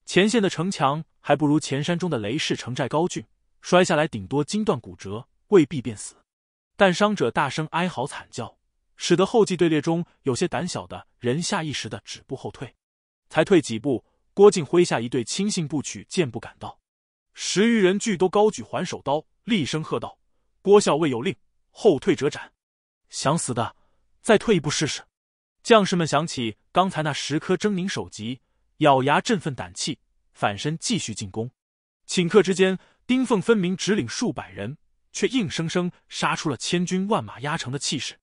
前线的城墙还不如前山中的雷氏城寨高峻，摔下来顶多筋断骨折，未必便死。但伤者大声哀嚎惨叫，使得后继队列中有些胆小的人下意识的止步后退。才退几步，郭靖麾下一队亲信部曲箭步赶到。十余人俱都高举还手刀，厉声喝道：“郭校尉有令，后退者斩！想死的，再退一步试试！”将士们想起刚才那十颗狰狞首级，咬牙振奋胆气，反身继续进攻。顷刻之间，丁凤分明只领数百人，却硬生生杀出了千军万马压城的气势。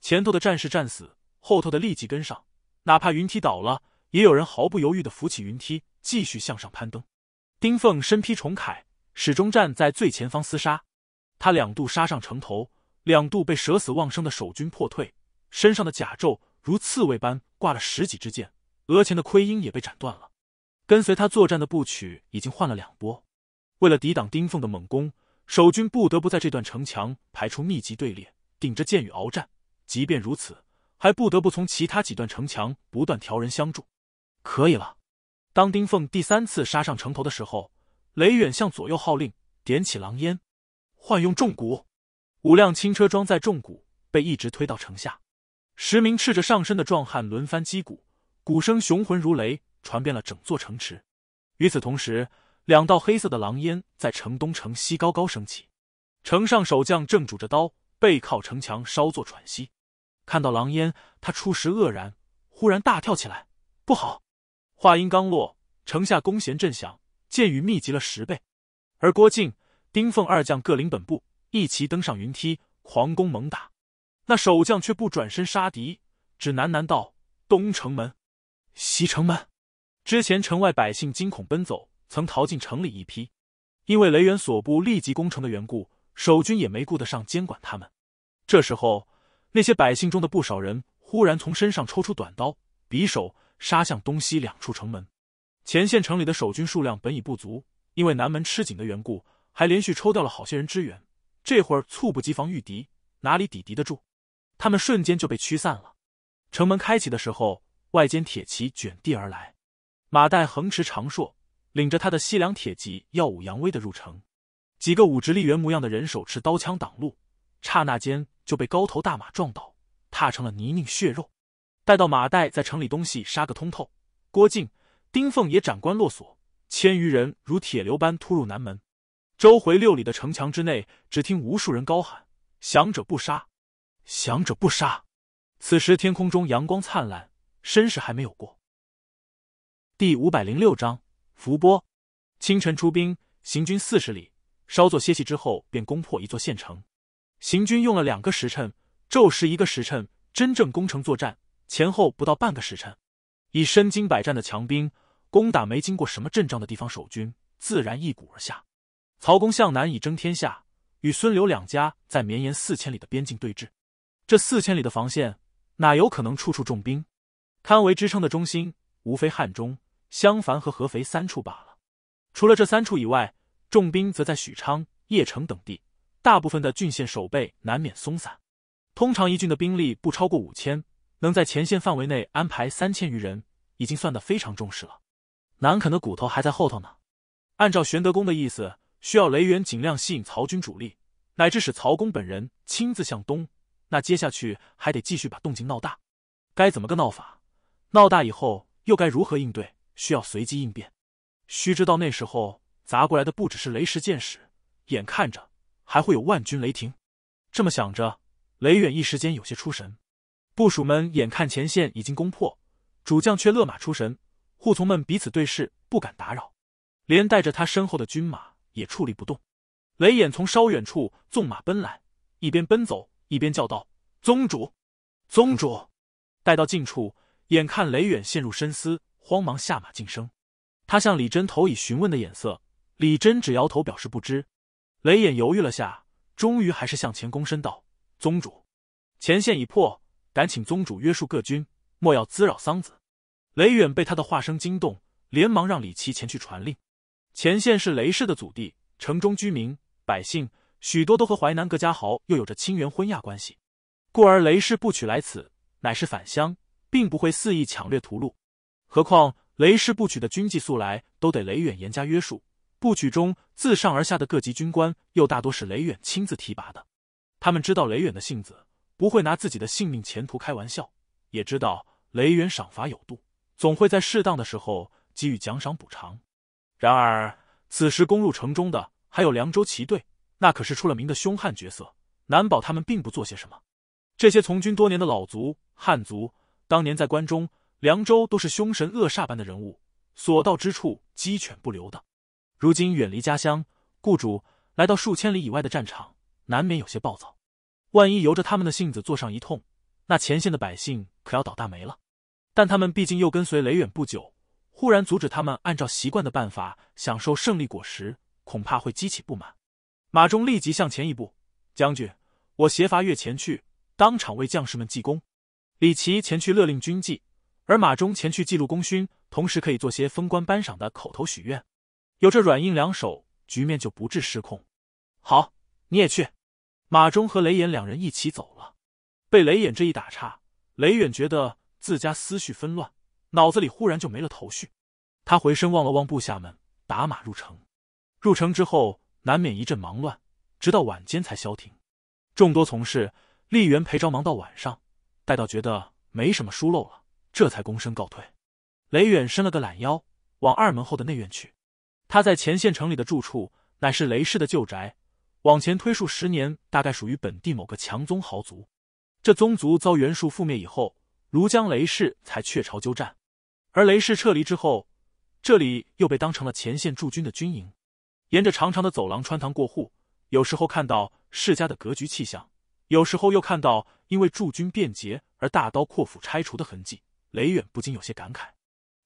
前头的战士战死，后头的立即跟上，哪怕云梯倒了，也有人毫不犹豫的扶起云梯，继续向上攀登。丁凤身披重铠，始终站在最前方厮杀。他两度杀上城头，两度被舍死忘生的守军破退。身上的甲胄如刺猬般挂了十几支箭，额前的盔缨也被斩断了。跟随他作战的部曲已经换了两波，为了抵挡丁凤的猛攻，守军不得不在这段城墙排出密集队列，顶着箭雨鏖战。即便如此，还不得不从其他几段城墙不断调人相助。可以了。当丁凤第三次杀上城头的时候，雷远向左右号令，点起狼烟，换用重鼓。五辆轻车装载重鼓，被一直推到城下。十名赤着上身的壮汉轮番击鼓，鼓声雄浑如雷，传遍了整座城池。与此同时，两道黑色的狼烟在城东、城西高高升起。城上守将正拄着刀，背靠城墙稍作喘息。看到狼烟，他初时愕然，忽然大跳起来：“不好！”话音刚落，城下弓弦震响，箭雨密集了十倍。而郭靖、丁凤二将各领本部，一齐登上云梯，狂攻猛打。那守将却不转身杀敌，只喃喃道：“东城门，西城门。”之前城外百姓惊恐奔走，曾逃进城里一批，因为雷元所部立即攻城的缘故，守军也没顾得上监管他们。这时候，那些百姓中的不少人忽然从身上抽出短刀、匕首。杀向东西两处城门，前线城里的守军数量本已不足，因为南门吃紧的缘故，还连续抽调了好些人支援。这会儿猝不及防遇敌，哪里抵敌得住？他们瞬间就被驱散了。城门开启的时候，外间铁骑卷地而来，马岱横持长槊，领着他的西凉铁骑耀武扬威的入城。几个武职力员模样的人手持刀枪挡路，刹那间就被高头大马撞倒，踏成了泥泞血肉。待到马岱在城里东西杀个通透，郭靖、丁凤也斩关落锁，千余人如铁流般突入南门。周回六里的城墙之内，只听无数人高喊：“降者不杀，降者不杀。”此时天空中阳光灿烂，身世还没有过。第五百零六章伏波。清晨出兵，行军四十里，稍作歇息之后，便攻破一座县城。行军用了两个时辰，昼时一个时辰，真正攻城作战。前后不到半个时辰，以身经百战的强兵攻打没经过什么阵仗的地方守军，自然一鼓而下。曹公向南以争天下，与孙刘两家在绵延四千里的边境对峙。这四千里的防线，哪有可能处处重兵？堪为支撑的中心，无非汉中、襄樊和合肥三处罢了。除了这三处以外，重兵则在许昌、邺城等地。大部分的郡县守备难免松散，通常一郡的兵力不超过五千。能在前线范围内安排三千余人，已经算得非常重视了。难啃的骨头还在后头呢。按照玄德公的意思，需要雷远尽量吸引曹军主力，乃至使曹公本人亲自向东。那接下去还得继续把动静闹大。该怎么个闹法？闹大以后又该如何应对？需要随机应变。须知道那时候砸过来的不只是雷石箭矢，眼看着还会有万军雷霆。这么想着，雷远一时间有些出神。部署们眼看前线已经攻破，主将却勒马出神，护从们彼此对视，不敢打扰，连带着他身后的军马也矗立不动。雷眼从稍远处纵马奔来，一边奔走一边叫道：“宗主，宗主！”待到近处，眼看雷远陷入深思，慌忙下马晋升。他向李真投以询问的眼色，李真只摇头表示不知。雷眼犹豫了下，终于还是向前躬身道：“宗主，前线已破。”敢请宗主约束各军，莫要滋扰桑子。雷远被他的话声惊动，连忙让李琦前去传令。前线是雷氏的祖地，城中居民百姓许多都和淮南各家豪又有着亲缘婚嫁关系，故而雷氏不娶来此，乃是返乡，并不会肆意抢掠屠戮。何况雷氏不娶的军纪素来都得雷远严加约束，不娶中自上而下的各级军官又大多是雷远亲自提拔的，他们知道雷远的性子。不会拿自己的性命前途开玩笑，也知道雷元赏罚有度，总会在适当的时候给予奖赏补偿。然而，此时攻入城中的还有凉州骑队，那可是出了名的凶悍角色，难保他们并不做些什么。这些从军多年的老卒、汉族，当年在关中、凉州都是凶神恶煞般的人物，所到之处鸡犬不留的。如今远离家乡、雇主，来到数千里以外的战场，难免有些暴躁。万一由着他们的性子坐上一通，那前线的百姓可要倒大霉了。但他们毕竟又跟随雷远不久，忽然阻止他们按照习惯的办法享受胜利果实，恐怕会激起不满。马忠立即向前一步：“将军，我携伐越前去，当场为将士们记功。”李奇前去勒令军纪，而马忠前去记录功勋，同时可以做些封官颁赏的口头许愿，有这软硬两手，局面就不致失控。好，你也去。马忠和雷眼两人一起走了，被雷眼这一打岔，雷远觉得自家思绪纷乱，脑子里忽然就没了头绪。他回身望了望部下们，打马入城。入城之后，难免一阵忙乱，直到晚间才消停。众多从事，丽媛陪着忙到晚上，待到觉得没什么疏漏了，这才躬身告退。雷远伸了个懒腰，往二门后的内院去。他在前县城里的住处，乃是雷氏的旧宅。往前推数十年，大概属于本地某个强宗豪族。这宗族遭袁术覆灭以后，庐江雷氏才鹊巢鸠占。而雷氏撤离之后，这里又被当成了前线驻军的军营。沿着长长的走廊穿堂过户，有时候看到世家的格局气象，有时候又看到因为驻军便捷而大刀阔斧拆除的痕迹。雷远不禁有些感慨：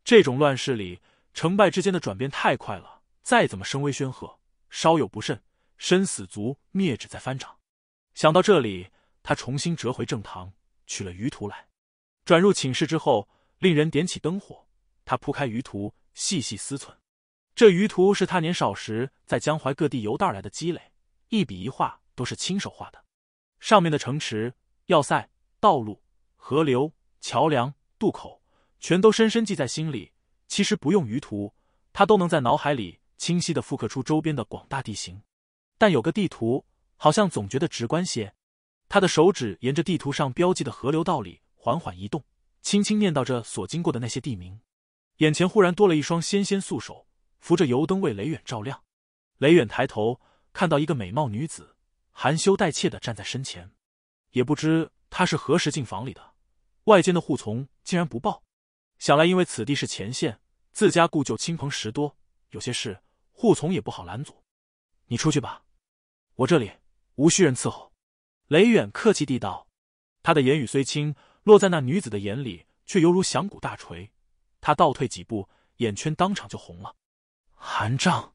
这种乱世里，成败之间的转变太快了。再怎么声威煊赫，稍有不慎。生死足灭，指在翻掌。想到这里，他重新折回正堂，取了鱼图来。转入寝室之后，令人点起灯火，他铺开鱼图，细细思忖。这鱼图是他年少时在江淮各地游荡来的积累，一笔一画都是亲手画的。上面的城池、要塞、道路、河流、桥梁、渡口，全都深深记在心里。其实不用鱼图，他都能在脑海里清晰的复刻出周边的广大地形。但有个地图，好像总觉得直观些。他的手指沿着地图上标记的河流道里缓缓移动，轻轻念叨着所经过的那些地名。眼前忽然多了一双纤纤素手，扶着油灯为雷远照亮。雷远抬头，看到一个美貌女子，含羞带怯的站在身前。也不知她是何时进房里的，外间的护从竟然不报。想来因为此地是前线，自家故旧亲朋实多，有些事护从也不好拦阻。你出去吧。我这里无需人伺候，雷远客气地道。他的言语虽轻，落在那女子的眼里，却犹如响鼓大锤。他倒退几步，眼圈当场就红了。韩仗，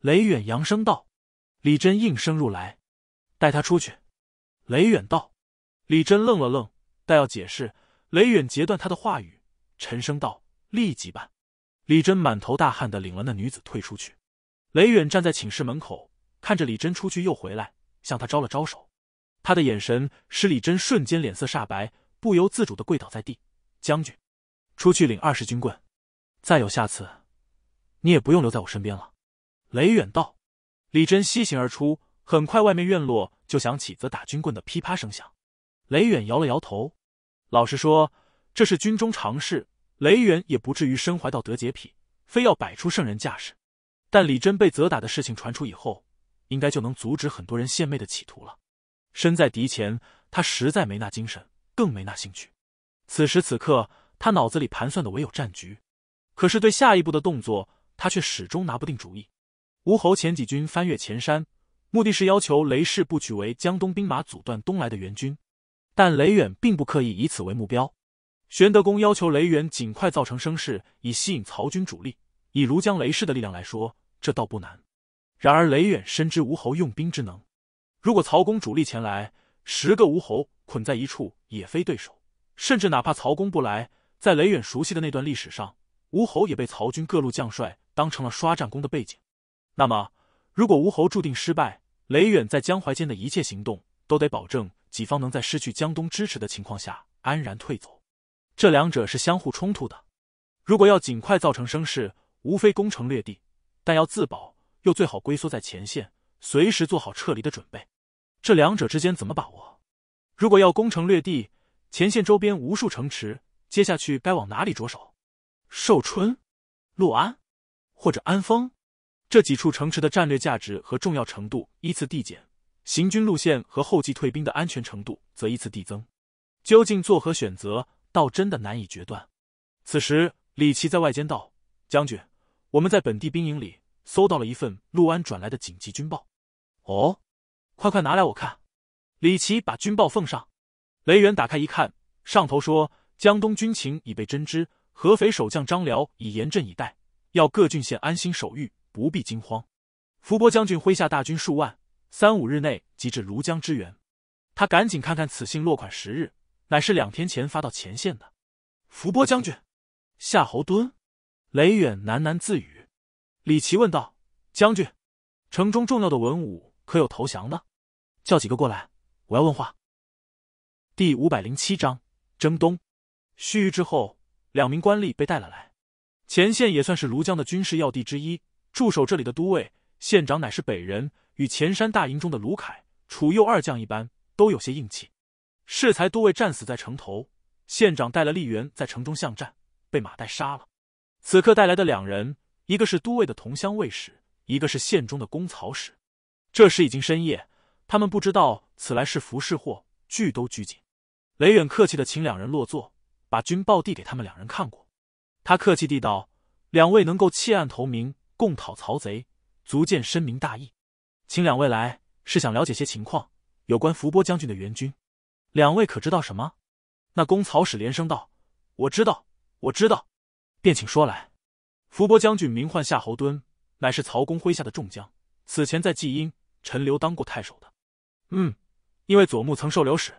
雷远扬声道。李真应声入来，带他出去。雷远道。李真愣了愣，待要解释，雷远截断他的话语，沉声道：“立即办。”李真满头大汗的领了那女子退出去。雷远站在寝室门口。看着李真出去又回来，向他招了招手，他的眼神使李真瞬间脸色煞白，不由自主的跪倒在地。将军，出去领二十军棍，再有下次，你也不用留在我身边了。雷远道。李真西行而出，很快外面院落就响起则打军棍的噼啪声响。雷远摇了摇头，老实说，这是军中常事，雷远也不至于身怀道德洁癖，非要摆出圣人架势。但李真被责打的事情传出以后，应该就能阻止很多人献媚的企图了。身在敌前，他实在没那精神，更没那兴趣。此时此刻，他脑子里盘算的唯有战局，可是对下一步的动作，他却始终拿不定主意。吴侯前几军翻越前山，目的是要求雷氏部曲为江东兵马阻断东来的援军，但雷远并不刻意以此为目标。玄德公要求雷远尽快造成声势，以吸引曹军主力。以庐江雷氏的力量来说，这倒不难。然而，雷远深知吴侯用兵之能。如果曹公主力前来，十个吴侯捆在一处也非对手。甚至哪怕曹公不来，在雷远熟悉的那段历史上，吴侯也被曹军各路将帅当成了刷战功的背景。那么，如果吴侯注定失败，雷远在江淮间的一切行动都得保证己方能在失去江东支持的情况下安然退走。这两者是相互冲突的。如果要尽快造成声势，无非攻城略地；但要自保。就最好龟缩在前线，随时做好撤离的准备。这两者之间怎么把握？如果要攻城略地，前线周边无数城池，接下去该往哪里着手？寿春、陆安或者安丰，这几处城池的战略价值和重要程度依次递减，行军路线和后继退兵的安全程度则依次递增。究竟作何选择，倒真的难以决断。此时，李奇在外间道：“将军，我们在本地兵营里。”搜到了一份陆安转来的紧急军报，哦，快快拿来我看。李奇把军报奉上，雷远打开一看，上头说江东军情已被侦知，合肥守将张辽已严阵以待，要各郡县安心守御，不必惊慌。伏波将军麾下大军数万，三五日内即至庐江支援。他赶紧看看此信落款十日，乃是两天前发到前线的。伏波将军，夏侯惇。雷远喃喃自语。李奇问道：“将军，城中重要的文武可有投降的？叫几个过来，我要问话。”第五百零七章征东。须臾之后，两名官吏被带了来。前线也算是庐江的军事要地之一，驻守这里的都尉县长乃是北人，与前山大营中的卢凯、楚右二将一般都有些硬气。适才都尉战死在城头，县长带了吏员在城中巷战，被马岱杀了。此刻带来的两人。一个是都尉的同乡卫使，一个是县中的公曹史。这时已经深夜，他们不知道此来是福是祸，俱都拘谨。雷远客气的请两人落座，把军报递给他们两人看过。他客气地道：“两位能够弃暗投明，共讨曹贼，足见深明大义。请两位来是想了解些情况，有关伏波将军的援军，两位可知道什么？”那公曹使连声道：“我知道，我知道，便请说来。”伏波将军名唤夏侯惇，乃是曹公麾下的众将。此前在济阴、陈留当过太守的。嗯，因为左木曾受留使，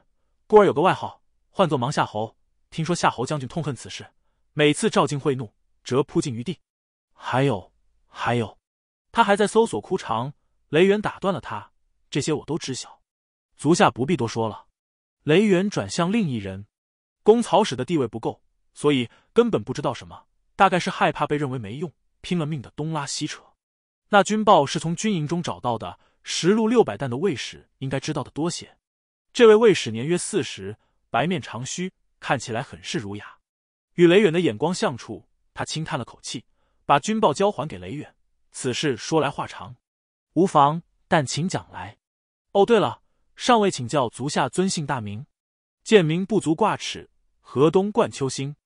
故而有个外号，唤作盲夏侯。听说夏侯将军痛恨此事，每次赵晋会怒，辄扑进于地。还有，还有，他还在搜索枯肠。雷元打断了他，这些我都知晓，足下不必多说了。雷元转向另一人，公曹使的地位不够，所以根本不知道什么。大概是害怕被认为没用，拼了命的东拉西扯。那军报是从军营中找到的，识路六百担的卫士应该知道的多些。这位卫士年约四十，白面长须，看起来很是儒雅。与雷远的眼光相处，他轻叹了口气，把军报交还给雷远。此事说来话长，无妨，但请讲来。哦，对了，尚未请教足下尊姓大名。贱名不足挂齿，河东冠秋星，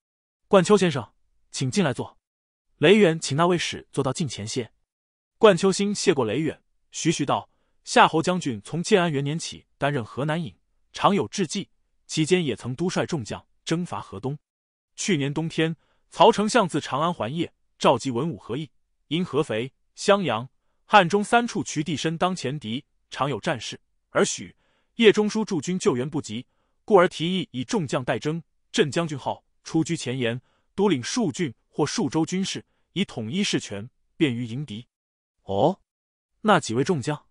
冠秋先生。请进来坐，雷远，请那位使坐到近前些。冠秋星谢过雷远，徐徐道：“夏侯将军从建安元年起担任河南尹，常有志绩，期间也曾督率众将征伐河东。去年冬天，曹丞相自长安还业，召集文武合议，因合肥、襄阳、汉中三处渠地深当前敌，常有战事，而许、叶中书驻军救援不及，故而提议以众将代征，镇将军号出居前沿。”独领数郡或数州军事，以统一事权，便于迎敌。哦，那几位众将，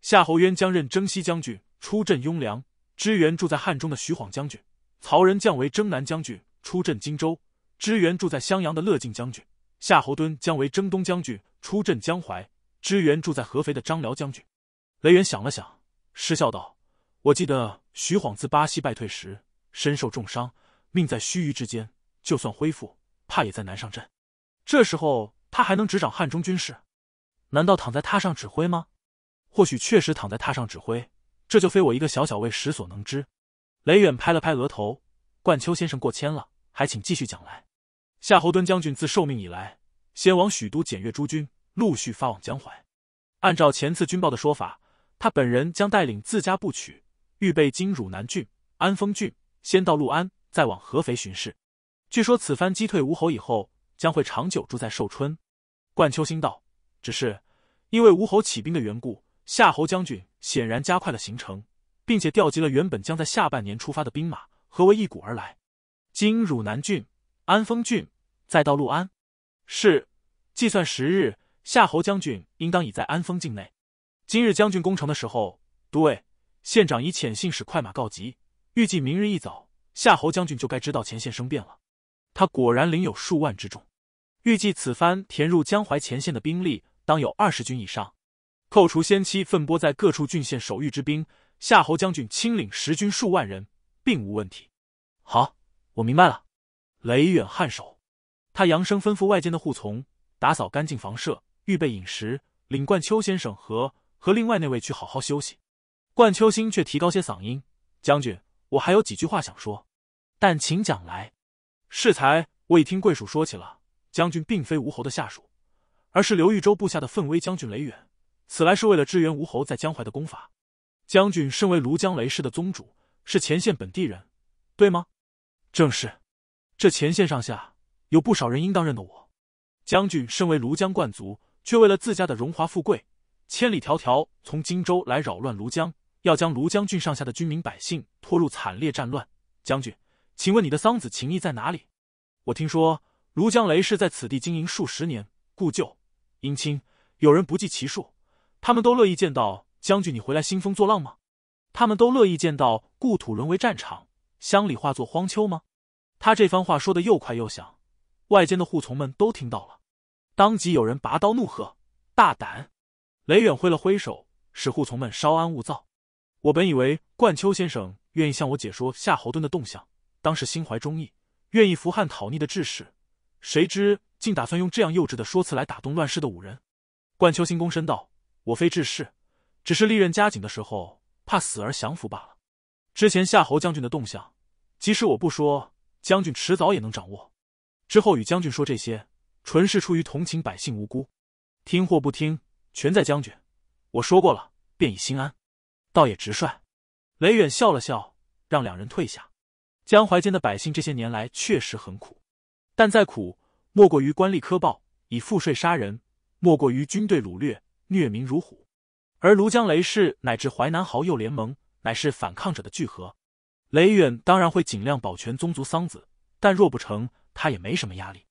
夏侯渊将任征西将军，出镇雍凉，支援住在汉中的徐晃将军；曹仁将为征南将军，出镇荆州，支援住在襄阳的乐进将军；夏侯惇将为征东将军，出镇江淮，支援住在合肥的张辽将军。雷元想了想，失笑道：“我记得徐晃自巴西败退时，身受重伤，命在须臾之间。”就算恢复，怕也在难上阵。这时候他还能执掌汉中军事？难道躺在榻上指挥吗？或许确实躺在榻上指挥，这就非我一个小小卫士所能知。雷远拍了拍额头：“冠秋先生过谦了，还请继续讲来。”夏侯惇将军自受命以来，先往许都检阅诸军，陆续发往江淮。按照前次军报的说法，他本人将带领自家部曲，预备经汝南郡、安丰郡，先到陆安，再往合肥巡视。据说此番击退吴侯以后，将会长久住在寿春。冠秋心道，只是因为吴侯起兵的缘故，夏侯将军显然加快了行程，并且调集了原本将在下半年出发的兵马，合为一股而来。经汝南郡、安丰郡，再到陆安，是计算十日，夏侯将军应当已在安丰境内。今日将军攻城的时候，都尉、县长已遣信使快马告急，预计明日一早，夏侯将军就该知道前线生变了。他果然领有数万之众，预计此番填入江淮前线的兵力当有二十军以上，扣除先期分拨在各处郡县守御之兵，夏侯将军亲领十军数万人，并无问题。好，我明白了。雷远颔首，他扬声吩咐外间的护从打扫干净房舍，预备饮食，领冠秋先生和和另外那位去好好休息。冠秋心却提高些嗓音：“将军，我还有几句话想说，但请讲来。”适才我已听贵属说起了，将军并非吴侯的下属，而是刘豫州部下的奋威将军雷远。此来是为了支援吴侯在江淮的攻伐。将军身为庐江雷氏的宗主，是前线本地人，对吗？正是。这前线上下有不少人应当认得我。将军身为庐江灌族，却为了自家的荣华富贵，千里迢迢从荆州来扰乱庐江，要将庐江郡上下的军民百姓拖入惨烈战乱。将军。请问你的桑梓情谊在哪里？我听说庐江雷氏在此地经营数十年，故旧、姻亲有人不计其数，他们都乐意见到将军你回来兴风作浪吗？他们都乐意见到故土沦为战场，乡里化作荒丘吗？他这番话说得又快又响，外间的扈从们都听到了，当即有人拔刀怒喝：“大胆！”雷远挥了挥手，使扈从们稍安勿躁。我本以为冠秋先生愿意向我解说夏侯惇的动向。当时心怀忠义，愿意扶汉讨逆的志士，谁知竟打算用这样幼稚的说辞来打动乱世的五人。冠秋心躬身道：“我非志士，只是历任加紧的时候怕死而降服罢了。之前夏侯将军的动向，即使我不说，将军迟早也能掌握。之后与将军说这些，纯是出于同情百姓无辜。听或不听，全在将军。我说过了，便已心安，倒也直率。”雷远笑了笑，让两人退下。江淮间的百姓这些年来确实很苦，但再苦莫过于官吏苛暴，以赋税杀人；莫过于军队掳掠，虐民如虎。而庐江雷氏乃至淮南豪右联盟，乃是反抗者的聚合。雷远当然会尽量保全宗族桑梓，但若不成，他也没什么压力。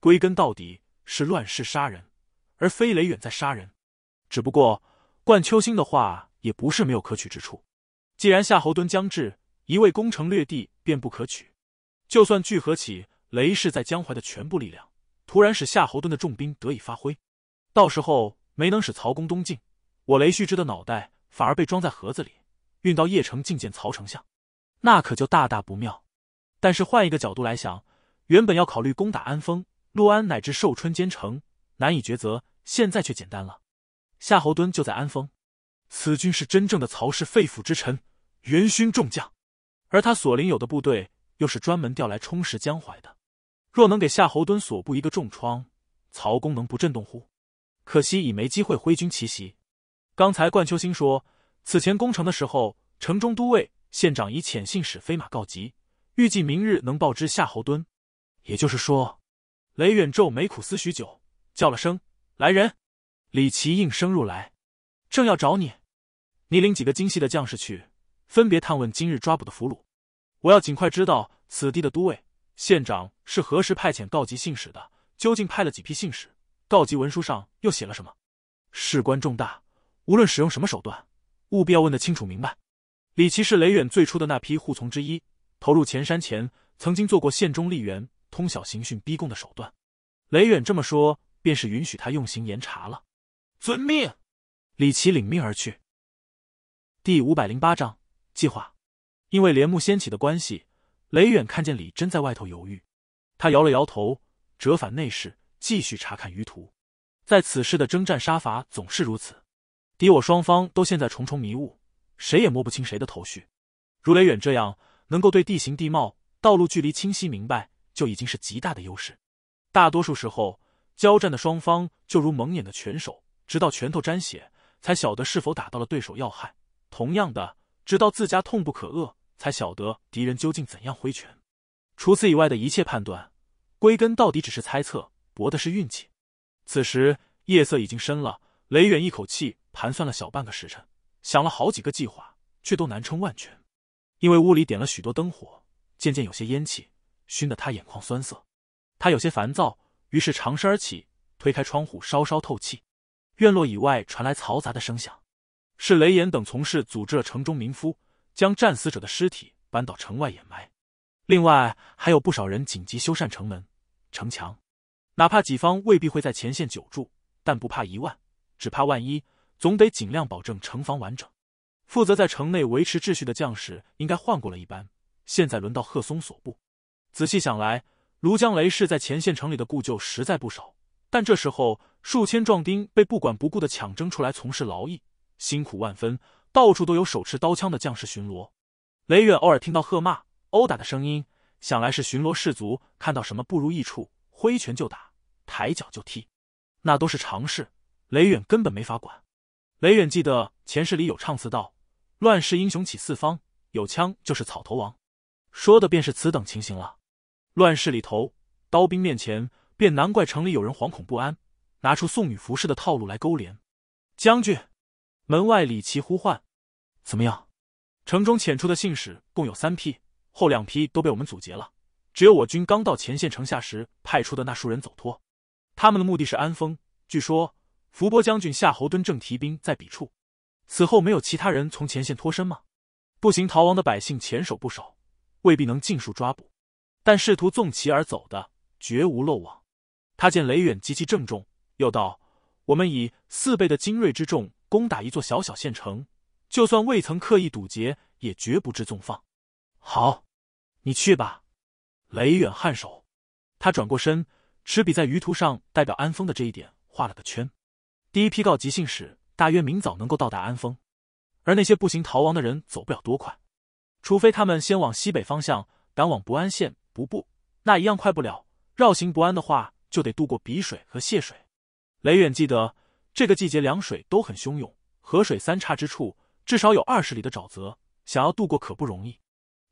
归根到底，是乱世杀人，而非雷远在杀人。只不过，冠秋星的话也不是没有可取之处。既然夏侯惇将至，一味攻城略地。便不可取，就算聚合起雷氏在江淮的全部力量，突然使夏侯惇的重兵得以发挥，到时候没能使曹公东进，我雷旭之的脑袋反而被装在盒子里，运到邺城觐见曹丞相，那可就大大不妙。但是换一个角度来想，原本要考虑攻打安丰、陆安乃至寿春兼城，难以抉择，现在却简单了。夏侯惇就在安丰，此军是真正的曹氏肺腑之臣，元勋重将。而他所领有的部队，又是专门调来充实江淮的。若能给夏侯惇所部一个重创，曹公能不震动乎？可惜已没机会挥军奇袭。刚才冠秋星说，此前攻城的时候，城中都尉、县长以遣信使飞马告急，预计明日能报知夏侯惇。也就是说，雷远昼眉苦思许久，叫了声：“来人！”李琦应声入来，正要找你，你领几个精细的将士去。分别探问今日抓捕的俘虏，我要尽快知道此地的都尉、县长是何时派遣告急信使的，究竟派了几批信使，告急文书上又写了什么？事关重大，无论使用什么手段，务必要问得清楚明白。李琦是雷远最初的那批护从之一，投入前山前曾经做过县中吏员，通晓刑讯逼供的手段。雷远这么说，便是允许他用刑严查了。遵命。李琦领命而去。第五百零八章。计划，因为帘幕掀起的关系，雷远看见李真在外头犹豫，他摇了摇头，折返内室继续查看舆图。在此时的征战杀伐总是如此，敌我双方都陷在重重迷雾，谁也摸不清谁的头绪。如雷远这样，能够对地形地貌、道路距离清晰明白，就已经是极大的优势。大多数时候，交战的双方就如蒙眼的拳手，直到拳头沾血，才晓得是否打到了对手要害。同样的。直到自家痛不可遏，才晓得敌人究竟怎样挥拳。除此以外的一切判断，归根到底只是猜测，搏的是运气。此时夜色已经深了，雷远一口气盘算了小半个时辰，想了好几个计划，却都难称万全。因为屋里点了许多灯火，渐渐有些烟气，熏得他眼眶酸涩。他有些烦躁，于是长身而起，推开窗户稍稍透气。院落以外传来嘈杂的声响。是雷岩等从事组织了城中民夫，将战死者的尸体搬到城外掩埋。另外，还有不少人紧急修缮城门、城墙。哪怕己方未必会在前线久住，但不怕一万，只怕万一，总得尽量保证城防完整。负责在城内维持秩序的将士应该换过了一班，现在轮到贺松所部。仔细想来，庐江雷氏在前线城里的故旧实在不少，但这时候数千壮丁被不管不顾的抢征出来从事劳役。辛苦万分，到处都有手持刀枪的将士巡逻。雷远偶尔听到喝骂、殴打的声音，想来是巡逻士卒看到什么不如意处，挥拳就打，抬脚就踢，那都是常事。雷远根本没法管。雷远记得前世里有唱词道：“乱世英雄起四方，有枪就是草头王。”说的便是此等情形了。乱世里头，刀兵面前，便难怪城里有人惶恐不安，拿出送女服饰的套路来勾连将军。门外，李琦呼唤：“怎么样？城中遣出的信使共有三批，后两批都被我们阻截了。只有我军刚到前线城下时派出的那数人走脱。他们的目的是安丰。据说伏波将军夏侯惇正提兵在彼处。此后没有其他人从前线脱身吗？步行逃亡的百姓前手不少，未必能尽数抓捕。但试图纵其而走的，绝无漏网。”他见雷远极其郑重，又道：“我们以四倍的精锐之众。”攻打一座小小县城，就算未曾刻意堵截，也绝不知纵放。好，你去吧。雷远颔首，他转过身，持笔在舆图上代表安丰的这一点画了个圈。第一批告急信使大约明早能够到达安丰，而那些步行逃亡的人走不了多快，除非他们先往西北方向赶往博安县，不不，那一样快不了。绕行博安的话，就得渡过比水和泄水。雷远记得。这个季节，两水都很汹涌，河水三叉之处至少有二十里的沼泽，想要渡过可不容易。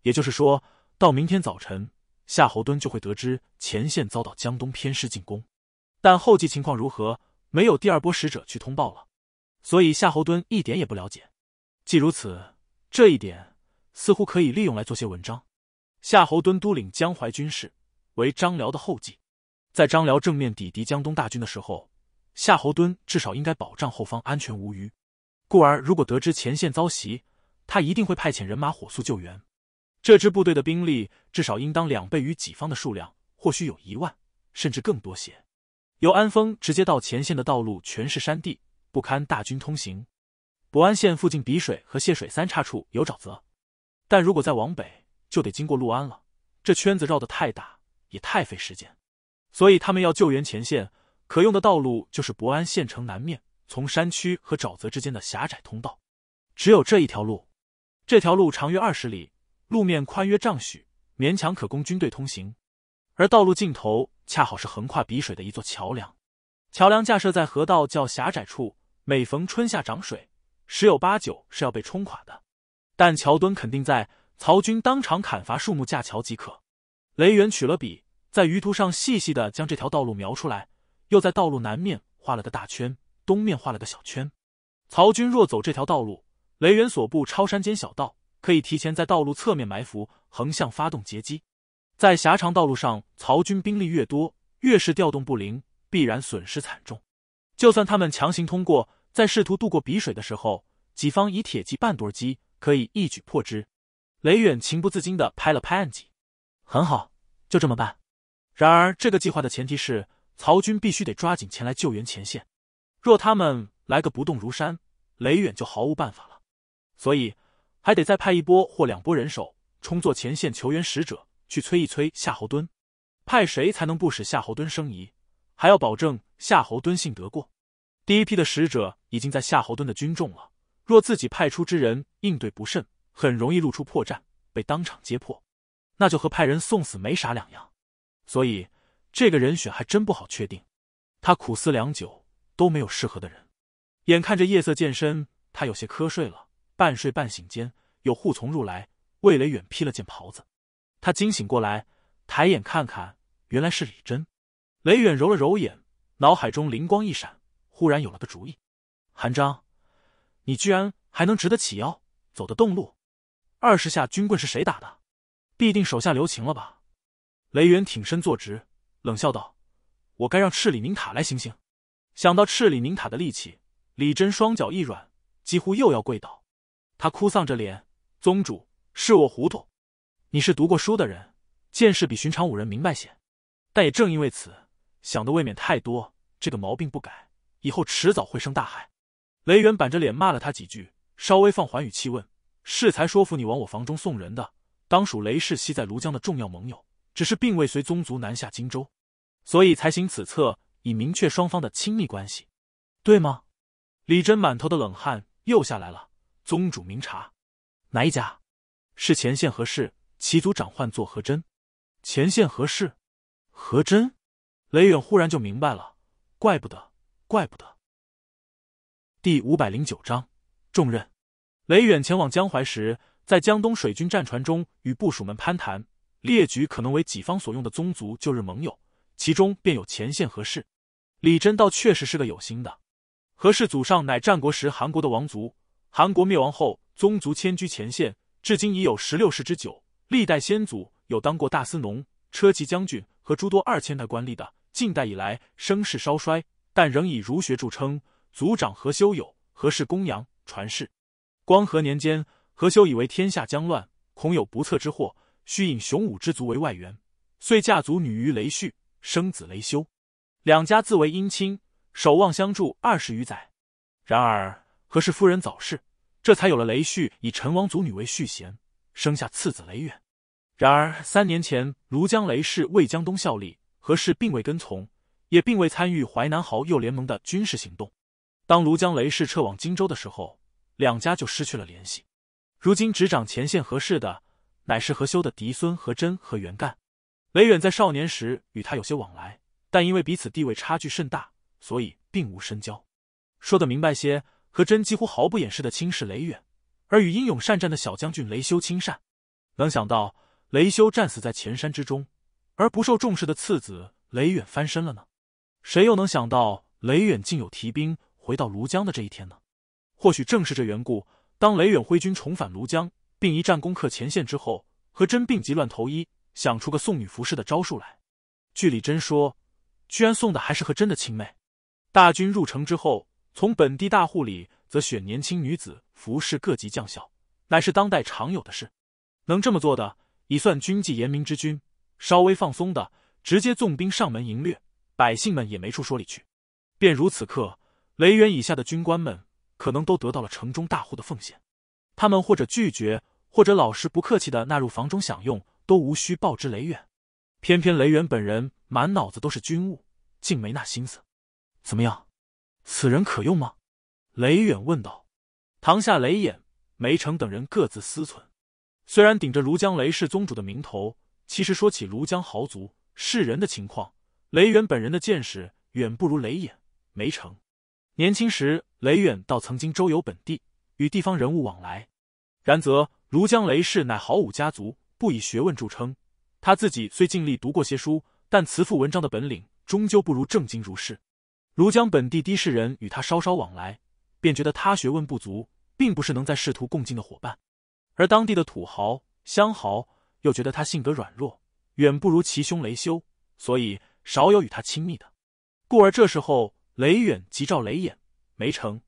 也就是说，到明天早晨，夏侯惇就会得知前线遭到江东偏师进攻，但后继情况如何，没有第二波使者去通报了，所以夏侯惇一点也不了解。既如此，这一点似乎可以利用来做些文章。夏侯惇督领江淮军事，为张辽的后继，在张辽正面抵敌江东大军的时候。夏侯惇至少应该保障后方安全无虞，故而如果得知前线遭袭，他一定会派遣人马火速救援。这支部队的兵力至少应当两倍于己方的数量，或许有一万，甚至更多些。由安丰直接到前线的道路全是山地，不堪大军通行。博安县附近，比水和泄水三岔处有沼泽，但如果再往北，就得经过陆安了。这圈子绕得太大，也太费时间，所以他们要救援前线。可用的道路就是博安县城南面从山区和沼泽之间的狭窄通道，只有这一条路。这条路长约二十里，路面宽约丈许，勉强可供军队通行。而道路尽头恰好是横跨比水的一座桥梁，桥梁架设在河道较狭窄处，每逢春夏涨水，十有八九是要被冲垮的。但桥墩肯定在，曹军当场砍伐树木架桥即可。雷元取了笔，在舆图上细细的将这条道路描出来。又在道路南面画了个大圈，东面画了个小圈。曹军若走这条道路，雷远所部超山间小道，可以提前在道路侧面埋伏，横向发动截击。在狭长道路上，曹军兵力越多，越是调动不灵，必然损失惨重。就算他们强行通过，在试图渡过比水的时候，己方以铁骑半渡击，可以一举破之。雷远情不自禁的拍了拍案几，很好，就这么办。然而，这个计划的前提是。曹军必须得抓紧前来救援前线，若他们来个不动如山，雷远就毫无办法了。所以还得再派一波或两波人手，充作前线求援使者，去催一催夏侯惇。派谁才能不使夏侯惇生疑？还要保证夏侯惇信得过。第一批的使者已经在夏侯惇的军中了，若自己派出之人应对不慎，很容易露出破绽，被当场揭破，那就和派人送死没啥两样。所以。这个人选还真不好确定，他苦思良久都没有适合的人。眼看着夜色渐深，他有些瞌睡了。半睡半醒间，有扈从入来，为雷远披了件袍子。他惊醒过来，抬眼看看，原来是李真。雷远揉了揉眼，脑海中灵光一闪，忽然有了个主意。韩章，你居然还能直得起腰，走得动路？二十下军棍是谁打的？必定手下留情了吧？雷远挺身坐直。冷笑道：“我该让赤里宁塔来行刑。”想到赤里宁塔的力气，李真双脚一软，几乎又要跪倒。他哭丧着脸：“宗主，是我糊涂。你是读过书的人，见识比寻常武人明白些。但也正因为此，想的未免太多。这个毛病不改，以后迟早会生大害。”雷元板着脸骂了他几句，稍微放缓语气问：“适才说服你往我房中送人的，当属雷氏西在庐江的重要盟友。”只是并未随宗族南下荆州，所以才行此策，以明确双方的亲密关系，对吗？李真满头的冷汗又下来了。宗主明察，哪一家？是前线何氏，其族长唤作何真。前线何氏，何真。雷远忽然就明白了，怪不得，怪不得。第五百零九章重任。雷远前往江淮时，在江东水军战船中与部署们攀谈。列举可能为己方所用的宗族旧日盟友，其中便有前线何氏。李真倒确实是个有心的。何氏祖上乃战国时韩国的王族，韩国灭亡后，宗族迁居前线，至今已有十六世之久。历代先祖有当过大司农、车骑将军和诸多二千代官吏的。近代以来，声势稍衰，但仍以儒学著称。族长何修友，何氏公羊传世。光和年间，何修以为天下将乱，恐有不测之祸。需引雄武之族为外援，遂嫁族女于雷旭，生子雷修，两家自为姻亲，守望相助二十余载。然而何氏夫人早逝，这才有了雷旭以陈王族女为续弦，生下次子雷远。然而三年前，庐江雷氏为江东效力，何氏并未跟从，也并未参与淮南豪右联盟的军事行动。当庐江雷氏撤往荆州的时候，两家就失去了联系。如今执掌前线何氏的。乃是何修的嫡孙何真和袁干，雷远在少年时与他有些往来，但因为彼此地位差距甚大，所以并无深交。说得明白些，何真几乎毫不掩饰的轻视雷远，而与英勇善战的小将军雷修亲善。能想到雷修战死在前山之中，而不受重视的次子雷远翻身了呢？谁又能想到雷远竟有提兵回到庐江的这一天呢？或许正是这缘故，当雷远挥军重返庐江。并一战攻克前线之后，和真病急乱投医，想出个送女服侍的招数来。据李真说，居然送的还是和真的亲妹。大军入城之后，从本地大户里则选年轻女子服侍各级将校，乃是当代常有的事。能这么做的，已算军纪严明之军；稍微放松的，直接纵兵上门迎掠，百姓们也没处说理去。便如此刻，雷元以下的军官们可能都得到了城中大户的奉献，他们或者拒绝。或者老实不客气的纳入房中享用，都无需报之雷远。偏偏雷远本人满脑子都是军务，竟没那心思。怎么样，此人可用吗？雷远问道。堂下雷眼、梅城等人各自思忖。虽然顶着庐江雷氏宗主的名头，其实说起庐江豪族世人的情况，雷远本人的见识远不如雷眼、梅城。年轻时，雷远倒曾经周游本地，与地方人物往来。然则。庐江雷氏乃豪武家族，不以学问著称。他自己虽尽力读过些书，但辞赋文章的本领终究不如正经儒士。庐江本地的士人与他稍稍往来，便觉得他学问不足，并不是能在仕途共进的伙伴；而当地的土豪乡豪又觉得他性格软弱，远不如其兄雷修，所以少有与他亲密的。故而这时候，雷远急召雷眼、梅成，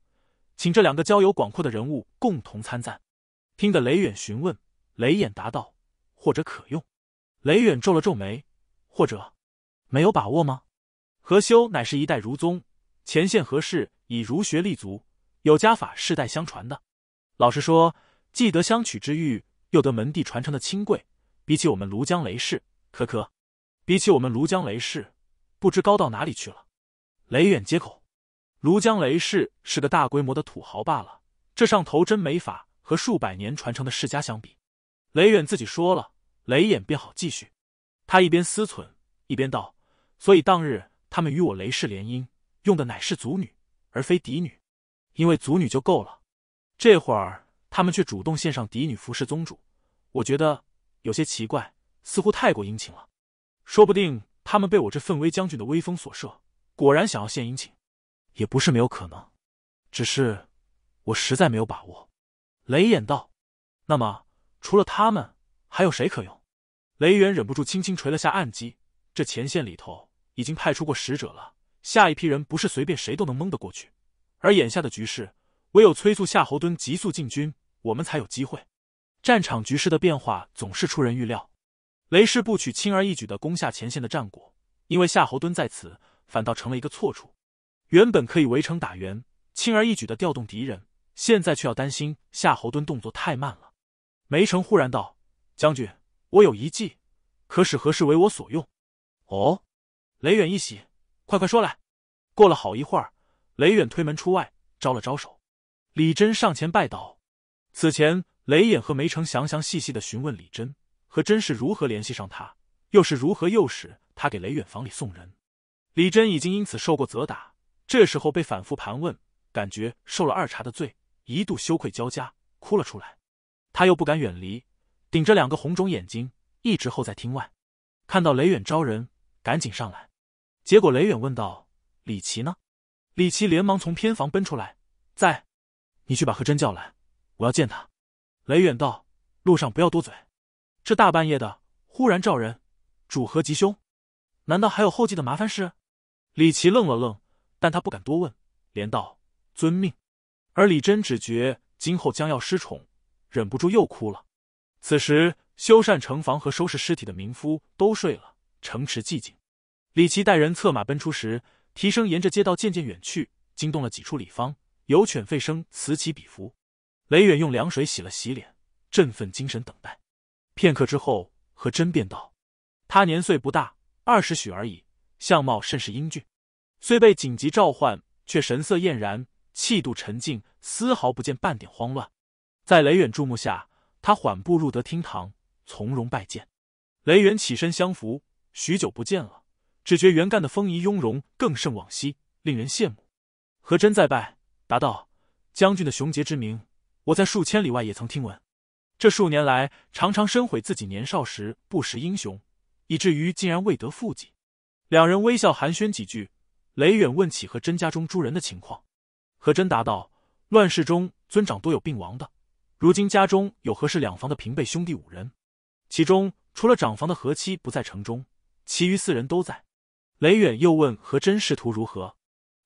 请这两个交友广阔的人物共同参赞。听得雷远询问，雷眼答道：“或者可用。”雷远皱了皱眉：“或者没有把握吗？”何修乃是一代儒宗，前贤何氏以儒学立足，有家法世代相传的。老实说，既得相娶之欲，又得门第传承的亲贵，比起我们庐江雷氏，可可，比起我们庐江雷氏，不知高到哪里去了。雷远接口：“庐江雷氏是个大规模的土豪罢了，这上头真没法。”和数百年传承的世家相比，雷远自己说了，雷眼便好继续。他一边思忖，一边道：“所以当日他们与我雷氏联姻，用的乃是族女，而非嫡女，因为族女就够了。这会儿他们却主动献上嫡女服侍宗主，我觉得有些奇怪，似乎太过殷勤了。说不定他们被我这奋威将军的威风所慑，果然想要献殷勤，也不是没有可能。只是我实在没有把握。”雷眼道：“那么，除了他们，还有谁可用？”雷元忍不住轻轻捶了下暗击，这前线里头已经派出过使者了，下一批人不是随便谁都能蒙得过去。而眼下的局势，唯有催促夏侯惇急速进军，我们才有机会。战场局势的变化总是出人预料。雷氏不取，轻而易举的攻下前线的战果，因为夏侯惇在此，反倒成了一个错处。原本可以围城打援，轻而易举的调动敌人。现在却要担心夏侯惇动作太慢了。梅城忽然道：“将军，我有一计，可使何氏为我所用。”哦，雷远一喜，快快说来。过了好一会儿，雷远推门出外，招了招手，李真上前拜倒。此前，雷远和梅城详详细细的询问李真和真是如何联系上他，又是如何诱使他给雷远房里送人。李真已经因此受过责打，这时候被反复盘问，感觉受了二茬的罪。一度羞愧交加，哭了出来。他又不敢远离，顶着两个红肿眼睛，一直候在厅外。看到雷远招人，赶紧上来。结果雷远问道：“李琦呢？”李琦连忙从偏房奔出来：“在。”“你去把何真叫来，我要见他。”雷远道：“路上不要多嘴。这大半夜的，忽然召人，主何吉凶？难道还有后继的麻烦事？”李琦愣了愣，但他不敢多问，连道：“遵命。”而李真只觉今后将要失宠，忍不住又哭了。此时修缮城防和收拾尸体的民夫都睡了，城池寂静。李奇带人策马奔出时，蹄声沿着街道渐渐远去，惊动了几处。李坊，有犬吠声此起彼伏。雷远用凉水洗了洗脸，振奋精神等待。片刻之后，何真便道：“他年岁不大，二十许而已，相貌甚是英俊，虽被紧急召唤，却神色晏然。”气度沉静，丝毫不见半点慌乱。在雷远注目下，他缓步入得厅堂，从容拜见。雷远起身相扶，许久不见了，只觉袁干的风仪雍容更胜往昔，令人羡慕。何真再拜答道：“将军的雄杰之名，我在数千里外也曾听闻。这数年来，常常深悔自己年少时不识英雄，以至于竟然未得富己。”两人微笑寒暄几句，雷远问起何真家中诸人的情况。何真答道：“乱世中，尊长多有病亡的。如今家中有何氏两房的平辈兄弟五人，其中除了长房的何妻不在城中，其余四人都在。”雷远又问何真仕途如何。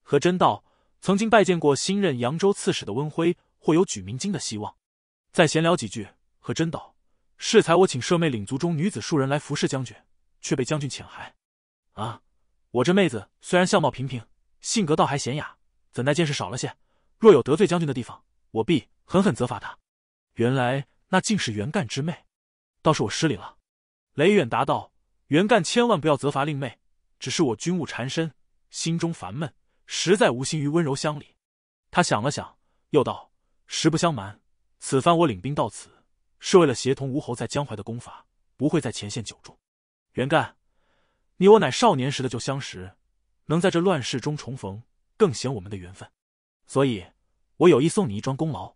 何真道：“曾经拜见过新任扬州刺史的温辉，或有举明经的希望。”再闲聊几句，何真道：“适才我请舍妹领族中女子数人来服侍将军，却被将军遣还。啊，我这妹子虽然相貌平平，性格倒还娴雅。”怎奈见识少了些，若有得罪将军的地方，我必狠狠责罚他。原来那竟是袁干之妹，倒是我失礼了。雷远答道：“袁干千万不要责罚令妹，只是我军务缠身，心中烦闷，实在无心于温柔乡里。”他想了想，又道：“实不相瞒，此番我领兵到此，是为了协同吴侯在江淮的攻伐，不会在前线久住。袁干，你我乃少年时的旧相识，能在这乱世中重逢。”更显我们的缘分，所以，我有意送你一桩功劳。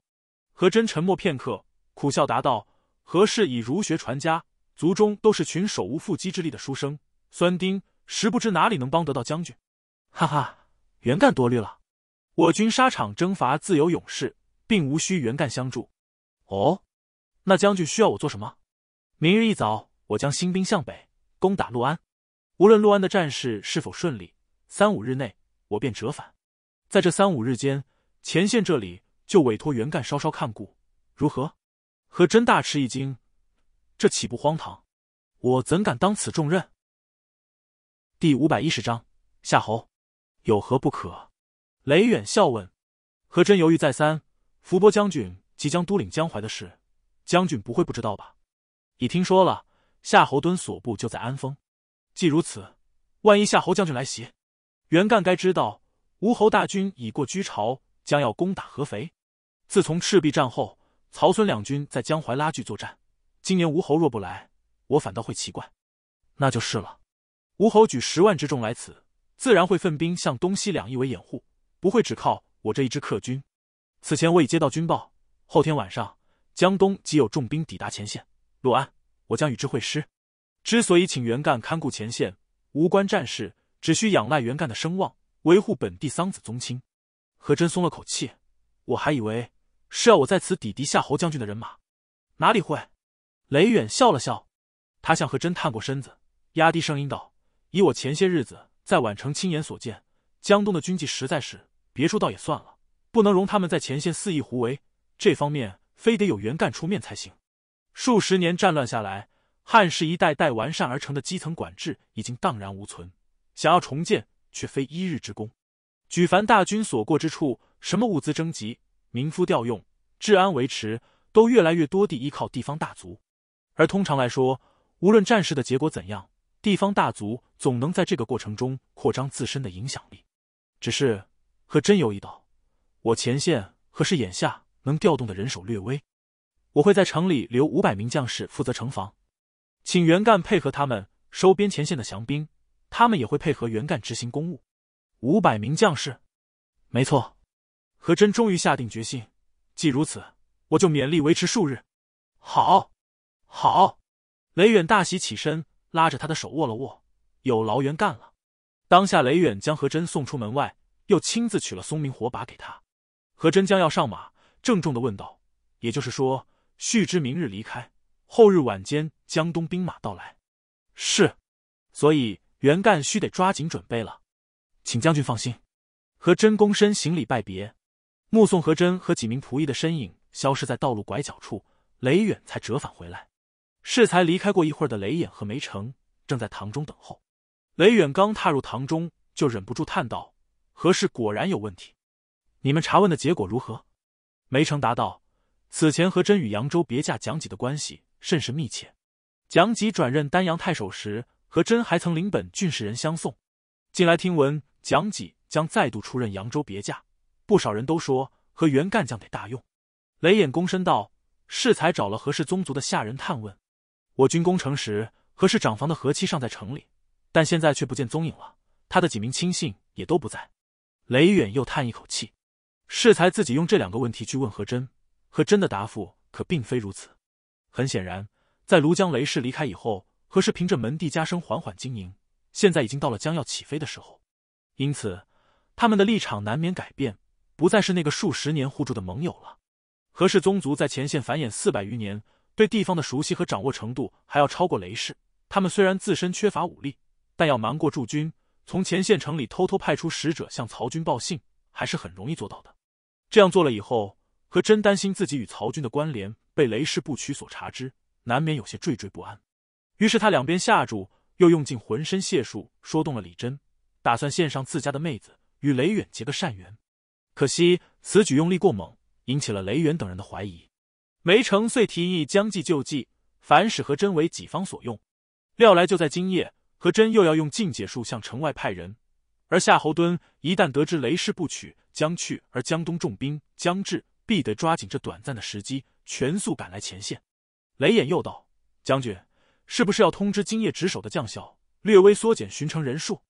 何真沉默片刻，苦笑答道：“何氏以儒学传家，族中都是群手无缚鸡之力的书生。酸丁，实不知哪里能帮得到将军。”哈哈，袁干多虑了。我军沙场征伐自有勇士，并无需袁干相助。哦，那将军需要我做什么？明日一早，我将新兵向北攻打陆安。无论陆安的战事是否顺利，三五日内我便折返。在这三五日间，前线这里就委托袁干稍稍看顾，如何？何真大吃一惊，这岂不荒唐？我怎敢当此重任？第五百一十章，夏侯，有何不可？雷远笑问。何真犹豫再三，伏波将军即将都领江淮的事，将军不会不知道吧？已听说了，夏侯惇所部就在安丰。既如此，万一夏侯将军来袭，袁干该知道。吴侯大军已过居巢，将要攻打合肥。自从赤壁战后，曹孙两军在江淮拉锯作战。今年吴侯若不来，我反倒会奇怪。那就是了。吴侯举十万之众来此，自然会分兵向东西两翼为掩护，不会只靠我这一支客军。此前我已接到军报，后天晚上江东即有重兵抵达前线。陆安，我将与之会师。之所以请袁干看顾前线，无关战事，只需仰赖袁干的声望。维护本地桑梓宗亲，何真松了口气。我还以为是要我在此抵敌夏侯将军的人马，哪里会？雷远笑了笑，他向何真探过身子，压低声音道：“以我前些日子在宛城亲眼所见，江东的军纪实在是……别说倒也算了，不能容他们在前线肆意胡为。这方面非得有袁干出面才行。数十年战乱下来，汉室一代代完善而成的基层管制已经荡然无存，想要重建。”却非一日之功。举凡大军所过之处，什么物资征集、民夫调用、治安维持，都越来越多地依靠地方大族。而通常来说，无论战事的结果怎样，地方大族总能在这个过程中扩张自身的影响力。只是，和真由一道，我前线可是眼下能调动的人手略微。我会在城里留五百名将士负责城防，请元干配合他们收编前线的降兵。他们也会配合袁干执行公务，五百名将士，没错。何真终于下定决心，既如此，我就勉力维持数日。好，好。雷远大喜，起身拉着他的手握了握，有劳袁干了。当下，雷远将何真送出门外，又亲自取了松明火把给他。何真将要上马，郑重的问道：“也就是说，旭之明日离开，后日晚间江东兵马到来，是？所以？”袁干需得抓紧准备了，请将军放心。何真躬身行礼拜别，目送何真和几名仆役的身影消失在道路拐角处，雷远才折返回来。适才离开过一会儿的雷眼和梅成正在堂中等候。雷远刚踏入堂中，就忍不住叹道：“何事果然有问题？你们查问的结果如何？”梅成答道：“此前何真与扬州别驾蒋几的关系甚是密切，蒋几转任丹阳太守时。”何真还曾领本郡士人相送。近来听闻蒋己将再度出任扬州别驾，不少人都说何元干将得大用。雷衍躬身道：“适才找了何氏宗族的下人探问，我军攻城时，何氏长房的何妻尚在城里，但现在却不见踪影了。他的几名亲信也都不在。”雷远又叹一口气：“适才自己用这两个问题去问何真，何真的答复可并非如此。很显然，在庐江雷氏离开以后。”何氏凭着门第家声缓缓经营，现在已经到了将要起飞的时候，因此他们的立场难免改变，不再是那个数十年互助的盟友了。何氏宗族在前线繁衍四百余年，对地方的熟悉和掌握程度还要超过雷氏。他们虽然自身缺乏武力，但要瞒过驻军，从前线城里偷偷派出使者向曹军报信，还是很容易做到的。这样做了以后，何真担心自己与曹军的关联被雷氏部曲所查知，难免有些惴惴不安。于是他两边下注，又用尽浑身解数说动了李真，打算献上自家的妹子，与雷远结个善缘。可惜此举用力过猛，引起了雷远等人的怀疑。梅成遂提议将计就计，反使何真为己方所用。料来就在今夜，何真又要用禁解术向城外派人。而夏侯惇一旦得知雷氏不娶将去，而江东重兵将至，必得抓紧这短暂的时机，全速赶来前线。雷眼又道：“将军。”是不是要通知今夜值守的将校，略微缩减巡城人数？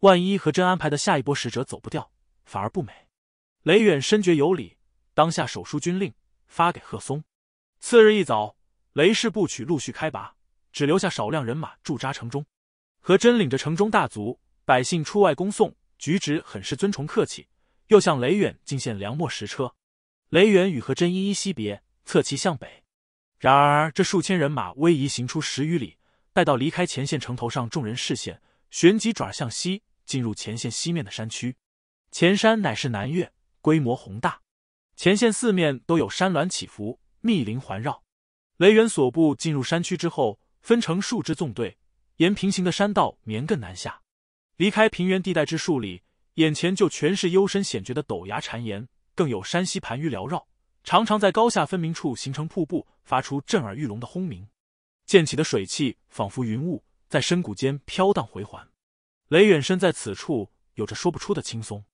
万一和真安排的下一波使者走不掉，反而不美。雷远深觉有理，当下手书军令发给贺松。次日一早，雷氏部曲陆续开拔，只留下少量人马驻扎城中。和真领着城中大族百姓出外恭送，举止很是尊崇客气，又向雷远进献粮墨十车。雷远与和真依依惜别，策骑向北。然而，这数千人马逶迤行出十余里，待到离开前线城头上众人视线，旋即转向西，进入前线西面的山区。前山乃是南岳，规模宏大。前线四面都有山峦起伏，密林环绕。雷元所部进入山区之后，分成数支纵队，沿平行的山道绵亘南下。离开平原地带之数里，眼前就全是幽深险绝的陡崖缠岩，更有山溪盘迂缭绕。常常在高下分明处形成瀑布，发出震耳欲聋的轰鸣，溅起的水汽仿佛云雾，在深谷间飘荡回环。雷远身在此处，有着说不出的轻松。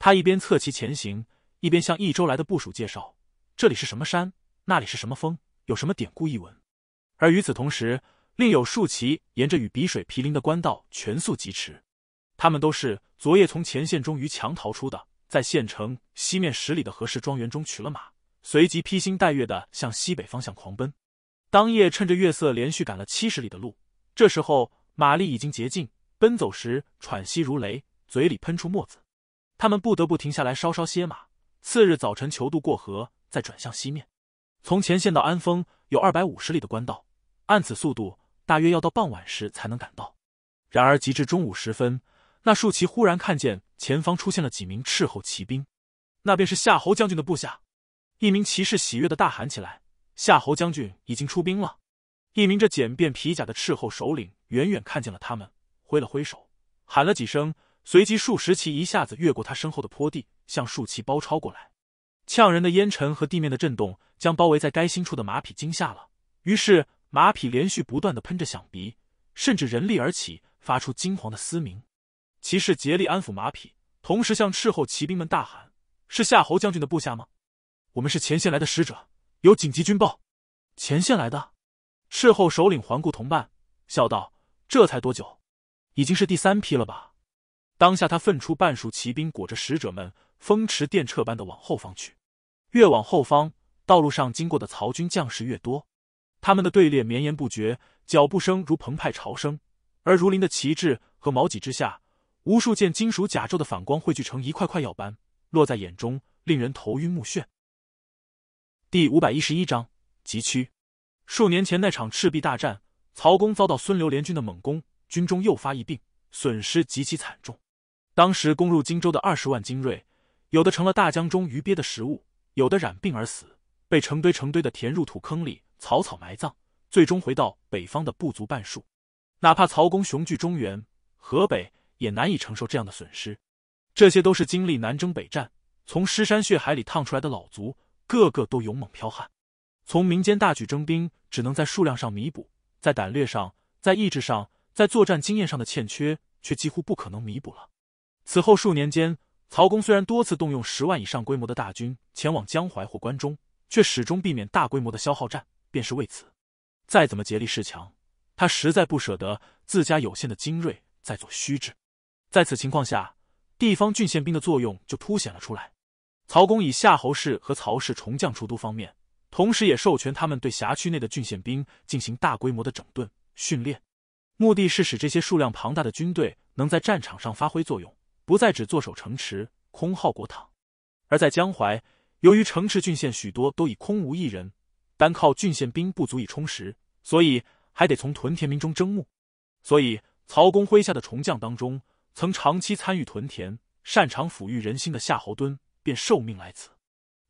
他一边策骑前行，一边向益州来的部署介绍这里是什么山，那里是什么峰，有什么典故译文。而与此同时，另有数骑沿着与碧水毗邻的官道全速疾驰，他们都是昨夜从前线中于墙逃出的，在县城西面十里的何氏庄园中取了马。随即披星戴月的向西北方向狂奔，当夜趁着月色连续赶了七十里的路。这时候马力已经竭尽，奔走时喘息如雷，嘴里喷出沫子。他们不得不停下来稍稍歇马。次日早晨求渡过河，再转向西面。从前线到安丰有二百五十里的官道，按此速度，大约要到傍晚时才能赶到。然而及至中午时分，那竖旗忽然看见前方出现了几名斥候骑兵，那便是夏侯将军的部下。一名骑士喜悦的大喊起来：“夏侯将军已经出兵了！”一名这简便皮甲的斥候首领远远看见了他们，挥了挥手，喊了几声，随即数十骑一下子越过他身后的坡地，向数旗包抄过来。呛人的烟尘和地面的震动将包围在该心处的马匹惊吓了，于是马匹连续不断地喷着响鼻，甚至人力而起，发出惊惶的嘶鸣。骑士竭力安抚马匹，同时向斥候骑兵们大喊：“是夏侯将军的部下吗？”我们是前线来的使者，有紧急军报。前线来的，斥候首领环顾同伴，笑道：“这才多久，已经是第三批了吧？”当下他分出半数骑兵，裹着使者们，风驰电掣般的往后方去。越往后方，道路上经过的曹军将士越多，他们的队列绵延不绝，脚步声如澎湃潮声，而如林的旗帜和矛戟之下，无数件金属甲胄的反光汇聚成一块块耀斑，落在眼中，令人头晕目眩。第五百一十一章急区。数年前那场赤壁大战，曹公遭到孙刘联军的猛攻，军中诱发疫病，损失极其惨重。当时攻入荆州的二十万精锐，有的成了大江中鱼鳖的食物，有的染病而死，被成堆成堆的填入土坑里，草草埋葬，最终回到北方的不足半数。哪怕曹公雄踞中原、河北，也难以承受这样的损失。这些都是经历南征北战、从尸山血海里烫出来的老卒。个个都勇猛剽悍，从民间大举征兵，只能在数量上弥补，在胆略上、在意志上、在作战经验上的欠缺，却几乎不可能弥补了。此后数年间，曹公虽然多次动用十万以上规模的大军前往江淮或关中，却始终避免大规模的消耗战，便是为此。再怎么竭力势强，他实在不舍得自家有限的精锐再做虚掷。在此情况下，地方郡县兵的作用就凸显了出来。曹公以夏侯氏和曹氏重将出都方面，同时也授权他们对辖区内的郡县兵进行大规模的整顿训练，目的是使这些数量庞大的军队能在战场上发挥作用，不再只坐守城池、空耗国帑。而在江淮，由于城池郡县许多都已空无一人，单靠郡县兵不足以充实，所以还得从屯田民中征募。所以，曹公麾下的重将当中，曾长期参与屯田、擅长抚育人心的夏侯惇。便受命来此，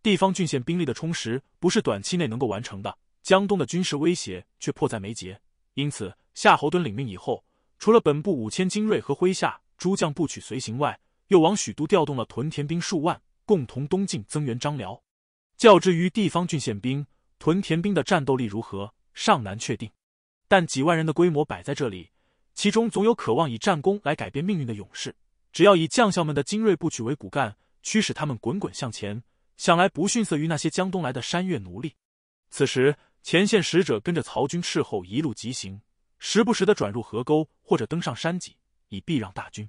地方郡县兵力的充实不是短期内能够完成的。江东的军事威胁却迫在眉睫，因此夏侯惇领命以后，除了本部五千精锐和麾下诸将部曲随行外，又往许都调动了屯田兵数万，共同东进增援张辽。较之于地方郡县兵，屯田兵的战斗力如何尚难确定，但几万人的规模摆在这里，其中总有渴望以战功来改变命运的勇士。只要以将校们的精锐部曲为骨干。驱使他们滚滚向前，想来不逊色于那些江东来的山越奴隶。此时，前线使者跟着曹军斥候一路疾行，时不时的转入河沟或者登上山脊，以避让大军。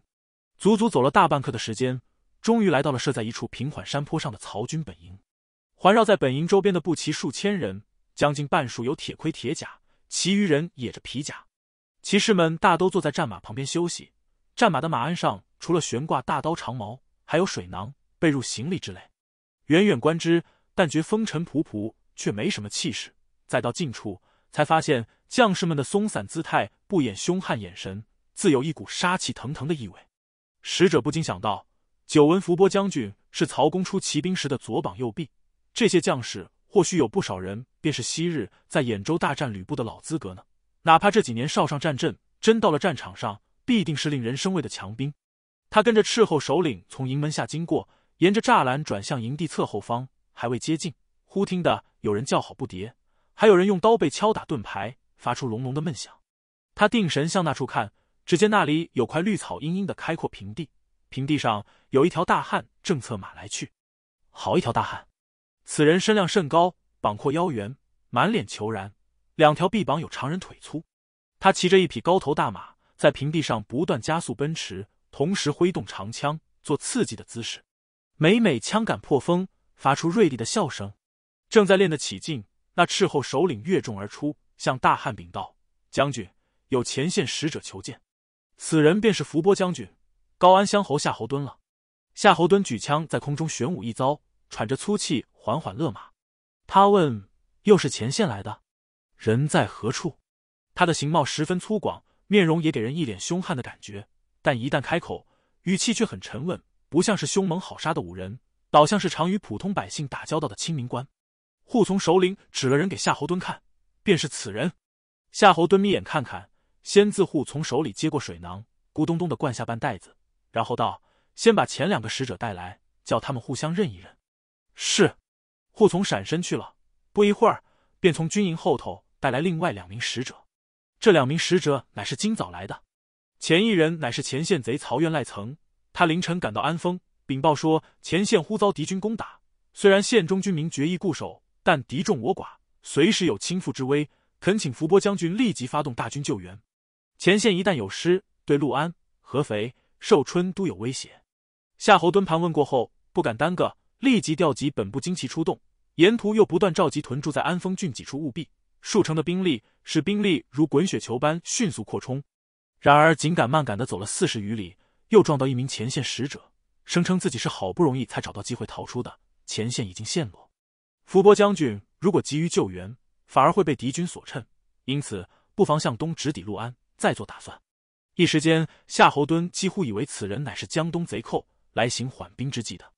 足足走了大半刻的时间，终于来到了设在一处平缓山坡上的曹军本营。环绕在本营周边的步骑数千人，将近半数有铁盔铁甲，其余人也着皮甲。骑士们大都坐在战马旁边休息，战马的马鞍上除了悬挂大刀长矛，还有水囊。被入行李之类，远远观之，但觉风尘仆仆，却没什么气势；再到近处，才发现将士们的松散姿态，不掩凶悍眼神，自有一股杀气腾腾的意味。使者不禁想到：久闻伏波将军是曹公出骑兵时的左膀右臂，这些将士或许有不少人便是昔日在兖州大战吕布的老资格呢。哪怕这几年少上战阵，真到了战场上，必定是令人生畏的强兵。他跟着斥候首领从营门下经过。沿着栅栏转向营地侧后方，还未接近，忽听得有人叫好不迭，还有人用刀背敲打盾牌，发出隆隆的闷响。他定神向那处看，只见那里有块绿草茵茵的开阔平地，平地上有一条大汉正策马来去。好一条大汉！此人身量甚高，膀阔腰圆，满脸虬髯，两条臂膀有常人腿粗。他骑着一匹高头大马，在平地上不断加速奔驰，同时挥动长枪，做刺激的姿势。每每枪杆破风，发出锐利的笑声，正在练得起劲。那斥候首领跃众而出，向大汉禀道：“将军，有前线使者求见，此人便是伏波将军高安乡侯夏侯惇了。”夏侯惇举枪在空中旋舞一遭，喘着粗气，缓缓勒马。他问：“又是前线来的？人在何处？”他的形貌十分粗犷，面容也给人一脸凶悍的感觉，但一旦开口，语气却很沉稳。不像是凶猛好杀的五人，倒像是常与普通百姓打交道的清明官。护从首领指了人给夏侯惇看，便是此人。夏侯惇眯眼看看，先自护从手里接过水囊，咕咚咚的灌下半袋子，然后道：“先把前两个使者带来，叫他们互相认一认。”是。护从闪身去了，不一会儿便从军营后头带来另外两名使者。这两名使者乃是今早来的，前一人乃是前线贼曹渊赖曾。他凌晨赶到安丰，禀报说前线忽遭敌军攻打。虽然县中军民决意固守，但敌众我寡，随时有倾覆之危。恳请伏波将军立即发动大军救援。前线一旦有失，对陆安、合肥、寿春都有威胁。夏侯惇盘问过后，不敢耽搁，立即调集本部精骑出动，沿途又不断召集屯驻在安丰郡几处务壁数城的兵力，使兵力如滚雪球般迅速扩充。然而，紧赶慢赶的走了四十余里。又撞到一名前线使者，声称自己是好不容易才找到机会逃出的。前线已经陷落，伏波将军如果急于救援，反而会被敌军所趁，因此不妨向东直抵陆安，再做打算。一时间，夏侯惇几乎以为此人乃是江东贼寇来行缓兵之计的，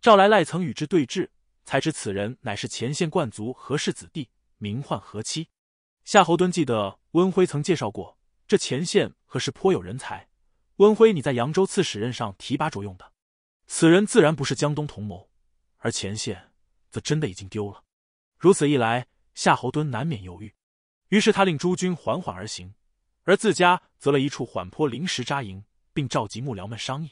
召来赖曾与之对峙，才知此人乃是前线冠族何氏子弟，名唤何妻。夏侯惇记得温辉曾介绍过，这前线何氏颇有人才。温辉，你在扬州刺史任上提拔着用的，此人自然不是江东同谋，而前线则真的已经丢了。如此一来，夏侯惇难免犹豫，于是他令诸军缓缓而行，而自家则了一处缓坡临时扎营，并召集幕僚们商议。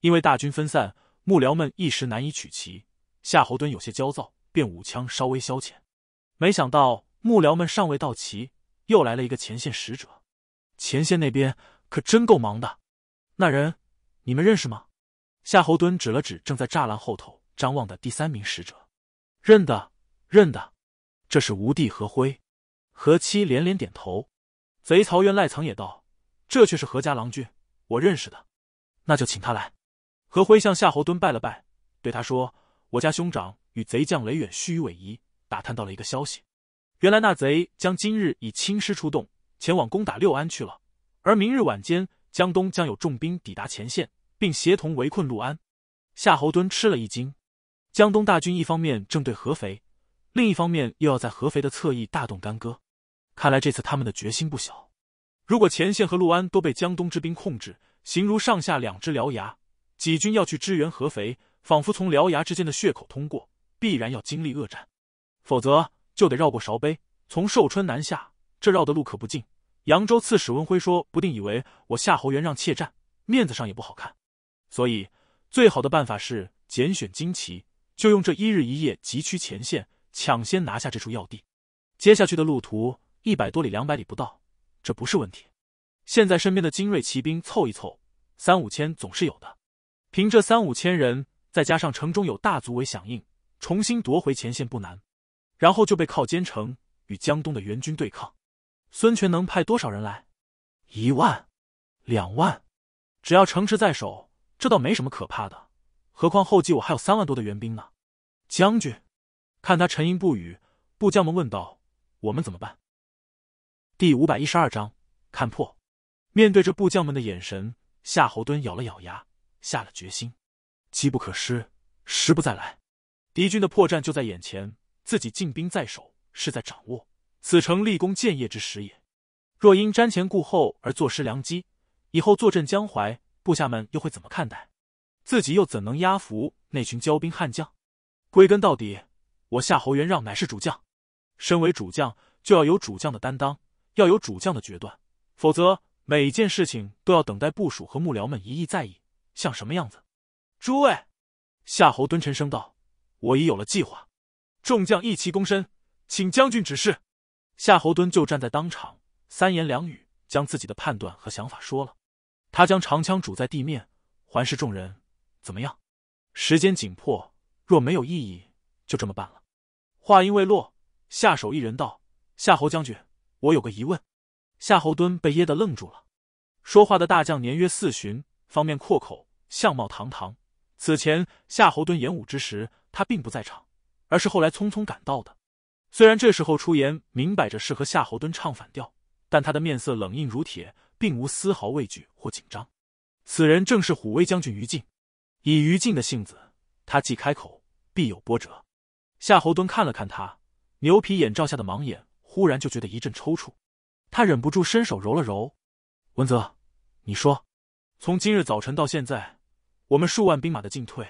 因为大军分散，幕僚们一时难以取齐，夏侯惇有些焦躁，便舞枪稍微消遣。没想到幕僚们尚未到齐，又来了一个前线使者。前线那边可真够忙的。那人，你们认识吗？夏侯惇指了指正在栅栏后头张望的第三名使者，认得，认得，这是吴帝何辉，何七连连点头。贼曹渊赖藏也道：“这却是何家郎君，我认识的。”那就请他来。何辉向夏侯惇拜了拜，对他说：“我家兄长与贼将雷远虚与委夷，打探到了一个消息，原来那贼将今日以轻师出动，前往攻打六安去了，而明日晚间。”江东将有重兵抵达前线，并协同围困陆安。夏侯惇吃了一惊，江东大军一方面正对合肥，另一方面又要在合肥的侧翼大动干戈。看来这次他们的决心不小。如果前线和陆安都被江东之兵控制，形如上下两只獠牙，几军要去支援合肥，仿佛从獠牙之间的血口通过，必然要经历恶战。否则，就得绕过韶碑，从寿春南下。这绕的路可不近。扬州刺史温辉说不定以为我夏侯渊让怯战，面子上也不好看，所以最好的办法是拣选精骑，就用这一日一夜急趋前线，抢先拿下这处要地。接下去的路途一百多里，两百里不到，这不是问题。现在身边的精锐骑兵凑一凑，三五千总是有的。凭这三五千人，再加上城中有大族为响应，重新夺回前线不难。然后就被靠坚城与江东的援军对抗。孙权能派多少人来？一万，两万，只要城池在手，这倒没什么可怕的。何况后继我还有三万多的援兵呢。将军，看他沉吟不语，部将们问道：“我们怎么办？”第五百一十二章看破。面对着部将们的眼神，夏侯惇咬了咬牙，下了决心：机不可失，时不再来。敌军的破绽就在眼前，自己进兵在手，是在掌握。此成立功建业之时也，若因瞻前顾后而坐失良机，以后坐镇江淮，部下们又会怎么看待？自己又怎能压服那群骄兵悍将？归根到底，我夏侯元让乃是主将，身为主将，就要有主将的担当，要有主将的决断，否则每件事情都要等待部署和幕僚们一意再意，像什么样子？诸位，夏侯惇沉声道：“我已有了计划。”众将一齐躬身，请将军指示。夏侯惇就站在当场，三言两语将自己的判断和想法说了。他将长枪拄在地面，环视众人：“怎么样？时间紧迫，若没有异议，就这么办了。”话音未落，下手一人道：“夏侯将军，我有个疑问。”夏侯惇被噎得愣住了。说话的大将年约四旬，方面阔口，相貌堂堂。此前夏侯惇演武之时，他并不在场，而是后来匆匆赶到的。虽然这时候出言明摆着是和夏侯惇唱反调，但他的面色冷硬如铁，并无丝毫畏惧或紧张。此人正是虎威将军于禁。以于禁的性子，他既开口，必有波折。夏侯惇看了看他，牛皮眼罩下的盲眼忽然就觉得一阵抽搐，他忍不住伸手揉了揉。文泽，你说，从今日早晨到现在，我们数万兵马的进退，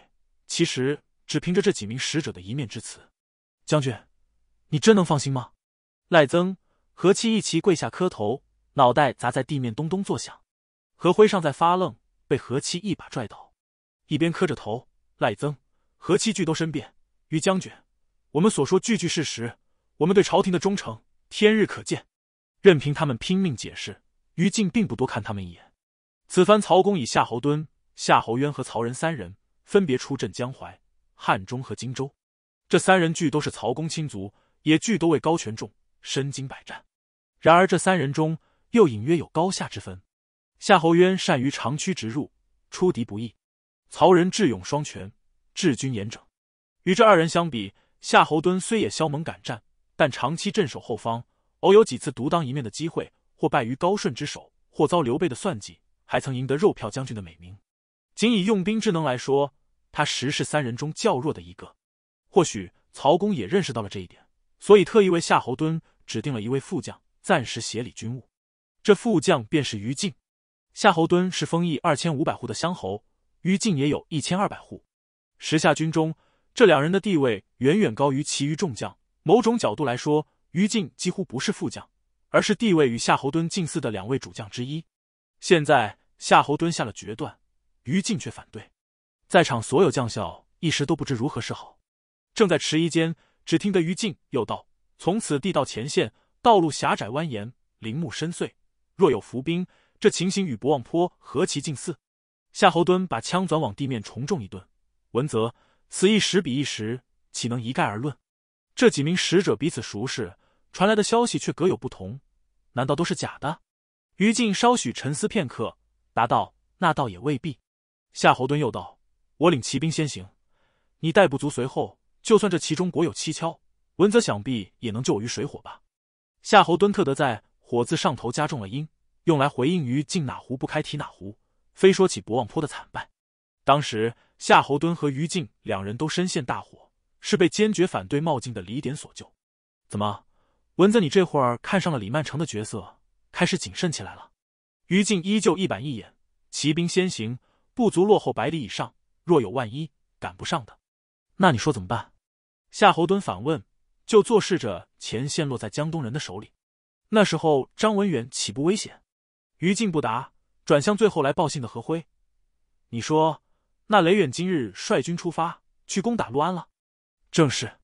其实只凭着这几名使者的一面之词，将军。你真能放心吗？赖曾、何七一齐跪下磕头，脑袋砸在地面，咚咚作响。何辉尚在发愣，被何七一把拽倒，一边磕着头。赖曾、何七俱都申辩：“于将军，我们所说句句事实，我们对朝廷的忠诚，天日可见。”任凭他们拼命解释，于禁并不多看他们一眼。此番曹公以夏侯惇、夏侯渊和曹仁三人分别出镇江淮、汉中和荆州，这三人俱都是曹公亲族。也俱多位高权重，身经百战。然而这三人中又隐约有高下之分。夏侯渊善于长驱直入，出敌不意；曹仁智勇双全，治军严整。与这二人相比，夏侯惇虽也骁猛敢战，但长期镇守后方，偶有几次独当一面的机会，或败于高顺之手，或遭刘备的算计，还曾赢得“肉票将军”的美名。仅以用兵之能来说，他实是三人中较弱的一个。或许曹公也认识到了这一点。所以特意为夏侯惇指定了一位副将，暂时协理军务。这副将便是于禁。夏侯惇是封邑二千五百户的乡侯，于禁也有一千二百户。时下军中，这两人的地位远远高于其余众将。某种角度来说，于禁几乎不是副将，而是地位与夏侯惇近似的两位主将之一。现在夏侯惇下了决断，于禁却反对，在场所有将校一时都不知如何是好。正在迟疑间。只听得于禁又道：“从此地道前线，道路狭窄蜿蜒，林木深邃，若有伏兵，这情形与博望坡何其近似。”夏侯惇把枪转往地面重重一顿：“文则，此一时彼一时，岂能一概而论？”这几名使者彼此熟识，传来的消息却各有不同，难道都是假的？于禁稍许沉思片刻，答道：“那倒也未必。”夏侯惇又道：“我领骑兵先行，你带部卒随后。”就算这其中果有蹊跷，文泽想必也能救我于水火吧？夏侯惇特德在“火”字上头加重了音，用来回应于禁哪壶不开提哪壶，非说起博望坡的惨败。当时夏侯惇和于禁两人都深陷大火，是被坚决反对冒进的李典所救。怎么，文泽你这会儿看上了李曼成的角色，开始谨慎起来了？于禁依旧一板一眼，骑兵先行，不足落后百里以上，若有万一赶不上的，那你说怎么办？夏侯惇反问，就坐视着前线落在江东人的手里？那时候张文远岂不危险？于禁不答，转向最后来报信的何辉：“你说，那雷远今日率军出发去攻打陆安了？正是。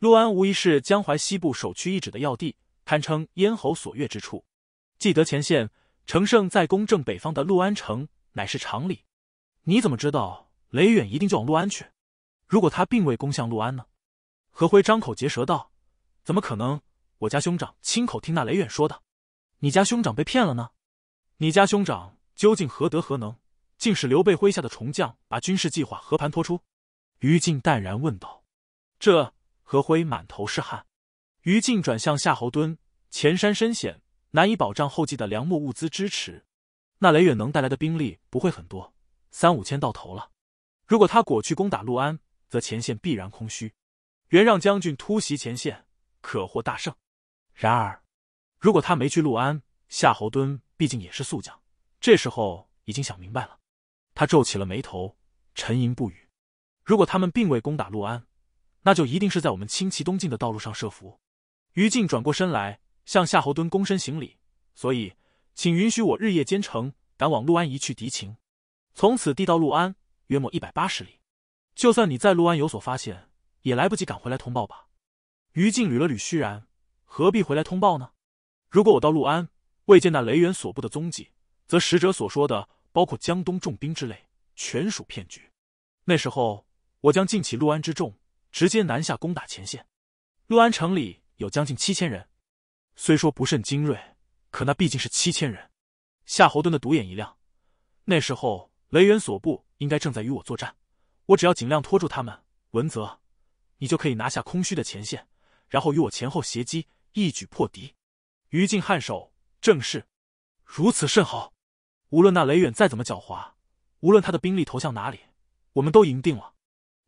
陆安无疑是江淮西部首屈一指的要地，堪称咽喉所钥之处。既得前线，乘胜再攻正北方的陆安城，乃是常理。你怎么知道雷远一定就往陆安去？如果他并未攻向陆安呢？”何辉张口结舌道：“怎么可能？我家兄长亲口听那雷远说的，你家兄长被骗了呢？你家兄长究竟何德何能，竟使刘备麾下的重将把军事计划和盘托出？”于禁淡然问道。这何辉满头是汗。于禁转向夏侯惇：“前山深险，难以保障后继的粮木物资支持。那雷远能带来的兵力不会很多，三五千到头了。如果他果去攻打陆安，则前线必然空虚。”袁让将军突袭前线，可获大胜。然而，如果他没去陆安，夏侯惇毕竟也是宿将，这时候已经想明白了，他皱起了眉头，沉吟不语。如果他们并未攻打陆安，那就一定是在我们轻骑东进的道路上设伏。于禁转过身来，向夏侯惇躬身行礼。所以，请允许我日夜兼程，赶往陆安，一去敌情。从此地到陆安，约莫一百八十里。就算你在陆安有所发现。也来不及赶回来通报吧。于禁捋了捋须，然何必回来通报呢？如果我到陆安未见那雷元所部的踪迹，则使者所说的包括江东重兵之类，全属骗局。那时候，我将尽起陆安之众，直接南下攻打前线。陆安城里有将近七千人，虽说不甚精锐，可那毕竟是七千人。夏侯惇的独眼一亮，那时候雷元所部应该正在与我作战，我只要尽量拖住他们。文泽。你就可以拿下空虚的前线，然后与我前后协击，一举破敌。于禁颔首，正是，如此甚好。无论那雷远再怎么狡猾，无论他的兵力投向哪里，我们都赢定了。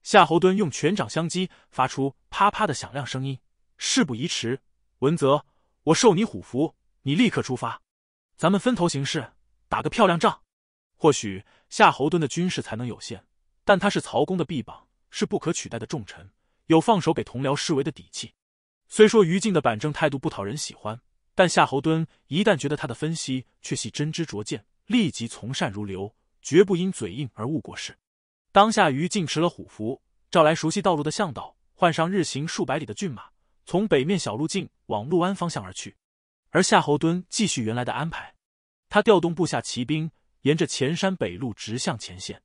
夏侯惇用拳掌相击，发出啪啪的响亮声音。事不宜迟，文泽，我授你虎符，你立刻出发。咱们分头行事，打个漂亮仗。或许夏侯惇的军事才能有限，但他是曹公的臂膀，是不可取代的重臣。有放手给同僚示为的底气。虽说于禁的板正态度不讨人喜欢，但夏侯惇一旦觉得他的分析却系真知灼见，立即从善如流，绝不因嘴硬而误国事。当下，于禁持了虎符，召来熟悉道路的向导，换上日行数百里的骏马，从北面小路径往潞安方向而去。而夏侯惇继续原来的安排，他调动部下骑兵，沿着前山北路直向前线。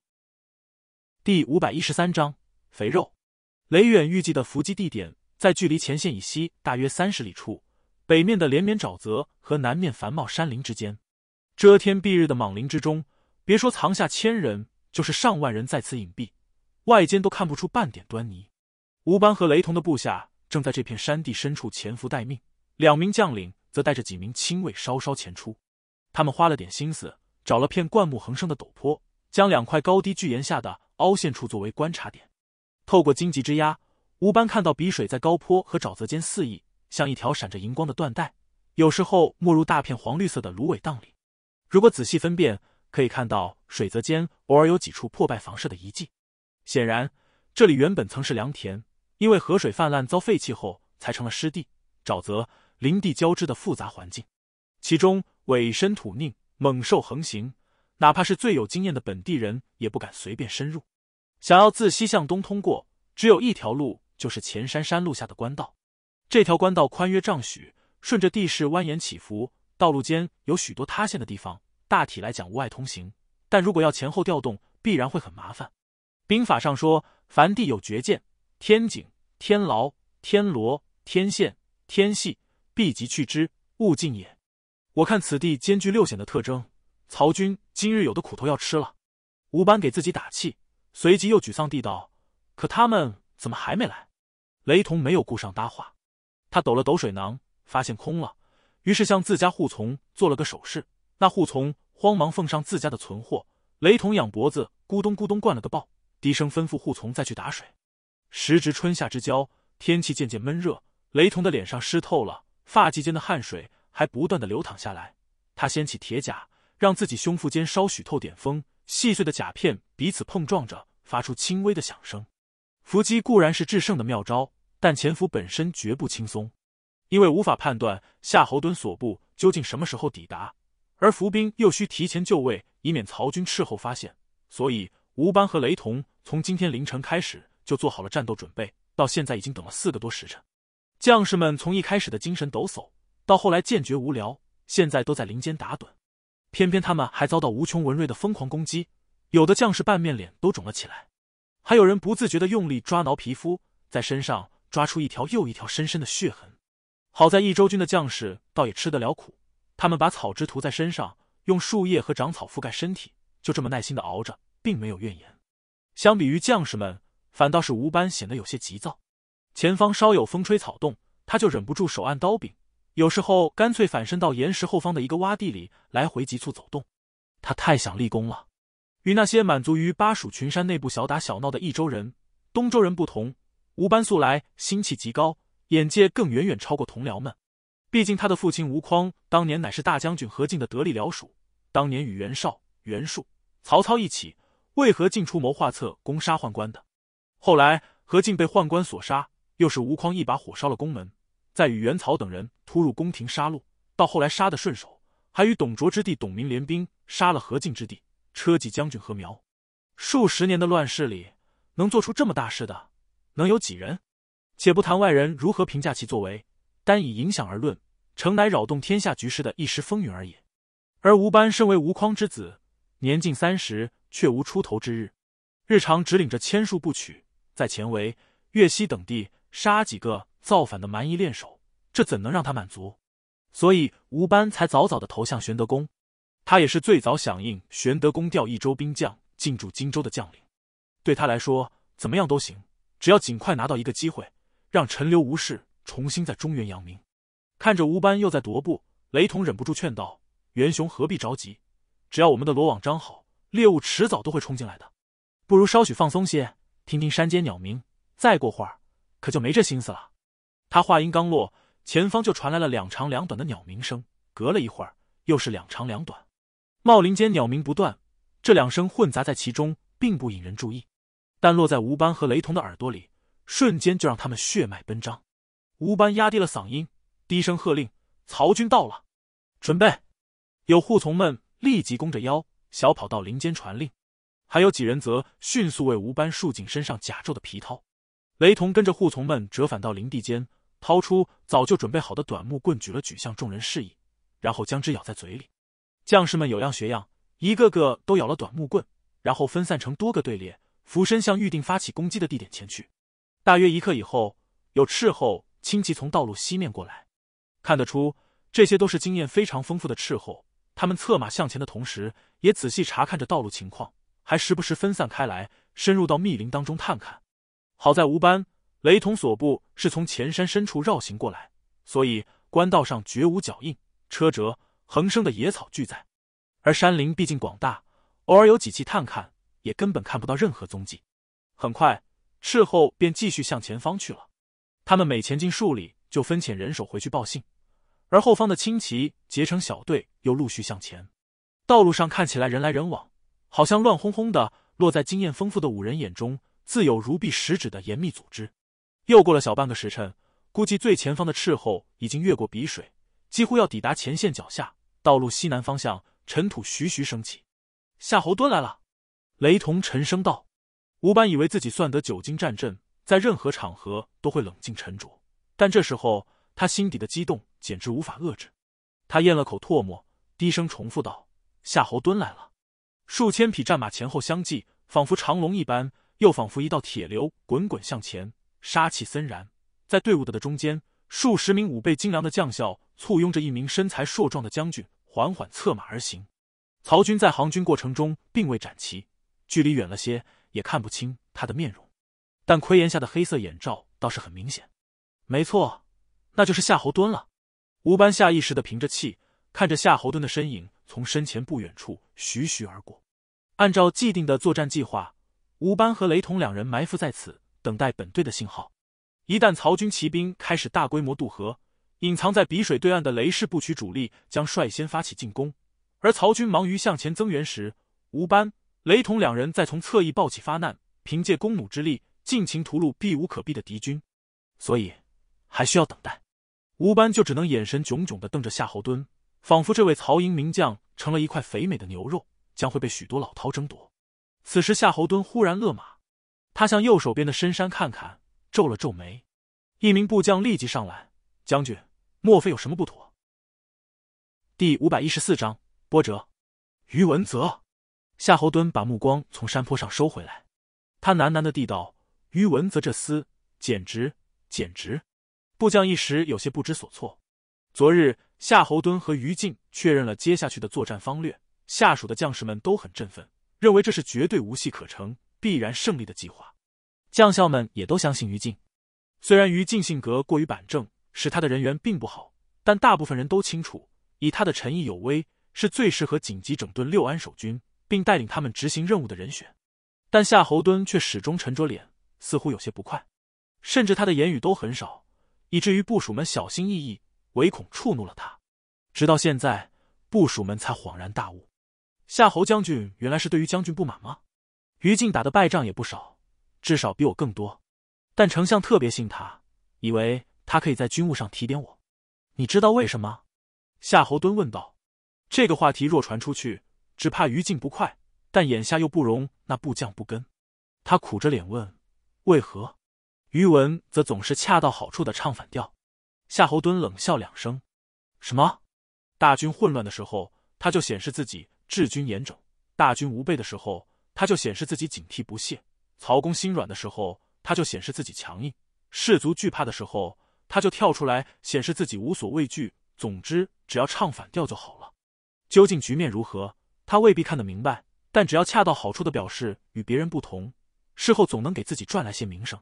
第五百一十三章：肥肉。雷远预计的伏击地点在距离前线以西大约三十里处，北面的连绵沼泽和南面繁茂山林之间，遮天蔽日的莽林之中，别说藏下千人，就是上万人在此隐蔽，外间都看不出半点端倪。吴班和雷同的部下正在这片山地深处潜伏待命，两名将领则带着几名亲卫稍稍前出，他们花了点心思，找了片灌木横生的陡坡，将两块高低巨岩下的凹陷处作为观察点。透过荆棘枝桠，吴班看到碧水在高坡和沼泽间肆意，像一条闪着银光的缎带。有时候没入大片黄绿色的芦苇荡里。如果仔细分辨，可以看到水泽间偶尔有几处破败房舍的遗迹。显然，这里原本曾是良田，因为河水泛滥遭废弃后，才成了湿地、沼泽、林地交织的复杂环境。其中，尾深土泞，猛兽横行，哪怕是最有经验的本地人也不敢随便深入。想要自西向东通过，只有一条路，就是前山山路下的官道。这条官道宽约丈许，顺着地势蜿蜒起伏，道路间有许多塌陷的地方，大体来讲无碍通行。但如果要前后调动，必然会很麻烦。兵法上说，凡地有绝涧、天井、天牢、天罗、天线、天隙，必即去之，勿进也。我看此地兼具六险的特征，曹军今日有的苦头要吃了。吴班给自己打气。随即又沮丧地道：“可他们怎么还没来？”雷同没有顾上搭话，他抖了抖水囊，发现空了，于是向自家护从做了个手势。那护从慌忙奉上自家的存货。雷同仰脖子，咕咚咕咚灌了个爆，低声吩咐护从再去打水。时值春夏之交，天气渐渐闷热，雷同的脸上湿透了，发际间的汗水还不断的流淌下来。他掀起铁甲，让自己胸腹间稍许透点风，细碎的甲片彼此碰撞着。发出轻微的响声，伏击固然是制胜的妙招，但潜伏本身绝不轻松，因为无法判断夏侯惇所部究竟什么时候抵达，而伏兵又需提前就位，以免曹军斥候发现。所以吴班和雷同从今天凌晨开始就做好了战斗准备，到现在已经等了四个多时辰。将士们从一开始的精神抖擞，到后来渐觉无聊，现在都在林间打盹，偏偏他们还遭到吴琼文瑞的疯狂攻击。有的将士半面脸都肿了起来，还有人不自觉的用力抓挠皮肤，在身上抓出一条又一条深深的血痕。好在益州军的将士倒也吃得了苦，他们把草汁涂在身上，用树叶和长草覆盖身体，就这么耐心的熬着，并没有怨言。相比于将士们，反倒是吴班显得有些急躁，前方稍有风吹草动，他就忍不住手按刀柄，有时候干脆反身到岩石后方的一个洼地里来回急促走动。他太想立功了。与那些满足于巴蜀群山内部小打小闹的益州人、东州人不同，吴班素来心气极高，眼界更远远超过同僚们。毕竟他的父亲吴匡当年乃是大将军何进的得力僚属，当年与袁绍、袁术、曹操一起为何进出谋划策攻杀宦官的。后来何进被宦官所杀，又是吴匡一把火烧了宫门，再与袁曹等人突入宫廷杀戮，到后来杀得顺手，还与董卓之弟董明联兵杀了何进之弟。车骑将军何苗，数十年的乱世里，能做出这么大事的，能有几人？且不谈外人如何评价其作为，单以影响而论，诚乃扰动天下局势的一时风云而已。而吴班身为吴匡之子，年近三十却无出头之日，日常只领着千数不取，在前围、越西等地杀几个造反的蛮夷练手，这怎能让他满足？所以吴班才早早的投向玄德公。他也是最早响应玄德公调益州兵将进驻荆州的将领，对他来说，怎么样都行，只要尽快拿到一个机会，让陈留吴氏重新在中原扬名。看着吴班又在踱步，雷同忍不住劝道：“袁雄何必着急？只要我们的罗网张好，猎物迟早都会冲进来的。不如稍许放松些，听听山间鸟鸣。再过会儿，可就没这心思了。”他话音刚落，前方就传来了两长两短的鸟鸣声，隔了一会儿，又是两长两短。茂林间鸟鸣不断，这两声混杂在其中，并不引人注意，但落在吴班和雷同的耳朵里，瞬间就让他们血脉奔张。吴班压低了嗓音，低声喝令：“曹军到了，准备！”有护从们立即弓着腰，小跑到林间传令；还有几人则迅速为吴班束紧身上甲胄的皮套。雷同跟着护从们折返到林地间，掏出早就准备好的短木棍，举了举向众人示意，然后将之咬在嘴里。将士们有样学样，一个个都咬了短木棍，然后分散成多个队列，俯身向预定发起攻击的地点前去。大约一刻以后，有斥候轻疾从道路西面过来，看得出这些都是经验非常丰富的斥候。他们策马向前的同时，也仔细查看着道路情况，还时不时分散开来，深入到密林当中探看。好在吴班、雷同所部是从前山深处绕行过来，所以官道上绝无脚印、车辙。横生的野草俱在，而山林毕竟广大，偶尔有几气探看，也根本看不到任何踪迹。很快，斥候便继续向前方去了。他们每前进数里，就分遣人手回去报信，而后方的轻骑结成小队，又陆续向前。道路上看起来人来人往，好像乱哄哄的，落在经验丰富的五人眼中，自有如臂十指的严密组织。又过了小半个时辰，估计最前方的斥候已经越过鼻水，几乎要抵达前线脚下。道路西南方向，尘土徐徐升起。夏侯惇来了，雷同沉声道。吴班以为自己算得久经战阵，在任何场合都会冷静沉着，但这时候他心底的激动简直无法遏制。他咽了口唾沫，低声重复道：“夏侯惇来了。”数千匹战马前后相继，仿佛长龙一般，又仿佛一道铁流滚滚向前，杀气森然。在队伍的的中间，数十名武备精良的将校簇拥着一名身材硕壮的将军。缓缓策马而行，曹军在行军过程中并未展旗，距离远了些，也看不清他的面容，但盔檐下的黑色眼罩倒是很明显。没错，那就是夏侯惇了。吴班下意识的屏着气，看着夏侯惇的身影从身前不远处徐徐而过。按照既定的作战计划，吴班和雷同两人埋伏在此，等待本队的信号。一旦曹军骑兵开始大规模渡河。隐藏在比水对岸的雷氏部曲主力将率先发起进攻，而曹军忙于向前增援时，吴班、雷同两人在从侧翼暴起发难，凭借弓弩之力尽情屠戮避无可避的敌军。所以还需要等待。吴班就只能眼神炯炯的瞪着夏侯惇，仿佛这位曹营名将成了一块肥美的牛肉，将会被许多老饕争夺。此时夏侯惇忽然勒马，他向右手边的深山看看，皱了皱眉。一名部将立即上来，将军。莫非有什么不妥？第五百一十四章波折。于文泽，夏侯惇把目光从山坡上收回来，他喃喃的地道：“于文泽这厮，简直，简直！”部将一时有些不知所措。昨日，夏侯惇和于禁确认了接下去的作战方略，下属的将士们都很振奋，认为这是绝对无戏可乘、必然胜利的计划。将校们也都相信于禁，虽然于禁性格过于板正。使他的人缘并不好，但大部分人都清楚，以他的诚意有威，是最适合紧急整顿六安守军，并带领他们执行任务的人选。但夏侯惇却始终沉着脸，似乎有些不快，甚至他的言语都很少，以至于部署们小心翼翼，唯恐触怒了他。直到现在，部署们才恍然大悟：夏侯将军原来是对于将军不满吗？于禁打的败仗也不少，至少比我更多，但丞相特别信他，以为。他可以在军务上提点我，你知道为什么？夏侯惇问道。这个话题若传出去，只怕于禁不快，但眼下又不容那部将不跟。他苦着脸问：“为何？”于文则总是恰到好处的唱反调。夏侯惇冷笑两声：“什么？大军混乱的时候，他就显示自己治军严整；大军无备的时候，他就显示自己警惕不懈；曹公心软的时候，他就显示自己强硬；士卒惧怕的时候。”他就跳出来显示自己无所畏惧。总之，只要唱反调就好了。究竟局面如何，他未必看得明白。但只要恰到好处的表示与别人不同，事后总能给自己赚来些名声。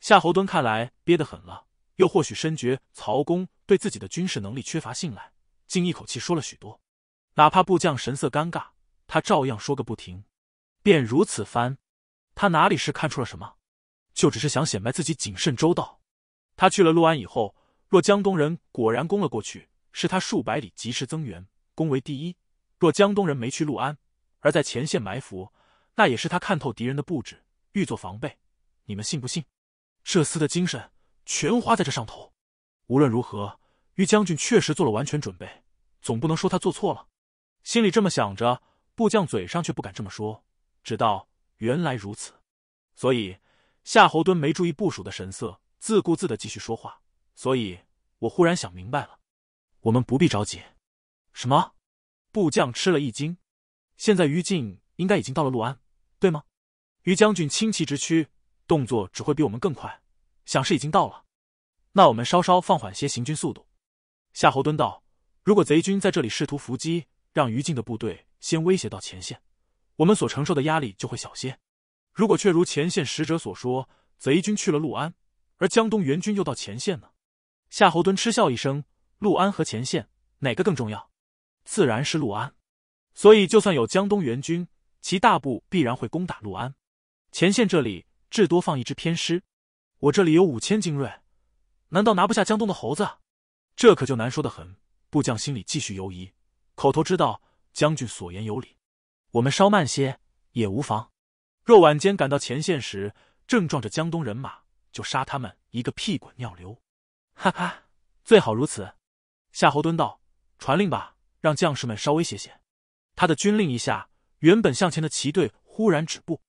夏侯惇看来憋得狠了，又或许深觉曹公对自己的军事能力缺乏信赖，竟一口气说了许多。哪怕部将神色尴尬，他照样说个不停。便如此番，他哪里是看出了什么，就只是想显摆自己谨慎周到。他去了陆安以后，若江东人果然攻了过去，是他数百里及时增援，攻为第一；若江东人没去陆安，而在前线埋伏，那也是他看透敌人的布置，欲做防备。你们信不信？这厮的精神全花在这上头。无论如何，于将军确实做了完全准备，总不能说他做错了。心里这么想着，部将嘴上却不敢这么说，直到原来如此。所以夏侯惇没注意部署的神色。自顾自的继续说话，所以我忽然想明白了，我们不必着急。什么？部将吃了一惊。现在于禁应该已经到了陆安，对吗？于将军轻骑直驱，动作只会比我们更快。想是已经到了，那我们稍稍放缓些行军速度。夏侯惇道：“如果贼军在这里试图伏击，让于禁的部队先威胁到前线，我们所承受的压力就会小些。如果却如前线使者所说，贼军去了陆安。”而江东援军又到前线呢？夏侯惇嗤笑一声：“陆安和前线哪个更重要？自然是陆安。所以，就算有江东援军，其大部必然会攻打陆安。前线这里至多放一支偏师。我这里有五千精锐，难道拿不下江东的猴子？这可就难说的很。”部将心里继续犹疑，口头知道将军所言有理，我们稍慢些也无妨。若晚间赶到前线时，正撞着江东人马。就杀他们一个屁滚尿流，哈哈，最好如此。夏侯惇道：“传令吧，让将士们稍微歇歇。”他的军令一下，原本向前的骑队忽然止步，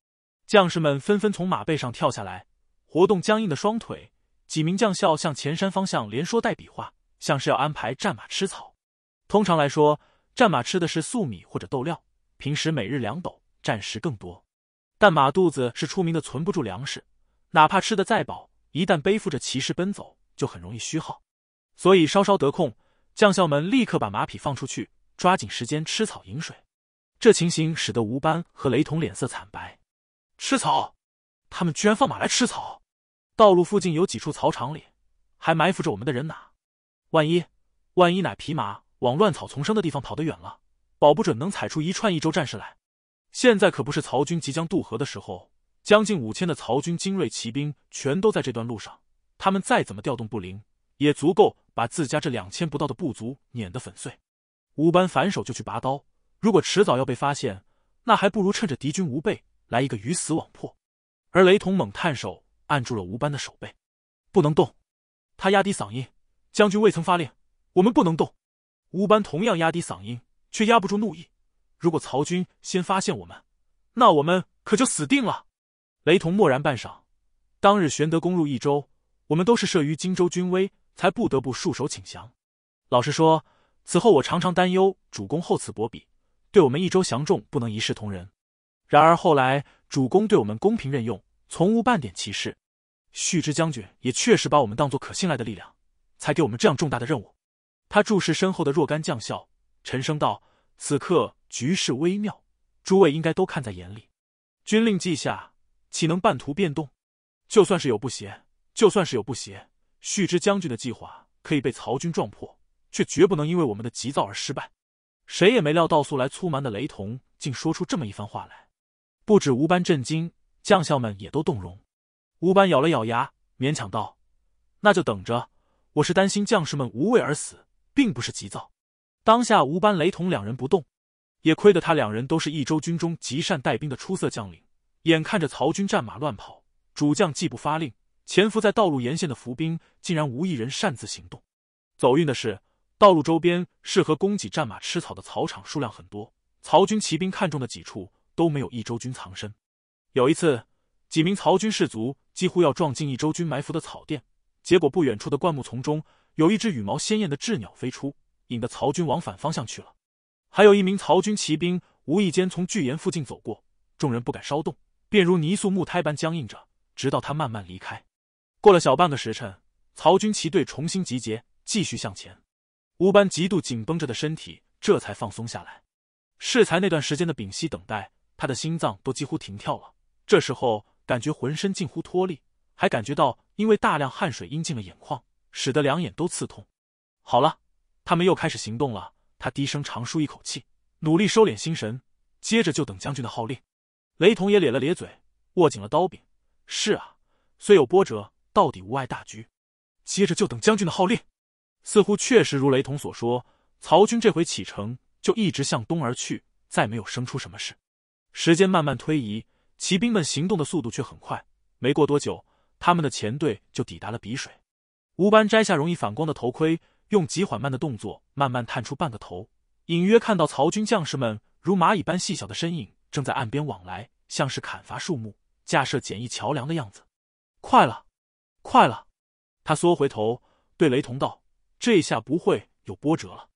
将士们纷纷从马背上跳下来，活动僵硬的双腿。几名将校向前山方向连说带比划，像是要安排战马吃草。通常来说，战马吃的是粟米或者豆料，平时每日两斗，战时更多。但马肚子是出名的存不住粮食。哪怕吃得再饱，一旦背负着骑士奔走，就很容易虚耗。所以稍稍得空，将校们立刻把马匹放出去，抓紧时间吃草饮水。这情形使得吴班和雷同脸色惨白。吃草？他们居然放马来吃草？道路附近有几处草场里，还埋伏着我们的人马，万一，万一哪匹马往乱草丛生的地方跑得远了，保不准能踩出一串益州战士来。现在可不是曹军即将渡河的时候。将近五千的曹军精锐骑兵全都在这段路上，他们再怎么调动不灵，也足够把自家这两千不到的部族碾得粉碎。吴班反手就去拔刀，如果迟早要被发现，那还不如趁着敌军无备来一个鱼死网破。而雷同猛探手按住了吴班的手背，不能动。他压低嗓音：“将军未曾发令，我们不能动。”吴班同样压低嗓音，却压不住怒意：“如果曹军先发现我们，那我们可就死定了。”雷同默然半晌。当日，玄德攻入益州，我们都是慑于荆州军威，才不得不束手请降。老实说，此后我常常担忧主公厚此薄彼，对我们益州降众不能一视同仁。然而后来，主公对我们公平任用，从无半点歧视。旭之将军也确实把我们当做可信赖的力量，才给我们这样重大的任务。他注视身后的若干将校，沉声道：“此刻局势微妙，诸位应该都看在眼里。军令记下。”岂能半途变动？就算是有不协，就算是有不协，旭之将军的计划可以被曹军撞破，却绝不能因为我们的急躁而失败。谁也没料到，素来粗蛮的雷同竟说出这么一番话来。不止吴班震惊，将校们也都动容。吴班咬了咬牙，勉强道：“那就等着。我是担心将士们无畏而死，并不是急躁。”当下，吴班、雷同两人不动，也亏得他两人都是一州军中极善带兵的出色将领。眼看着曹军战马乱跑，主将既不发令，潜伏在道路沿线的伏兵竟然无一人擅自行动。走运的是，道路周边适合供给战马吃草的草场数量很多，曹军骑兵看中的几处都没有益州军藏身。有一次，几名曹军士卒几乎要撞进益州军埋伏的草甸，结果不远处的灌木丛中有一只羽毛鲜艳的雉鸟飞出，引得曹军往反方向去了。还有一名曹军骑兵无意间从巨岩附近走过，众人不敢稍动。便如泥塑木胎般僵硬着，直到他慢慢离开。过了小半个时辰，曹军骑队重新集结，继续向前。乌班极度紧绷着的身体这才放松下来。适才那段时间的屏息等待，他的心脏都几乎停跳了。这时候感觉浑身近乎脱力，还感觉到因为大量汗水淹进了眼眶，使得两眼都刺痛。好了，他们又开始行动了。他低声长舒一口气，努力收敛心神，接着就等将军的号令。雷同也咧了咧嘴，握紧了刀柄。是啊，虽有波折，到底无碍大局。接着就等将军的号令。似乎确实如雷同所说，曹军这回启程就一直向东而去，再没有生出什么事。时间慢慢推移，骑兵们行动的速度却很快。没过多久，他们的前队就抵达了比水。吴班摘下容易反光的头盔，用极缓慢的动作慢慢探出半个头，隐约看到曹军将士们如蚂蚁般细小的身影。正在岸边往来，像是砍伐树木、架设简易桥梁的样子。快了，快了！他缩回头对雷同道：“这下不会有波折了。”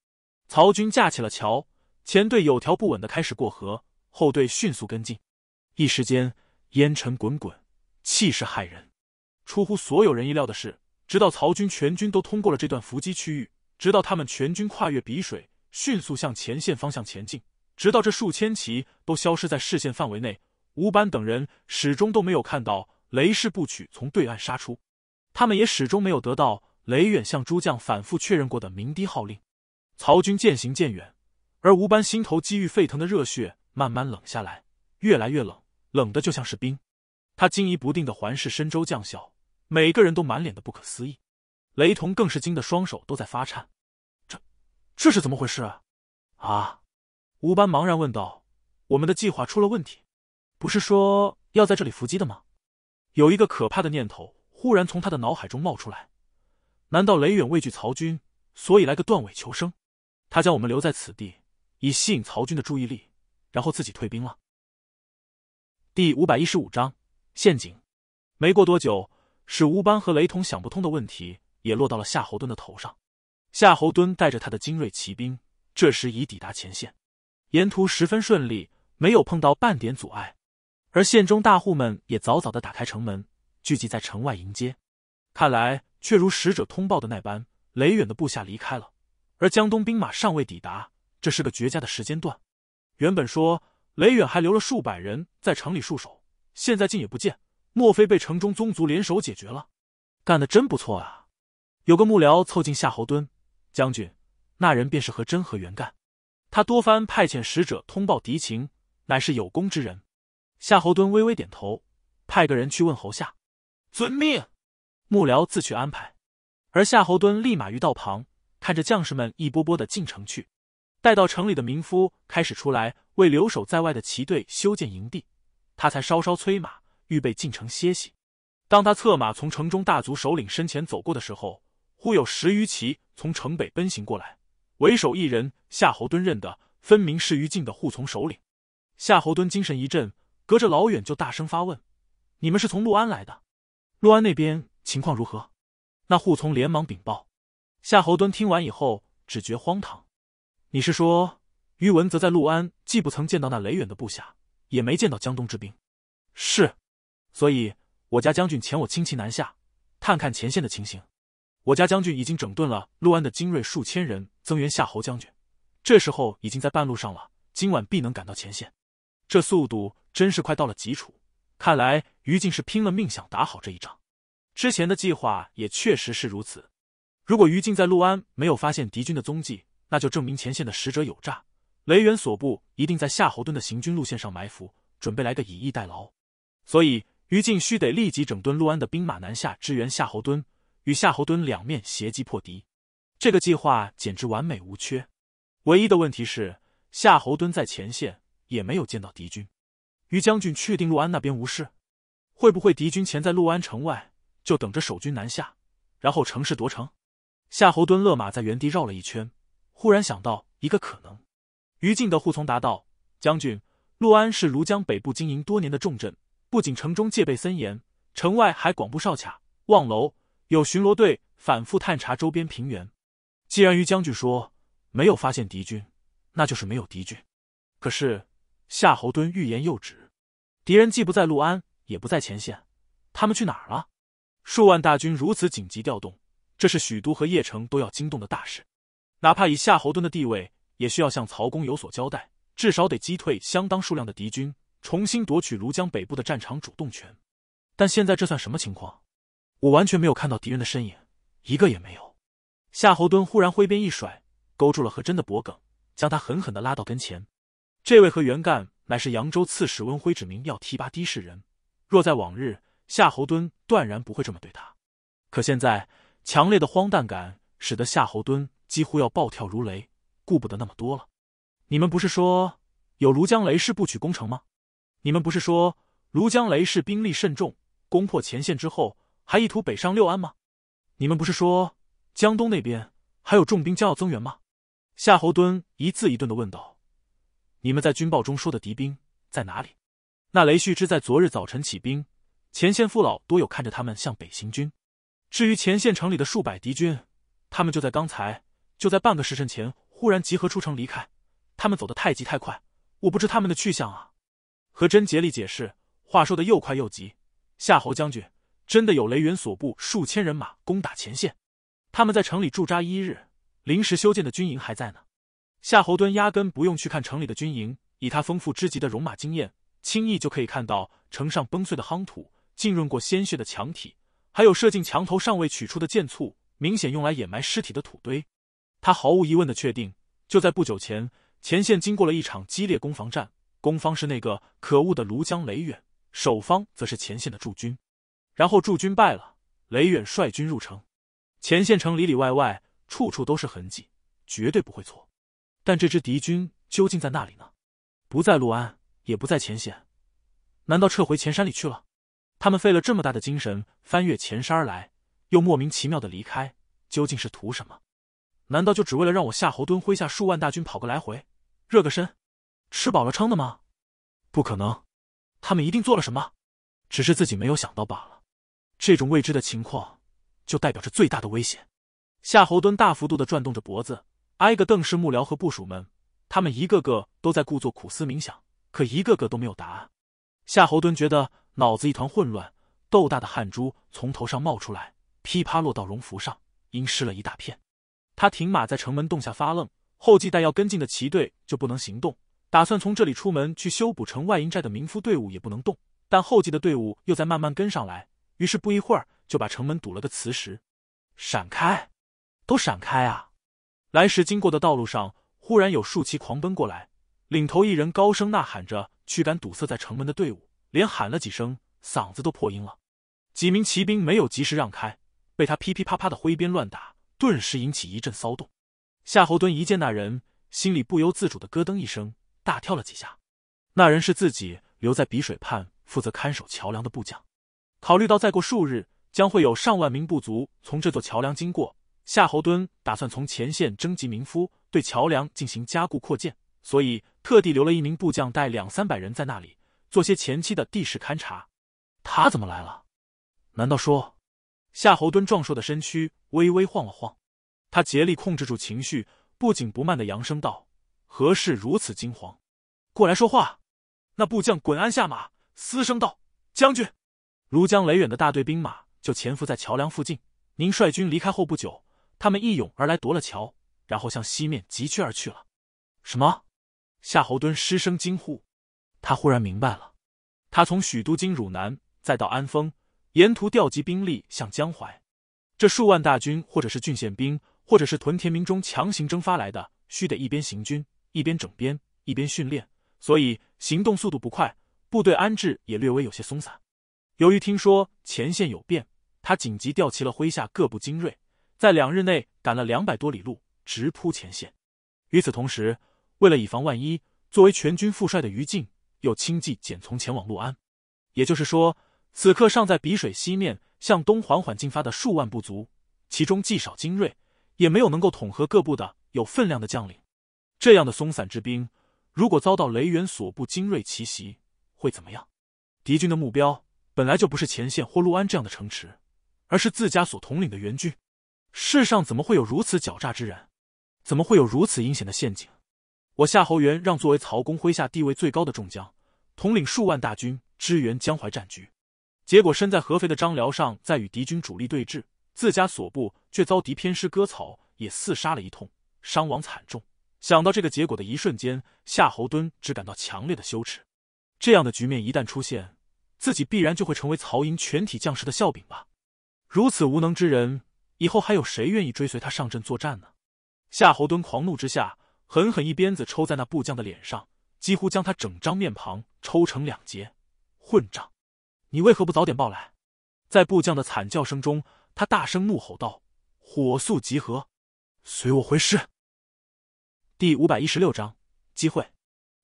曹军架起了桥，前队有条不紊的开始过河，后队迅速跟进。一时间烟尘滚滚，气势骇人。出乎所有人意料的是，直到曹军全军都通过了这段伏击区域，直到他们全军跨越鼻水，迅速向前线方向前进。直到这数千骑都消失在视线范围内，吴班等人始终都没有看到雷氏部曲从对岸杀出，他们也始终没有得到雷远向诸将反复确认过的鸣笛号令。曹军渐行渐远，而吴班心头积郁沸腾的热血慢慢冷下来，越来越冷，冷的就像是冰。他惊疑不定的环视深州将校，每个人都满脸的不可思议，雷同更是惊得双手都在发颤。这，这是怎么回事？啊！吴班茫然问道：“我们的计划出了问题，不是说要在这里伏击的吗？”有一个可怕的念头忽然从他的脑海中冒出来：“难道雷远畏惧曹军，所以来个断尾求生？他将我们留在此地，以吸引曹军的注意力，然后自己退兵了？”第五百一十五章陷阱。没过多久，使吴班和雷同想不通的问题也落到了夏侯惇的头上。夏侯惇带着他的精锐骑兵，这时已抵达前线。沿途十分顺利，没有碰到半点阻碍，而县中大户们也早早的打开城门，聚集在城外迎接。看来却如使者通报的那般，雷远的部下离开了，而江东兵马尚未抵达，这是个绝佳的时间段。原本说雷远还留了数百人在城里戍守，现在竟也不见，莫非被城中宗族联手解决了？干得真不错啊！有个幕僚凑近夏侯惇将军，那人便是和真和元干。他多番派遣使者通报敌情，乃是有功之人。夏侯惇微微点头，派个人去问侯夏。遵命，幕僚自去安排。而夏侯惇立马于道旁，看着将士们一波波的进城去。待到城里的民夫开始出来为留守在外的骑队修建营地，他才稍稍催马，预备进城歇息。当他策马从城中大族首领身前走过的时候，忽有十余骑从城北奔行过来。为首一人，夏侯惇认的分明是于禁的护从首领。夏侯惇精神一振，隔着老远就大声发问：“你们是从陆安来的？陆安那边情况如何？”那护从连忙禀报。夏侯惇听完以后，只觉荒唐：“你是说于文则在陆安既不曾见到那雷远的部下，也没见到江东之兵？是，所以我家将军遣我轻骑南下，探看前线的情形。”我家将军已经整顿了陆安的精锐数千人，增援夏侯将军。这时候已经在半路上了，今晚必能赶到前线。这速度真是快到了极处。看来于禁是拼了命想打好这一仗。之前的计划也确实是如此。如果于禁在陆安没有发现敌军的踪迹，那就证明前线的使者有诈。雷元所部一定在夏侯惇的行军路线上埋伏，准备来个以逸待劳。所以于禁需得立即整顿陆安的兵马，南下支援夏侯惇。与夏侯惇两面携击破敌，这个计划简直完美无缺。唯一的问题是，夏侯惇在前线也没有见到敌军。于将军确定陆安那边无事，会不会敌军潜在陆安城外，就等着守军南下，然后乘势夺城？夏侯惇勒马在原地绕了一圈，忽然想到一个可能。于禁的护从答道：“将军，陆安是庐江北部经营多年的重镇，不仅城中戒备森严，城外还广布哨卡、望楼。”有巡逻队反复探查周边平原。既然于将军说没有发现敌军，那就是没有敌军。可是夏侯惇欲言又止。敌人既不在陆安，也不在前线，他们去哪儿了？数万大军如此紧急调动，这是许都和邺城都要惊动的大事。哪怕以夏侯惇的地位，也需要向曹公有所交代，至少得击退相当数量的敌军，重新夺取庐江北部的战场主动权。但现在这算什么情况？我完全没有看到敌人的身影，一个也没有。夏侯惇忽然挥鞭一甩，勾住了何真的脖颈，将他狠狠地拉到跟前。这位何元干乃是扬州刺史温辉指名要提拔的士人，若在往日，夏侯惇断然不会这么对他。可现在，强烈的荒诞感使得夏侯惇几乎要暴跳如雷，顾不得那么多了。你们不是说有庐江雷氏不取攻城吗？你们不是说庐江雷氏兵力甚重，攻破前线之后？还意图北上六安吗？你们不是说江东那边还有重兵将要增援吗？夏侯惇一字一顿的问道：“你们在军报中说的敌兵在哪里？”那雷旭之在昨日早晨起兵，前线父老多有看着他们向北行军。至于前线城里的数百敌军，他们就在刚才，就在半个时辰前忽然集合出城离开。他们走得太急太快，我不知他们的去向啊！何真竭力解释，话说的又快又急。夏侯将军。真的有雷元所部数千人马攻打前线，他们在城里驻扎一日，临时修建的军营还在呢。夏侯惇压根不用去看城里的军营，以他丰富之极的戎马经验，轻易就可以看到城上崩碎的夯土、浸润过鲜血的墙体，还有射进墙头尚未取出的箭簇，明显用来掩埋尸体的土堆。他毫无疑问的确定，就在不久前，前线经过了一场激烈攻防战，攻方是那个可恶的庐江雷远，守方则是前线的驻军。然后驻军败了，雷远率军入城，前线城里里外外处处都是痕迹，绝对不会错。但这支敌军究竟在哪里呢？不在陆安，也不在前线，难道撤回前山里去了？他们费了这么大的精神翻越前山而来，又莫名其妙的离开，究竟是图什么？难道就只为了让我夏侯惇麾下数万大军跑个来回，热个身，吃饱了撑的吗？不可能，他们一定做了什么，只是自己没有想到罢了。这种未知的情况，就代表着最大的危险。夏侯惇大幅度的转动着脖子，挨个瞪视幕僚和部署们，他们一个个都在故作苦思冥想，可一个个都没有答案。夏侯惇觉得脑子一团混乱，豆大的汗珠从头上冒出来，噼啪落到绒服上，阴湿了一大片。他停马在城门洞下发愣，后继带要跟进的骑队就不能行动，打算从这里出门去修补城外营寨的民夫队伍也不能动，但后继的队伍又在慢慢跟上来。于是不一会儿就把城门堵了个瓷实，闪开，都闪开啊！来时经过的道路上忽然有数骑狂奔过来，领头一人高声呐喊着驱赶堵塞在城门的队伍，连喊了几声，嗓子都破音了。几名骑兵没有及时让开，被他噼噼啪啪的挥鞭乱打，顿时引起一阵骚动。夏侯惇一见那人，心里不由自主的咯噔一声，大跳了几下。那人是自己留在比水畔负责看守桥梁的部将。考虑到再过数日将会有上万名部族从这座桥梁经过，夏侯惇打算从前线征集民夫，对桥梁进行加固扩建，所以特地留了一名部将带两三百人在那里做些前期的地势勘察。他怎么来了？难道说……夏侯惇壮硕的身躯微微晃了晃，他竭力控制住情绪，不紧不慢的扬声道：“何事如此惊慌？过来说话。”那部将滚鞍下马，嘶声道：“将军。”庐江、雷远的大队兵马就潜伏在桥梁附近。您率军离开后不久，他们一涌而来夺了桥，然后向西面急趋而去了。什么？夏侯惇失声惊呼，他忽然明白了。他从许都经汝南，再到安丰，沿途调集兵力向江淮。这数万大军，或者是郡县兵，或者是屯田民中强行征发来的，需得一边行军，一边整编，一边训练，所以行动速度不快，部队安置也略微有些松散。由于听说前线有变，他紧急调齐了麾下各部精锐，在两日内赶了两百多里路，直扑前线。与此同时，为了以防万一，作为全军副帅的于禁又轻骑简从前往陆安。也就是说，此刻尚在比水西面向东缓缓进发的数万部族，其中既少精锐，也没有能够统合各部的有分量的将领。这样的松散之兵，如果遭到雷元所部精锐奇袭，会怎么样？敌军的目标？本来就不是前线或陆安这样的城池，而是自家所统领的援军。世上怎么会有如此狡诈之人？怎么会有如此阴险的陷阱？我夏侯渊让作为曹公麾下地位最高的众将统领数万大军支援江淮战局，结果身在合肥的张辽尚在与敌军主力对峙，自家所部却遭敌偏师割草，也厮杀了一通，伤亡惨重。想到这个结果的一瞬间，夏侯惇只感到强烈的羞耻。这样的局面一旦出现。自己必然就会成为曹营全体将士的笑柄吧？如此无能之人，以后还有谁愿意追随他上阵作战呢？夏侯惇狂怒之下，狠狠一鞭子抽在那部将的脸上，几乎将他整张面庞抽成两截。混账！你为何不早点报来？在部将的惨叫声中，他大声怒吼道：“火速集合，随我回师！”第五百一十六章机会。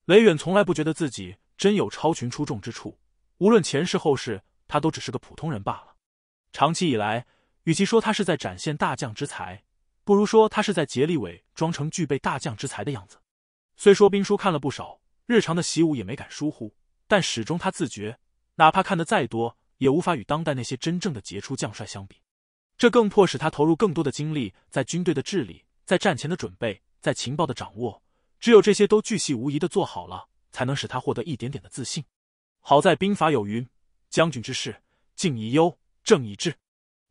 雷远从来不觉得自己真有超群出众之处。无论前世后世，他都只是个普通人罢了。长期以来，与其说他是在展现大将之才，不如说他是在竭力伪装成具备大将之才的样子。虽说兵书看了不少，日常的习武也没敢疏忽，但始终他自觉，哪怕看得再多，也无法与当代那些真正的杰出将帅相比。这更迫使他投入更多的精力在军队的治理，在战前的准备，在情报的掌握。只有这些都巨细无遗的做好了，才能使他获得一点点的自信。好在兵法有云：“将军之事，静以忧，正以治。”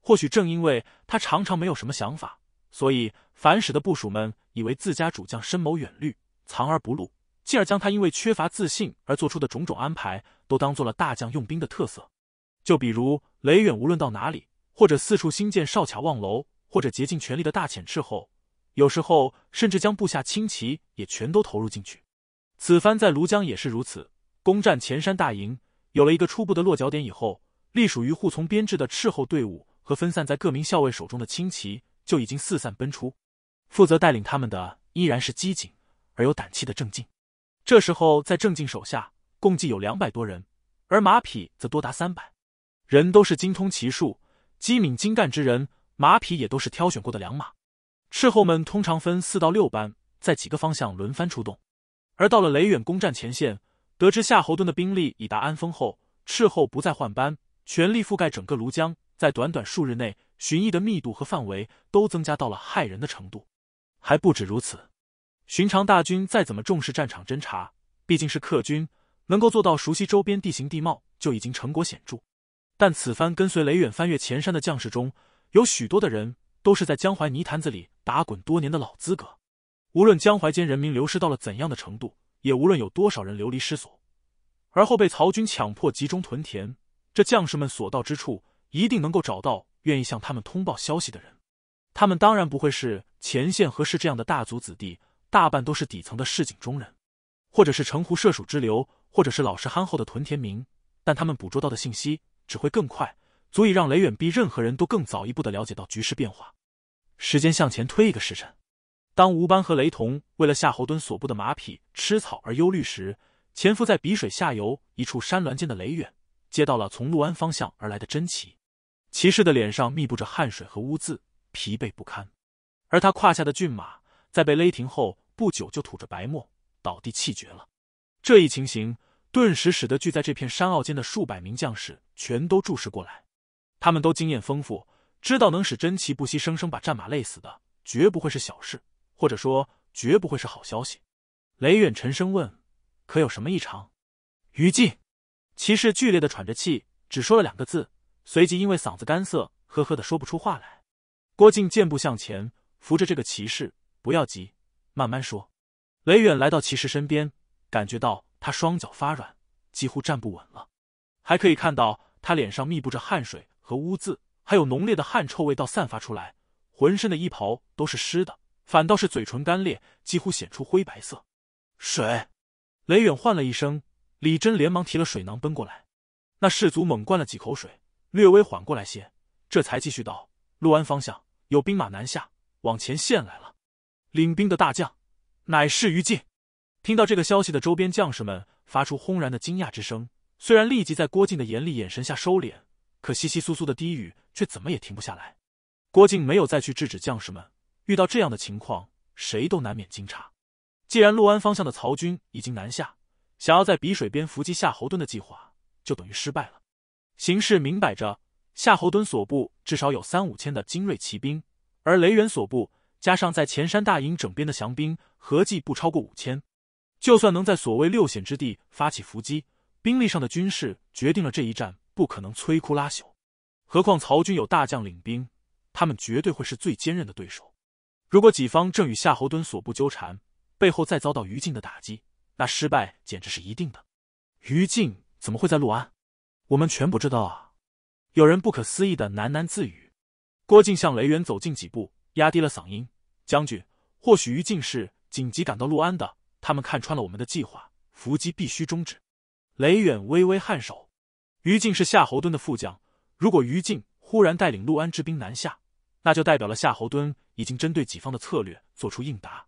或许正因为他常常没有什么想法，所以樊使的部署们以为自家主将深谋远虑，藏而不露，进而将他因为缺乏自信而做出的种种安排，都当做了大将用兵的特色。就比如雷远，无论到哪里，或者四处新建哨卡望楼，或者竭尽全力的大遣斥候，有时候甚至将部下轻骑也全都投入进去。此番在庐江也是如此。攻占前山大营，有了一个初步的落脚点以后，隶属于护从编制的斥候队伍和分散在各名校尉手中的轻骑就已经四散奔出。负责带领他们的依然是机警而有胆气的郑敬。这时候，在郑敬手下共计有两百多人，而马匹则多达三百。人都是精通骑术、机敏精干之人，马匹也都是挑选过的良马。斥候们通常分四到六班，在几个方向轮番出动。而到了雷远攻占前线。得知夏侯惇的兵力已达安丰后，斥候不再换班，全力覆盖整个庐江。在短短数日内，巡弋的密度和范围都增加到了骇人的程度。还不止如此，寻常大军再怎么重视战场侦查，毕竟是客军，能够做到熟悉周边地形地貌就已经成果显著。但此番跟随雷远翻越前山的将士中，有许多的人都是在江淮泥潭子里打滚多年的老资格，无论江淮间人民流失到了怎样的程度。也无论有多少人流离失所，而后被曹军强迫集中屯田，这将士们所到之处，一定能够找到愿意向他们通报消息的人。他们当然不会是前线和氏这样的大族子弟，大半都是底层的市井中人，或者是城湖社鼠之流，或者是老实憨厚的屯田民。但他们捕捉到的信息只会更快，足以让雷远比任何人都更早一步的了解到局势变化。时间向前推一个时辰。当吴班和雷同为了夏侯惇所部的马匹吃草而忧虑时，潜伏在比水下游一处山峦间的雷远接到了从陆安方向而来的真奇。骑士的脸上密布着汗水和污渍，疲惫不堪，而他胯下的骏马在被勒停后不久就吐着白沫倒地气绝了。这一情形顿时使得聚在这片山坳间的数百名将士全都注视过来。他们都经验丰富，知道能使真奇不惜生生把战马累死的绝不会是小事。或者说，绝不会是好消息。雷远沉声问：“可有什么异常？”于禁，骑士剧烈的喘着气，只说了两个字，随即因为嗓子干涩，呵呵的说不出话来。郭靖健步向前，扶着这个骑士：“不要急，慢慢说。”雷远来到骑士身边，感觉到他双脚发软，几乎站不稳了。还可以看到他脸上密布着汗水和污渍，还有浓烈的汗臭味道散发出来，浑身的衣袍都是湿的。反倒是嘴唇干裂，几乎显出灰白色。水，雷远唤了一声，李真连忙提了水囊奔过来。那士卒猛灌了几口水，略微缓过来些，这才继续道：“陆安方向有兵马南下，往前线来了。领兵的大将乃是于禁。”听到这个消息的周边将士们发出轰然的惊讶之声，虽然立即在郭靖的严厉眼神下收敛，可稀稀疏疏的低语却怎么也停不下来。郭靖没有再去制止将士们。遇到这样的情况，谁都难免惊诧。既然陆安方向的曹军已经南下，想要在比水边伏击夏侯惇的计划就等于失败了。形势明摆着，夏侯惇所部至少有三五千的精锐骑兵，而雷元所部加上在前山大营整编的降兵，合计不超过五千。就算能在所谓六险之地发起伏击，兵力上的军事决定了这一战不可能摧枯拉朽。何况曹军有大将领兵，他们绝对会是最坚韧的对手。如果己方正与夏侯惇所部纠缠，背后再遭到于禁的打击，那失败简直是一定的。于禁怎么会在陆安？我们全不知道啊！有人不可思议的喃喃自语。郭靖向雷远走近几步，压低了嗓音：“将军，或许于禁是紧急赶到陆安的。他们看穿了我们的计划，伏击必须终止。”雷远微微颔首。于禁是夏侯惇的副将，如果于禁忽然带领陆安之兵南下。那就代表了夏侯惇已经针对己方的策略做出应答。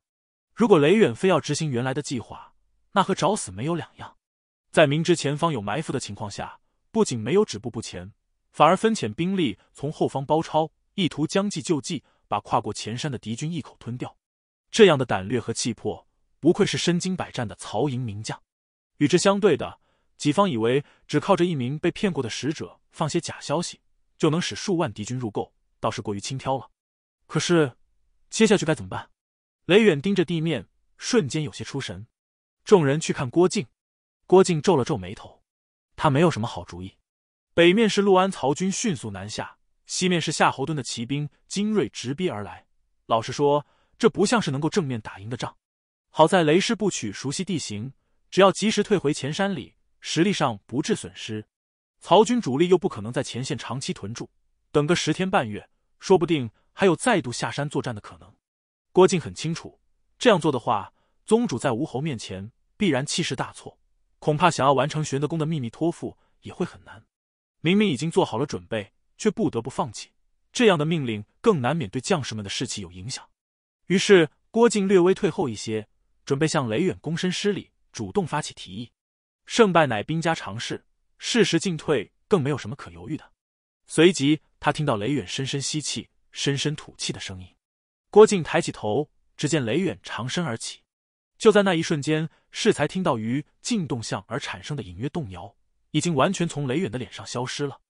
如果雷远非要执行原来的计划，那和找死没有两样。在明知前方有埋伏的情况下，不仅没有止步不前，反而分遣兵力从后方包抄，意图将计就计，把跨过前山的敌军一口吞掉。这样的胆略和气魄，不愧是身经百战的曹营名将。与之相对的，己方以为只靠着一名被骗过的使者放些假消息，就能使数万敌军入彀。倒是过于轻佻了，可是，接下去该怎么办？雷远盯着地面，瞬间有些出神。众人去看郭靖，郭靖皱了皱眉头，他没有什么好主意。北面是陆安曹军迅速南下，西面是夏侯惇的骑兵精锐直逼而来。老实说，这不像是能够正面打赢的仗。好在雷氏部曲熟悉地形，只要及时退回前山里，实力上不致损失。曹军主力又不可能在前线长期屯驻，等个十天半月。说不定还有再度下山作战的可能。郭靖很清楚，这样做的话，宗主在吴侯面前必然气势大挫，恐怕想要完成玄德公的秘密托付也会很难。明明已经做好了准备，却不得不放弃这样的命令，更难免对将士们的士气有影响。于是，郭靖略微退后一些，准备向雷远躬身施礼，主动发起提议。胜败乃兵家常事，适时进退更没有什么可犹豫的。随即。他听到雷远深深吸气、深深吐气的声音。郭靖抬起头，只见雷远长身而起。就在那一瞬间，适才听到于静动向而产生的隐约动摇，已经完全从雷远的脸上消失了。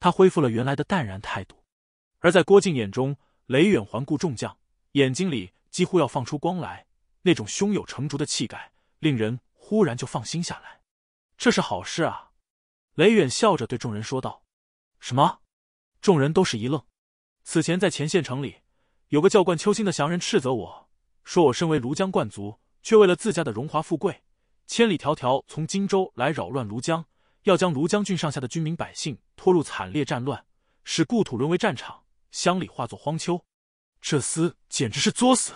他恢复了原来的淡然态度。而在郭靖眼中，雷远环顾众将，眼睛里几乎要放出光来，那种胸有成竹的气概，令人忽然就放心下来。这是好事啊！雷远笑着对众人说道：“什么？”众人都是一愣。此前在前线城里，有个叫冠秋心的降人斥责我，说我身为庐江贯族，却为了自家的荣华富贵，千里迢迢从荆州来扰乱庐江，要将庐江郡上下的军民百姓拖入惨烈战乱，使故土沦为战场，乡里化作荒丘。这厮简直是作死！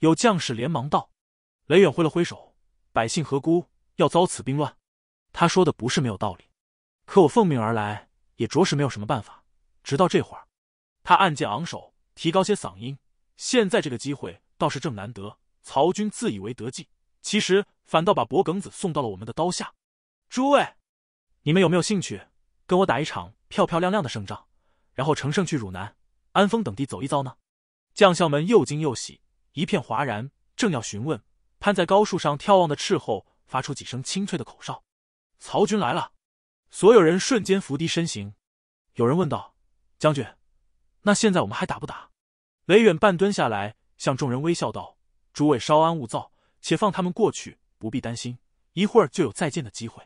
有将士连忙道：“雷远，挥了挥手，百姓何辜，要遭此兵乱？”他说的不是没有道理，可我奉命而来，也着实没有什么办法。直到这会儿，他暗箭昂首，提高些嗓音。现在这个机会倒是正难得。曹军自以为得计，其实反倒把脖梗子送到了我们的刀下。诸位，你们有没有兴趣跟我打一场漂漂亮亮的胜仗，然后乘胜去汝南、安丰等地走一遭呢？将校们又惊又喜，一片哗然。正要询问，攀在高树上眺望的斥候发出几声清脆的口哨。曹军来了！所有人瞬间伏低身形。有人问道。将军，那现在我们还打不打？雷远半蹲下来，向众人微笑道：“诸位稍安勿躁，且放他们过去，不必担心，一会儿就有再见的机会。”